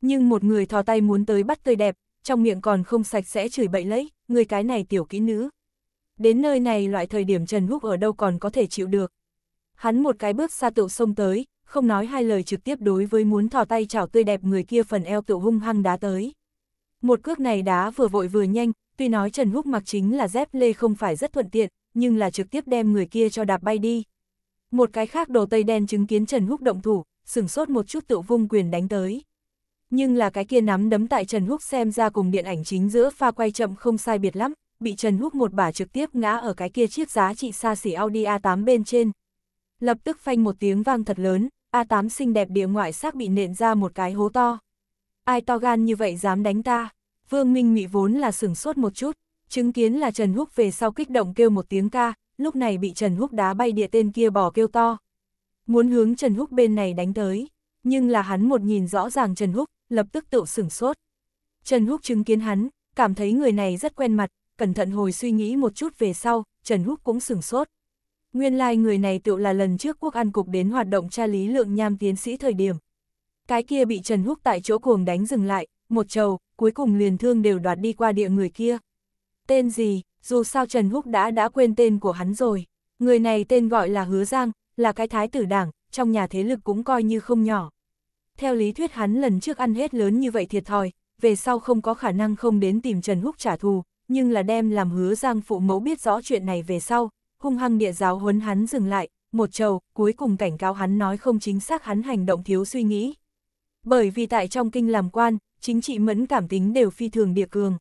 Nhưng một người thò tay muốn tới bắt tươi đẹp, trong miệng còn không sạch sẽ chửi bậy lấy, người cái này tiểu kỹ nữ. Đến nơi này loại thời điểm Trần Húc ở đâu còn có thể chịu được. Hắn một cái bước xa tựu sông tới, không nói hai lời trực tiếp đối với muốn thò tay chảo tươi đẹp người kia phần eo tựu hung hăng đá tới. Một cước này đá vừa vội vừa nhanh, Tuy nói Trần Húc mặc chính là dép lê không phải rất thuận tiện, nhưng là trực tiếp đem người kia cho đạp bay đi. Một cái khác đồ tây đen chứng kiến Trần Húc động thủ, sửng sốt một chút tự vung quyền đánh tới. Nhưng là cái kia nắm đấm tại Trần Húc xem ra cùng điện ảnh chính giữa pha quay chậm không sai biệt lắm, bị Trần Húc một bả trực tiếp ngã ở cái kia chiếc giá trị xa xỉ Audi A8 bên trên. Lập tức phanh một tiếng vang thật lớn, A8 xinh đẹp địa ngoại xác bị nện ra một cái hố to. Ai to gan như vậy dám đánh ta? Vương Minh Mị vốn là sửng sốt một chút, chứng kiến là Trần Húc về sau kích động kêu một tiếng ca, lúc này bị Trần Húc đá bay địa tên kia bỏ kêu to. Muốn hướng Trần Húc bên này đánh tới, nhưng là hắn một nhìn rõ ràng Trần Húc, lập tức tự sửng sốt. Trần Húc chứng kiến hắn, cảm thấy người này rất quen mặt, cẩn thận hồi suy nghĩ một chút về sau, Trần Húc cũng sửng sốt. Nguyên lai like người này tự là lần trước quốc an cục đến hoạt động tra lý lượng nham tiến sĩ thời điểm. Cái kia bị Trần Húc tại chỗ cuồng đánh dừng lại, một trầu, cuối cùng liền thương đều đoạt đi qua địa người kia. Tên gì, dù sao Trần Húc đã đã quên tên của hắn rồi. Người này tên gọi là Hứa Giang, là cái thái tử đảng, trong nhà thế lực cũng coi như không nhỏ. Theo lý thuyết hắn lần trước ăn hết lớn như vậy thiệt thòi, về sau không có khả năng không đến tìm Trần Húc trả thù, nhưng là đem làm hứa giang phụ mẫu biết rõ chuyện này về sau, hung hăng địa giáo huấn hắn dừng lại, một trầu, cuối cùng cảnh cáo hắn nói không chính xác hắn hành động thiếu suy nghĩ. Bởi vì tại trong kinh làm quan, chính trị mẫn cảm tính đều phi thường địa cường.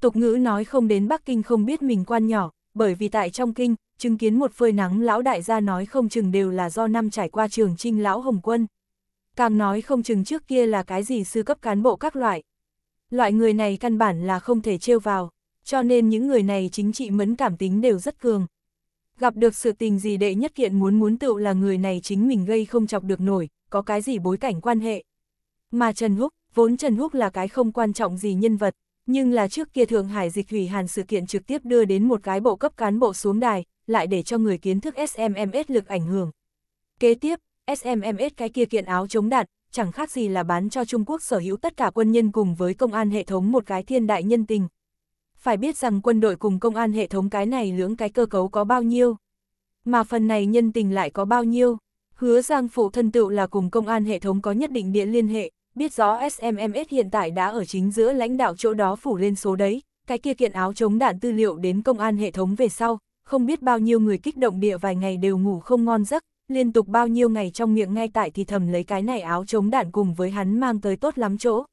Tục ngữ nói không đến Bắc Kinh không biết mình quan nhỏ, bởi vì tại trong kinh, chứng kiến một phơi nắng lão đại gia nói không chừng đều là do năm trải qua trường trinh lão hồng quân. Càng nói không chừng trước kia là cái gì sư cấp cán bộ các loại. Loại người này căn bản là không thể trêu vào, cho nên những người này chính trị mẫn cảm tính đều rất cường. Gặp được sự tình gì đệ nhất kiện muốn muốn tựu là người này chính mình gây không chọc được nổi, có cái gì bối cảnh quan hệ. Mà Trần Húc, vốn Trần Húc là cái không quan trọng gì nhân vật, nhưng là trước kia Thượng Hải Dịch hủy Hàn sự kiện trực tiếp đưa đến một cái bộ cấp cán bộ xuống đài, lại để cho người kiến thức SMMS lực ảnh hưởng. Kế tiếp, SMMS cái kia kiện áo chống đạn, chẳng khác gì là bán cho Trung Quốc sở hữu tất cả quân nhân cùng với công an hệ thống một cái thiên đại nhân tình. Phải biết rằng quân đội cùng công an hệ thống cái này lưỡng cái cơ cấu có bao nhiêu, mà phần này nhân tình lại có bao nhiêu. Hứa Giang phụ thân tựu là cùng công an hệ thống có nhất định địa liên hệ, biết rõ SMMS hiện tại đã ở chính giữa lãnh đạo chỗ đó phủ lên số đấy, cái kia kiện áo chống đạn tư liệu đến công an hệ thống về sau, không biết bao nhiêu người kích động địa vài ngày đều ngủ không ngon giấc, liên tục bao nhiêu ngày trong miệng ngay tại thì thầm lấy cái này áo chống đạn cùng với hắn mang tới tốt lắm chỗ.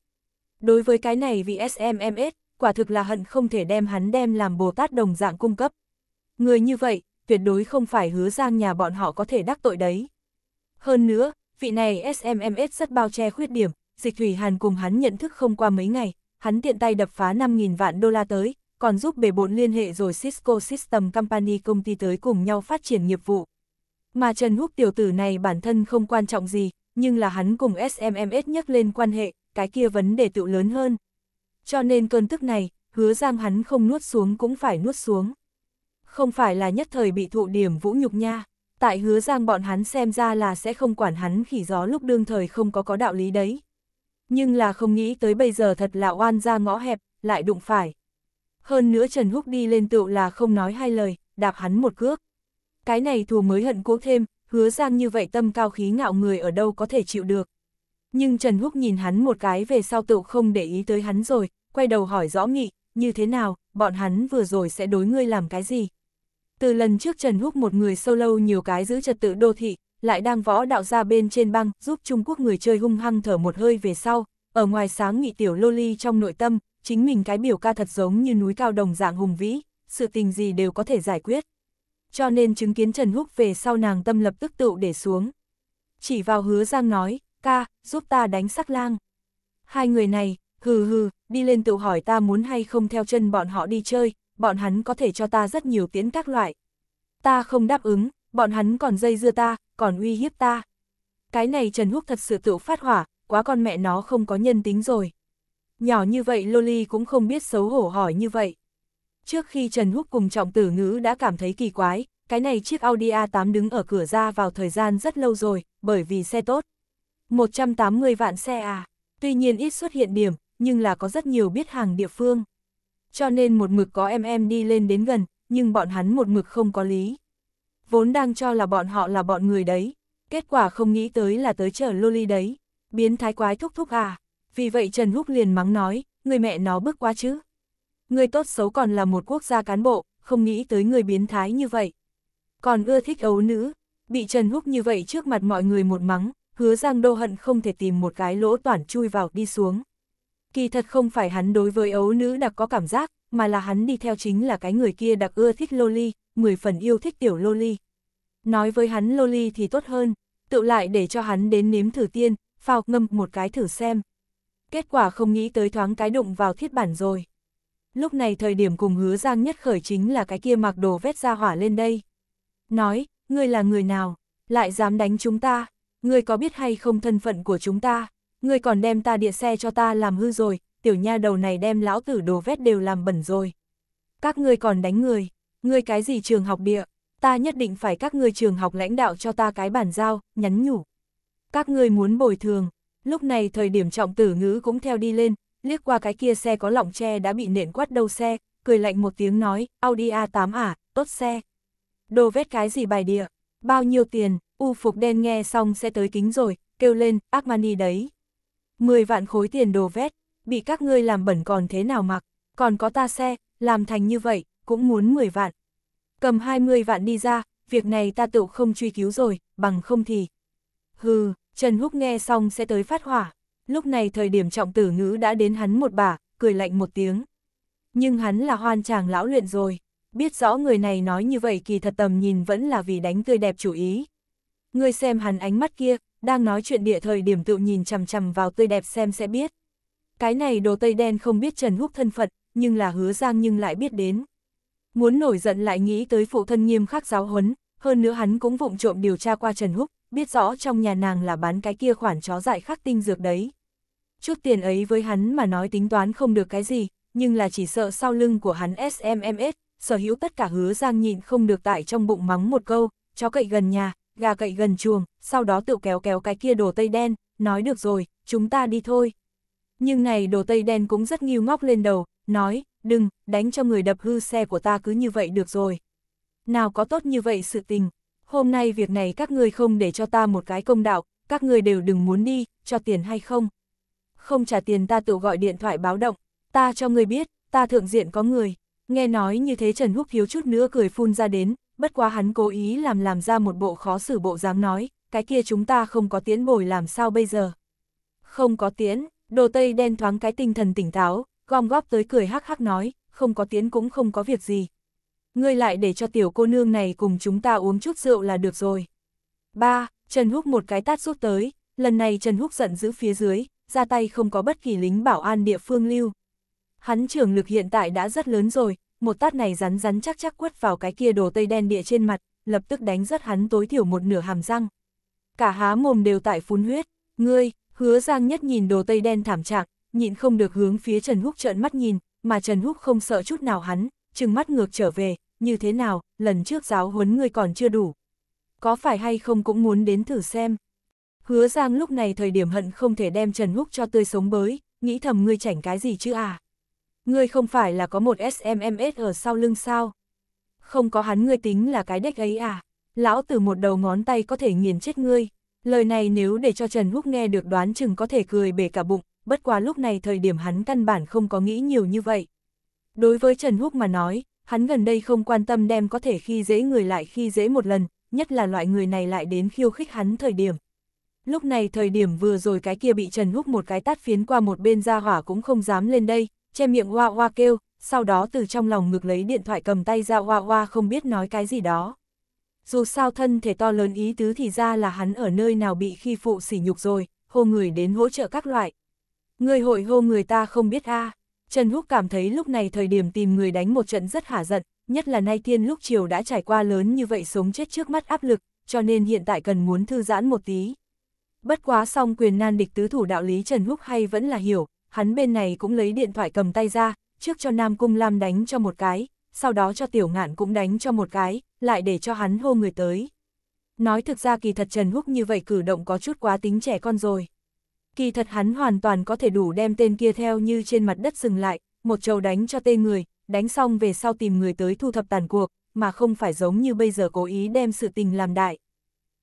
Đối với cái này vì SMMS, quả thực là hận không thể đem hắn đem làm Bồ Tát đồng dạng cung cấp. Người như vậy, tuyệt đối không phải hứa giang nhà bọn họ có thể đắc tội đấy. Hơn nữa, vị này SMMS rất bao che khuyết điểm, Dịch Thủy Hàn cùng hắn nhận thức không qua mấy ngày, hắn tiện tay đập phá 5.000 vạn đô la tới, còn giúp bề bộn liên hệ rồi Cisco System Company công ty tới cùng nhau phát triển nghiệp vụ. Mà Trần Húc tiểu tử này bản thân không quan trọng gì, nhưng là hắn cùng SMMS nhắc lên quan hệ, cái kia vấn đề tự lớn hơn. Cho nên cơn tức này, hứa giang hắn không nuốt xuống cũng phải nuốt xuống. Không phải là nhất thời bị thụ điểm vũ nhục nha, tại hứa giang bọn hắn xem ra là sẽ không quản hắn khỉ gió lúc đương thời không có có đạo lý đấy nhưng là không nghĩ tới bây giờ thật là oan ra ngõ hẹp, lại đụng phải. Hơn nữa Trần Húc đi lên tựu là không nói hai lời, đạp hắn một cước. Cái này thù mới hận cố thêm, hứa giang như vậy tâm cao khí ngạo người ở đâu có thể chịu được. Nhưng Trần Húc nhìn hắn một cái về sau tựu không để ý tới hắn rồi, quay đầu hỏi rõ nghị, như thế nào, bọn hắn vừa rồi sẽ đối ngươi làm cái gì. Từ lần trước Trần Húc một người sâu lâu nhiều cái giữ trật tự đô thị, lại đang võ đạo ra bên trên băng, giúp Trung Quốc người chơi hung hăng thở một hơi về sau, ở ngoài sáng nghị tiểu loli trong nội tâm, chính mình cái biểu ca thật giống như núi cao đồng dạng hùng vĩ, sự tình gì đều có thể giải quyết. Cho nên chứng kiến Trần Húc về sau nàng tâm lập tức tựu để xuống. Chỉ vào hứa Giang nói, ca, giúp ta đánh sắc lang. Hai người này, hừ hừ, đi lên tự hỏi ta muốn hay không theo chân bọn họ đi chơi, bọn hắn có thể cho ta rất nhiều tiễn các loại. Ta không đáp ứng, bọn hắn còn dây dưa ta, còn uy hiếp ta. Cái này Trần Húc thật sự tự phát hỏa, quá con mẹ nó không có nhân tính rồi. Nhỏ như vậy Loli cũng không biết xấu hổ hỏi như vậy. Trước khi Trần Húc cùng trọng tử ngữ đã cảm thấy kỳ quái, cái này chiếc Audi A8 đứng ở cửa ra vào thời gian rất lâu rồi, bởi vì xe tốt. 180 vạn xe à, tuy nhiên ít xuất hiện điểm, nhưng là có rất nhiều biết hàng địa phương. Cho nên một mực có em em đi lên đến gần, nhưng bọn hắn một mực không có lý vốn đang cho là bọn họ là bọn người đấy, kết quả không nghĩ tới là tới chở loli đấy, biến thái quái thúc thúc à, vì vậy Trần Húc liền mắng nói, người mẹ nó bức quá chứ. Người tốt xấu còn là một quốc gia cán bộ, không nghĩ tới người biến thái như vậy. Còn ưa thích ấu nữ, bị Trần Húc như vậy trước mặt mọi người một mắng, hứa Giang Đô Hận không thể tìm một cái lỗ toàn chui vào đi xuống. Kỳ thật không phải hắn đối với ấu nữ đặc có cảm giác, mà là hắn đi theo chính là cái người kia đặc ưa thích loli, mười phần yêu thích tiểu Loli. Nói với hắn Loli thì tốt hơn, tự lại để cho hắn đến nếm thử tiên, phao ngâm một cái thử xem. Kết quả không nghĩ tới thoáng cái đụng vào thiết bản rồi. Lúc này thời điểm cùng hứa giang nhất khởi chính là cái kia mặc đồ vét ra hỏa lên đây. Nói, ngươi là người nào, lại dám đánh chúng ta, ngươi có biết hay không thân phận của chúng ta, ngươi còn đem ta địa xe cho ta làm hư rồi, tiểu nha đầu này đem lão tử đồ vét đều làm bẩn rồi. Các ngươi còn đánh người ngươi cái gì trường học bịa, ta nhất định phải các ngươi trường học lãnh đạo cho ta cái bản giao, nhắn nhủ. Các ngươi muốn bồi thường, lúc này thời điểm trọng tử ngữ cũng theo đi lên, liếc qua cái kia xe có lọng tre đã bị nện quát đầu xe, cười lạnh một tiếng nói, Audi A8 à, tốt xe. Đồ vết cái gì bài địa, bao nhiêu tiền, u phục đen nghe xong sẽ tới kính rồi, kêu lên, Armani đấy. 10 vạn khối tiền đồ vét, bị các ngươi làm bẩn còn thế nào mặc, còn có ta xe, làm thành như vậy, cũng muốn 10 vạn. Cầm 20 vạn đi ra, việc này ta tự không truy cứu rồi, bằng không thì. Hừ, Trần Húc nghe xong sẽ tới phát hỏa. Lúc này thời điểm trọng tử ngữ đã đến hắn một bà, cười lạnh một tiếng. Nhưng hắn là hoan chàng lão luyện rồi. Biết rõ người này nói như vậy kỳ thật tầm nhìn vẫn là vì đánh tươi đẹp chủ ý. Người xem hắn ánh mắt kia, đang nói chuyện địa thời điểm tự nhìn chằm chằm vào tươi đẹp xem sẽ biết. Cái này đồ tây đen không biết Trần Húc thân phận, nhưng là hứa giang nhưng lại biết đến. Muốn nổi giận lại nghĩ tới phụ thân nghiêm khắc giáo huấn, hơn nữa hắn cũng vụng trộm điều tra qua Trần Húc, biết rõ trong nhà nàng là bán cái kia khoản chó dại khắc tinh dược đấy. Chút tiền ấy với hắn mà nói tính toán không được cái gì, nhưng là chỉ sợ sau lưng của hắn SMMS, sở hữu tất cả hứa giang nhịn không được tại trong bụng mắng một câu, chó cậy gần nhà, gà cậy gần chuồng, sau đó tự kéo kéo cái kia đồ tây đen, nói được rồi, chúng ta đi thôi. Nhưng này đồ tây đen cũng rất nghiêu ngóc lên đầu, nói, đừng, đánh cho người đập hư xe của ta cứ như vậy được rồi. Nào có tốt như vậy sự tình, hôm nay việc này các người không để cho ta một cái công đạo, các người đều đừng muốn đi, cho tiền hay không. Không trả tiền ta tự gọi điện thoại báo động, ta cho người biết, ta thượng diện có người. Nghe nói như thế Trần Húc hiếu chút nữa cười phun ra đến, bất quá hắn cố ý làm làm ra một bộ khó xử bộ dáng nói, cái kia chúng ta không có tiến bồi làm sao bây giờ. Không có tiến, đồ tây đen thoáng cái tinh thần tỉnh táo, gom góp tới cười hắc hắc nói, không có tiến cũng không có việc gì. Ngươi lại để cho tiểu cô nương này cùng chúng ta uống chút rượu là được rồi. Ba, Trần Húc một cái tát rút tới, lần này Trần Húc giận giữ phía dưới, ra tay không có bất kỳ lính bảo an địa phương lưu. Hắn trưởng lực hiện tại đã rất lớn rồi, một tát này rắn rắn chắc chắc quất vào cái kia đồ tây đen địa trên mặt, lập tức đánh rất hắn tối thiểu một nửa hàm răng. Cả há mồm đều tại phun huyết, ngươi, hứa giang nhất nhìn đồ tây đen thảm trạng, nhịn không được hướng phía Trần Húc trợn mắt nhìn, mà Trần Húc không sợ chút nào hắn, trừng mắt ngược trở về, như thế nào, lần trước giáo huấn ngươi còn chưa đủ. Có phải hay không cũng muốn đến thử xem. Hứa Giang lúc này thời điểm hận không thể đem Trần Húc cho tươi sống bới, nghĩ thầm ngươi chảnh cái gì chứ à. Ngươi không phải là có một SMMS ở sau lưng sao? Không có hắn ngươi tính là cái đếch ấy à? Lão từ một đầu ngón tay có thể nghiền chết ngươi. Lời này nếu để cho Trần Húc nghe được đoán chừng có thể cười bể cả bụng, bất quá lúc này thời điểm hắn căn bản không có nghĩ nhiều như vậy. Đối với Trần Húc mà nói, hắn gần đây không quan tâm đem có thể khi dễ người lại khi dễ một lần, nhất là loại người này lại đến khiêu khích hắn thời điểm. Lúc này thời điểm vừa rồi cái kia bị Trần Húc một cái tát phiến qua một bên ra hỏa cũng không dám lên đây, che miệng hoa hoa kêu, sau đó từ trong lòng ngực lấy điện thoại cầm tay ra hoa hoa không biết nói cái gì đó. Dù sao thân thể to lớn ý tứ thì ra là hắn ở nơi nào bị khi phụ sỉ nhục rồi, hô người đến hỗ trợ các loại, Ngươi hội hô người ta không biết a Trần Húc cảm thấy lúc này thời điểm tìm người đánh một trận rất hả giận, nhất là nay tiên lúc chiều đã trải qua lớn như vậy sống chết trước mắt áp lực, cho nên hiện tại cần muốn thư giãn một tí. Bất quá xong quyền nan địch tứ thủ đạo lý Trần Húc hay vẫn là hiểu, hắn bên này cũng lấy điện thoại cầm tay ra, trước cho Nam Cung Lam đánh cho một cái, sau đó cho Tiểu Ngạn cũng đánh cho một cái, lại để cho hắn hô người tới. Nói thực ra kỳ thật Trần Húc như vậy cử động có chút quá tính trẻ con rồi. Kỳ thật hắn hoàn toàn có thể đủ đem tên kia theo như trên mặt đất dừng lại, một trầu đánh cho tên người, đánh xong về sau tìm người tới thu thập tàn cuộc, mà không phải giống như bây giờ cố ý đem sự tình làm đại.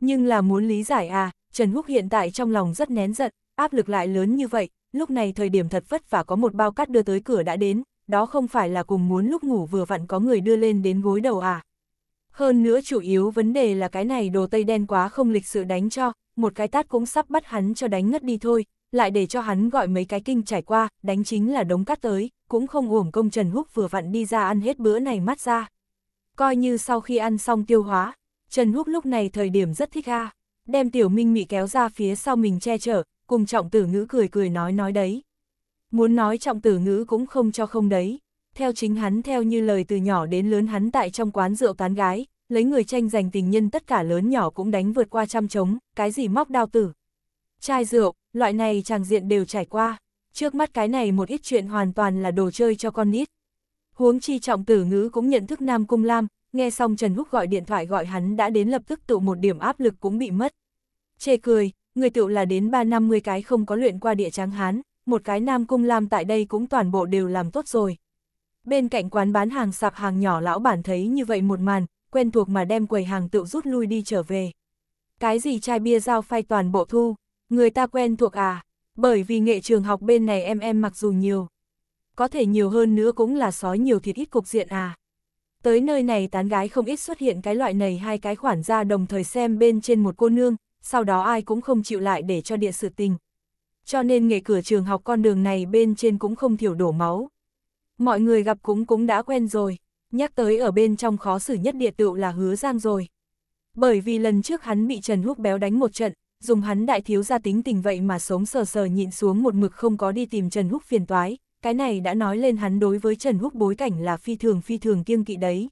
Nhưng là muốn lý giải à, Trần Húc hiện tại trong lòng rất nén giận, áp lực lại lớn như vậy, lúc này thời điểm thật vất vả có một bao cát đưa tới cửa đã đến, đó không phải là cùng muốn lúc ngủ vừa vặn có người đưa lên đến gối đầu à. Hơn nữa chủ yếu vấn đề là cái này đồ tây đen quá không lịch sự đánh cho, một cái tát cũng sắp bắt hắn cho đánh ngất đi thôi, lại để cho hắn gọi mấy cái kinh trải qua, đánh chính là đống cát tới, cũng không uổng công Trần Húc vừa vặn đi ra ăn hết bữa này mắt ra. Coi như sau khi ăn xong tiêu hóa, Trần Húc lúc này thời điểm rất thích ha đem tiểu minh mị kéo ra phía sau mình che chở, cùng trọng tử ngữ cười cười nói nói đấy. Muốn nói trọng tử ngữ cũng không cho không đấy theo chính hắn theo như lời từ nhỏ đến lớn hắn tại trong quán rượu tán gái, lấy người tranh giành tình nhân tất cả lớn nhỏ cũng đánh vượt qua trăm trống, cái gì móc đao tử. Chai rượu, loại này chàng diện đều trải qua, trước mắt cái này một ít chuyện hoàn toàn là đồ chơi cho con nít. Huống chi trọng tử ngữ cũng nhận thức Nam Cung Lam, nghe xong Trần Húc gọi điện thoại gọi hắn đã đến lập tức tụ một điểm áp lực cũng bị mất. Chê cười, người tựu là đến năm 350 cái không có luyện qua địa tráng hán, một cái Nam Cung Lam tại đây cũng toàn bộ đều làm tốt rồi, Bên cạnh quán bán hàng sạp hàng nhỏ lão bản thấy như vậy một màn, quen thuộc mà đem quầy hàng tự rút lui đi trở về. Cái gì chai bia giao phai toàn bộ thu, người ta quen thuộc à, bởi vì nghệ trường học bên này em em mặc dù nhiều. Có thể nhiều hơn nữa cũng là sói nhiều thịt ít cục diện à. Tới nơi này tán gái không ít xuất hiện cái loại này hai cái khoản ra đồng thời xem bên trên một cô nương, sau đó ai cũng không chịu lại để cho địa sự tình. Cho nên nghệ cửa trường học con đường này bên trên cũng không thiểu đổ máu. Mọi người gặp cũng cũng đã quen rồi, nhắc tới ở bên trong khó xử nhất địa tựu là hứa giang rồi. Bởi vì lần trước hắn bị Trần Húc Béo đánh một trận, dùng hắn đại thiếu gia tính tình vậy mà sống sờ sờ nhịn xuống một mực không có đi tìm Trần Húc phiền toái, cái này đã nói lên hắn đối với Trần Húc bối cảnh là phi thường phi thường kiêng kỵ đấy.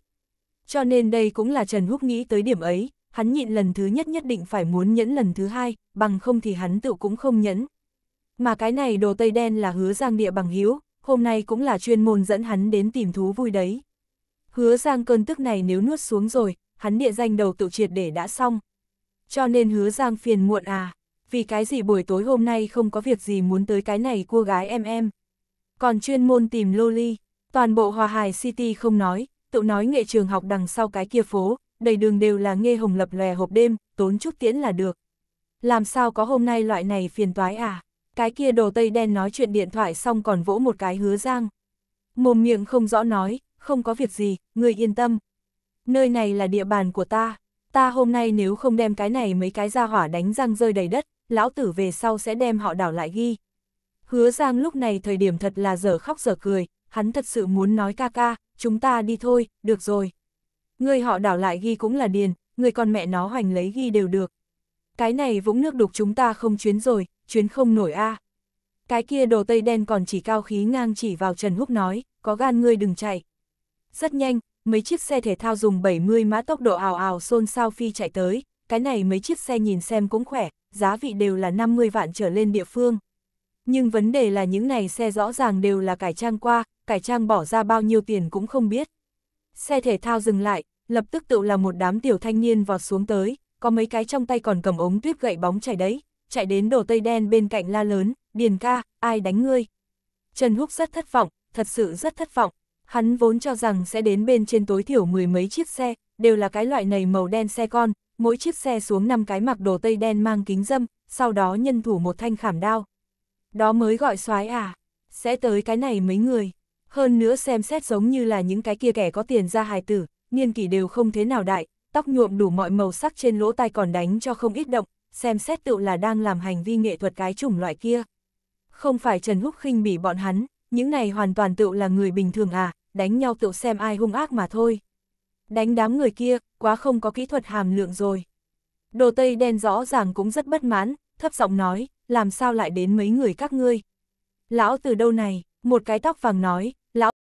Cho nên đây cũng là Trần Húc nghĩ tới điểm ấy, hắn nhịn lần thứ nhất nhất định phải muốn nhẫn lần thứ hai, bằng không thì hắn tự cũng không nhẫn. Mà cái này đồ tây đen là hứa giang địa bằng hiếu, hôm nay cũng là chuyên môn dẫn hắn đến tìm thú vui đấy. Hứa Giang cơn tức này nếu nuốt xuống rồi, hắn địa danh đầu tự triệt để đã xong. Cho nên hứa Giang phiền muộn à, vì cái gì buổi tối hôm nay không có việc gì muốn tới cái này cô gái em em. Còn chuyên môn tìm Loli, toàn bộ Hòa Hải City không nói, tự nói nghệ trường học đằng sau cái kia phố, đầy đường đều là nghe hồng lập lòe hộp đêm, tốn chút tiễn là được. Làm sao có hôm nay loại này phiền toái à? cái kia đồ tây đen nói chuyện điện thoại xong còn vỗ một cái hứa giang. Mồm miệng không rõ nói, không có việc gì, người yên tâm. Nơi này là địa bàn của ta, ta hôm nay nếu không đem cái này mấy cái ra hỏa đánh răng rơi đầy đất, lão tử về sau sẽ đem họ đảo lại ghi. Hứa giang lúc này thời điểm thật là dở khóc dở cười, hắn thật sự muốn nói ca ca, chúng ta đi thôi, được rồi. Người họ đảo lại ghi cũng là điền, người con mẹ nó hoành lấy ghi đều được. Cái này vũng nước đục chúng ta không chuyến rồi, chuyến không nổi a. À. Cái kia đồ tây đen còn chỉ cao khí ngang chỉ vào Trần Húc nói, có gan ngươi đừng chạy. Rất nhanh, mấy chiếc xe thể thao dùng 70 mã tốc độ ào ào xôn xao phi chạy tới, cái này mấy chiếc xe nhìn xem cũng khỏe, giá vị đều là 50 vạn trở lên địa phương. Nhưng vấn đề là những này xe rõ ràng đều là cải trang qua, cải trang bỏ ra bao nhiêu tiền cũng không biết. Xe thể thao dừng lại, lập tức tự là một đám tiểu thanh niên vọt xuống tới, có mấy cái trong tay còn cầm ống tuyếp gậy bóng chảy đấy, chạy đến đồ tây đen bên cạnh la lớn, Điền ca, ai đánh ngươi? Trần Húc rất thất vọng, thật sự rất thất vọng. Hắn vốn cho rằng sẽ đến bên trên tối thiểu mười mấy chiếc xe, đều là cái loại này màu đen xe con, mỗi chiếc xe xuống năm cái mặc đồ tây đen mang kính dâm, sau đó nhân thủ một thanh khảm đao. Đó mới gọi soái à, sẽ tới cái này mấy người. Hơn nữa xem xét giống như là những cái kia kẻ có tiền ra hài tử, niên kỷ đều không thế nào đại, tóc nhuộm đủ mọi màu sắc trên lỗ tai còn đánh cho không ít động, xem xét tự là đang làm hành vi nghệ thuật cái chủng loại kia. Không phải Trần Húc khinh bỉ bọn hắn, những này hoàn toàn tự là người bình thường à, đánh nhau tự xem ai hung ác mà thôi. Đánh đám người kia, quá không có kỹ thuật hàm lượng rồi. Đồ Tây đen rõ ràng cũng rất bất mãn, thấp giọng nói, làm sao lại đến mấy người các ngươi. Lão từ đâu này, một cái tóc vàng nói, lão